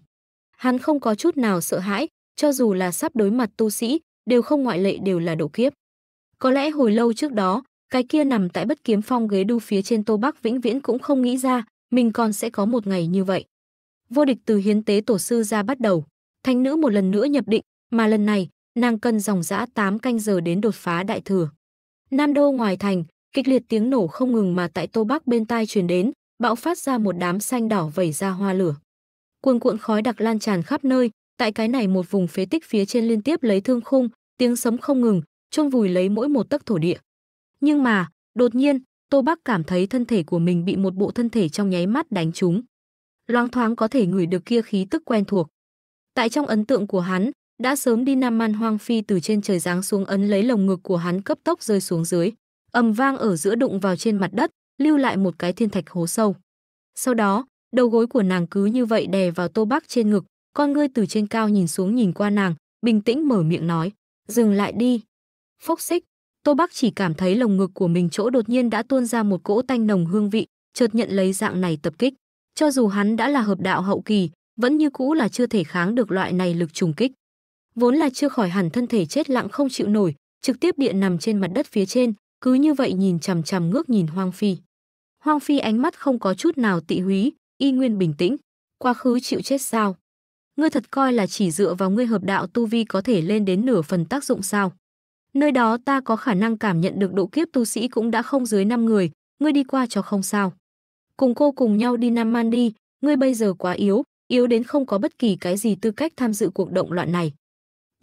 Speaker 1: Hắn không có chút nào sợ hãi, cho dù là sắp đối mặt tu sĩ, đều không ngoại lệ đều là độ kiếp. Có lẽ hồi lâu trước đó, cái kia nằm tại bất kiếm phong ghế đu phía trên Tô Bắc vĩnh viễn cũng không nghĩ ra, mình còn sẽ có một ngày như vậy. Vô địch từ hiến tế tổ sư ra bắt đầu, thanh nữ một lần nữa nhập định, mà lần này, nàng cần dòng dã 8 canh giờ đến đột phá đại thừa. Nam đô ngoài thành, kịch liệt tiếng nổ không ngừng mà tại Tô Bắc bên tai truyền đến, bạo phát ra một đám xanh đỏ vẩy ra hoa lửa. Cuồn cuộn khói đặc lan tràn khắp nơi, tại cái này một vùng phế tích phía trên liên tiếp lấy thương khung, tiếng sấm không ngừng, chôn vùi lấy mỗi một tấc thổ địa. Nhưng mà, đột nhiên, Tô Bắc cảm thấy thân thể của mình bị một bộ thân thể trong nháy mắt đánh trúng. loang thoáng có thể ngửi được kia khí tức quen thuộc. Tại trong ấn tượng của hắn, đã sớm đi nam man hoang phi từ trên trời giáng xuống ấn lấy lồng ngực của hắn cấp tốc rơi xuống dưới ầm vang ở giữa đụng vào trên mặt đất lưu lại một cái thiên thạch hố sâu sau đó đầu gối của nàng cứ như vậy đè vào tô bác trên ngực con ngươi từ trên cao nhìn xuống nhìn qua nàng bình tĩnh mở miệng nói dừng lại đi phốc xích tô bác chỉ cảm thấy lồng ngực của mình chỗ đột nhiên đã tuôn ra một cỗ tanh nồng hương vị chợt nhận lấy dạng này tập kích cho dù hắn đã là hợp đạo hậu kỳ vẫn như cũ là chưa thể kháng được loại này lực trùng kích vốn là chưa khỏi hẳn thân thể chết lặng không chịu nổi, trực tiếp địa nằm trên mặt đất phía trên, cứ như vậy nhìn chằm chằm ngước nhìn Hoang Phi. Hoang Phi ánh mắt không có chút nào tị húy, y nguyên bình tĩnh. Quá khứ chịu chết sao? Ngươi thật coi là chỉ dựa vào ngươi hợp đạo tu vi có thể lên đến nửa phần tác dụng sao? Nơi đó ta có khả năng cảm nhận được độ kiếp tu sĩ cũng đã không dưới năm người, ngươi đi qua cho không sao. Cùng cô cùng nhau đi Nam Man đi, ngươi bây giờ quá yếu, yếu đến không có bất kỳ cái gì tư cách tham dự cuộc động loạn này.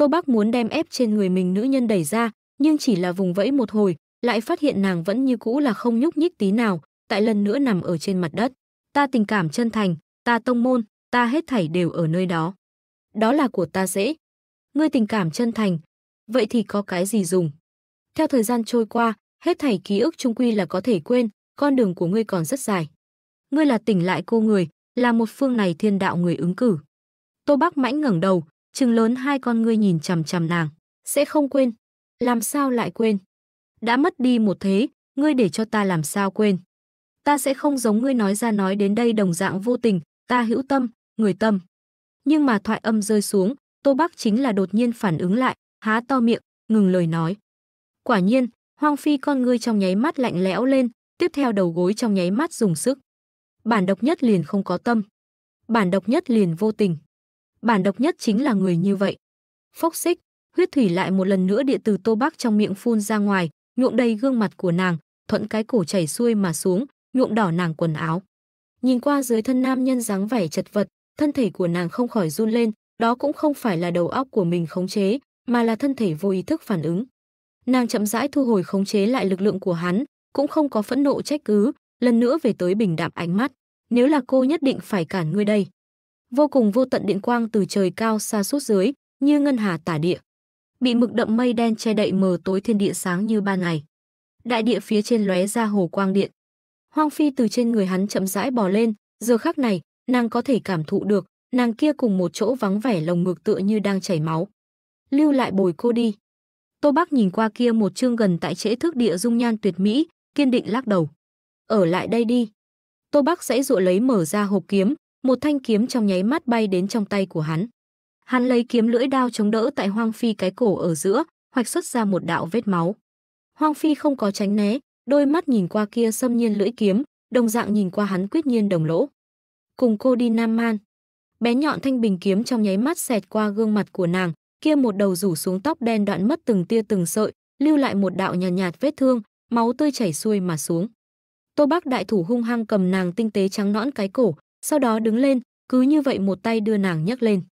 Speaker 1: Tô Bác muốn đem ép trên người mình nữ nhân đẩy ra, nhưng chỉ là vùng vẫy một hồi, lại phát hiện nàng vẫn như cũ là không nhúc nhích tí nào, tại lần nữa nằm ở trên mặt đất. Ta tình cảm chân thành, ta tông môn, ta hết thảy đều ở nơi đó. Đó là của ta dễ. Ngươi tình cảm chân thành, vậy thì có cái gì dùng? Theo thời gian trôi qua, hết thảy ký ức trung quy là có thể quên, con đường của ngươi còn rất dài. Ngươi là tỉnh lại cô người, là một phương này thiên đạo người ứng cử. Tô Bác Mãnh ngẩng đầu, Trừng lớn hai con ngươi nhìn chằm chằm nàng, sẽ không quên. Làm sao lại quên? Đã mất đi một thế, ngươi để cho ta làm sao quên? Ta sẽ không giống ngươi nói ra nói đến đây đồng dạng vô tình, ta hữu tâm, người tâm. Nhưng mà thoại âm rơi xuống, Tô Bắc chính là đột nhiên phản ứng lại, há to miệng, ngừng lời nói. Quả nhiên, hoàng Phi con ngươi trong nháy mắt lạnh lẽo lên, tiếp theo đầu gối trong nháy mắt dùng sức. Bản độc nhất liền không có tâm. Bản độc nhất liền vô tình bản độc nhất chính là người như vậy. Phốc xích, huyết thủy lại một lần nữa địa từ Tô bác trong miệng phun ra ngoài, nhuộm đầy gương mặt của nàng, thuận cái cổ chảy xuôi mà xuống, nhuộm đỏ nàng quần áo. Nhìn qua dưới thân nam nhân dáng vẻ chật vật, thân thể của nàng không khỏi run lên, đó cũng không phải là đầu óc của mình khống chế, mà là thân thể vô ý thức phản ứng. Nàng chậm rãi thu hồi khống chế lại lực lượng của hắn, cũng không có phẫn nộ trách cứ, lần nữa về tới bình đạm ánh mắt. Nếu là cô nhất định phải cản ngươi đây vô cùng vô tận điện quang từ trời cao xa suốt dưới, như ngân hà tả địa. Bị mực đậm mây đen che đậy mờ tối thiên địa sáng như ban ngày. Đại địa phía trên lóe ra hồ quang điện. Hoang Phi từ trên người hắn chậm rãi bò lên, giờ khắc này, nàng có thể cảm thụ được, nàng kia cùng một chỗ vắng vẻ lồng ngực tựa như đang chảy máu. Lưu lại bồi cô đi. Tô Bác nhìn qua kia một chương gần tại trễ thước địa dung nhan tuyệt mỹ, kiên định lắc đầu. Ở lại đây đi. Tô Bác sẽ dụ lấy mở ra hộp kiếm, một thanh kiếm trong nháy mắt bay đến trong tay của hắn. Hắn lấy kiếm lưỡi đao chống đỡ tại Hoang Phi cái cổ ở giữa, hoạch xuất ra một đạo vết máu. Hoang Phi không có tránh né, đôi mắt nhìn qua kia xâm nhiên lưỡi kiếm, đồng dạng nhìn qua hắn quyết nhiên đồng lỗ. Cùng cô đi Nam Man. Bé nhọn thanh bình kiếm trong nháy mắt xẹt qua gương mặt của nàng, kia một đầu rủ xuống tóc đen đoạn mất từng tia từng sợi, lưu lại một đạo nhàn nhạt, nhạt vết thương, máu tươi chảy xuôi mà xuống. Tô Bác đại thủ hung hăng cầm nàng tinh tế trắng nõn cái cổ, sau đó đứng lên, cứ như vậy một tay đưa nàng nhấc lên.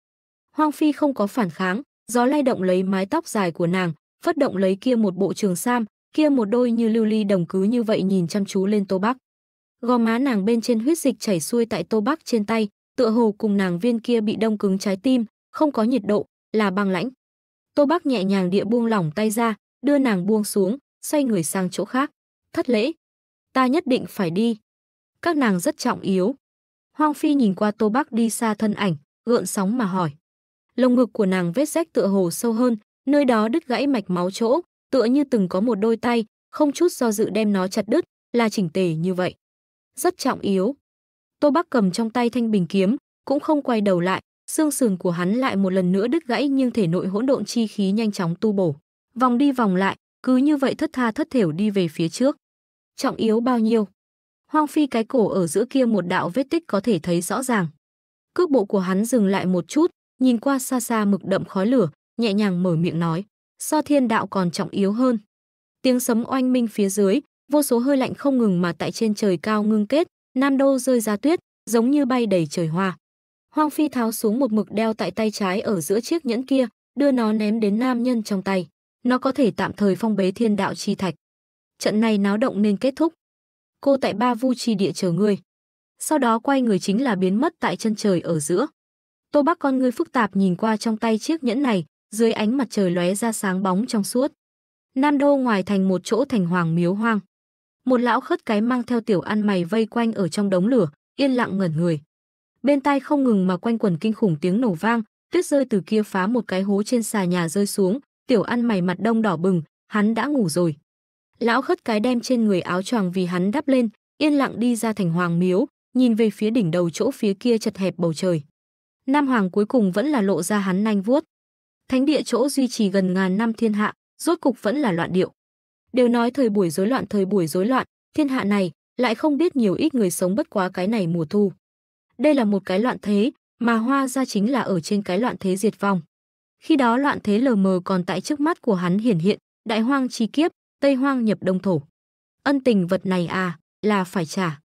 Speaker 1: Hoang Phi không có phản kháng, gió lay động lấy mái tóc dài của nàng, phất động lấy kia một bộ trường sam, kia một đôi như lưu ly đồng cứ như vậy nhìn chăm chú lên Tô Bắc. Gò má nàng bên trên huyết dịch chảy xuôi tại Tô Bắc trên tay, tựa hồ cùng nàng viên kia bị đông cứng trái tim, không có nhiệt độ, là băng lãnh. Tô Bắc nhẹ nhàng địa buông lỏng tay ra, đưa nàng buông xuống, xoay người sang chỗ khác. Thất lễ, ta nhất định phải đi. Các nàng rất trọng yếu, Hoang Phi nhìn qua Tô Bắc đi xa thân ảnh, gợn sóng mà hỏi. Lồng ngực của nàng vết rách tựa hồ sâu hơn, nơi đó đứt gãy mạch máu chỗ, tựa như từng có một đôi tay, không chút do dự đem nó chặt đứt, là chỉnh tề như vậy. Rất trọng yếu. Tô Bắc cầm trong tay thanh bình kiếm, cũng không quay đầu lại, xương sườn của hắn lại một lần nữa đứt gãy nhưng thể nội hỗn độn chi khí nhanh chóng tu bổ. Vòng đi vòng lại, cứ như vậy thất tha thất thểu đi về phía trước. Trọng yếu bao nhiêu? Hoang Phi cái cổ ở giữa kia một đạo vết tích có thể thấy rõ ràng. Cước bộ của hắn dừng lại một chút, nhìn qua xa xa mực đậm khói lửa, nhẹ nhàng mở miệng nói, so thiên đạo còn trọng yếu hơn. Tiếng sấm oanh minh phía dưới, vô số hơi lạnh không ngừng mà tại trên trời cao ngưng kết, Nam Đô rơi ra tuyết, giống như bay đầy trời hoa. Hoang Phi tháo xuống một mực đeo tại tay trái ở giữa chiếc nhẫn kia, đưa nó ném đến nam nhân trong tay. Nó có thể tạm thời phong bế thiên đạo chi thạch. Trận này náo động nên kết thúc cô tại ba vu trì địa chờ ngươi. Sau đó quay người chính là biến mất tại chân trời ở giữa. Tô Bắc con ngươi phức tạp nhìn qua trong tay chiếc nhẫn này, dưới ánh mặt trời lóe ra sáng bóng trong suốt. Nam Đô ngoài thành một chỗ thành hoàng miếu hoang. Một lão khất cái mang theo tiểu ăn mày vây quanh ở trong đống lửa, yên lặng ngẩn người. Bên tai không ngừng mà quanh quần kinh khủng tiếng nổ vang, tuyết rơi từ kia phá một cái hố trên xà nhà rơi xuống, tiểu ăn mày mặt đông đỏ bừng, hắn đã ngủ rồi lão khất cái đem trên người áo choàng vì hắn đắp lên, yên lặng đi ra thành hoàng miếu, nhìn về phía đỉnh đầu chỗ phía kia chật hẹp bầu trời. Nam hoàng cuối cùng vẫn là lộ ra hắn nanh vuốt. Thánh địa chỗ duy trì gần ngàn năm thiên hạ, rốt cục vẫn là loạn điệu. Đều nói thời buổi rối loạn thời buổi rối loạn, thiên hạ này lại không biết nhiều ít người sống bất quá cái này mùa thu. Đây là một cái loạn thế, mà hoa ra chính là ở trên cái loạn thế diệt vong. Khi đó loạn thế lờ mờ còn tại trước mắt của hắn hiển hiện, đại hoang chi kiếp, Tây Hoang nhập Đông Thổ. Ân tình vật này à, là phải trả.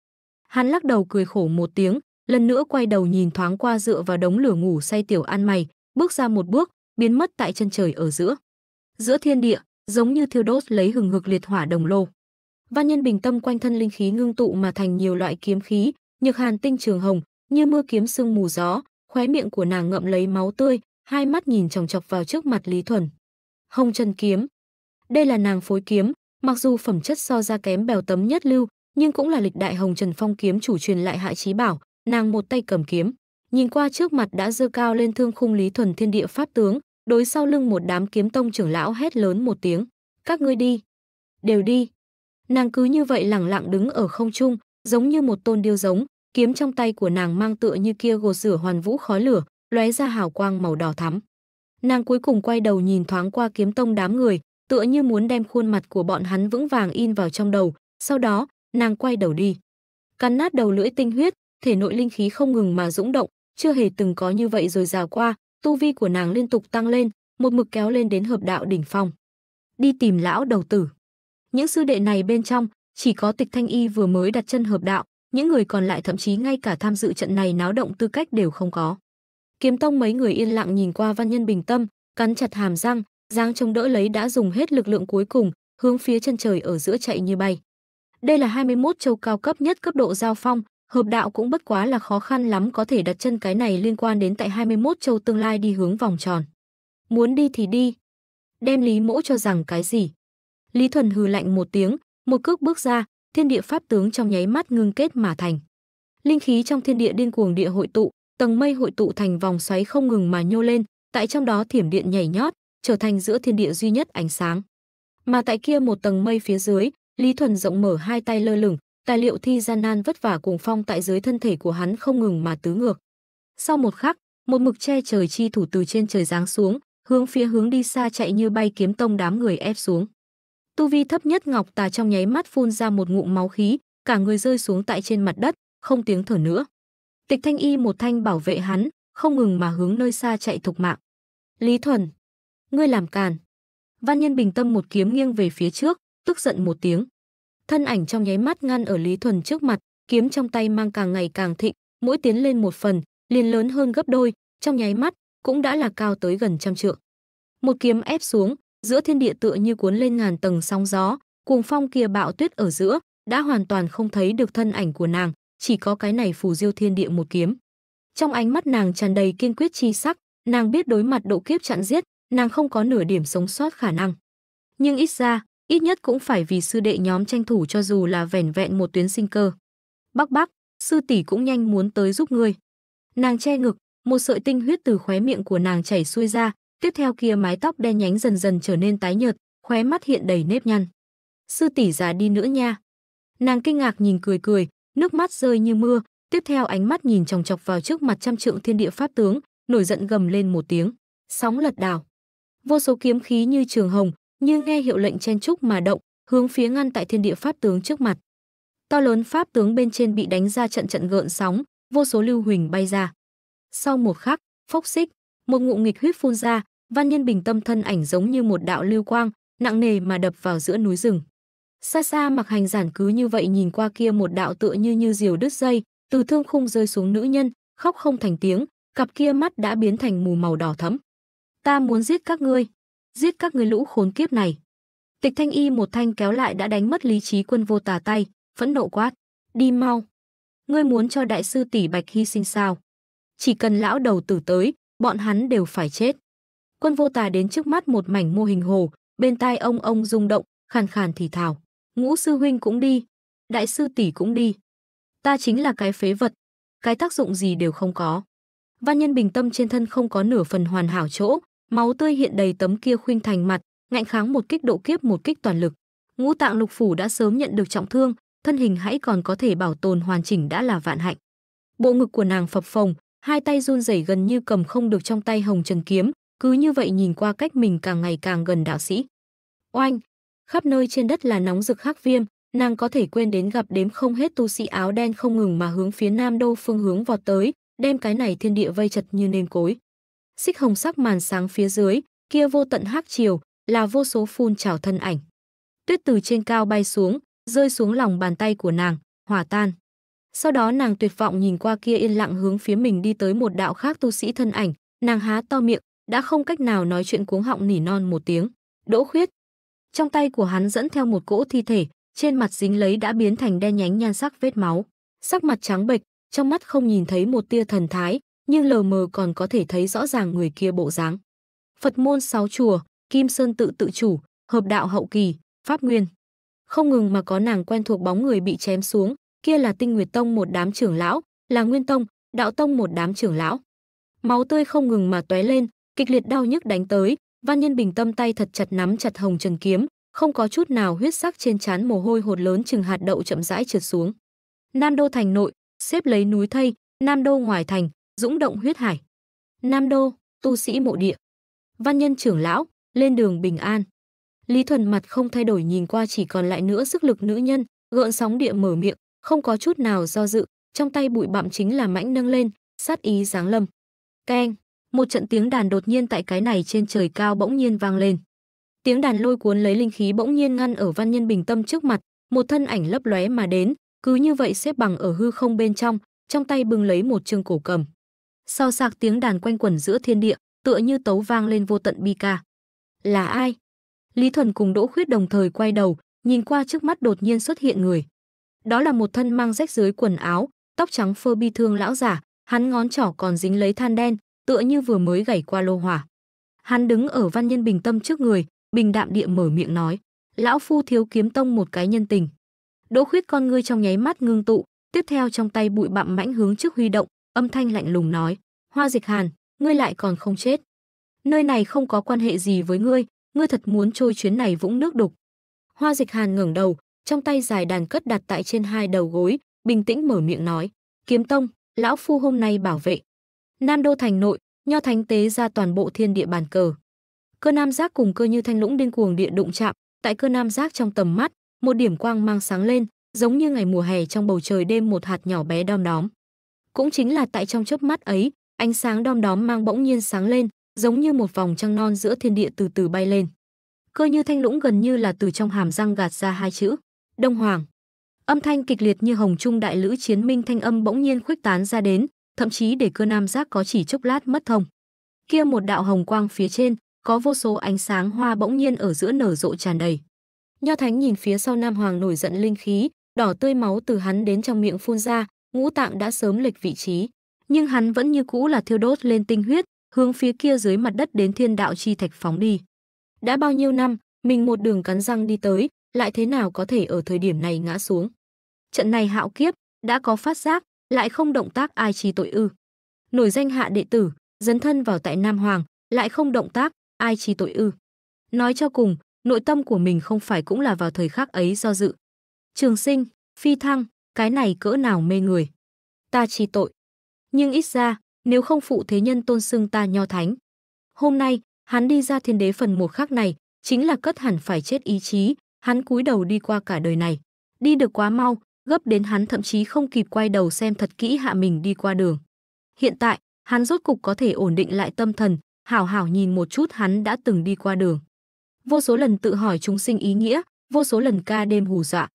Speaker 1: Hắn lắc đầu cười khổ một tiếng, lần nữa quay đầu nhìn thoáng qua dựa vào đống lửa ngủ say tiểu an mày, bước ra một bước, biến mất tại chân trời ở giữa. Giữa thiên địa, giống như thiêu đốt lấy hừng hực liệt hỏa đồng lô. Văn nhân bình tâm quanh thân linh khí ngưng tụ mà thành nhiều loại kiếm khí, nhược hàn tinh trường hồng, như mưa kiếm sương mù gió, khóe miệng của nàng ngậm lấy máu tươi, hai mắt nhìn chòng chọc vào trước mặt Lý Thuần. Hồng Trần kiếm, đây là nàng phối kiếm, mặc dù phẩm chất so ra kém bèo tấm nhất lưu, nhưng cũng là lịch đại Hồng Trần Phong kiếm chủ truyền lại hại trí bảo, nàng một tay cầm kiếm, nhìn qua trước mặt đã dơ cao lên thương khung lý thuần thiên địa pháp tướng, đối sau lưng một đám kiếm tông trưởng lão hét lớn một tiếng, "Các ngươi đi, đều đi." Nàng cứ như vậy lẳng lặng đứng ở không trung, giống như một tôn điêu giống, kiếm trong tay của nàng mang tựa như kia gột rửa hoàn vũ khói lửa, lóe ra hào quang màu đỏ thắm. Nàng cuối cùng quay đầu nhìn thoáng qua kiếm tông đám người, tựa như muốn đem khuôn mặt của bọn hắn vững vàng in vào trong đầu, sau đó, nàng quay đầu đi. Cắn nát đầu lưỡi tinh huyết, thể nội linh khí không ngừng mà dũng động, chưa hề từng có như vậy rồi rào qua, tu vi của nàng liên tục tăng lên, một mực kéo lên đến hợp đạo đỉnh phong. Đi tìm lão đầu tử. Những sư đệ này bên trong, chỉ có Tịch Thanh Y vừa mới đặt chân hợp đạo, những người còn lại thậm chí ngay cả tham dự trận này náo động tư cách đều không có. Kiếm Tông mấy người yên lặng nhìn qua Văn Nhân Bình Tâm, cắn chặt hàm răng, Giang chống đỡ lấy đã dùng hết lực lượng cuối cùng, hướng phía chân trời ở giữa chạy như bay. Đây là 21 châu cao cấp nhất cấp độ giao phong, hợp đạo cũng bất quá là khó khăn lắm có thể đặt chân cái này liên quan đến tại 21 châu tương lai đi hướng vòng tròn. Muốn đi thì đi. Đem Lý Mỗ cho rằng cái gì? Lý Thuần hừ lạnh một tiếng, một cước bước ra, thiên địa pháp tướng trong nháy mắt ngưng kết mà thành. Linh khí trong thiên địa điên cuồng địa hội tụ, tầng mây hội tụ thành vòng xoáy không ngừng mà nhô lên, tại trong đó thiểm điện nhảy nhót, trở thành giữa thiên địa duy nhất ánh sáng. Mà tại kia một tầng mây phía dưới, Lý Thuần rộng mở hai tay lơ lửng, tài liệu thi gian nan vất vả cùng phong tại dưới thân thể của hắn không ngừng mà tứ ngược. Sau một khắc, một mực che trời chi thủ từ trên trời giáng xuống, hướng phía hướng đi xa chạy như bay kiếm tông đám người ép xuống. Tu vi thấp nhất Ngọc Tà trong nháy mắt phun ra một ngụm máu khí, cả người rơi xuống tại trên mặt đất, không tiếng thở nữa. Tịch Thanh Y một thanh bảo vệ hắn, không ngừng mà hướng nơi xa chạy thục mạng. Lý Thuần, ngươi làm càn. Văn Nhân bình tâm một kiếm nghiêng về phía trước, tức giận một tiếng. Thân ảnh trong nháy mắt ngăn ở Lý Thuần trước mặt, kiếm trong tay mang càng ngày càng thịnh, mỗi tiến lên một phần, liền lớn hơn gấp đôi, trong nháy mắt cũng đã là cao tới gần trăm trượng. Một kiếm ép xuống, giữa thiên địa tựa như cuốn lên ngàn tầng sóng gió, cuồng phong kia bạo tuyết ở giữa, đã hoàn toàn không thấy được thân ảnh của nàng, chỉ có cái này phù diêu thiên địa một kiếm. Trong ánh mắt nàng tràn đầy kiên quyết chi sắc, nàng biết đối mặt độ kiếp chặn giết, nàng không có nửa điểm sống sót khả năng. Nhưng ít ra, ít nhất cũng phải vì sư đệ nhóm tranh thủ cho dù là vẻn vẹn một tuyến sinh cơ. Bắc Bắc, sư tỷ cũng nhanh muốn tới giúp ngươi. Nàng che ngực, một sợi tinh huyết từ khóe miệng của nàng chảy xuôi ra, tiếp theo kia mái tóc đen nhánh dần dần trở nên tái nhợt, khóe mắt hiện đầy nếp nhăn. Sư tỷ già đi nữa nha. Nàng kinh ngạc nhìn cười cười, nước mắt rơi như mưa, tiếp theo ánh mắt nhìn chòng chọc vào trước mặt trăm trượng thiên địa pháp tướng, nổi giận gầm lên một tiếng, sóng lật đảo. Vô số kiếm khí như trường hồng, như nghe hiệu lệnh chen trúc mà động, hướng phía ngăn tại thiên địa pháp tướng trước mặt. To lớn pháp tướng bên trên bị đánh ra trận trận gợn sóng, vô số lưu huỳnh bay ra. Sau một khắc, phốc xích, một ngụ nghịch huyết phun ra, Văn Nhân Bình tâm thân ảnh giống như một đạo lưu quang, nặng nề mà đập vào giữa núi rừng. Xa xa mặc hành giản cứ như vậy nhìn qua kia một đạo tựa như như diều đứt dây, từ thương khung rơi xuống nữ nhân, khóc không thành tiếng, cặp kia mắt đã biến thành mù màu đỏ thẫm. Ta muốn giết các ngươi, giết các ngươi lũ khốn kiếp này. Tịch Thanh Y một thanh kéo lại đã đánh mất lý trí quân vô tà tay, phẫn nộ quát, đi mau. Ngươi muốn cho đại sư tỷ Bạch hy sinh sao? Chỉ cần lão đầu tử tới, bọn hắn đều phải chết. Quân vô tà đến trước mắt một mảnh mô hình hồ, bên tai ông ông rung động, khàn khàn thì thào. Ngũ sư huynh cũng đi, đại sư tỷ cũng đi. Ta chính là cái phế vật, cái tác dụng gì đều không có. Văn nhân bình tâm trên thân không có nửa phần hoàn hảo chỗ, máu tươi hiện đầy tấm kia khuynh thành mặt, ngạnh kháng một kích độ kiếp một kích toàn lực. Ngũ tạng lục phủ đã sớm nhận được trọng thương, thân hình hãy còn có thể bảo tồn hoàn chỉnh đã là vạn hạnh. Bộ ngực của nàng phập phồng, hai tay run rẩy gần như cầm không được trong tay Hồng Trần kiếm, cứ như vậy nhìn qua cách mình càng ngày càng gần đạo sĩ. Oanh, khắp nơi trên đất là nóng rực hắc viêm, nàng có thể quên đến gặp đếm không hết tu sĩ áo đen không ngừng mà hướng phía Nam Đô phương hướng vọt tới, đem cái này thiên địa vây chật như nêm cối xích hồng sắc màn sáng phía dưới, kia vô tận hắc chiều, là vô số phun trào thân ảnh. Tuyết từ trên cao bay xuống, rơi xuống lòng bàn tay của nàng, hòa tan. Sau đó nàng tuyệt vọng nhìn qua kia yên lặng hướng phía mình đi tới một đạo khác tu sĩ thân ảnh, nàng há to miệng, đã không cách nào nói chuyện cuống họng nỉ non một tiếng. Đỗ khuyết. Trong tay của hắn dẫn theo một cỗ thi thể, trên mặt dính lấy đã biến thành đen nhánh nhan sắc vết máu. Sắc mặt trắng bệch, trong mắt không nhìn thấy một tia thần thái, nhưng lờ mờ còn có thể thấy rõ ràng người kia bộ dáng. Phật môn sáu chùa, Kim Sơn tự tự chủ, hợp đạo hậu kỳ, pháp nguyên. Không ngừng mà có nàng quen thuộc bóng người bị chém xuống, kia là Tinh Nguyệt Tông một đám trưởng lão, là Nguyên Tông, Đạo Tông một đám trưởng lão. Máu tươi không ngừng mà tóe lên, kịch liệt đau nhức đánh tới, Văn Nhân Bình tâm tay thật chặt nắm chặt Hồng Trần kiếm, không có chút nào huyết sắc trên trán mồ hôi hột lớn chừng hạt đậu chậm rãi trượt xuống. Nam Đô thành nội, xếp lấy núi Thây, Nam Đô ngoài thành, dũng động huyết hải. Nam Đô, tu sĩ mộ địa. Văn nhân trưởng lão, lên đường bình an. Lý Thuần mặt không thay đổi nhìn qua chỉ còn lại nữa sức lực nữ nhân, gợn sóng địa mở miệng, không có chút nào do dự, trong tay bụi bặm chính là mãnh nâng lên, sát ý giáng lâm. Keng, một trận tiếng đàn đột nhiên tại cái này trên trời cao bỗng nhiên vang lên. Tiếng đàn lôi cuốn lấy linh khí bỗng nhiên ngăn ở Văn Nhân Bình Tâm trước mặt, một thân ảnh lấp lóe mà đến, cứ như vậy xếp bằng ở hư không bên trong, trong tay bưng lấy một chương cổ cầm. Sao sạc tiếng đàn quanh quẩn giữa thiên địa, tựa như tấu vang lên vô tận bi ca. Là ai? Lý Thuần cùng Đỗ Khuyết đồng thời quay đầu, nhìn qua trước mắt đột nhiên xuất hiện người. Đó là một thân mang rách dưới quần áo, tóc trắng phơ bi thương lão giả, hắn ngón trỏ còn dính lấy than đen, tựa như vừa mới gảy qua lô hỏa. Hắn đứng ở văn nhân bình tâm trước người, bình đạm địa mở miệng nói, lão phu thiếu kiếm tông một cái nhân tình. Đỗ Khuyết con ngươi trong nháy mắt ngưng tụ, tiếp theo trong tay bụi bặm mãnh hướng trước huy động, âm thanh lạnh lùng nói, Hoa Dịch Hàn, ngươi lại còn không chết. Nơi này không có quan hệ gì với ngươi, ngươi thật muốn trôi chuyến này vũng nước đục. Hoa Dịch Hàn ngẩng đầu, trong tay dài đàn cất đặt tại trên hai đầu gối, bình tĩnh mở miệng nói, Kiếm Tông, lão phu hôm nay bảo vệ. Nam Đô Thành nội, nho thánh tế ra toàn bộ thiên địa bàn cờ. Cơ Nam Giác cùng cơ như thanh lũng điên cuồng địa đụng chạm, tại cơ Nam Giác trong tầm mắt, một điểm quang mang sáng lên, giống như ngày mùa hè trong bầu trời đêm một hạt nhỏ bé đom đóm. Cũng chính là tại trong chớp mắt ấy, ánh sáng đom đóm mang bỗng nhiên sáng lên, giống như một vòng trăng non giữa thiên địa từ từ bay lên. Cơ Như Thanh Lũng gần như là từ trong hàm răng gạt ra hai chữ, Đông Hoàng. Âm thanh kịch liệt như hồng trung đại lữ chiến minh thanh âm bỗng nhiên khuếch tán ra đến, thậm chí để cơ nam giác có chỉ chốc lát mất thông. Kia một đạo hồng quang phía trên, có vô số ánh sáng hoa bỗng nhiên ở giữa nở rộ tràn đầy. Nho Thánh nhìn phía sau Nam Hoàng nổi giận linh khí, đỏ tươi máu từ hắn đến trong miệng phun ra, ngũ tạng đã sớm lệch vị trí, nhưng hắn vẫn như cũ là thiêu đốt lên tinh huyết, hướng phía kia dưới mặt đất đến thiên đạo chi thạch phóng đi. Đã bao nhiêu năm, mình một đường cắn răng đi tới, lại thế nào có thể ở thời điểm này ngã xuống. Trận này hạo kiếp, đã có phát giác, lại không động tác ai chi tội ư. Nổi danh hạ đệ tử, dấn thân vào tại Nam Hoàng, lại không động tác, ai chi tội ư. Nói cho cùng, nội tâm của mình không phải cũng là vào thời khắc ấy do dự. Trường sinh, phi thăng, cái này cỡ nào mê người. Ta chi tội. Nhưng ít ra, nếu không phụ thế nhân tôn xưng ta nho thánh. Hôm nay, hắn đi ra thiên đế phần một khác này, chính là cất hẳn phải chết ý chí, hắn cúi đầu đi qua cả đời này. Đi được quá mau, gấp đến hắn thậm chí không kịp quay đầu xem thật kỹ hạ mình đi qua đường. Hiện tại, hắn rốt cục có thể ổn định lại tâm thần, hảo hảo nhìn một chút hắn đã từng đi qua đường. Vô số lần tự hỏi chúng sinh ý nghĩa, vô số lần ca đêm hù dọa,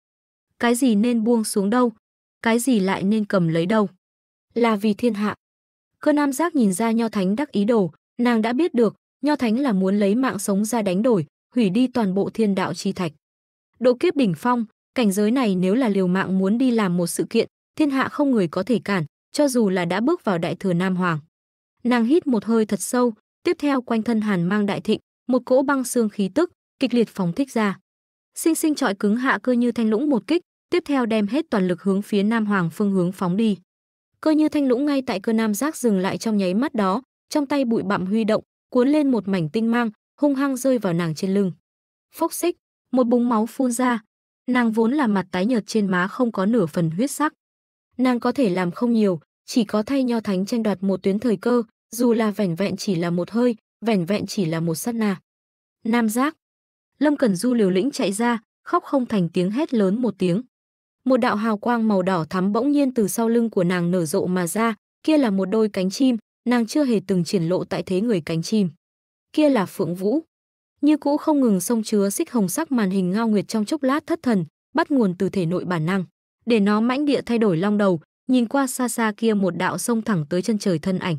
Speaker 1: cái gì nên buông xuống đâu, cái gì lại nên cầm lấy đâu. Là vì thiên hạ. Cơn nam giác nhìn ra Nho Thánh đắc ý đồ, nàng đã biết được, Nho Thánh là muốn lấy mạng sống ra đánh đổi, hủy đi toàn bộ thiên đạo chi thạch. Độ kiếp đỉnh phong, cảnh giới này nếu là liều mạng muốn đi làm một sự kiện, thiên hạ không người có thể cản, cho dù là đã bước vào đại thừa Nam Hoàng. Nàng hít một hơi thật sâu, tiếp theo quanh thân hàn mang đại thịnh, một cỗ băng xương khí tức, kịch liệt phóng thích ra sinh sinh trọi cứng hạ cơ như thanh lũng một kích, tiếp theo đem hết toàn lực hướng phía Nam Hoàng phương hướng phóng đi. Cơ như thanh lũng ngay tại cơ nam giác dừng lại trong nháy mắt đó, trong tay bụi bặm huy động, cuốn lên một mảnh tinh mang, hung hăng rơi vào nàng trên lưng. Phốc xích, một búng máu phun ra, nàng vốn là mặt tái nhợt trên má không có nửa phần huyết sắc. Nàng có thể làm không nhiều, chỉ có thay nho thánh tranh đoạt một tuyến thời cơ, dù là vẻn vẹn chỉ là một hơi, vẻn vẹn chỉ là một sát na. Nam giác, Lâm Cẩn Du liều lĩnh chạy ra, khóc không thành tiếng hét lớn một tiếng. Một đạo hào quang màu đỏ thắm bỗng nhiên từ sau lưng của nàng nở rộ mà ra, kia là một đôi cánh chim, nàng chưa hề từng triển lộ tại thế người cánh chim. Kia là Phượng Vũ. Như cũ không ngừng sông chứa xích hồng sắc màn hình ngao nguyệt trong chốc lát thất thần, bắt nguồn từ thể nội bản năng, để nó mãnh địa thay đổi long đầu, nhìn qua xa xa kia một đạo sông thẳng tới chân trời thân ảnh.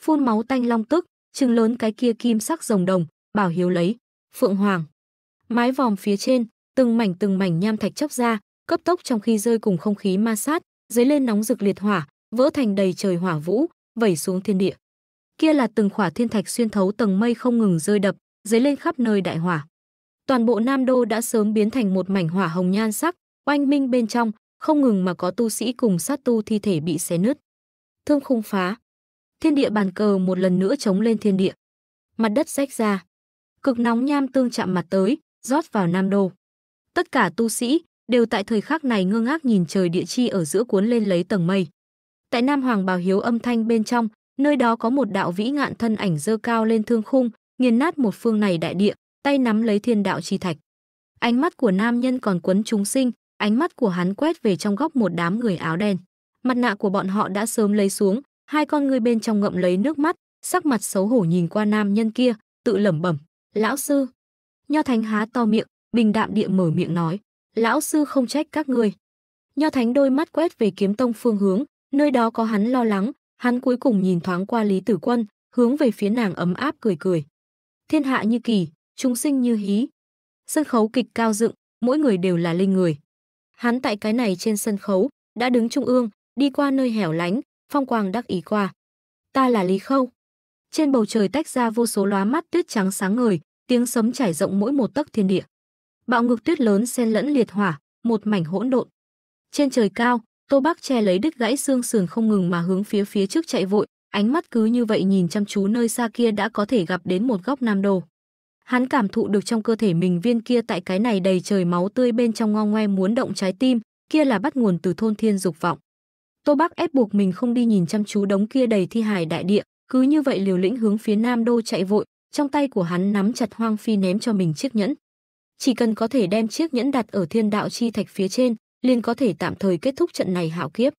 Speaker 1: Phun máu tanh long tức, trừng lớn cái kia kim sắc rồng đồng, bảo hiếu lấy, Phượng Hoàng mái vòm phía trên từng mảnh từng mảnh nham thạch chóc ra cấp tốc trong khi rơi cùng không khí ma sát dấy lên nóng rực liệt hỏa vỡ thành đầy trời hỏa vũ vẩy xuống thiên địa kia là từng khỏa thiên thạch xuyên thấu tầng mây không ngừng rơi đập dấy lên khắp nơi đại hỏa toàn bộ nam đô đã sớm biến thành một mảnh hỏa hồng nhan sắc oanh minh bên trong không ngừng mà có tu sĩ cùng sát tu thi thể bị xé nứt thương khung phá thiên địa bàn cờ một lần nữa chống lên thiên địa mặt đất rách ra cực nóng nham tương chạm mặt tới rót vào Nam Đô. Tất cả tu sĩ đều tại thời khắc này ngơ ngác nhìn trời địa chi ở giữa cuốn lên lấy tầng mây. Tại Nam Hoàng Bào Hiếu âm thanh bên trong, nơi đó có một đạo vĩ ngạn thân ảnh dơ cao lên thương khung, nghiền nát một phương này đại địa, tay nắm lấy thiên đạo chi thạch. Ánh mắt của nam nhân còn quấn chúng sinh, ánh mắt của hắn quét về trong góc một đám người áo đen. Mặt nạ của bọn họ đã sớm lấy xuống, hai con người bên trong ngậm lấy nước mắt, sắc mặt xấu hổ nhìn qua nam nhân kia, tự lẩm bẩm, "Lão sư, Nho Thánh há to miệng, bình đạm địa mở miệng nói, lão sư không trách các ngươi. Nho Thánh đôi mắt quét về kiếm tông phương hướng, nơi đó có hắn lo lắng, hắn cuối cùng nhìn thoáng qua Lý Tử Quân, hướng về phía nàng ấm áp cười cười. Thiên hạ như kỳ, chúng sinh như hí. Sân khấu kịch cao dựng, mỗi người đều là linh người. Hắn tại cái này trên sân khấu, đã đứng trung ương, đi qua nơi hẻo lánh, phong quang đắc ý qua. Ta là Lý Khâu. Trên bầu trời tách ra vô số lóa mắt tuyết trắng sáng ngời, tiếng sấm trải rộng mỗi một tấc thiên địa. Bạo ngực tuyết lớn xen lẫn liệt hỏa, một mảnh hỗn độn. Trên trời cao, Tô bác che lấy đứt gãy xương sườn không ngừng mà hướng phía phía trước chạy vội, ánh mắt cứ như vậy nhìn chăm chú nơi xa kia đã có thể gặp đến một góc Nam Đồ. Hắn cảm thụ được trong cơ thể mình viên kia tại cái này đầy trời máu tươi bên trong ngo ngoe muốn động trái tim, kia là bắt nguồn từ thôn thiên dục vọng. Tô bác ép buộc mình không đi nhìn chăm chú đống kia đầy thi hài đại địa, cứ như vậy liều lĩnh hướng phía Nam Đô chạy vội, trong tay của hắn nắm chặt Hoang Phi ném cho mình chiếc nhẫn. Chỉ cần có thể đem chiếc nhẫn đặt ở thiên đạo chi thạch phía trên, liền có thể tạm thời kết thúc trận này hạo kiếp.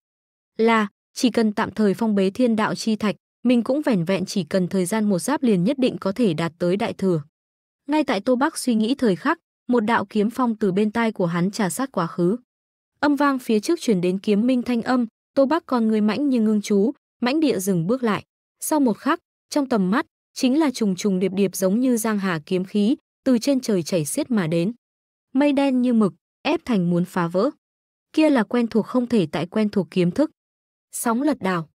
Speaker 1: Là, chỉ cần tạm thời phong bế thiên đạo chi thạch, mình cũng vẻn vẹn chỉ cần thời gian một giáp liền nhất định có thể đạt tới đại thừa. Ngay tại Tô Bắc suy nghĩ thời khắc, một đạo kiếm phong từ bên tai của hắn trà sát quá khứ. Âm vang phía trước truyền đến kiếm minh thanh âm, Tô Bắc còn người mãnh như ngưng chú, mãnh địa dừng bước lại. Sau một khắc, trong tầm mắt, chính là trùng trùng điệp điệp giống như giang hà kiếm khí, từ trên trời chảy xiết mà đến. Mây đen như mực, ép thành muốn phá vỡ. Kia là quen thuộc không thể tại quen thuộc kiếm thức. Sóng lật đảo.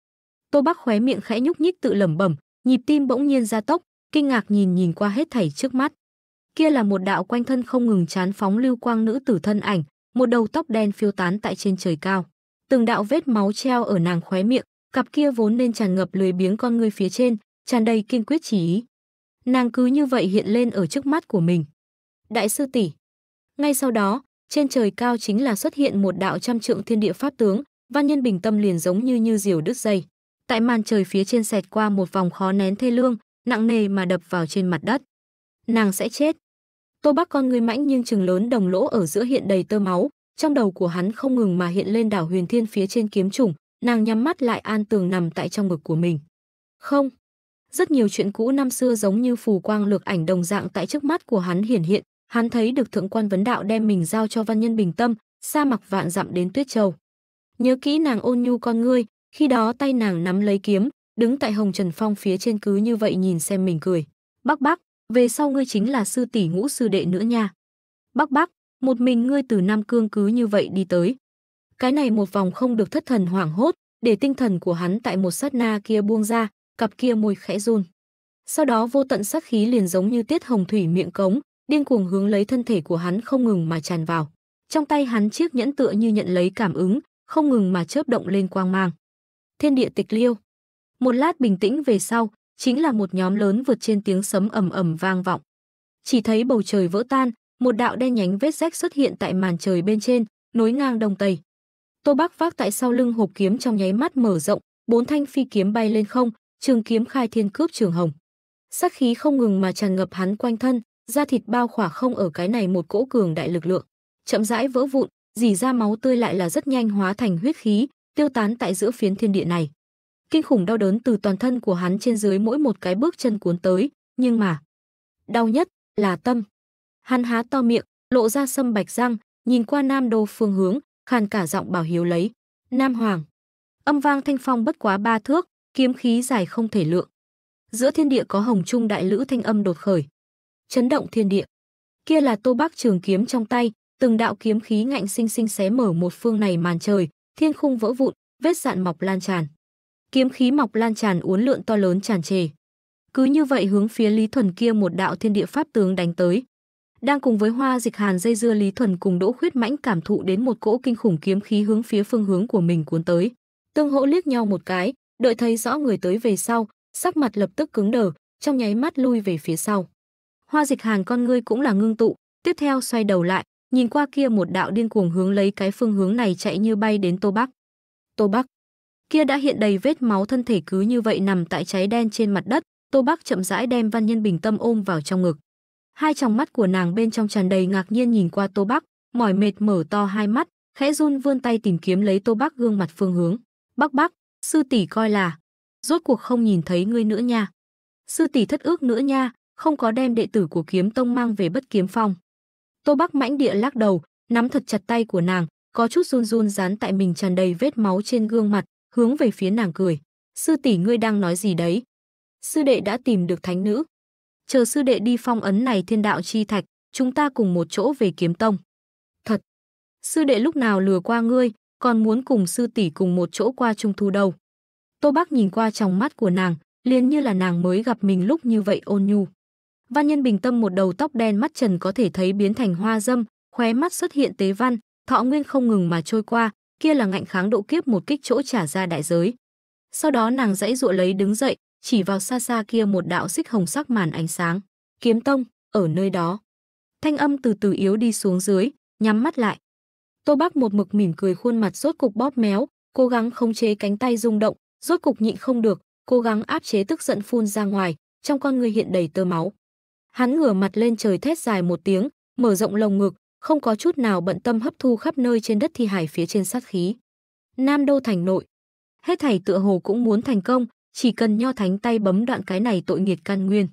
Speaker 1: Tô Bắc khóe miệng khẽ nhúc nhích tự lẩm bẩm, nhịp tim bỗng nhiên gia tốc, kinh ngạc nhìn nhìn qua hết thảy trước mắt. Kia là một đạo quanh thân không ngừng chán phóng lưu quang nữ tử thân ảnh, một đầu tóc đen phiêu tán tại trên trời cao. Từng đạo vết máu treo ở nàng khóe miệng, cặp kia vốn nên tràn ngập lười biếng con người phía trên, tràn đầy kiên quyết chỉ ý. Nàng cứ như vậy hiện lên ở trước mắt của mình. Đại sư tỷ. Ngay sau đó, trên trời cao chính là xuất hiện một đạo trăm trượng thiên địa pháp tướng, văn nhân bình tâm liền giống như như diều đứt dây. Tại màn trời phía trên xẹt qua một vòng khó nén thê lương, nặng nề mà đập vào trên mặt đất. Nàng sẽ chết. Tô Bắc con người mãnh nhưng chừng lớn đồng lỗ ở giữa hiện đầy tơ máu, trong đầu của hắn không ngừng mà hiện lên đảo huyền thiên phía trên kiếm trùng, nàng nhắm mắt lại an tường nằm tại trong ngực của mình. Không, rất nhiều chuyện cũ năm xưa giống như phù quang lược ảnh đồng dạng tại trước mắt của hắn hiển hiện, hắn thấy được thượng quan vấn đạo đem mình giao cho văn nhân bình tâm, xa mặc vạn dặm đến Tuyết Châu. Nhớ kỹ nàng ôn nhu con ngươi, khi đó tay nàng nắm lấy kiếm, đứng tại Hồng Trần Phong phía trên cứ như vậy nhìn xem mình cười. Bắc bác, về sau ngươi chính là sư tỷ ngũ sư đệ nữa nha. Bắc bác, một mình ngươi từ Nam Cương cứ như vậy đi tới. Cái này một vòng không được thất thần hoảng hốt, để tinh thần của hắn tại một sát na kia buông ra, cặp kia môi khẽ run. Sau đó vô tận sát khí liền giống như tiết hồng thủy miệng cống, điên cuồng hướng lấy thân thể của hắn không ngừng mà tràn vào. Trong tay hắn chiếc nhẫn tựa như nhận lấy cảm ứng, không ngừng mà chớp động lên quang mang. Thiên địa tịch liêu. Một lát bình tĩnh về sau, chính là một nhóm lớn vượt trên tiếng sấm ầm ầm vang vọng. Chỉ thấy bầu trời vỡ tan, một đạo đen nhánh vết rách xuất hiện tại màn trời bên trên, nối ngang đông tây. Tô Bắc vác tại sau lưng hộp kiếm trong nháy mắt mở rộng, bốn thanh phi kiếm bay lên không, trường kiếm khai thiên cướp trường hồng. Sát khí không ngừng mà tràn ngập hắn quanh thân, da thịt bao khỏa không ở cái này một cỗ cường đại lực lượng, chậm rãi vỡ vụn, dì ra máu tươi lại là rất nhanh hóa thành huyết khí, tiêu tán tại giữa phiến thiên địa này. Kinh khủng đau đớn từ toàn thân của hắn trên dưới mỗi một cái bước chân cuốn tới, nhưng mà đau nhất là tâm. Hắn há to miệng, lộ ra sâm bạch răng, nhìn qua Nam Đô phương hướng, khàn cả giọng bảo hiếu lấy. Nam Hoàng. Âm vang thanh phong bất quá ba thước, kiếm khí dài không thể lượng. Giữa thiên địa có hồng trung đại lữ thanh âm đột khởi, chấn động thiên địa. Kia là Tô bác trường kiếm trong tay, từng đạo kiếm khí ngạnh sinh sinh xé mở một phương này màn trời, thiên khung vỡ vụn, vết dạn mọc lan tràn. Kiếm khí mọc lan tràn uốn lượn to lớn tràn trề. Cứ như vậy hướng phía Lý Thuần kia một đạo thiên địa pháp tướng đánh tới. Đang cùng với Hoa Dịch Hàn dây dưa Lý Thuần cùng Đỗ Khuyết mãnh cảm thụ đến một cỗ kinh khủng kiếm khí hướng phía phương hướng của mình cuốn tới. Tương hỗ liếc nhau một cái, đợi thấy rõ người tới về sau, sắc mặt lập tức cứng đờ, trong nháy mắt lui về phía sau. Hoa Dịch Hàn con ngươi cũng là ngưng tụ, tiếp theo xoay đầu lại, nhìn qua kia một đạo điên cuồng hướng lấy cái phương hướng này chạy như bay đến Tô Bắc. Tô Bắc, kia đã hiện đầy vết máu thân thể cứ như vậy nằm tại cháy đen trên mặt đất, Tô Bắc chậm rãi đem Văn Nhân Bình Tâm ôm vào trong ngực. Hai tròng mắt của nàng bên trong tràn đầy ngạc nhiên nhìn qua Tô Bắc, mỏi mệt mở to hai mắt, khẽ run vươn tay tìm kiếm lấy Tô Bắc gương mặt phương hướng. "Bắc Bắc, Sư tỷ coi là, rốt cuộc không nhìn thấy ngươi nữa nha. Sư tỷ thất ước nữa nha, không có đem đệ tử của kiếm tông mang về bất kiếm phong. Tô Bắc mãnh địa lắc đầu, nắm thật chặt tay của nàng, có chút run run dán tại mình tràn đầy vết máu trên gương mặt, hướng về phía nàng cười. Sư tỷ ngươi đang nói gì đấy? Sư đệ đã tìm được thánh nữ. Chờ sư đệ đi phong ấn này thiên đạo chi thạch, chúng ta cùng một chỗ về kiếm tông. Thật! Sư đệ lúc nào lừa qua ngươi, còn muốn cùng sư tỷ cùng một chỗ qua trung thu đâu. Tô Bác nhìn qua trong mắt của nàng, liền như là nàng mới gặp mình lúc như vậy ôn nhu. Văn Nhân bình tâm một đầu tóc đen mắt trần có thể thấy biến thành hoa dâm, khóe mắt xuất hiện tế văn, thọ nguyên không ngừng mà trôi qua, kia là ngạnh kháng độ kiếp một kích chỗ trả ra đại giới. Sau đó nàng dãy dụa lấy đứng dậy, chỉ vào xa xa kia một đạo xích hồng sắc màn ánh sáng. Kiếm tông, ở nơi đó. Thanh âm từ từ yếu đi xuống dưới, nhắm mắt lại, Tô bác một mực mỉm cười khuôn mặt rốt cục bóp méo, cố gắng khống chế cánh tay rung động, rốt cục nhịn không được, cố gắng áp chế tức giận phun ra ngoài, trong con người hiện đầy tơ máu. Hắn ngửa mặt lên trời thét dài một tiếng, mở rộng lồng ngực, không có chút nào bận tâm hấp thu khắp nơi trên đất thi hải phía trên sát khí. Nam Đô thành nội, hết thảy tựa hồ cũng muốn thành công, chỉ cần Nho Thánh tay bấm đoạn cái này tội nghiệt căn nguyên.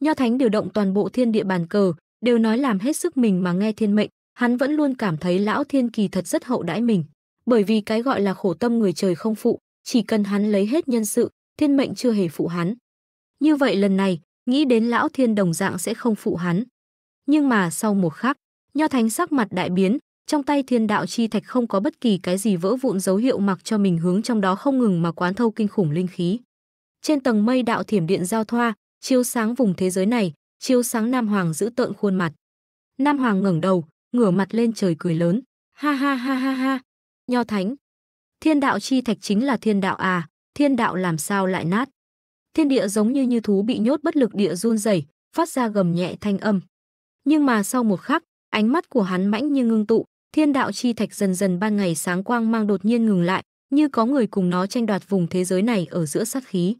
Speaker 1: Nho Thánh điều động toàn bộ thiên địa bàn cờ, đều nói làm hết sức mình mà nghe thiên mệnh, Hắn vẫn luôn cảm thấy lão thiên kỳ thật rất hậu đãi mình, bởi vì cái gọi là khổ tâm người trời không phụ, chỉ cần hắn lấy hết nhân sự, thiên mệnh chưa hề phụ hắn. Như vậy lần này, nghĩ đến lão thiên đồng dạng sẽ không phụ hắn. Nhưng mà sau một khắc, Nho Thánh sắc mặt đại biến, trong tay thiên đạo chi thạch không có bất kỳ cái gì vỡ vụn dấu hiệu mặc cho mình hướng trong đó không ngừng mà quán thâu kinh khủng linh khí. Trên tầng mây đạo thiểm điện giao thoa, chiếu sáng vùng thế giới này, chiếu sáng Nam Hoàng giữ tợn khuôn mặt. Nam Hoàng ngẩng đầu, ngửa mặt lên trời cười lớn. Ha ha ha ha ha, nho thánh. Thiên đạo chi thạch chính là thiên đạo à, thiên đạo làm sao lại nát. Thiên địa giống như như thú bị nhốt bất lực địa run rẩy, phát ra gầm nhẹ thanh âm. Nhưng mà sau một khắc, ánh mắt của hắn mãnh như ngưng tụ, thiên đạo chi thạch dần dần ban ngày sáng quang mang đột nhiên ngừng lại, như có người cùng nó tranh đoạt vùng thế giới này ở giữa sát khí.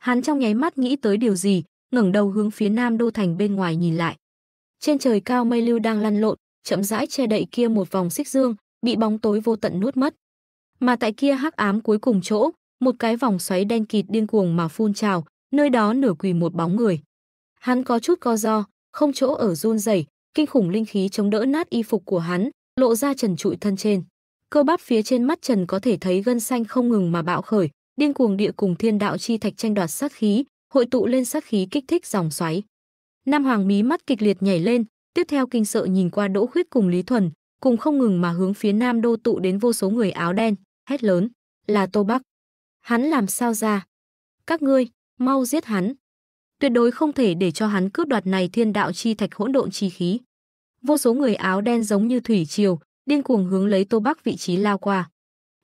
Speaker 1: Hắn trong nháy mắt nghĩ tới điều gì, ngẩng đầu hướng phía Nam Đô thành bên ngoài nhìn lại. Trên trời cao mây lưu đang lăn lộn, chậm rãi che đậy kia một vòng xích dương, bị bóng tối vô tận nuốt mất. Mà tại kia hắc ám cuối cùng chỗ, một cái vòng xoáy đen kịt điên cuồng mà phun trào, nơi đó nửa quỳ một bóng người. Hắn có chút co do, không chỗ ở run rẩy, kinh khủng linh khí chống đỡ nát y phục của hắn, lộ ra trần trụi thân trên. Cơ bắp phía trên mắt Trần có thể thấy gân xanh không ngừng mà bạo khởi, điên cuồng địa cùng thiên đạo chi thạch tranh đoạt sát khí, hội tụ lên sát khí kích thích dòng xoáy. Nam Hoàng mí mắt kịch liệt nhảy lên, Tiếp theo kinh sợ nhìn qua Đỗ Khuyết cùng Lý Thuần, cùng không ngừng mà hướng phía Nam Đô tụ đến vô số người áo đen, hét lớn, là Tô Bắc. Hắn làm sao ra? Các ngươi, mau giết hắn. Tuyệt đối không thể để cho hắn cướp đoạt này thiên đạo chi thạch hỗn độn chi khí. Vô số người áo đen giống như thủy triều, điên cuồng hướng lấy Tô Bắc vị trí lao qua.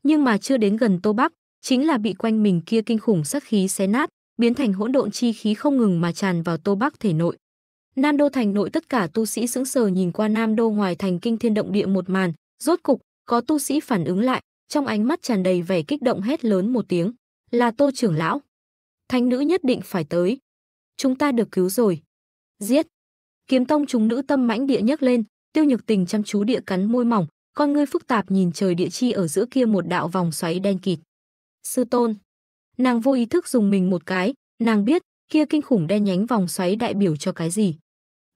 Speaker 1: Nhưng mà chưa đến gần Tô Bắc, chính là bị quanh mình kia kinh khủng sắc khí xé nát, biến thành hỗn độn chi khí không ngừng mà tràn vào Tô Bắc thể nội. Nam Đô thành nội tất cả tu sĩ sững sờ nhìn qua Nam Đô ngoài thành kinh thiên động địa một màn, rốt cục có tu sĩ phản ứng lại, trong ánh mắt tràn đầy vẻ kích động hét lớn một tiếng, "Là Tô trưởng lão, thánh nữ nhất định phải tới. Chúng ta được cứu rồi." Giết. Kiếm tông chúng nữ tâm mãnh địa nhấc lên, Tiêu Nhược Tình chăm chú địa cắn môi mỏng, con ngươi phức tạp nhìn trời địa chi ở giữa kia một đạo vòng xoáy đen kịt. Sư tôn. Nàng vô ý thức dùng mình một cái, nàng biết kia kinh khủng đen nhánh vòng xoáy đại biểu cho cái gì.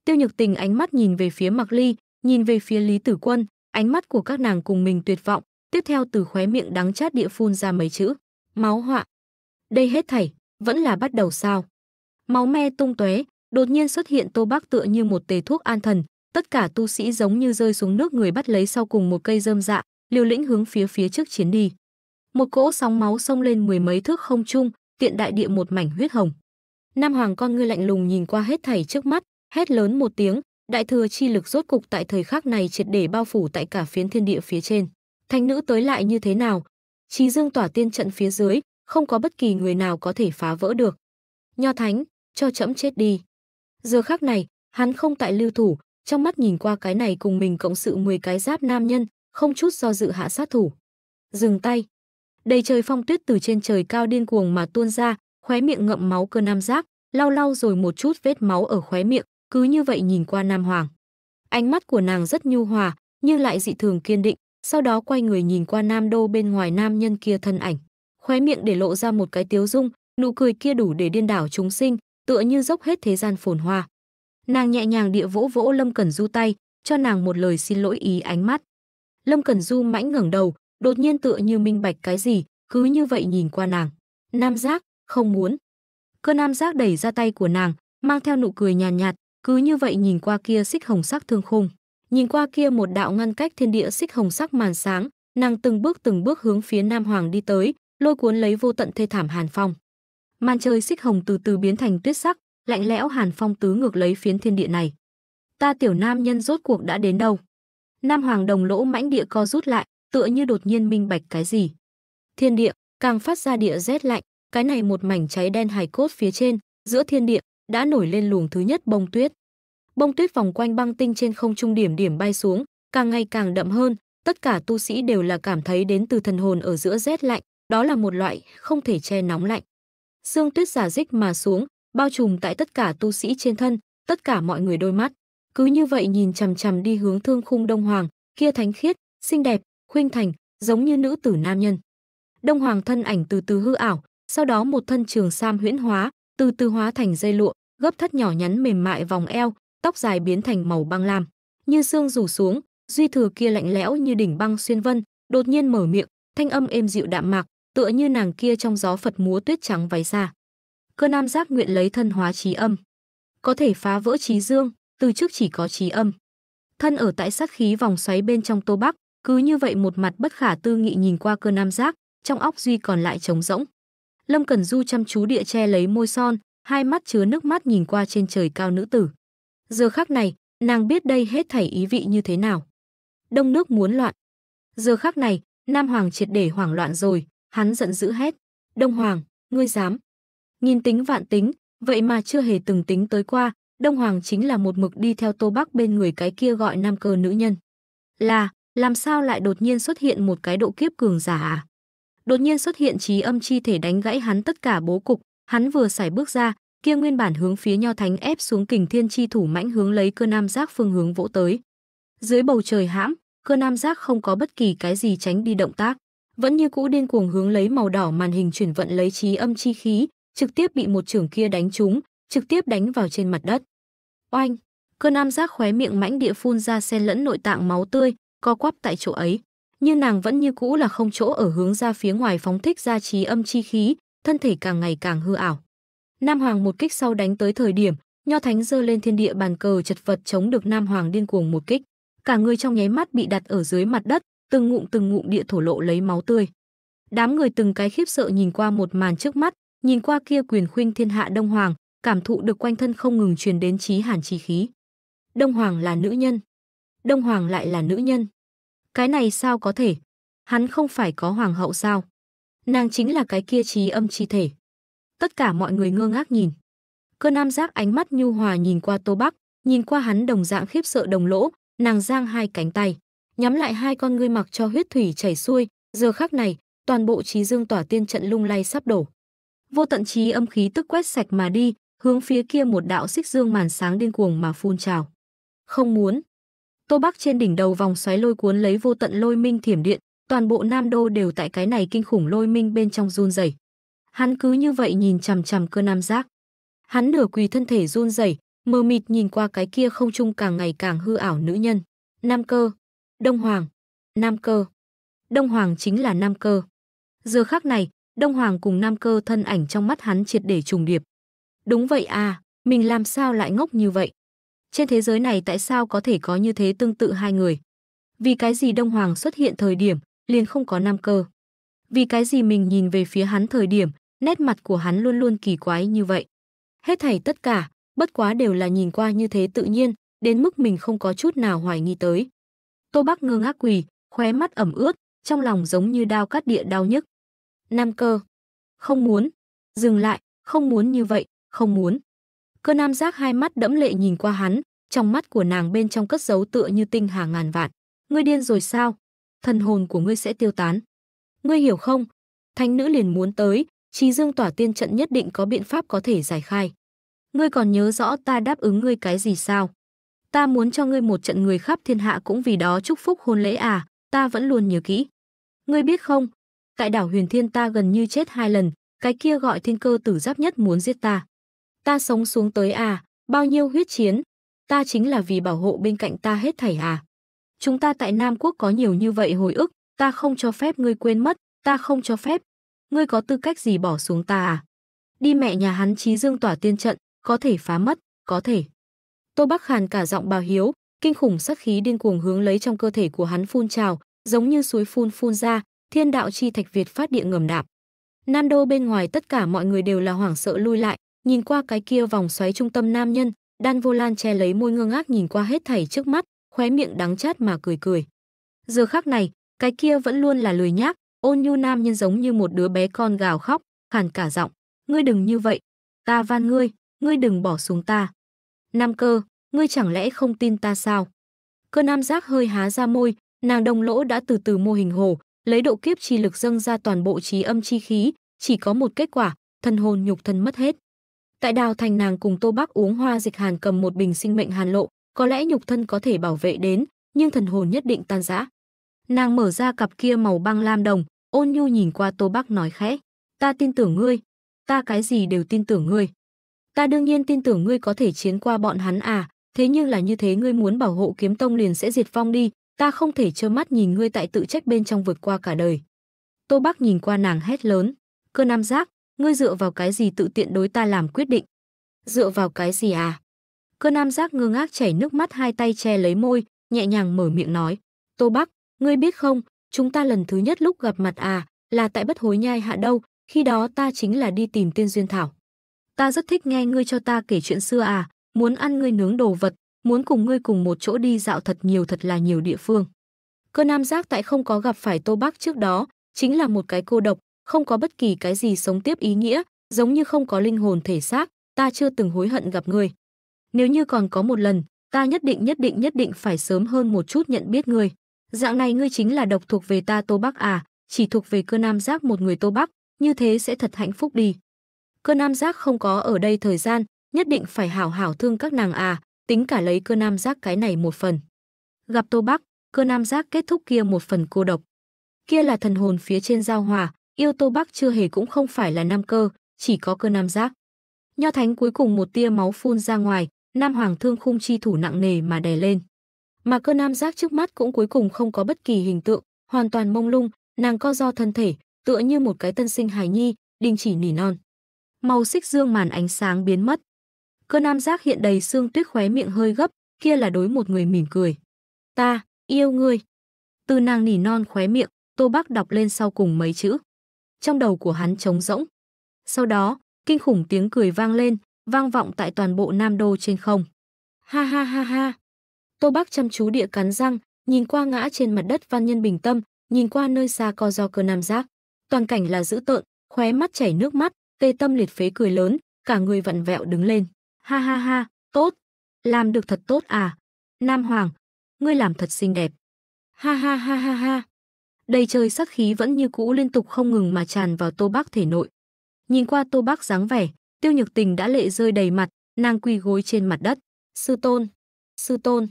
Speaker 1: Tiêu Nhược Tình ánh mắt nhìn về phía Mạc Ly, nhìn về phía Lý Tử Quân, ánh mắt của các nàng cùng mình tuyệt vọng, tiếp theo từ khóe miệng đắng chát địa phun ra mấy chữ: "Máu họa." Đây hết thảy, vẫn là bắt đầu sao? Máu me tung tóe, đột nhiên xuất hiện Tô Bác tựa như một tề thuốc an thần, tất cả tu sĩ giống như rơi xuống nước người bắt lấy sau cùng một cây rơm dạ, liều lĩnh hướng phía phía trước chiến đi. Một cỗ sóng máu xông lên mười mấy thước không trung, tiện đại địa một mảnh huyết hồng. Nam Hoàng con ngươi lạnh lùng nhìn qua hết thảy trước mắt, Hét lớn một tiếng, đại thừa chi lực rốt cục tại thời khắc này triệt để bao phủ tại cả phiến thiên địa phía trên. Thánh nữ tới lại như thế nào? Chí Dương tỏa tiên trận phía dưới, không có bất kỳ người nào có thể phá vỡ được. Nho Thánh, cho chẫm chết đi. Giờ khắc này, hắn không tại lưu thủ, trong mắt nhìn qua cái này cùng mình cộng sự 10 cái giáp nam nhân, không chút do dự hạ sát thủ. Dừng tay. Đầy trời phong tuyết từ trên trời cao điên cuồng mà tuôn ra, khóe miệng ngậm máu cơ nam giác, lau lau rồi một chút vết máu ở khóe miệng, cứ như vậy nhìn qua Nam Hoàng. Ánh mắt của nàng rất nhu hòa, nhưng lại dị thường kiên định, sau đó quay người nhìn qua Nam Đô bên ngoài nam nhân kia thân ảnh. Khóe miệng để lộ ra một cái tiếu dung, nụ cười kia đủ để điên đảo chúng sinh, tựa như dốc hết thế gian phồn hoa. Nàng nhẹ nhàng địa vỗ vỗ Lâm Cẩn Du tay, cho nàng một lời xin lỗi ý ánh mắt. Lâm Cẩn Du mãnh ngẩng đầu, đột nhiên tựa như minh bạch cái gì, cứ như vậy nhìn qua nàng. Nam giác, không muốn. Cơn nam giác đẩy ra tay của nàng, mang theo nụ cười nhàn nhạt, nhạt, cứ như vậy nhìn qua kia xích hồng sắc thương khung nhìn qua kia một đạo ngăn cách thiên địa xích hồng sắc màn sáng nàng từng bước từng bước hướng phía nam hoàng đi tới lôi cuốn lấy vô tận thê thảm hàn phong màn trời xích hồng từ từ biến thành tuyết sắc lạnh lẽo hàn phong tứ ngược lấy phiến thiên địa này ta tiểu nam nhân rốt cuộc đã đến đâu nam hoàng đồng lỗ mãnh địa co rút lại tựa như đột nhiên minh bạch cái gì thiên địa càng phát ra địa rét lạnh cái này một mảnh cháy đen hài cốt phía trên giữa thiên địa đã nổi lên luồng thứ nhất bông tuyết. Bông tuyết vòng quanh băng tinh trên không trung điểm điểm bay xuống, càng ngày càng đậm hơn, tất cả tu sĩ đều là cảm thấy đến từ thần hồn ở giữa rét lạnh, đó là một loại không thể che nóng lạnh. Sương tuyết giả dích mà xuống, bao trùm tại tất cả tu sĩ trên thân, tất cả mọi người đôi mắt. Cứ như vậy nhìn chằm chằm đi hướng thương khung Đông Hoàng, kia thánh khiết, xinh đẹp, khuynh thành, giống như nữ tử nam nhân. Đông Hoàng thân ảnh từ từ hư ảo, sau đó một thân trường sam huyễn hóa, từ từ hóa thành dây lụa, gấp thất nhỏ nhắn mềm mại vòng eo, tóc dài biến thành màu băng lam, như xương rủ xuống, duy thừa kia lạnh lẽo như đỉnh băng xuyên vân, đột nhiên mở miệng, thanh âm êm dịu đạm mạc, tựa như nàng kia trong gió Phật múa tuyết trắng váy xa. Cơ nam giác nguyện lấy thân hóa trí âm, có thể phá vỡ trí dương, từ trước chỉ có trí âm. Thân ở tại sát khí vòng xoáy bên trong Tô Bắc, cứ như vậy một mặt bất khả tư nghị nhìn qua cơ nam giác, trong óc duy còn lại trống rỗng. Lâm Cẩn Du chăm chú địa che lấy môi son, hai mắt chứa nước mắt nhìn qua trên trời cao nữ tử. Giờ khắc này, nàng biết đây hết thảy ý vị như thế nào. Đông nước muốn loạn. Giờ khắc này, Nam Hoàng triệt để hoảng loạn rồi, hắn giận dữ hét. Đông Hoàng, ngươi dám. Nhìn tính vạn tính, vậy mà chưa hề từng tính tới qua, Đông Hoàng chính là một mực đi theo Tô Bắc bên người cái kia gọi nam cơ nữ nhân. Là, làm sao lại đột nhiên xuất hiện một cái độ kiếp cường giả à? đột nhiên xuất hiện trí âm chi thể đánh gãy hắn tất cả bố cục hắn vừa sải bước ra kia nguyên bản hướng phía nho thánh ép xuống kình thiên chi thủ mãnh hướng lấy cơn nam giác phương hướng vỗ tới dưới bầu trời hãm cơn nam giác không có bất kỳ cái gì tránh đi động tác vẫn như cũ điên cuồng hướng lấy màu đỏ màn hình chuyển vận lấy trí âm chi khí trực tiếp bị một trưởng kia đánh trúng trực tiếp đánh vào trên mặt đất oanh cơn nam giác khóe miệng mãnh địa phun ra xen lẫn nội tạng máu tươi co quắp tại chỗ ấy như nàng vẫn như cũ là không chỗ ở hướng ra phía ngoài phóng thích ra trí âm chi khí, thân thể càng ngày càng hư ảo. Nam Hoàng một kích sau đánh tới thời điểm, Nho Thánh giơ lên thiên địa bàn cờ chật vật chống được Nam Hoàng điên cuồng một kích, cả người trong nháy mắt bị đặt ở dưới mặt đất, từng ngụm từng ngụm địa thổ lộ lấy máu tươi. Đám người từng cái khiếp sợ nhìn qua một màn trước mắt, nhìn qua kia quyền khuynh thiên hạ Đông Hoàng, cảm thụ được quanh thân không ngừng truyền đến chí hàn chi khí. Đông Hoàng là nữ nhân. Đông Hoàng lại là nữ nhân. Cái này sao có thể? Hắn không phải có hoàng hậu sao? Nàng chính là cái kia trí âm chi thể. Tất cả mọi người ngơ ngác nhìn. Cơ nam giác ánh mắt nhu hòa nhìn qua Tô Bắc, nhìn qua hắn đồng dạng khiếp sợ đồng lỗ, nàng giang hai cánh tay, nhắm lại hai con ngươi mặc cho huyết thủy chảy xuôi, giờ khắc này, toàn bộ trí dương tỏa tiên trận lung lay sắp đổ. Vô tận trí âm khí tức quét sạch mà đi, hướng phía kia một đạo xích dương màn sáng điên cuồng mà phun trào. Không muốn, Tô Bắc trên đỉnh đầu vòng xoáy lôi cuốn lấy vô tận lôi minh thiểm điện, toàn bộ Nam Đô đều tại cái này kinh khủng lôi minh bên trong run rẩy. Hắn cứ như vậy nhìn chằm chằm cơ nam giác. Hắn nửa quỳ thân thể run rẩy, mờ mịt nhìn qua cái kia không trung càng ngày càng hư ảo nữ nhân. Nam cơ, Đông Hoàng, Nam cơ. Đông Hoàng chính là Nam cơ. Giờ khắc này, Đông Hoàng cùng Nam cơ thân ảnh trong mắt hắn triệt để trùng điệp. Đúng vậy à, mình làm sao lại ngốc như vậy? Trên thế giới này tại sao có thể có như thế tương tự hai người? Vì cái gì Đông Hoàng xuất hiện thời điểm, liền không có nam cơ? Vì cái gì mình nhìn về phía hắn thời điểm, nét mặt của hắn luôn luôn kỳ quái như vậy? Hết thảy tất cả, bất quá đều là nhìn qua như thế tự nhiên, đến mức mình không có chút nào hoài nghi tới. Tô Bắc ngơ ngác quỳ, khóe mắt ẩm ướt, trong lòng giống như đao cắt địa đau nhức. Nam cơ. Không muốn. Dừng lại, không muốn như vậy, không muốn cơ nam giác hai mắt đẫm lệ nhìn qua hắn, trong mắt của nàng bên trong cất giấu tựa như tinh hà ngàn vạn. Ngươi điên rồi sao? Thần hồn của ngươi sẽ tiêu tán. Ngươi hiểu không? Thánh nữ liền muốn tới, trí dương tỏa tiên trận nhất định có biện pháp có thể giải khai. Ngươi còn nhớ rõ ta đáp ứng ngươi cái gì sao? Ta muốn cho ngươi một trận người khắp thiên hạ cũng vì đó chúc phúc hôn lễ à, ta vẫn luôn nhớ kỹ. Ngươi biết không, tại đảo huyền thiên ta gần như chết hai lần, cái kia gọi thiên cơ tử giáp nhất muốn giết ta. Ta sống xuống tới à, bao nhiêu huyết chiến, ta chính là vì bảo hộ bên cạnh ta hết thảy à. Chúng ta tại Nam Quốc có nhiều như vậy hồi ức, ta không cho phép ngươi quên mất, ta không cho phép. Ngươi có tư cách gì bỏ xuống ta à? Đi mẹ nhà hắn trí dương tỏa tiên trận, có thể phá mất, có thể. Tô Bắc Hàn cả giọng bào hiếu, kinh khủng sắc khí điên cuồng hướng lấy trong cơ thể của hắn phun trào, giống như suối phun phun ra, thiên đạo chi thạch Việt phát địa ngầm đạp. Nam đô bên ngoài tất cả mọi người đều là hoảng sợ lui lại, Nhìn qua cái kia vòng xoáy trung tâm nam nhân, Đan Vô Lan che lấy môi ngơ ngác nhìn qua hết thảy trước mắt, khóe miệng đắng chát mà cười cười. Giờ khắc này, cái kia vẫn luôn là lười nhác, ôn nhu nam nhân giống như một đứa bé con gào khóc, khàn cả giọng, "Ngươi đừng như vậy, ta van ngươi, ngươi đừng bỏ xuống ta." Nam cơ, ngươi chẳng lẽ không tin ta sao? cơ nam giác hơi há ra môi, nàng đồng lỗ đã từ từ mô hình hồ, lấy độ kiếp chi lực dâng ra toàn bộ trí âm chi khí, chỉ có một kết quả, thân hồn nhục thân mất hết. Tại Đào Thành nàng cùng Tô Bắc uống hoa dịch hàn cầm một bình sinh mệnh hàn lộ, có lẽ nhục thân có thể bảo vệ đến, nhưng thần hồn nhất định tan rã. Nàng mở ra cặp kia màu băng lam đồng, ôn nhu nhìn qua Tô Bắc nói khẽ, "Ta tin tưởng ngươi, ta cái gì đều tin tưởng ngươi. Ta đương nhiên tin tưởng ngươi có thể chiến qua bọn hắn à, thế nhưng là như thế ngươi muốn bảo hộ kiếm tông liền sẽ diệt vong đi, ta không thể trơ mắt nhìn ngươi tại tự trách bên trong vượt qua cả đời." Tô Bắc nhìn qua nàng hét lớn, cơn nam giác, ngươi dựa vào cái gì tự tiện đối ta làm quyết định? Dựa vào cái gì à? Cơ nam giác ngơ ngác chảy nước mắt hai tay che lấy môi, nhẹ nhàng mở miệng nói. Tô Bắc, ngươi biết không, chúng ta lần thứ nhất lúc gặp mặt à, là tại bất hối nhai hạ đâu, khi đó ta chính là đi tìm tiên duyên thảo. Ta rất thích nghe ngươi cho ta kể chuyện xưa à, muốn ăn ngươi nướng đồ vật, muốn cùng ngươi cùng một chỗ đi dạo thật nhiều thật là nhiều địa phương. Cơ nam giác tại không có gặp phải Tô Bắc trước đó, chính là một cái cô độc, không có bất kỳ cái gì sống tiếp ý nghĩa, giống như không có linh hồn thể xác, ta chưa từng hối hận gặp ngươi. Nếu như còn có một lần, ta nhất định nhất định nhất định phải sớm hơn một chút nhận biết ngươi. Dạng này ngươi chính là độc thuộc về ta Tô Bắc à, chỉ thuộc về cơ nam giác một người Tô Bắc, như thế sẽ thật hạnh phúc đi. Cơ nam giác không có ở đây thời gian, nhất định phải hảo hảo thương các nàng à, tính cả lấy cơ nam giác cái này một phần. Gặp Tô Bắc, cơ nam giác kết thúc kia một phần cô độc. Kia là thần hồn phía trên giao hòa, Yêu Tô Bắc chưa hề cũng không phải là nam cơ, chỉ có cơ nam giác. Nho Thánh cuối cùng một tia máu phun ra ngoài, Nam Hoàng Thương khung chi thủ nặng nề mà đè lên. Mà cơ nam giác trước mắt cũng cuối cùng không có bất kỳ hình tượng, hoàn toàn mông lung, nàng co do thân thể, tựa như một cái tân sinh hài nhi, đình chỉ nỉ non. Màu xích dương màn ánh sáng biến mất. Cơ nam giác hiện đầy xương tuyết khóe miệng hơi gấp, kia là đối một người mỉm cười. Ta, yêu ngươi. Từ nàng nỉ non khóe miệng, Tô bác đọc lên sau cùng mấy chữ trong đầu của hắn trống rỗng. Sau đó, kinh khủng tiếng cười vang lên, vang vọng tại toàn bộ Nam Đô trên không. Ha ha ha ha. Tô Bắc chăm chú địa cắn răng, nhìn qua ngã trên mặt đất Văn Nhân bình tâm, nhìn qua nơi xa co do cơ nam giác. Toàn cảnh là dữ tợn, khóe mắt chảy nước mắt, tê tâm liệt phế cười lớn, cả người vặn vẹo đứng lên. Ha ha ha, tốt, làm được thật tốt à. Nam Hoàng, ngươi làm thật xinh đẹp. Ha ha ha ha ha. Đây trời sắc khí vẫn như cũ liên tục không ngừng mà tràn vào Tô Bác thể nội. Nhìn qua Tô Bác dáng vẻ, Tiêu Nhược Tình đã lệ rơi đầy mặt, nàng quỳ gối trên mặt đất. Sư tôn, sư tôn.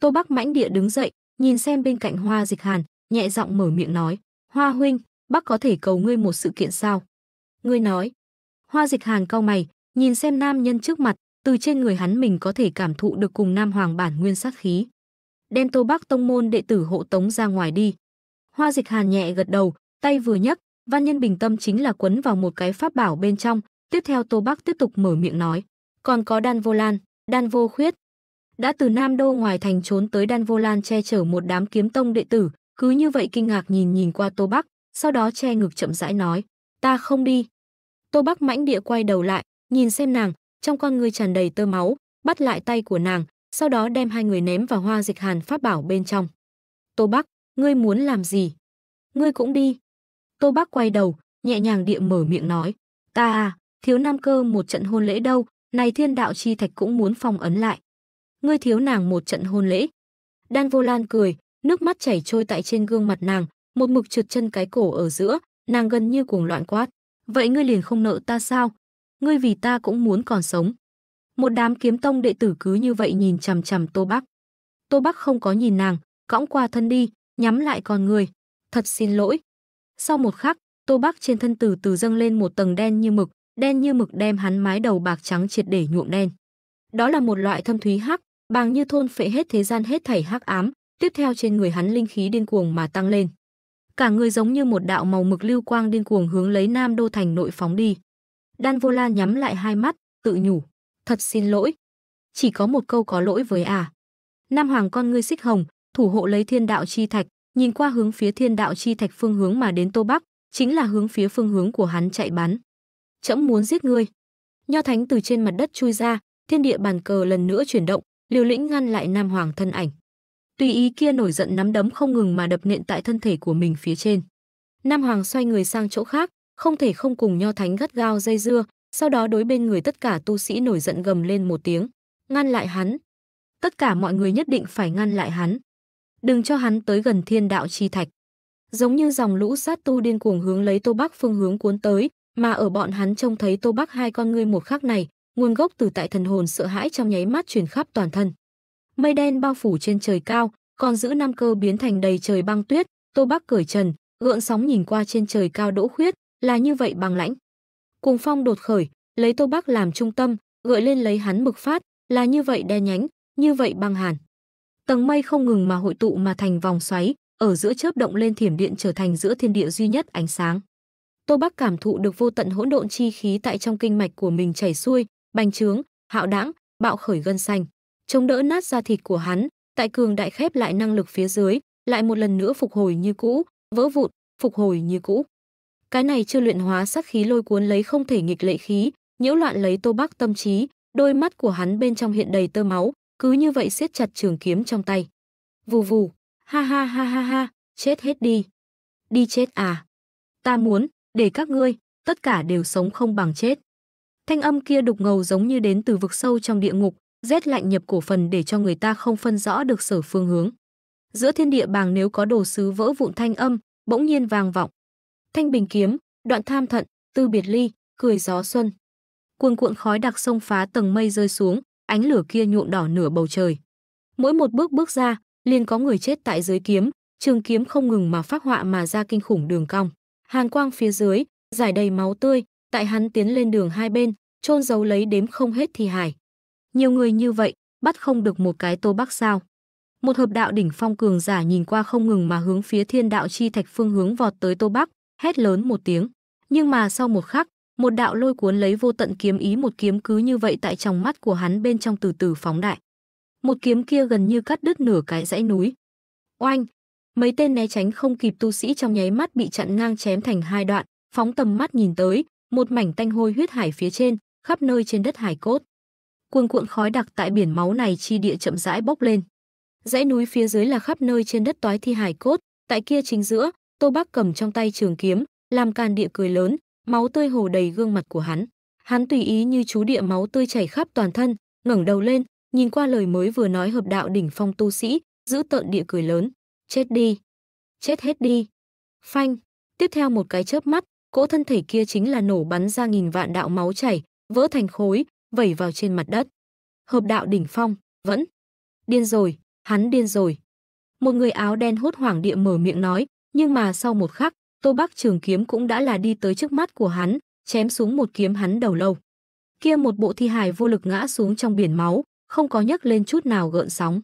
Speaker 1: Tô Bác mãnh địa đứng dậy, nhìn xem bên cạnh Hoa Dịch Hàn, nhẹ giọng mở miệng nói, "Hoa huynh, bác có thể cầu ngươi một sự kiện sao?" Ngươi nói. Hoa Dịch Hàn cau mày, nhìn xem nam nhân trước mặt, từ trên người hắn mình có thể cảm thụ được cùng nam hoàng bản nguyên sát khí. Đem Tô Bác tông môn đệ tử hộ tống ra ngoài đi, Hoa Dịch Hàn nhẹ gật đầu, tay vừa nhấc, Văn Nhân Bình Tâm chính là quấn vào một cái pháp bảo bên trong, tiếp theo Tô Bắc tiếp tục mở miệng nói, còn có Đan Vô Lan, Đan Vô Khuyết. Đã từ Nam Đô ngoài thành trốn tới Đan Vô Lan che chở một đám kiếm tông đệ tử, cứ như vậy kinh ngạc nhìn nhìn qua Tô Bắc, sau đó che ngực chậm rãi nói, ta không đi. Tô Bắc mãnh địa quay đầu lại, nhìn xem nàng, trong con người tràn đầy tơ máu, bắt lại tay của nàng, sau đó đem hai người ném vào hoa dịch hàn pháp bảo bên trong. Tô Bắc, ngươi muốn làm gì? Ngươi cũng đi. Tô Bác quay đầu, nhẹ nhàng địa mở miệng nói. Ta à, thiếu nam cơ một trận hôn lễ đâu, này thiên đạo chi thạch cũng muốn phong ấn lại. Ngươi thiếu nàng một trận hôn lễ. Đan vô lan cười, nước mắt chảy trôi tại trên gương mặt nàng, một mực trượt chân cái cổ ở giữa, nàng gần như cuồng loạn quát. Vậy ngươi liền không nợ ta sao? Ngươi vì ta cũng muốn còn sống. Một đám kiếm tông đệ tử cứ như vậy nhìn chằm chằm Tô Bắc. Tô Bắc không có nhìn nàng, cõng qua thân đi, nhắm lại con người. Thật xin lỗi. Sau một khắc, tô bắc trên thân từ từ dâng lên một tầng đen như mực, đen như mực đem hắn mái đầu bạc trắng triệt để nhuộm đen. Đó là một loại thâm thúy hắc, bằng như thôn phệ hết thế gian hết thảy hắc ám, tiếp theo trên người hắn linh khí điên cuồng mà tăng lên. Cả người giống như một đạo màu mực lưu quang điên cuồng hướng lấy Nam Đô thành nội phóng đi. Đan Vô La nhắm lại hai mắt, tự nhủ, thật xin lỗi. Chỉ có một câu có lỗi với à. Nam Hoàng con ngươi xích hồng, thủ hộ lấy thiên đạo chi thạch, nhìn qua hướng phía thiên đạo chi thạch phương hướng mà đến Tô Bắc, chính là hướng phía phương hướng của hắn chạy bắn. Chẫm muốn giết ngươi. Nho Thánh từ trên mặt đất chui ra, thiên địa bàn cờ lần nữa chuyển động, Liều Lĩnh ngăn lại Nam Hoàng thân ảnh. Tùy ý kia nổi giận nắm đấm không ngừng mà đập nện tại thân thể của mình phía trên. Nam Hoàng xoay người sang chỗ khác, không thể không cùng Nho Thánh gắt gao dây dưa, sau đó đối bên người tất cả tu sĩ nổi giận gầm lên một tiếng, ngăn lại hắn. Tất cả mọi người nhất định phải ngăn lại hắn đừng cho hắn tới gần thiên đạo chi thạch. Giống như dòng lũ sát tu điên cuồng hướng lấy Tô Bắc phương hướng cuốn tới, mà ở bọn hắn trông thấy Tô Bắc hai con ngươi một khắc này, nguồn gốc từ tại thần hồn sợ hãi trong nháy mắt truyền khắp toàn thân. Mây đen bao phủ trên trời cao, còn giữ năm cơ biến thành đầy trời băng tuyết, Tô Bắc cởi trần, gợn sóng nhìn qua trên trời cao đỗ khuyết, là như vậy bằng lãnh. Cùng phong đột khởi, lấy Tô Bắc làm trung tâm, gợi lên lấy hắn mực phát, là như vậy đe nhánh, như vậy băng hàn tầng mây không ngừng mà hội tụ mà thành vòng xoáy, ở giữa chớp động lên thiểm điện trở thành giữa thiên địa duy nhất ánh sáng. Tô Bắc cảm thụ được vô tận hỗn độn chi khí tại trong kinh mạch của mình chảy xuôi, bành trướng, hạo đãng, bạo khởi gân xanh, chống đỡ nát da thịt của hắn, tại cường đại khép lại năng lực phía dưới, lại một lần nữa phục hồi như cũ, vỡ vụn, phục hồi như cũ. Cái này chưa luyện hóa sắc khí lôi cuốn lấy không thể nghịch lệ khí, nhiễu loạn lấy Tô Bắc tâm trí, đôi mắt của hắn bên trong hiện đầy tơ máu, cứ như vậy siết chặt trường kiếm trong tay. Vù vù, ha ha ha ha ha, chết hết đi. Đi chết à? Ta muốn, để các ngươi, tất cả đều sống không bằng chết. Thanh âm kia đục ngầu giống như đến từ vực sâu trong địa ngục, rét lạnh nhập cổ phần để cho người ta không phân rõ được sở phương hướng. Giữa thiên địa bàng nếu có đồ sứ vỡ vụn thanh âm, bỗng nhiên vang vọng. Thanh bình kiếm, đoạn tham thận, tư biệt ly, cười gió xuân. Cuồn cuộn khói đặc sông phá tầng mây rơi xuống, ánh lửa kia nhuộm đỏ nửa bầu trời. Mỗi một bước bước ra, liền có người chết tại dưới kiếm, trường kiếm không ngừng mà phát họa mà ra kinh khủng đường cong. Hàn quang phía dưới, giải đầy máu tươi, tại hắn tiến lên đường hai bên, chôn giấu lấy đếm không hết thi hài. Nhiều người như vậy, bắt không được một cái Tô Bắc sao? Một hợp đạo đỉnh phong cường giả nhìn qua không ngừng mà hướng phía Thiên đạo chi thạch phương hướng vọt tới Tô Bắc, hét lớn một tiếng. Nhưng mà sau một khắc, một đạo lôi cuốn lấy vô tận kiếm ý một kiếm cứ như vậy tại trong mắt của hắn bên trong từ từ phóng đại. Một kiếm kia gần như cắt đứt nửa cái dãy núi. Oanh! Mấy tên né tránh không kịp tu sĩ trong nháy mắt bị chặn ngang chém thành hai đoạn, phóng tầm mắt nhìn tới, một mảnh tanh hôi huyết hải phía trên, khắp nơi trên đất hải cốt. Cuồn cuộn khói đặc tại biển máu này chi địa chậm rãi bốc lên. Dãy núi phía dưới là khắp nơi trên đất toái thi hải cốt, tại kia chính giữa, Tô Bác cầm trong tay trường kiếm, làm can địa cười lớn, máu tươi hồ đầy gương mặt của hắn. Hắn tùy ý như chú địa máu tươi chảy khắp toàn thân, ngẩng đầu lên, nhìn qua lời mới vừa nói hợp đạo đỉnh phong tu sĩ, giữ tợn địa cười lớn, chết đi, chết hết đi. Phanh, tiếp theo một cái chớp mắt, cỗ thân thể kia chính là nổ bắn ra nghìn vạn đạo máu chảy, vỡ thành khối, vẩy vào trên mặt đất. Hợp đạo đỉnh phong, vẫn điên rồi, hắn điên rồi. Một người áo đen hốt hoảng địa mở miệng nói, nhưng mà sau một khắc, Tô Bắc Trường kiếm cũng đã là đi tới trước mắt của hắn, chém xuống một kiếm hắn đầu lâu. Kia một bộ thi hài vô lực ngã xuống trong biển máu, không có nhấc lên chút nào gợn sóng.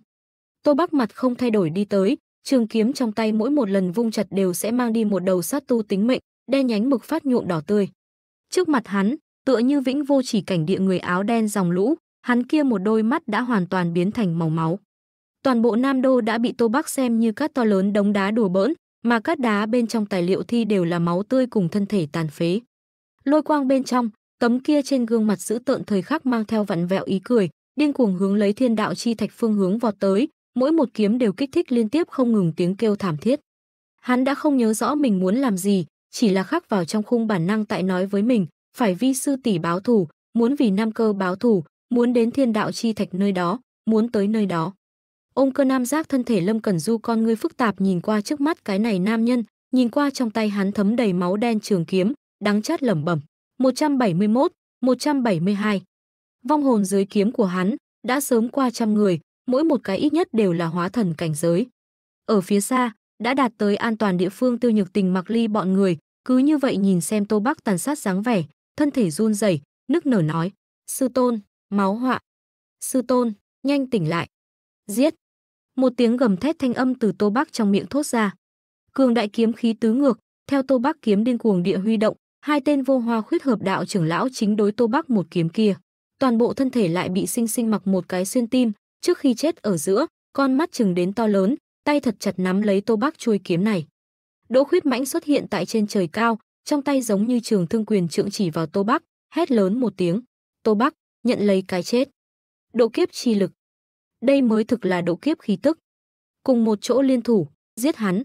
Speaker 1: Tô Bắc mặt không thay đổi đi tới, trường kiếm trong tay mỗi một lần vung chặt đều sẽ mang đi một đầu sát tu tính mệnh, đen nhánh mực phát nhuộm đỏ tươi. Trước mặt hắn, tựa như vĩnh vô chỉ cảnh địa người áo đen dòng lũ, hắn kia một đôi mắt đã hoàn toàn biến thành màu máu. Toàn bộ Nam Đô đã bị Tô Bắc xem như các to lớn đống đá đùa bỡn, mà các đá bên trong tài liệu thi đều là máu tươi cùng thân thể tàn phế. Lôi quang bên trong, tấm kia trên gương mặt dữ tợn thời khắc mang theo vặn vẹo ý cười, điên cuồng hướng lấy thiên đạo chi thạch phương hướng vọt tới, mỗi một kiếm đều kích thích liên tiếp không ngừng tiếng kêu thảm thiết. Hắn đã không nhớ rõ mình muốn làm gì, chỉ là khắc vào trong khung bản năng tại nói với mình, phải vi sư tỷ báo thù, muốn vì nam cơ báo thù, muốn đến thiên đạo chi thạch nơi đó, muốn tới nơi đó ôm cơ nam giác thân thể lâm cẩn du con ngươi phức tạp nhìn qua trước mắt cái này nam nhân nhìn qua trong tay hắn thấm đầy máu đen trường kiếm đắng chát lẩm bẩm 171, 172. vong hồn dưới kiếm của hắn đã sớm qua trăm người mỗi một cái ít nhất đều là hóa thần cảnh giới ở phía xa đã đạt tới an toàn địa phương tiêu nhược tình mặc ly bọn người cứ như vậy nhìn xem tô bắc tàn sát dáng vẻ thân thể run rẩy nức nở nói sư tôn máu họa sư tôn nhanh tỉnh lại giết một tiếng gầm thét thanh âm từ Tô Bắc trong miệng thốt ra. Cường đại kiếm khí tứ ngược, theo Tô Bắc kiếm điên cuồng địa huy động, hai tên vô hoa khuyết hợp đạo trưởng lão chính đối Tô Bắc một kiếm kia. Toàn bộ thân thể lại bị sinh sinh mặc một cái xuyên tim, trước khi chết ở giữa, con mắt chừng đến to lớn, tay thật chặt nắm lấy Tô Bắc chui kiếm này. Đỗ Khuyết Mãnh xuất hiện tại trên trời cao, trong tay giống như trường thương quyền trượng chỉ vào Tô Bắc, hét lớn một tiếng, "Tô Bắc, nhận lấy cái chết." Độ kiếp chi lực. Đây mới thực là độ kiếp khí tức. Cùng một chỗ liên thủ, giết hắn.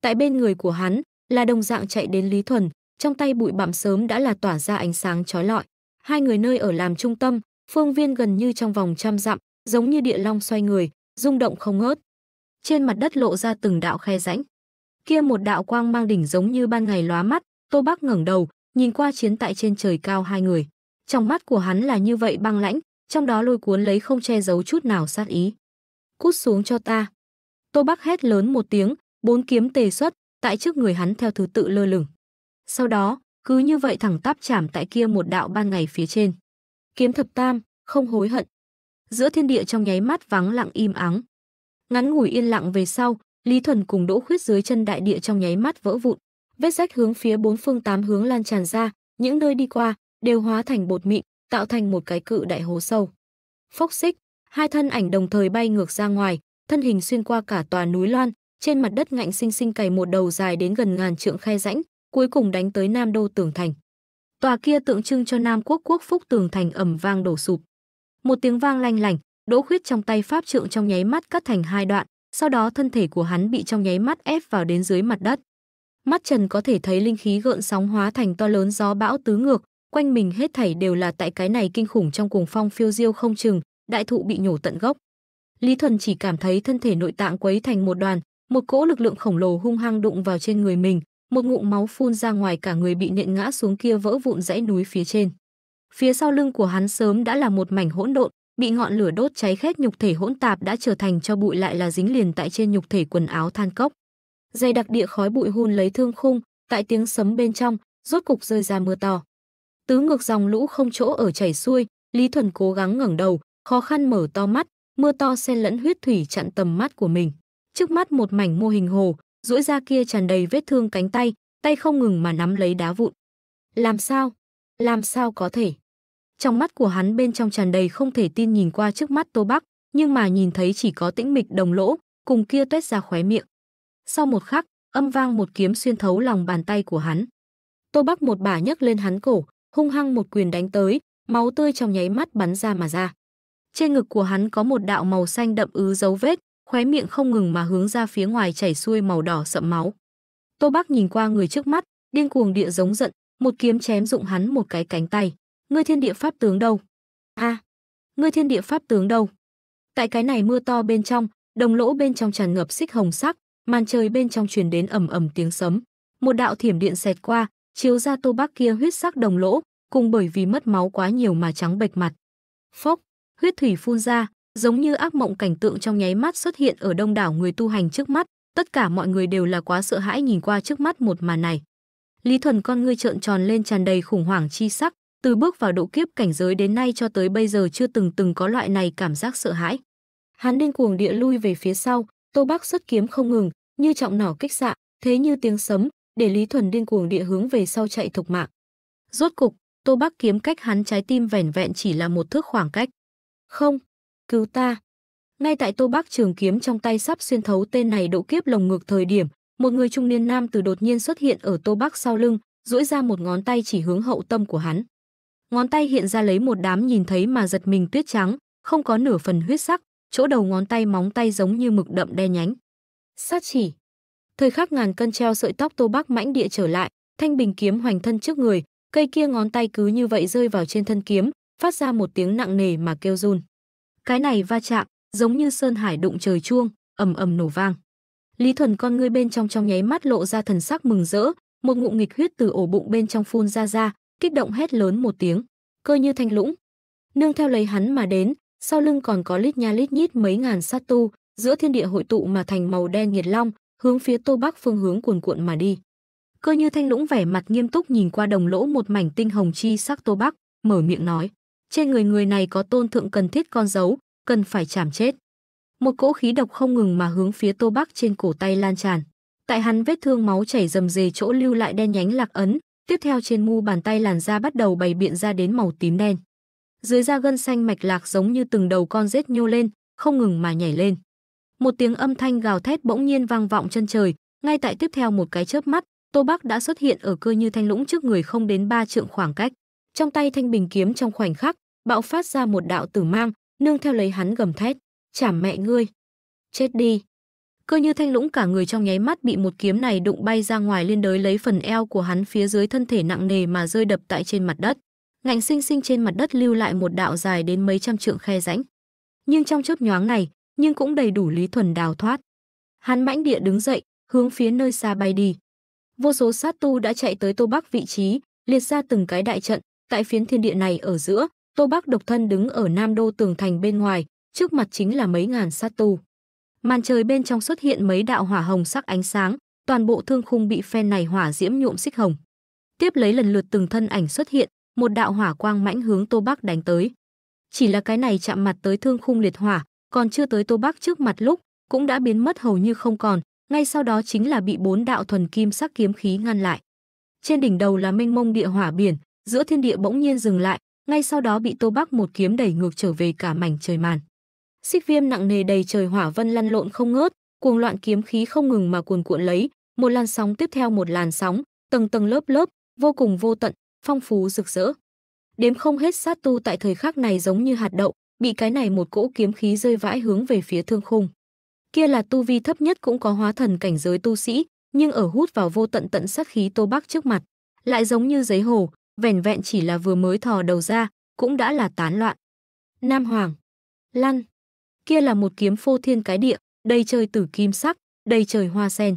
Speaker 1: Tại bên người của hắn là đồng dạng chạy đến Lý Thuần, trong tay bụi bặm sớm đã là tỏa ra ánh sáng chói lọi. Hai người nơi ở làm trung tâm, phương viên gần như trong vòng trăm dặm, giống như địa long xoay người, rung động không ngớt. Trên mặt đất lộ ra từng đạo khe rãnh. Kia một đạo quang mang đỉnh giống như ban ngày lóa mắt, Tô Bác ngẩng đầu, nhìn qua chiến tại trên trời cao hai người. Trong mắt của hắn là như vậy băng lãnh, trong đó lôi cuốn lấy không che giấu chút nào sát ý. Cút xuống cho ta. Tô Bắc hét lớn một tiếng, bốn kiếm tề xuất, tại trước người hắn theo thứ tự lơ lửng. Sau đó, cứ như vậy thẳng tắp chạm tại kia một đạo ban ngày phía trên. Kiếm thập tam, không hối hận. Giữa thiên địa trong nháy mắt vắng lặng im ắng. Ngắn ngủi yên lặng về sau, Lý Thuần cùng Đỗ Khuyết dưới chân đại địa trong nháy mắt vỡ vụn, vết rách hướng phía bốn phương tám hướng lan tràn ra, những nơi đi qua đều hóa thành bột mịn, tạo thành một cái cự đại hố sâu. Phốc xích, hai thân ảnh đồng thời bay ngược ra ngoài, thân hình xuyên qua cả tòa núi loan, trên mặt đất ngạnh sinh sinh cày một đầu dài đến gần ngàn trượng khe rãnh, cuối cùng đánh tới Nam Đô tường thành. Tòa kia tượng trưng cho Nam Quốc quốc phúc tường thành ẩm vang đổ sụp. Một tiếng vang lanh lảnh, đỗ khuyết trong tay pháp trượng trong nháy mắt cắt thành hai đoạn, sau đó thân thể của hắn bị trong nháy mắt ép vào đến dưới mặt đất. Mắt Trần có thể thấy linh khí gợn sóng hóa thành to lớn gió bão tứ ngược, quanh mình hết thảy đều là tại cái này kinh khủng trong cuồng phong phiêu diêu không chừng, đại thụ bị nhổ tận gốc. Lý Thuần chỉ cảm thấy thân thể nội tạng quấy thành một đoàn, một cỗ lực lượng khổng lồ hung hăng đụng vào trên người mình, một ngụm máu phun ra ngoài cả người bị nện ngã xuống kia vỡ vụn dãy núi phía trên. Phía sau lưng của hắn sớm đã là một mảnh hỗn độn, bị ngọn lửa đốt cháy khét nhục thể hỗn tạp đã trở thành cho bụi lại là dính liền tại trên nhục thể quần áo than cốc. Dày đặc địa khói bụi hun lấy thương khung, tại tiếng sấm bên trong, rốt cục rơi ra mưa to tứ ngược dòng lũ không chỗ ở chảy xuôi, Lý Thuần cố gắng ngẩng đầu, khó khăn mở to mắt, mưa to xen lẫn huyết thủy chặn tầm mắt của mình. Trước mắt một mảnh mô hình hồ, duỗi ra kia tràn đầy vết thương cánh tay, tay không ngừng mà nắm lấy đá vụn. Làm sao? Làm sao có thể? Trong mắt của hắn bên trong tràn đầy không thể tin nhìn qua trước mắt Tô Bắc, nhưng mà nhìn thấy chỉ có tĩnh mịch đồng lỗ, cùng kia tuét ra khóe miệng. Sau một khắc, âm vang một kiếm xuyên thấu lòng bàn tay của hắn. Tô Bắc một bà nhấc lên hắn cổ, hung hăng một quyền đánh tới, máu tươi trong nháy mắt bắn ra mà ra. Trên ngực của hắn có một đạo màu xanh đậm ứ dấu vết, khóe miệng không ngừng mà hướng ra phía ngoài chảy xuôi màu đỏ sậm máu. Tô Bác nhìn qua người trước mắt, điên cuồng địa giống giận, một kiếm chém dụng hắn một cái cánh tay. Ngươi thiên địa pháp tướng đâu? A, ngươi thiên địa pháp tướng đâu? Tại cái này mưa to bên trong, đồng lỗ bên trong tràn ngập xích hồng sắc, màn trời bên trong truyền đến ầm ầm tiếng sấm. Một đạo thiểm điện xẹt qua, chiếu ra tô bác kia huyết sắc đồng lỗ, cùng bởi vì mất máu quá nhiều mà trắng bệch mặt. Phốc, huyết thủy phun ra, giống như ác mộng cảnh tượng trong nháy mắt xuất hiện ở đông đảo người tu hành trước mắt, tất cả mọi người đều là quá sợ hãi nhìn qua trước mắt một màn này. Lý Thuần con ngươi trợn tròn lên tràn đầy khủng hoảng chi sắc, từ bước vào độ kiếp cảnh giới đến nay cho tới bây giờ chưa từng từng có loại này cảm giác sợ hãi. Hắn điên cuồng địa lui về phía sau, Tô Bắc xuất kiếm không ngừng, như trọng nỏ kích xạ, thế như tiếng sấm, để Lý Thuần điên cuồng địa hướng về sau chạy thục mạng. Rốt cục, Tô Bắc kiếm cách hắn trái tim vẻn vẹn chỉ là một thước khoảng cách. Không, cứu ta. Ngay tại Tô Bắc trường kiếm trong tay sắp xuyên thấu tên này độ kiếp lồng ngược thời điểm, một người trung niên nam từ đột nhiên xuất hiện ở Tô Bắc sau lưng, duỗi ra một ngón tay chỉ hướng hậu tâm của hắn. Ngón tay hiện ra lấy một đám nhìn thấy mà giật mình tuyết trắng, không có nửa phần huyết sắc, chỗ đầu ngón tay móng tay giống như mực đậm đe nhánh. Sát chỉ, Thời khắc ngàn cân treo sợi tóc Tô Bắc mãnh địa trở lại, thanh bình kiếm hoành thân trước người, cây kia ngón tay cứ như vậy rơi vào trên thân kiếm, phát ra một tiếng nặng nề mà kêu run. Cái này va chạm, giống như sơn hải đụng trời chuông, ầm ầm nổ vang. Lý Thuần con ngươi bên trong trong nháy mắt lộ ra thần sắc mừng rỡ, một ngụm nghịch huyết từ ổ bụng bên trong phun ra ra, kích động hét lớn một tiếng, cơ như thanh lũng. Nương theo lấy hắn mà đến, sau lưng còn có lít nha lít nhít mấy ngàn sát tu, giữa thiên địa hội tụ mà thành màu đen nghiệt long, hướng phía Tô Bắc phương hướng cuồn cuộn mà đi. Cơ Như Thanh Lũng vẻ mặt nghiêm túc nhìn qua đồng lỗ một mảnh tinh hồng chi sắc Tô Bắc, mở miệng nói: "Trên người người này có tôn thượng cần thiết con dấu, cần phải chảm chết." Một cỗ khí độc không ngừng mà hướng phía Tô Bắc trên cổ tay lan tràn. Tại hắn vết thương máu chảy rầm rề chỗ lưu lại đen nhánh lạc ấn, tiếp theo trên mu bàn tay làn da bắt đầu bày biện ra đến màu tím đen. Dưới da gân xanh mạch lạc giống như từng đầu con rết nhô lên, không ngừng mà nhảy lên một tiếng âm thanh gào thét bỗng nhiên vang vọng chân trời, ngay tại tiếp theo một cái chớp mắt, Tô Bắc đã xuất hiện ở cơ như thanh lũng trước người không đến ba trượng khoảng cách. Trong tay thanh bình kiếm trong khoảnh khắc, bạo phát ra một đạo tử mang, nương theo lấy hắn gầm thét, "Chảm mẹ ngươi, chết đi." Cơ như thanh lũng cả người trong nháy mắt bị một kiếm này đụng bay ra ngoài liên đới lấy phần eo của hắn phía dưới thân thể nặng nề mà rơi đập tại trên mặt đất. Ngạnh sinh sinh trên mặt đất lưu lại một đạo dài đến mấy trăm trượng khe rãnh. Nhưng trong chớp nhoáng này, nhưng cũng đầy đủ lý thuần đào thoát. Hắn mãnh địa đứng dậy, hướng phía nơi xa bay đi. Vô số sát tu đã chạy tới Tô Bắc vị trí, liệt ra từng cái đại trận, tại phiến thiên địa này ở giữa, Tô Bắc độc thân đứng ở Nam Đô tường thành bên ngoài, trước mặt chính là mấy ngàn sát tu. Màn trời bên trong xuất hiện mấy đạo hỏa hồng sắc ánh sáng, toàn bộ thương khung bị phen này hỏa diễm nhuộm xích hồng. Tiếp lấy lần lượt từng thân ảnh xuất hiện, một đạo hỏa quang mãnh hướng Tô Bắc đánh tới. Chỉ là cái này chạm mặt tới thương khung liệt hỏa, còn chưa tới Tô Bắc trước mặt lúc, cũng đã biến mất hầu như không còn, ngay sau đó chính là bị bốn đạo thuần kim sắc kiếm khí ngăn lại. Trên đỉnh đầu là mênh mông địa hỏa biển, giữa thiên địa bỗng nhiên dừng lại, ngay sau đó bị Tô Bắc một kiếm đẩy ngược trở về cả mảnh trời màn. Xích viêm nặng nề đầy trời hỏa vân lăn lộn không ngớt, cuồng loạn kiếm khí không ngừng mà cuồn cuộn lấy, một làn sóng tiếp theo một làn sóng, tầng tầng lớp lớp, vô cùng vô tận, phong phú rực rỡ. Đếm không hết sát tu tại thời khắc này giống như hạt đậu, bị cái này một cỗ kiếm khí rơi vãi hướng về phía thương khung. Kia là tu vi thấp nhất cũng có hóa thần cảnh giới tu sĩ, nhưng ở hút vào vô tận tận sát khí Tô Bắc trước mặt, lại giống như giấy hồ, vẻn vẹn chỉ là vừa mới thò đầu ra, cũng đã là tán loạn. Nam Hoàng, lăn, kia là một kiếm phô thiên cái địa, đầy trời tử kim sắc, đầy trời hoa sen.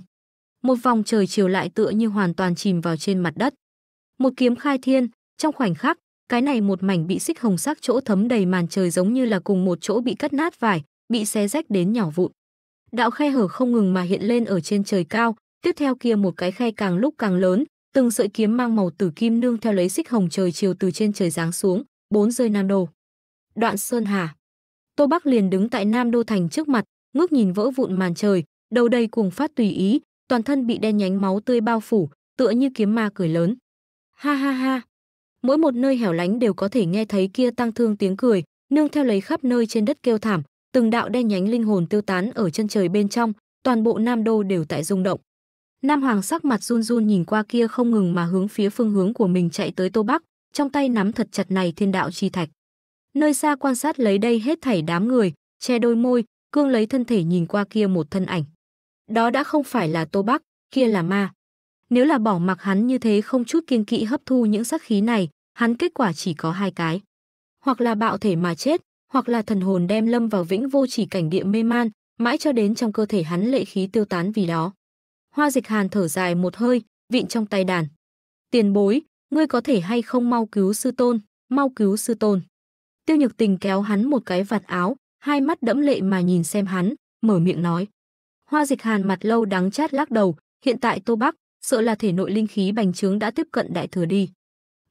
Speaker 1: Một vòng trời chiều lại tựa như hoàn toàn chìm vào trên mặt đất. Một kiếm khai thiên, trong khoảnh khắc, cái này một mảnh bị xích hồng sắc chỗ thấm đầy màn trời giống như là cùng một chỗ bị cắt nát vải, bị xé rách đến nhỏ vụn. Đạo khe hở không ngừng mà hiện lên ở trên trời cao, tiếp theo kia một cái khe càng lúc càng lớn, từng sợi kiếm mang màu tử kim nương theo lấy xích hồng trời chiều từ trên trời giáng xuống, bốn rơi Nam Đô. Đoạn Sơn Hà. Tô Bắc liền đứng tại Nam Đô thành trước mặt, ngước nhìn vỡ vụn màn trời, đầu đầy cuồng phát tùy ý, toàn thân bị đen nhánh máu tươi bao phủ, tựa như kiếm ma cười lớn. Ha ha ha, mỗi một nơi hẻo lánh đều có thể nghe thấy kia tăng thương tiếng cười, nương theo lấy khắp nơi trên đất kêu thảm, từng đạo đen nhánh linh hồn tiêu tán ở chân trời bên trong, toàn bộ Nam Đô đều tại rung động. Nam Hoàng sắc mặt run run nhìn qua kia không ngừng mà hướng phía phương hướng của mình chạy tới Tô Bắc, trong tay nắm thật chặt này thiên đạo chi thạch. Nơi xa quan sát lấy đây hết thảy đám người, che đôi môi, cương lấy thân thể nhìn qua kia một thân ảnh. Đó đã không phải là Tô Bắc, kia là ma. Nếu là bỏ mặc hắn như thế không chút kiên kỵ hấp thu những sát khí này, hắn kết quả chỉ có hai cái. Hoặc là bạo thể mà chết, hoặc là thần hồn đem lâm vào vĩnh vô chỉ cảnh địa mê man, mãi cho đến trong cơ thể hắn lệ khí tiêu tán vì đó. Hoa dịch hàn thở dài một hơi, vịn trong tay đàn. Tiền bối, ngươi có thể hay không mau cứu sư tôn, mau cứu sư tôn. Tiêu nhược tình kéo hắn một cái vạt áo, hai mắt đẫm lệ mà nhìn xem hắn, mở miệng nói. Hoa dịch hàn mặt lâu đắng chát lắc đầu, hiện tại Tô Bắc, sợ là thể nội linh khí bành trướng đã tiếp cận đại thừa đi.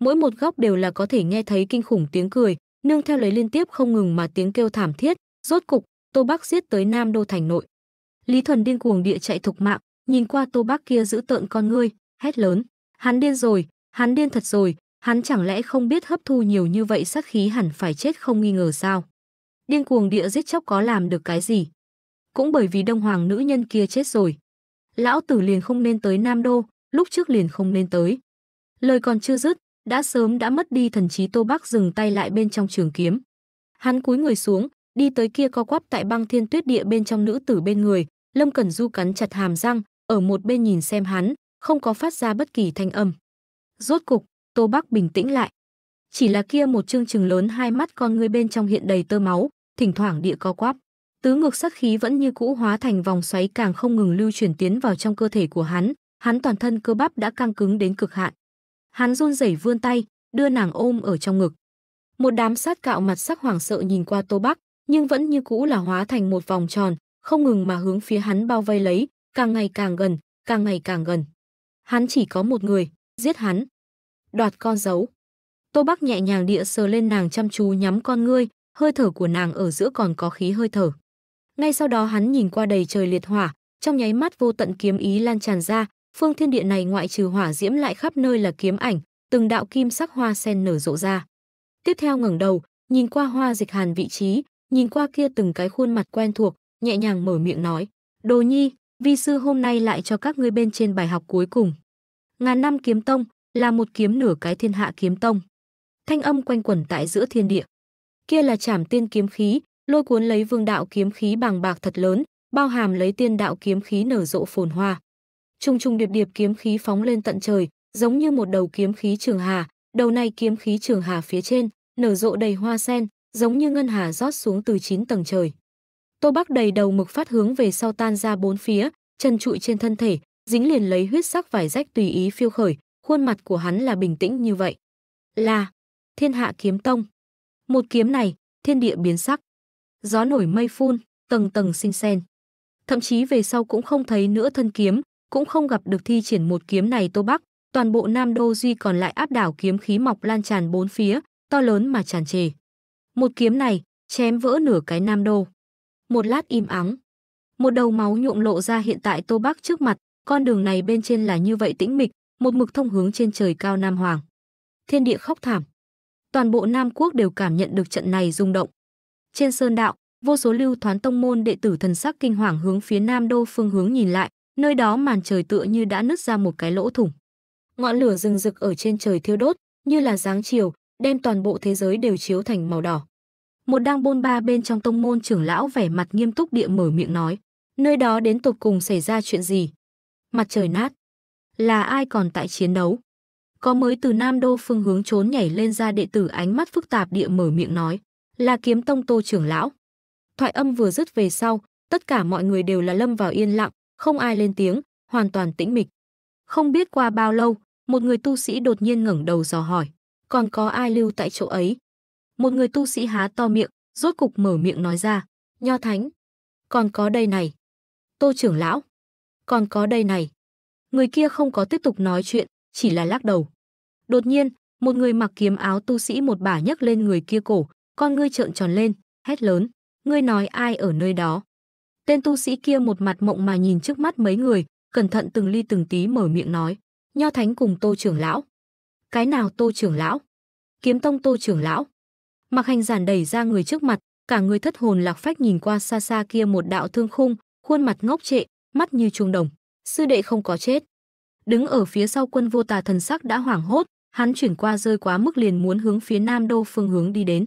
Speaker 1: Mỗi một góc đều là có thể nghe thấy kinh khủng tiếng cười, nương theo lấy liên tiếp không ngừng mà tiếng kêu thảm thiết, rốt cục, Tô Bắc giết tới Nam Đô thành nội. Lý Thuần điên cuồng địa chạy thục mạng, nhìn qua Tô Bắc kia giữ tợn con ngươi, hét lớn, hắn điên rồi, hắn điên thật rồi, hắn chẳng lẽ không biết hấp thu nhiều như vậy sát khí hẳn phải chết không nghi ngờ sao? Điên cuồng địa giết chóc có làm được cái gì? Cũng bởi vì Đông Hoàng nữ nhân kia chết rồi lão tử liền không nên tới Nam Đô, lúc trước liền không nên tới. Lời còn chưa dứt, đã sớm đã mất đi thần trí Tô Bắc dừng tay lại bên trong trường kiếm. Hắn cúi người xuống, đi tới kia co quắp tại băng thiên tuyết địa bên trong nữ tử bên người, Lâm Cẩn Du cắn chặt hàm răng, ở một bên nhìn xem hắn, không có phát ra bất kỳ thanh âm. Rốt cục, Tô Bắc bình tĩnh lại. Chỉ là kia một chương trừng lớn hai mắt con ngươi bên trong hiện đầy tơ máu, thỉnh thoảng địa co quắp tứ ngược sát khí vẫn như cũ hóa thành vòng xoáy càng không ngừng lưu chuyển tiến vào trong cơ thể của hắn, hắn toàn thân cơ bắp đã căng cứng đến cực hạn. Hắn run rẩy vươn tay, đưa nàng ôm ở trong ngực. Một đám sát cạo mặt sắc hoảng sợ nhìn qua Tô Bắc, nhưng vẫn như cũ là hóa thành một vòng tròn, không ngừng mà hướng phía hắn bao vây lấy, càng ngày càng gần, càng ngày càng gần. Hắn chỉ có một người, giết hắn. Đoạt con dấu. Tô Bắc nhẹ nhàng địa sờ lên nàng chăm chú nhắm con ngươi, hơi thở của nàng ở giữa còn có khí hơi thở ngay sau đó hắn nhìn qua đầy trời liệt hỏa, trong nháy mắt vô tận kiếm ý lan tràn ra, phương thiên địa này ngoại trừ hỏa diễm lại khắp nơi là kiếm ảnh, từng đạo kim sắc hoa sen nở rộ ra. Tiếp theo ngẩng đầu, nhìn qua hoa dịch hàn vị trí, nhìn qua kia từng cái khuôn mặt quen thuộc, nhẹ nhàng mở miệng nói, "Đồ Nhi, vi sư hôm nay lại cho các ngươi bên trên bài học cuối cùng." Ngàn năm kiếm tông là một kiếm nửa cái thiên hạ kiếm tông. Thanh âm quanh quẩn tại giữa thiên địa. Kia là Trảm Tiên kiếm khí, lôi cuốn lấy vương đạo kiếm khí bằng bạc thật lớn, bao hàm lấy tiên đạo kiếm khí nở rộ phồn hoa. Trung trung điệp điệp kiếm khí phóng lên tận trời, giống như một đầu kiếm khí trường hà, đầu này kiếm khí trường hà phía trên, nở rộ đầy hoa sen, giống như ngân hà rót xuống từ chín tầng trời. Tô Bắc đầy đầu mực phát hướng về sau tan ra bốn phía, chân trụi trên thân thể, dính liền lấy huyết sắc vải rách tùy ý phiêu khởi, khuôn mặt của hắn là bình tĩnh như vậy. Là Thiên Hạ Kiếm Tông. Một kiếm này, thiên địa biến sắc gió nổi mây phun, tầng tầng sinh sen. Thậm chí về sau cũng không thấy nữa thân kiếm, cũng không gặp được thi triển một kiếm này Tô Bắc, toàn bộ Nam Đô duy còn lại áp đảo kiếm khí mọc lan tràn bốn phía, to lớn mà tràn trề. Một kiếm này, chém vỡ nửa cái Nam Đô. Một lát im ắng, một đầu máu nhuộm lộ ra hiện tại Tô Bắc trước mặt, con đường này bên trên là như vậy tĩnh mịch, một mực thông hướng trên trời cao Nam Hoàng. Thiên địa khóc thảm. Toàn bộ Nam Quốc đều cảm nhận được trận này rung động, trên sơn đạo, vô số lưu thoán tông môn đệ tử thần sắc kinh hoàng hướng phía Nam Đô phương hướng nhìn lại, nơi đó màn trời tựa như đã nứt ra một cái lỗ thủng. Ngọn lửa rừng rực ở trên trời thiêu đốt, như là dáng chiều, đem toàn bộ thế giới đều chiếu thành màu đỏ. Một đang bôn ba bên trong tông môn trưởng lão vẻ mặt nghiêm túc địa mở miệng nói, nơi đó đến tột cùng xảy ra chuyện gì? Mặt trời nát. Là ai còn tại chiến đấu? Có mới từ Nam Đô phương hướng trốn nhảy lên ra đệ tử ánh mắt phức tạp địa mở miệng nói là kiếm tông tô trưởng lão thoại âm vừa dứt về sau tất cả mọi người đều là lâm vào yên lặng không ai lên tiếng hoàn toàn tĩnh mịch không biết qua bao lâu một người tu sĩ đột nhiên ngẩng đầu dò hỏi còn có ai lưu tại chỗ ấy một người tu sĩ há to miệng rốt cục mở miệng nói ra nho thánh còn có đây này tô trưởng lão còn có đây này người kia không có tiếp tục nói chuyện chỉ là lắc đầu đột nhiên một người mặc kiếm áo tu sĩ một bả nhấc lên người kia cổ con ngươi trợn tròn lên, hét lớn, ngươi nói ai ở nơi đó? Tên tu sĩ kia một mặt mộng mà nhìn trước mắt mấy người, cẩn thận từng ly từng tí mở miệng nói, Nho Thánh cùng Tô trưởng lão. Cái nào Tô trưởng lão? Kiếm Tông Tô trưởng lão. Mặc Hành giản đẩy ra người trước mặt, cả người thất hồn lạc phách nhìn qua xa xa kia một đạo thương khung, khuôn mặt ngốc trệ, mắt như chuông đồng, sư đệ không có chết. Đứng ở phía sau quân vô tà thần sắc đã hoảng hốt, hắn chuyển qua rơi quá mức liền muốn hướng phía Nam Đô phương hướng đi đến.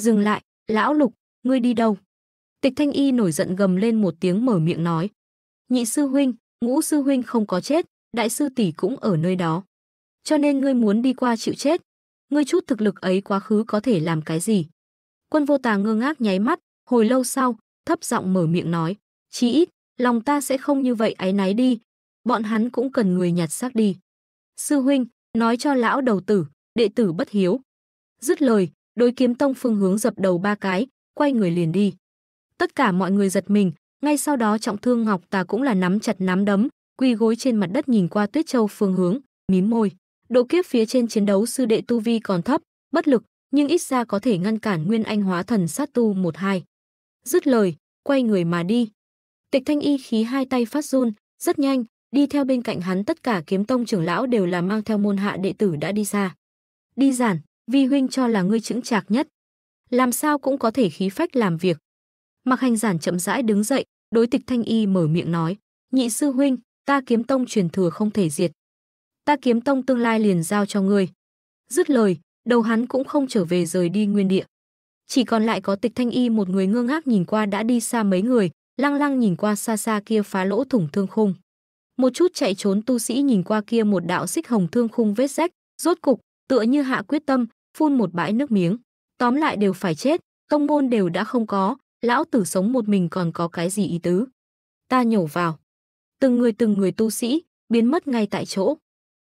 Speaker 1: Dừng lại, lão lục, ngươi đi đâu? Tịch thanh y nổi giận gầm lên một tiếng mở miệng nói. Nhị sư huynh, ngũ sư huynh không có chết, đại sư tỷ cũng ở nơi đó. Cho nên ngươi muốn đi qua chịu chết. Ngươi chút thực lực ấy quá khứ có thể làm cái gì? Quân vô tà ngơ ngác nháy mắt, hồi lâu sau, thấp giọng mở miệng nói. Chí ít, lòng ta sẽ không như vậy ái náy đi. Bọn hắn cũng cần người nhặt xác đi. Sư huynh, nói cho lão đầu tử, đệ tử bất hiếu. Dứt lời, Đối kiếm tông phương hướng dập đầu ba cái, quay người liền đi. Tất cả mọi người giật mình, ngay sau đó trọng thương Ngọc Tà cũng là nắm chặt nắm đấm, quy gối trên mặt đất nhìn qua Tuyết Châu phương hướng, mím môi. Độ kiếp phía trên chiến đấu sư đệ tu vi còn thấp, bất lực, nhưng ít ra có thể ngăn cản Nguyên Anh hóa thần sát tu một hai. Dứt lời, quay người mà đi. Tịch Thanh Y khí hai tay phát run, rất nhanh, đi theo bên cạnh hắn tất cả kiếm tông trưởng lão đều là mang theo môn hạ đệ tử đã đi xa. Đi giản, Vi huynh cho là ngươi chững chạc nhất. Làm sao cũng có thể khí phách làm việc. Mặc hành giản chậm rãi đứng dậy, đối tịch thanh y mở miệng nói. Nhị sư huynh, ta kiếm tông truyền thừa không thể diệt. Ta kiếm tông tương lai liền giao cho ngươi. Dứt lời, đầu hắn cũng không trở về rời đi nguyên địa. Chỉ còn lại có tịch thanh y một người ngơ ngác nhìn qua đã đi xa mấy người, lăng lăng nhìn qua xa xa kia phá lỗ thủng thương khung. Một chút chạy trốn tu sĩ nhìn qua kia một đạo xích hồng thương khung vết rách, rốt cục, tựa như hạ quyết tâm, phun một bãi nước miếng. Tóm lại đều phải chết, tông môn đều đã không có, lão tử sống một mình còn có cái gì ý tứ. Ta nhổ vào. Từng người từng người tu sĩ, biến mất ngay tại chỗ.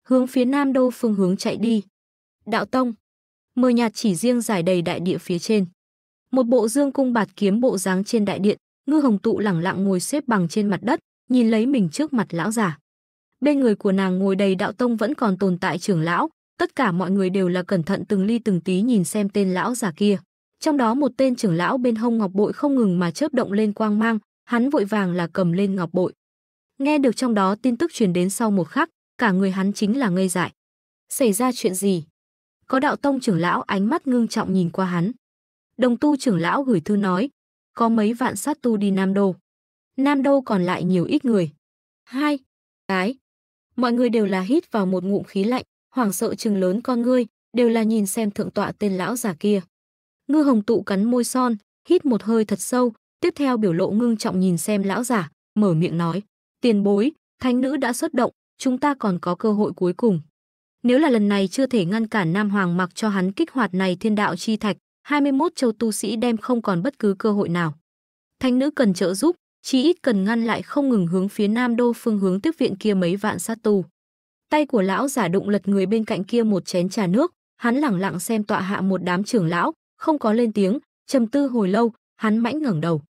Speaker 1: Hướng phía Nam Đô phương hướng chạy đi. Đạo Tông. Mờ nhạt chỉ riêng giải đầy đại địa phía trên. Một bộ dương cung bạt kiếm bộ dáng trên đại điện, ngư hồng tụ lẳng lặng ngồi xếp bằng trên mặt đất, nhìn lấy mình trước mặt lão giả. Bên người của nàng ngồi đầy đạo tông vẫn còn tồn tại trưởng lão, Tất cả mọi người đều là cẩn thận từng ly từng tí nhìn xem tên lão già kia. Trong đó một tên trưởng lão bên hông ngọc bội không ngừng mà chớp động lên quang mang, hắn vội vàng là cầm lên ngọc bội. Nghe được trong đó tin tức truyền đến sau một khắc, cả người hắn chính là ngây dại. Xảy ra chuyện gì? Có đạo tông trưởng lão ánh mắt ngưng trọng nhìn qua hắn. Đồng tu trưởng lão gửi thư nói, có mấy vạn sát tu đi Nam Đô. Nam Đô còn lại nhiều ít người. Hai, cái. Mọi người đều là hít vào một ngụm khí lạnh, hoảng sợ chừng lớn con ngươi, đều là nhìn xem thượng tọa tên lão già kia. Ngư Hồng tụ cắn môi son, hít một hơi thật sâu, tiếp theo biểu lộ ngưng trọng nhìn xem lão giả, mở miệng nói: "Tiền bối, thánh nữ đã xuất động, chúng ta còn có cơ hội cuối cùng." Nếu là lần này chưa thể ngăn cản Nam Hoàng mặc cho hắn kích hoạt này thiên đạo chi thạch, 21 châu tu sĩ đem không còn bất cứ cơ hội nào. Thánh nữ cần trợ giúp, chí ít cần ngăn lại không ngừng hướng phía Nam Đô phương hướng tiếp viện kia mấy vạn sát tù. Tay của lão giả đụng lật người bên cạnh kia một chén trà nước, hắn lẳng lặng xem tọa hạ một đám trưởng lão, không có lên tiếng, trầm tư hồi lâu, hắn mãnh ngẩng đầu.